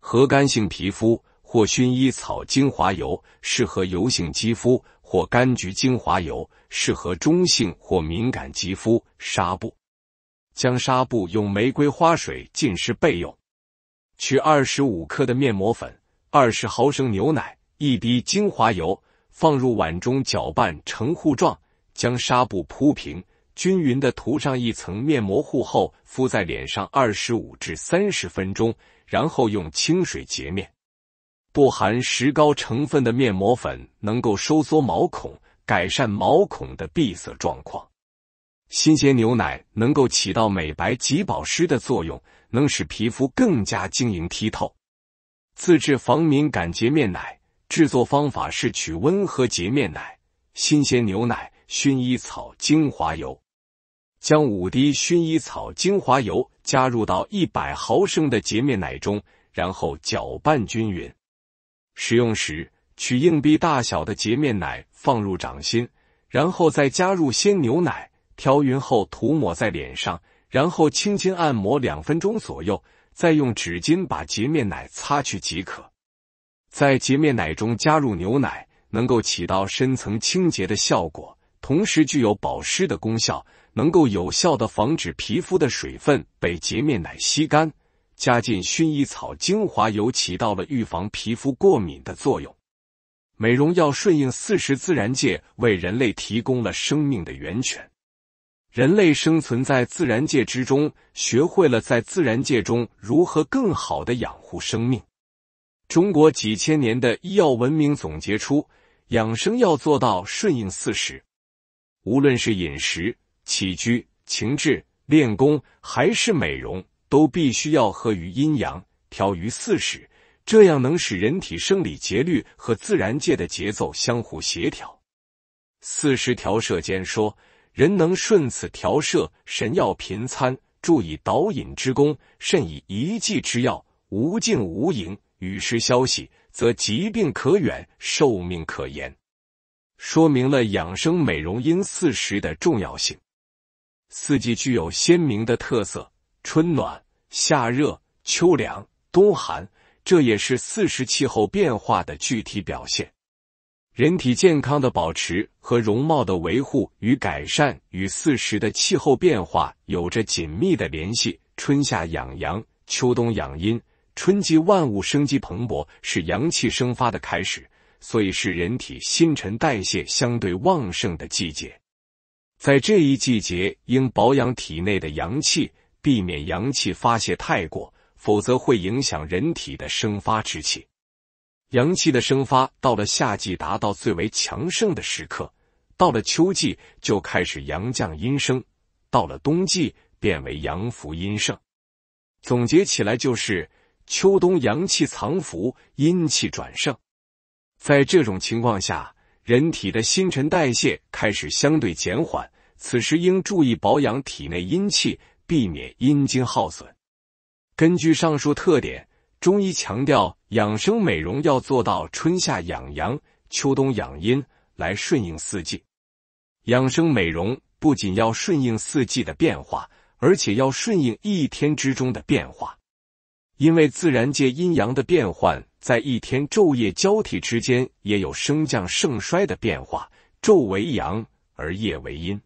合干性皮肤或薰衣草精华油适合油性肌肤或柑橘精华油适合中性或敏感肌肤。纱布。将纱布用玫瑰花水浸湿备用。取二十五克的面膜粉、二十毫升牛奶、一滴精华油，放入碗中搅拌成糊状。将纱布铺平，均匀的涂上一层面膜糊后，敷在脸上二十五至三十分钟，然后用清水洁面。不含石膏成分的面膜粉能够收缩毛孔，改善毛孔的闭塞状况。新鲜牛奶能够起到美白及保湿的作用，能使皮肤更加晶莹剔透。自制防敏感洁面奶制作方法是：取温和洁面奶、新鲜牛奶、薰衣草精华油，将五滴薰衣草精华油加入到一百毫升的洁面奶中，然后搅拌均匀。使用时，取硬币大小的洁面奶放入掌心，然后再加入鲜牛奶。调匀后涂抹在脸上，然后轻轻按摩两分钟左右，再用纸巾把洁面奶擦去即可。在洁面奶中加入牛奶，能够起到深层清洁的效果，同时具有保湿的功效，能够有效的防止皮肤的水分被洁面奶吸干。加进薰衣草精华油，起到了预防皮肤过敏的作用。美容要顺应四十自然界，为人类提供了生命的源泉。人类生存在自然界之中，学会了在自然界中如何更好的养护生命。中国几千年的医药文明总结出，养生要做到顺应四时。无论是饮食、起居、情志、练功，还是美容，都必须要合于阴阳，调于四时，这样能使人体生理节律和自然界的节奏相互协调。《四时调摄间说》。人能顺此调摄，神药频参，助以导引之功，甚以一剂之药，无尽无盈，与时消息，则疾病可远，寿命可延。说明了养生美容因四时的重要性。四季具有鲜明的特色：春暖、夏热、秋凉、冬寒，这也是四时气候变化的具体表现。人体健康的保持和容貌的维护与改善，与四时的气候变化有着紧密的联系。春夏养阳，秋冬养阴。春季万物生机蓬勃，是阳气生发的开始，所以是人体新陈代谢相对旺盛的季节。在这一季节，应保养体内的阳气，避免阳气发泄太过，否则会影响人体的生发之气。阳气的生发到了夏季达到最为强盛的时刻，到了秋季就开始阳降阴升，到了冬季变为阳伏阴盛。总结起来就是秋冬阳气藏伏，阴气转盛。在这种情况下，人体的新陈代谢开始相对减缓，此时应注意保养体内阴气，避免阴精耗损。根据上述特点。中医强调养生美容要做到春夏养阳、秋冬养阴，来顺应四季。养生美容不仅要顺应四季的变化，而且要顺应一天之中的变化。因为自然界阴阳的变换，在一天昼夜交替之间，也有升降盛衰的变化。昼为阳，而夜为阴。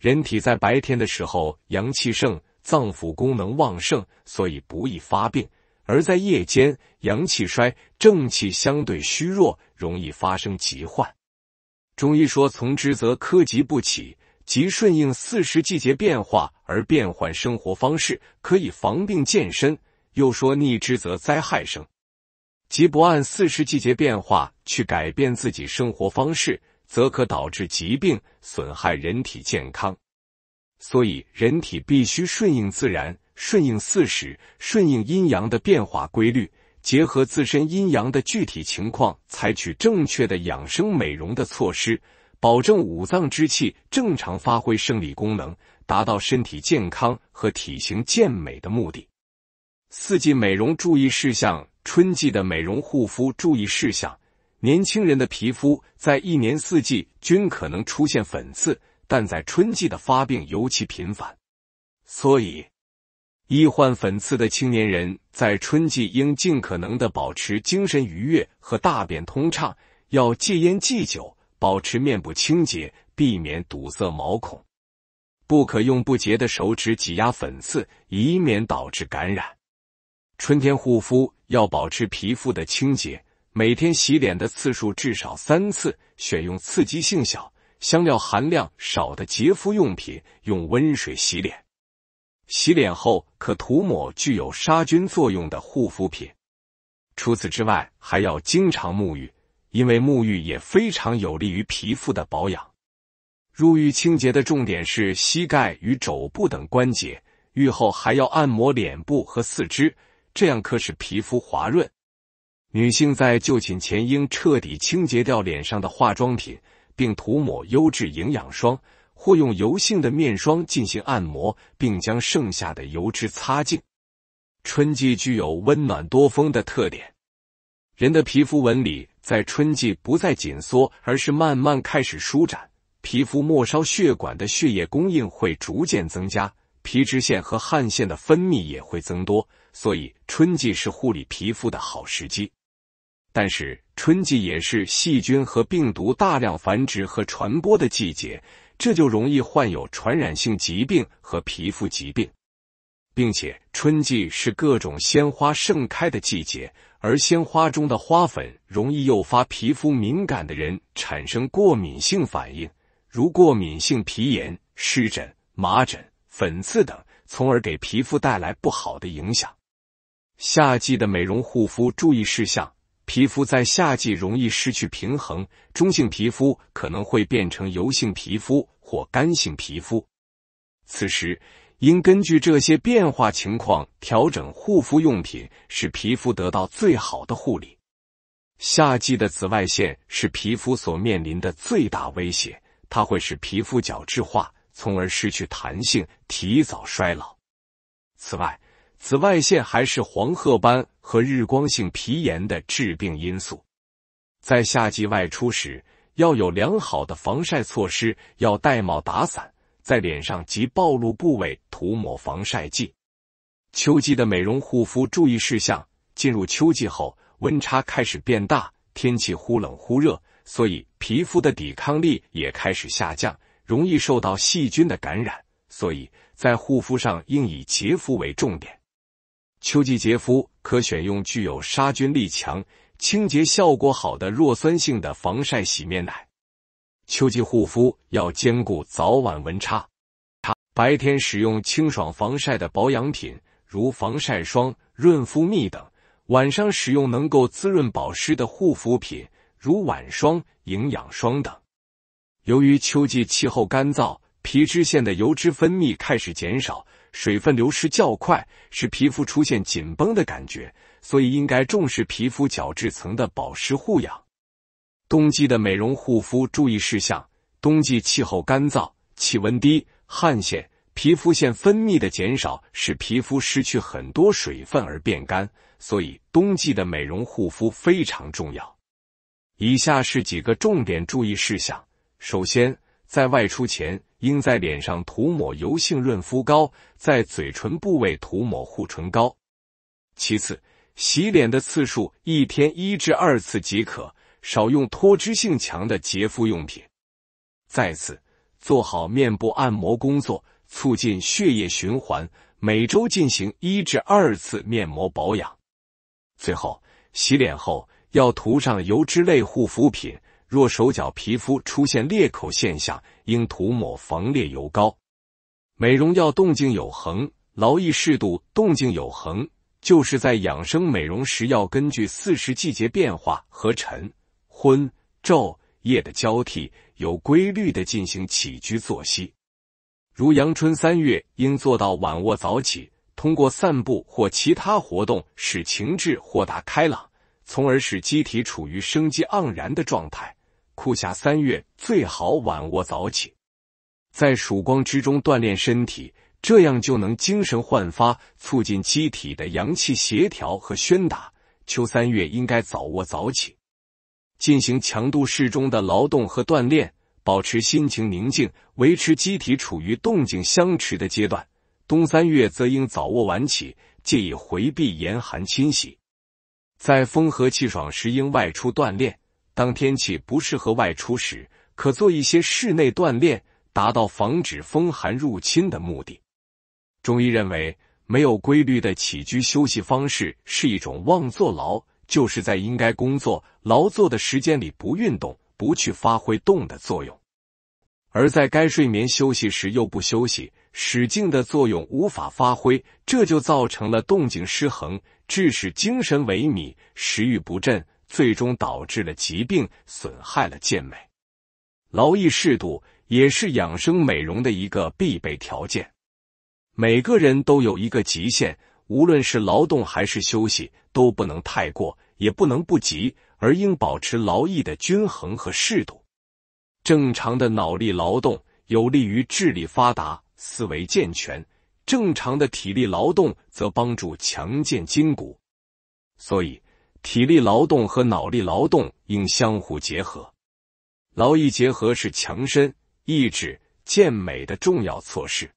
人体在白天的时候，阳气盛，脏腑功能旺盛，所以不易发病。而在夜间，阳气衰，正气相对虚弱，容易发生疾患。中医说，从之则科疾不起，即顺应四时季节变化而变换生活方式，可以防病健身。又说逆之则灾害生，即不按四时季节变化去改变自己生活方式，则可导致疾病，损害人体健康。所以，人体必须顺应自然。顺应四时，顺应阴阳的变化规律，结合自身阴阳的具体情况，采取正确的养生美容的措施，保证五脏之气正常发挥生理功能，达到身体健康和体型健美的目的。四季美容注意事项：春季的美容护肤注意事项。年轻人的皮肤在一年四季均可能出现粉刺，但在春季的发病尤其频繁，所以。易患粉刺的青年人在春季应尽可能的保持精神愉悦和大便通畅，要戒烟忌酒，保持面部清洁，避免堵塞毛孔。不可用不洁的手指挤压粉刺，以免导致感染。春天护肤要保持皮肤的清洁，每天洗脸的次数至少三次，选用刺激性小、香料含量少的洁肤用品，用温水洗脸。洗脸后可涂抹具有杀菌作用的护肤品。除此之外，还要经常沐浴，因为沐浴也非常有利于皮肤的保养。入浴清洁的重点是膝盖与肘部等关节，浴后还要按摩脸部和四肢，这样可使皮肤滑润。女性在就寝前应彻底清洁掉脸上的化妆品，并涂抹优质营养霜。或用油性的面霜进行按摩，并将剩下的油脂擦净。春季具有温暖多风的特点，人的皮肤纹理在春季不再紧缩，而是慢慢开始舒展。皮肤末梢血管的血液供应会逐渐增加，皮脂腺和汗腺的分泌也会增多，所以春季是护理皮肤的好时机。但是，春季也是细菌和病毒大量繁殖和传播的季节。这就容易患有传染性疾病和皮肤疾病，并且春季是各种鲜花盛开的季节，而鲜花中的花粉容易诱发皮肤敏感的人产生过敏性反应，如过敏性皮炎、湿疹、麻疹、粉刺等，从而给皮肤带来不好的影响。夏季的美容护肤注意事项。皮肤在夏季容易失去平衡，中性皮肤可能会变成油性皮肤或干性皮肤。此时，应根据这些变化情况调整护肤用品，使皮肤得到最好的护理。夏季的紫外线是皮肤所面临的最大威胁，它会使皮肤角质化，从而失去弹性，提早衰老。此外，紫外线还是黄褐斑和日光性皮炎的致病因素，在夏季外出时要有良好的防晒措施，要戴帽打伞，在脸上及暴露部位涂抹防晒剂。秋季的美容护肤注意事项：进入秋季后，温差开始变大，天气忽冷忽热，所以皮肤的抵抗力也开始下降，容易受到细菌的感染，所以在护肤上应以洁肤为重点。秋季洁肤可选用具有杀菌力强、清洁效果好的弱酸性的防晒洗面奶。秋季护肤要兼顾早晚温差，白天使用清爽防晒的保养品，如防晒霜、润肤蜜等；晚上使用能够滋润保湿的护肤品，如晚霜、营养霜等。由于秋季气候干燥，皮脂腺的油脂分泌开始减少。水分流失较快，使皮肤出现紧绷的感觉，所以应该重视皮肤角质层的保湿护养。冬季的美容护肤注意事项：冬季气候干燥，气温低，汗腺、皮肤腺分泌的减少，使皮肤失去很多水分而变干，所以冬季的美容护肤非常重要。以下是几个重点注意事项：首先，在外出前。应在脸上涂抹油性润肤膏，在嘴唇部位涂抹护唇膏。其次，洗脸的次数一天一至二次即可，少用脱脂性强的洁肤用品。再次，做好面部按摩工作，促进血液循环，每周进行一至二次面膜保养。最后，洗脸后要涂上油脂类护肤品。若手脚皮肤出现裂口现象，应涂抹防裂油膏。美容要动静有恒，劳逸适度。动静有恒，就是在养生美容时，要根据四时季节变化和晨、昏、昼、夜的交替，有规律的进行起居作息。如阳春三月，应做到晚卧早起，通过散步或其他活动，使情志豁达开朗，从而使机体处于生机盎然的状态。酷夏三月最好晚卧早起，在曙光之中锻炼身体，这样就能精神焕发，促进机体的阳气协调和宣达。秋三月应该早卧早起，进行强度适中的劳动和锻炼，保持心情宁静，维持机体处于动静相持的阶段。冬三月则应早卧晚起，借以回避严寒侵袭，在风和气爽时应外出锻炼。当天气不适合外出时，可做一些室内锻炼，达到防止风寒入侵的目的。中医认为，没有规律的起居休息方式是一种“忘坐牢”，就是在应该工作劳作的时间里不运动，不去发挥动的作用；而在该睡眠休息时又不休息，使劲的作用无法发挥，这就造成了动静失衡，致使精神萎靡，食欲不振。最终导致了疾病，损害了健美。劳逸适度也是养生美容的一个必备条件。每个人都有一个极限，无论是劳动还是休息都不能太过，也不能不及，而应保持劳逸的均衡和适度。正常的脑力劳动有利于智力发达、思维健全；正常的体力劳动则帮助强健筋骨。所以。体力劳动和脑力劳动应相互结合，劳逸结合是强身、意志、健美的重要措施。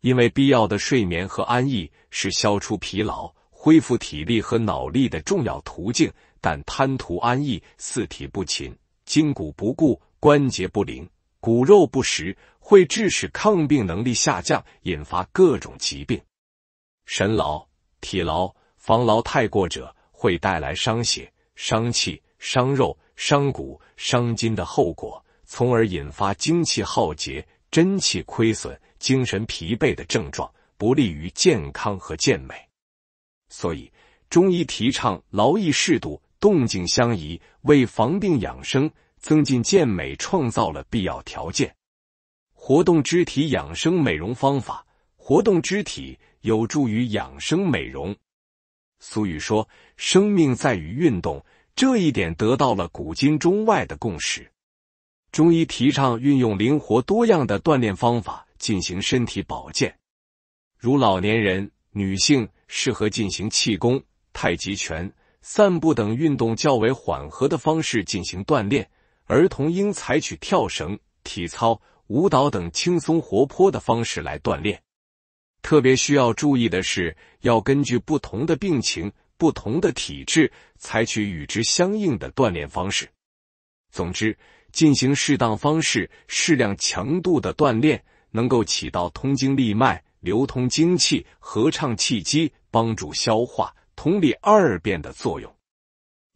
因为必要的睡眠和安逸是消除疲劳、恢复体力和脑力的重要途径。但贪图安逸、四体不勤、筋骨不顾、关节不灵、骨肉不实，会致使抗病能力下降，引发各种疾病。神劳、体劳、防劳太过者。会带来伤血、伤气、伤肉、伤骨、伤筋的后果，从而引发精气耗竭、真气亏损、精神疲惫的症状，不利于健康和健美。所以，中医提倡劳逸适度、动静相宜，为防病养生、增进健美创造了必要条件。活动肢体养生美容方法，活动肢体有助于养生美容。俗语说。生命在于运动，这一点得到了古今中外的共识。中医提倡运用灵活多样的锻炼方法进行身体保健，如老年人、女性适合进行气功、太极拳、散步等运动较为缓和的方式进行锻炼；儿童应采取跳绳、体操、舞蹈等轻松活泼的方式来锻炼。特别需要注意的是，要根据不同的病情。不同的体质，采取与之相应的锻炼方式。总之，进行适当方式、适量强度的锻炼，能够起到通经利脉、流通精气、合畅气机、帮助消化、通理二便的作用，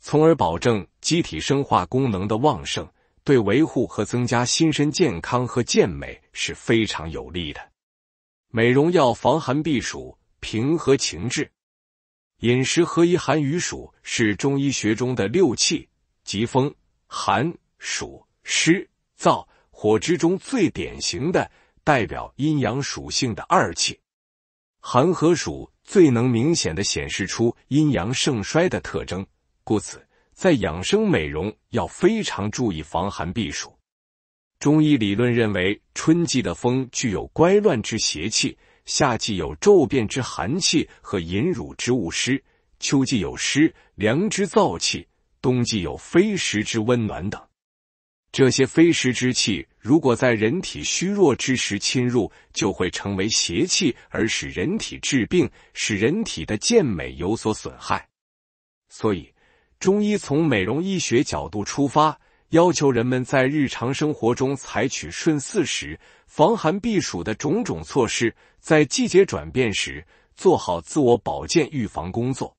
从而保证机体生化功能的旺盛，对维护和增加心身健康和健美是非常有利的。美容要防寒避暑，平和情志。饮食合宜寒与暑，是中医学中的六气，即风、寒、暑、湿、燥、火之中最典型的代表阴阳属性的二气。寒和暑最能明显的显示出阴阳盛衰的特征，故此在养生美容要非常注意防寒避暑。中医理论认为，春季的风具有乖乱之邪气。夏季有骤变之寒气和饮乳之物湿，秋季有湿凉之燥气，冬季有非时之温暖等。这些非时之气，如果在人体虚弱之时侵入，就会成为邪气，而使人体治病，使人体的健美有所损害。所以，中医从美容医学角度出发，要求人们在日常生活中采取顺四时。防寒避暑的种种措施，在季节转变时做好自我保健预防工作。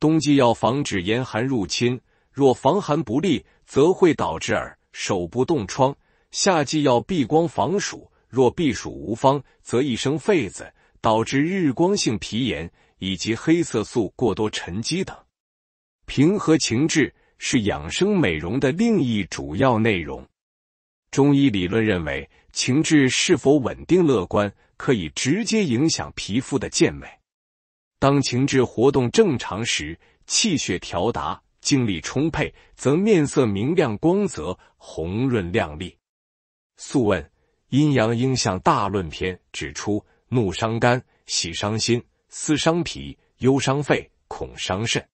冬季要防止严寒入侵，若防寒不力，则会导致耳、手部冻疮；夏季要避光防暑，若避暑无方，则易生痱子，导致日光性皮炎以及黑色素过多沉积等。平和情志是养生美容的另一主要内容。中医理论认为。情志是否稳定乐观，可以直接影响皮肤的健美。当情志活动正常时，气血调达，精力充沛，则面色明亮、光泽、红润、亮丽。素问《阴阳应象大论篇》指出：怒伤肝，喜伤心，思伤脾，忧伤肺，恐伤肾。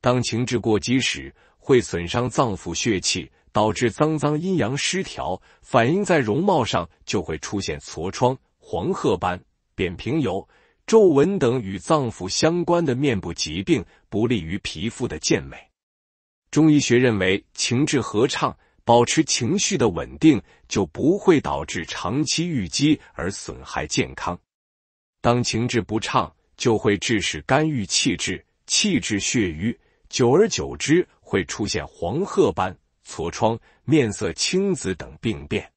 当情志过激时，会损伤脏腑血气。导致脏脏阴阳失调，反映在容貌上就会出现痤疮、黄褐斑、扁平疣、皱纹等与脏腑相关的面部疾病，不利于皮肤的健美。中医学认为，情志合畅，保持情绪的稳定，就不会导致长期郁积而损害健康。当情志不畅，就会致使肝郁气滞，气滞血瘀，久而久之会出现黄褐斑。痤疮、面色青紫等病变，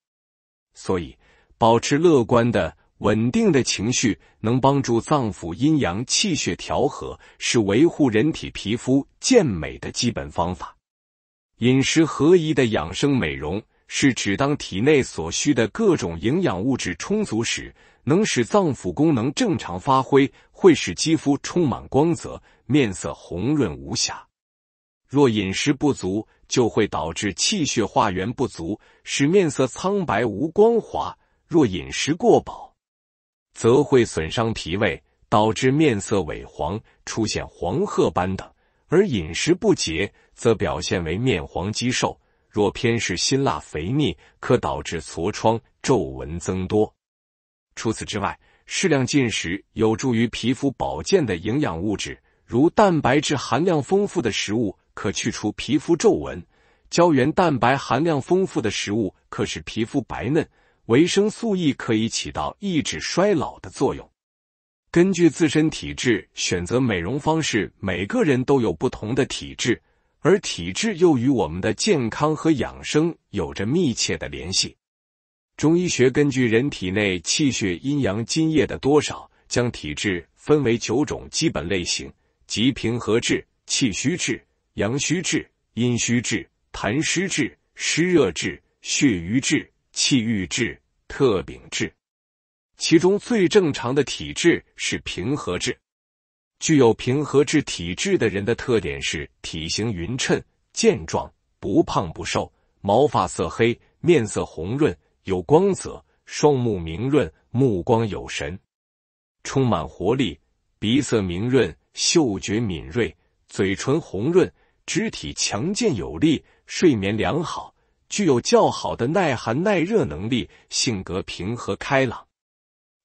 所以保持乐观的稳定的情绪，能帮助脏腑阴阳气血调和，是维护人体皮肤健美的基本方法。饮食合宜的养生美容，是指当体内所需的各种营养物质充足时，能使脏腑功能正常发挥，会使肌肤充满光泽，面色红润无瑕。若饮食不足，就会导致气血化源不足，使面色苍白无光滑；若饮食过饱，则会损伤脾胃，导致面色萎黄，出现黄褐斑等；而饮食不节，则表现为面黄肌瘦。若偏食辛辣肥腻，可导致痤疮、皱纹增多。除此之外，适量进食有助于皮肤保健的营养物质，如蛋白质含量丰富的食物。可去除皮肤皱纹，胶原蛋白含量丰富的食物可使皮肤白嫩，维生素 E 可以起到抑制衰老的作用。根据自身体质选择美容方式，每个人都有不同的体质，而体质又与我们的健康和养生有着密切的联系。中医学根据人体内气血阴阳津液的多少，将体质分为九种基本类型，即平和质、气虚质。阳虚质、阴虚质、痰湿质、湿热质、血瘀质、气郁质、特禀质，其中最正常的体质是平和质。具有平和质体质的人的特点是体型匀称、健壮，不胖不瘦，毛发色黑，面色红润有光泽，双目明润，目光有神，充满活力，鼻色明润，嗅觉敏锐，嘴唇红润。肢体强健有力，睡眠良好，具有较好的耐寒耐热能力，性格平和开朗，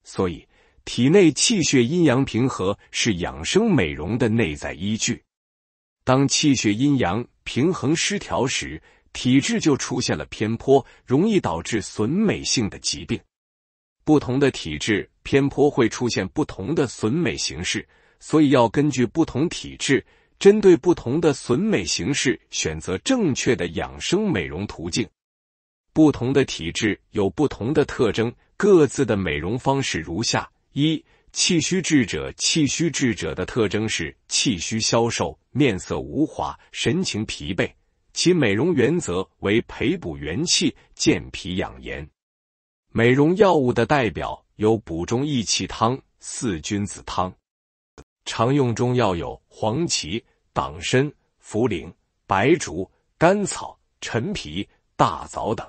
所以体内气血阴阳平和是养生美容的内在依据。当气血阴阳平衡失调时，体质就出现了偏颇，容易导致损美性的疾病。不同的体质偏颇会出现不同的损美形式，所以要根据不同体质。针对不同的损美形式，选择正确的养生美容途径。不同的体质有不同的特征，各自的美容方式如下：一、气虚质者，气虚质者的特征是气虚消瘦，面色无华，神情疲惫。其美容原则为培补元气，健脾养颜。美容药物的代表有补中益气汤、四君子汤。常用中药有黄芪。党参、茯苓、白术、甘草、陈皮、大枣等。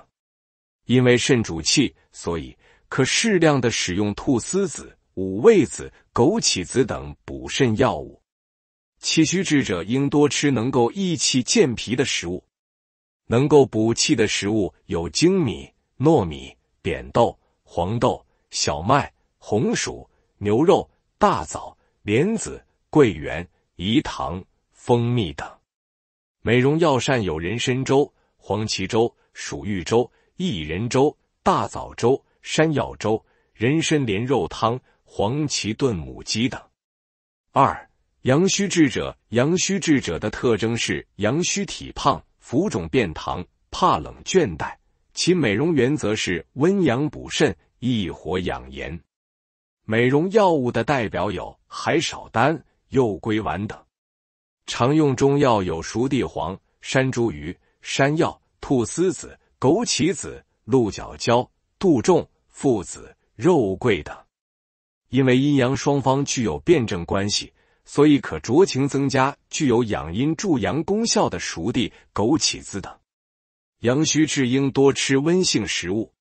因为肾主气，所以可适量的使用菟丝子、五味子、枸杞子等补肾药物。气虚质者应多吃能够益气健脾的食物。能够补气的食物有精米、糯米、扁豆、黄豆、小麦、红薯、牛肉、大枣、莲子、桂圆、饴糖。蜂蜜等，美容药膳有人参粥、黄芪粥、薯蓣粥、薏仁粥、大枣粥、山药粥、人参莲肉汤、黄芪炖母鸡等。二、阳虚质者，阳虚质者的特征是阳虚体胖、浮肿便溏、怕冷倦怠。其美容原则是温阳补肾、益火养颜。美容药物的代表有海藻丹、右归丸等。常用中药有熟地黄、山茱萸、山药、菟丝子、枸杞子、鹿角胶、杜仲、附子、肉桂等。因为阴阳双方具有辩证关系，所以可酌情增加具有养阴助阳功效的熟地、枸杞子等。阳虚质应多吃温性食物，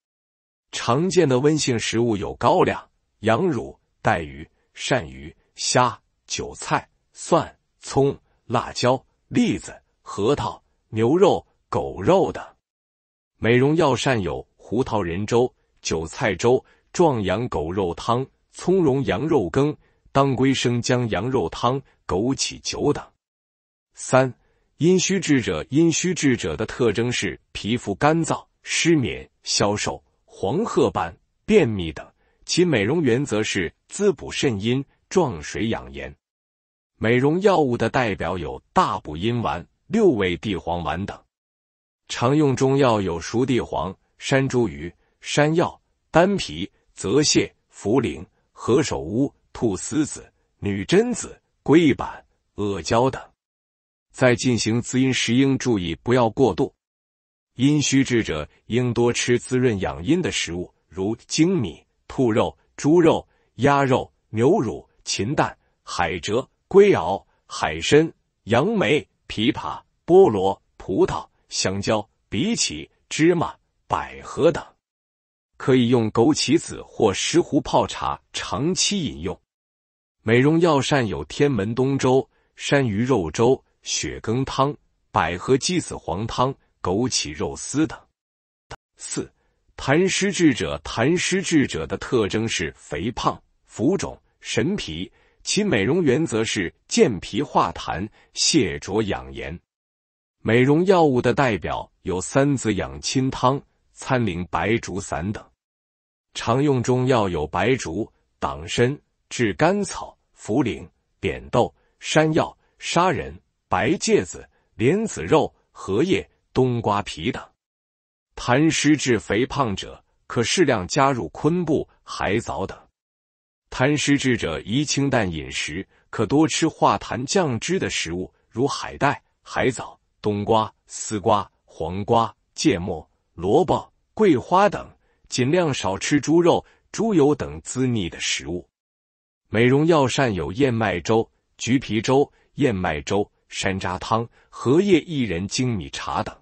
常见的温性食物有高粱、羊乳、带鱼、鳝鱼、虾、韭菜、蒜、葱。辣椒、栗子、核桃、牛肉、狗肉等。美容药膳有胡桃仁粥、韭菜粥、壮阳狗肉汤、葱蓉羊肉羹、当归生姜羊肉汤、枸杞酒等。三、阴虚质者，阴虚质者的特征是皮肤干燥、失眠、消瘦、黄褐斑、便秘等。其美容原则是滋补肾阴，壮水养颜。美容药物的代表有大补阴丸、六味地黄丸等。常用中药有熟地黄、山茱萸、山药、丹皮、泽泻、茯苓、何首乌、菟丝子、女贞子、龟板、阿胶等。在进行滋阴时，应注意不要过度。阴虚质者应多吃滋润养阴的食物，如精米、兔肉、猪肉、鸭肉、牛乳、禽蛋、海蜇。龟熬、海参、杨梅、枇杷、菠萝、葡萄、香蕉、荸荠、芝麻、百合等，可以用枸杞子或石斛泡茶长期饮用。美容药膳有天门冬粥、山芋肉粥、雪羹汤、百合鸡子黄汤、枸杞肉丝等。四、痰湿质者，痰湿质者的特征是肥胖、浮肿、神疲。其美容原则是健脾化痰、泻浊养颜。美容药物的代表有三子养亲汤、参苓白术散等。常用中药有白术、党参、炙甘草、茯苓、扁豆、山药、砂仁、白芥子、莲子肉、荷叶、冬瓜皮等。痰湿致肥胖者，可适量加入昆布、海藻等。痰湿质者宜清淡饮食，可多吃化痰降脂的食物，如海带、海藻、冬瓜、丝瓜、黄瓜、芥末、萝卜、桂花等，尽量少吃猪肉、猪油等滋腻的食物。美容药膳有燕麦粥、橘皮粥、燕麦粥、山楂汤、荷叶薏仁精米茶等。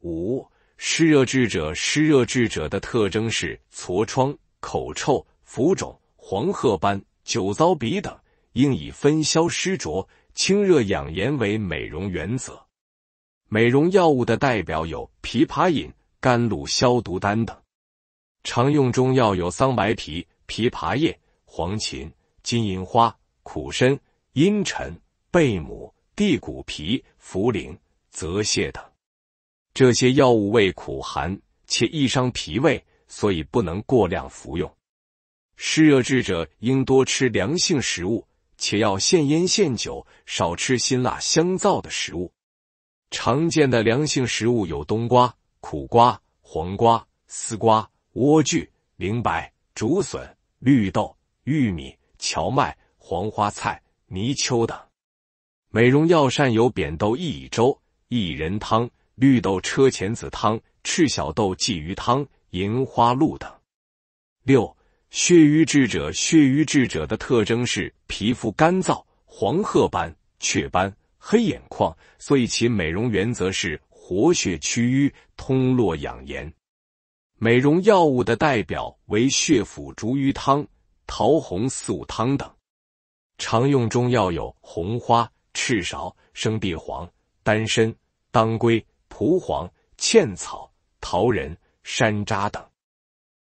五、湿热质者，湿热质者的特征是痤疮、口臭、浮肿。黄褐斑、酒糟鼻等，应以分消湿浊、清热养颜为美容原则。美容药物的代表有枇杷饮、甘露消毒丹等。常用中药有桑白皮、枇杷叶、黄芩、金银花、苦参、茵陈、贝母、地骨皮、茯苓、泽泻等。这些药物味苦寒，且易伤脾胃，所以不能过量服用。湿热质者应多吃凉性食物，且要限烟限酒，少吃辛辣香燥的食物。常见的凉性食物有冬瓜、苦瓜、黄瓜、丝瓜、莴苣、菱白、竹笋、绿豆、玉米、荞麦、黄花菜、泥鳅等。美容药膳有扁豆薏苡粥、薏仁汤、绿豆车前子汤、赤小豆鲫鱼汤、银花露等。六。血瘀滞者，血瘀滞者的特征是皮肤干燥、黄褐斑、雀斑、黑眼眶，所以其美容原则是活血祛瘀、通络养颜。美容药物的代表为血府逐瘀汤、桃红四物汤等，常用中药有红花、赤芍、生地黄、丹参、当归、蒲黄、茜草、桃仁、山楂等。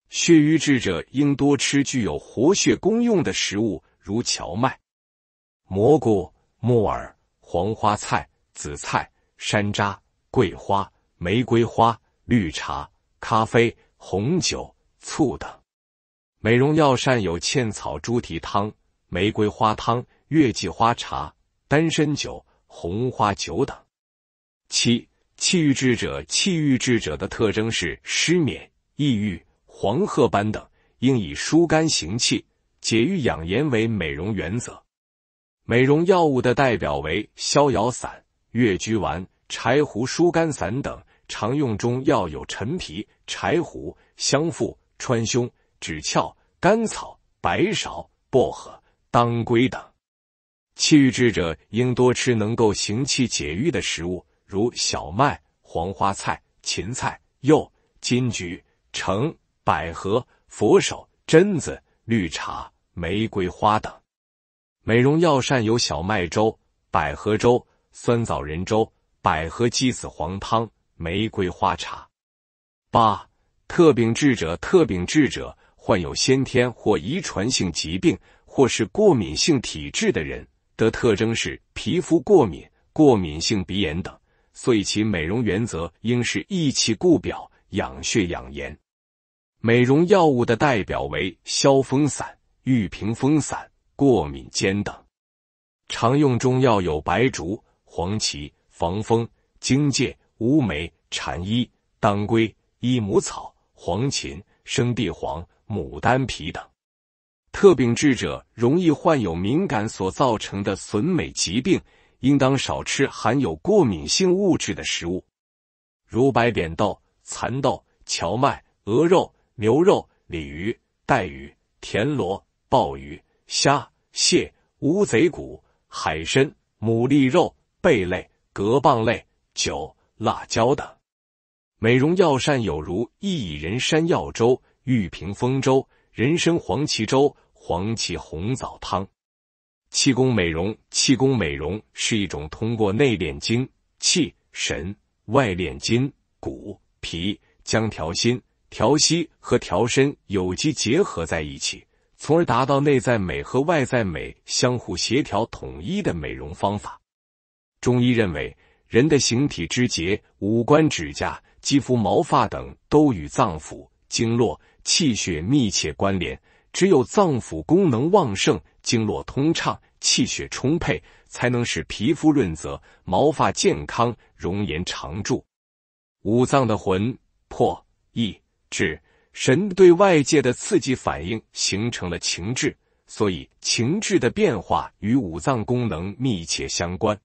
血瘀滞者应多吃具有活血功用的食物，如荞麦、蘑菇、木耳、黄花菜、紫菜、山楂、桂花、玫瑰花、绿茶、咖啡、红酒、醋等。美容药膳有茜草猪蹄汤、玫瑰花汤、月季花茶、丹参酒、红花酒等。七气郁滞者，气郁滞者的特征是失眠、抑郁。黄褐斑等，应以疏肝行气、解郁养颜为美容原则。美容药物的代表为逍遥散、越鞠丸、柴胡疏肝散等。常用中药有陈皮、柴胡、香附、川芎、枳壳、甘草、白芍、薄荷、当归等。气郁之者，应多吃能够行气解郁的食物，如小麦、黄花菜、芹菜、柚、金桔、橙。百合、佛手、榛子、绿茶、玫瑰花等美容药膳有小麦粥、百合粥、酸枣仁粥、百合鸡子黄汤、玫瑰花茶。八特禀质者，特禀质者患有先天或遗传性疾病，或是过敏性体质的人的特征是皮肤过敏、过敏性鼻炎等，所以其美容原则应是益气固表、养血养颜。美容药物的代表为消风散、玉屏风散、过敏煎等。常用中药有白术、黄芪、防风、荆芥、乌梅、蝉衣、当归、益母草、黄芩、生地黄、牡丹皮等。特禀质者容易患有敏感所造成的损美疾病，应当少吃含有过敏性物质的食物，如白扁豆、蚕豆、荞麦、鹅肉。牛肉、鲤鱼、带鱼、田螺、鲍鱼、虾、蟹、乌贼骨、海参、牡蛎肉、贝类、蛤蚌类、酒、辣椒等。美容药膳有如薏仁山药粥、玉屏风粥、人参黄芪粥、黄芪红枣汤。气功美容，气功美容是一种通过内练精气神，外练筋骨皮，将调心。调息和调身有机结合在一起，从而达到内在美和外在美相互协调统一的美容方法。中医认为，人的形体之节、五官、指甲、肌肤、毛发等都与脏腑、经络、气血密切关联。只有脏腑功能旺盛、经络通畅、气血充沛，才能使皮肤润泽、毛发健康、容颜常驻。五脏的魂、魄、意。至神对外界的刺激反应形成了情志，所以情志的变化与五脏功能密切相关。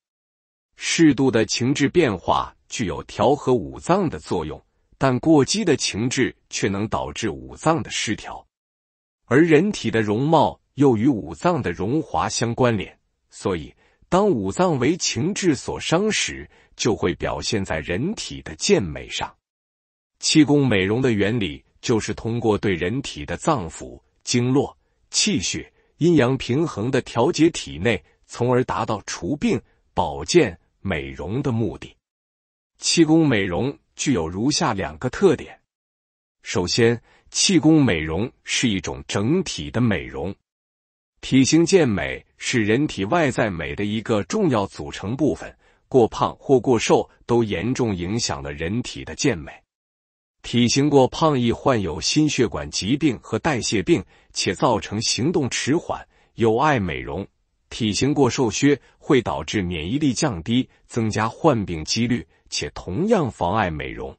适度的情志变化具有调和五脏的作用，但过激的情志却能导致五脏的失调。而人体的容貌又与五脏的荣华相关联，所以当五脏为情志所伤时，就会表现在人体的健美上。气功美容的原理就是通过对人体的脏腑、经络、气血、阴阳平衡的调节，体内从而达到除病、保健、美容的目的。气功美容具有如下两个特点：首先，气功美容是一种整体的美容。体型健美是人体外在美的一个重要组成部分，过胖或过瘦都严重影响了人体的健美。体型过胖易患有心血管疾病和代谢病，且造成行动迟缓，有碍美容；体型过瘦削会导致免疫力降低，增加患病几率，且同样妨碍美容。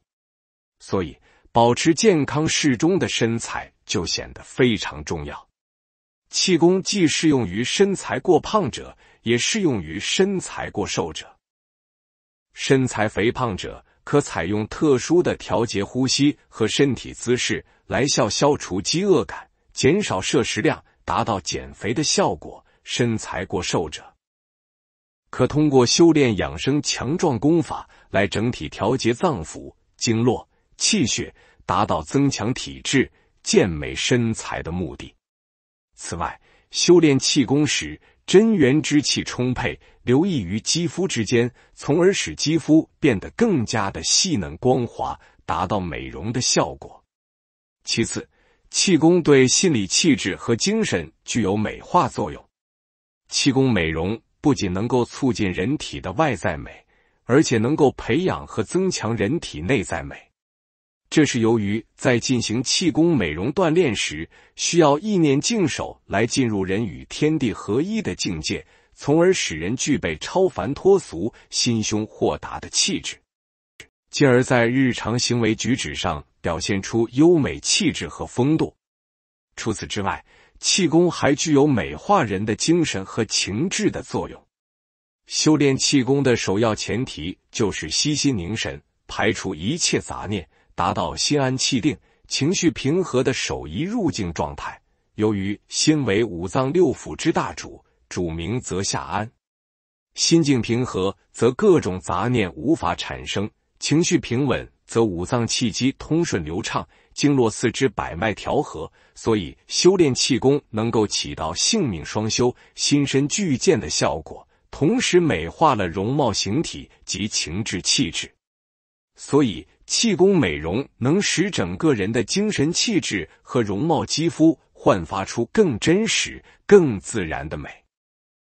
所以，保持健康适中的身材就显得非常重要。气功既适用于身材过胖者，也适用于身材过瘦者。身材肥胖者。可采用特殊的调节呼吸和身体姿势来效消除饥饿感，减少摄食量，达到减肥的效果。身材过瘦者，可通过修炼养生强壮功法来整体调节脏腑、经络、气血，达到增强体质、健美身材的目的。此外，修炼气功时，真元之气充沛。留意于肌肤之间，从而使肌肤变得更加的细嫩光滑，达到美容的效果。其次，气功对心理气质和精神具有美化作用。气功美容不仅能够促进人体的外在美，而且能够培养和增强人体内在美。这是由于在进行气功美容锻炼时，需要意念净手来进入人与天地合一的境界。从而使人具备超凡脱俗、心胸豁达的气质，进而在日常行为举止上表现出优美气质和风度。除此之外，气功还具有美化人的精神和情志的作用。修炼气功的首要前提就是息心凝神，排除一切杂念，达到心安气定、情绪平和的守一入境状态。由于心为五脏六腑之大主。主明则下安，心境平和则各种杂念无法产生，情绪平稳则五脏气机通顺流畅，经络四肢百脉调和。所以修炼气功能够起到性命双修、心身俱健的效果，同时美化了容貌形体及情志气质。所以气功美容能使整个人的精神气质和容貌肌肤焕发出更真实、更自然的美。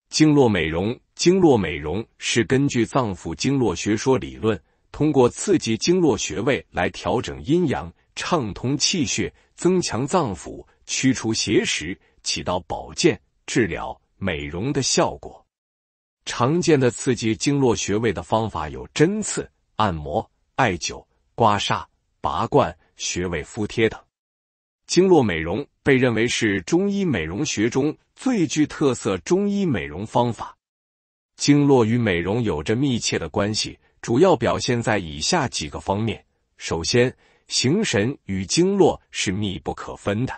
经络美容，经络美容是根据脏腑经络学说理论，通过刺激经络穴位来调整阴阳，畅通气血，增强脏腑，驱除邪实，起到保健、治疗、美容的效果。常见的刺激经络穴位的方法有针刺、按摩、艾灸、刮痧、拔罐、穴位敷贴等。经络美容被认为是中医美容学中最具特色中医美容方法。经络与美容有着密切的关系，主要表现在以下几个方面：首先，形神与经络是密不可分的，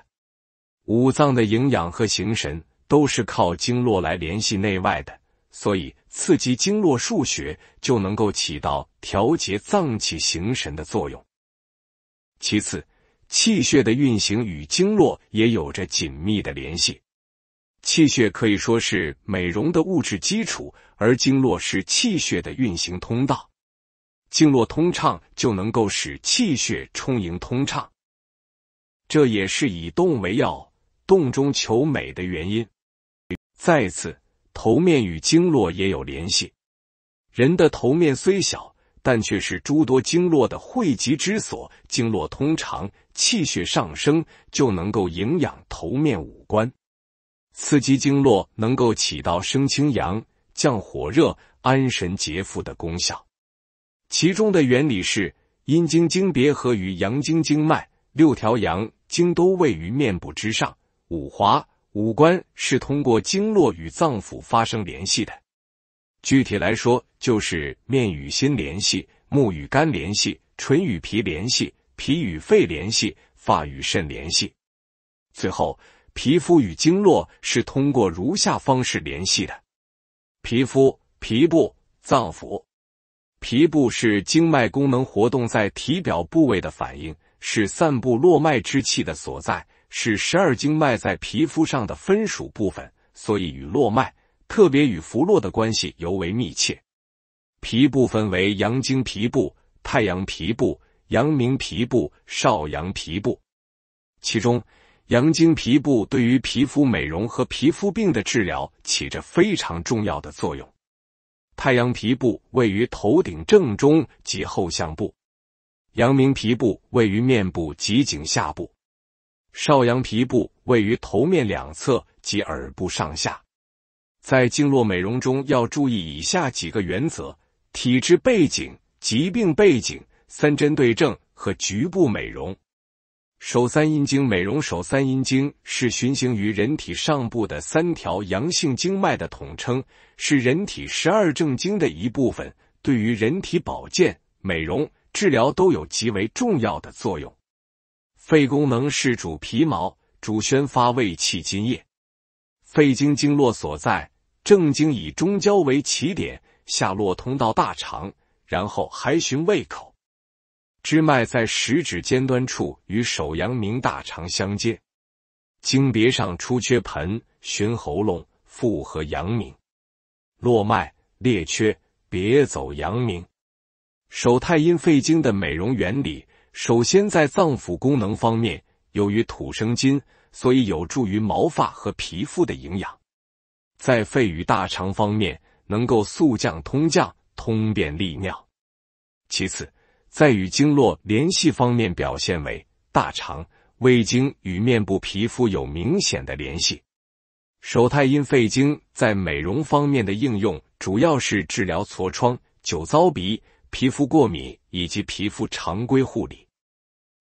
五脏的营养和形神都是靠经络来联系内外的，所以刺激经络数穴就能够起到调节脏器形神的作用。其次，气血的运行与经络也有着紧密的联系，气血可以说是美容的物质基础，而经络是气血的运行通道。经络通畅，就能够使气血充盈通畅。这也是以动为要，动中求美的原因。再次，头面与经络也有联系。人的头面虽小，但却是诸多经络的汇集之所。经络通常，气血上升就能够营养头面五官，刺激经络能够起到生清阳、降火热、安神、洁肤的功效。其中的原理是阴经经别和与阳经经脉六条阳经都位于面部之上，五华五官是通过经络与脏腑发生联系的。具体来说，就是面与心联系，目与肝联系，唇与皮联系。脾与肺联系，发与肾联系，最后皮肤与经络是通过如下方式联系的：皮肤、皮部、脏腑。皮部是经脉功能活动在体表部位的反应，是散布络脉之气的所在，是十二经脉在皮肤上的分属部分，所以与络脉，特别与浮络的关系尤为密切。皮部分为阳经皮部、太阳皮部。阳明皮部、少阳皮部，其中阳经皮部对于皮肤美容和皮肤病的治疗起着非常重要的作用。太阳皮部位于头顶正中及后项部，阳明皮部位于面部及颈下部，少阳皮部位于头面两侧及耳部上下。在经络美容中，要注意以下几个原则：体质背景、疾病背景。三针对症和局部美容，手三阴经美容手三阴经是循行于人体上部的三条阳性经脉的统称，是人体十二正经的一部分，对于人体保健、美容、治疗都有极为重要的作用。肺功能是主皮毛，主宣发胃气津液。肺经经络所在，正经以中焦为起点，下落通到大肠，然后还循胃口。支脉在食指尖端处与手阳明大肠相接，经别上出缺盆，循喉咙，复合阳明，络脉列缺，别走阳明。手太阴肺经的美容原理：首先，在脏腑功能方面，由于土生金，所以有助于毛发和皮肤的营养；在肺与大肠方面，能够速降通降，通便利尿。其次。在与经络联系方面，表现为大肠胃经与面部皮肤有明显的联系。手太阴肺经在美容方面的应用，主要是治疗痤疮、酒糟鼻、皮肤过敏以及皮肤常规护理。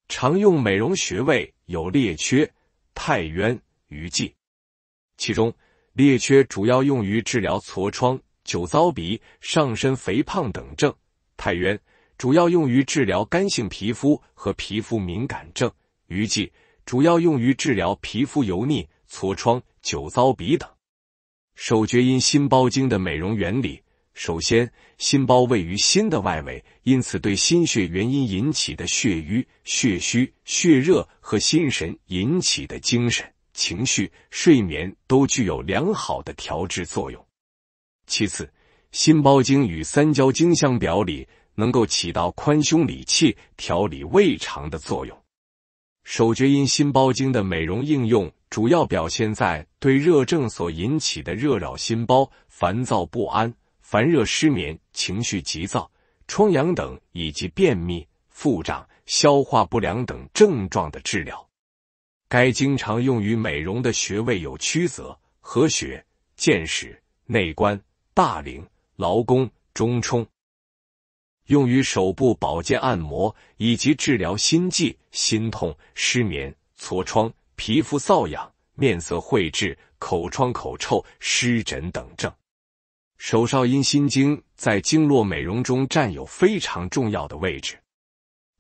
常用美容穴位有列缺、太渊、鱼际，其中列缺主要用于治疗痤疮、酒糟鼻、上身肥胖等症。太渊。主要用于治疗干性皮肤和皮肤敏感症；鱼际主要用于治疗皮肤油腻、痤疮、酒糟鼻等。手厥阴心包经的美容原理：首先，心包位于心的外围，因此对心血原因引起的血瘀、血虚、血热和心神引起的精神、情绪、睡眠都具有良好的调制作用。其次，心包经与三焦经相表里。能够起到宽胸理气、调理胃肠的作用。手厥阴心包经的美容应用，主要表现在对热症所引起的热扰心包、烦躁不安、烦热失眠、情绪急躁、疮疡等，以及便秘、腹胀、消化不良等症状的治疗。该经常用于美容的穴位有曲泽、合穴、剑矢、内关、大陵、劳宫、中冲。用于手部保健按摩，以及治疗心悸、心痛、失眠、痤疮、皮肤瘙痒、面色晦滞、口疮、口臭、湿疹等症。手少阴心经在经络美容中占有非常重要的位置。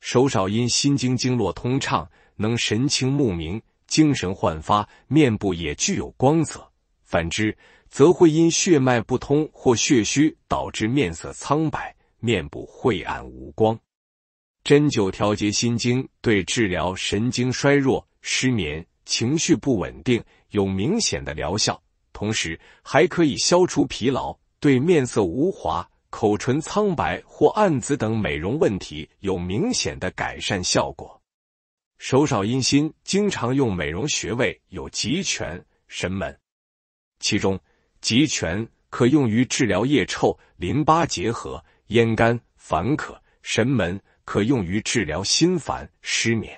手少阴心经经络通畅，能神清目明，精神焕发，面部也具有光泽；反之，则会因血脉不通或血虚，导致面色苍白。面部晦暗无光，针灸调节心经，对治疗神经衰弱、失眠、情绪不稳定有明显的疗效，同时还可以消除疲劳，对面色无华、口唇苍白或暗紫等美容问题有明显的改善效果。手少阴心经常用美容穴位有极泉、神门，其中极泉可用于治疗腋臭、淋巴结核。咽干烦渴，神门可用于治疗心烦失眠。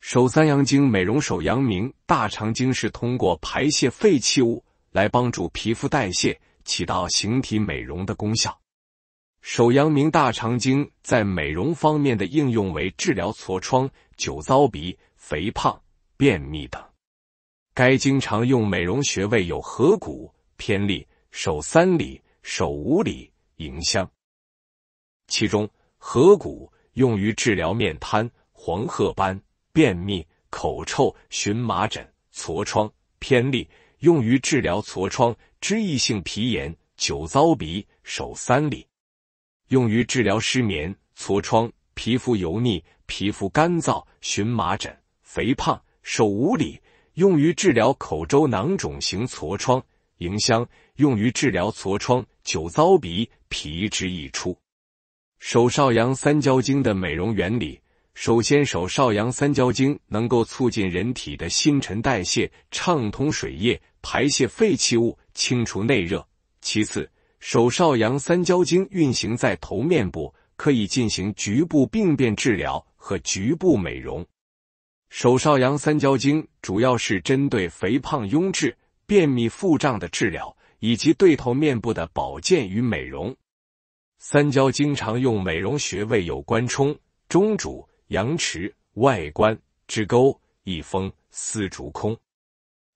手三阳经美容，手阳明大肠经是通过排泄废弃物来帮助皮肤代谢，起到形体美容的功效。手阳明大肠经在美容方面的应用为治疗痤疮、酒糟鼻、肥胖、便秘等。该经常用美容穴位有合谷、偏历、手三里、手五里、迎香。其中，合谷用于治疗面瘫、黄褐斑、便秘、口臭、荨麻疹、痤疮、偏历；用于治疗痤疮、脂溢性皮炎、酒糟鼻、手三里；用于治疗失眠、痤疮、皮肤油腻、皮肤干燥、荨麻疹、肥胖、手五里；用于治疗口周囊肿型痤疮、迎香；用于治疗痤疮、酒糟鼻、皮脂溢出。手少阳三焦经的美容原理：首先，手少阳三焦经能够促进人体的新陈代谢，畅通水液，排泄废弃物，清除内热。其次，手少阳三焦经运行在头面部，可以进行局部病变治疗和局部美容。手少阳三焦经主要是针对肥胖、臃滞、便秘、腹胀的治疗，以及对头面部的保健与美容。三焦经常用美容穴位有关冲、中主、阳池、外关、支沟、一风、丝竹空。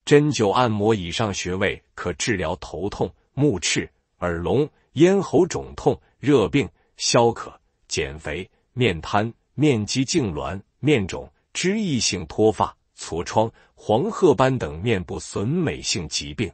针灸按摩以上穴位，可治疗头痛、目赤、耳聋、咽喉肿痛、热病、消渴、减肥、面瘫、面肌痉挛、面肿、脂溢性脱发、痤疮、黄褐斑等面部损美性疾病。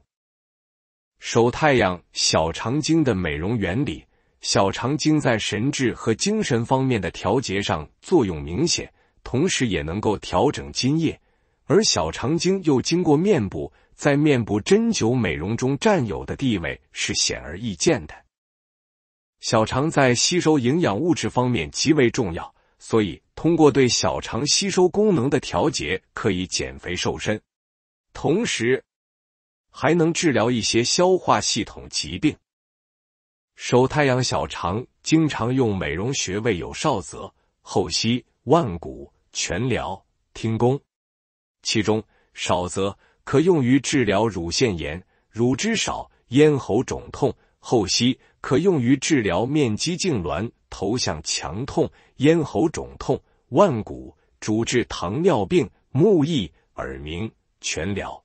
手太阳小肠经的美容原理。小肠经在神志和精神方面的调节上作用明显，同时也能够调整津液。而小肠经又经过面部，在面部针灸美容中占有的地位是显而易见的。小肠在吸收营养物质方面极为重要，所以通过对小肠吸收功能的调节，可以减肥瘦身，同时还能治疗一些消化系统疾病。手太阳小肠经常用美容穴位有少泽、后溪、腕骨、全髎、听宫。其中少泽可用于治疗乳腺炎、乳汁少、咽喉肿痛；后溪可用于治疗面肌痉挛、头项强痛、咽喉肿痛；万骨主治糖尿病、目翳、耳鸣；全髎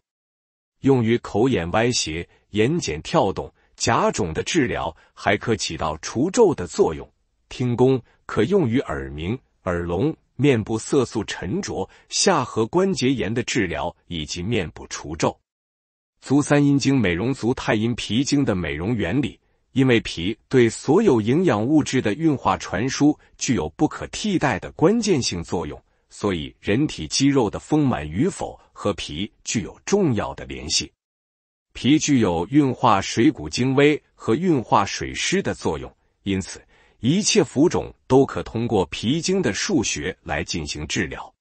用于口眼歪斜、眼睑跳动。甲种的治疗还可起到除皱的作用，听功可用于耳鸣、耳聋、面部色素沉着、下颌关节炎的治疗以及面部除皱。足三阴经美容，足太阴脾经的美容原理，因为脾对所有营养物质的运化传输具有不可替代的关键性作用，所以人体肌肉的丰满与否和脾具有重要的联系。脾具有运化水谷精微和运化水湿的作用，因此一切浮肿都可通过脾经的数穴来进行治疗。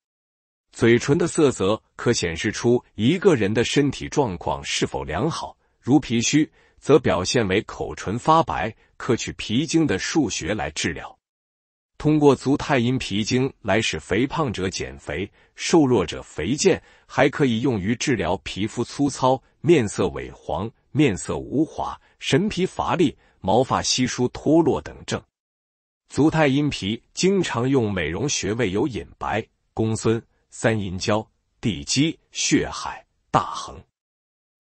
嘴唇的色泽可显示出一个人的身体状况是否良好，如脾虚，则表现为口唇发白，可取脾经的数穴来治疗。通过足太阴脾经来使肥胖者减肥，瘦弱者肥健，还可以用于治疗皮肤粗糙、面色萎黄、面色无华、神疲乏力、毛发稀疏脱落等症。足太阴脾经常用美容穴位有隐白、公孙、三阴交、地基、血海、大横，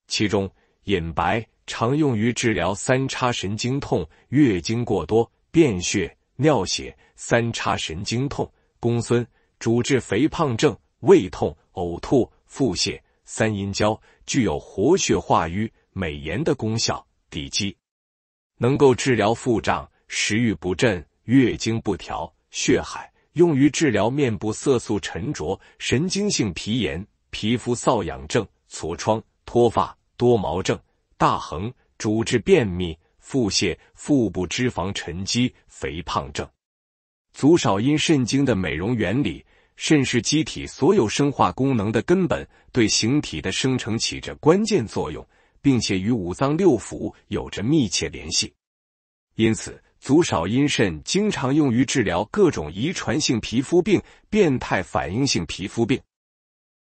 其中隐白常用于治疗三叉神经痛、月经过多、便血、尿血。三叉神经痛，公孙主治肥胖症、胃痛、呕吐、腹泻。三阴交具有活血化瘀、美颜的功效。抵肌能够治疗腹胀、食欲不振、月经不调、血海，用于治疗面部色素沉着、神经性皮炎、皮肤瘙痒症、痤疮、脱发、多毛症。大横主治便秘、腹泻、腹部脂肪沉积、肥胖症。足少阴肾经的美容原理，肾是机体所有生化功能的根本，对形体的生成起着关键作用，并且与五脏六腑有着密切联系。因此，足少阴肾经常用于治疗各种遗传性皮肤病、变态反应性皮肤病、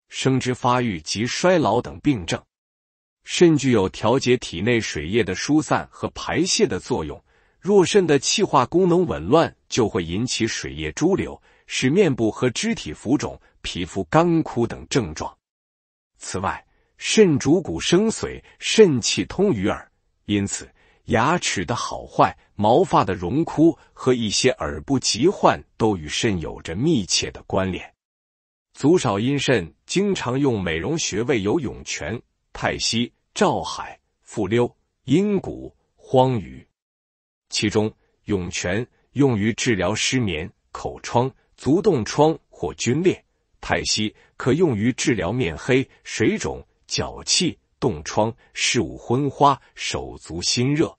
生殖发育及衰老等病症。肾具有调节体内水液的疏散和排泄的作用。若肾的气化功能紊乱，就会引起水液潴留，使面部和肢体浮肿、皮肤干枯等症状。此外，肾主骨生髓，肾气通于耳，因此牙齿的好坏、毛发的荣枯和一些耳部疾患都与肾有着密切的关联。足少阴肾经常用美容穴位有涌泉、太溪、照海、复溜、阴谷、荒俞。其中，涌泉用于治疗失眠、口疮、足冻疮或皲裂；太溪可用于治疗面黑、水肿、脚气、冻疮、视物昏花、手足心热，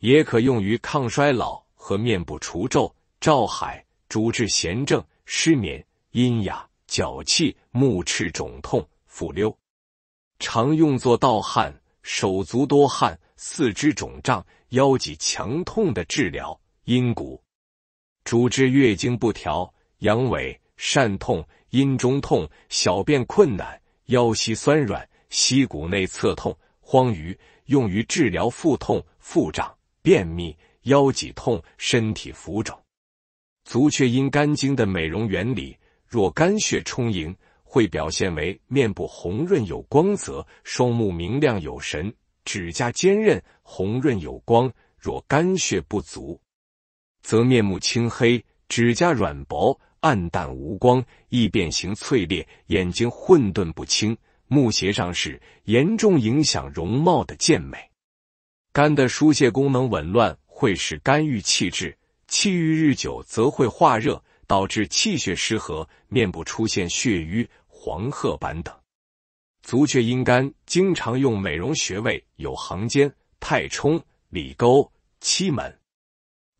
也可用于抗衰老和面部除皱；照海主治痫症、失眠、阴哑、脚气、目赤肿痛、腹溜，常用作盗汗、手足多汗、四肢肿胀。腰脊强痛的治疗，阴骨主治月经不调、阳痿、疝痛、阴中痛、小便困难、腰膝酸软、膝骨内侧痛、荒余。用于治疗腹痛、腹胀、便秘、腰脊痛、身体浮肿。足厥阴肝经的美容原理，若肝血充盈，会表现为面部红润有光泽，双目明亮有神。指甲坚韧、红润有光，若肝血不足，则面目青黑，指甲软薄、暗淡无光，易变形脆裂，眼睛混沌不清，目斜上视，严重影响容貌的健美。肝的疏泄功能紊乱会使肝郁气滞，气郁日久则会化热，导致气血失和，面部出现血瘀、黄褐斑等。足厥阴肝经常用美容穴位有行间、太冲、里沟、七门，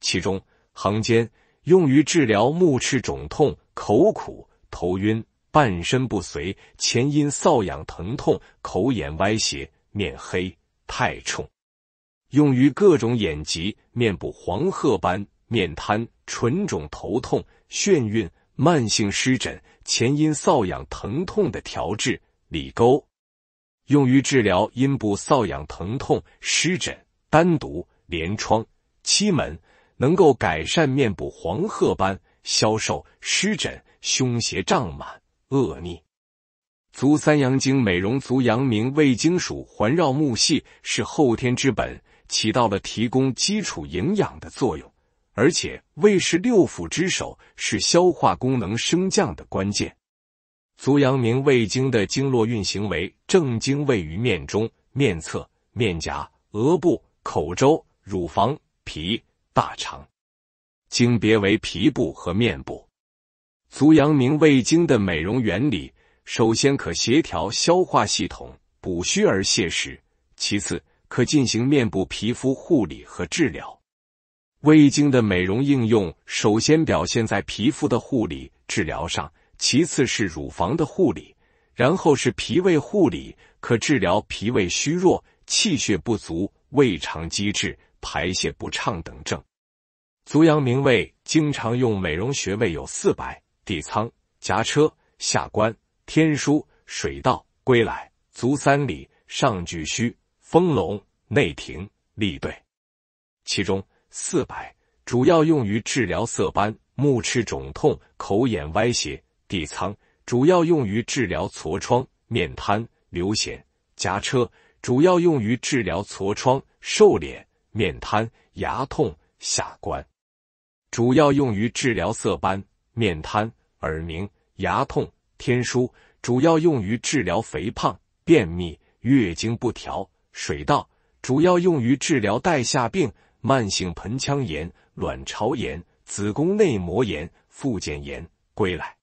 其中行间用于治疗目赤肿痛、口苦、头晕、半身不遂、前阴瘙痒疼痛、口眼歪斜、面黑；太冲用于各种眼疾、面部黄褐斑、面瘫、唇肿、头痛、眩晕、慢性湿疹、前阴瘙痒疼痛的调治。里沟，用于治疗阴部瘙痒、疼痛、湿疹、单毒、连疮、漆门，能够改善面部黄褐斑、消瘦、湿疹、胸胁胀满、恶逆。足三阳经、美容足阳明胃经属环绕木系，是后天之本，起到了提供基础营养的作用。而且胃是六腑之首，是消化功能升降的关键。足阳明胃经的经络运行为正经，位于面中、面侧、面颊、额部、口周、乳房、脾、大肠。经别为皮部和面部。足阳明胃经的美容原理，首先可协调消化系统，补虚而泻实；其次可进行面部皮肤护理和治疗。胃经的美容应用，首先表现在皮肤的护理、治疗上。其次是乳房的护理，然后是脾胃护理，可治疗脾胃虚弱、气血不足、胃肠积滞、排泄不畅等症。足阳明胃经常用美容穴位有四白、地仓、颊车、下关、天枢、水道、归来、足三里、上巨虚、丰隆、内庭、立兑。其中四白主要用于治疗色斑、目赤肿痛、口眼歪斜。地仓主要用于治疗痤疮、面瘫、流涎；夹车主要用于治疗痤疮、瘦脸、面瘫、牙痛、下关；主要用于治疗色斑、面瘫、耳鸣、牙痛、天枢；主要用于治疗肥胖、便秘、月经不调、水道；主要用于治疗带下病、慢性盆腔炎、卵巢炎、子宫内膜炎、附件炎、归来。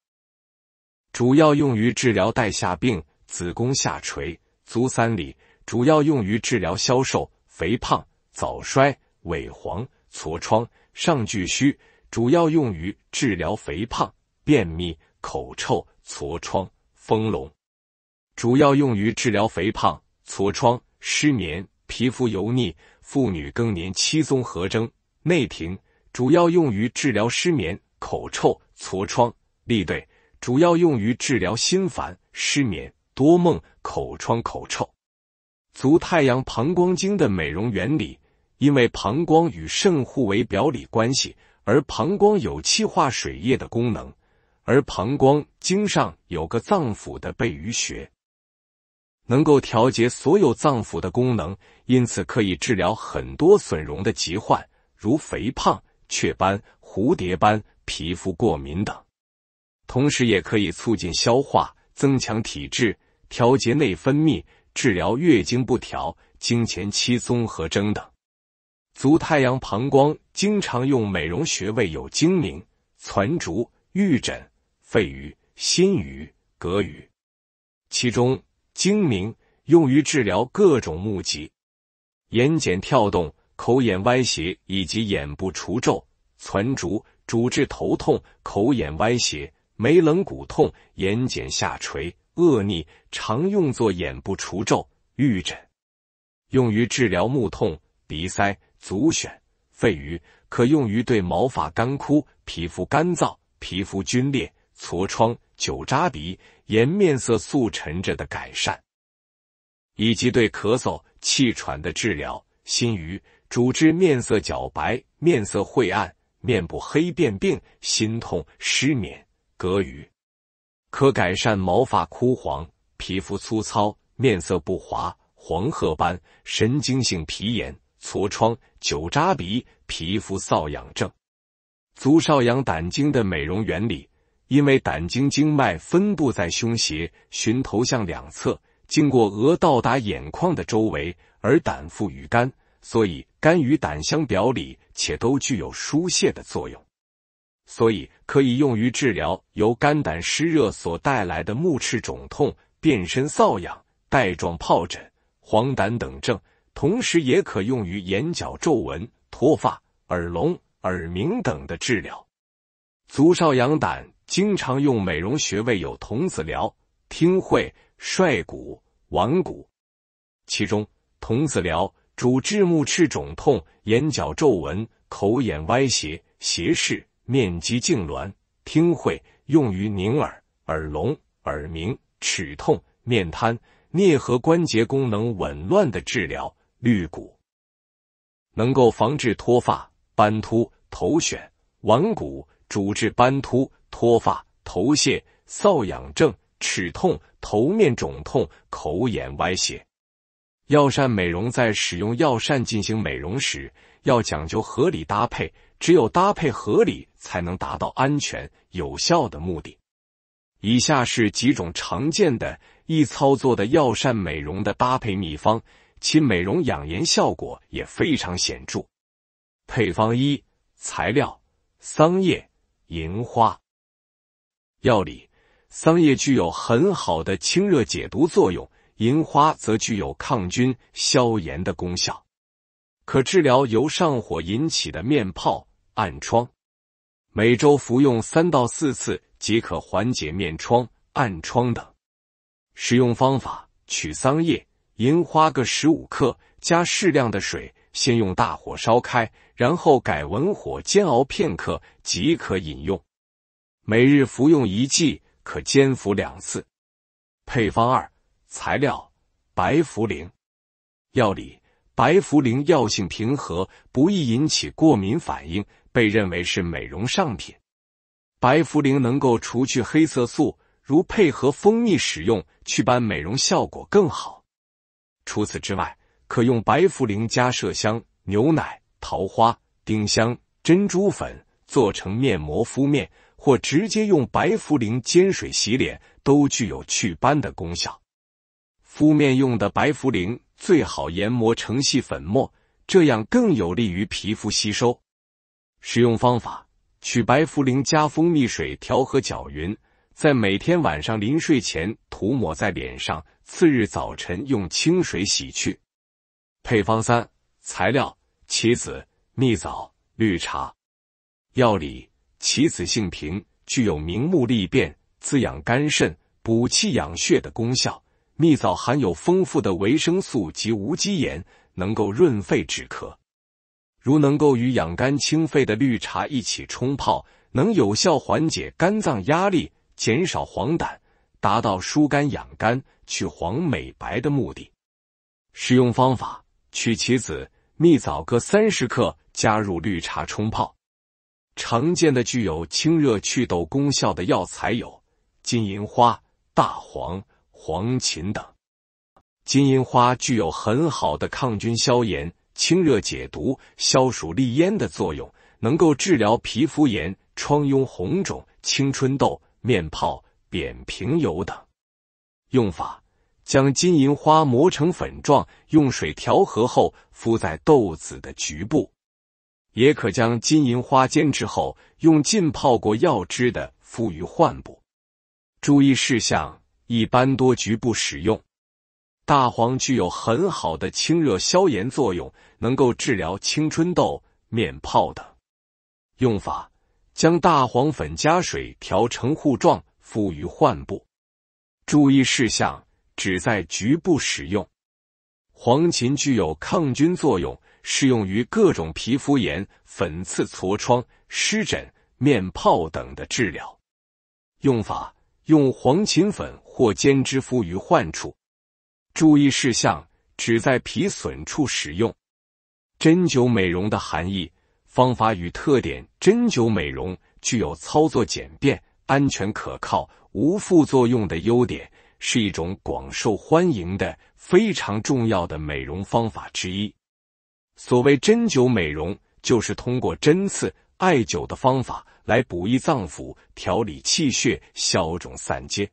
主要用于治疗带下病、子宫下垂、足三里；主要用于治疗消瘦、肥胖、早衰、萎黄、痤疮、上巨虚；主要用于治疗肥胖、便秘、口臭、痤疮、丰隆；主要用于治疗肥胖、痤疮、失眠、皮肤油腻、妇女更年期综合征、内庭；主要用于治疗失眠、口臭、痤疮、痢对。主要用于治疗心烦、失眠、多梦、口疮、口臭。足太阳膀胱经的美容原理，因为膀胱与肾互为表里关系，而膀胱有气化水液的功能，而膀胱经上有个脏腑的背俞穴，能够调节所有脏腑的功能，因此可以治疗很多损容的疾患，如肥胖、雀斑、蝴蝶斑、皮肤过敏等。同时也可以促进消化、增强体质、调节内分泌、治疗月经不调、经前期综合征等。足太阳膀胱经常用美容穴位有睛明、攒竹、玉枕、肺俞、心俞、膈俞，其中睛明用于治疗各种目疾、眼睑跳动、口眼歪斜以及眼部除皱；攒竹主治头痛、口眼歪斜。眉棱骨痛、眼睑下垂、恶逆，常用作眼部除皱、预诊，用于治疗目痛、鼻塞、足癣、肺鱼，可用于对毛发干枯、皮肤干燥、皮肤皲裂、痤疮、酒渣鼻、颜面色素沉着的改善，以及对咳嗽、气喘的治疗。心鱼、主治面色脚白、面色晦暗、面部黑变病、心痛、失眠。格鱼可改善毛发枯黄、皮肤粗糙、面色不滑、黄褐斑、神经性皮炎、痤疮、酒渣鼻、皮肤瘙痒症。足少阳胆经的美容原理，因为胆经经脉分布在胸胁，循头向两侧，经过额到达眼眶的周围，而胆附于肝，所以肝与胆相表里，且都具有疏泄的作用。所以可以用于治疗由肝胆湿热所带来的目赤肿痛、变身瘙痒、带状疱疹、黄疸等症，同时也可用于眼角皱纹、脱发、耳聋、耳鸣等的治疗。足少阳胆经常用美容穴位有童子髎、听会、率骨、完骨，其中童子髎主治目赤肿痛、眼角皱纹、口眼歪斜、斜视。面肌痉挛、听会用于宁耳、耳聋、耳鸣、齿痛、面瘫、颞颌关节功能紊乱的治疗。绿骨能够防治脱发、斑秃、头癣、顽骨，主治斑秃、脱发、头屑、瘙痒症、齿痛、头面肿痛、口眼歪斜。药膳美容在使用药膳进行美容时，要讲究合理搭配。只有搭配合理，才能达到安全有效的目的。以下是几种常见的易操作的药膳美容的搭配秘方，其美容养颜效果也非常显著。配方一：材料桑叶、银花。药理：桑叶具有很好的清热解毒作用，银花则具有抗菌、消炎的功效。可治疗由上火引起的面泡、暗疮，每周服用三到四次即可缓解面疮、暗疮等。使用方法：取桑叶、银花各十五克，加适量的水，先用大火烧开，然后改文火煎熬片刻即可饮用。每日服用一剂，可煎服两次。配方二：材料白茯苓，药理。白茯苓药性平和，不易引起过敏反应，被认为是美容上品。白茯苓能够除去黑色素，如配合蜂蜜使用，祛斑美容效果更好。除此之外，可用白茯苓加麝香、牛奶、桃花、丁香、珍珠粉做成面膜敷面，或直接用白茯苓煎水洗脸，都具有祛斑的功效。敷面用的白茯苓。最好研磨成细粉末，这样更有利于皮肤吸收。使用方法：取白茯苓加蜂蜜水调和搅匀，在每天晚上临睡前涂抹在脸上，次日早晨用清水洗去。配方三：材料：杞子、蜜枣、绿茶。药理：杞子性平，具有明目利便、滋养肝肾、补气养血的功效。蜜枣含有丰富的维生素及无机盐，能够润肺止咳。如能够与养肝清肺的绿茶一起冲泡，能有效缓解肝脏压力，减少黄疸，达到疏肝养肝、去黄美白的目的。使用方法：取其子蜜枣各三十克，加入绿茶冲泡。常见的具有清热祛痘功效的药材有金银花、大黄。黄芩等金银花具有很好的抗菌、消炎、清热、解毒、消暑、利咽的作用，能够治疗皮肤炎、疮痈红肿、青春痘、面疱、扁平疣等。用法：将金银花磨成粉状，用水调和后敷在豆子的局部；也可将金银花煎之后，用浸泡过药汁的敷于患部。注意事项。一般多局部使用，大黄具有很好的清热消炎作用，能够治疗青春痘、面疱等。用法：将大黄粉加水调成糊状，敷于患部。注意事项：只在局部使用。黄芩具有抗菌作用，适用于各种皮肤炎、粉刺、痤疮、湿疹、面疱等的治疗。用法：用黄芩粉。或煎之肤于患处，注意事项只在皮损处使用。针灸美容的含义、方法与特点。针灸美容具有操作简便、安全可靠、无副作用的优点，是一种广受欢迎的非常重要的美容方法之一。所谓针灸美容，就是通过针刺、艾灸的方法来补益脏腑、调理气血、消肿散结。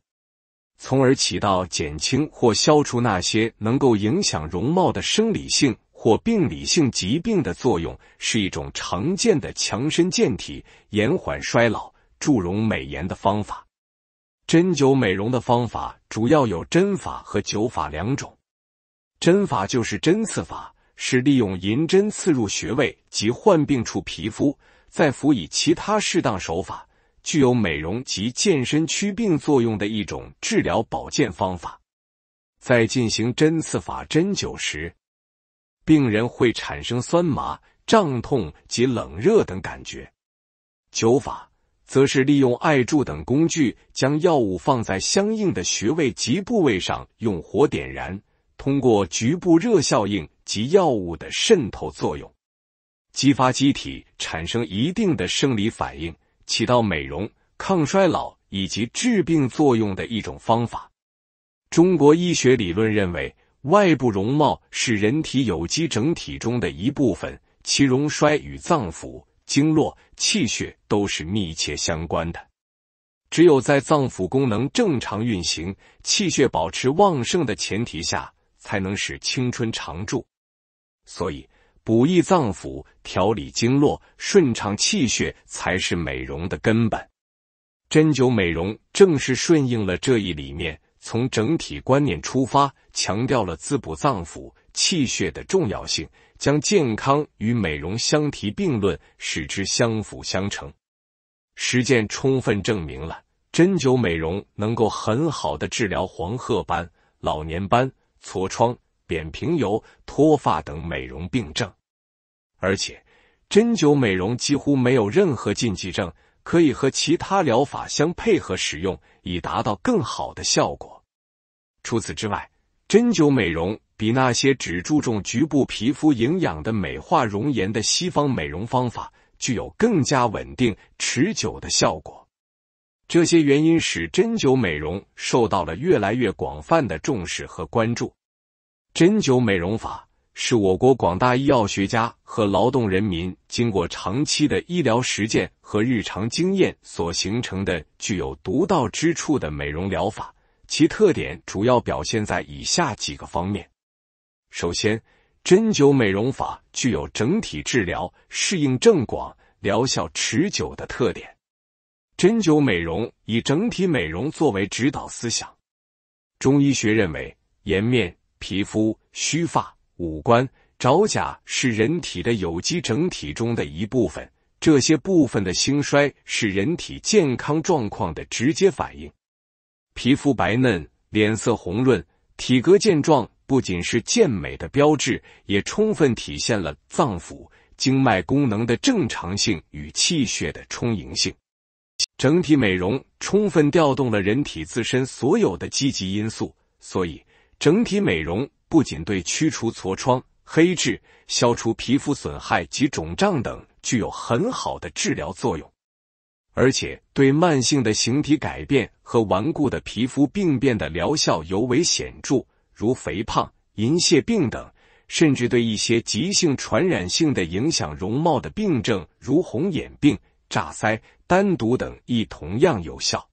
从而起到减轻或消除那些能够影响容貌的生理性或病理性疾病的作用，是一种常见的强身健体、延缓衰老、助容美颜的方法。针灸美容的方法主要有针法和灸法两种。针法就是针刺法，是利用银针刺入穴位及患病处皮肤，再辅以其他适当手法。具有美容及健身祛病作用的一种治疗保健方法，在进行针刺法针灸时，病人会产生酸麻、胀痛及冷热等感觉。灸法则是利用艾柱等工具，将药物放在相应的穴位及部位上，用火点燃，通过局部热效应及药物的渗透作用，激发机体产生一定的生理反应。起到美容、抗衰老以及治病作用的一种方法。中国医学理论认为，外部容貌是人体有机整体中的一部分，其容衰与脏腑、经络、气血都是密切相关的。只有在脏腑功能正常运行、气血保持旺盛的前提下，才能使青春常驻。所以。补益脏腑，调理经络，顺畅气血，才是美容的根本。针灸美容正是顺应了这一理念，从整体观念出发，强调了滋补脏腑、气血的重要性，将健康与美容相提并论，使之相辅相成。实践充分证明了针灸美容能够很好的治疗黄褐斑、老年斑、痤疮。扁平疣、脱发等美容病症，而且针灸美容几乎没有任何禁忌症，可以和其他疗法相配合使用，以达到更好的效果。除此之外，针灸美容比那些只注重局部皮肤营养的美化容颜的西方美容方法具有更加稳定、持久的效果。这些原因使针灸美容受到了越来越广泛的重视和关注。针灸美容法是我国广大医药学家和劳动人民经过长期的医疗实践和日常经验所形成的具有独到之处的美容疗法，其特点主要表现在以下几个方面：首先，针灸美容法具有整体治疗、适应症广、疗效持久的特点。针灸美容以整体美容作为指导思想，中医学认为，颜面。皮肤、须发、五官、爪甲是人体的有机整体中的一部分，这些部分的兴衰是人体健康状况的直接反应。皮肤白嫩、脸色红润、体格健壮，不仅是健美的标志，也充分体现了脏腑经脉功能的正常性与气血的充盈性。整体美容充分调动了人体自身所有的积极因素，所以。整体美容不仅对祛除痤疮、黑痣、消除皮肤损害及肿胀等具有很好的治疗作用，而且对慢性的形体改变和顽固的皮肤病变的疗效尤为显著，如肥胖、银屑病等，甚至对一些急性传染性的影响容貌的病症，如红眼病、炸腮、丹毒等亦同样有效。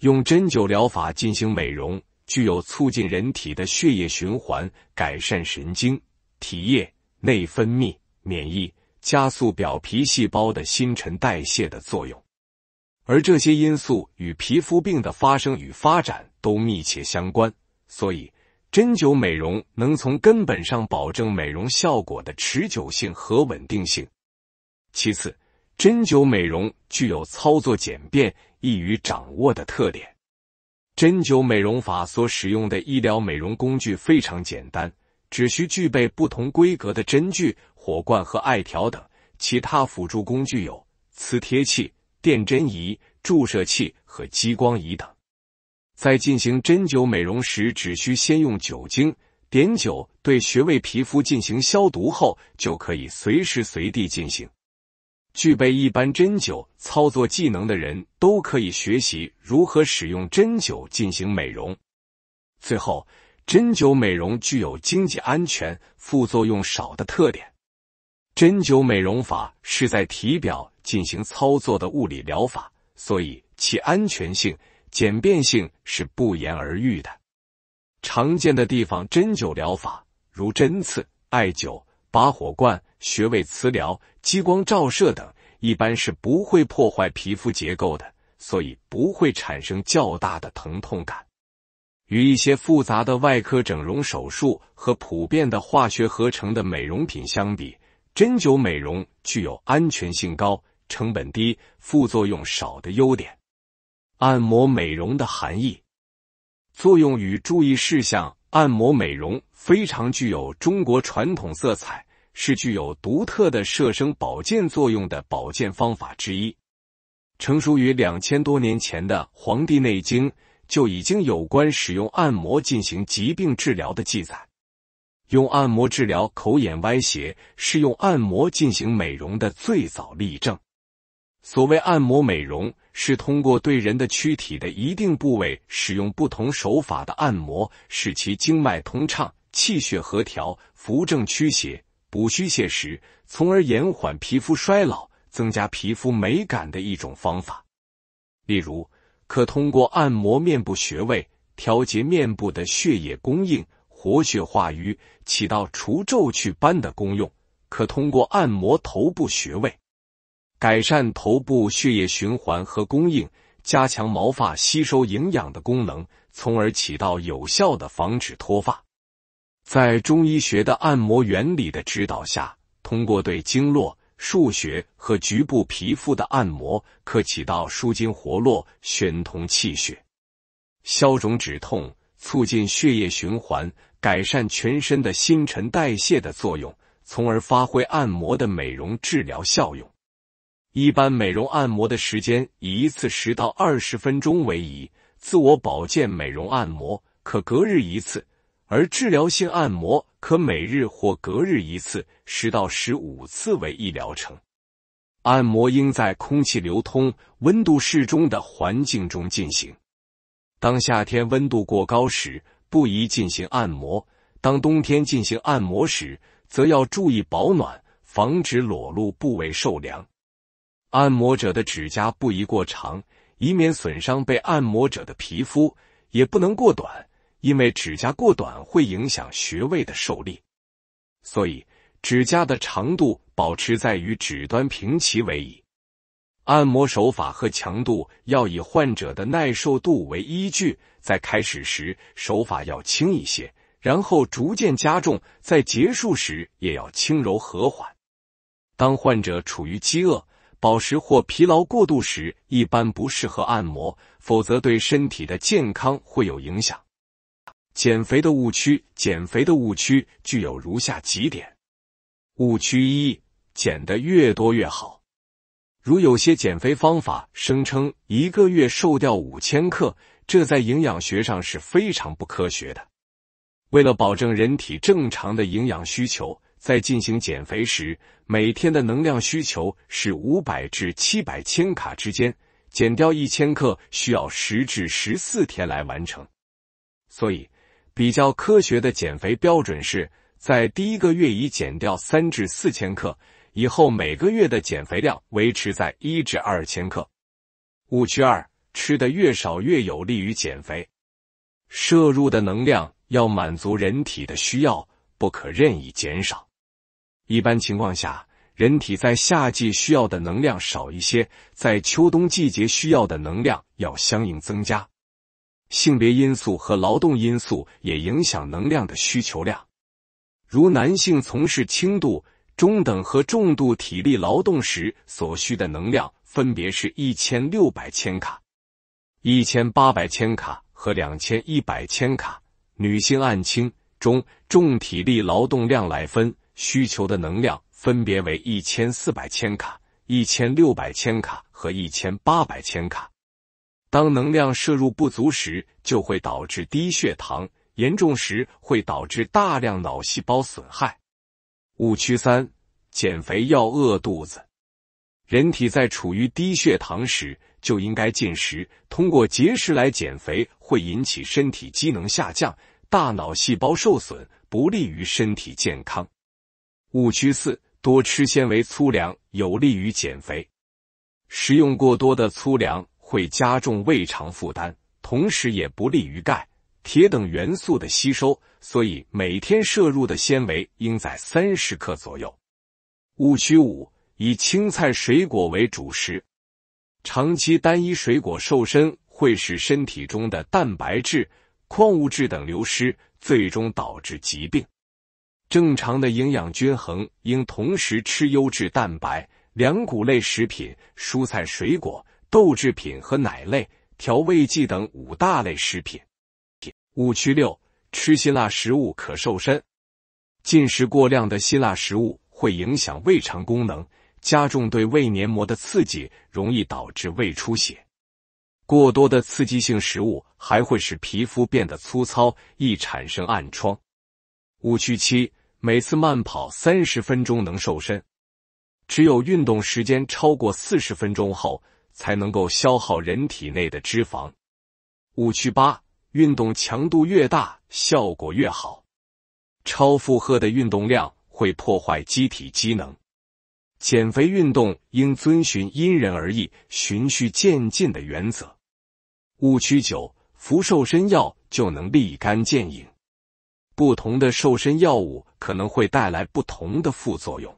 用针灸疗法进行美容。具有促进人体的血液循环、改善神经、体液、内分泌、免疫，加速表皮细胞的新陈代谢的作用，而这些因素与皮肤病的发生与发展都密切相关，所以针灸美容能从根本上保证美容效果的持久性和稳定性。其次，针灸美容具有操作简便、易于掌握的特点。针灸美容法所使用的医疗美容工具非常简单，只需具备不同规格的针具、火罐和艾条等。其他辅助工具有磁贴器、电针仪、注射器和激光仪等。在进行针灸美容时，只需先用酒精、碘酒对穴位皮肤进行消毒后，就可以随时随地进行。具备一般针灸操作技能的人都可以学习如何使用针灸进行美容。最后，针灸美容具有经济、安全、副作用少的特点。针灸美容法是在体表进行操作的物理疗法，所以其安全性、简便性是不言而喻的。常见的地方针灸疗法如针刺、艾灸。拔火罐、穴位磁疗、激光照射等，一般是不会破坏皮肤结构的，所以不会产生较大的疼痛感。与一些复杂的外科整容手术和普遍的化学合成的美容品相比，针灸美容具有安全性高、成本低、副作用少的优点。按摩美容的含义、作用与注意事项。按摩美容非常具有中国传统色彩，是具有独特的摄生保健作用的保健方法之一。成熟于两千多年前的《黄帝内经》就已经有关使用按摩进行疾病治疗的记载。用按摩治疗口眼歪斜是用按摩进行美容的最早例证。所谓按摩美容。是通过对人的躯体的一定部位使用不同手法的按摩，使其经脉通畅、气血和调、扶正驱邪、补虚泄实，从而延缓皮肤衰老、增加皮肤美感的一种方法。例如，可通过按摩面部穴位，调节面部的血液供应，活血化瘀，起到除皱祛斑的功用；可通过按摩头部穴位。改善头部血液循环和供应，加强毛发吸收营养的功能，从而起到有效的防止脱发。在中医学的按摩原理的指导下，通过对经络、腧穴和局部皮肤的按摩，可起到舒筋活络、宣通气血、消肿止痛、促进血液循环、改善全身的新陈代谢的作用，从而发挥按摩的美容治疗效用。一般美容按摩的时间以一次十到二十分钟为宜。自我保健美容按摩可隔日一次，而治疗性按摩可每日或隔日一次，十到十五次为一疗程。按摩应在空气流通、温度适中的环境中进行。当夏天温度过高时，不宜进行按摩；当冬天进行按摩时，则要注意保暖，防止裸露部位受凉。按摩者的指甲不宜过长，以免损伤被按摩者的皮肤；也不能过短，因为指甲过短会影响穴位的受力。所以，指甲的长度保持在与指端平齐为宜。按摩手法和强度要以患者的耐受度为依据，在开始时手法要轻一些，然后逐渐加重；在结束时也要轻柔和缓。当患者处于饥饿。饱食或疲劳过度时，一般不适合按摩，否则对身体的健康会有影响。减肥的误区，减肥的误区具有如下几点：误区一，减的越多越好。如有些减肥方法声称一个月瘦掉五千克，这在营养学上是非常不科学的。为了保证人体正常的营养需求。在进行减肥时，每天的能量需求是五百至七百千卡之间。减掉一千克需要十至十四天来完成。所以，比较科学的减肥标准是在第一个月已减掉三至四千克，以后每个月的减肥量维持在一至二千克。误区二：吃的越少越有利于减肥，摄入的能量要满足人体的需要，不可任意减少。一般情况下，人体在夏季需要的能量少一些，在秋冬季节需要的能量要相应增加。性别因素和劳动因素也影响能量的需求量。如男性从事轻度、中等和重度体力劳动时所需的能量，分别是一千六百千卡、一千八百千卡和两千一百千卡。女性按轻、中、重体力劳动量来分。需求的能量分别为一千四百千卡、一千六百千卡和一千八百千卡。当能量摄入不足时，就会导致低血糖，严重时会导致大量脑细胞损害。误区三：减肥要饿肚子。人体在处于低血糖时就应该进食，通过节食来减肥会引起身体机能下降、大脑细胞受损，不利于身体健康。误区四：多吃纤维粗粮有利于减肥，食用过多的粗粮会加重胃肠负担，同时也不利于钙、铁等元素的吸收，所以每天摄入的纤维应在三十克左右。误区五：以青菜、水果为主食，长期单一水果瘦身会使身体中的蛋白质、矿物质等流失，最终导致疾病。正常的营养均衡应同时吃优质蛋白、两谷类食品、蔬菜水果、豆制品和奶类、调味剂等五大类食品。误区六：吃辛辣食物可瘦身。进食过量的辛辣食物会影响胃肠功能，加重对胃黏膜的刺激，容易导致胃出血。过多的刺激性食物还会使皮肤变得粗糙，易产生暗疮。误区七。每次慢跑三十分钟能瘦身，只有运动时间超过四十分钟后，才能够消耗人体内的脂肪。误区八：运动强度越大，效果越好。超负荷的运动量会破坏机体机能。减肥运动应遵循因人而异、循序渐进的原则。误区九：服瘦身药就能立竿见影。不同的瘦身药物可能会带来不同的副作用。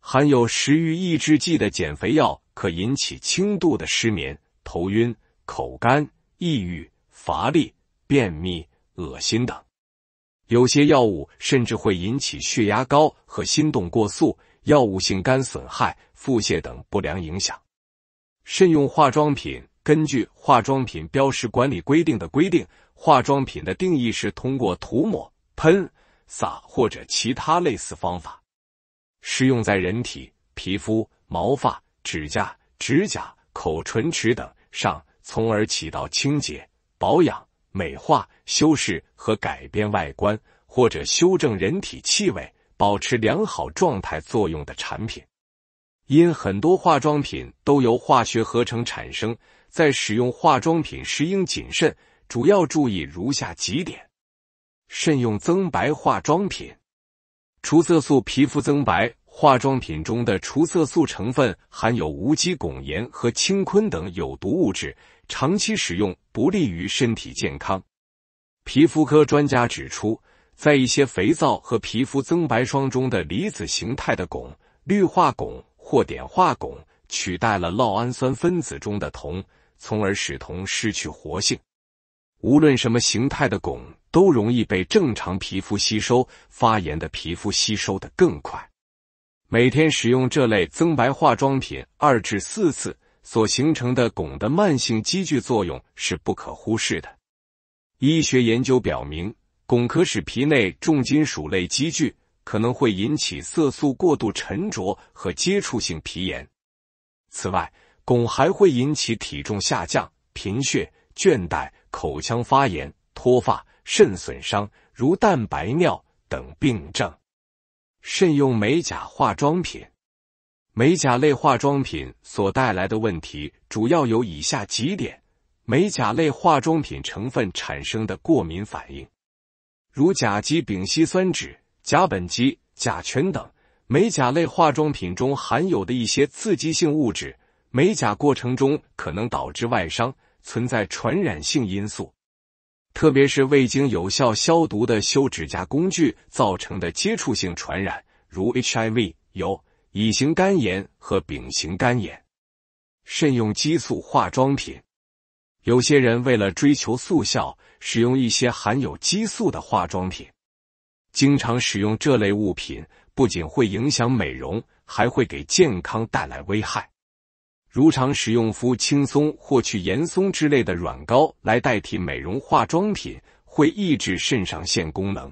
含有食欲抑制剂的减肥药可引起轻度的失眠、头晕、口干、抑郁、乏力、便秘、恶心等。有些药物甚至会引起血压高和心动过速、药物性肝损害、腹泻等不良影响。慎用化妆品，根据《化妆品标识管理规定》的规定。化妆品的定义是通过涂抹、喷洒或者其他类似方法，适用在人体皮肤、毛发、指甲、指甲、口唇、齿等上，从而起到清洁、保养、美化、修饰和改变外观或者修正人体气味、保持良好状态作用的产品。因很多化妆品都由化学合成产生，在使用化妆品时应谨慎。主要注意如下几点：慎用增白化妆品。除色素皮肤增白化妆品中的除色素成分含有无机汞盐和氢醌等有毒物质，长期使用不利于身体健康。皮肤科专家指出，在一些肥皂和皮肤增白霜中的离子形态的汞（氯化汞或碘化汞）取代了酪氨酸分子中的铜，从而使铜失去活性。无论什么形态的汞，都容易被正常皮肤吸收，发炎的皮肤吸收的更快。每天使用这类增白化妆品二至四次，所形成的汞的慢性积聚作用是不可忽视的。医学研究表明，汞可使皮内重金属类积聚，可能会引起色素过度沉着和接触性皮炎。此外，汞还会引起体重下降、贫血、倦怠。口腔发炎、脱发、肾损伤，如蛋白尿等病症。慎用美甲化妆品。美甲类化妆品所带来的问题主要有以下几点：美甲类化妆品成分产生的过敏反应，如甲基丙烯酸酯、甲苯基、甲醛等；美甲类化妆品中含有的一些刺激性物质，美甲过程中可能导致外伤。存在传染性因素，特别是未经有效消毒的修指甲工具造成的接触性传染，如 HIV、有乙型肝炎和丙型肝炎。慎用激素化妆品，有些人为了追求速效，使用一些含有激素的化妆品。经常使用这类物品，不仅会影响美容，还会给健康带来危害。如常使用氟轻松或去盐松之类的软膏来代替美容化妆品，会抑制肾上腺功能，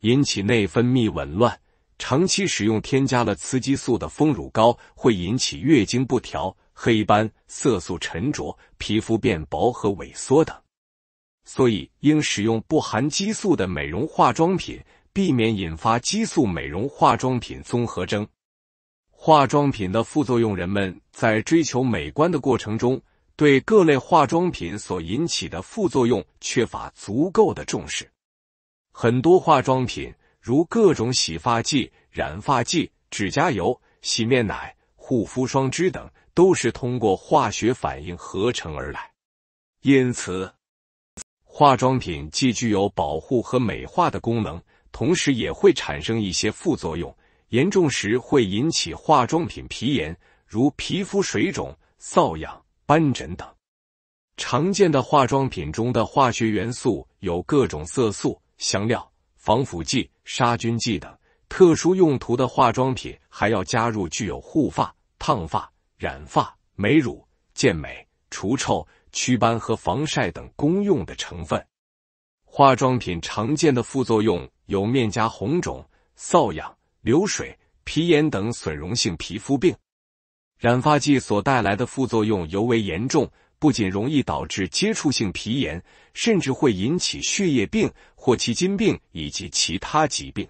引起内分泌紊乱。长期使用添加了雌激素的丰乳膏，会引起月经不调、黑斑、色素沉着、皮肤变薄和萎缩等。所以，应使用不含激素的美容化妆品，避免引发激素美容化妆品综合征。化妆品的副作用，人们在追求美观的过程中，对各类化妆品所引起的副作用缺乏足够的重视。很多化妆品，如各种洗发剂、染发剂、指甲油、洗面奶、护肤霜、脂等，都是通过化学反应合成而来。因此，化妆品既具有保护和美化的功能，同时也会产生一些副作用。严重时会引起化妆品皮炎，如皮肤水肿、瘙痒、斑疹等。常见的化妆品中的化学元素有各种色素、香料、防腐剂、杀菌剂等。特殊用途的化妆品还要加入具有护发、烫发、染发、美乳、健美、除臭、祛斑和防晒等功用的成分。化妆品常见的副作用有面颊红肿、瘙痒。流水、皮炎等损容性皮肤病，染发剂所带来的副作用尤为严重，不仅容易导致接触性皮炎，甚至会引起血液病或奇金病以及其他疾病。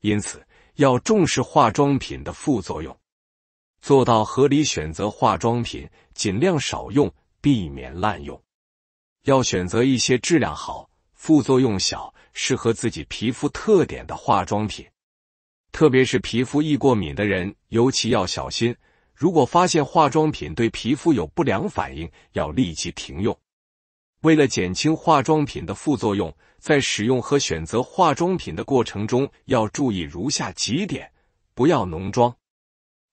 因此，要重视化妆品的副作用，做到合理选择化妆品，尽量少用，避免滥用。要选择一些质量好、副作用小、适合自己皮肤特点的化妆品。特别是皮肤易过敏的人，尤其要小心。如果发现化妆品对皮肤有不良反应，要立即停用。为了减轻化妆品的副作用，在使用和选择化妆品的过程中要注意如下几点：不要浓妆，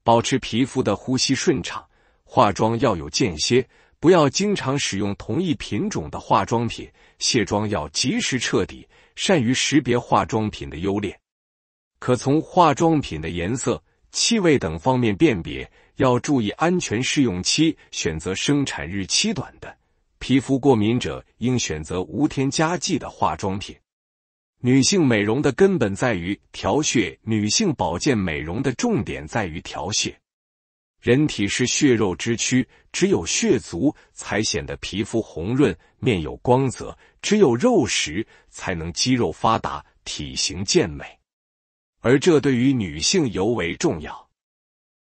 保持皮肤的呼吸顺畅；化妆要有间歇，不要经常使用同一品种的化妆品；卸妆要及时彻底；善于识别化妆品的优劣。可从化妆品的颜色、气味等方面辨别。要注意安全试用期，选择生产日期短的。皮肤过敏者应选择无添加剂的化妆品。女性美容的根本在于调血。女性保健美容的重点在于调血。人体是血肉之躯，只有血足，才显得皮肤红润、面有光泽；只有肉实，才能肌肉发达、体型健美。而这对于女性尤为重要。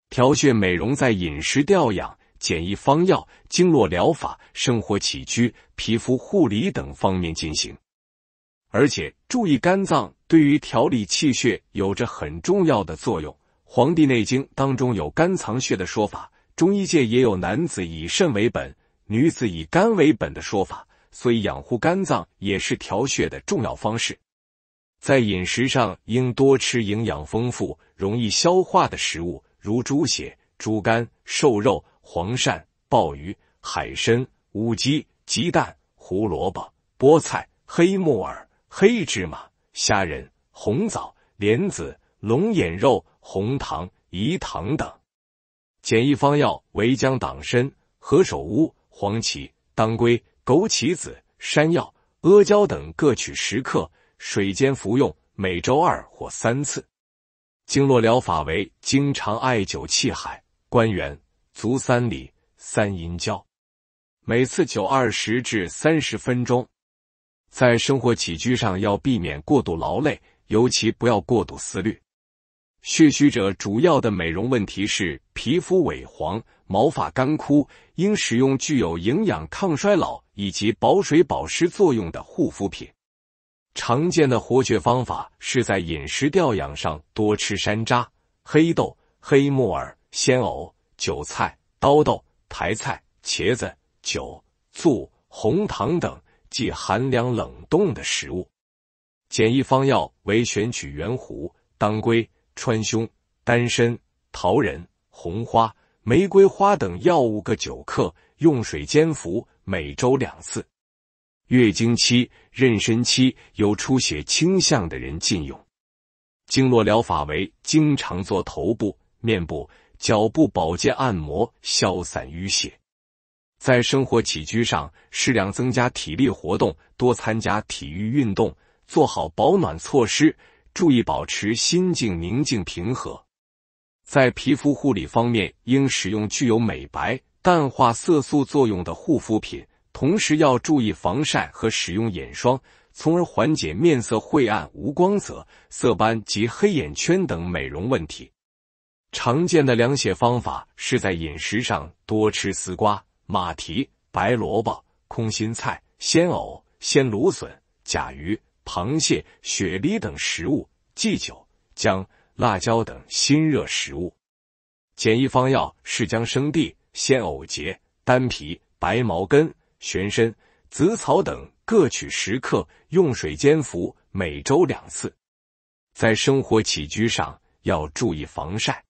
调穴美容在饮食调养、简易方药、经络疗法、生活起居、皮肤护理等方面进行，而且注意肝脏对于调理气血有着很重要的作用。《黄帝内经》当中有“肝藏血”的说法，中医界也有“男子以肾为本，女子以肝为本”的说法，所以养护肝脏也是调血的重要方式。在饮食上应多吃营养丰富、容易消化的食物，如猪血、猪肝、瘦肉、黄鳝、鲍鱼、海参、乌鸡、鸡蛋、胡萝卜、菠菜、黑木耳、黑芝麻、虾仁、红枣、莲子、龙眼肉、红糖、饴糖等。简易方药为：将党参、何首乌、黄芪、当归、枸杞子、山药、阿胶等各取十克。水煎服用，每周二或三次。经络疗法为经常艾灸气海、关元、足三里、三阴交，每次灸二十至三十分钟。在生活起居上要避免过度劳累，尤其不要过度思虑。血虚者主要的美容问题是皮肤萎黄、毛发干枯，应使用具有营养、抗衰老以及保水保湿作用的护肤品。常见的活血方法是在饮食调养上多吃山楂、黑豆、黑木耳、鲜藕、韭菜、刀豆、苔菜、茄子、酒、醋、红糖等忌寒凉冷冻的食物。简易方药为选取圆胡、当归、川芎、丹参、桃仁、红花、玫瑰花等药物各九克，用水煎服，每周两次。月经期、妊娠期有出血倾向的人禁用。经络疗法为经常做头部、面部、脚部保健按摩，消散淤血。在生活起居上，适量增加体力活动，多参加体育运动，做好保暖措施，注意保持心境宁静平和。在皮肤护理方面，应使用具有美白、淡化色素作用的护肤品。同时要注意防晒和使用眼霜，从而缓解面色晦暗无光泽、色斑及黑眼圈等美容问题。常见的凉血方法是在饮食上多吃丝瓜、马蹄、白萝卜、空心菜、鲜藕、鲜芦笋、甲鱼、螃蟹、雪梨等食物，忌酒、姜、辣椒等辛热食物。简易方药是将生地、鲜藕节、丹皮、白茅根。玄参、紫草等各取十克，用水煎服，每周两次。在生活起居上要注意防晒，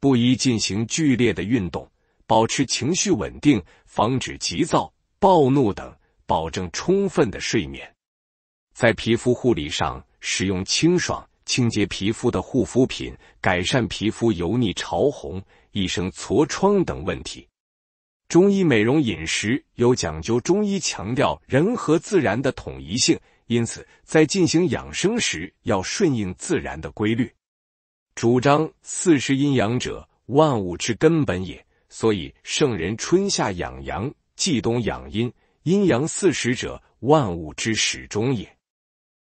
不宜进行剧烈的运动，保持情绪稳定，防止急躁、暴怒等，保证充分的睡眠。在皮肤护理上，使用清爽、清洁皮肤的护肤品，改善皮肤油腻、潮红、一生痤疮等问题。中医美容饮食有讲究，中医强调人和自然的统一性，因此在进行养生时要顺应自然的规律。主张四时阴阳者，万物之根本也。所以圣人春夏养阳，季冬养阴。阴阳四时者，万物之始终也，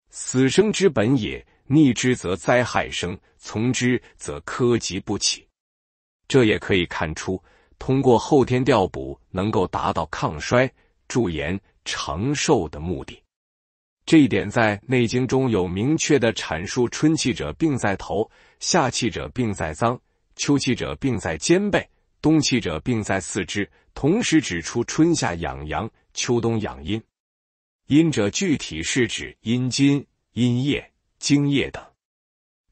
死生之本也。逆之则灾害生，从之则苛疾不起。这也可以看出。通过后天调补，能够达到抗衰、驻颜、长寿的目的。这一点在《内经》中有明确的阐述：春气者病在头，夏气者病在脏，秋气者病在肩背，冬气者病在四肢。同时指出，春夏养阳，秋冬养阴。阴者具体是指阴津、阴液、精液等。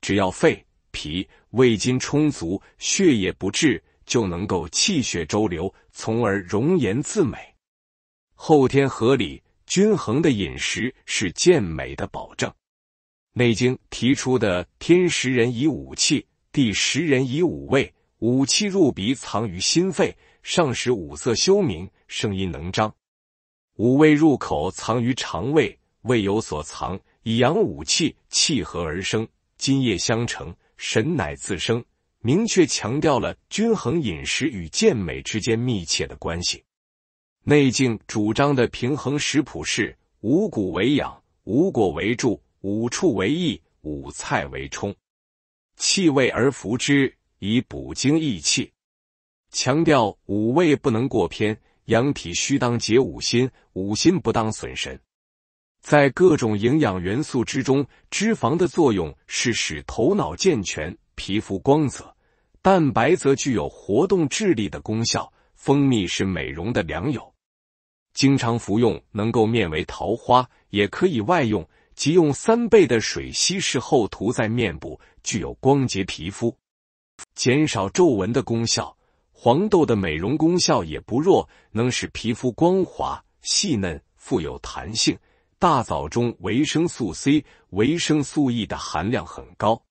只要肺、脾、胃经充足，血液不滞。就能够气血周流，从而容颜自美。后天合理、均衡的饮食是健美的保证。《内经》提出的“天食人以五气，地食人以五味”，五气入鼻，藏于心肺，上使五色修明，声音能张；五味入口，藏于肠胃，胃有所藏，以阳五气，气合而生，津液相成，神乃自生。明确强调了均衡饮食与健美之间密切的关系。内经主张的平衡食谱是：五谷为养，五果为助，五畜为益，五菜为充，气味而服之，以补精益气。强调五味不能过偏，养体须当解五心，五心不当损神。在各种营养元素之中，脂肪的作用是使头脑健全，皮肤光泽。蛋白则具有活动智力的功效，蜂蜜是美容的良友，经常服用能够面为桃花，也可以外用，即用三倍的水稀释后涂在面部，具有光洁皮肤、减少皱纹的功效。黄豆的美容功效也不弱，能使皮肤光滑、细嫩、富有弹性。大枣中维生素 C、维生素 E 的含量很高，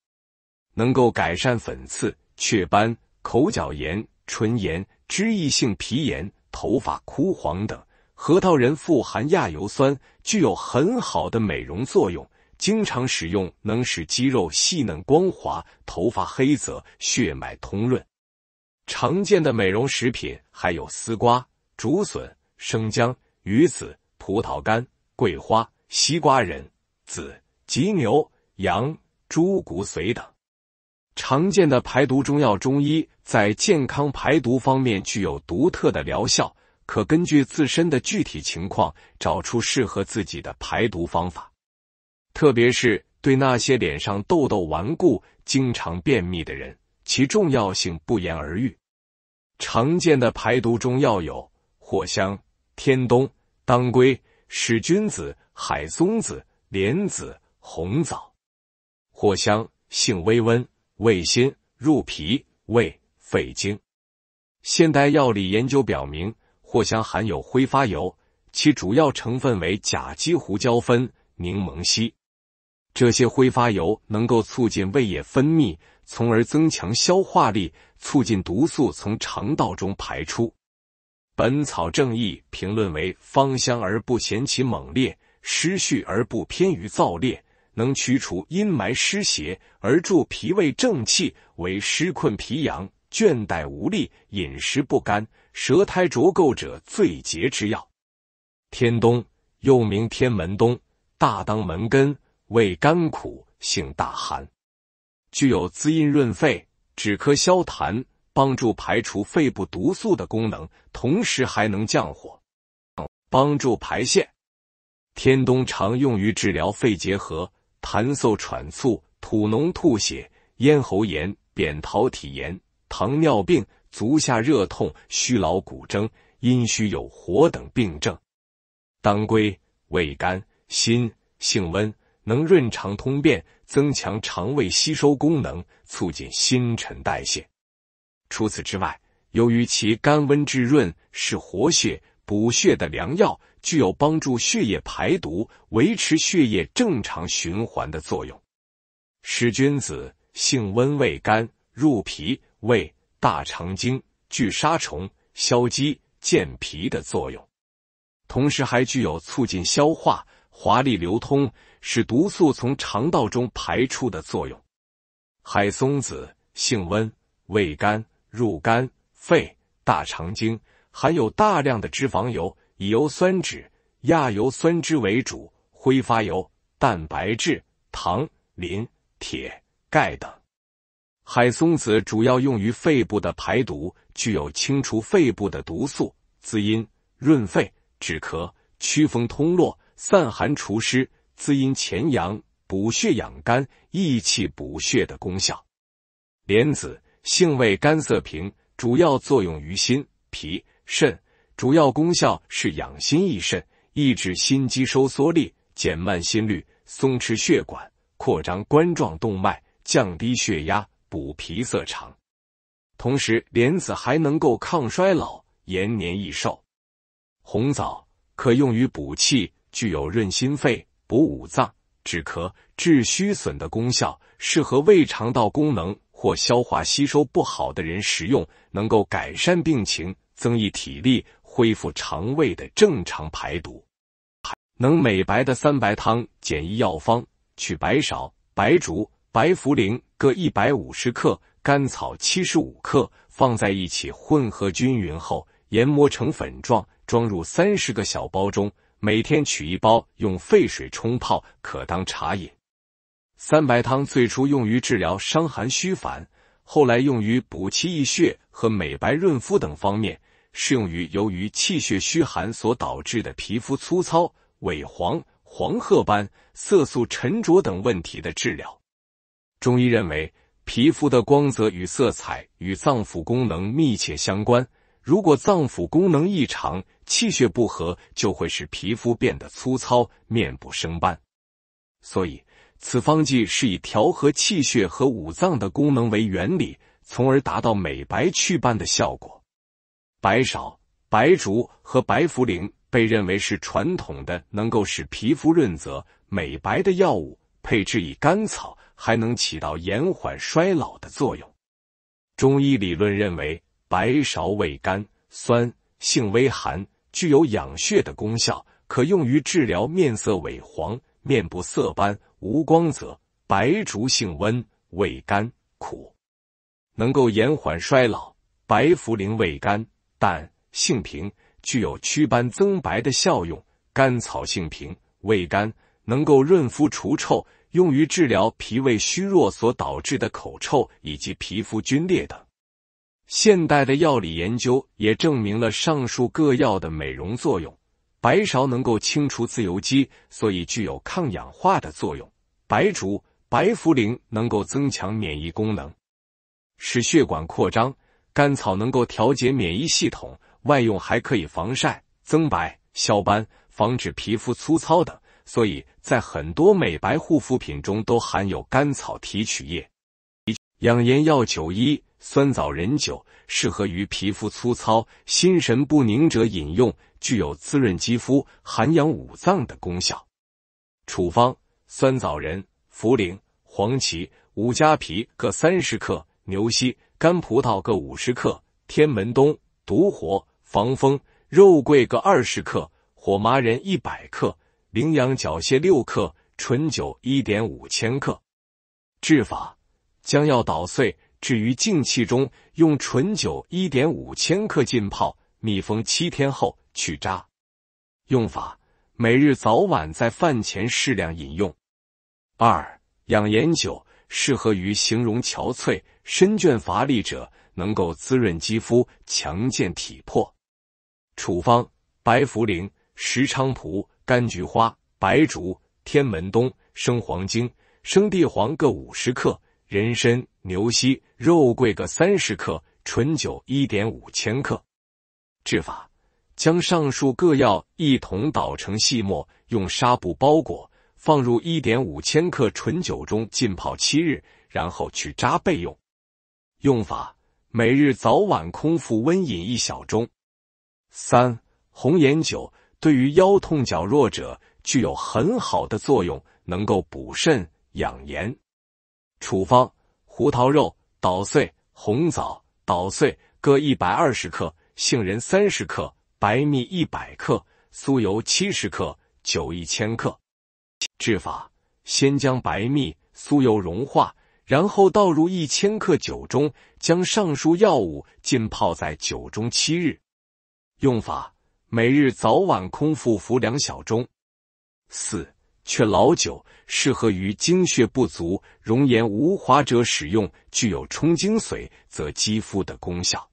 能够改善粉刺。雀斑、口角炎、唇炎、脂溢性皮炎、头发枯黄等。核桃仁富含亚油酸，具有很好的美容作用，经常使用能使肌肉细嫩光滑，头发黑泽，血脉通润。常见的美容食品还有丝瓜、竹笋、生姜、鱼子、葡萄干、桂花、西瓜、仁子、及牛、羊、猪骨髓等。常见的排毒中药，中医在健康排毒方面具有独特的疗效，可根据自身的具体情况找出适合自己的排毒方法。特别是对那些脸上痘痘顽固、经常便秘的人，其重要性不言而喻。常见的排毒中药有藿香、天冬、当归、使君子、海松子、莲子、红枣。藿香性微温。味辛，入脾、胃、肺经。现代药理研究表明，藿香含有挥发油，其主要成分为甲基胡椒酚、柠檬烯。这些挥发油能够促进胃液分泌，从而增强消化力，促进毒素从肠道中排出。《本草正义》评论为芳香而不嫌其猛烈，失序而不偏于燥烈。能驱除阴霾湿邪而助脾胃正气，为湿困脾阳、倦怠无力、饮食不甘、舌苔浊垢者最捷之药。天冬又名天门冬，大当门根，味甘苦，性大寒，具有滋阴润肺、止咳消痰、帮助排除肺部毒素的功能，同时还能降火，帮助排泄。天冬常用于治疗肺结核。痰嗽、喘促、吐脓、吐血、咽喉炎、扁桃体炎、糖尿病、足下热痛、虚劳骨蒸、阴虚有火等病症。当归味甘、辛，性温，能润肠通便，增强肠胃吸收功能，促进新陈代谢。除此之外，由于其甘温质润，是活血、补血的良药。具有帮助血液排毒、维持血液正常循环的作用。使君子性温味甘，入脾、胃、大肠经，具杀虫、消积、健脾的作用，同时还具有促进消化、滑利流通、使毒素从肠道中排出的作用。海松子性温味甘，入肝、肺、大肠经，含有大量的脂肪油。以油酸酯、亚油酸酯为主，挥发油、蛋白质、糖、磷、铁、钙等。海松子主要用于肺部的排毒，具有清除肺部的毒素、滋阴润肺、止咳、祛风通络、散寒除湿、滋阴潜阳、补血养肝、益气补血的功效。莲子性味甘涩平，主要作用于心、脾、肾。主要功效是养心益肾，抑制心肌收缩力，减慢心率，松弛血管，扩张冠状动脉，降低血压，补脾色肠。同时，莲子还能够抗衰老，延年益寿。红枣可用于补气，具有润心肺、补五脏、止咳、治虚损的功效，适合胃肠道功能或消化吸收不好的人食用，能够改善病情，增益体力。恢复肠胃的正常排毒，能美白的三白汤简易药方：取白芍、白术、白茯苓各一百五十克，甘草七十五克，放在一起混合均匀后研磨成粉状，装入三十个小包中，每天取一包用沸水冲泡，可当茶饮。三白汤最初用于治疗伤寒虚烦，后来用于补气益血和美白润肤等方面。适用于由于气血虚寒所导致的皮肤粗糙、萎黄、黄褐斑、色素沉着等问题的治疗。中医认为，皮肤的光泽与色彩与脏腑功能密切相关。如果脏腑功能异常，气血不和，就会使皮肤变得粗糙，面部生斑。所以，此方剂是以调和气血和五脏的功能为原理，从而达到美白祛斑的效果。白芍、白术和白茯苓被认为是传统的能够使皮肤润泽、美白的药物，配制以甘草，还能起到延缓衰老的作用。中医理论认为，白芍味甘、酸，性微寒，具有养血的功效，可用于治疗面色萎黄、面部色斑、无光泽。白术性温、味甘、苦，能够延缓衰老。白茯苓味甘。但性平，具有祛斑增白的效用。甘草性平，味甘，能够润肤除臭，用于治疗脾胃虚弱所导致的口臭以及皮肤皲裂等。现代的药理研究也证明了上述各药的美容作用。白芍能够清除自由基，所以具有抗氧化的作用。白术、白茯苓能够增强免疫功能，使血管扩张。甘草能够调节免疫系统，外用还可以防晒、增白、消斑，防止皮肤粗糙等，所以在很多美白护肤品中都含有甘草提取液。养颜药酒一酸枣仁酒，适合于皮肤粗糙、心神不宁者饮用，具有滋润肌肤、涵养五脏的功效。处方：酸枣仁、茯苓、黄芪、五加皮各三十克，牛膝。干葡萄各五十克，天门冬、独活、防风、肉桂各二十克，火麻仁一百克，羚羊角屑六克，醇酒一点五千克。制法：将药捣碎，置于净器中，用醇酒一点五千克浸泡，密封七天后去渣。用法：每日早晚在饭前适量饮用。二、养颜酒。适合于形容憔悴、身倦乏力者，能够滋润肌肤、强健体魄。处方：白茯苓、石菖蒲、甘菊花、白术、天门冬、生黄精、生地黄各五十克，人参、牛膝、肉桂各三十克，醇酒一点五千克。制法：将上述各药一同捣成细末，用纱布包裹。放入一点五千克纯酒中浸泡七日，然后去渣备用。用法：每日早晚空腹温饮一小盅。三红颜酒对于腰痛脚弱者具有很好的作用，能够补肾养颜。处方：胡桃肉捣碎，红枣捣碎各一百二十克，杏仁三十克，白蜜一百克，酥油七十克，酒一千克。制法：先将白蜜、酥油融化，然后倒入一千克酒中，将上述药物浸泡在酒中七日。用法：每日早晚空腹服两小盅。四、却老酒适合于精血不足、容颜无华者使用，具有充精髓、则肌肤的功效。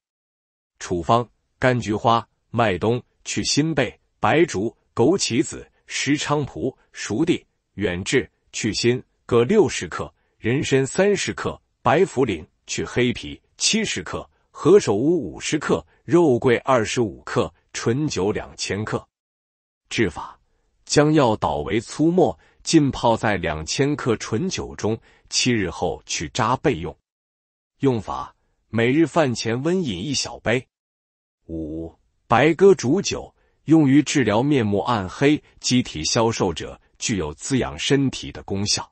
处方：干菊花、麦冬、去心贝、白术、枸杞子。石菖蒲、熟地、远志、去心各六十克，人参三十克，白茯苓去黑皮七十克，何首乌五十克，肉桂二十五克，醇酒两千克。制法：将药捣为粗末，浸泡在两千克醇酒中，七日后去渣备用。用法：每日饭前温饮一小杯。五、白鸽煮酒。用于治疗面目暗黑、机体消瘦者，具有滋养身体的功效。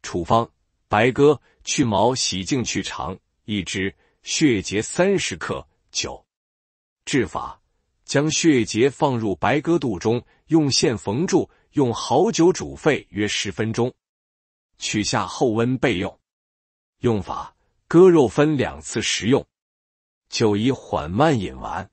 处方：白鸽去毛、洗净、去肠，一只；血竭三十克。九。制法：将血结放入白鸽肚中，用线缝住，用好酒煮沸约十分钟，取下后温备用。用法：鸽肉分两次食用，酒以缓慢饮完。